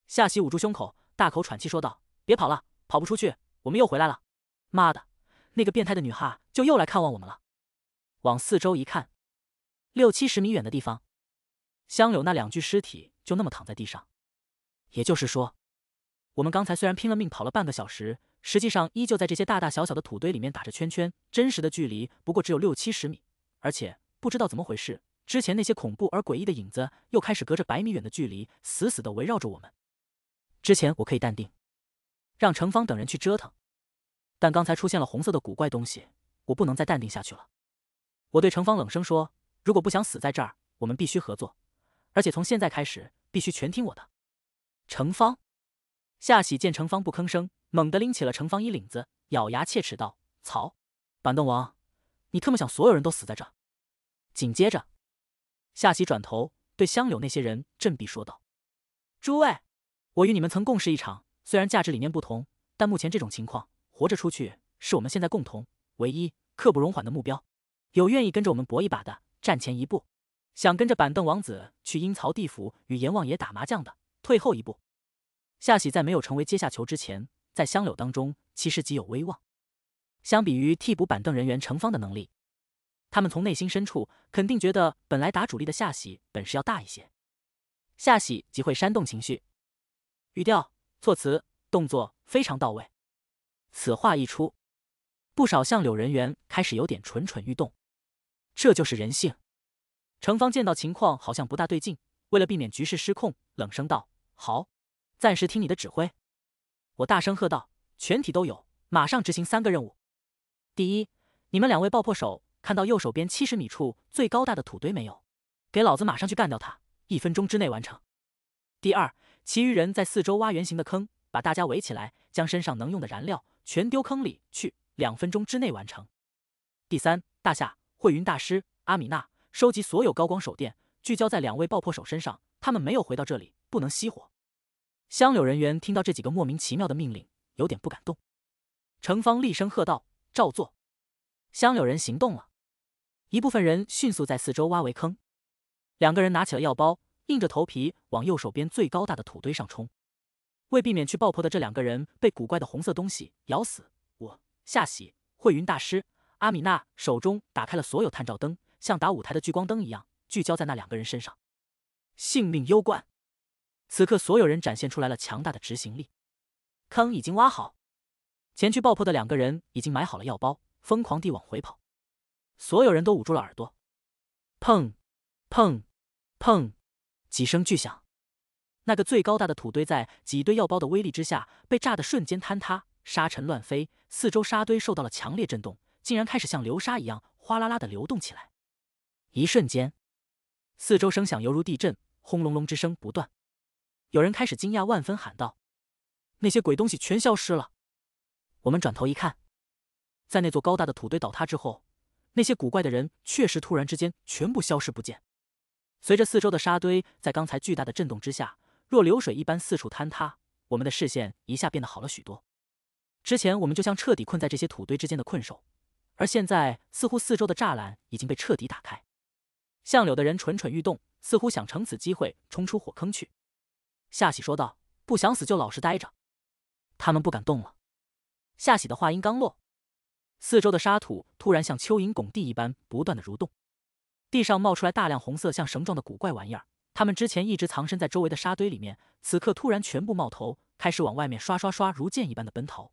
夏喜捂住胸口。大口喘气说道：“别跑了，跑不出去。我们又回来了，妈的，那个变态的女哈就又来看望我们了。”往四周一看，六七十米远的地方，香柳那两具尸体就那么躺在地上。也就是说，我们刚才虽然拼了命跑了半个小时，实际上依旧在这些大大小小的土堆里面打着圈圈。真实的距离不过只有六七十米，而且不知道怎么回事，之前那些恐怖而诡异的影子又开始隔着百米远的距离，死死地围绕着我们。之前我可以淡定，让程芳等人去折腾，但刚才出现了红色的古怪东西，我不能再淡定下去了。我对程芳冷声说：“如果不想死在这儿，我们必须合作，而且从现在开始必须全听我的。”程芳，夏喜见程芳不吭声，猛地拎起了程芳衣领子，咬牙切齿道：“草，板凳王，你特么想所有人都死在这？”紧接着，夏喜转头对香柳那些人振臂说道：“诸位。”我与你们曾共事一场，虽然价值理念不同，但目前这种情况，活着出去是我们现在共同唯一刻不容缓的目标。有愿意跟着我们搏一把的，站前一步；想跟着板凳王子去阴曹地府与阎王爷打麻将的，退后一步。夏喜在没有成为阶下囚之前，在香柳当中其实极有威望。相比于替补板凳人员成方的能力，他们从内心深处肯定觉得本来打主力的夏喜本事要大一些。夏喜极会煽动情绪。语调、措辞、动作非常到位。此话一出，不少相柳人员开始有点蠢蠢欲动。这就是人性。程方见到情况好像不大对劲，为了避免局势失控，冷声道：“好，暂时听你的指挥。”我大声喝道：“全体都有，马上执行三个任务。第一，你们两位爆破手看到右手边七十米处最高大的土堆没有？给老子马上去干掉它，一分钟之内完成。第二。”其余人在四周挖圆形的坑，把大家围起来，将身上能用的燃料全丢坑里去，两分钟之内完成。第三，大夏、慧云大师、阿米娜，收集所有高光手电，聚焦在两位爆破手身上。他们没有回到这里，不能熄火。香柳人员听到这几个莫名其妙的命令，有点不敢动。程方厉声喝道：“照做！”香柳人行动了，一部分人迅速在四周挖围坑，两个人拿起了药包。硬着头皮往右手边最高大的土堆上冲，为避免去爆破的这两个人被古怪的红色东西咬死，我夏喜慧云大师阿米娜手中打开了所有探照灯，像打舞台的聚光灯一样聚焦在那两个人身上。性命攸关，此刻所有人展现出来了强大的执行力。坑已经挖好，前去爆破的两个人已经买好了药包，疯狂地往回跑。所有人都捂住了耳朵。砰，砰，砰。几声巨响，那个最高大的土堆在几堆药包的威力之下，被炸得瞬间坍塌，沙尘乱飞。四周沙堆受到了强烈震动，竟然开始像流沙一样哗啦啦的流动起来。一瞬间，四周声响犹如地震，轰隆隆之声不断。有人开始惊讶万分，喊道：“那些鬼东西全消失了！”我们转头一看，在那座高大的土堆倒塌之后，那些古怪的人确实突然之间全部消失不见。随着四周的沙堆在刚才巨大的震动之下，若流水一般四处坍塌，我们的视线一下变得好了许多。之前我们就像彻底困在这些土堆之间的困兽，而现在似乎四周的栅栏已经被彻底打开，向柳的人蠢蠢欲动，似乎想乘此机会冲出火坑去。夏喜说道：“不想死就老实待着。”他们不敢动了。夏喜的话音刚落，四周的沙土突然像蚯蚓拱地一般不断的蠕动。地上冒出来大量红色像绳状的古怪玩意儿，它们之前一直藏身在周围的沙堆里面，此刻突然全部冒头，开始往外面刷刷刷如箭一般的奔逃。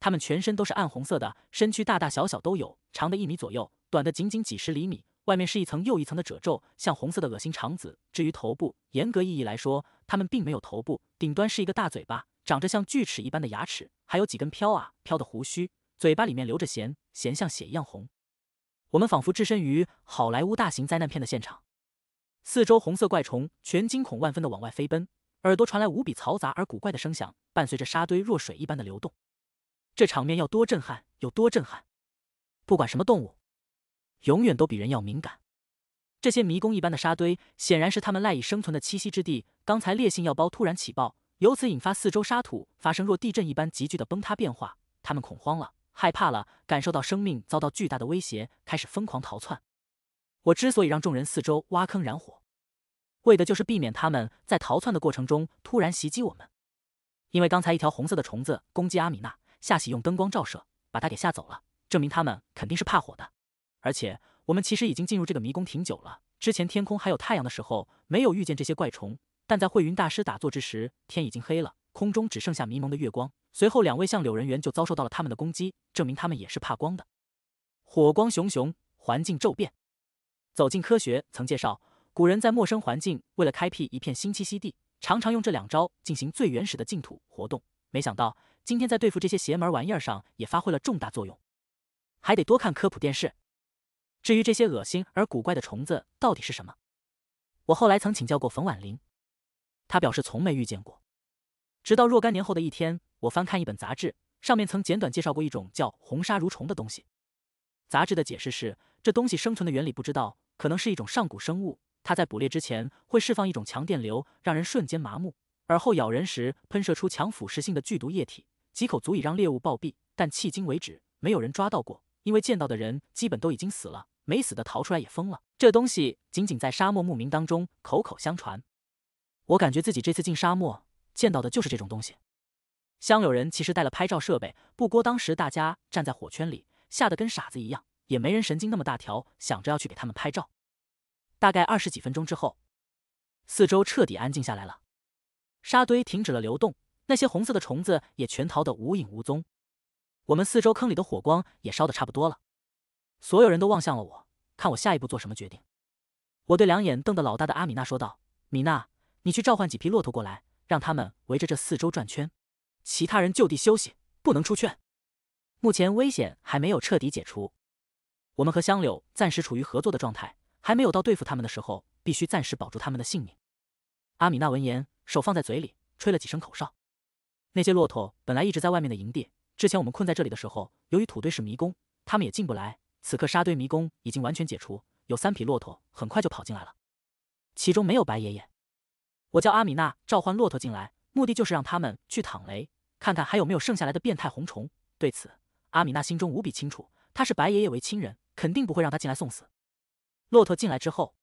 它们全身都是暗红色的，身躯大大小小都有，长的一米左右，短的仅仅几十厘米，外面是一层又一层的褶皱，像红色的恶心肠子。至于头部，严格意义来说，它们并没有头部，顶端是一个大嘴巴，长着像锯齿一般的牙齿，还有几根飘啊飘的胡须，嘴巴里面流着涎，涎像血一样红。我们仿佛置身于好莱坞大型灾难片的现场，四周红色怪虫全惊恐万分的往外飞奔，耳朵传来无比嘈杂而古怪的声响，伴随着沙堆若水一般的流动，这场面要多震撼有多震撼。不管什么动物，永远都比人要敏感。这些迷宫一般的沙堆显然是他们赖以生存的栖息之地。刚才烈性药包突然起爆，由此引发四周沙土发生若地震一般急剧的崩塌变化，他们恐慌了。害怕了，感受到生命遭到巨大的威胁，开始疯狂逃窜。我之所以让众人四周挖坑燃火，为的就是避免他们在逃窜的过程中突然袭击我们。因为刚才一条红色的虫子攻击阿米娜，夏喜用灯光照射，把它给吓走了，证明他们肯定是怕火的。而且我们其实已经进入这个迷宫挺久了，之前天空还有太阳的时候，没有遇见这些怪虫，但在慧云大师打坐之时，天已经黑了，空中只剩下迷蒙的月光。随后，两位向柳人员就遭受到了他们的攻击，证明他们也是怕光的。火光熊熊，环境骤变。走进科学曾介绍，古人在陌生环境为了开辟一片新栖息地，常常用这两招进行最原始的净土活动。没想到今天在对付这些邪门玩意儿上也发挥了重大作用，还得多看科普电视。至于这些恶心而古怪的虫子到底是什么，我后来曾请教过冯婉玲，他表示从没遇见过。直到若干年后的一天。我翻看一本杂志，上面曾简短介绍过一种叫红沙蠕虫的东西。杂志的解释是，这东西生存的原理不知道，可能是一种上古生物。它在捕猎之前会释放一种强电流，让人瞬间麻木；而后咬人时喷射出强腐蚀性的剧毒液体，几口足以让猎物暴毙。但迄今为止，没有人抓到过，因为见到的人基本都已经死了，没死的逃出来也疯了。这东西仅仅在沙漠牧民当中口口相传。我感觉自己这次进沙漠见到的就是这种东西。香柳人其实带了拍照设备，不过当时大家站在火圈里，吓得跟傻子一样，也没人神经那么大条，想着要去给他们拍照。大概二十几分钟之后，四周彻底安静下来了，沙堆停止了流动，那些红色的虫子也全逃得无影无踪。我们四周坑里的火光也烧得差不多了，所有人都望向了我，看我下一步做什么决定。我对两眼瞪得老大的阿米娜说道：“米娜，你去召唤几匹骆驼过来，让他们围着这四周转圈。”其他人就地休息，不能出圈。目前危险还没有彻底解除，我们和香柳暂时处于合作的状态，还没有到对付他们的时候，必须暂时保住他们的性命。阿米娜闻言，手放在嘴里吹了几声口哨。那些骆驼本来一直在外面的营地，之前我们困在这里的时候，由于土堆是迷宫，他们也进不来。此刻沙堆迷宫已经完全解除，有三匹骆驼很快就跑进来了，其中没有白爷爷。我叫阿米娜召唤骆驼进来，目的就是让他们去躺雷。看看还有没有剩下来的变态红虫。对此，阿米娜心中无比清楚，她是白爷爷为亲人，肯定不会让他进来送死。骆驼进来之后，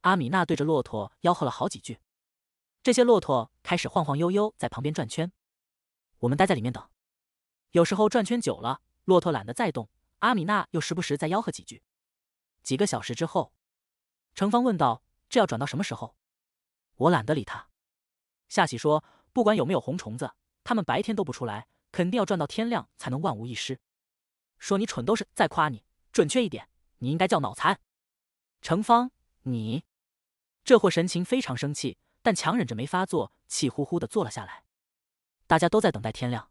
阿米娜对着骆驼吆喝了好几句，这些骆驼开始晃晃悠悠在旁边转圈。我们待在里面等。有时候转圈久了，骆驼懒得再动，阿米娜又时不时再吆喝几句。几个小时之后，程方问道：“这要转到什么时候？”我懒得理他。夏喜说：“不管有没有红虫子。”他们白天都不出来，肯定要转到天亮才能万无一失。说你蠢都是在夸你，准确一点，你应该叫脑残。程芳，你这货神情非常生气，但强忍着没发作，气呼呼的坐了下来。大家都在等待天亮，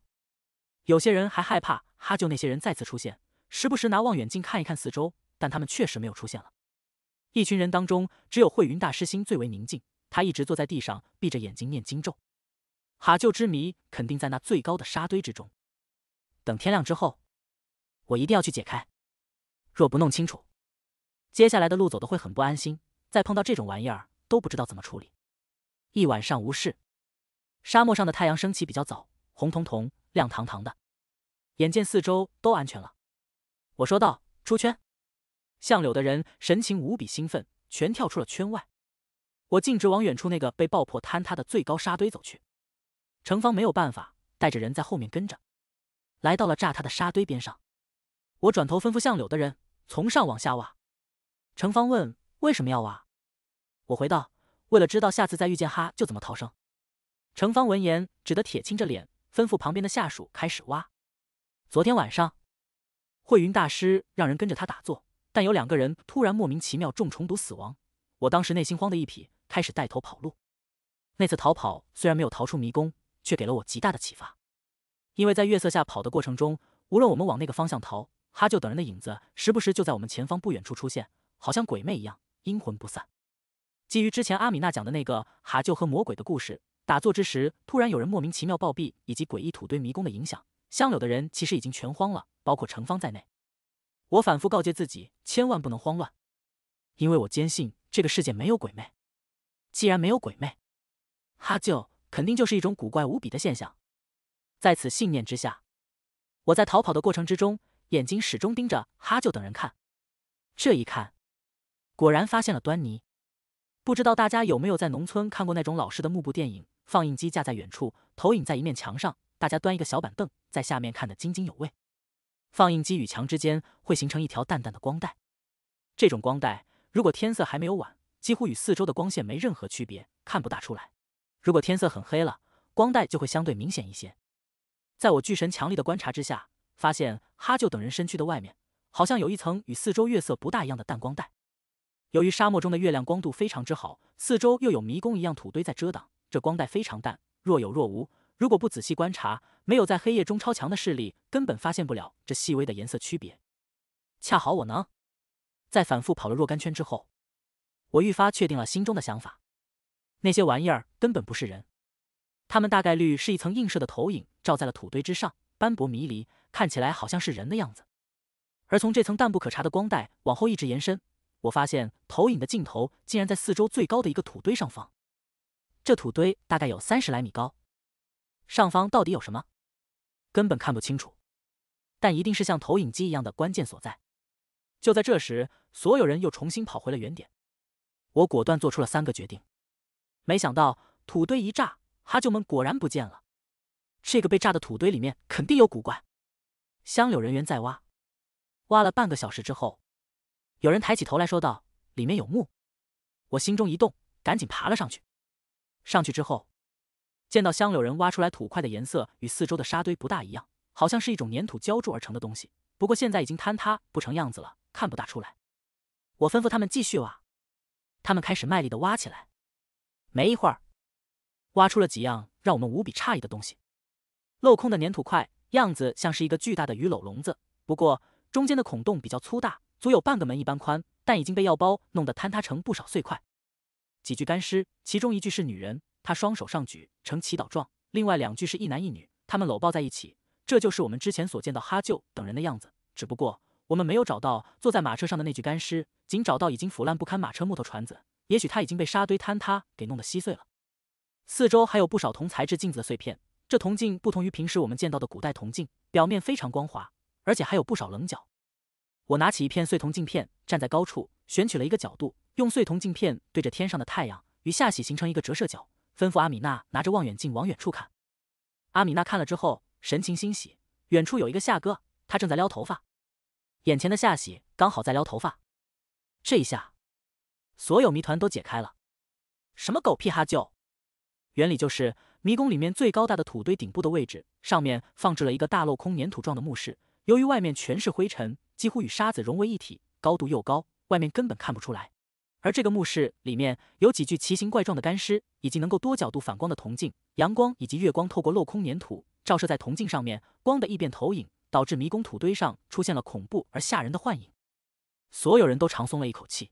有些人还害怕哈救那些人再次出现，时不时拿望远镜看一看四周，但他们确实没有出现了。一群人当中，只有慧云大师心最为宁静，他一直坐在地上，闭着眼睛念经咒。哈救之谜肯定在那最高的沙堆之中。等天亮之后，我一定要去解开。若不弄清楚，接下来的路走的会很不安心。再碰到这种玩意儿，都不知道怎么处理。一晚上无事，沙漠上的太阳升起比较早，红彤彤、亮堂堂的。眼见四周都安全了，我说道：“出圈！”向柳的人神情无比兴奋，全跳出了圈外。我径直往远处那个被爆破坍塌的最高沙堆走去。程方没有办法，带着人在后面跟着，来到了炸他的沙堆边上。我转头吩咐向柳的人从上往下挖。程方问：“为什么要挖？”我回道：“为了知道下次再遇见哈就怎么逃生。”程方闻言只得铁青着脸，吩咐旁边的下属开始挖。昨天晚上，慧云大师让人跟着他打坐，但有两个人突然莫名其妙中虫毒死亡。我当时内心慌的一匹，开始带头跑路。那次逃跑虽然没有逃出迷宫。却给了我极大的启发，因为在月色下跑的过程中，无论我们往那个方向逃，哈舅等人的影子时不时就在我们前方不远处出现，好像鬼魅一样，阴魂不散。基于之前阿米娜讲的那个哈舅和魔鬼的故事，打坐之时突然有人莫名其妙暴毙，以及诡异土堆迷宫的影响，香柳的人其实已经全慌了，包括程芳在内。我反复告诫自己，千万不能慌乱，因为我坚信这个世界没有鬼魅。既然没有鬼魅，哈舅。肯定就是一种古怪无比的现象。在此信念之下，我在逃跑的过程之中，眼睛始终盯着哈就等人看。这一看，果然发现了端倪。不知道大家有没有在农村看过那种老式的幕布电影？放映机架在远处，投影在一面墙上，大家端一个小板凳在下面看得津津有味。放映机与墙之间会形成一条淡淡的光带。这种光带，如果天色还没有晚，几乎与四周的光线没任何区别，看不大出来。如果天色很黑了，光带就会相对明显一些。在我巨神强力的观察之下，发现哈就等人身躯的外面好像有一层与四周月色不大一样的淡光带。由于沙漠中的月亮光度非常之好，四周又有迷宫一样土堆在遮挡，这光带非常淡，若有若无。如果不仔细观察，没有在黑夜中超强的视力，根本发现不了这细微的颜色区别。恰好我能，在反复跑了若干圈之后，我愈发确定了心中的想法。那些玩意儿根本不是人，他们大概率是一层映射的投影，照在了土堆之上，斑驳迷离，看起来好像是人的样子。而从这层淡不可察的光带往后一直延伸，我发现投影的尽头竟然在四周最高的一个土堆上方。这土堆大概有三十来米高，上方到底有什么，根本看不清楚，但一定是像投影机一样的关键所在。就在这时，所有人又重新跑回了原点。我果断做出了三个决定。没想到土堆一炸，哈舅们果然不见了。这个被炸的土堆里面肯定有古怪。香柳人员在挖，挖了半个小时之后，有人抬起头来说道：“里面有墓。”我心中一动，赶紧爬了上去。上去之后，见到香柳人挖出来土块的颜色与四周的沙堆不大一样，好像是一种粘土浇筑而成的东西。不过现在已经坍塌不成样子了，看不大出来。我吩咐他们继续挖，他们开始卖力的挖起来。没一会儿，挖出了几样让我们无比诧异的东西：镂空的粘土块，样子像是一个巨大的鱼篓笼子，不过中间的孔洞比较粗大，足有半个门一般宽，但已经被药包弄得坍塌成不少碎块。几具干尸，其中一具是女人，她双手上举呈祈祷状；另外两具是一男一女，他们搂抱在一起。这就是我们之前所见到哈舅等人的样子，只不过我们没有找到坐在马车上的那具干尸，仅找到已经腐烂不堪马车木头船子。也许他已经被沙堆坍塌给弄得稀碎了。四周还有不少铜材质镜子的碎片。这铜镜不同于平时我们见到的古代铜镜，表面非常光滑，而且还有不少棱角。我拿起一片碎铜镜片，站在高处，选取了一个角度，用碎铜镜片对着天上的太阳，与夏喜形成一个折射角，吩咐阿米娜拿着望远镜往远处看。阿米娜看了之后，神情欣喜，远处有一个夏哥，他正在撩头发。眼前的夏喜刚好在撩头发，这一下。所有谜团都解开了，什么狗屁哈救！原理就是迷宫里面最高大的土堆顶部的位置，上面放置了一个大镂空粘土状的墓室。由于外面全是灰尘，几乎与沙子融为一体，高度又高，外面根本看不出来。而这个墓室里面有几具奇形怪状的干尸，以及能够多角度反光的铜镜。阳光以及月光透过镂空粘土，照射在铜镜上面，光的异变投影导致迷宫土堆上出现了恐怖而吓人的幻影。所有人都长松了一口气。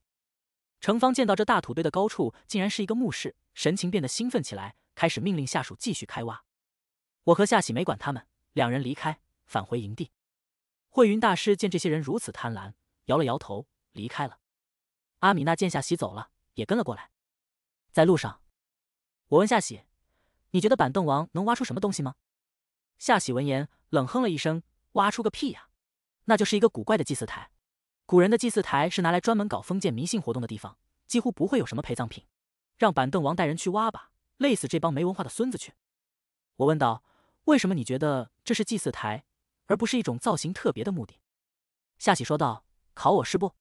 程方见到这大土堆的高处竟然是一个墓室，神情变得兴奋起来，开始命令下属继续开挖。我和夏喜没管他们，两人离开，返回营地。慧云大师见这些人如此贪婪，摇了摇头，离开了。阿米娜见夏喜走了，也跟了过来。在路上，我问夏喜：“你觉得板凳王能挖出什么东西吗？”夏喜闻言，冷哼了一声：“挖出个屁呀，那就是一个古怪的祭祀台。”古人的祭祀台是拿来专门搞封建迷信活动的地方，几乎不会有什么陪葬品。让板凳王带人去挖吧，累死这帮没文化的孙子去！我问道：“为什么你觉得这是祭祀台，而不是一种造型特别的墓地？”夏喜说道：“考我是不？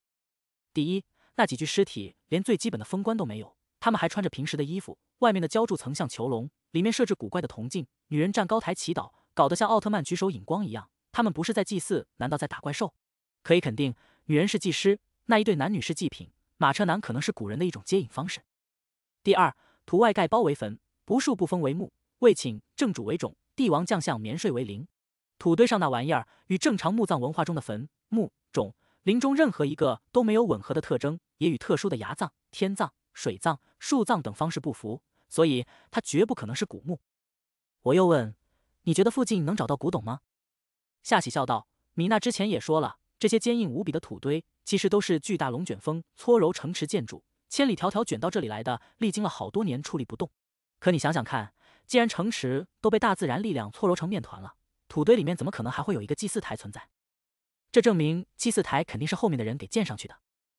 第一，那几具尸体连最基本的封棺都没有，他们还穿着平时的衣服，外面的浇筑层像囚笼，里面设置古怪的铜镜，女人站高台祈祷，搞得像奥特曼举手引光一样。他们不是在祭祀，难道在打怪兽？可以肯定。”女人是祭师，那一对男女是祭品，马车男可能是古人的一种接引方式。第二，土外盖包围坟，不树不封为墓，为寝正主为冢，帝王将相眠睡为陵。土堆上那玩意儿与正常墓葬文化中的坟、墓、冢、陵中任何一个都没有吻合的特征，也与特殊的崖葬、天葬、水葬、树葬等方式不符，所以它绝不可能是古墓。我又问，你觉得附近能找到古董吗？夏启笑道：“米娜之前也说了。”这些坚硬无比的土堆，其实都是巨大龙卷风搓揉城池建筑，千里迢迢卷到这里来的，历经了好多年矗立不动。可你想想看，既然城池都被大自然力量搓揉成面团了，土堆里面怎么可能还会有一个祭祀台存在？这证明祭祀台肯定是后面的人给建上去的。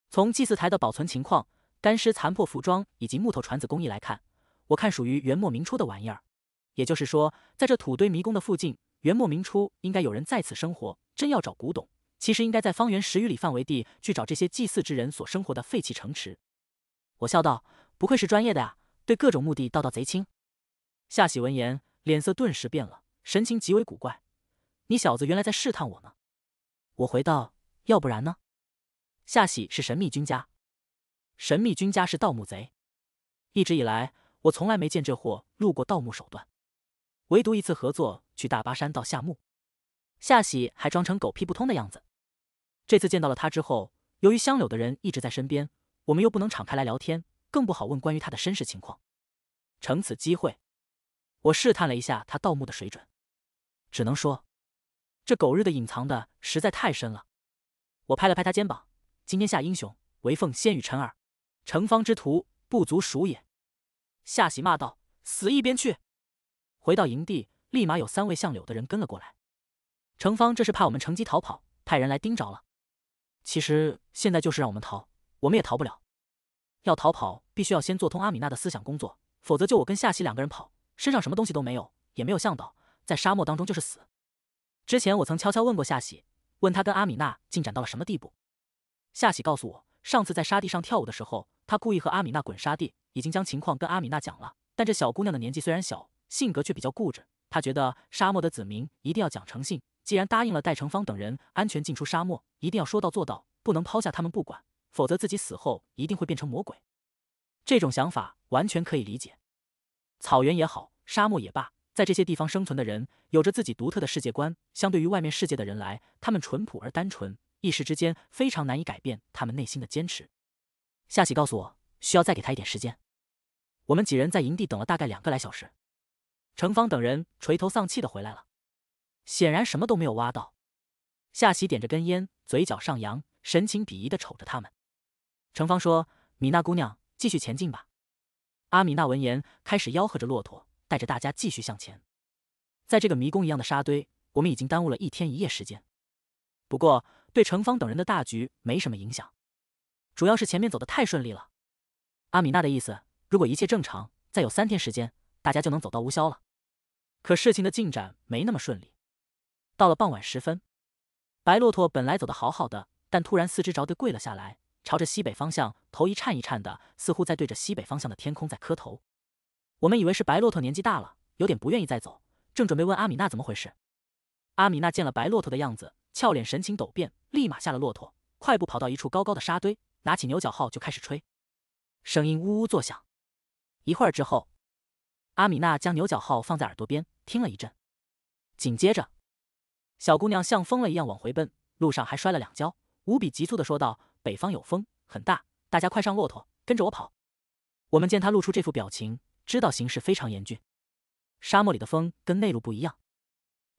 从祭祀台的保存情况、干尸残破服装以及木头船子工艺来看，我看属于元末明初的玩意儿。也就是说，在这土堆迷宫的附近，元末明初应该有人在此生活。真要找古董。其实应该在方圆十余里范围地去找这些祭祀之人所生活的废弃城池。我笑道：“不愧是专业的呀，对各种墓地道道贼清。”夏喜闻言，脸色顿时变了，神情极为古怪。“你小子原来在试探我呢？”我回道：“要不然呢？”夏喜是神秘君家，神秘君家是盗墓贼，一直以来我从来没见这货露过盗墓手段，唯独一次合作去大巴山盗夏墓，夏喜还装成狗屁不通的样子。这次见到了他之后，由于香柳的人一直在身边，我们又不能敞开来聊天，更不好问关于他的身世情况。乘此机会，我试探了一下他盗墓的水准，只能说，这狗日的隐藏的实在太深了。我拍了拍他肩膀：“今天下英雄，唯奉先与尘耳，城方之徒不足数也。”夏喜骂道：“死一边去！”回到营地，立马有三位相柳的人跟了过来。城方这是怕我们乘机逃跑，派人来盯着了。其实现在就是让我们逃，我们也逃不了。要逃跑，必须要先做通阿米娜的思想工作，否则就我跟夏喜两个人跑，身上什么东西都没有，也没有向导，在沙漠当中就是死。之前我曾悄悄问过夏喜，问他跟阿米娜进展到了什么地步。夏喜告诉我，上次在沙地上跳舞的时候，他故意和阿米娜滚沙地，已经将情况跟阿米娜讲了。但这小姑娘的年纪虽然小，性格却比较固执，她觉得沙漠的子民一定要讲诚信。既然答应了戴成芳等人安全进出沙漠，一定要说到做到，不能抛下他们不管，否则自己死后一定会变成魔鬼。这种想法完全可以理解。草原也好，沙漠也罢，在这些地方生存的人有着自己独特的世界观。相对于外面世界的人来，他们淳朴而单纯，一时之间非常难以改变他们内心的坚持。夏喜告诉我，需要再给他一点时间。我们几人在营地等了大概两个来小时，成芳等人垂头丧气的回来了。显然什么都没有挖到，夏喜点着根烟，嘴角上扬，神情鄙夷的瞅着他们。程芳说：“米娜姑娘，继续前进吧。”阿米娜闻言，开始吆喝着骆驼，带着大家继续向前。在这个迷宫一样的沙堆，我们已经耽误了一天一夜时间，不过对程芳等人的大局没什么影响，主要是前面走得太顺利了。阿米娜的意思，如果一切正常，再有三天时间，大家就能走到无消了。可事情的进展没那么顺利。到了傍晚时分，白骆驼本来走得好好的，但突然四肢着地跪了下来，朝着西北方向，头一颤一颤的，似乎在对着西北方向的天空在磕头。我们以为是白骆驼年纪大了，有点不愿意再走，正准备问阿米娜怎么回事，阿米娜见了白骆驼的样子，俏脸神情陡变，立马下了骆驼，快步跑到一处高高的沙堆，拿起牛角号就开始吹，声音呜呜作响。一会儿之后，阿米娜将牛角号放在耳朵边听了一阵，紧接着。小姑娘像疯了一样往回奔，路上还摔了两跤，无比急促地说道：“北方有风，很大，大家快上骆驼，跟着我跑。”我们见她露出这副表情，知道形势非常严峻。沙漠里的风跟内陆不一样，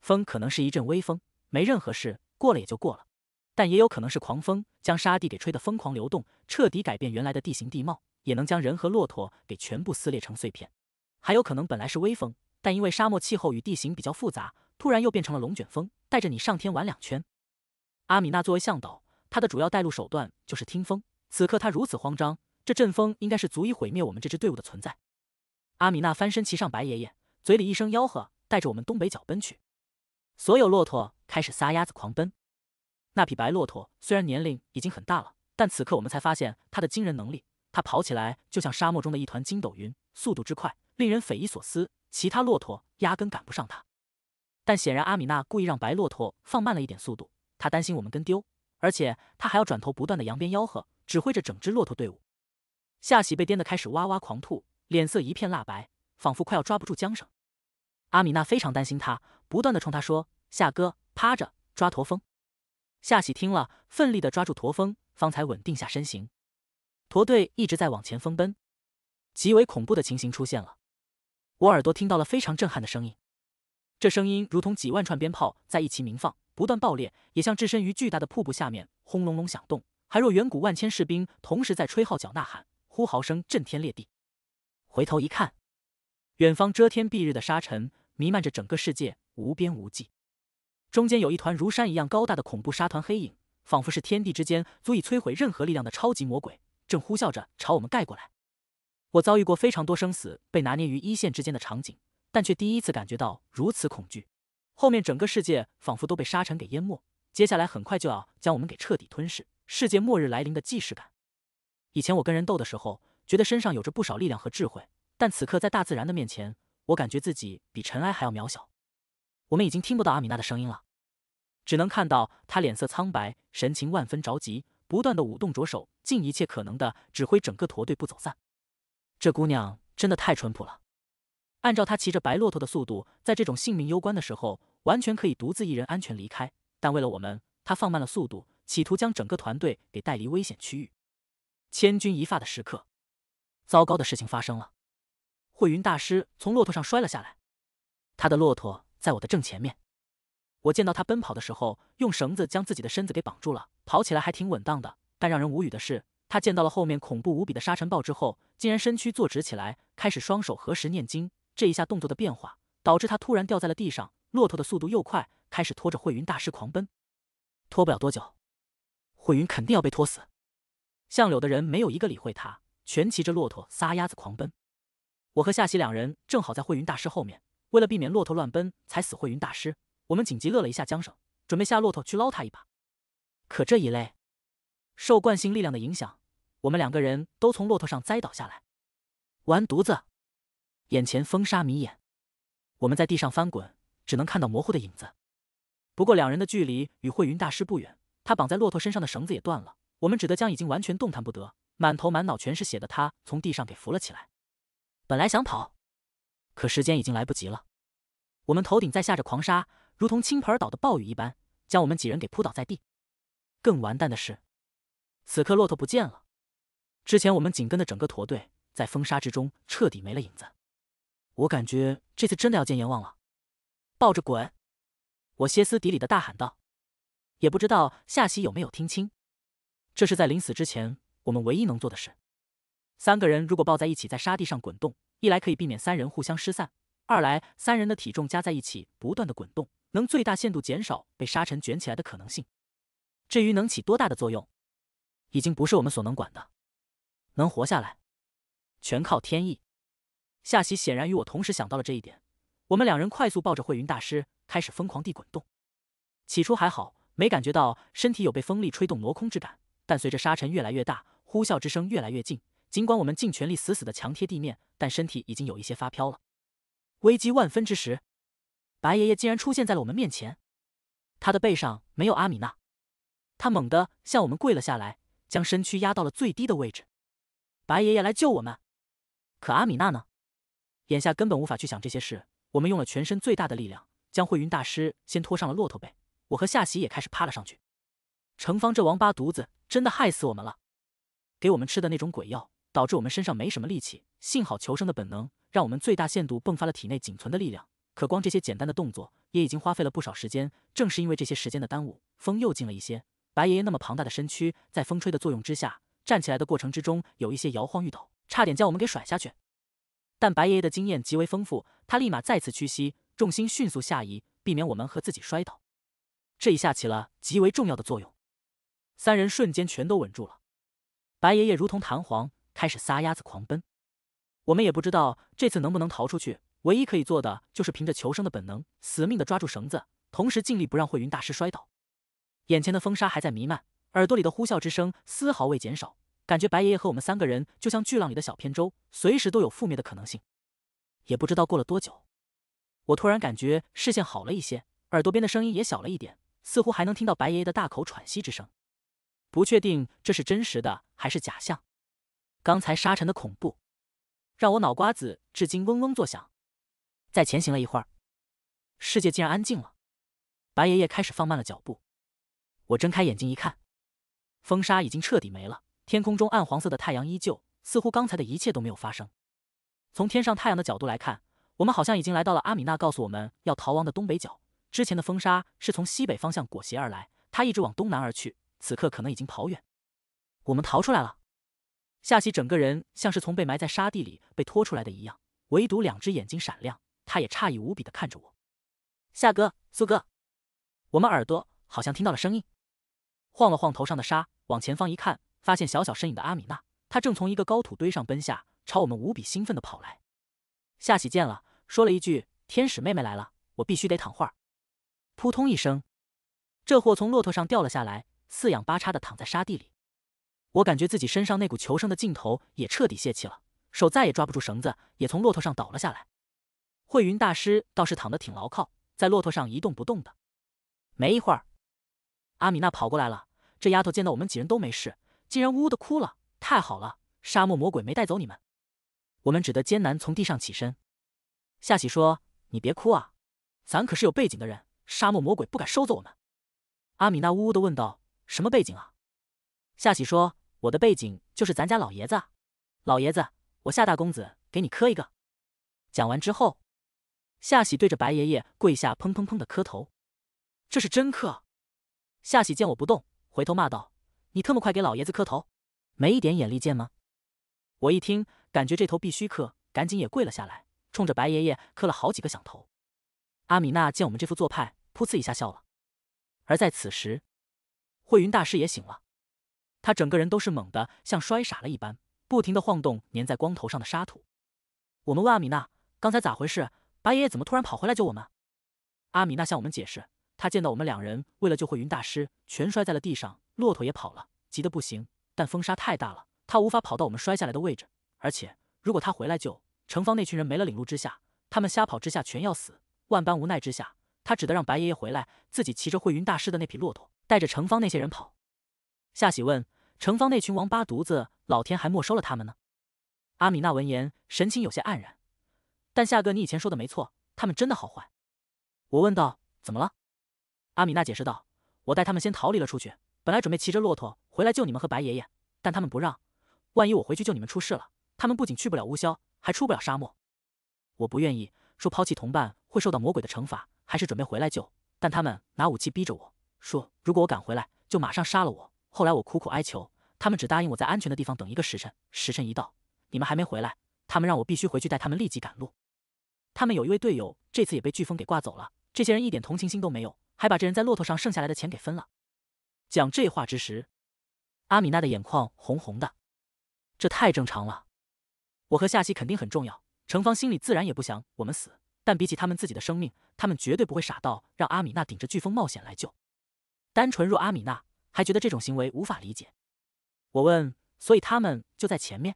风可能是一阵微风，没任何事，过了也就过了；但也有可能是狂风，将沙地给吹得疯狂流动，彻底改变原来的地形地貌，也能将人和骆驼给全部撕裂成碎片。还有可能本来是微风，但因为沙漠气候与地形比较复杂，突然又变成了龙卷风。带着你上天玩两圈。阿米娜作为向导，她的主要带路手段就是听风。此刻她如此慌张，这阵风应该是足以毁灭我们这支队伍的存在。阿米娜翻身骑上白爷爷，嘴里一声吆喝，带着我们东北角奔去。所有骆驼开始撒丫子狂奔。那匹白骆驼虽然年龄已经很大了，但此刻我们才发现它的惊人能力。它跑起来就像沙漠中的一团筋斗云，速度之快，令人匪夷所思。其他骆驼压根赶不上它。但显然，阿米娜故意让白骆驼放慢了一点速度，她担心我们跟丢，而且她还要转头不断的扬鞭吆喝，指挥着整支骆驼队伍。夏喜被颠得开始哇哇狂吐，脸色一片蜡白，仿佛快要抓不住缰绳。阿米娜非常担心他，不断的冲他说：“夏哥，趴着抓驼峰。”夏喜听了，奋力的抓住驼峰，方才稳定下身形。驼队一直在往前疯奔，极为恐怖的情形出现了，我耳朵听到了非常震撼的声音。这声音如同几万串鞭炮在一起鸣放，不断爆裂，也像置身于巨大的瀑布下面，轰隆隆响动，还若远古万千士兵同时在吹号角呐喊，呼号声震天裂地。回头一看，远方遮天蔽日的沙尘弥漫着整个世界，无边无际。中间有一团如山一样高大的恐怖沙团黑影，仿佛是天地之间足以摧毁任何力量的超级魔鬼，正呼啸着朝我们盖过来。我遭遇过非常多生死被拿捏于一线之间的场景。但却第一次感觉到如此恐惧，后面整个世界仿佛都被沙尘给淹没，接下来很快就要将我们给彻底吞噬，世界末日来临的既视感。以前我跟人斗的时候，觉得身上有着不少力量和智慧，但此刻在大自然的面前，我感觉自己比尘埃还要渺小。我们已经听不到阿米娜的声音了，只能看到她脸色苍白，神情万分着急，不断的舞动着手，尽一切可能的指挥整个驼队不走散。这姑娘真的太淳朴了。按照他骑着白骆驼的速度，在这种性命攸关的时候，完全可以独自一人安全离开。但为了我们，他放慢了速度，企图将整个团队给带离危险区域。千钧一发的时刻，糟糕的事情发生了：慧云大师从骆驼上摔了下来，他的骆驼在我的正前面。我见到他奔跑的时候，用绳子将自己的身子给绑住了，跑起来还挺稳当的。但让人无语的是，他见到了后面恐怖无比的沙尘暴之后，竟然身躯坐直起来，开始双手合十念经。这一下动作的变化，导致他突然掉在了地上。骆驼的速度又快，开始拖着慧云大师狂奔。拖不了多久，慧云肯定要被拖死。相柳的人没有一个理会他，全骑着骆驼撒丫子狂奔。我和夏喜两人正好在慧云大师后面，为了避免骆驼乱奔踩死慧云大师，我们紧急勒了一下缰绳，准备下骆驼去捞他一把。可这一勒，受惯性力量的影响，我们两个人都从骆驼上栽倒下来。完犊子！眼前风沙迷眼，我们在地上翻滚，只能看到模糊的影子。不过两人的距离与慧云大师不远，他绑在骆驼身上的绳子也断了，我们只得将已经完全动弹不得、满头满脑全是血的他从地上给扶了起来。本来想跑，可时间已经来不及了。我们头顶在下着狂沙，如同倾盆倒的暴雨一般，将我们几人给扑倒在地。更完蛋的是，此刻骆驼不见了，之前我们紧跟的整个驼队在风沙之中彻底没了影子。我感觉这次真的要见阎王了，抱着滚！我歇斯底里的大喊道，也不知道夏喜有没有听清。这是在临死之前我们唯一能做的事。三个人如果抱在一起在沙地上滚动，一来可以避免三人互相失散，二来三人的体重加在一起不断的滚动，能最大限度减少被沙尘卷起来的可能性。至于能起多大的作用，已经不是我们所能管的。能活下来，全靠天意。夏曦显然与我同时想到了这一点，我们两人快速抱着慧云大师开始疯狂地滚动。起初还好，没感觉到身体有被风力吹动挪空之感，但随着沙尘越来越大，呼啸之声越来越近，尽管我们尽全力死死地强贴地面，但身体已经有一些发飘了。危机万分之时，白爷爷竟然出现在了我们面前。他的背上没有阿米娜，他猛地向我们跪了下来，将身躯压到了最低的位置。白爷爷来救我们，可阿米娜呢？眼下根本无法去想这些事。我们用了全身最大的力量，将慧云大师先拖上了骆驼背。我和夏喜也开始趴了上去。程方这王八犊子，真的害死我们了！给我们吃的那种鬼药，导致我们身上没什么力气。幸好求生的本能，让我们最大限度迸发了体内仅存的力量。可光这些简单的动作，也已经花费了不少时间。正是因为这些时间的耽误，风又近了一些。白爷爷那么庞大的身躯，在风吹的作用之下，站起来的过程之中有一些摇晃欲倒，差点将我们给甩下去。但白爷爷的经验极为丰富，他立马再次屈膝，重心迅速下移，避免我们和自己摔倒。这一下起了极为重要的作用，三人瞬间全都稳住了。白爷爷如同弹簧，开始撒丫子狂奔。我们也不知道这次能不能逃出去，唯一可以做的就是凭着求生的本能，死命的抓住绳子，同时尽力不让慧云大师摔倒。眼前的风沙还在弥漫，耳朵里的呼啸之声丝毫未减少。感觉白爷爷和我们三个人就像巨浪里的小扁舟，随时都有覆灭的可能性。也不知道过了多久，我突然感觉视线好了一些，耳朵边的声音也小了一点，似乎还能听到白爷爷的大口喘息之声。不确定这是真实的还是假象。刚才沙尘的恐怖，让我脑瓜子至今嗡嗡作响。再前行了一会儿，世界竟然安静了。白爷爷开始放慢了脚步。我睁开眼睛一看，风沙已经彻底没了。天空中暗黄色的太阳依旧，似乎刚才的一切都没有发生。从天上太阳的角度来看，我们好像已经来到了阿米娜告诉我们要逃亡的东北角。之前的风沙是从西北方向裹挟而来，它一直往东南而去，此刻可能已经跑远。我们逃出来了。夏曦整个人像是从被埋在沙地里被拖出来的一样，唯独两只眼睛闪亮。他也诧异无比的看着我。夏哥，苏哥，我们耳朵好像听到了声音。晃了晃头上的沙，往前方一看。发现小小身影的阿米娜，她正从一个高土堆上奔下，朝我们无比兴奋的跑来。夏喜见了，说了一句：“天使妹妹来了，我必须得躺会儿。”扑通一声，这货从骆驼上掉了下来，四仰八叉的躺在沙地里。我感觉自己身上那股求生的劲头也彻底泄气了，手再也抓不住绳子，也从骆驼上倒了下来。慧云大师倒是躺得挺牢靠，在骆驼上一动不动的。没一会儿，阿米娜跑过来了，这丫头见到我们几人都没事。竟然呜呜的哭了，太好了，沙漠魔鬼没带走你们，我们只得艰难从地上起身。夏喜说：“你别哭啊，咱可是有背景的人，沙漠魔鬼不敢收走我们。”阿米娜呜呜的问道：“什么背景啊？”夏喜说：“我的背景就是咱家老爷子，老爷子，我夏大公子给你磕一个。”讲完之后，夏喜对着白爷爷跪下，砰砰砰的磕头，这是真磕。夏喜见我不动，回头骂道。你特么快给老爷子磕头，没一点眼力见吗？我一听，感觉这头必须磕，赶紧也跪了下来，冲着白爷爷磕了好几个响头。阿米娜见我们这副做派，噗呲一下笑了。而在此时，慧云大师也醒了，他整个人都是猛的像摔傻了一般，不停的晃动粘在光头上的沙土。我们问阿米娜：“刚才咋回事？白爷爷怎么突然跑回来救我们？”阿米娜向我们解释，他见到我们两人为了救慧云大师，全摔在了地上。骆驼也跑了，急得不行。但风沙太大了，他无法跑到我们摔下来的位置。而且，如果他回来救城方那群人没了领路之下，他们瞎跑之下全要死。万般无奈之下，他只得让白爷爷回来，自己骑着慧云大师的那匹骆驼，带着城方那些人跑。夏喜问：“城方那群王八犊子，老天还没收了他们呢？”阿米娜闻言，神情有些黯然。但夏哥，你以前说的没错，他们真的好坏。我问道：“怎么了？”阿米娜解释道：“我带他们先逃离了出去。”本来准备骑着骆驼回来救你们和白爷爷，但他们不让。万一我回去救你们出事了，他们不仅去不了乌霄，还出不了沙漠。我不愿意说抛弃同伴会受到魔鬼的惩罚，还是准备回来救。但他们拿武器逼着我说，如果我敢回来，就马上杀了我。后来我苦苦哀求，他们只答应我在安全的地方等一个时辰。时辰一到，你们还没回来，他们让我必须回去带他们立即赶路。他们有一位队友这次也被飓风给刮走了。这些人一点同情心都没有，还把这人在骆驼上剩下来的钱给分了。讲这话之时，阿米娜的眼眶红红的，这太正常了。我和夏西肯定很重要，程方心里自然也不想我们死，但比起他们自己的生命，他们绝对不会傻到让阿米娜顶着飓风冒险来救。单纯若阿米娜还觉得这种行为无法理解，我问，所以他们就在前面？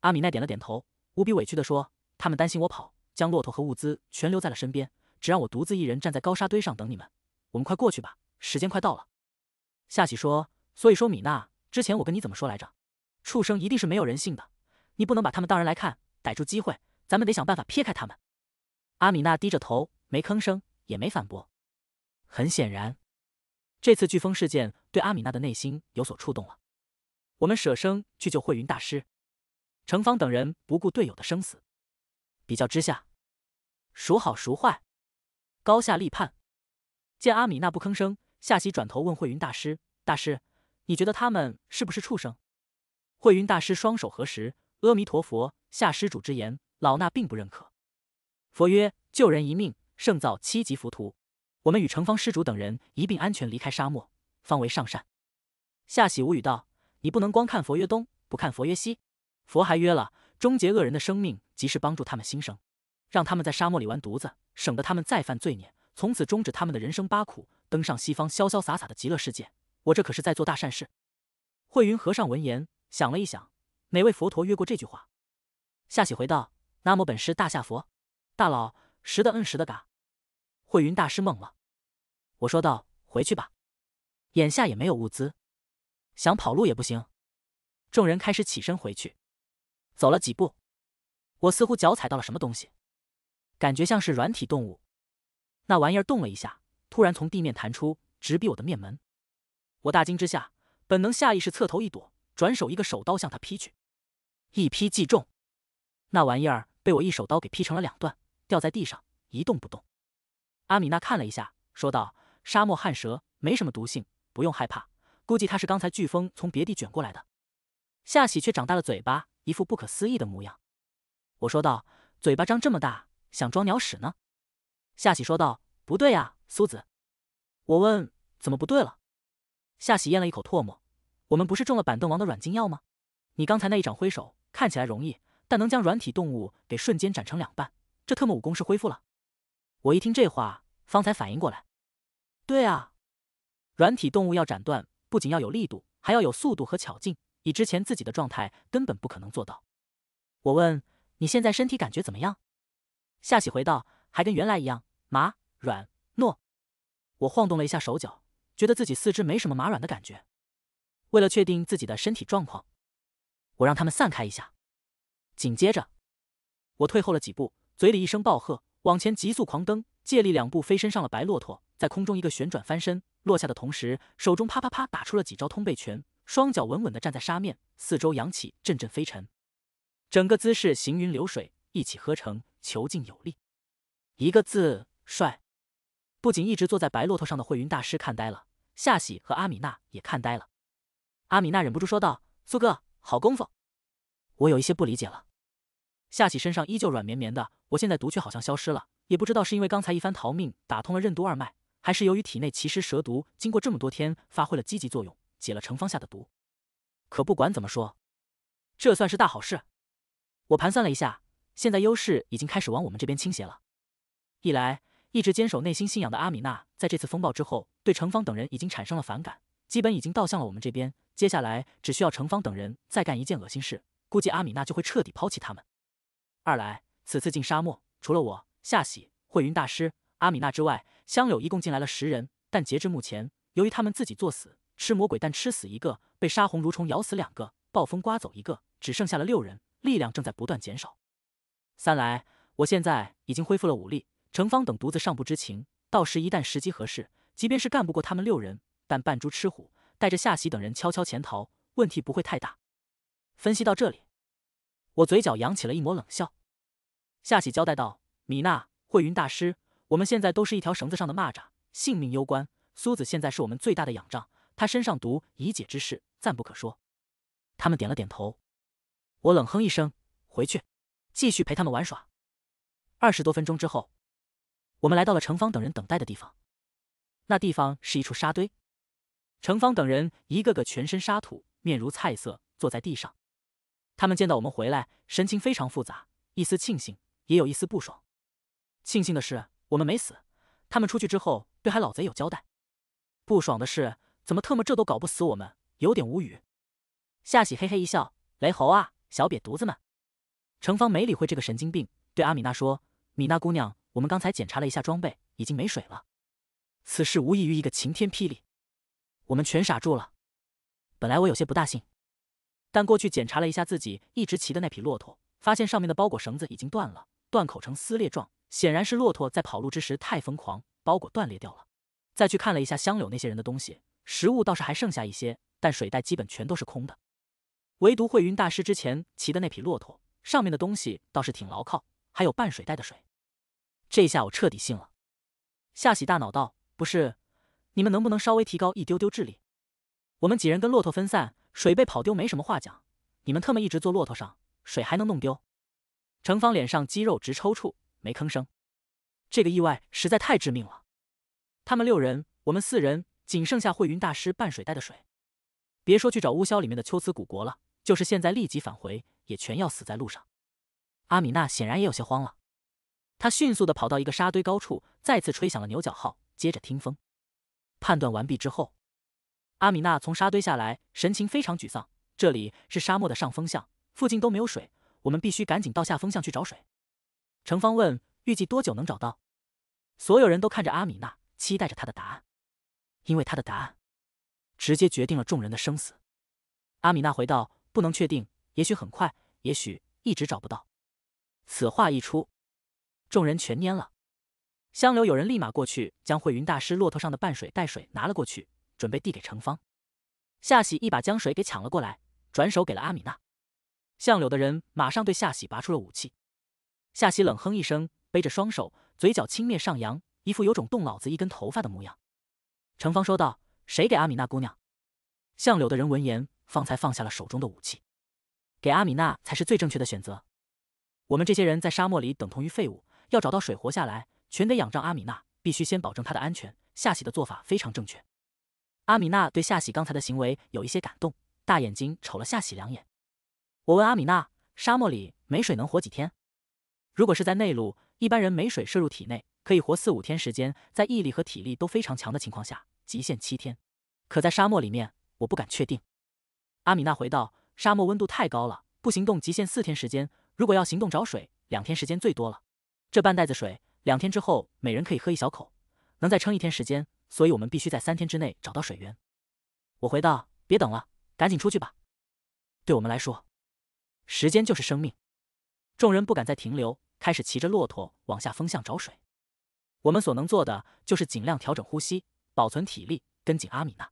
阿米娜点了点头，无比委屈的说：“他们担心我跑，将骆驼和物资全留在了身边，只让我独自一人站在高沙堆上等你们。我们快过去吧，时间快到了。”夏喜说：“所以说，米娜，之前我跟你怎么说来着？畜生一定是没有人性的，你不能把他们当人来看。逮住机会，咱们得想办法撇开他们。”阿米娜低着头，没吭声，也没反驳。很显然，这次飓风事件对阿米娜的内心有所触动了。我们舍生去救慧云大师，程方等人不顾队友的生死，比较之下，孰好孰坏，高下立判。见阿米娜不吭声。夏喜转头问慧云大师：“大师，你觉得他们是不是畜生？”慧云大师双手合十：“阿弥陀佛，夏施主之言，老衲并不认可。”佛曰：“救人一命，胜造七级浮屠。”我们与成方施主等人一并安全离开沙漠，方为上善。”夏喜无语道：“你不能光看佛曰东，不看佛曰西。佛还约了，终结恶人的生命，即是帮助他们新生，让他们在沙漠里完犊子，省得他们再犯罪孽，从此终止他们的人生八苦。”登上西方潇潇洒洒的极乐世界，我这可是在做大善事。慧云和尚闻言，想了一想，哪位佛陀约过这句话？夏喜回道：“南无本师大夏佛，大佬识的嗯识的嘎。”慧云大师懵了。我说道：“回去吧，眼下也没有物资，想跑路也不行。”众人开始起身回去。走了几步，我似乎脚踩到了什么东西，感觉像是软体动物，那玩意儿动了一下。突然从地面弹出，直逼我的面门。我大惊之下，本能下意识侧头一躲，转手一个手刀向他劈去，一劈即中。那玩意儿被我一手刀给劈成了两段，掉在地上一动不动。阿米娜看了一下，说道：“沙漠旱蛇没什么毒性，不用害怕。估计它是刚才飓风从别地卷过来的。”夏喜却长大了嘴巴，一副不可思议的模样。我说道：“嘴巴张这么大，想装鸟屎呢？”夏喜说道：“不对啊。”苏子，我问怎么不对了？夏喜咽了一口唾沫，我们不是中了板凳王的软禁药吗？你刚才那一掌挥手看起来容易，但能将软体动物给瞬间斩成两半，这特么武功是恢复了？我一听这话，方才反应过来。对啊，软体动物要斩断，不仅要有力度，还要有速度和巧劲。以之前自己的状态，根本不可能做到。我问你现在身体感觉怎么样？夏喜回道，还跟原来一样，麻软。诺，我晃动了一下手脚，觉得自己四肢没什么麻软的感觉。为了确定自己的身体状况，我让他们散开一下。紧接着，我退后了几步，嘴里一声暴喝，往前急速狂蹬，借力两步飞身上了白骆驼，在空中一个旋转翻身，落下的同时，手中啪啪啪打出了几招通背拳，双脚稳稳的站在沙面，四周扬起阵阵飞尘，整个姿势行云流水，一气呵成，遒劲有力，一个字帅。不仅一直坐在白骆驼上的慧云大师看呆了，夏喜和阿米娜也看呆了。阿米娜忍不住说道：“苏哥，好功夫！我有一些不理解了。夏喜身上依旧软绵绵的，我现在毒却好像消失了，也不知道是因为刚才一番逃命打通了任督二脉，还是由于体内奇石蛇毒经过这么多天发挥了积极作用，解了程方下的毒。可不管怎么说，这算是大好事。我盘算了一下，现在优势已经开始往我们这边倾斜了。一来……”一直坚守内心信仰的阿米娜，在这次风暴之后，对程方等人已经产生了反感，基本已经倒向了我们这边。接下来只需要程方等人再干一件恶心事，估计阿米娜就会彻底抛弃他们。二来，此次进沙漠，除了我、夏喜、慧云大师、阿米娜之外，香柳一共进来了十人，但截至目前，由于他们自己作死，吃魔鬼蛋吃死一个，被沙红蠕虫咬死两个，暴风刮走一个，只剩下了六人，力量正在不断减少。三来，我现在已经恢复了武力。程方等独子尚不知情，到时一旦时机合适，即便是干不过他们六人，但扮猪吃虎，带着夏喜等人悄悄潜逃，问题不会太大。分析到这里，我嘴角扬起了一抹冷笑。夏喜交代道：“米娜、慧云大师，我们现在都是一条绳子上的蚂蚱，性命攸关。苏子现在是我们最大的仰仗，他身上毒已解之事暂不可说。”他们点了点头。我冷哼一声：“回去，继续陪他们玩耍。”二十多分钟之后。我们来到了程方等人等待的地方，那地方是一处沙堆，程方等人一个个全身沙土，面如菜色，坐在地上。他们见到我们回来，神情非常复杂，一丝庆幸，也有一丝不爽。庆幸的是我们没死，他们出去之后对海老贼有交代；不爽的是怎么特么这都搞不死我们，有点无语。夏喜嘿嘿一笑：“雷猴啊，小瘪犊子们。”程方没理会这个神经病，对阿米娜说：“米娜姑娘。”我们刚才检查了一下装备，已经没水了。此事无异于一个晴天霹雳，我们全傻住了。本来我有些不大信，但过去检查了一下自己一直骑的那匹骆驼，发现上面的包裹绳子已经断了，断口呈撕裂状，显然是骆驼在跑路之时太疯狂，包裹断裂掉了。再去看了一下香柳那些人的东西，食物倒是还剩下一些，但水袋基本全都是空的。唯独慧云大师之前骑的那匹骆驼，上面的东西倒是挺牢靠，还有半水袋的水。这下我彻底信了。夏喜大脑道：“不是，你们能不能稍微提高一丢丢智力？我们几人跟骆驼分散，水被跑丢，没什么话讲。你们特么一直坐骆驼上，水还能弄丢？”程方脸上肌肉直抽搐，没吭声。这个意外实在太致命了。他们六人，我们四人，仅剩下慧云大师半水袋的水。别说去找巫霄里面的秋瓷古国了，就是现在立即返回，也全要死在路上。阿米娜显然也有些慌了。他迅速的跑到一个沙堆高处，再次吹响了牛角号，接着听风，判断完毕之后，阿米娜从沙堆下来，神情非常沮丧。这里是沙漠的上风向，附近都没有水，我们必须赶紧到下风向去找水。程方问：“预计多久能找到？”所有人都看着阿米娜，期待着他的答案，因为他的答案直接决定了众人的生死。阿米娜回道：“不能确定，也许很快，也许一直找不到。”此话一出。众人全蔫了。香柳有人立马过去，将慧云大师骆驼上的半水带水拿了过去，准备递给程芳。夏喜一把将水给抢了过来，转手给了阿米娜。相柳的人马上对夏喜拔出了武器。夏喜冷哼一声，背着双手，嘴角轻蔑上扬，一副有种动老子一根头发的模样。程芳说道：“谁给阿米娜姑娘？”相柳的人闻言，方才放下了手中的武器。给阿米娜才是最正确的选择。我们这些人在沙漠里等同于废物。要找到水活下来，全得仰仗阿米娜，必须先保证她的安全。夏喜的做法非常正确。阿米娜对夏喜刚才的行为有一些感动，大眼睛瞅了夏喜两眼。我问阿米娜，沙漠里没水能活几天？如果是在内陆，一般人没水摄入体内，可以活四五天时间，在毅力和体力都非常强的情况下，极限七天。可在沙漠里面，我不敢确定。阿米娜回到，沙漠温度太高了，不行动极限四天时间，如果要行动找水，两天时间最多了。这半袋子水，两天之后每人可以喝一小口，能再撑一天时间，所以我们必须在三天之内找到水源。我回道：“别等了，赶紧出去吧！对我们来说，时间就是生命。”众人不敢再停留，开始骑着骆驼往下风向找水。我们所能做的就是尽量调整呼吸，保存体力，跟紧阿米娜。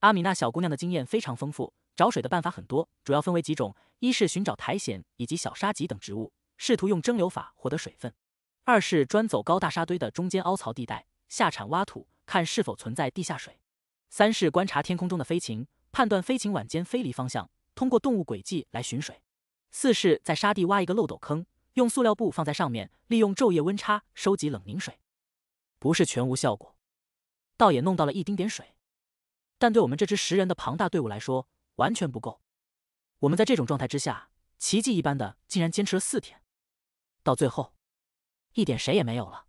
阿米娜小姑娘的经验非常丰富，找水的办法很多，主要分为几种：一是寻找苔藓以及小沙棘等植物。试图用蒸馏法获得水分，二是专走高大沙堆的中间凹槽地带下铲挖土，看是否存在地下水；三是观察天空中的飞禽，判断飞禽晚间飞离方向，通过动物轨迹来寻水；四是在沙地挖一个漏斗坑，用塑料布放在上面，利用昼夜温差收集冷凝水。不是全无效果，倒也弄到了一丁点水，但对我们这支十人的庞大队伍来说，完全不够。我们在这种状态之下，奇迹一般的竟然坚持了四天。到最后，一点谁也没有了。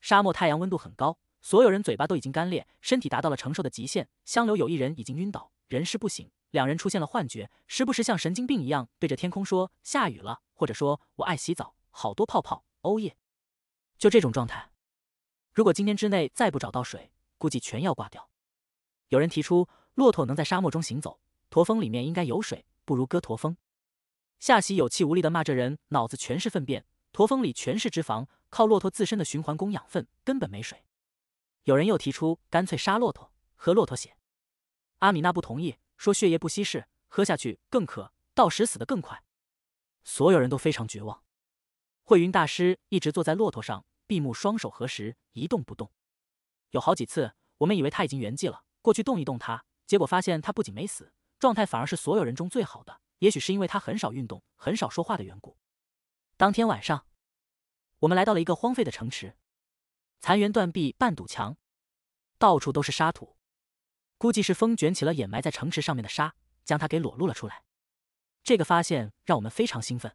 沙漠太阳温度很高，所有人嘴巴都已经干裂，身体达到了承受的极限。香流有一人已经晕倒，人事不省，两人出现了幻觉，时不时像神经病一样对着天空说下雨了，或者说我爱洗澡，好多泡泡，欧耶。就这种状态，如果今天之内再不找到水，估计全要挂掉。有人提出，骆驼能在沙漠中行走，驼峰里面应该有水，不如割驼峰。夏喜有气无力的骂：“这人脑子全是粪便，驼峰里全是脂肪，靠骆驼自身的循环供养分，根本没水。”有人又提出：“干脆杀骆驼，喝骆驼血。”阿米娜不同意，说：“血液不稀释，喝下去更渴，到时死得更快。”所有人都非常绝望。慧云大师一直坐在骆驼上，闭目双手合十，一动不动。有好几次，我们以为他已经圆寂了，过去动一动他，结果发现他不仅没死，状态反而是所有人中最好的。也许是因为他很少运动、很少说话的缘故。当天晚上，我们来到了一个荒废的城池，残垣断壁、半堵墙，到处都是沙土。估计是风卷起了掩埋在城池上面的沙，将它给裸露了出来。这个发现让我们非常兴奋，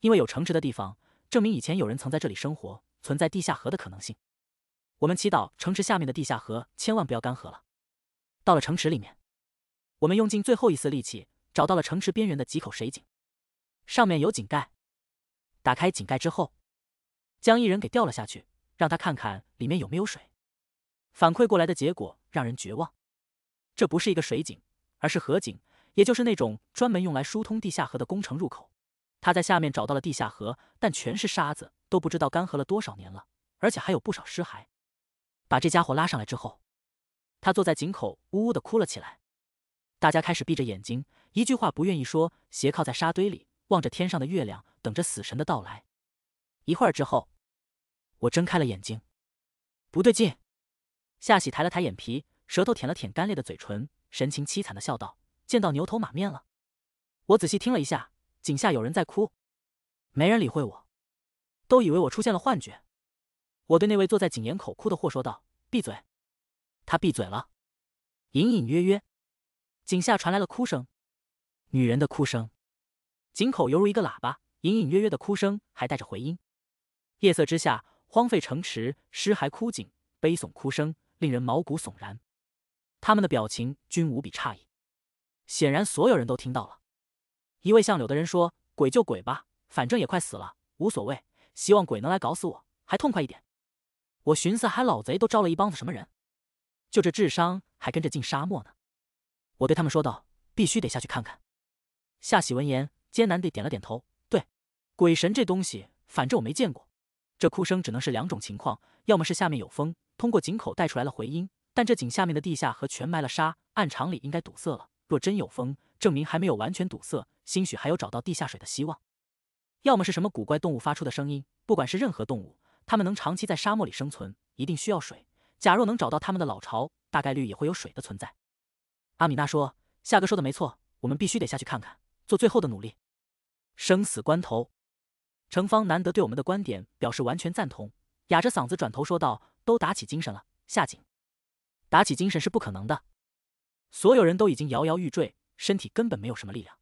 因为有城池的地方，证明以前有人曾在这里生活，存在地下河的可能性。我们祈祷城池下面的地下河千万不要干涸了。到了城池里面，我们用尽最后一丝力气。找到了城池边缘的几口水井，上面有井盖。打开井盖之后，将一人给掉了下去，让他看看里面有没有水。反馈过来的结果让人绝望。这不是一个水井，而是河井，也就是那种专门用来疏通地下河的工程入口。他在下面找到了地下河，但全是沙子，都不知道干涸了多少年了，而且还有不少尸骸。把这家伙拉上来之后，他坐在井口呜呜的哭了起来。大家开始闭着眼睛。一句话不愿意说，斜靠在沙堆里，望着天上的月亮，等着死神的到来。一会儿之后，我睁开了眼睛，不对劲。夏喜抬了抬眼皮，舌头舔了舔干裂的嘴唇，神情凄惨的笑道：“见到牛头马面了。”我仔细听了一下，井下有人在哭，没人理会我，都以为我出现了幻觉。我对那位坐在井沿口哭的货说道：“闭嘴。”他闭嘴了。隐隐约约，井下传来了哭声。女人的哭声，井口犹如一个喇叭，隐隐约约的哭声还带着回音。夜色之下，荒废城池，尸骸枯井，悲悚哭声，令人毛骨悚然。他们的表情均无比诧异，显然所有人都听到了。一位相柳的人说：“鬼就鬼吧，反正也快死了，无所谓。希望鬼能来搞死我，还痛快一点。”我寻思，还老贼都招了一帮子什么人？就这智商，还跟着进沙漠呢？我对他们说道：“必须得下去看看。”夏喜闻言，艰难地点了点头。对，鬼神这东西，反正我没见过。这哭声只能是两种情况，要么是下面有风，通过井口带出来了回音，但这井下面的地下河全埋了沙，按常理应该堵塞了。若真有风，证明还没有完全堵塞，兴许还有找到地下水的希望。要么是什么古怪动物发出的声音。不管是任何动物，它们能长期在沙漠里生存，一定需要水。假若能找到它们的老巢，大概率也会有水的存在。阿米娜说：“夏哥说的没错，我们必须得下去看看。”做最后的努力，生死关头，程方难得对我们的观点表示完全赞同，哑着嗓子转头说道：“都打起精神了，下井！打起精神是不可能的，所有人都已经摇摇欲坠，身体根本没有什么力量。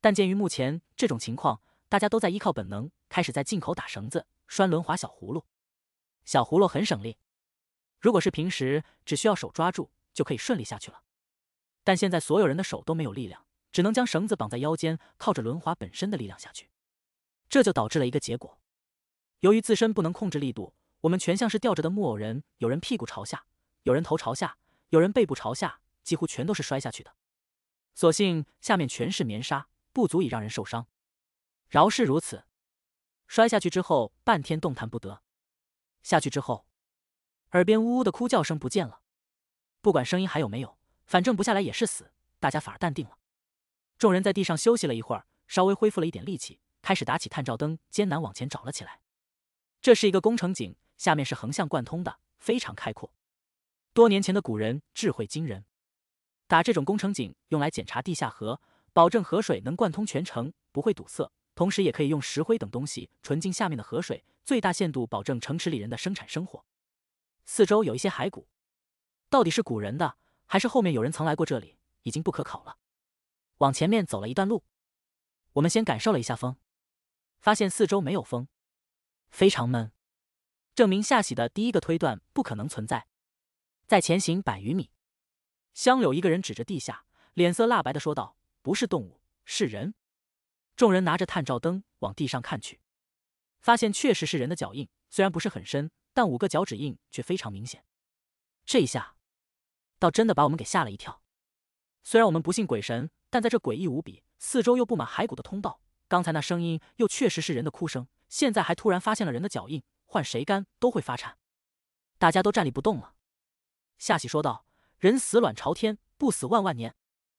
但鉴于目前这种情况，大家都在依靠本能，开始在进口打绳子，拴轮滑小葫芦。小葫芦很省力，如果是平时，只需要手抓住就可以顺利下去了。但现在所有人的手都没有力量。”只能将绳子绑在腰间，靠着轮滑本身的力量下去。这就导致了一个结果：由于自身不能控制力度，我们全像是吊着的木偶人。有人屁股朝下，有人头朝下，有人背部朝下，几乎全都是摔下去的。所幸下面全是棉纱，不足以让人受伤。饶是如此，摔下去之后半天动弹不得。下去之后，耳边呜呜的哭叫声不见了。不管声音还有没有，反正不下来也是死，大家反而淡定了。众人在地上休息了一会儿，稍微恢复了一点力气，开始打起探照灯，艰难往前找了起来。这是一个工程井，下面是横向贯通的，非常开阔。多年前的古人智慧惊人，打这种工程井用来检查地下河，保证河水能贯通全城，不会堵塞，同时也可以用石灰等东西纯净下面的河水，最大限度保证城池里人的生产生活。四周有一些骸骨，到底是古人的，还是后面有人曾来过这里，已经不可考了。往前面走了一段路，我们先感受了一下风，发现四周没有风，非常闷，证明夏喜的第一个推断不可能存在。再前行百余米，香柳一个人指着地下，脸色蜡白的说道：“不是动物，是人。”众人拿着探照灯往地上看去，发现确实是人的脚印，虽然不是很深，但五个脚趾印却非常明显。这一下，倒真的把我们给吓了一跳。虽然我们不信鬼神，但在这诡异无比、四周又布满骸骨的通道，刚才那声音又确实是人的哭声，现在还突然发现了人的脚印，换谁干都会发颤。大家都站立不动了。夏喜说道：“人死卵朝天，不死万万年，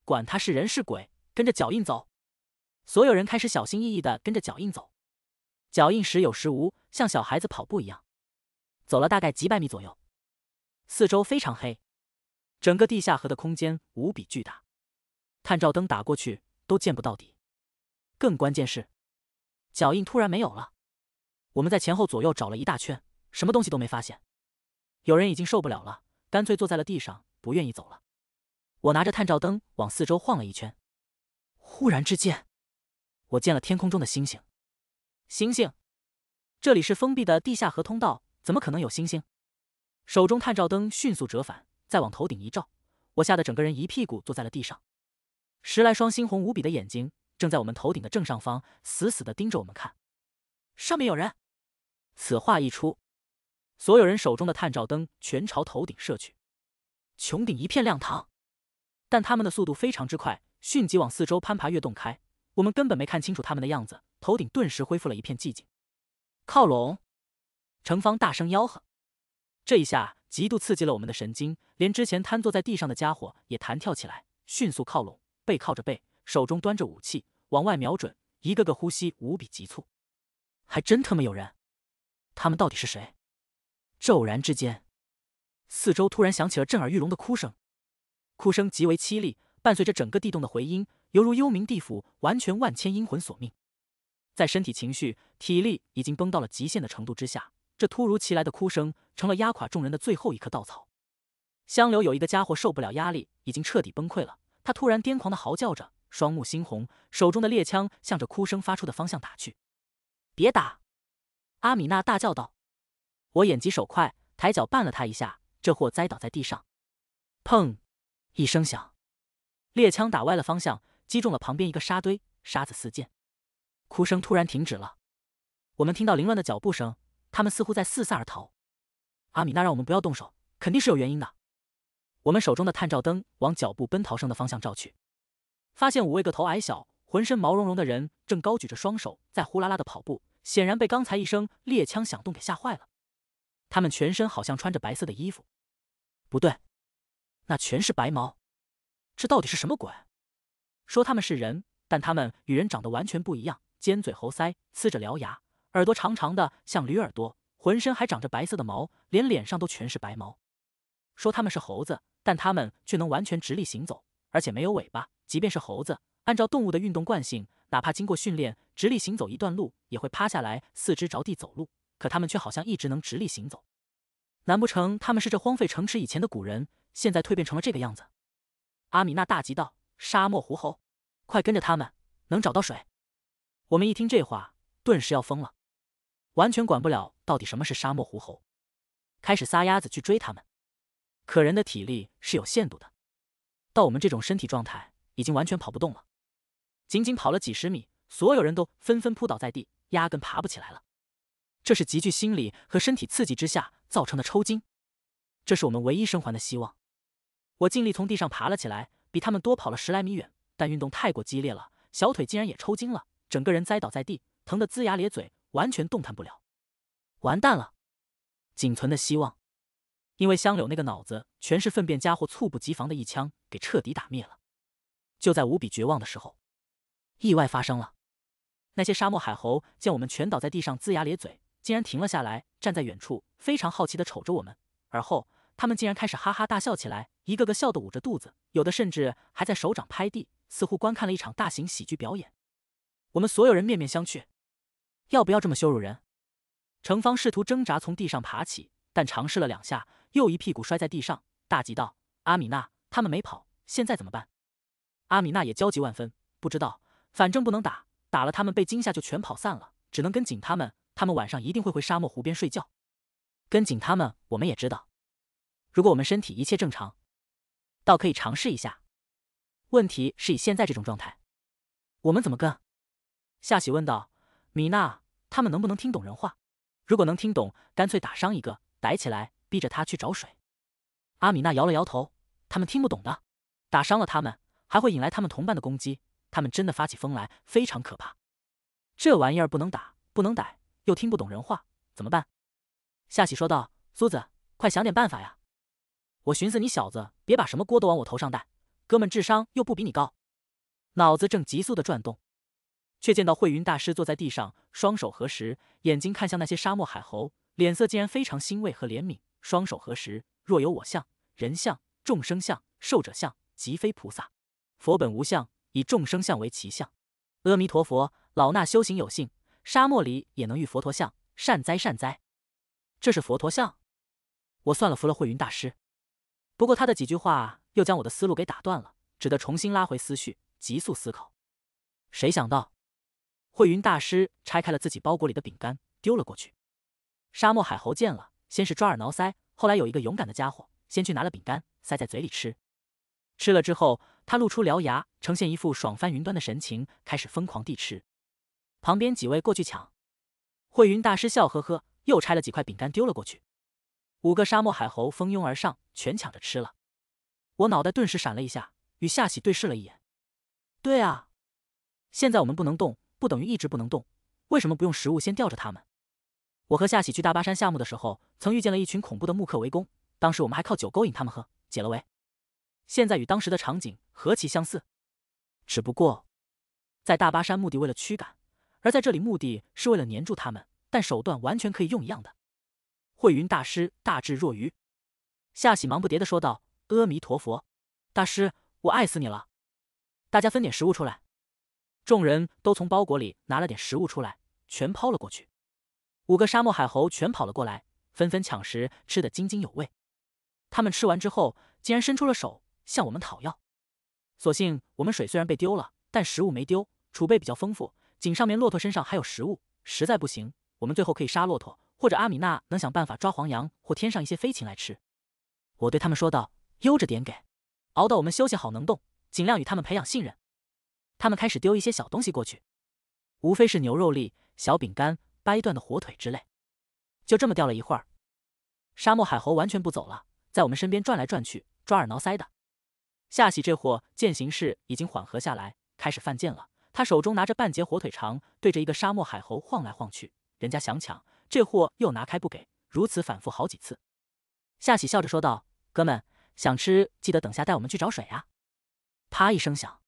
管他是人是鬼，跟着脚印走。”所有人开始小心翼翼地跟着脚印走，脚印时有时无，像小孩子跑步一样。走了大概几百米左右，四周非常黑。整个地下河的空间无比巨大，探照灯打过去都见不到底。更关键是，脚印突然没有了。我们在前后左右找了一大圈，什么东西都没发现。有人已经受不了了，干脆坐在了地上，不愿意走了。我拿着探照灯往四周晃了一圈，忽然之间，我见了天空中的星星。星星？这里是封闭的地下河通道，怎么可能有星星？手中探照灯迅速折返。再往头顶一照，我吓得整个人一屁股坐在了地上。十来双猩红无比的眼睛正在我们头顶的正上方，死死的盯着我们看。上面有人！此话一出，所有人手中的探照灯全朝头顶射去，穹顶一片亮堂。但他们的速度非常之快，迅即往四周攀爬跃动开。我们根本没看清楚他们的样子，头顶顿时恢复了一片寂静。靠拢！程方大声吆喝。这一下极度刺激了我们的神经，连之前瘫坐在地上的家伙也弹跳起来，迅速靠拢，背靠着背，手中端着武器往外瞄准，一个个呼吸无比急促。还真他妈有人！他们到底是谁？骤然之间，四周突然响起了震耳欲聋的哭声，哭声极为凄厉，伴随着整个地洞的回音，犹如幽冥地府，完全万千阴魂索命。在身体、情绪、体力已经崩到了极限的程度之下。这突如其来的哭声成了压垮众人的最后一颗稻草。香流有一个家伙受不了压力，已经彻底崩溃了。他突然癫狂的嚎叫着，双目猩红，手中的猎枪向着哭声发出的方向打去。别打！阿米娜大叫道。我眼疾手快，抬脚绊了他一下，这货栽倒在地上。砰！一声响，猎枪打歪了方向，击中了旁边一个沙堆，沙子四溅。哭声突然停止了。我们听到凌乱的脚步声。他们似乎在四散而逃，阿米娜让我们不要动手，肯定是有原因的。我们手中的探照灯往脚步奔逃声的方向照去，发现五位个头矮小、浑身毛茸茸的人正高举着双手在呼啦啦的跑步，显然被刚才一声猎枪响动给吓坏了。他们全身好像穿着白色的衣服，不对，那全是白毛。这到底是什么鬼？说他们是人，但他们与人长得完全不一样，尖嘴猴腮，呲着獠牙。耳朵长长的，像驴耳朵，浑身还长着白色的毛，连脸上都全是白毛。说他们是猴子，但他们却能完全直立行走，而且没有尾巴。即便是猴子，按照动物的运动惯性，哪怕经过训练直立行走一段路，也会趴下来，四肢着地走路。可他们却好像一直能直立行走。难不成他们是这荒废城池以前的古人，现在蜕变成了这个样子？阿米娜大急道：“沙漠狐猴，快跟着他们，能找到水！”我们一听这话，顿时要疯了。完全管不了到底什么是沙漠狐猴，开始撒丫子去追他们。可人的体力是有限度的，到我们这种身体状态，已经完全跑不动了。仅仅跑了几十米，所有人都纷纷扑倒在地，压根爬不起来了。这是极具心理和身体刺激之下造成的抽筋。这是我们唯一生还的希望。我尽力从地上爬了起来，比他们多跑了十来米远，但运动太过激烈了，小腿竟然也抽筋了，整个人栽倒在地，疼得龇牙咧嘴。完全动弹不了，完蛋了！仅存的希望，因为香柳那个脑子全是粪便，家伙猝不及防的一枪给彻底打灭了。就在无比绝望的时候，意外发生了。那些沙漠海猴见我们全倒在地上，龇牙咧嘴，竟然停了下来，站在远处非常好奇的瞅着我们。而后，他们竟然开始哈哈大笑起来，一个个笑得捂着肚子，有的甚至还在手掌拍地，似乎观看了一场大型喜剧表演。我们所有人面面相觑。要不要这么羞辱人？程芳试图挣扎从地上爬起，但尝试了两下，又一屁股摔在地上。大急道：“阿米娜，他们没跑，现在怎么办？”阿米娜也焦急万分，不知道。反正不能打，打了他们被惊吓就全跑散了，只能跟紧他们。他们晚上一定会回沙漠湖边睡觉。跟紧他们，我们也知道。如果我们身体一切正常，倒可以尝试一下。问题是以现在这种状态，我们怎么跟？夏喜问道。米娜，他们能不能听懂人话？如果能听懂，干脆打伤一个，逮起来，逼着他去找水。阿米娜摇了摇头，他们听不懂的。打伤了他们，还会引来他们同伴的攻击。他们真的发起疯来，非常可怕。这玩意儿不能打，不能逮，又听不懂人话，怎么办？夏喜说道：“苏子，快想点办法呀！我寻思你小子别把什么锅都往我头上带，哥们智商又不比你高。”脑子正急速地转动。却见到慧云大师坐在地上，双手合十，眼睛看向那些沙漠海猴，脸色竟然非常欣慰和怜悯。双手合十，若有我相、人相、众生相、寿者相，即非菩萨。佛本无相，以众生相为其相。阿弥陀佛，老衲修行有幸，沙漠里也能遇佛陀像，善哉善哉。这是佛陀像，我算了服了慧云大师。不过他的几句话又将我的思路给打断了，只得重新拉回思绪，急速思考。谁想到？慧云大师拆开了自己包裹里的饼干，丢了过去。沙漠海猴见了，先是抓耳挠腮，后来有一个勇敢的家伙先去拿了饼干，塞在嘴里吃。吃了之后，他露出獠牙，呈现一副爽翻云端的神情，开始疯狂地吃。旁边几位过去抢，慧云大师笑呵呵，又拆了几块饼干丢了过去。五个沙漠海猴蜂拥而上，全抢着吃了。我脑袋顿时闪了一下，与夏喜对视了一眼。对啊，现在我们不能动。不等于一直不能动，为什么不用食物先吊着他们？我和夏喜去大巴山下墓的时候，曾遇见了一群恐怖的木刻围攻，当时我们还靠酒勾引他们喝，解了围。现在与当时的场景何其相似，只不过在大巴山目的为了驱赶，而在这里目的是为了黏住他们，但手段完全可以用一样的。慧云大师大智若愚，夏喜忙不迭的说道：“阿弥陀佛，大师，我爱死你了！大家分点食物出来。”众人都从包裹里拿了点食物出来，全抛了过去。五个沙漠海猴全跑了过来，纷纷抢食，吃得津津有味。他们吃完之后，竟然伸出了手向我们讨要。所幸我们水虽然被丢了，但食物没丢，储备比较丰富。井上面骆驼身上还有食物。实在不行，我们最后可以杀骆驼，或者阿米娜能想办法抓黄羊或添上一些飞禽来吃。我对他们说道：“悠着点给，熬到我们休息好能动，尽量与他们培养信任。”他们开始丢一些小东西过去，无非是牛肉粒、小饼干、掰断的火腿之类。就这么钓了一会儿，沙漠海猴完全不走了，在我们身边转来转去，抓耳挠腮的。夏喜这货见形势已经缓和下来，开始犯贱了。他手中拿着半截火腿肠，对着一个沙漠海猴晃来晃去，人家想抢，这货又拿开不给，如此反复好几次。夏喜笑着说道：“哥们，想吃记得等下带我们去找水啊！”啪一声响。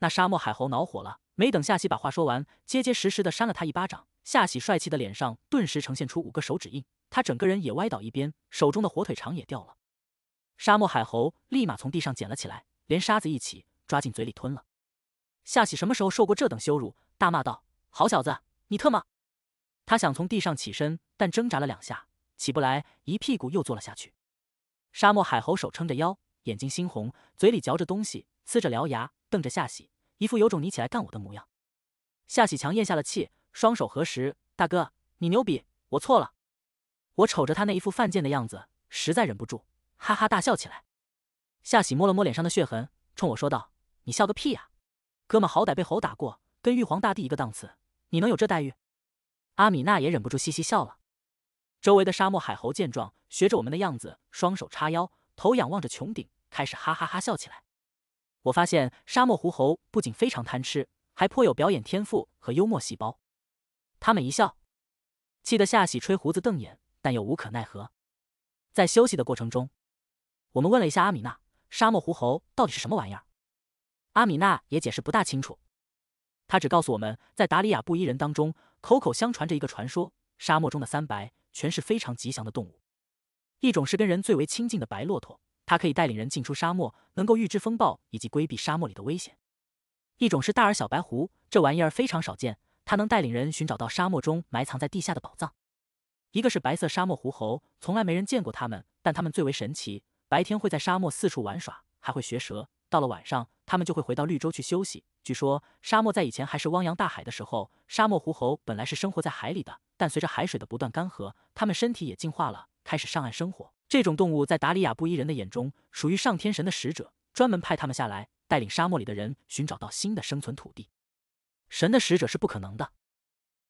那沙漠海猴恼火了，没等夏喜把话说完，结结实实的扇了他一巴掌。夏喜帅气的脸上顿时呈现出五个手指印，他整个人也歪倒一边，手中的火腿肠也掉了。沙漠海猴立马从地上捡了起来，连沙子一起抓进嘴里吞了。夏喜什么时候受过这等羞辱？大骂道：“好小子，你特么！”他想从地上起身，但挣扎了两下起不来，一屁股又坐了下去。沙漠海猴手撑着腰，眼睛猩红，嘴里嚼着东西。呲着獠牙，瞪着夏喜，一副有种你起来干我的模样。夏喜强咽下了气，双手合十：“大哥，你牛逼，我错了。”我瞅着他那一副犯贱的样子，实在忍不住，哈哈大笑起来。夏喜摸了摸脸上的血痕，冲我说道：“你笑个屁呀，哥们好歹被猴打过，跟玉皇大帝一个档次，你能有这待遇？”阿米娜也忍不住嘻嘻笑了。周围的沙漠海猴见状，学着我们的样子，双手叉腰，头仰望着穹顶，开始哈哈哈笑起来。我发现沙漠狐猴不仅非常贪吃，还颇有表演天赋和幽默细胞。他们一笑，气得夏喜吹胡子瞪眼，但又无可奈何。在休息的过程中，我们问了一下阿米娜，沙漠狐猴到底是什么玩意儿？阿米娜也解释不大清楚，他只告诉我们在达里亚布依人当中，口口相传着一个传说：沙漠中的三白全是非常吉祥的动物，一种是跟人最为亲近的白骆驼。它可以带领人进出沙漠，能够预知风暴以及规避沙漠里的危险。一种是大耳小白狐，这玩意儿非常少见，它能带领人寻找到沙漠中埋藏在地下的宝藏。一个是白色沙漠狐猴，从来没人见过它们，但它们最为神奇。白天会在沙漠四处玩耍，还会学蛇。到了晚上，它们就会回到绿洲去休息。据说，沙漠在以前还是汪洋大海的时候，沙漠狐猴本来是生活在海里的，但随着海水的不断干涸，它们身体也进化了，开始上岸生活。这种动物在达里亚布依人的眼中属于上天神的使者，专门派他们下来带领沙漠里的人寻找到新的生存土地。神的使者是不可能的，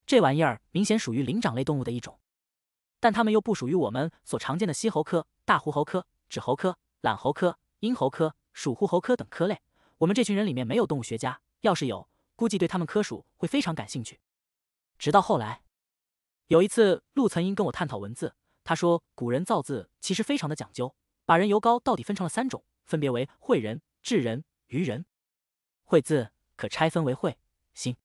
这玩意儿明显属于灵长类动物的一种，但它们又不属于我们所常见的西猴科、大狐猴科、指猴科、懒猴科、鹰猴科、鼠狐猴科等科类。我们这群人里面没有动物学家，要是有，估计对他们科属会非常感兴趣。直到后来，有一次陆曾英跟我探讨文字。他说：“古人造字其实非常的讲究，把人由高到底分成了三种，分别为会人、智人、愚人。会字可拆分为会、心，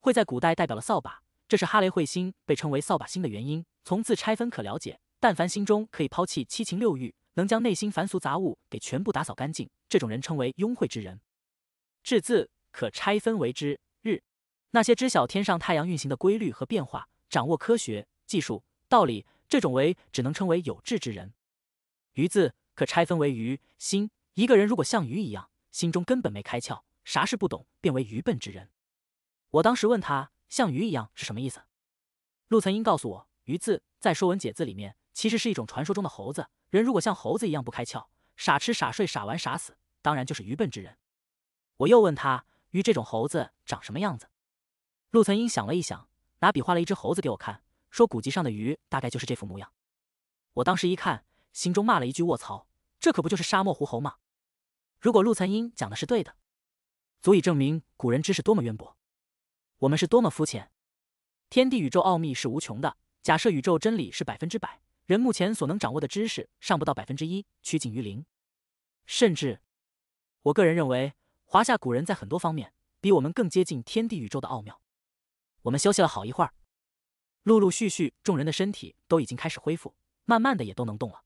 会在古代代表了扫把，这是哈雷彗星被称为扫把星的原因。从字拆分可了解，但凡心中可以抛弃七情六欲，能将内心凡俗杂物给全部打扫干净，这种人称为庸会之人。智字可拆分为之日，那些知晓天上太阳运行的规律和变化，掌握科学技术道理。”这种为只能称为有志之人。愚字可拆分为愚心。一个人如果像愚一样，心中根本没开窍，啥事不懂，变为愚笨之人。我当时问他，像鱼一样是什么意思？陆曾英告诉我，愚字在《说文解字》里面其实是一种传说中的猴子。人如果像猴子一样不开窍，傻吃傻睡傻玩傻死，当然就是愚笨之人。我又问他，鱼这种猴子长什么样子？陆曾英想了一想，拿笔画了一只猴子给我看。说古籍上的鱼大概就是这副模样，我当时一看，心中骂了一句：“卧槽，这可不就是沙漠狐猴吗？”如果陆残英讲的是对的，足以证明古人知识多么渊博，我们是多么肤浅。天地宇宙奥秘是无穷的，假设宇宙真理是百分之百，人目前所能掌握的知识上不到百分之一，趋近于零。甚至，我个人认为，华夏古人在很多方面比我们更接近天地宇宙的奥妙。我们休息了好一会儿。陆陆续续，众人的身体都已经开始恢复，慢慢的也都能动了。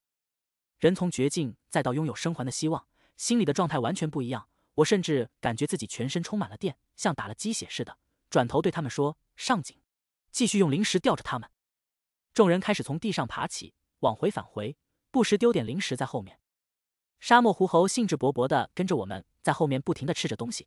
人从绝境再到拥有生还的希望，心里的状态完全不一样。我甚至感觉自己全身充满了电，像打了鸡血似的。转头对他们说：“上井，继续用零食吊着他们。”众人开始从地上爬起，往回返回，不时丢点零食在后面。沙漠狐猴兴致勃勃地跟着我们，在后面不停地吃着东西。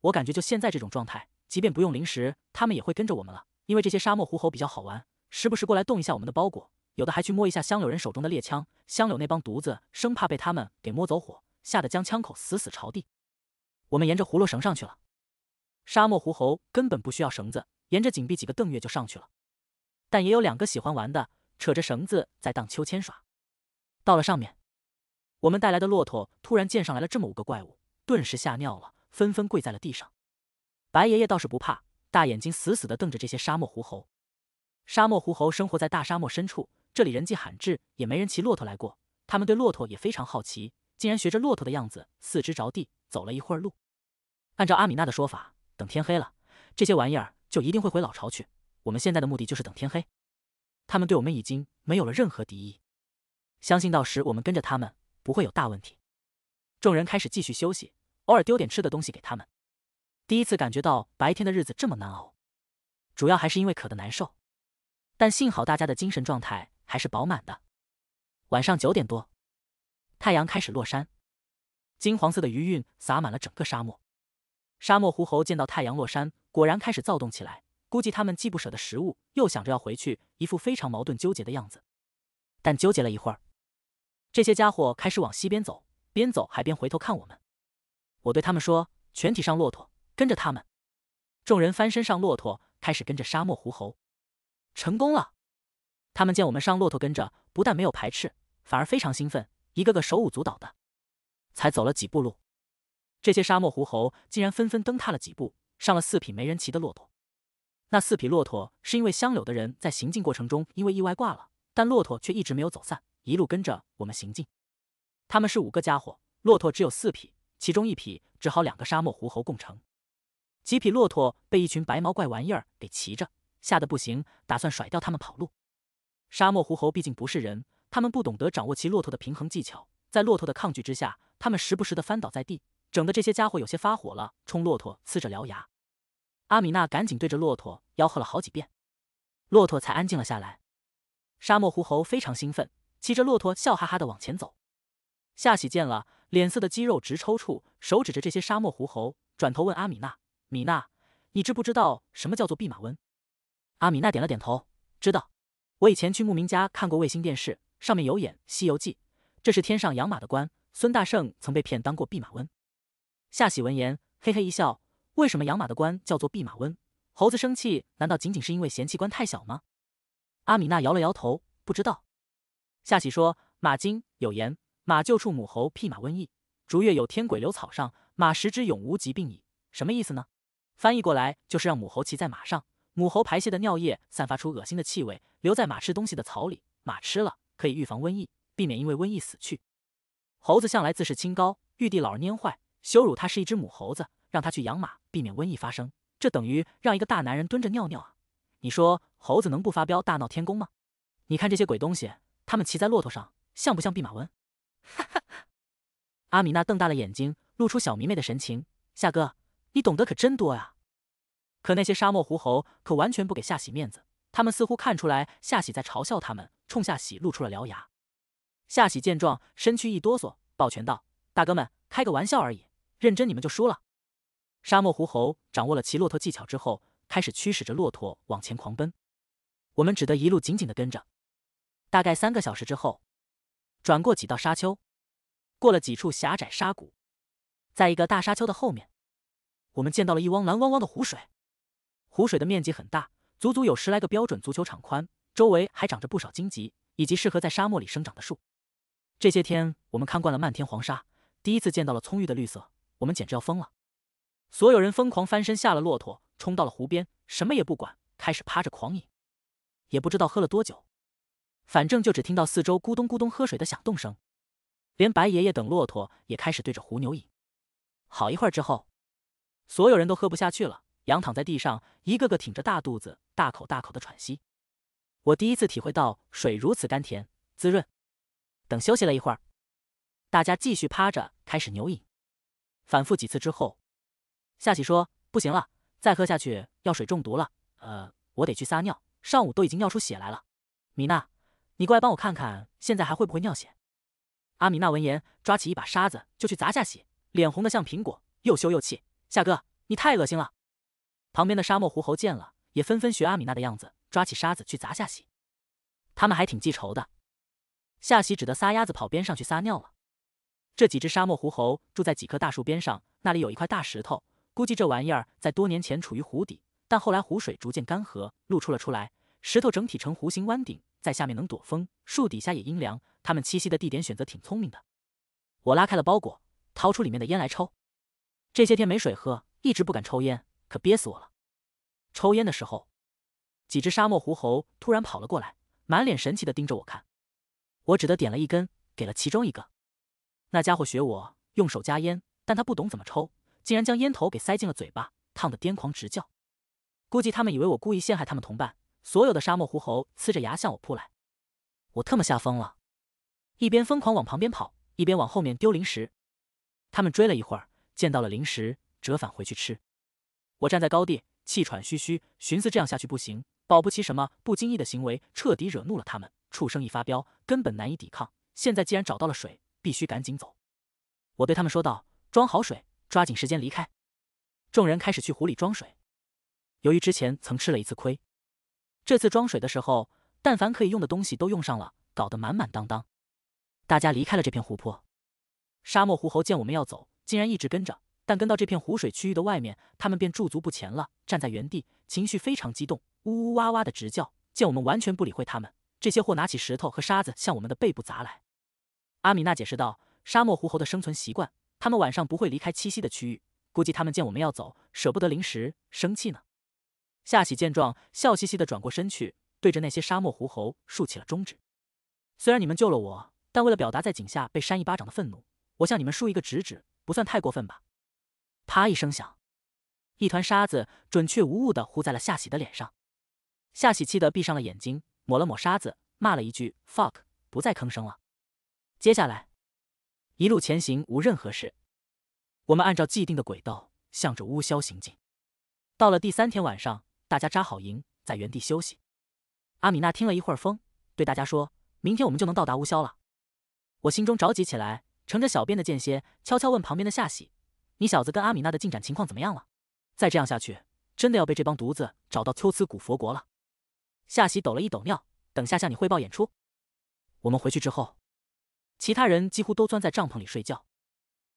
我感觉就现在这种状态，即便不用零食，他们也会跟着我们了。因为这些沙漠狐猴比较好玩，时不时过来动一下我们的包裹，有的还去摸一下香柳人手中的猎枪。香柳那帮犊子生怕被他们给摸走火，吓得将枪口死死朝地。我们沿着葫芦绳上去了，沙漠狐猴根本不需要绳子，沿着井壁几个凳月就上去了。但也有两个喜欢玩的，扯着绳子在荡秋千耍。到了上面，我们带来的骆驼突然见上来了这么五个怪物，顿时吓尿了，纷纷跪在了地上。白爷爷倒是不怕。大眼睛死死的瞪着这些沙漠狐猴。沙漠狐猴生活在大沙漠深处，这里人迹罕至，也没人骑骆驼来过。他们对骆驼也非常好奇，竟然学着骆驼的样子，四肢着地走了一会儿路。按照阿米娜的说法，等天黑了，这些玩意儿就一定会回老巢去。我们现在的目的就是等天黑。他们对我们已经没有了任何敌意，相信到时我们跟着他们不会有大问题。众人开始继续休息，偶尔丢点吃的东西给他们。第一次感觉到白天的日子这么难熬，主要还是因为渴的难受。但幸好大家的精神状态还是饱满的。晚上九点多，太阳开始落山，金黄色的余韵洒满了整个沙漠。沙漠狐猴见到太阳落山，果然开始躁动起来。估计他们既不舍得食物，又想着要回去，一副非常矛盾纠结的样子。但纠结了一会儿，这些家伙开始往西边走，边走还边回头看我们。我对他们说：“全体上骆驼。”跟着他们，众人翻身上骆驼，开始跟着沙漠狐猴。成功了！他们见我们上骆驼跟着，不但没有排斥，反而非常兴奋，一个个手舞足蹈的。才走了几步路，这些沙漠狐猴竟然纷纷蹬踏了几步，上了四匹没人骑的骆驼。那四匹骆驼是因为香柳的人在行进过程中因为意外挂了，但骆驼却一直没有走散，一路跟着我们行进。他们是五个家伙，骆驼只有四匹，其中一匹只好两个沙漠狐猴共乘。几匹骆驼被一群白毛怪玩意儿给骑着，吓得不行，打算甩掉他们跑路。沙漠狐猴毕竟不是人，他们不懂得掌握骑骆驼的平衡技巧，在骆驼的抗拒之下，他们时不时的翻倒在地，整的这些家伙有些发火了，冲骆驼呲着獠牙。阿米娜赶紧对着骆驼吆喝了好几遍，骆驼才安静了下来。沙漠狐猴非常兴奋，骑着骆驼笑哈哈的往前走。夏喜见了，脸色的肌肉直抽搐，手指着这些沙漠狐猴，转头问阿米娜。米娜，你知不知道什么叫做弼马温？阿米娜点了点头，知道。我以前去牧民家看过卫星电视，上面有演《西游记》，这是天上养马的官，孙大圣曾被骗当过弼马温。夏喜闻言，嘿嘿一笑：“为什么养马的官叫做弼马温？猴子生气，难道仅仅是因为嫌弃官太小吗？”阿米娜摇了摇头，不知道。夏喜说：“马经有言，马厩处母猴弼马瘟疫，逐月有天鬼留草上，马食之永无疾病矣。”什么意思呢？翻译过来就是让母猴骑在马上，母猴排泄的尿液散发出恶心的气味，留在马吃东西的槽里，马吃了可以预防瘟疫，避免因为瘟疫死去。猴子向来自视清高，玉帝老儿蔫坏，羞辱他是一只母猴子，让他去养马，避免瘟疫发生，这等于让一个大男人蹲着尿尿啊！你说猴子能不发飙，大闹天宫吗？你看这些鬼东西，他们骑在骆驼上，像不像弼马温？哈哈！阿米娜瞪大了眼睛，露出小迷妹的神情。夏哥。你懂得可真多呀！可那些沙漠狐猴可完全不给夏喜面子，他们似乎看出来夏喜在嘲笑他们，冲夏喜露出了獠牙。夏喜见状，身躯一哆嗦，抱拳道：“大哥们，开个玩笑而已，认真你们就输了。”沙漠狐猴掌握了骑骆驼技巧之后，开始驱使着骆驼往前狂奔，我们只得一路紧紧的跟着。大概三个小时之后，转过几道沙丘，过了几处狭窄沙谷，在一个大沙丘的后面。我们见到了一汪蓝汪汪的湖水，湖水的面积很大，足足有十来个标准足球场宽。周围还长着不少荆棘，以及适合在沙漠里生长的树。这些天我们看惯了漫天黄沙，第一次见到了葱郁的绿色，我们简直要疯了。所有人疯狂翻身下了骆驼，冲到了湖边，什么也不管，开始趴着狂饮。也不知道喝了多久，反正就只听到四周咕咚咕咚喝水的响动声。连白爷爷等骆驼也开始对着湖牛饮。好一会儿之后。所有人都喝不下去了，仰躺在地上，一个个挺着大肚子，大口大口的喘息。我第一次体会到水如此甘甜滋润。等休息了一会儿，大家继续趴着开始牛饮，反复几次之后，夏喜说：“不行了，再喝下去药水中毒了。”呃，我得去撒尿，上午都已经尿出血来了。米娜，你过来帮我看看，现在还会不会尿血？阿米娜闻言，抓起一把沙子就去砸夏血，脸红得像苹果，又羞又气。夏哥，你太恶心了！旁边的沙漠狐猴见了，也纷纷学阿米娜的样子，抓起沙子去砸夏喜。他们还挺记仇的。夏喜只得撒丫子跑边上去撒尿了。这几只沙漠狐猴住在几棵大树边上，那里有一块大石头，估计这玩意儿在多年前处于湖底，但后来湖水逐渐干涸，露出了出来。石头整体呈弧形弯顶，在下面能躲风，树底下也阴凉。他们栖息的地点选择挺聪明的。我拉开了包裹，掏出里面的烟来抽。这些天没水喝，一直不敢抽烟，可憋死我了。抽烟的时候，几只沙漠狐猴突然跑了过来，满脸神奇的盯着我看。我只得点了一根，给了其中一个。那家伙学我用手夹烟，但他不懂怎么抽，竟然将烟头给塞进了嘴巴，烫得癫狂直叫。估计他们以为我故意陷害他们同伴，所有的沙漠狐猴呲着牙向我扑来。我特么吓疯了，一边疯狂往旁边跑，一边往后面丢零食。他们追了一会儿。见到了零食，折返回去吃。我站在高地，气喘吁吁，寻思这样下去不行，保不齐什么不经意的行为彻底惹怒了他们。畜生一发飙，根本难以抵抗。现在既然找到了水，必须赶紧走。我对他们说道：“装好水，抓紧时间离开。”众人开始去湖里装水。由于之前曾吃了一次亏，这次装水的时候，但凡可以用的东西都用上了，搞得满满当当。大家离开了这片湖泊。沙漠狐猴见我们要走。竟然一直跟着，但跟到这片湖水区域的外面，他们便驻足不前了，站在原地，情绪非常激动，呜呜哇哇的直叫。见我们完全不理会他们，这些货拿起石头和沙子向我们的背部砸来。阿米娜解释道：“沙漠狐猴的生存习惯，他们晚上不会离开栖息的区域。估计他们见我们要走，舍不得零食，生气呢。”夏喜见状，笑嘻嘻的转过身去，对着那些沙漠狐猴竖起了中指。虽然你们救了我，但为了表达在井下被扇一巴掌的愤怒，我向你们竖一个直指。不算太过分吧？啪一声响，一团沙子准确无误的呼在了夏喜的脸上。夏喜气得闭上了眼睛，抹了抹沙子，骂了一句 “fuck”，不再吭声了。接下来，一路前行无任何事。我们按照既定的轨道，向着乌霄行进。到了第三天晚上，大家扎好营，在原地休息。阿米娜听了一会儿风，对大家说：“明天我们就能到达乌霄了。”我心中着急起来。乘着小便的间歇，悄悄问旁边的夏喜：“你小子跟阿米娜的进展情况怎么样了？再这样下去，真的要被这帮犊子找到秋瓷古佛国了。”夏喜抖了一抖尿，等下向你汇报演出。我们回去之后，其他人几乎都钻在帐篷里睡觉。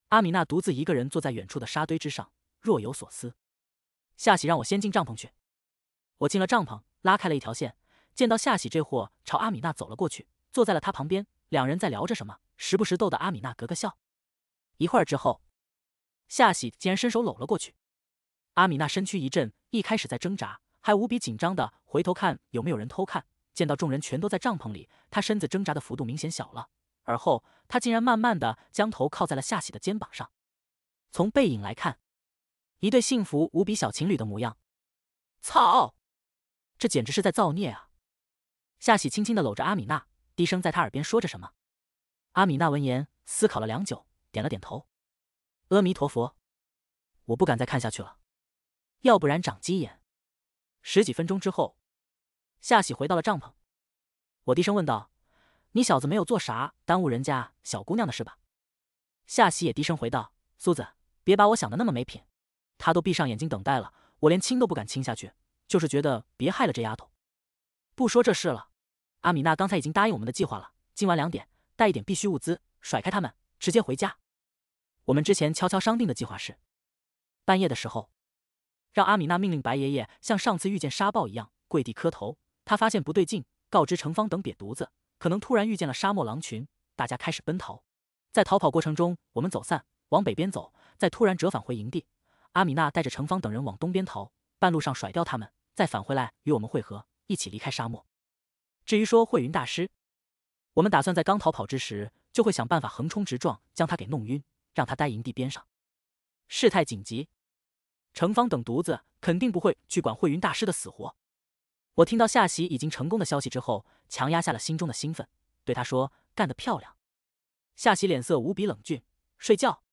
阿米娜独自一个人坐在远处的沙堆之上，若有所思。夏喜让我先进帐篷去。我进了帐篷，拉开了一条线，见到夏喜这货朝阿米娜走了过去，坐在了他旁边，两人在聊着什么。时不时逗得阿米娜咯咯笑，一会儿之后，夏喜竟然伸手搂了过去，阿米娜身躯一震，一开始在挣扎，还无比紧张的回头看有没有人偷看，见到众人全都在帐篷里，她身子挣扎的幅度明显小了，而后她竟然慢慢的将头靠在了夏喜的肩膀上，从背影来看，一对幸福无比小情侣的模样，操，这简直是在造孽啊！夏喜轻轻的搂着阿米娜，低声在她耳边说着什么。阿米娜闻言，思考了良久，点了点头。阿弥陀佛，我不敢再看下去了，要不然长鸡眼。十几分钟之后，夏喜回到了帐篷。我低声问道：“你小子没有做啥耽误人家小姑娘的事吧？”夏喜也低声回道：“苏子，别把我想的那么没品。他都闭上眼睛等待了，我连亲都不敢亲下去，就是觉得别害了这丫头。不说这事了，阿米娜刚才已经答应我们的计划了，今晚两点。”带一点必需物资，甩开他们，直接回家。我们之前悄悄商定的计划是，半夜的时候，让阿米娜命令白爷爷像上次遇见沙暴一样跪地磕头。他发现不对劲，告知程方等瘪犊子可能突然遇见了沙漠狼群，大家开始奔逃。在逃跑过程中，我们走散，往北边走，再突然折返回营地。阿米娜带着程方等人往东边逃，半路上甩掉他们，再返回来与我们会合，一起离开沙漠。至于说慧云大师。我们打算在刚逃跑之时，就会想办法横冲直撞，将他给弄晕，让他待营地边上。事态紧急，程方等犊子肯定不会去管慧云大师的死活。我听到夏喜已经成功的消息之后，强压下了心中的兴奋，对他说：“干得漂亮。”夏喜脸色无比冷峻。睡觉，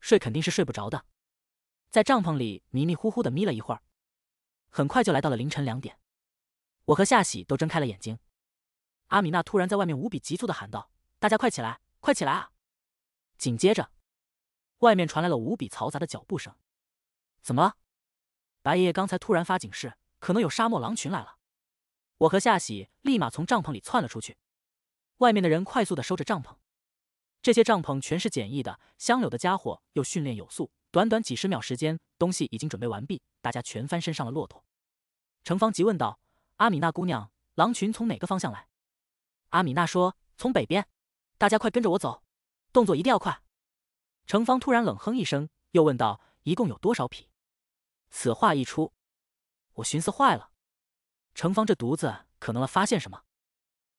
睡肯定是睡不着的，在帐篷里迷迷糊糊的眯了一会儿，很快就来到了凌晨两点。我和夏喜都睁开了眼睛。阿米娜突然在外面无比急促的喊道：“大家快起来，快起来啊！”紧接着，外面传来了无比嘈杂的脚步声。怎么了？白爷爷刚才突然发警示，可能有沙漠狼群来了。我和夏喜立马从帐篷里窜了出去。外面的人快速的收着帐篷。这些帐篷全是简易的，香柳的家伙又训练有素，短短几十秒时间，东西已经准备完毕。大家全翻身上了骆驼。程方急问道：“阿米娜姑娘，狼群从哪个方向来？”阿米娜说：“从北边，大家快跟着我走，动作一定要快。”程方突然冷哼一声，又问道：“一共有多少匹？”此话一出，我寻思坏了，程方这犊子可能了发现什么。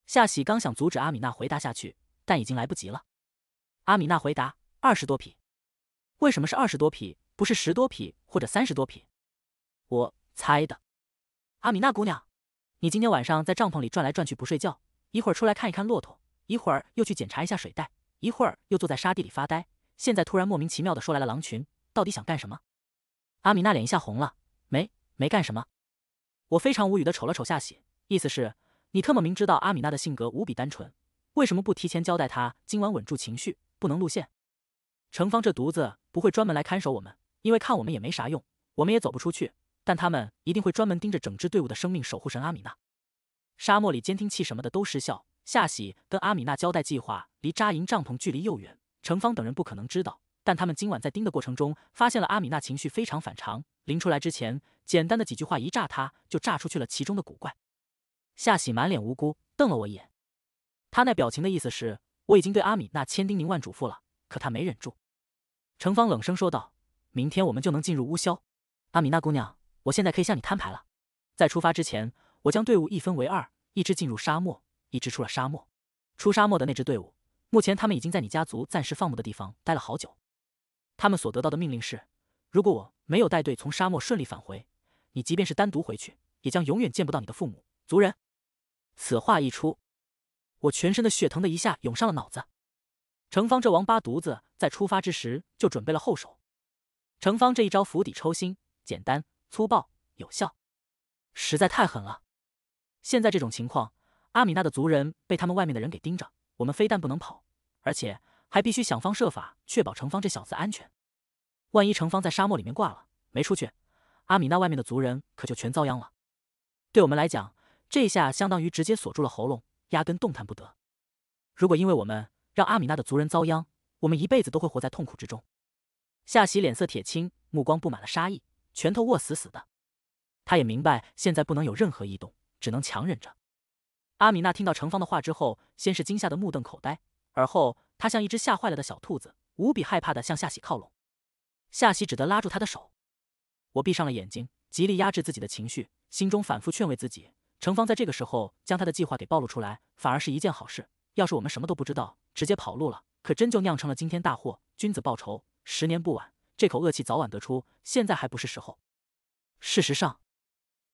夏喜刚想阻止阿米娜回答下去，但已经来不及了。阿米娜回答：“二十多匹。”为什么是二十多匹，不是十多匹或者三十多匹？我猜的。阿米娜姑娘，你今天晚上在帐篷里转来转去不睡觉？一会儿出来看一看骆驼，一会儿又去检查一下水袋，一会儿又坐在沙地里发呆。现在突然莫名其妙的说来了狼群，到底想干什么？阿米娜脸一下红了，没没干什么。我非常无语的瞅了瞅夏喜，意思是，你特么明知道阿米娜的性格无比单纯，为什么不提前交代她今晚稳住情绪，不能露馅？程方这犊子不会专门来看守我们，因为看我们也没啥用，我们也走不出去。但他们一定会专门盯着整支队伍的生命守护神阿米娜。沙漠里监听器什么的都失效。夏喜跟阿米娜交代计划，离扎营帐篷距离又远，程芳等人不可能知道。但他们今晚在盯的过程中，发现了阿米娜情绪非常反常。临出来之前，简单的几句话一炸，他就炸出去了其中的古怪。夏喜满脸无辜，瞪了我一眼。他那表情的意思是，我已经对阿米娜千叮咛万嘱咐了，可他没忍住。程芳冷声说道：“明天我们就能进入乌霄。阿米娜姑娘，我现在可以向你摊牌了，在出发之前。”我将队伍一分为二，一支进入沙漠，一支出了沙漠。出沙漠的那支队伍，目前他们已经在你家族暂时放牧的地方待了好久。他们所得到的命令是：如果我没有带队从沙漠顺利返回，你即便是单独回去，也将永远见不到你的父母族人。此话一出，我全身的血腾的一下涌上了脑子。程方这王八犊子在出发之时就准备了后手。程方这一招釜底抽薪，简单粗暴有效，实在太狠了。现在这种情况，阿米娜的族人被他们外面的人给盯着，我们非但不能跑，而且还必须想方设法确保程方这小子安全。万一程方在沙漠里面挂了，没出去，阿米娜外面的族人可就全遭殃了。对我们来讲，这下相当于直接锁住了喉咙，压根动弹不得。如果因为我们让阿米娜的族人遭殃，我们一辈子都会活在痛苦之中。夏喜脸色铁青，目光布满了杀意，拳头握死死的。他也明白现在不能有任何异动。只能强忍着。阿米娜听到程芳的话之后，先是惊吓的目瞪口呆，而后她像一只吓坏了的小兔子，无比害怕的向夏喜靠拢。夏喜只得拉住她的手。我闭上了眼睛，极力压制自己的情绪，心中反复劝慰自己：程芳在这个时候将他的计划给暴露出来，反而是一件好事。要是我们什么都不知道，直接跑路了，可真就酿成了惊天大祸。君子报仇，十年不晚，这口恶气早晚得出，现在还不是时候。事实上。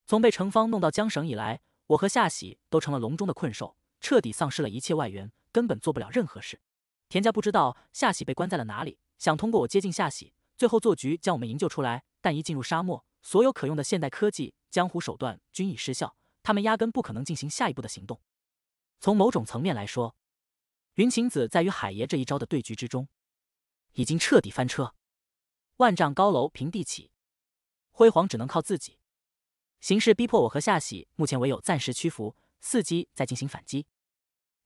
从被程方弄到江省以来，我和夏喜都成了笼中的困兽，彻底丧失了一切外援，根本做不了任何事。田家不知道夏喜被关在了哪里，想通过我接近夏喜，最后做局将我们营救出来。但一进入沙漠，所有可用的现代科技、江湖手段均已失效，他们压根不可能进行下一步的行动。从某种层面来说，云晴子在与海爷这一招的对局之中，已经彻底翻车。万丈高楼平地起，辉煌只能靠自己。形势逼迫我和夏喜，目前唯有暂时屈服，伺机再进行反击。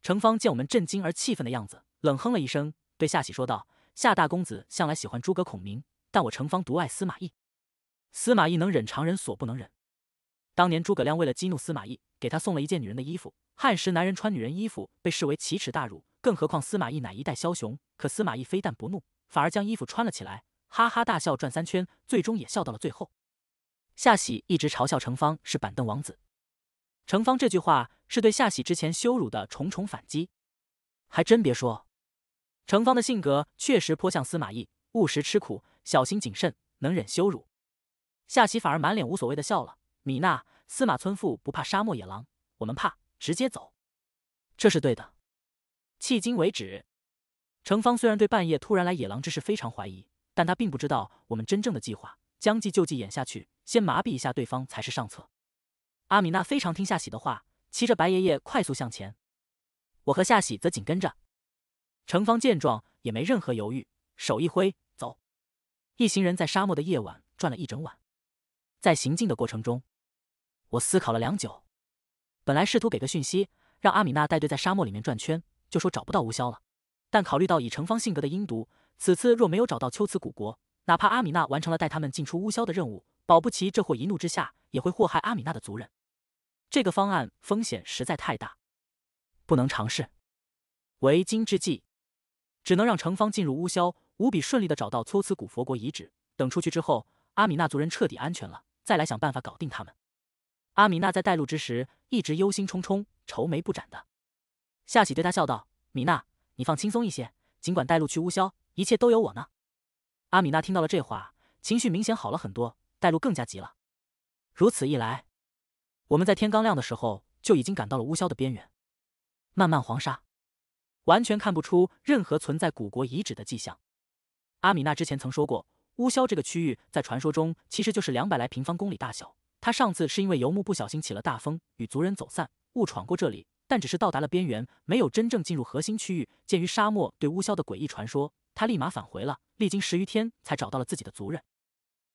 程方见我们震惊而气愤的样子，冷哼了一声，对夏喜说道：“夏大公子向来喜欢诸葛孔明，但我程方独爱司马懿。司马懿能忍常人所不能忍。当年诸葛亮为了激怒司马懿，给他送了一件女人的衣服。汉时男人穿女人衣服被视为奇耻大辱，更何况司马懿乃一代枭雄。可司马懿非但不怒，反而将衣服穿了起来，哈哈大笑转三圈，最终也笑到了最后。”夏喜一直嘲笑程芳是板凳王子，程芳这句话是对夏喜之前羞辱的重重反击。还真别说，程芳的性格确实颇像司马懿，务实吃苦，小心谨慎，能忍羞辱。夏喜反而满脸无所谓的笑了。米娜，司马村妇不怕沙漠野狼，我们怕，直接走，这是对的。迄今为止，程芳虽然对半夜突然来野狼之事非常怀疑，但他并不知道我们真正的计划，将计就计演下去。先麻痹一下对方才是上策。阿米娜非常听夏喜的话，骑着白爷爷快速向前。我和夏喜则紧跟着。程方见状也没任何犹豫，手一挥，走。一行人在沙漠的夜晚转了一整晚。在行进的过程中，我思考了良久。本来试图给个讯息，让阿米娜带队在沙漠里面转圈，就说找不到吴潇了。但考虑到以程方性格的阴毒，此次若没有找到秋瓷古国，哪怕阿米娜完成了带他们进出乌霄的任务，保不齐这货一怒之下也会祸害阿米娜的族人，这个方案风险实在太大，不能尝试。为今之计，只能让程方进入乌霄，无比顺利的找到搓瓷古佛国遗址。等出去之后，阿米娜族人彻底安全了，再来想办法搞定他们。阿米娜在带路之时，一直忧心忡忡、愁眉不展的。夏喜对他笑道：“米娜，你放轻松一些，尽管带路去乌霄，一切都有我呢。”阿米娜听到了这话，情绪明显好了很多。带路更加急了，如此一来，我们在天刚亮的时候就已经赶到了乌霄的边缘。漫漫黄沙，完全看不出任何存在古国遗址的迹象。阿米娜之前曾说过，乌霄这个区域在传说中其实就是两百来平方公里大小。他上次是因为游牧不小心起了大风，与族人走散，误闯过这里，但只是到达了边缘，没有真正进入核心区域。鉴于沙漠对乌霄的诡异传说，他立马返回了，历经十余天才找到了自己的族人。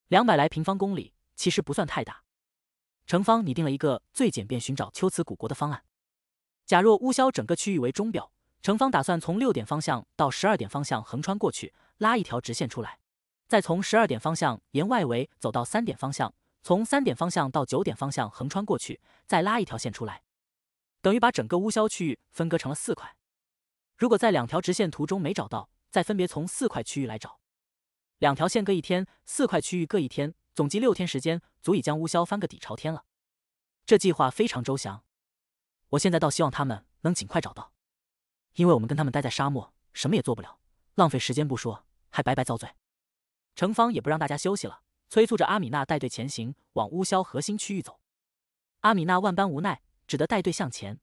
两百来平方公里，其实不算太大。程方拟定了一个最简便寻找秋瓷古国的方案：假若乌霄整个区域为钟表，程方打算从六点方向到十二点方向横穿过去，拉一条直线出来；再从十二点方向沿外围走到三点方向，从三点方向到九点方向横穿过去，再拉一条线出来，等于把整个乌霄区域分割成了四块。如果在两条直线途中没找到，再分别从四块区域来找。两条线各一天，四块区域各一天，总计六天时间，足以将乌枭翻个底朝天了。这计划非常周详。我现在倒希望他们能尽快找到，因为我们跟他们待在沙漠，什么也做不了，浪费时间不说，还白白遭罪。程方也不让大家休息了，催促着阿米娜带队前行，往乌枭核心区域走。阿米娜万般无奈，只得带队向前。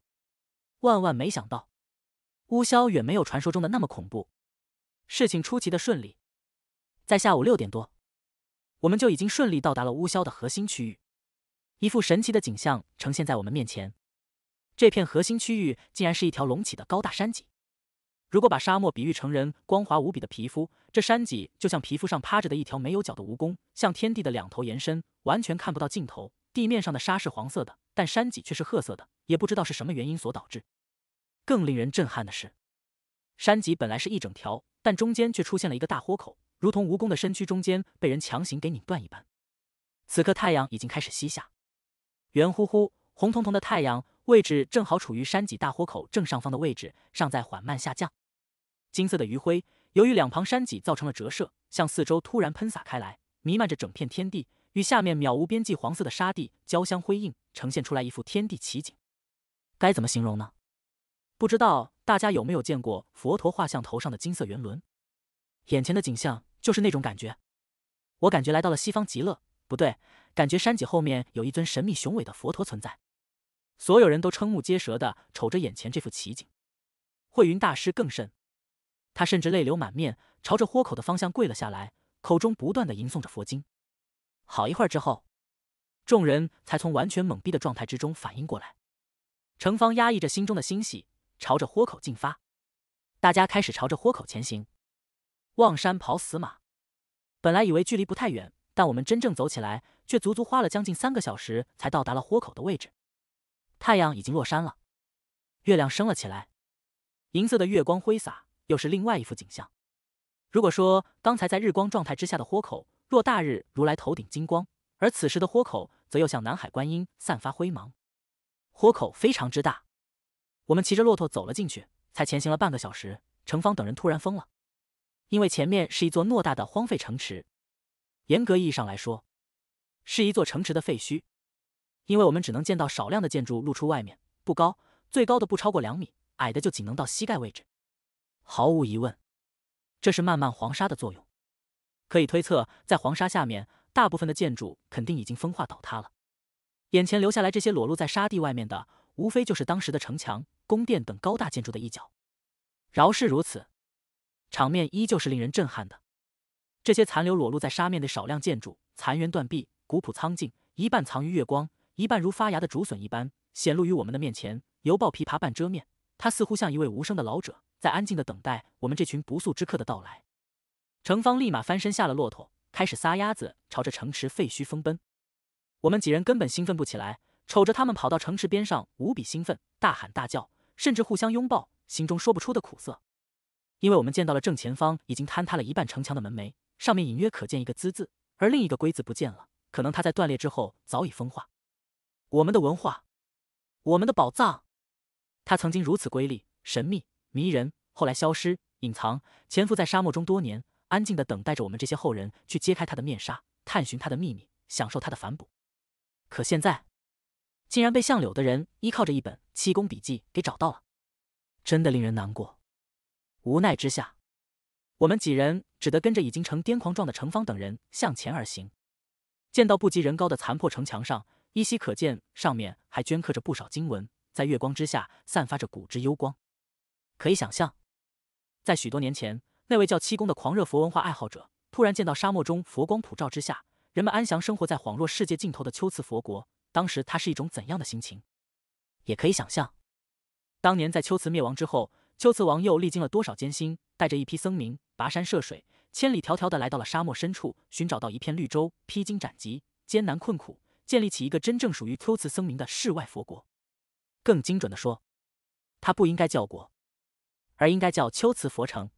万万没想到，乌枭远没有传说中的那么恐怖，事情出奇的顺利。在下午六点多，我们就已经顺利到达了乌霄的核心区域。一副神奇的景象呈现在我们面前：这片核心区域竟然是一条隆起的高大山脊。如果把沙漠比喻成人光滑无比的皮肤，这山脊就像皮肤上趴着的一条没有脚的蜈蚣，向天地的两头延伸，完全看不到尽头。地面上的沙是黄色的，但山脊却是褐色的，也不知道是什么原因所导致。更令人震撼的是，山脊本来是一整条，但中间却出现了一个大豁口。如同蜈蚣的身躯中间被人强行给拧断一般。此刻太阳已经开始西下，圆乎乎、红彤彤的太阳位置正好处于山脊大豁口正上方的位置，尚在缓慢下降。金色的余晖由于两旁山脊造成了折射，向四周突然喷洒开来，弥漫着整片天地，与下面渺无边际黄色的沙地交相辉映，呈现出来一幅天地奇景。该怎么形容呢？不知道大家有没有见过佛陀画像头上的金色圆轮？眼前的景象。就是那种感觉，我感觉来到了西方极乐，不对，感觉山脊后面有一尊神秘雄伟的佛陀存在。所有人都瞠目结舌的瞅着眼前这幅奇景，慧云大师更甚，他甚至泪流满面，朝着豁口的方向跪了下来，口中不断的吟诵着佛经。好一会儿之后，众人才从完全懵逼的状态之中反应过来。程方压抑着心中的欣喜，朝着豁口进发，大家开始朝着豁口前行。望山跑死马，本来以为距离不太远，但我们真正走起来，却足足花了将近三个小时才到达了豁口的位置。太阳已经落山了，月亮升了起来，银色的月光挥洒，又是另外一幅景象。如果说刚才在日光状态之下的豁口若大日如来头顶金光，而此时的豁口则又像南海观音散发灰芒。豁口非常之大，我们骑着骆驼走了进去，才前行了半个小时，程方等人突然疯了。因为前面是一座偌大的荒废城池，严格意义上来说，是一座城池的废墟。因为我们只能见到少量的建筑露出外面，不高，最高的不超过两米，矮的就仅能到膝盖位置。毫无疑问，这是漫漫黄沙的作用。可以推测，在黄沙下面，大部分的建筑肯定已经风化倒塌了。眼前留下来这些裸露在沙地外面的，无非就是当时的城墙、宫殿等高大建筑的一角。饶是如此。场面依旧是令人震撼的。这些残留裸露在沙面的少量建筑，残垣断壁，古朴苍劲，一半藏于月光，一半如发芽的竹笋一般显露于我们的面前，犹抱琵琶半遮面。它似乎像一位无声的老者，在安静的等待我们这群不速之客的到来。程方立马翻身下了骆驼，开始撒丫子朝着城池废墟疯奔。我们几人根本兴奋不起来，瞅着他们跑到城池边上，无比兴奋，大喊大叫，甚至互相拥抱，心中说不出的苦涩。因为我们见到了正前方已经坍塌了一半城墙的门楣，上面隐约可见一个“资”字，而另一个“龟”字不见了。可能它在断裂之后早已风化。我们的文化，我们的宝藏，它曾经如此瑰丽、神秘、迷人，后来消失、隐藏、潜伏在沙漠中多年，安静的等待着我们这些后人去揭开它的面纱，探寻它的秘密，享受它的反哺。可现在，竟然被相柳的人依靠着一本《七功笔记》给找到了，真的令人难过。无奈之下，我们几人只得跟着已经成癫狂状的程方等人向前而行。见到不及人高的残破城墙上，依稀可见上面还镌刻着不少经文，在月光之下散发着古之幽光。可以想象，在许多年前，那位叫七公的狂热佛文化爱好者，突然见到沙漠中佛光普照之下，人们安详生活在恍若世界尽头的秋瓷佛国，当时他是一种怎样的心情？也可以想象，当年在秋瓷灭亡之后。秋瓷王又历经了多少艰辛，带着一批僧民跋山涉水，千里迢迢的来到了沙漠深处，寻找到一片绿洲，披荆斩棘，艰难困苦，建立起一个真正属于秋瓷僧民的世外佛国。更精准的说，它不应该叫国，而应该叫秋瓷佛城。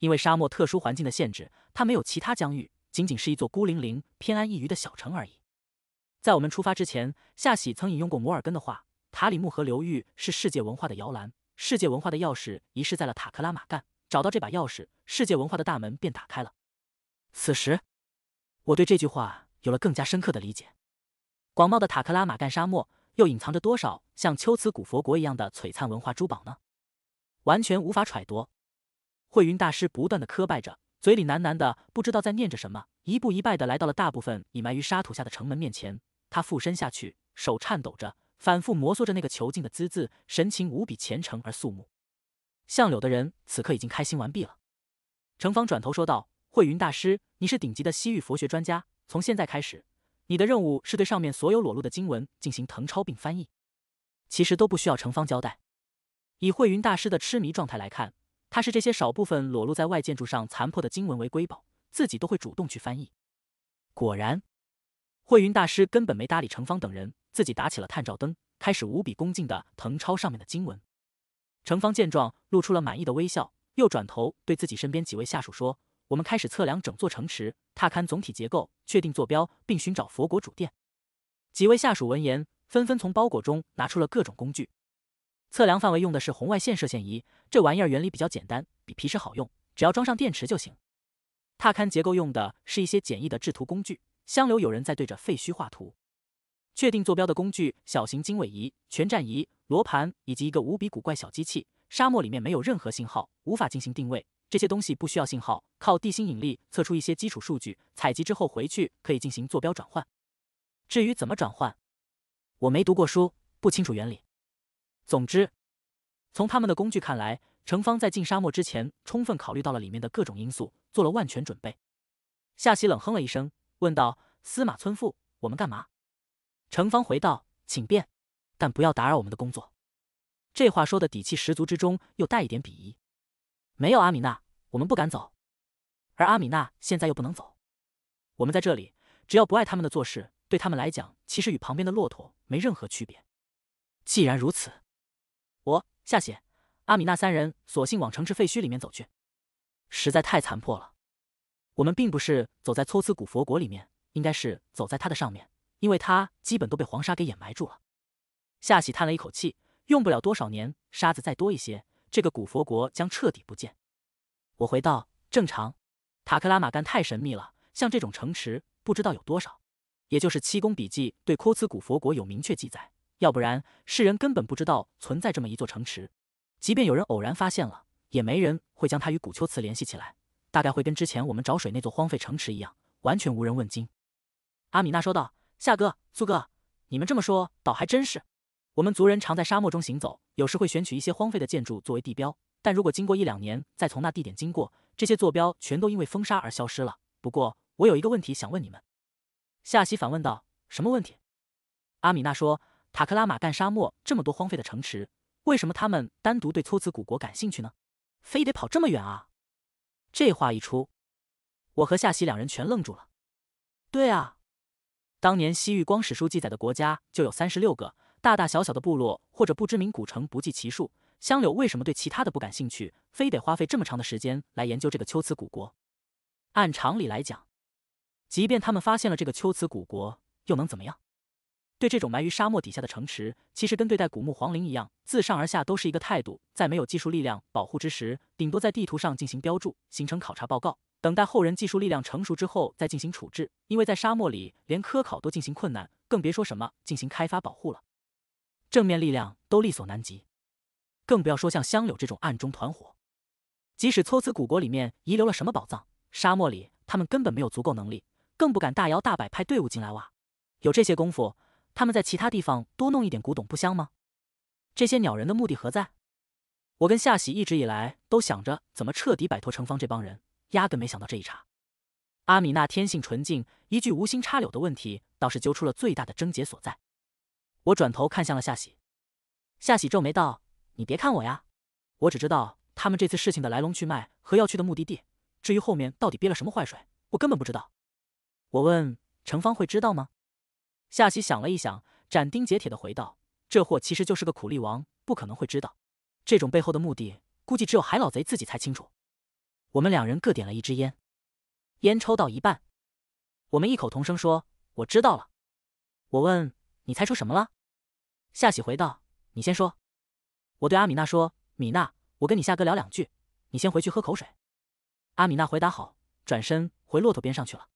因为沙漠特殊环境的限制，它没有其他疆域，仅仅是一座孤零零、偏安一隅的小城而已。在我们出发之前，夏喜曾引用过摩尔根的话：“塔里木河流域是世界文化的摇篮。”世界文化的钥匙遗失在了塔克拉玛干，找到这把钥匙，世界文化的大门便打开了。此时，我对这句话有了更加深刻的理解。广袤的塔克拉玛干沙漠，又隐藏着多少像秋瓷古佛国一样的璀璨文化珠宝呢？完全无法揣度。慧云大师不断的磕拜着，嘴里喃喃的不知道在念着什么，一步一拜的来到了大部分隐埋于沙土下的城门面前。他俯身下去，手颤抖着。反复摩挲着那个囚禁的“资字，神情无比虔诚而肃穆。相柳的人此刻已经开心完毕了。程方转头说道：“慧云大师，你是顶级的西域佛学专家，从现在开始，你的任务是对上面所有裸露的经文进行誊抄并翻译。”其实都不需要程方交代。以慧云大师的痴迷状态来看，他是这些少部分裸露在外建筑上残破的经文为瑰宝，自己都会主动去翻译。果然，慧云大师根本没搭理程方等人。自己打起了探照灯，开始无比恭敬地誊抄上面的经文。程方见状，露出了满意的微笑，又转头对自己身边几位下属说：“我们开始测量整座城池，踏勘总体结构，确定坐标，并寻找佛国主殿。”几位下属闻言，纷纷从包裹中拿出了各种工具。测量范围用的是红外线射线仪，这玩意儿原理比较简单，比皮尺好用，只要装上电池就行。踏勘结构用的是一些简易的制图工具，香留有人在对着废墟画图。确定坐标的工具：小型经纬仪、全站仪、罗盘以及一个无比古怪小机器。沙漠里面没有任何信号，无法进行定位。这些东西不需要信号，靠地心引力测出一些基础数据，采集之后回去可以进行坐标转换。至于怎么转换，我没读过书，不清楚原理。总之，从他们的工具看来，程方在进沙漠之前充分考虑到了里面的各种因素，做了万全准备。夏喜冷哼了一声，问道：“司马村妇，我们干嘛？”程方回道：“请便，但不要打扰我们的工作。”这话说的底气十足之中又带一点鄙夷。没有阿米娜，我们不敢走。而阿米娜现在又不能走，我们在这里，只要不爱他们的做事，对他们来讲，其实与旁边的骆驼没任何区别。既然如此，我、夏雪、阿米娜三人索性往城池废墟里面走去。实在太残破了，我们并不是走在粗瓷古佛国里面，应该是走在它的上面。因为它基本都被黄沙给掩埋住了。夏喜叹了一口气：“用不了多少年，沙子再多一些，这个古佛国将彻底不见。”我回道：“正常，塔克拉玛干太神秘了，像这种城池不知道有多少。也就是《七宫笔记》对库兹古佛国有明确记载，要不然世人根本不知道存在这么一座城池。即便有人偶然发现了，也没人会将它与古丘茨联系起来，大概会跟之前我们找水那座荒废城池一样，完全无人问津。”阿米娜说道。夏哥，苏哥，你们这么说倒还真是。我们族人常在沙漠中行走，有时会选取一些荒废的建筑作为地标。但如果经过一两年再从那地点经过，这些坐标全都因为风沙而消失了。不过，我有一个问题想问你们。夏西反问道：“什么问题？”阿米娜说：“塔克拉玛干沙漠这么多荒废的城池，为什么他们单独对搓子古国感兴趣呢？非得跑这么远啊？”这话一出，我和夏西两人全愣住了。对啊。当年西域光史书记载的国家就有三十六个，大大小小的部落或者不知名古城不计其数。香柳为什么对其他的不感兴趣，非得花费这么长的时间来研究这个秋瓷古国？按常理来讲，即便他们发现了这个秋瓷古国，又能怎么样？对这种埋于沙漠底下的城池，其实跟对待古墓皇陵一样，自上而下都是一个态度。在没有技术力量保护之时，顶多在地图上进行标注，形成考察报告。等待后人技术力量成熟之后再进行处置，因为在沙漠里连科考都进行困难，更别说什么进行开发保护了。正面力量都力所难及，更不要说像香柳这种暗中团伙。即使搓瓷古国里面遗留了什么宝藏，沙漠里他们根本没有足够能力，更不敢大摇大摆派队伍进来挖。有这些功夫，他们在其他地方多弄一点古董不香吗？这些鸟人的目的何在？我跟夏喜一直以来都想着怎么彻底摆脱城方这帮人。压根没想到这一茬，阿米娜天性纯净，一句无心插柳的问题，倒是揪出了最大的症结所在。我转头看向了夏喜，夏喜皱眉道：“你别看我呀，我只知道他们这次事情的来龙去脉和要去的目的地，至于后面到底憋了什么坏水，我根本不知道。”我问程芳会知道吗？夏喜想了一想，斩钉截铁的回道：“这货其实就是个苦力王，不可能会知道，这种背后的目的，估计只有海老贼自己才清楚。”我们两人各点了一支烟，烟抽到一半，我们异口同声说：“我知道了。”我问：“你猜出什么了？”夏喜回道：“你先说。”我对阿米娜说：“米娜，我跟你夏哥聊两句，你先回去喝口水。”阿米娜回答：“好。”转身回骆驼边上去了。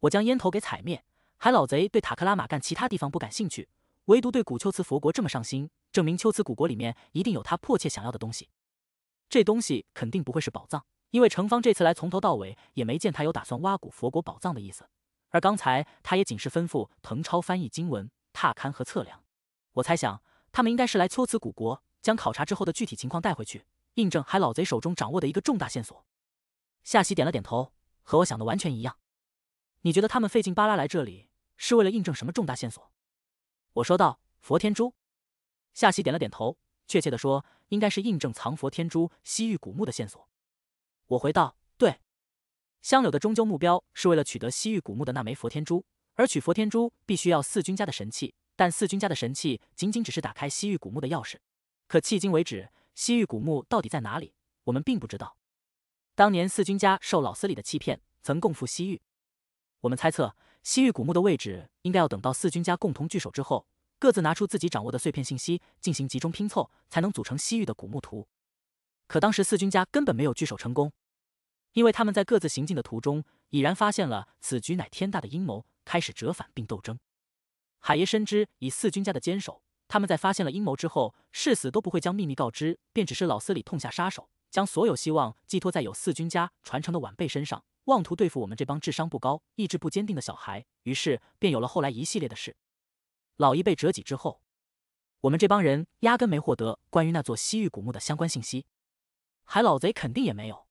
我将烟头给踩灭。海老贼对塔克拉玛干其他地方不感兴趣，唯独对古秋瓷佛国这么上心，证明秋瓷古国里面一定有他迫切想要的东西。这东西肯定不会是宝藏。因为程方这次来，从头到尾也没见他有打算挖古佛国宝藏的意思，而刚才他也仅是吩咐腾超翻译经文、踏勘和测量。我猜想，他们应该是来秋瓷古国，将考察之后的具体情况带回去，印证海老贼手中掌握的一个重大线索。夏西点了点头，和我想的完全一样。你觉得他们费劲巴拉来这里，是为了印证什么重大线索？我说道：“佛天珠。”夏西点了点头，确切的说，应该是印证藏佛天珠西域古墓的线索。我回道：“对，香柳的终究目标是为了取得西域古墓的那枚佛天珠，而取佛天珠必须要四君家的神器。但四君家的神器仅仅只是打开西域古墓的钥匙，可迄今为止，西域古墓到底在哪里，我们并不知道。当年四君家受老司礼的欺骗，曾共赴西域。我们猜测，西域古墓的位置应该要等到四君家共同聚首之后，各自拿出自己掌握的碎片信息进行集中拼凑，才能组成西域的古墓图。”可当时四军家根本没有聚首成功，因为他们在各自行进的途中已然发现了此局乃天大的阴谋，开始折返并斗争。海爷深知以四军家的坚守，他们在发现了阴谋之后，誓死都不会将秘密告知，便只是老司里痛下杀手，将所有希望寄托在有四军家传承的晚辈身上，妄图对付我们这帮智商不高、意志不坚定的小孩。于是便有了后来一系列的事。老一辈折戟之后，我们这帮人压根没获得关于那座西域古墓的相关信息。海老贼肯定也没有，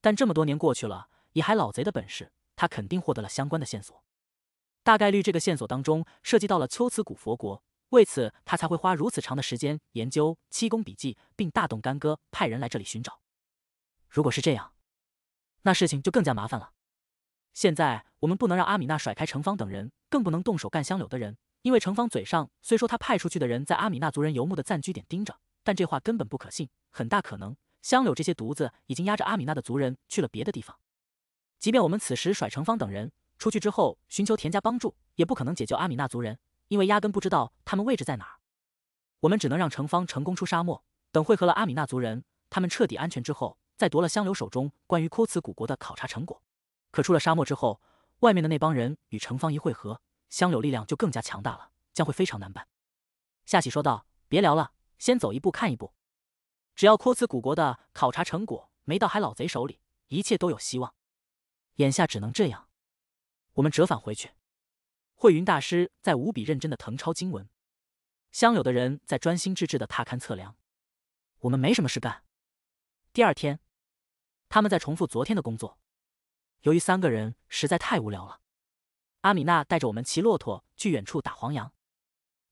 但这么多年过去了，以海老贼的本事，他肯定获得了相关的线索。大概率这个线索当中涉及到了秋瓷古佛国，为此他才会花如此长的时间研究七功笔记，并大动干戈派人来这里寻找。如果是这样，那事情就更加麻烦了。现在我们不能让阿米娜甩开程方等人，更不能动手干香柳的人，因为程方嘴上虽说他派出去的人在阿米娜族人游牧的暂居点盯着，但这话根本不可信，很大可能。香柳这些犊子已经压着阿米娜的族人去了别的地方，即便我们此时甩程方等人出去之后寻求田家帮助，也不可能解救阿米娜族人，因为压根不知道他们位置在哪儿。我们只能让程方成功出沙漠，等汇合了阿米娜族人，他们彻底安全之后，再夺了香柳手中关于库茨古国的考察成果。可出了沙漠之后，外面的那帮人与程方一汇合，香柳力量就更加强大了，将会非常难办。夏启说道：“别聊了，先走一步看一步。”只要柯兹古国的考察成果没到海老贼手里，一切都有希望。眼下只能这样，我们折返回去。慧云大师在无比认真的誊抄经文，乡柳的人在专心致志的踏勘测量。我们没什么事干。第二天，他们在重复昨天的工作。由于三个人实在太无聊了，阿米娜带着我们骑骆驼去远处打黄羊。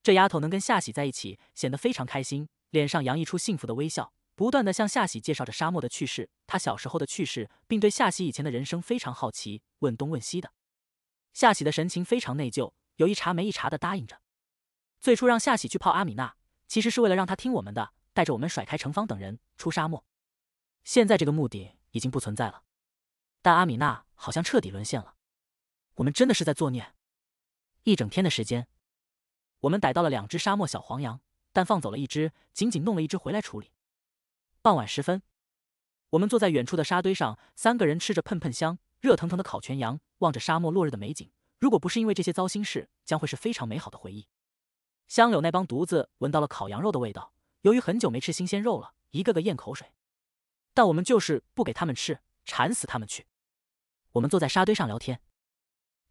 这丫头能跟夏喜在一起，显得非常开心，脸上洋溢出幸福的微笑。不断的向夏喜介绍着沙漠的趣事，他小时候的趣事，并对夏喜以前的人生非常好奇，问东问西的。夏喜的神情非常内疚，有一茬没一茬的答应着。最初让夏喜去泡阿米娜，其实是为了让他听我们的，带着我们甩开程芳等人出沙漠。现在这个目的已经不存在了，但阿米娜好像彻底沦陷了。我们真的是在作孽。一整天的时间，我们逮到了两只沙漠小黄羊，但放走了一只，仅仅弄了一只回来处理。傍晚时分，我们坐在远处的沙堆上，三个人吃着喷喷香、热腾腾的烤全羊，望着沙漠落日的美景。如果不是因为这些糟心事，将会是非常美好的回忆。香柳那帮犊子闻到了烤羊肉的味道，由于很久没吃新鲜肉了，一个个咽口水。但我们就是不给他们吃，馋死他们去。我们坐在沙堆上聊天。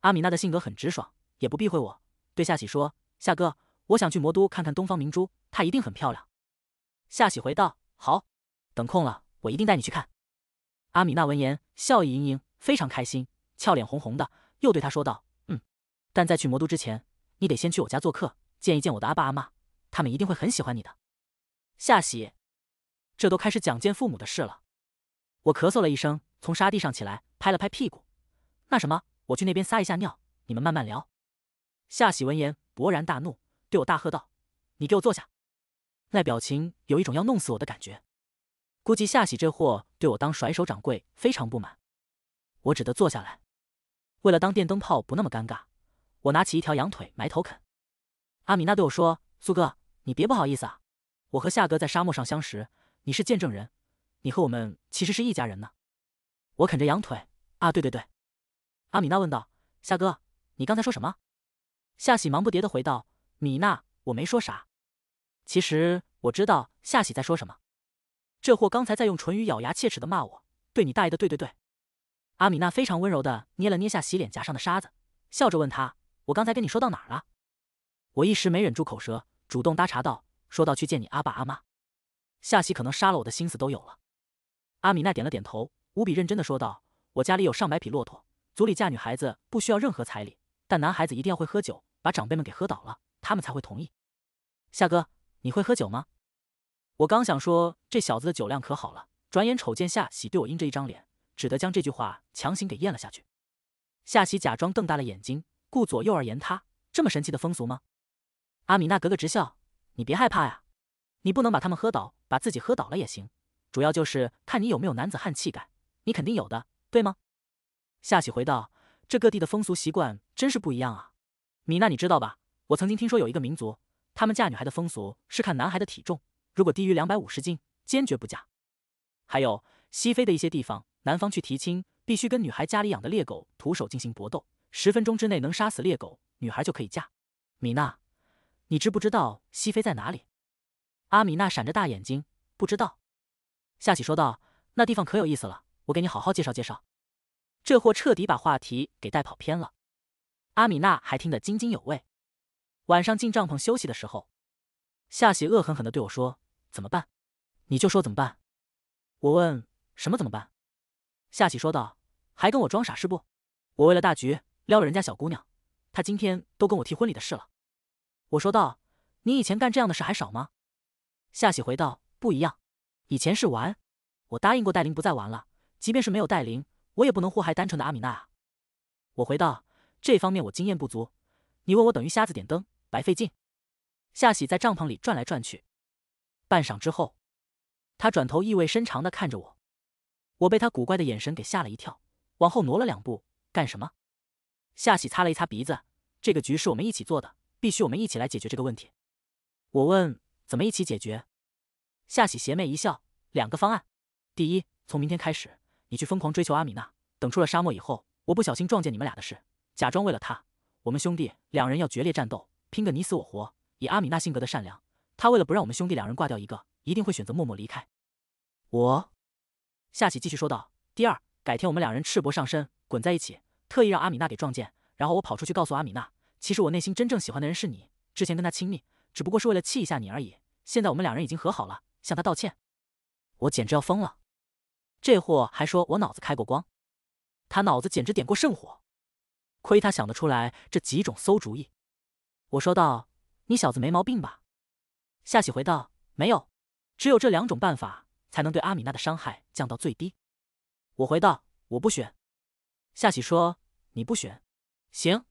阿米娜的性格很直爽，也不避讳我，对夏喜说：“夏哥，我想去魔都看看东方明珠，它一定很漂亮。”夏喜回道：“好。”等空了，我一定带你去看。阿米娜闻言，笑意盈盈，非常开心，俏脸红红的，又对他说道：“嗯，但在去魔都之前，你得先去我家做客，见一见我的阿爸阿妈，他们一定会很喜欢你的。”夏喜，这都开始讲见父母的事了。我咳嗽了一声，从沙地上起来，拍了拍屁股：“那什么，我去那边撒一下尿，你们慢慢聊。”夏喜闻言，勃然大怒，对我大喝道：“你给我坐下！”那表情有一种要弄死我的感觉。估计夏喜这货对我当甩手掌柜非常不满，我只得坐下来。为了当电灯泡不那么尴尬，我拿起一条羊腿埋头啃。阿米娜对我说：“苏哥，你别不好意思啊，我和夏哥在沙漠上相识，你是见证人，你和我们其实是一家人呢。”我啃着羊腿，啊，对对对。阿米娜问道：“夏哥，你刚才说什么？”夏喜忙不迭的回道：“米娜，我没说啥，其实我知道夏喜在说什么。”这货刚才在用唇语咬牙切齿的骂我，对你大爷的，对对对。阿米娜非常温柔的捏了捏夏洗脸颊上的沙子，笑着问他：“我刚才跟你说到哪儿了？”我一时没忍住口舌，主动搭茬道：“说到去见你阿爸阿妈。”夏曦可能杀了我的心思都有了。阿米娜点了点头，无比认真的说道：“我家里有上百匹骆驼，族里嫁女孩子不需要任何彩礼，但男孩子一定要会喝酒，把长辈们给喝倒了，他们才会同意。”夏哥，你会喝酒吗？我刚想说这小子的酒量可好了，转眼瞅见夏喜对我阴着一张脸，只得将这句话强行给咽了下去。夏喜假装瞪大了眼睛，顾左右而言他：“这么神奇的风俗吗？”阿米娜格格直笑：“你别害怕呀，你不能把他们喝倒，把自己喝倒了也行。主要就是看你有没有男子汉气概，你肯定有的，对吗？”夏喜回道：“这各地的风俗习惯真是不一样啊，米娜你知道吧？我曾经听说有一个民族，他们嫁女孩的风俗是看男孩的体重。”如果低于两百五十斤，坚决不嫁。还有西非的一些地方，男方去提亲必须跟女孩家里养的猎狗徒手进行搏斗，十分钟之内能杀死猎狗，女孩就可以嫁。米娜，你知不知道西非在哪里？阿米娜闪着大眼睛，不知道。夏喜说道：“那地方可有意思了，我给你好好介绍介绍。”这货彻底把话题给带跑偏了。阿米娜还听得津津有味。晚上进帐篷休息的时候，夏喜恶狠狠地对我说。怎么办？你就说怎么办？我问什么怎么办？夏喜说道：“还跟我装傻是不？我为了大局撩了人家小姑娘，她今天都跟我提婚礼的事了。”我说道：“你以前干这样的事还少吗？”夏喜回道：“不一样，以前是玩。我答应过戴琳不再玩了，即便是没有戴琳，我也不能祸害单纯的阿米娜。”我回道：“这方面我经验不足，你问我等于瞎子点灯，白费劲。”夏喜在帐篷里转来转去。半晌之后，他转头意味深长的看着我，我被他古怪的眼神给吓了一跳，往后挪了两步。干什么？夏喜擦了一擦鼻子，这个局是我们一起做的，必须我们一起来解决这个问题。我问，怎么一起解决？夏喜邪魅一笑，两个方案。第一，从明天开始，你去疯狂追求阿米娜，等出了沙漠以后，我不小心撞见你们俩的事，假装为了他，我们兄弟两人要决裂战斗，拼个你死我活。以阿米娜性格的善良。他为了不让我们兄弟两人挂掉一个，一定会选择默默离开。我，夏启继续说道：“第二，改天我们两人赤膊上身，滚在一起，特意让阿米娜给撞见，然后我跑出去告诉阿米娜，其实我内心真正喜欢的人是你，之前跟他亲密，只不过是为了气一下你而已。现在我们两人已经和好了，向他道歉。”我简直要疯了，这货还说我脑子开过光，他脑子简直点过圣火，亏他想得出来这几种馊主意。我说道：“你小子没毛病吧？”夏喜回道：“没有，只有这两种办法才能对阿米娜的伤害降到最低。”我回道：“我不选。”夏喜说：“你不选，行。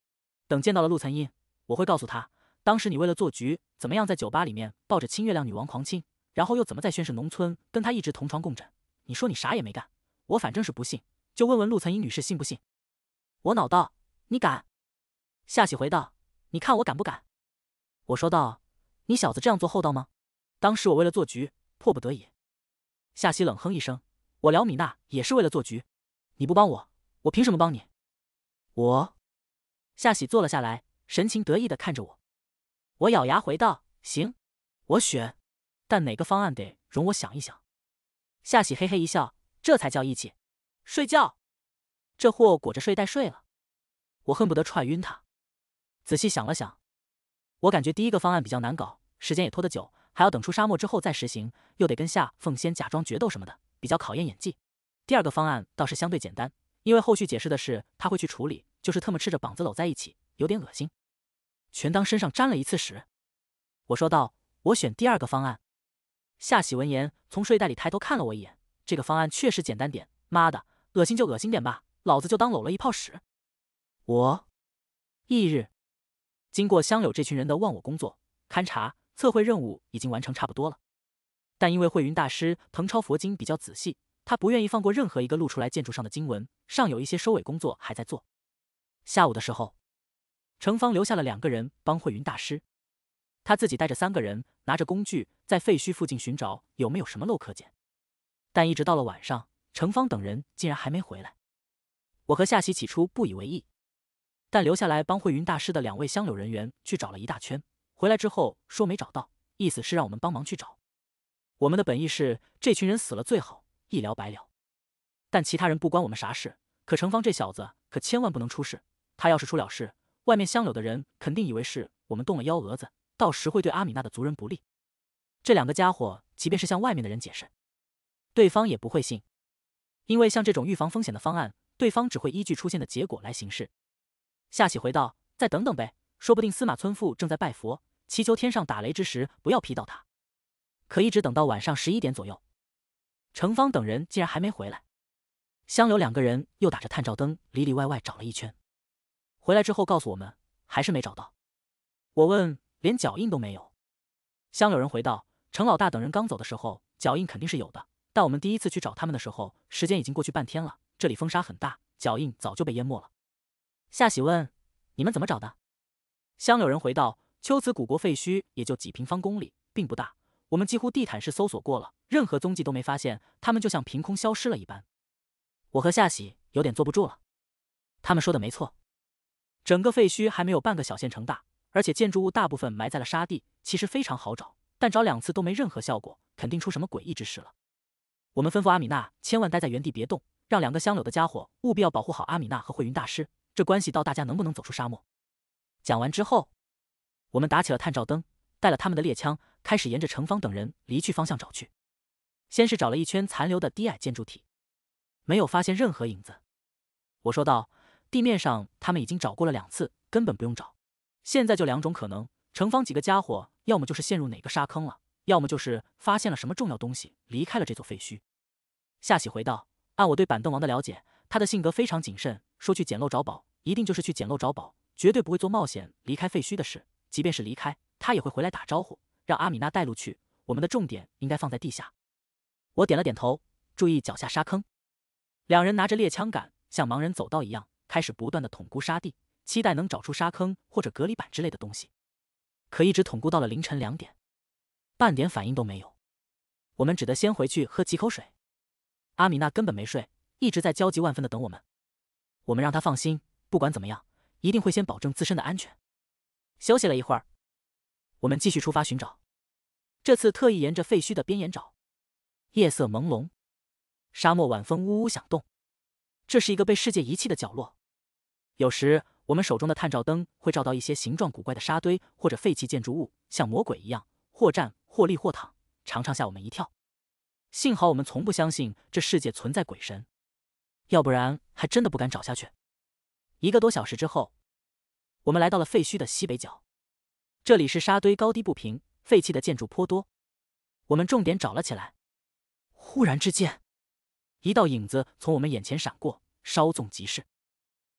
等见到了陆岑英，我会告诉他，当时你为了做局，怎么样在酒吧里面抱着清月亮女王狂亲，然后又怎么在宣誓农村跟他一直同床共枕。你说你啥也没干，我反正是不信，就问问陆岑英女士信不信。”我恼道：“你敢？”夏喜回道：“你看我敢不敢？”我说道。你小子这样做厚道吗？当时我为了做局，迫不得已。夏喜冷哼一声：“我撩米娜也是为了做局，你不帮我，我凭什么帮你？”我，夏喜坐了下来，神情得意的看着我。我咬牙回道：“行，我选，但哪个方案得容我想一想。”夏喜嘿嘿一笑：“这才叫义气。”睡觉，这货裹着睡袋睡了，我恨不得踹晕他。仔细想了想。我感觉第一个方案比较难搞，时间也拖得久，还要等出沙漠之后再实行，又得跟夏凤仙假装决斗什么的，比较考验演技。第二个方案倒是相对简单，因为后续解释的是他会去处理，就是特么赤着膀子搂在一起，有点恶心，全当身上沾了一次屎。我说道：“我选第二个方案。”夏喜闻言，从睡袋里抬头看了我一眼，这个方案确实简单点，妈的，恶心就恶心点吧，老子就当搂了一泡屎。我，翌日。经过香柳这群人的忘我工作，勘察测绘任务已经完成差不多了。但因为慧云大师腾抄佛经比较仔细，他不愿意放过任何一个露出来建筑上的经文，尚有一些收尾工作还在做。下午的时候，程方留下了两个人帮慧云大师，他自己带着三个人拿着工具在废墟附近寻找有没有什么漏可件。但一直到了晚上，程方等人竟然还没回来。我和夏喜起初不以为意。但留下来帮慧云大师的两位香柳人员去找了一大圈，回来之后说没找到，意思是让我们帮忙去找。我们的本意是这群人死了最好一了百了，但其他人不关我们啥事。可程方这小子可千万不能出事，他要是出了事，外面香柳的人肯定以为是我们动了幺蛾子，到时会对阿米娜的族人不利。这两个家伙即便是向外面的人解释，对方也不会信，因为像这种预防风险的方案，对方只会依据出现的结果来行事。夏喜回道：“再等等呗，说不定司马村妇正在拜佛，祈求天上打雷之时不要劈到他。”可一直等到晚上十一点左右，程芳等人竟然还没回来。香柳两个人又打着探照灯，里里外外找了一圈，回来之后告诉我们，还是没找到。我问：“连脚印都没有？”香柳人回道：“程老大等人刚走的时候，脚印肯定是有的，但我们第一次去找他们的时候，时间已经过去半天了，这里风沙很大，脚印早就被淹没了。”夏喜问：“你们怎么找的？”香柳人回道：“秋子古国废墟也就几平方公里，并不大，我们几乎地毯式搜索过了，任何踪迹都没发现，他们就像凭空消失了一般。”我和夏喜有点坐不住了。他们说的没错，整个废墟还没有半个小县城大，而且建筑物大部分埋在了沙地，其实非常好找，但找两次都没任何效果，肯定出什么诡异之事了。我们吩咐阿米娜千万待在原地别动，让两个香柳的家伙务必要保护好阿米娜和慧云大师。这关系到大家能不能走出沙漠。讲完之后，我们打起了探照灯，带了他们的猎枪，开始沿着程方等人离去方向找去。先是找了一圈残留的低矮建筑体，没有发现任何影子。我说道：“地面上他们已经找过了两次，根本不用找。现在就两种可能：程方几个家伙要么就是陷入哪个沙坑了，要么就是发现了什么重要东西，离开了这座废墟。”夏喜回道：“按我对板凳王的了解，他的性格非常谨慎。”说去捡漏找宝，一定就是去捡漏找宝，绝对不会做冒险离开废墟的事。即便是离开，他也会回来打招呼，让阿米娜带路去。我们的重点应该放在地下。我点了点头，注意脚下沙坑。两人拿着猎枪杆，像盲人走道一样，开始不断的捅咕沙地，期待能找出沙坑或者隔离板之类的东西。可一直捅咕到了凌晨两点，半点反应都没有。我们只得先回去喝几口水。阿米娜根本没睡，一直在焦急万分的等我们。我们让他放心，不管怎么样，一定会先保证自身的安全。休息了一会儿，我们继续出发寻找。这次特意沿着废墟的边沿找。夜色朦胧，沙漠晚风呜呜响动。这是一个被世界遗弃的角落。有时，我们手中的探照灯会照到一些形状古怪的沙堆或者废弃建筑物，像魔鬼一样，或站或立或躺，常常吓我们一跳。幸好我们从不相信这世界存在鬼神。要不然还真的不敢找下去。一个多小时之后，我们来到了废墟的西北角，这里是沙堆高低不平，废弃的建筑颇多。我们重点找了起来。忽然之间，一道影子从我们眼前闪过，稍纵即逝。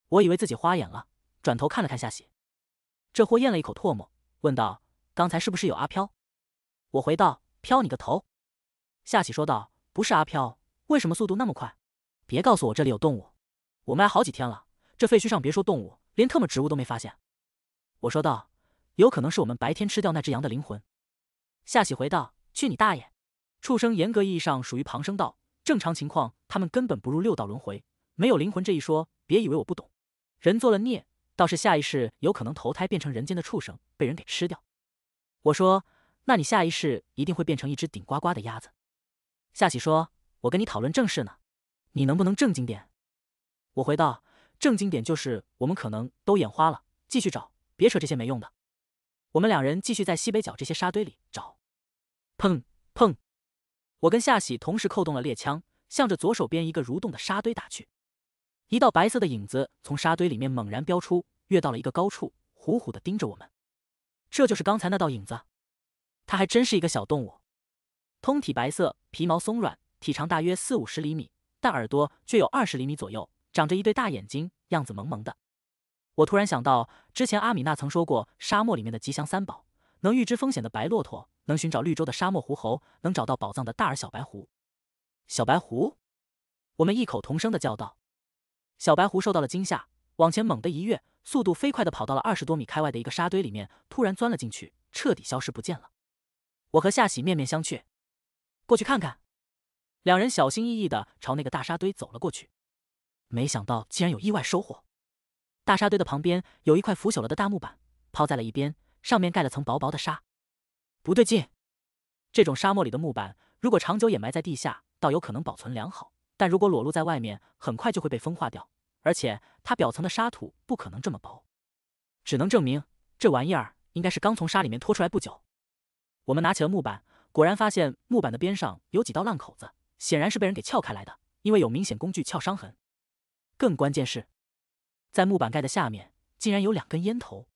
我以为自己花眼了，转头看了看夏喜，这货咽了一口唾沫，问道：“刚才是不是有阿飘？”我回道：“飘你个头！”夏喜说道：“不是阿飘，为什么速度那么快？”别告诉我这里有动物，我们来好几天了，这废墟上别说动物，连特么植物都没发现。我说道：“有可能是我们白天吃掉那只羊的灵魂。”夏喜回道：“去你大爷！畜生严格意义上属于旁生道，正常情况他们根本不入六道轮回，没有灵魂这一说。别以为我不懂，人做了孽，倒是下一世有可能投胎变成人间的畜生，被人给吃掉。”我说：“那你下一世一定会变成一只顶呱呱的鸭子。”夏喜说：“我跟你讨论正事呢。”你能不能正经点？我回道：“正经点就是我们可能都眼花了，继续找，别扯这些没用的。”我们两人继续在西北角这些沙堆里找。砰砰！我跟夏喜同时扣动了猎枪，向着左手边一个蠕动的沙堆打去。一道白色的影子从沙堆里面猛然飙出，跃到了一个高处，虎虎的盯着我们。这就是刚才那道影子。它还真是一个小动物，通体白色，皮毛松软，体长大约四五十厘米。但耳朵却有二十厘米左右，长着一对大眼睛，样子萌萌的。我突然想到，之前阿米娜曾说过，沙漠里面的吉祥三宝：能预知风险的白骆驼，能寻找绿洲的沙漠狐猴，能找到宝藏的大耳小白狐。小白狐，我们异口同声的叫道。小白狐受到了惊吓，往前猛地一跃，速度飞快的跑到了二十多米开外的一个沙堆里面，突然钻了进去，彻底消失不见了。我和夏喜面面相觑，过去看看。两人小心翼翼地朝那个大沙堆走了过去，没想到竟然有意外收获。大沙堆的旁边有一块腐朽了的大木板，抛在了一边，上面盖了层薄薄的沙。不对劲，这种沙漠里的木板，如果长久掩埋在地下，倒有可能保存良好；但如果裸露在外面，很快就会被风化掉。而且它表层的沙土不可能这么薄，只能证明这玩意儿应该是刚从沙里面拖出来不久。我们拿起了木板，果然发现木板的边上有几道烂口子。显然是被人给撬开来的，因为有明显工具撬伤痕。更关键是在木板盖的下面，竟然有两根烟头。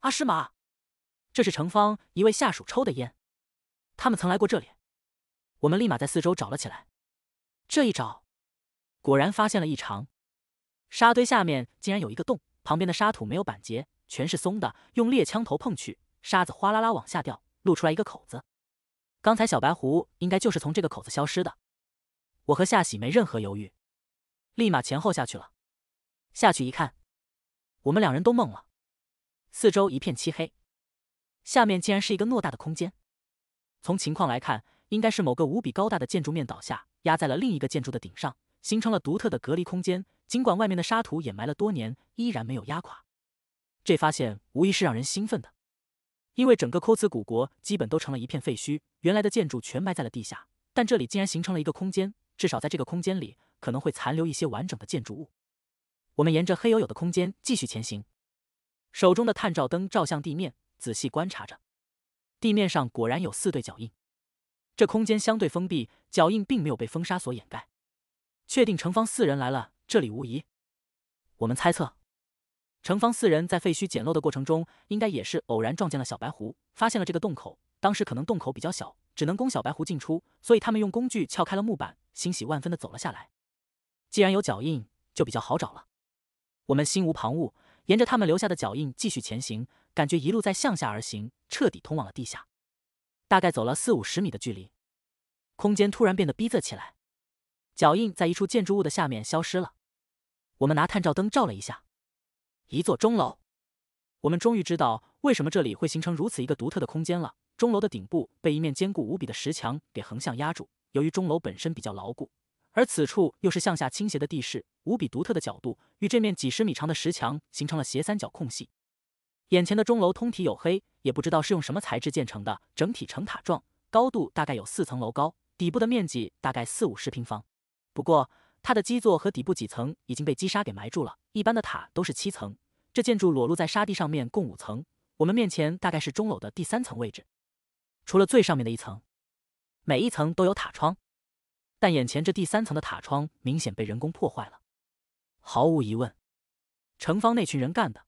阿诗玛，这是程方一位下属抽的烟，他们曾来过这里。我们立马在四周找了起来，这一找，果然发现了异常。沙堆下面竟然有一个洞，旁边的沙土没有板结，全是松的，用猎枪头碰去，沙子哗啦啦往下掉，露出来一个口子。刚才小白狐应该就是从这个口子消失的。我和夏喜没任何犹豫，立马前后下去了。下去一看，我们两人都懵了。四周一片漆黑，下面竟然是一个偌大的空间。从情况来看，应该是某个无比高大的建筑面倒下，压在了另一个建筑的顶上，形成了独特的隔离空间。尽管外面的沙土掩埋了多年，依然没有压垮。这发现无疑是让人兴奋的。因为整个库兹古国基本都成了一片废墟，原来的建筑全埋在了地下，但这里竟然形成了一个空间，至少在这个空间里可能会残留一些完整的建筑物。我们沿着黑黝黝的空间继续前行，手中的探照灯照向地面，仔细观察着。地面上果然有四对脚印，这空间相对封闭，脚印并没有被风沙所掩盖。确定城方四人来了这里无疑，我们猜测。城方四人在废墟捡漏的过程中，应该也是偶然撞见了小白狐，发现了这个洞口。当时可能洞口比较小，只能供小白狐进出，所以他们用工具撬开了木板，欣喜万分的走了下来。既然有脚印，就比较好找了。我们心无旁骛，沿着他们留下的脚印继续前行，感觉一路在向下而行，彻底通往了地下。大概走了四五十米的距离，空间突然变得逼仄起来，脚印在一处建筑物的下面消失了。我们拿探照灯照了一下。一座钟楼，我们终于知道为什么这里会形成如此一个独特的空间了。钟楼的顶部被一面坚固无比的石墙给横向压住。由于钟楼本身比较牢固，而此处又是向下倾斜的地势，无比独特的角度与这面几十米长的石墙形成了斜三角空隙。眼前的钟楼通体黝黑，也不知道是用什么材质建成的，整体呈塔状，高度大概有四层楼高，底部的面积大概四五十平方。不过，它的基座和底部几层已经被击沙给埋住了。一般的塔都是七层，这建筑裸露在沙地上面共五层。我们面前大概是钟楼的第三层位置，除了最上面的一层，每一层都有塔窗，但眼前这第三层的塔窗明显被人工破坏了。毫无疑问，城方那群人干的。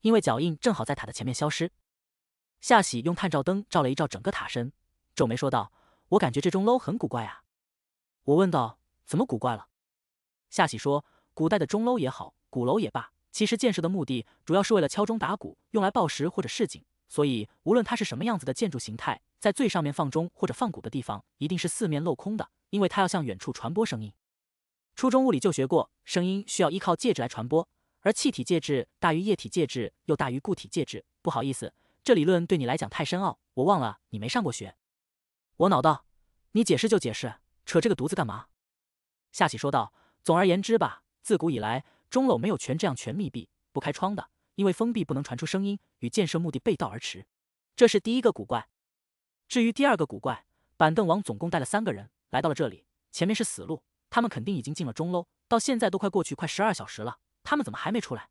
因为脚印正好在塔的前面消失，夏喜用探照灯照了一照整个塔身，皱眉说道：“我感觉这钟楼很古怪啊。”我问道。怎么古怪了？夏喜说：“古代的钟楼也好，鼓楼也罢，其实建设的目的主要是为了敲钟打鼓，用来报时或者市井。所以，无论它是什么样子的建筑形态，在最上面放钟或者放鼓的地方，一定是四面镂空的，因为它要向远处传播声音。初中物理就学过，声音需要依靠介质来传播，而气体介质大于液体介质，又大于固体介质。不好意思，这理论对你来讲太深奥，我忘了你没上过学。”我恼道：“你解释就解释，扯这个犊子干嘛？”夏启说道：“总而言之吧，自古以来钟楼没有全这样全密闭、不开窗的，因为封闭不能传出声音，与建设目的背道而驰。这是第一个古怪。至于第二个古怪，板凳王总共带了三个人来到了这里，前面是死路，他们肯定已经进了钟楼。到现在都快过去快十二小时了，他们怎么还没出来？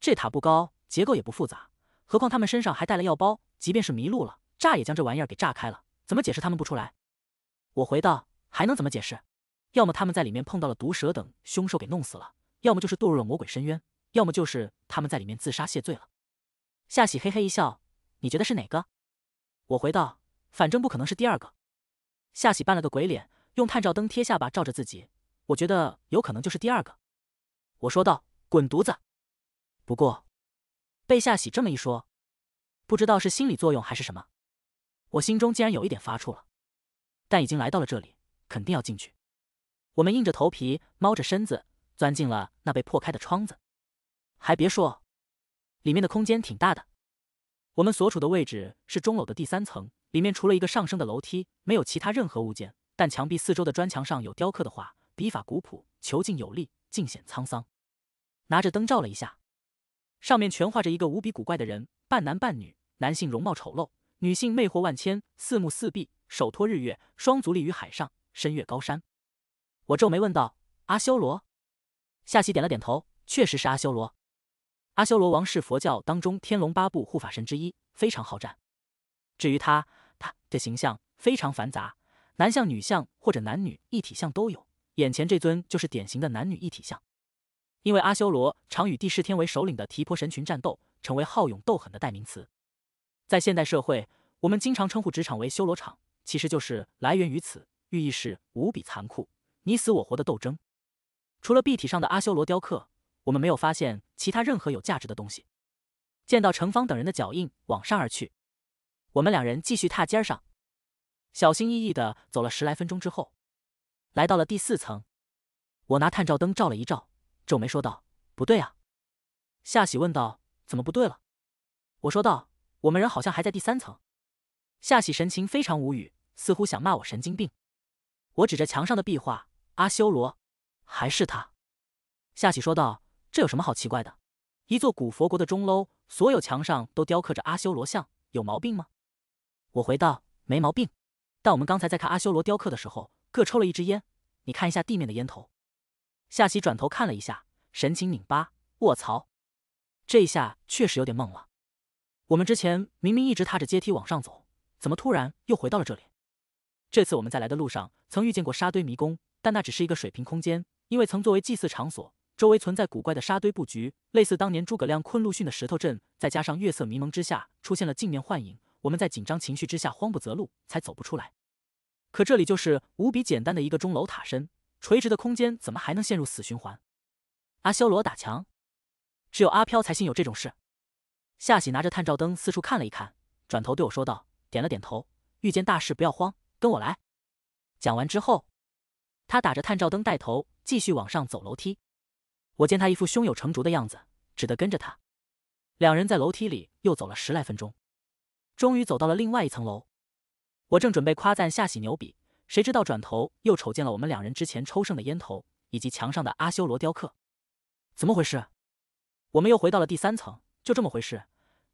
这塔不高，结构也不复杂，何况他们身上还带了药包，即便是迷路了，炸也将这玩意儿给炸开了，怎么解释他们不出来？”我回道：“还能怎么解释？”要么他们在里面碰到了毒蛇等凶兽给弄死了，要么就是堕入了魔鬼深渊，要么就是他们在里面自杀谢罪了。夏喜嘿嘿一笑：“你觉得是哪个？”我回道：“反正不可能是第二个。”夏喜扮了个鬼脸，用探照灯贴下巴照着自己。我觉得有可能就是第二个。我说道：“滚犊子！”不过被夏喜这么一说，不知道是心理作用还是什么，我心中竟然有一点发怵了。但已经来到了这里，肯定要进去。我们硬着头皮，猫着身子钻进了那被破开的窗子。还别说，里面的空间挺大的。我们所处的位置是钟楼的第三层，里面除了一个上升的楼梯，没有其他任何物件。但墙壁四周的砖墙上有雕刻的画，笔法古朴，遒劲有力，尽显沧桑。拿着灯照了一下，上面全画着一个无比古怪的人，半男半女，男性容貌丑陋，女性魅惑万千，四目四臂，手托日月，双足立于海上，身越高山。我皱眉问道：“阿修罗？”夏曦点了点头：“确实是阿修罗。阿修罗王是佛教当中天龙八部护法神之一，非常好战。至于他，他的形象非常繁杂，男相、女相或者男女一体相都有。眼前这尊就是典型的男女一体相，因为阿修罗常与帝释天为首领的提婆神群战斗，成为好勇斗狠的代名词。在现代社会，我们经常称呼职场为修罗场，其实就是来源于此，寓意是无比残酷。”你死我活的斗争。除了壁体上的阿修罗雕刻，我们没有发现其他任何有价值的东西。见到程方等人的脚印往上而去，我们两人继续踏尖上，小心翼翼的走了十来分钟之后，来到了第四层。我拿探照灯照了一照，皱眉说道：“不对啊。”夏喜问道：“怎么不对了？”我说道：“我们人好像还在第三层。”夏喜神情非常无语，似乎想骂我神经病。我指着墙上的壁画。阿修罗，还是他？夏启说道：“这有什么好奇怪的？一座古佛国的钟楼，所有墙上都雕刻着阿修罗像，有毛病吗？”我回道：“没毛病。但我们刚才在看阿修罗雕刻的时候，各抽了一支烟。你看一下地面的烟头。”夏启转头看了一下，神情拧巴：“卧槽！这一下确实有点懵了。我们之前明明一直踏着阶梯往上走，怎么突然又回到了这里？这次我们在来的路上曾遇见过沙堆迷宫。”但那只是一个水平空间，因为曾作为祭祀场所，周围存在古怪的沙堆布局，类似当年诸葛亮困陆逊的石头阵。再加上月色迷蒙之下出现了镜面幻影，我们在紧张情绪之下慌不择路，才走不出来。可这里就是无比简单的一个钟楼塔身，垂直的空间怎么还能陷入死循环？阿修罗打墙，只有阿飘才信有这种事。夏喜拿着探照灯四处看了一看，转头对我说道，点了点头：“遇见大事不要慌，跟我来。”讲完之后。他打着探照灯带头继续往上走楼梯，我见他一副胸有成竹的样子，只得跟着他。两人在楼梯里又走了十来分钟，终于走到了另外一层楼。我正准备夸赞夏喜牛逼，谁知道转头又瞅见了我们两人之前抽剩的烟头以及墙上的阿修罗雕刻，怎么回事？我们又回到了第三层，就这么回事。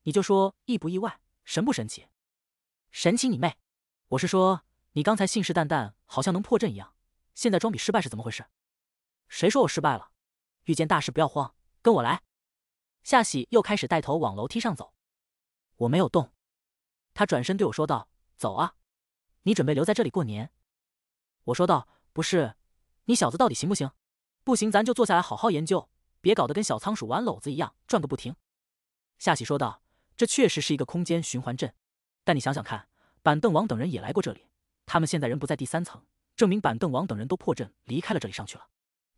你就说意不意外，神不神奇？神奇你妹！我是说，你刚才信誓旦旦，好像能破阵一样。现在装笔失败是怎么回事？谁说我失败了？遇见大事不要慌，跟我来。夏喜又开始带头往楼梯上走。我没有动。他转身对我说道：“走啊，你准备留在这里过年？”我说道：“不是，你小子到底行不行？不行，咱就坐下来好好研究，别搞得跟小仓鼠玩篓子一样转个不停。”夏喜说道：“这确实是一个空间循环阵，但你想想看，板凳王等人也来过这里，他们现在人不在第三层。”证明板凳王等人都破阵离开了这里上去了，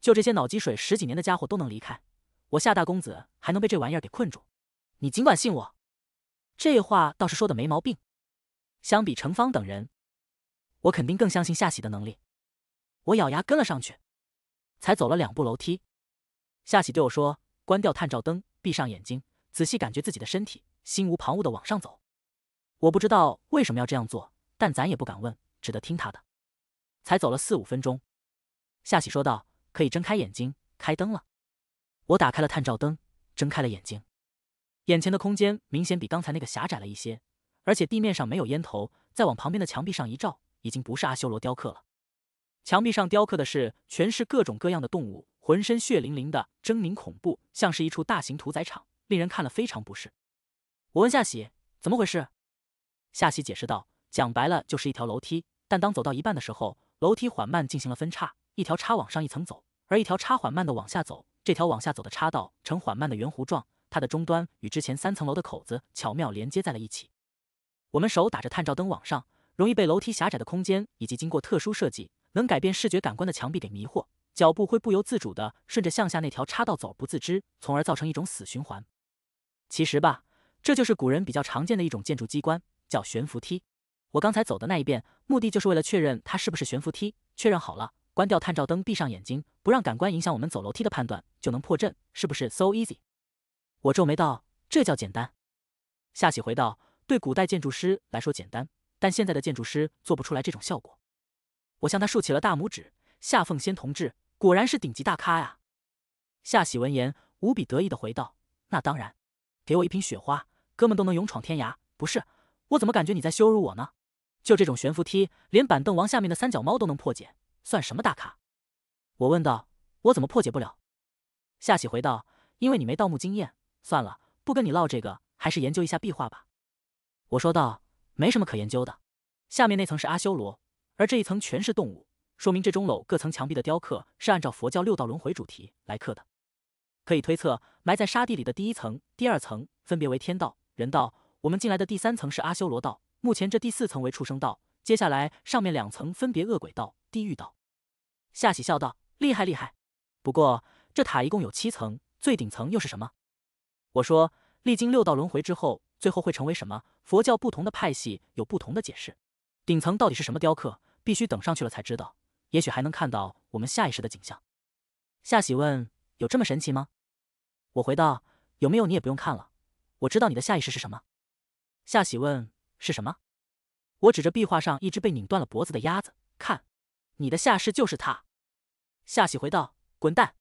就这些脑积水十几年的家伙都能离开，我夏大公子还能被这玩意儿给困住？你尽管信我，这话倒是说的没毛病。相比程方等人，我肯定更相信夏喜的能力。我咬牙跟了上去，才走了两步楼梯，夏喜对我说：“关掉探照灯，闭上眼睛，仔细感觉自己的身体，心无旁骛的往上走。”我不知道为什么要这样做，但咱也不敢问，只得听他的。才走了四五分钟，夏喜说道：“可以睁开眼睛，开灯了。”我打开了探照灯，睁开了眼睛，眼前的空间明显比刚才那个狭窄了一些，而且地面上没有烟头。再往旁边的墙壁上一照，已经不是阿修罗雕刻了，墙壁上雕刻的是全是各种各样的动物，浑身血淋淋的，狰狞恐怖，像是一处大型屠宰场，令人看了非常不适。我问夏喜：“怎么回事？”夏喜解释道：“讲白了就是一条楼梯，但当走到一半的时候。”楼梯缓慢进行了分叉，一条叉往上一层走，而一条叉缓慢的往下走。这条往下走的叉道呈缓慢的圆弧状，它的终端与之前三层楼的口子巧妙连接在了一起。我们手打着探照灯往上，容易被楼梯狭窄的空间以及经过特殊设计能改变视觉感官的墙壁给迷惑，脚步会不由自主的顺着向下那条叉道走，不自知，从而造成一种死循环。其实吧，这就是古人比较常见的一种建筑机关，叫悬浮梯。我刚才走的那一遍，目的就是为了确认它是不是悬浮梯。确认好了，关掉探照灯，闭上眼睛，不让感官影响我们走楼梯的判断，就能破阵，是不是 so easy？我皱眉道：“这叫简单。”夏喜回道：“对古代建筑师来说简单，但现在的建筑师做不出来这种效果。”我向他竖起了大拇指：“夏凤仙同志，果然是顶级大咖呀！”夏喜闻言，无比得意的回道：“那当然，给我一瓶雪花，哥们都能勇闯天涯。不是，我怎么感觉你在羞辱我呢？”就这种悬浮梯，连板凳王下面的三脚猫都能破解，算什么大咖？我问道。我怎么破解不了？夏喜回道：因为你没盗墓经验。算了，不跟你唠这个，还是研究一下壁画吧。我说道：没什么可研究的。下面那层是阿修罗，而这一层全是动物，说明这钟楼各层墙壁的雕刻是按照佛教六道轮回主题来刻的。可以推测，埋在沙地里的第一层、第二层分别为天道、人道，我们进来的第三层是阿修罗道。目前这第四层为畜生道，接下来上面两层分别恶鬼道、地狱道。夏喜笑道：“厉害厉害！不过这塔一共有七层，最顶层又是什么？”我说：“历经六道轮回之后，最后会成为什么？佛教不同的派系有不同的解释。顶层到底是什么雕刻？必须等上去了才知道。也许还能看到我们下意识的景象。”夏喜问：“有这么神奇吗？”我回道：“有没有你也不用看了，我知道你的下意识是什么。”夏喜问。是什么？我指着壁画上一只被拧断了脖子的鸭子，看，你的下世就是他。夏喜回道：“滚蛋！”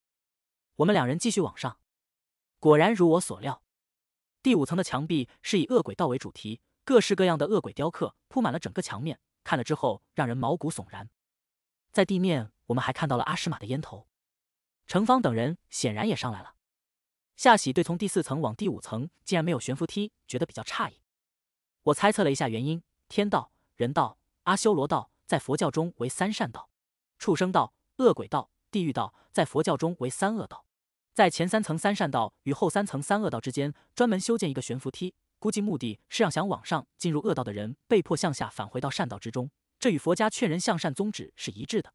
我们两人继续往上，果然如我所料，第五层的墙壁是以恶鬼道为主题，各式各样的恶鬼雕刻铺满了整个墙面，看了之后让人毛骨悚然。在地面，我们还看到了阿诗玛的烟头。程方等人显然也上来了。夏喜对从第四层往第五层竟然没有悬浮梯，觉得比较诧异。我猜测了一下原因：天道、人道、阿修罗道，在佛教中为三善道；畜生道、恶鬼道、地狱道，在佛教中为三恶道。在前三层三善道与后三层三恶道之间，专门修建一个悬浮梯，估计目的是让想往上进入恶道的人被迫向下返回到善道之中。这与佛家劝人向善宗旨是一致的。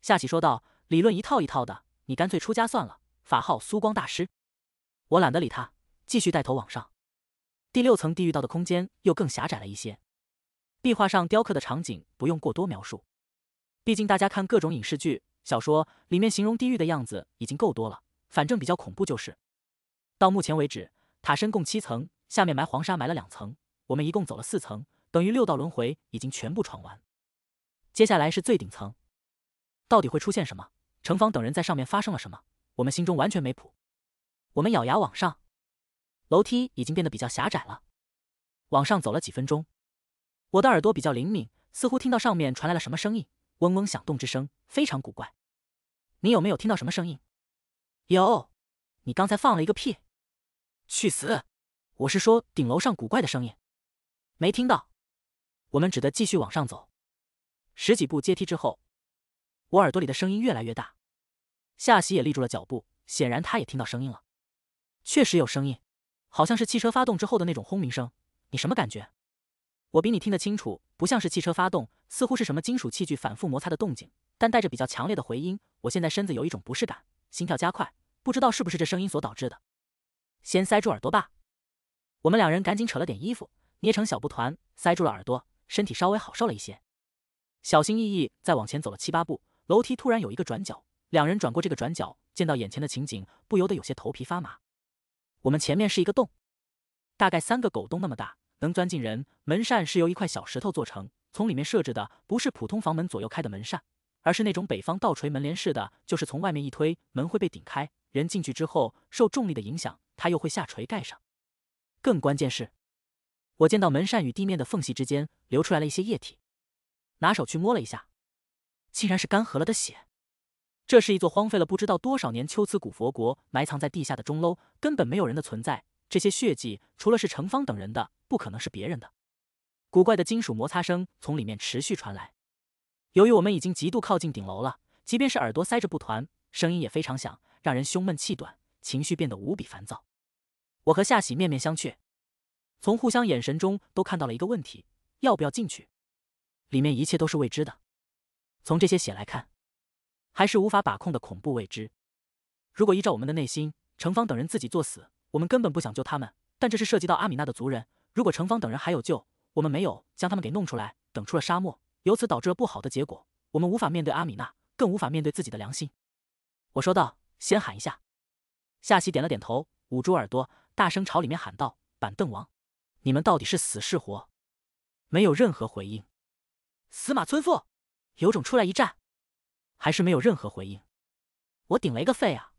夏启说道：“理论一套一套的，你干脆出家算了，法号苏光大师。”我懒得理他，继续带头往上。第六层地狱道的空间又更狭窄了一些，壁画上雕刻的场景不用过多描述，毕竟大家看各种影视剧、小说里面形容地狱的样子已经够多了，反正比较恐怖就是。到目前为止，塔身共七层，下面埋黄沙埋了两层，我们一共走了四层，等于六道轮回已经全部闯完。接下来是最顶层，到底会出现什么？程方等人在上面发生了什么？我们心中完全没谱。我们咬牙往上。楼梯已经变得比较狭窄了，往上走了几分钟，我的耳朵比较灵敏，似乎听到上面传来了什么声音，嗡嗡响动之声，非常古怪。你有没有听到什么声音？有，你刚才放了一个屁！去死！我是说顶楼上古怪的声音，没听到。我们只得继续往上走。十几步阶梯之后，我耳朵里的声音越来越大，夏喜也立住了脚步，显然他也听到声音了。确实有声音。好像是汽车发动之后的那种轰鸣声，你什么感觉？我比你听得清楚，不像是汽车发动，似乎是什么金属器具反复摩擦的动静，但带着比较强烈的回音。我现在身子有一种不适感，心跳加快，不知道是不是这声音所导致的。先塞住耳朵吧。我们两人赶紧扯了点衣服，捏成小布团，塞住了耳朵，身体稍微好受了一些。小心翼翼再往前走了七八步，楼梯突然有一个转角，两人转过这个转角，见到眼前的情景，不由得有些头皮发麻。我们前面是一个洞，大概三个狗洞那么大，能钻进人。门扇是由一块小石头做成，从里面设置的不是普通房门左右开的门扇，而是那种北方倒垂门帘式的，就是从外面一推，门会被顶开，人进去之后受重力的影响，它又会下垂盖上。更关键是，我见到门扇与地面的缝隙之间流出来了一些液体，拿手去摸了一下，竟然是干涸了的血。这是一座荒废了不知道多少年秋瓷古佛国，埋藏在地下的钟楼，根本没有人的存在。这些血迹除了是程方等人的，不可能是别人的。古怪的金属摩擦声从里面持续传来。由于我们已经极度靠近顶楼了，即便是耳朵塞着不团，声音也非常响，让人胸闷气短，情绪变得无比烦躁。我和夏喜面面相觑，从互相眼神中都看到了一个问题：要不要进去？里面一切都是未知的。从这些血来看。还是无法把控的恐怖未知。如果依照我们的内心，程方等人自己作死，我们根本不想救他们。但这是涉及到阿米娜的族人。如果程方等人还有救，我们没有将他们给弄出来，等出了沙漠，由此导致了不好的结果。我们无法面对阿米娜，更无法面对自己的良心。我说道：“先喊一下。”夏曦点了点头，捂住耳朵，大声朝里面喊道：“板凳王，你们到底是死是活？”没有任何回应。司马村妇，有种出来一战！还是没有任何回应，我顶雷个肺啊！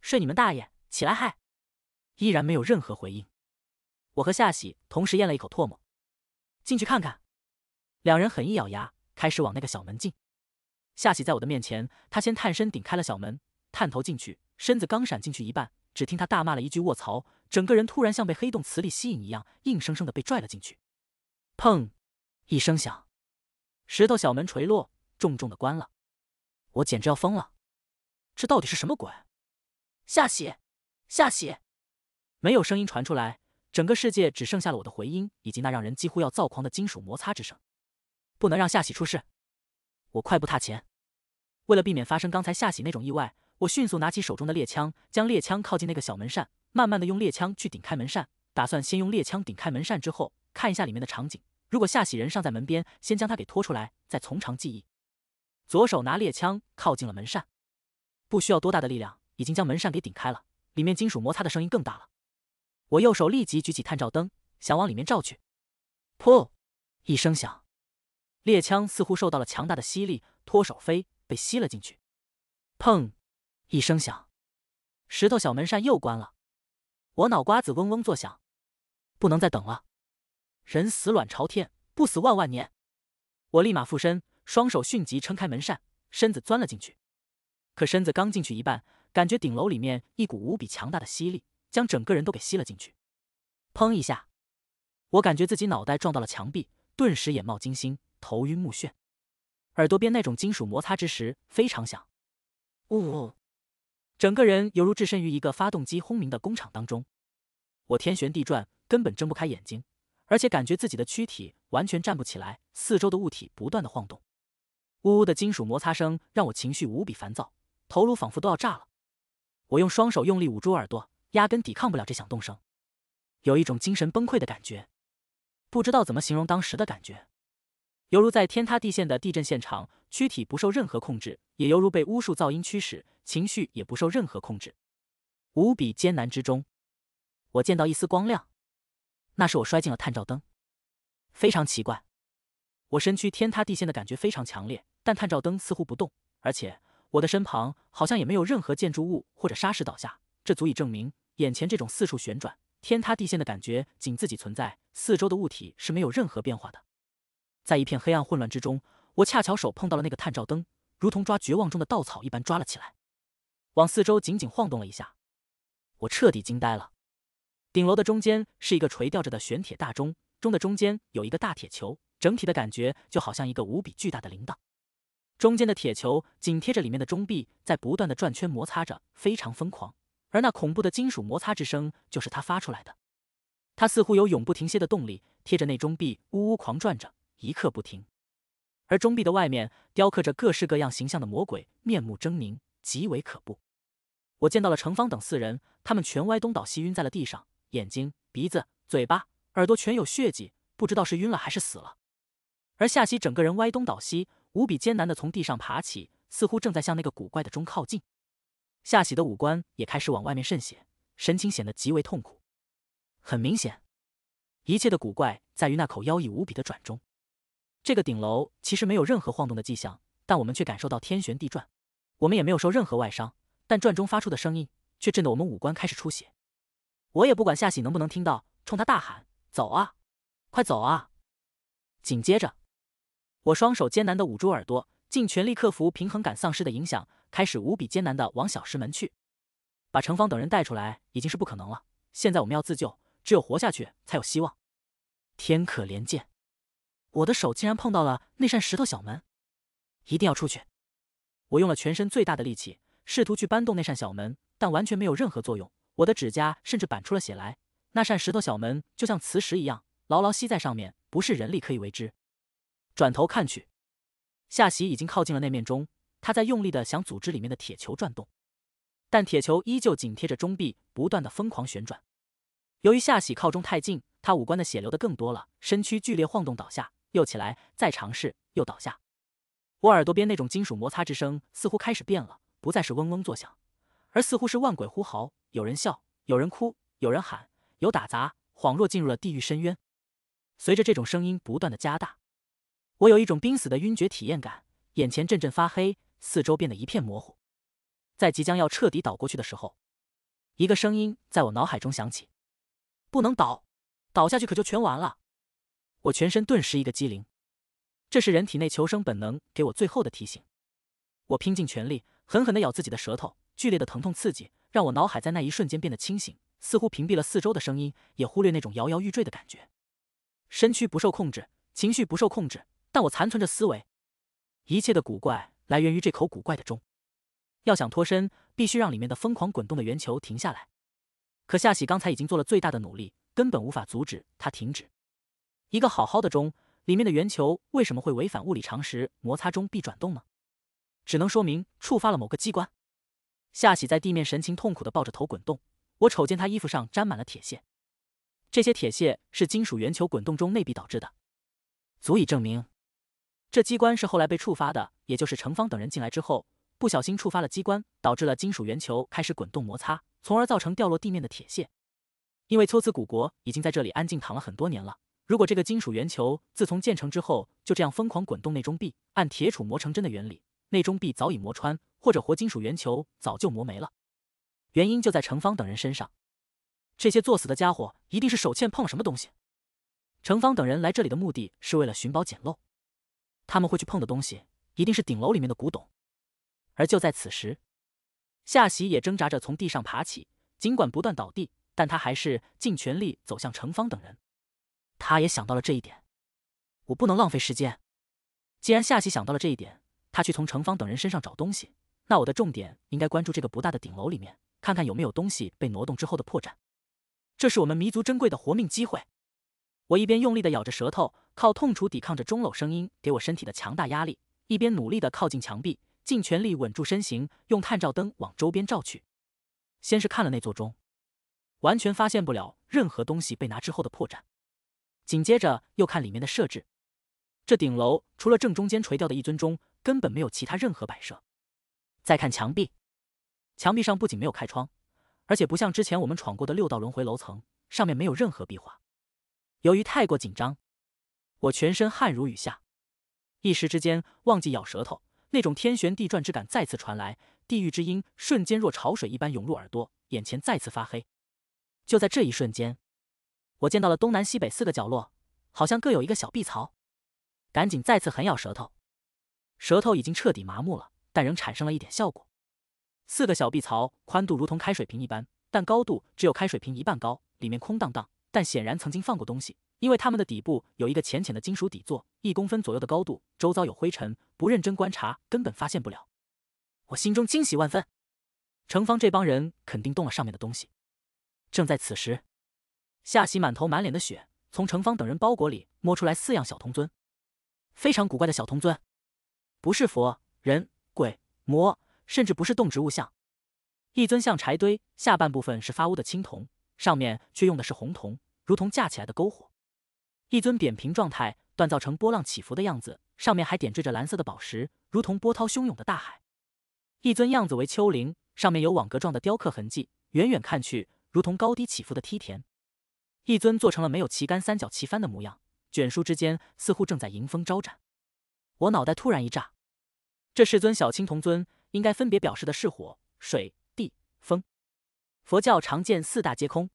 睡你们大爷，起来嗨！依然没有任何回应，我和夏喜同时咽了一口唾沫，进去看看。两人狠一咬牙，开始往那个小门进。夏喜在我的面前，他先探身顶开了小门，探头进去，身子刚闪进去一半，只听他大骂了一句“卧槽”，整个人突然像被黑洞磁力吸引一样，硬生生的被拽了进去。砰！一声响，石头小门垂落，重重的关了。我简直要疯了，这到底是什么鬼？夏喜，夏喜，没有声音传出来，整个世界只剩下了我的回音以及那让人几乎要躁狂的金属摩擦之声。不能让夏喜出事，我快步踏前，为了避免发生刚才夏喜那种意外，我迅速拿起手中的猎枪，将猎枪靠近那个小门扇，慢慢的用猎枪去顶开门扇，打算先用猎枪顶开门扇之后，看一下里面的场景，如果夏喜人尚在门边，先将他给拖出来，再从长计议。左手拿猎枪靠近了门扇，不需要多大的力量，已经将门扇给顶开了。里面金属摩擦的声音更大了。我右手立即举起探照灯，想往里面照去。噗，一声响，猎枪似乎受到了强大的吸力，脱手飞，被吸了进去。砰，一声响，石头小门扇又关了。我脑瓜子嗡嗡作响，不能再等了。人死卵朝天，不死万万年。我立马附身。双手迅疾撑开门扇，身子钻了进去。可身子刚进去一半，感觉顶楼里面一股无比强大的吸力，将整个人都给吸了进去。砰一下，我感觉自己脑袋撞到了墙壁，顿时眼冒金星，头晕目眩，耳朵边那种金属摩擦之时非常响。呜呜，整个人犹如置身于一个发动机轰鸣的工厂当中。我天旋地转，根本睁不开眼睛，而且感觉自己的躯体完全站不起来，四周的物体不断的晃动。呜呜的金属摩擦声让我情绪无比烦躁，头颅仿佛都要炸了。我用双手用力捂住耳朵，压根抵抗不了这响动声，有一种精神崩溃的感觉。不知道怎么形容当时的感觉，犹如在天塌地陷的地震现场，躯体不受任何控制，也犹如被巫术噪音驱使，情绪也不受任何控制，无比艰难之中，我见到一丝光亮，那是我摔进了探照灯。非常奇怪，我身躯天塌地陷的感觉非常强烈。但探照灯似乎不动，而且我的身旁好像也没有任何建筑物或者沙石倒下，这足以证明眼前这种四处旋转、天塌地陷的感觉仅自己存在，四周的物体是没有任何变化的。在一片黑暗混乱之中，我恰巧手碰到了那个探照灯，如同抓绝望中的稻草一般抓了起来，往四周紧紧晃动了一下，我彻底惊呆了。顶楼的中间是一个垂吊着的玄铁大钟，钟的中间有一个大铁球，整体的感觉就好像一个无比巨大的铃铛。中间的铁球紧贴着里面的钟壁，在不断的转圈摩擦着，非常疯狂。而那恐怖的金属摩擦之声，就是它发出来的。它似乎有永不停歇的动力，贴着那钟壁呜呜狂转着，一刻不停。而钟壁的外面雕刻着各式各样形象的魔鬼，面目狰狞，极为可怖。我见到了程方等四人，他们全歪东倒西，晕在了地上，眼睛、鼻子、嘴巴、耳朵全有血迹，不知道是晕了还是死了。而夏曦整个人歪东倒西。无比艰难地从地上爬起，似乎正在向那个古怪的钟靠近。夏喜的五官也开始往外面渗血，神情显得极为痛苦。很明显，一切的古怪在于那口妖异无比的转钟。这个顶楼其实没有任何晃动的迹象，但我们却感受到天旋地转。我们也没有受任何外伤，但转钟发出的声音却震得我们五官开始出血。我也不管夏喜能不能听到，冲他大喊：“走啊，快走啊！”紧接着。我双手艰难的捂住耳朵，尽全力克服平衡感丧失的影响，开始无比艰难的往小石门去。把程芳等人带出来已经是不可能了，现在我们要自救，只有活下去才有希望。天可怜见，我的手竟然碰到了那扇石头小门！一定要出去！我用了全身最大的力气，试图去搬动那扇小门，但完全没有任何作用。我的指甲甚至板出了血来，那扇石头小门就像磁石一样，牢牢吸在上面，不是人力可以为之。转头看去，夏喜已经靠近了那面钟，他在用力的想组织里面的铁球转动，但铁球依旧紧贴着钟壁，不断的疯狂旋转。由于夏喜靠钟太近，他五官的血流的更多了，身躯剧烈晃动，倒下又起来，再尝试又倒下。我耳朵边那种金属摩擦之声似乎开始变了，不再是嗡嗡作响，而似乎是万鬼呼嚎，有人笑，有人哭，有人喊，有打砸，恍若进入了地狱深渊。随着这种声音不断的加大。我有一种濒死的晕厥体验感，眼前阵阵发黑，四周变得一片模糊。在即将要彻底倒过去的时候，一个声音在我脑海中响起：“不能倒，倒下去可就全完了。”我全身顿时一个激灵，这是人体内求生本能给我最后的提醒。我拼尽全力，狠狠地咬自己的舌头，剧烈的疼痛刺激让我脑海在那一瞬间变得清醒，似乎屏蔽了四周的声音，也忽略那种摇摇欲坠的感觉。身躯不受控制，情绪不受控制。但我残存着思维，一切的古怪来源于这口古怪的钟。要想脱身，必须让里面的疯狂滚动的圆球停下来。可夏喜刚才已经做了最大的努力，根本无法阻止它停止。一个好好的钟，里面的圆球为什么会违反物理常识，摩擦钟必转动呢？只能说明触发了某个机关。夏喜在地面神情痛苦的抱着头滚动，我瞅见他衣服上沾满了铁屑，这些铁屑是金属圆球滚动中内壁导致的，足以证明。这机关是后来被触发的，也就是程方等人进来之后，不小心触发了机关，导致了金属圆球开始滚动摩擦，从而造成掉落地面的铁屑。因为搓瓷古国已经在这里安静躺了很多年了，如果这个金属圆球自从建成之后就这样疯狂滚动，内中壁按铁杵磨成针的原理，内中壁早已磨穿，或者活金属圆球早就磨没了。原因就在程方等人身上，这些作死的家伙一定是手欠碰了什么东西。程方等人来这里的目的是为了寻宝捡漏。他们会去碰的东西，一定是顶楼里面的古董。而就在此时，夏喜也挣扎着从地上爬起，尽管不断倒地，但他还是尽全力走向程方等人。他也想到了这一点，我不能浪费时间。既然夏喜想到了这一点，他去从程方等人身上找东西，那我的重点应该关注这个不大的顶楼里面，看看有没有东西被挪动之后的破绽。这是我们弥足珍贵的活命机会。我一边用力地咬着舌头，靠痛楚抵抗着钟楼声音给我身体的强大压力，一边努力地靠近墙壁，尽全力稳住身形，用探照灯往周边照去。先是看了那座钟，完全发现不了任何东西被拿之后的破绽。紧接着又看里面的设置，这顶楼除了正中间垂吊的一尊钟，根本没有其他任何摆设。再看墙壁，墙壁上不仅没有开窗，而且不像之前我们闯过的六道轮回楼层，上面没有任何壁画。由于太过紧张，我全身汗如雨下，一时之间忘记咬舌头，那种天旋地转之感再次传来，地狱之音瞬间若潮水一般涌入耳朵，眼前再次发黑。就在这一瞬间，我见到了东南西北四个角落，好像各有一个小壁槽，赶紧再次狠咬舌头，舌头已经彻底麻木了，但仍产生了一点效果。四个小壁槽宽度如同开水瓶一般，但高度只有开水瓶一半高，里面空荡荡。但显然曾经放过东西，因为它们的底部有一个浅浅的金属底座，一公分左右的高度，周遭有灰尘，不认真观察根本发现不了。我心中惊喜万分，程方这帮人肯定动了上面的东西。正在此时，夏喜满头满脸的血，从程方等人包裹里摸出来四样小铜尊，非常古怪的小铜尊，不是佛、人、鬼、魔，甚至不是动植物像，一尊像柴堆，下半部分是发乌的青铜。上面却用的是红铜，如同架起来的篝火；一尊扁平状态，锻造成波浪起伏的样子，上面还点缀着蓝色的宝石，如同波涛汹涌的大海；一尊样子为丘陵，上面有网格状的雕刻痕迹，远远看去如同高低起伏的梯田；一尊做成了没有旗杆、三角旗帆的模样，卷舒之间似乎正在迎风招展。我脑袋突然一炸，这是尊小青铜尊应该分别表示的是火、水、地、风。佛教常见四大皆空，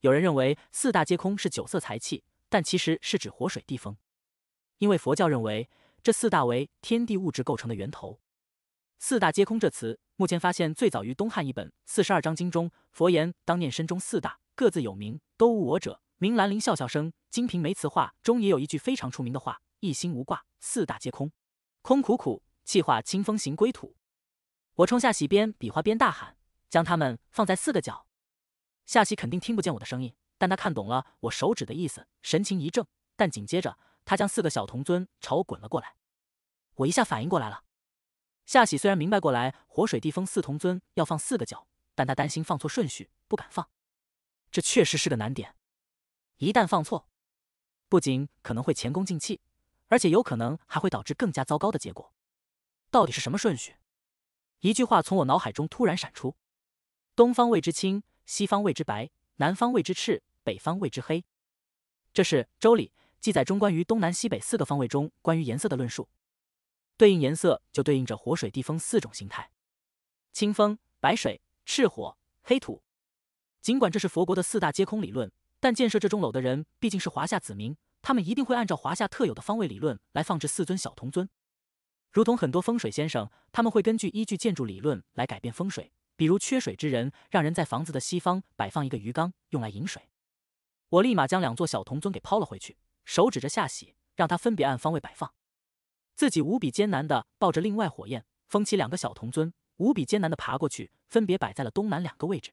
有人认为四大皆空是九色财气，但其实是指火、水、地、风。因为佛教认为这四大为天地物质构成的源头。四大皆空这词，目前发现最早于东汉一本四十二章经中，佛言当念身中四大各自有名，都无我者。明兰陵笑笑生《金瓶梅词话》中也有一句非常出名的话：一心无挂，四大皆空。空苦苦，气化清风行归土。我冲下洗边，比划边大喊。将它们放在四个角。夏喜肯定听不见我的声音，但他看懂了我手指的意思，神情一怔。但紧接着，他将四个小铜尊朝我滚了过来。我一下反应过来了。夏喜虽然明白过来，火水地风四铜尊要放四个角，但他担心放错顺序，不敢放。这确实是个难点。一旦放错，不仅可能会前功尽弃，而且有可能还会导致更加糟糕的结果。到底是什么顺序？一句话从我脑海中突然闪出。东方谓之青，西方谓之白，南方谓之赤，北方谓之黑。这是《周礼》记载中关于东南西北四个方位中关于颜色的论述，对应颜色就对应着火、水、地、风四种形态：青风、白水、赤火、黑土。尽管这是佛国的四大皆空理论，但建设这钟楼的人毕竟是华夏子民，他们一定会按照华夏特有的方位理论来放置四尊小铜尊。如同很多风水先生，他们会根据依据建筑理论来改变风水。比如缺水之人，让人在房子的西方摆放一个鱼缸，用来饮水。我立马将两座小铜尊给抛了回去，手指着夏喜，让他分别按方位摆放。自己无比艰难的抱着另外火焰，封起两个小铜尊，无比艰难的爬过去，分别摆在了东南两个位置。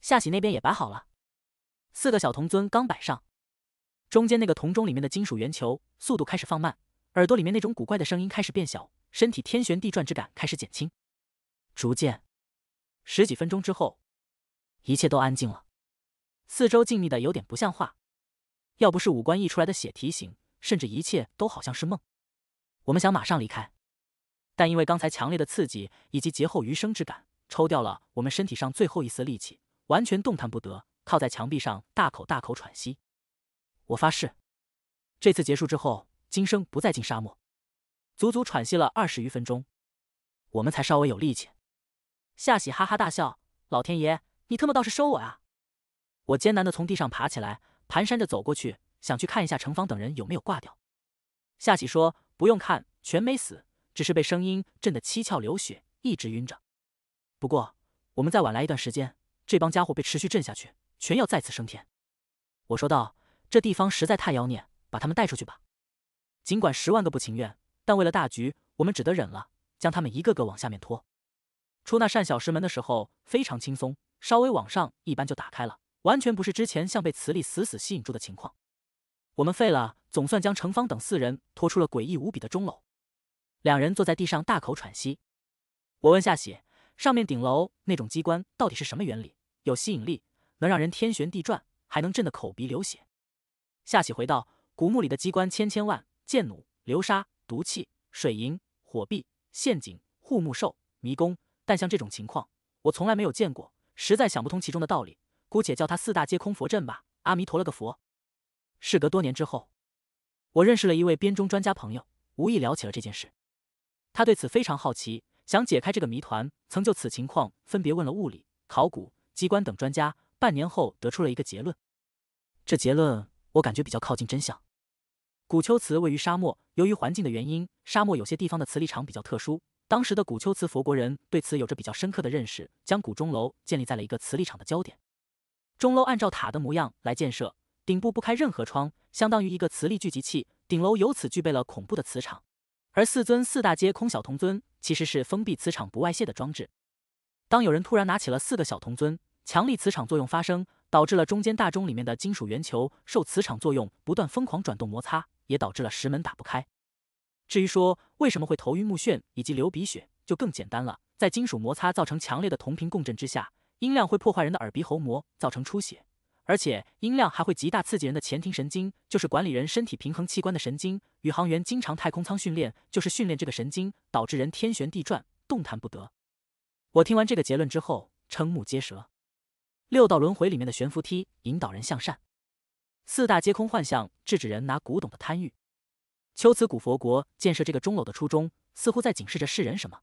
夏喜那边也摆好了，四个小铜尊刚摆上，中间那个铜钟里面的金属圆球速度开始放慢，耳朵里面那种古怪的声音开始变小，身体天旋地转之感开始减轻，逐渐。十几分钟之后，一切都安静了，四周静谧的有点不像话。要不是五官溢出来的血提醒，甚至一切都好像是梦。我们想马上离开，但因为刚才强烈的刺激以及劫后余生之感，抽掉了我们身体上最后一丝力气，完全动弹不得，靠在墙壁上大口大口喘息。我发誓，这次结束之后，今生不再进沙漠。足足喘息了二十余分钟，我们才稍微有力气。夏喜哈哈大笑：“老天爷，你特么倒是收我啊！”我艰难地从地上爬起来，蹒跚着走过去，想去看一下程防等人有没有挂掉。夏喜说：“不用看，全没死，只是被声音震得七窍流血，一直晕着。不过，我们再晚来一段时间，这帮家伙被持续震下去，全要再次升天。”我说道：“这地方实在太妖孽，把他们带出去吧。”尽管十万个不情愿，但为了大局，我们只得忍了，将他们一个个往下面拖。出那扇小石门的时候非常轻松，稍微往上一般就打开了，完全不是之前像被磁力死死吸引住的情况。我们废了，总算将程方等四人拖出了诡异无比的钟楼。两人坐在地上大口喘息。我问夏喜：“上面顶楼那种机关到底是什么原理？有吸引力，能让人天旋地转，还能震得口鼻流血？”夏喜回道：“古墓里的机关千千万，箭弩、流沙、毒气、水银、火币、陷阱、护木兽、迷宫。”但像这种情况，我从来没有见过，实在想不通其中的道理，姑且叫他四大皆空佛阵吧。阿弥陀了个佛！事隔多年之后，我认识了一位编钟专家朋友，无意聊起了这件事，他对此非常好奇，想解开这个谜团，曾就此情况分别问了物理、考古、机关等专家，半年后得出了一个结论。这结论我感觉比较靠近真相。古丘茨位于沙漠，由于环境的原因，沙漠有些地方的磁力场比较特殊。当时的古丘慈佛国人对此有着比较深刻的认识，将古钟楼建立在了一个磁力场的焦点。钟楼按照塔的模样来建设，顶部不开任何窗，相当于一个磁力聚集器。顶楼由此具备了恐怖的磁场。而四尊四大皆空小铜尊其实是封闭磁场不外泄的装置。当有人突然拿起了四个小铜尊，强力磁场作用发生，导致了中间大钟里面的金属圆球受磁场作用不断疯狂转动摩擦，也导致了石门打不开。至于说为什么会头晕目眩以及流鼻血，就更简单了。在金属摩擦造成强烈的同频共振之下，音量会破坏人的耳鼻喉膜，造成出血，而且音量还会极大刺激人的前庭神经，就是管理人身体平衡器官的神经。宇航员经常太空舱训练，就是训练这个神经，导致人天旋地转，动弹不得。我听完这个结论之后，瞠目结舌。六道轮回里面的悬浮梯引导人向善，四大皆空幻象制止人拿古董的贪欲。秋瓷古佛国建设这个钟楼的初衷，似乎在警示着世人什么？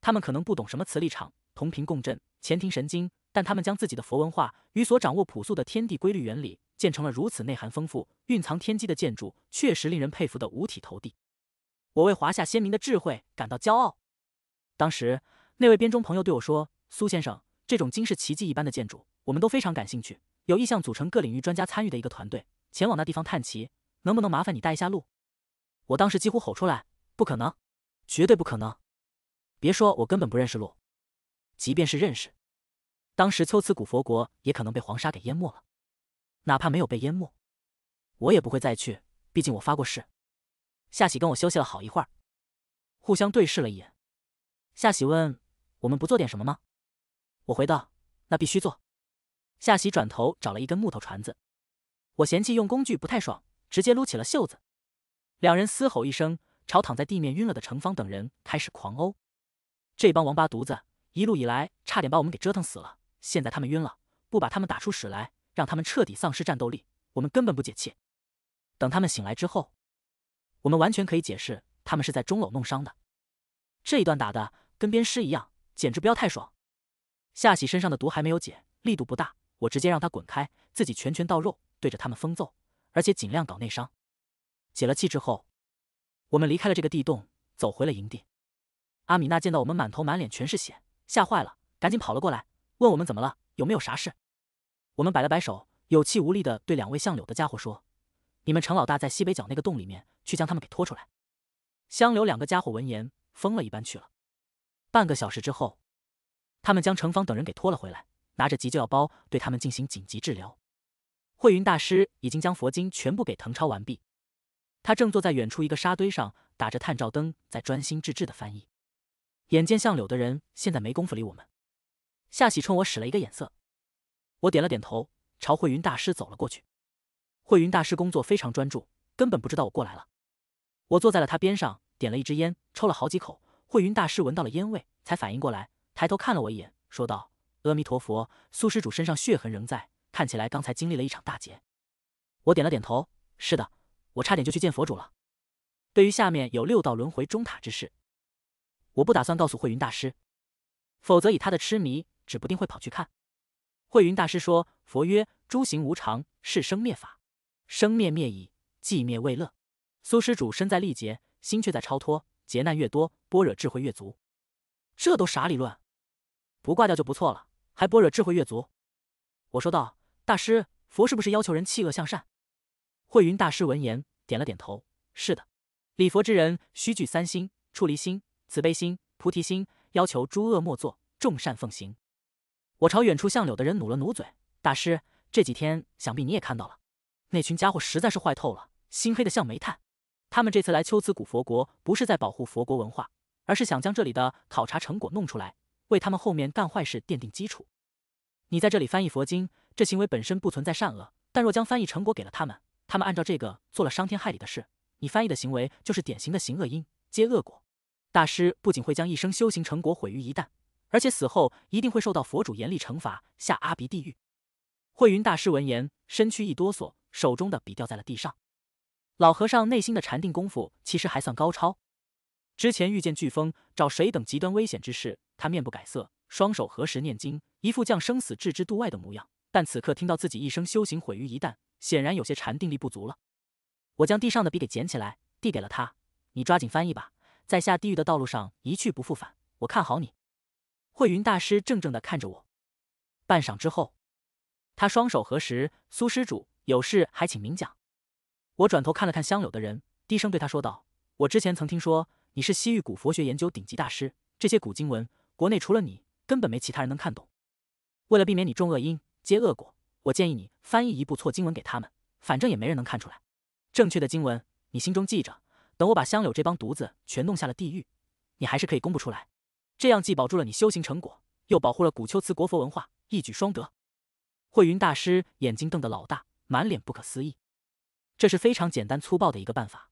他们可能不懂什么磁力场、同频共振、前庭神经，但他们将自己的佛文化与所掌握朴素的天地规律原理，建成了如此内涵丰富、蕴藏天机的建筑，确实令人佩服的五体投地。我为华夏先民的智慧感到骄傲。当时那位编钟朋友对我说：“苏先生，这种惊世奇迹一般的建筑，我们都非常感兴趣，有意向组成各领域专家参与的一个团队，前往那地方探奇，能不能麻烦你带一下路？”我当时几乎吼出来：“不可能，绝对不可能！别说我根本不认识路，即便是认识，当时秋瓷古佛国也可能被黄沙给淹没了。哪怕没有被淹没，我也不会再去。毕竟我发过誓。”夏喜跟我休息了好一会儿，互相对视了一眼。夏喜问：“我们不做点什么吗？”我回道：“那必须做。”夏喜转头找了一根木头船子，我嫌弃用工具不太爽，直接撸起了袖子。两人嘶吼一声，朝躺在地面晕了的程方等人开始狂殴。这帮王八犊子一路以来差点把我们给折腾死了，现在他们晕了，不把他们打出屎来，让他们彻底丧失战斗力，我们根本不解气。等他们醒来之后，我们完全可以解释他们是在钟楼弄伤的。这一段打的跟鞭尸一样，简直不要太爽。夏喜身上的毒还没有解，力度不大，我直接让他滚开，自己拳拳到肉，对着他们疯揍，而且尽量搞内伤。解了气之后，我们离开了这个地洞，走回了营地。阿米娜见到我们满头满脸全是血，吓坏了，赶紧跑了过来，问我们怎么了，有没有啥事。我们摆了摆手，有气无力的对两位相柳的家伙说：“你们程老大在西北角那个洞里面，去将他们给拖出来。”相柳两个家伙闻言疯了一般去了。半个小时之后，他们将程方等人给拖了回来，拿着急救药包对他们进行紧急治疗。慧云大师已经将佛经全部给誊抄完毕。他正坐在远处一个沙堆上，打着探照灯，在专心致志的翻译。眼见相柳的人现在没工夫理我们，夏喜冲我使了一个眼色，我点了点头，朝慧云大师走了过去。慧云大师工作非常专注，根本不知道我过来了。我坐在了他边上，点了一支烟，抽了好几口。慧云大师闻到了烟味，才反应过来，抬头看了我一眼，说道：“阿弥陀佛，苏施主身上血痕仍在，看起来刚才经历了一场大劫。”我点了点头：“是的。”我差点就去见佛主了。对于下面有六道轮回中塔之事，我不打算告诉慧云大师，否则以他的痴迷，指不定会跑去看。慧云大师说：“佛曰，诸行无常，是生灭法，生灭灭已，寂灭未乐。苏施主身在历劫，心却在超脱，劫难越多，般若智慧越足。这都啥理论？不挂掉就不错了，还般若智慧越足？”我说道：“大师，佛是不是要求人弃恶向善？”慧云大师闻言点了点头：“是的，礼佛之人须具三心：出离心、慈悲心、菩提心，要求诸恶莫作，众善奉行。”我朝远处向柳的人努了努嘴：“大师，这几天想必你也看到了，那群家伙实在是坏透了，心黑的像煤炭。他们这次来秋兹古佛国，不是在保护佛国文化，而是想将这里的考察成果弄出来，为他们后面干坏事奠定基础。你在这里翻译佛经，这行为本身不存在善恶，但若将翻译成果给了他们，”他们按照这个做了伤天害理的事，你翻译的行为就是典型的行恶因，皆恶果。大师不仅会将一生修行成果毁于一旦，而且死后一定会受到佛主严厉惩罚，下阿鼻地狱。慧云大师闻言，身躯一哆嗦，手中的笔掉在了地上。老和尚内心的禅定功夫其实还算高超，之前遇见飓风、找水等极端危险之事，他面不改色，双手合十念经，一副将生死置之度外的模样。但此刻听到自己一生修行毁于一旦，显然有些禅定力不足了，我将地上的笔给捡起来，递给了他。你抓紧翻译吧，在下地狱的道路上一去不复返。我看好你。慧云大师怔怔地看着我，半晌之后，他双手合十。苏施主，有事还请明讲。我转头看了看相柳的人，低声对他说道：“我之前曾听说你是西域古佛学研究顶级大师，这些古经文，国内除了你，根本没其他人能看懂。为了避免你中恶因，接恶果。”我建议你翻译一部错经文给他们，反正也没人能看出来。正确的经文你心中记着，等我把香柳这帮犊子全弄下了地狱，你还是可以公布出来。这样既保住了你修行成果，又保护了古秋瓷国佛文化，一举双得。慧云大师眼睛瞪得老大，满脸不可思议。这是非常简单粗暴的一个办法，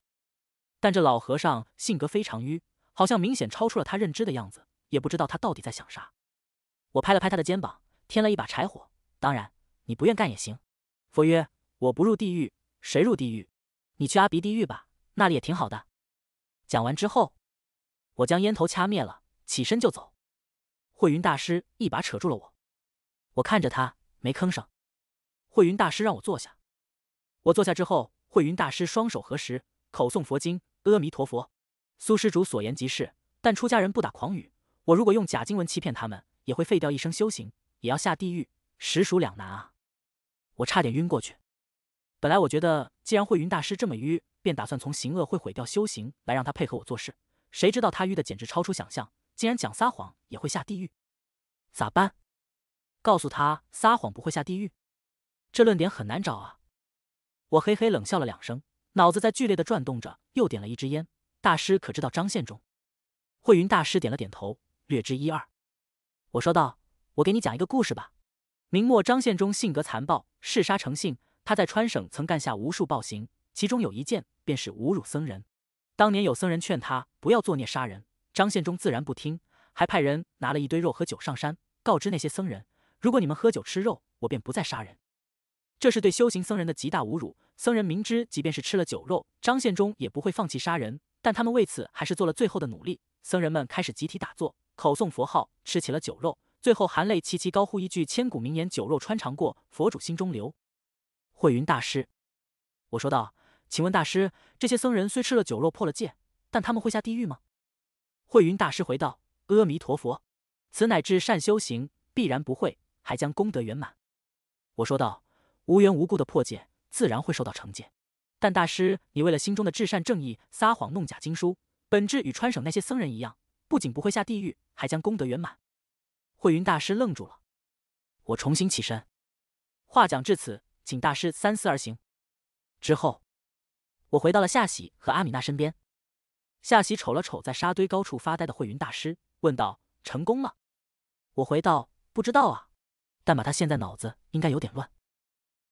但这老和尚性格非常迂，好像明显超出了他认知的样子，也不知道他到底在想啥。我拍了拍他的肩膀，添了一把柴火，当然。你不愿干也行。佛曰：我不入地狱，谁入地狱？你去阿鼻地狱吧，那里也挺好的。讲完之后，我将烟头掐灭了，起身就走。慧云大师一把扯住了我。我看着他，没吭声。慧云大师让我坐下。我坐下之后，慧云大师双手合十，口诵佛经：“阿弥陀佛。”苏施主所言极是，但出家人不打诳语。我如果用假经文欺骗他们，也会废掉一生修行，也要下地狱，实属两难啊。我差点晕过去。本来我觉得，既然慧云大师这么愚，便打算从行恶会毁掉修行来让他配合我做事。谁知道他愚的简直超出想象，竟然讲撒谎也会下地狱。咋办？告诉他撒谎不会下地狱，这论点很难找啊。我嘿嘿冷笑了两声，脑子在剧烈的转动着，又点了一支烟。大师可知道张献忠？慧云大师点了点头，略知一二。我说道：“我给你讲一个故事吧。”明末张献忠性格残暴，嗜杀成性。他在川省曾干下无数暴行，其中有一件便是侮辱僧人。当年有僧人劝他不要作孽杀人，张献忠自然不听，还派人拿了一堆肉和酒上山，告知那些僧人：如果你们喝酒吃肉，我便不再杀人。这是对修行僧人的极大侮辱。僧人明知即便是吃了酒肉，张献忠也不会放弃杀人，但他们为此还是做了最后的努力。僧人们开始集体打坐，口诵佛号，吃起了酒肉。最后含泪齐齐高呼一句千古名言：“酒肉穿肠过，佛主心中留。”慧云大师，我说道：“请问大师，这些僧人虽吃了酒肉破了戒，但他们会下地狱吗？”慧云大师回道：“阿弥陀佛，此乃至善修行，必然不会，还将功德圆满。”我说道：“无缘无故的破戒，自然会受到惩戒。但大师，你为了心中的至善正义，撒谎弄假经书，本质与川省那些僧人一样，不仅不会下地狱，还将功德圆满。”慧云大师愣住了，我重新起身，话讲至此，请大师三思而行。之后，我回到了夏喜和阿米娜身边。夏喜瞅了瞅在沙堆高处发呆的慧云大师，问道：“成功了？”我回道：“不知道啊，但把他现在脑子应该有点乱。”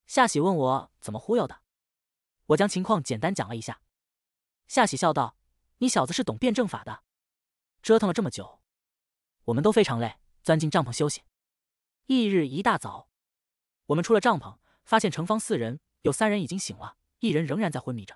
夏喜问我怎么忽悠的，我将情况简单讲了一下。夏喜笑道：“你小子是懂辩证法的，折腾了这么久，我们都非常累。”钻进帐篷休息。翌日一大早，我们出了帐篷，发现程方四人有三人已经醒了，一人仍然在昏迷着。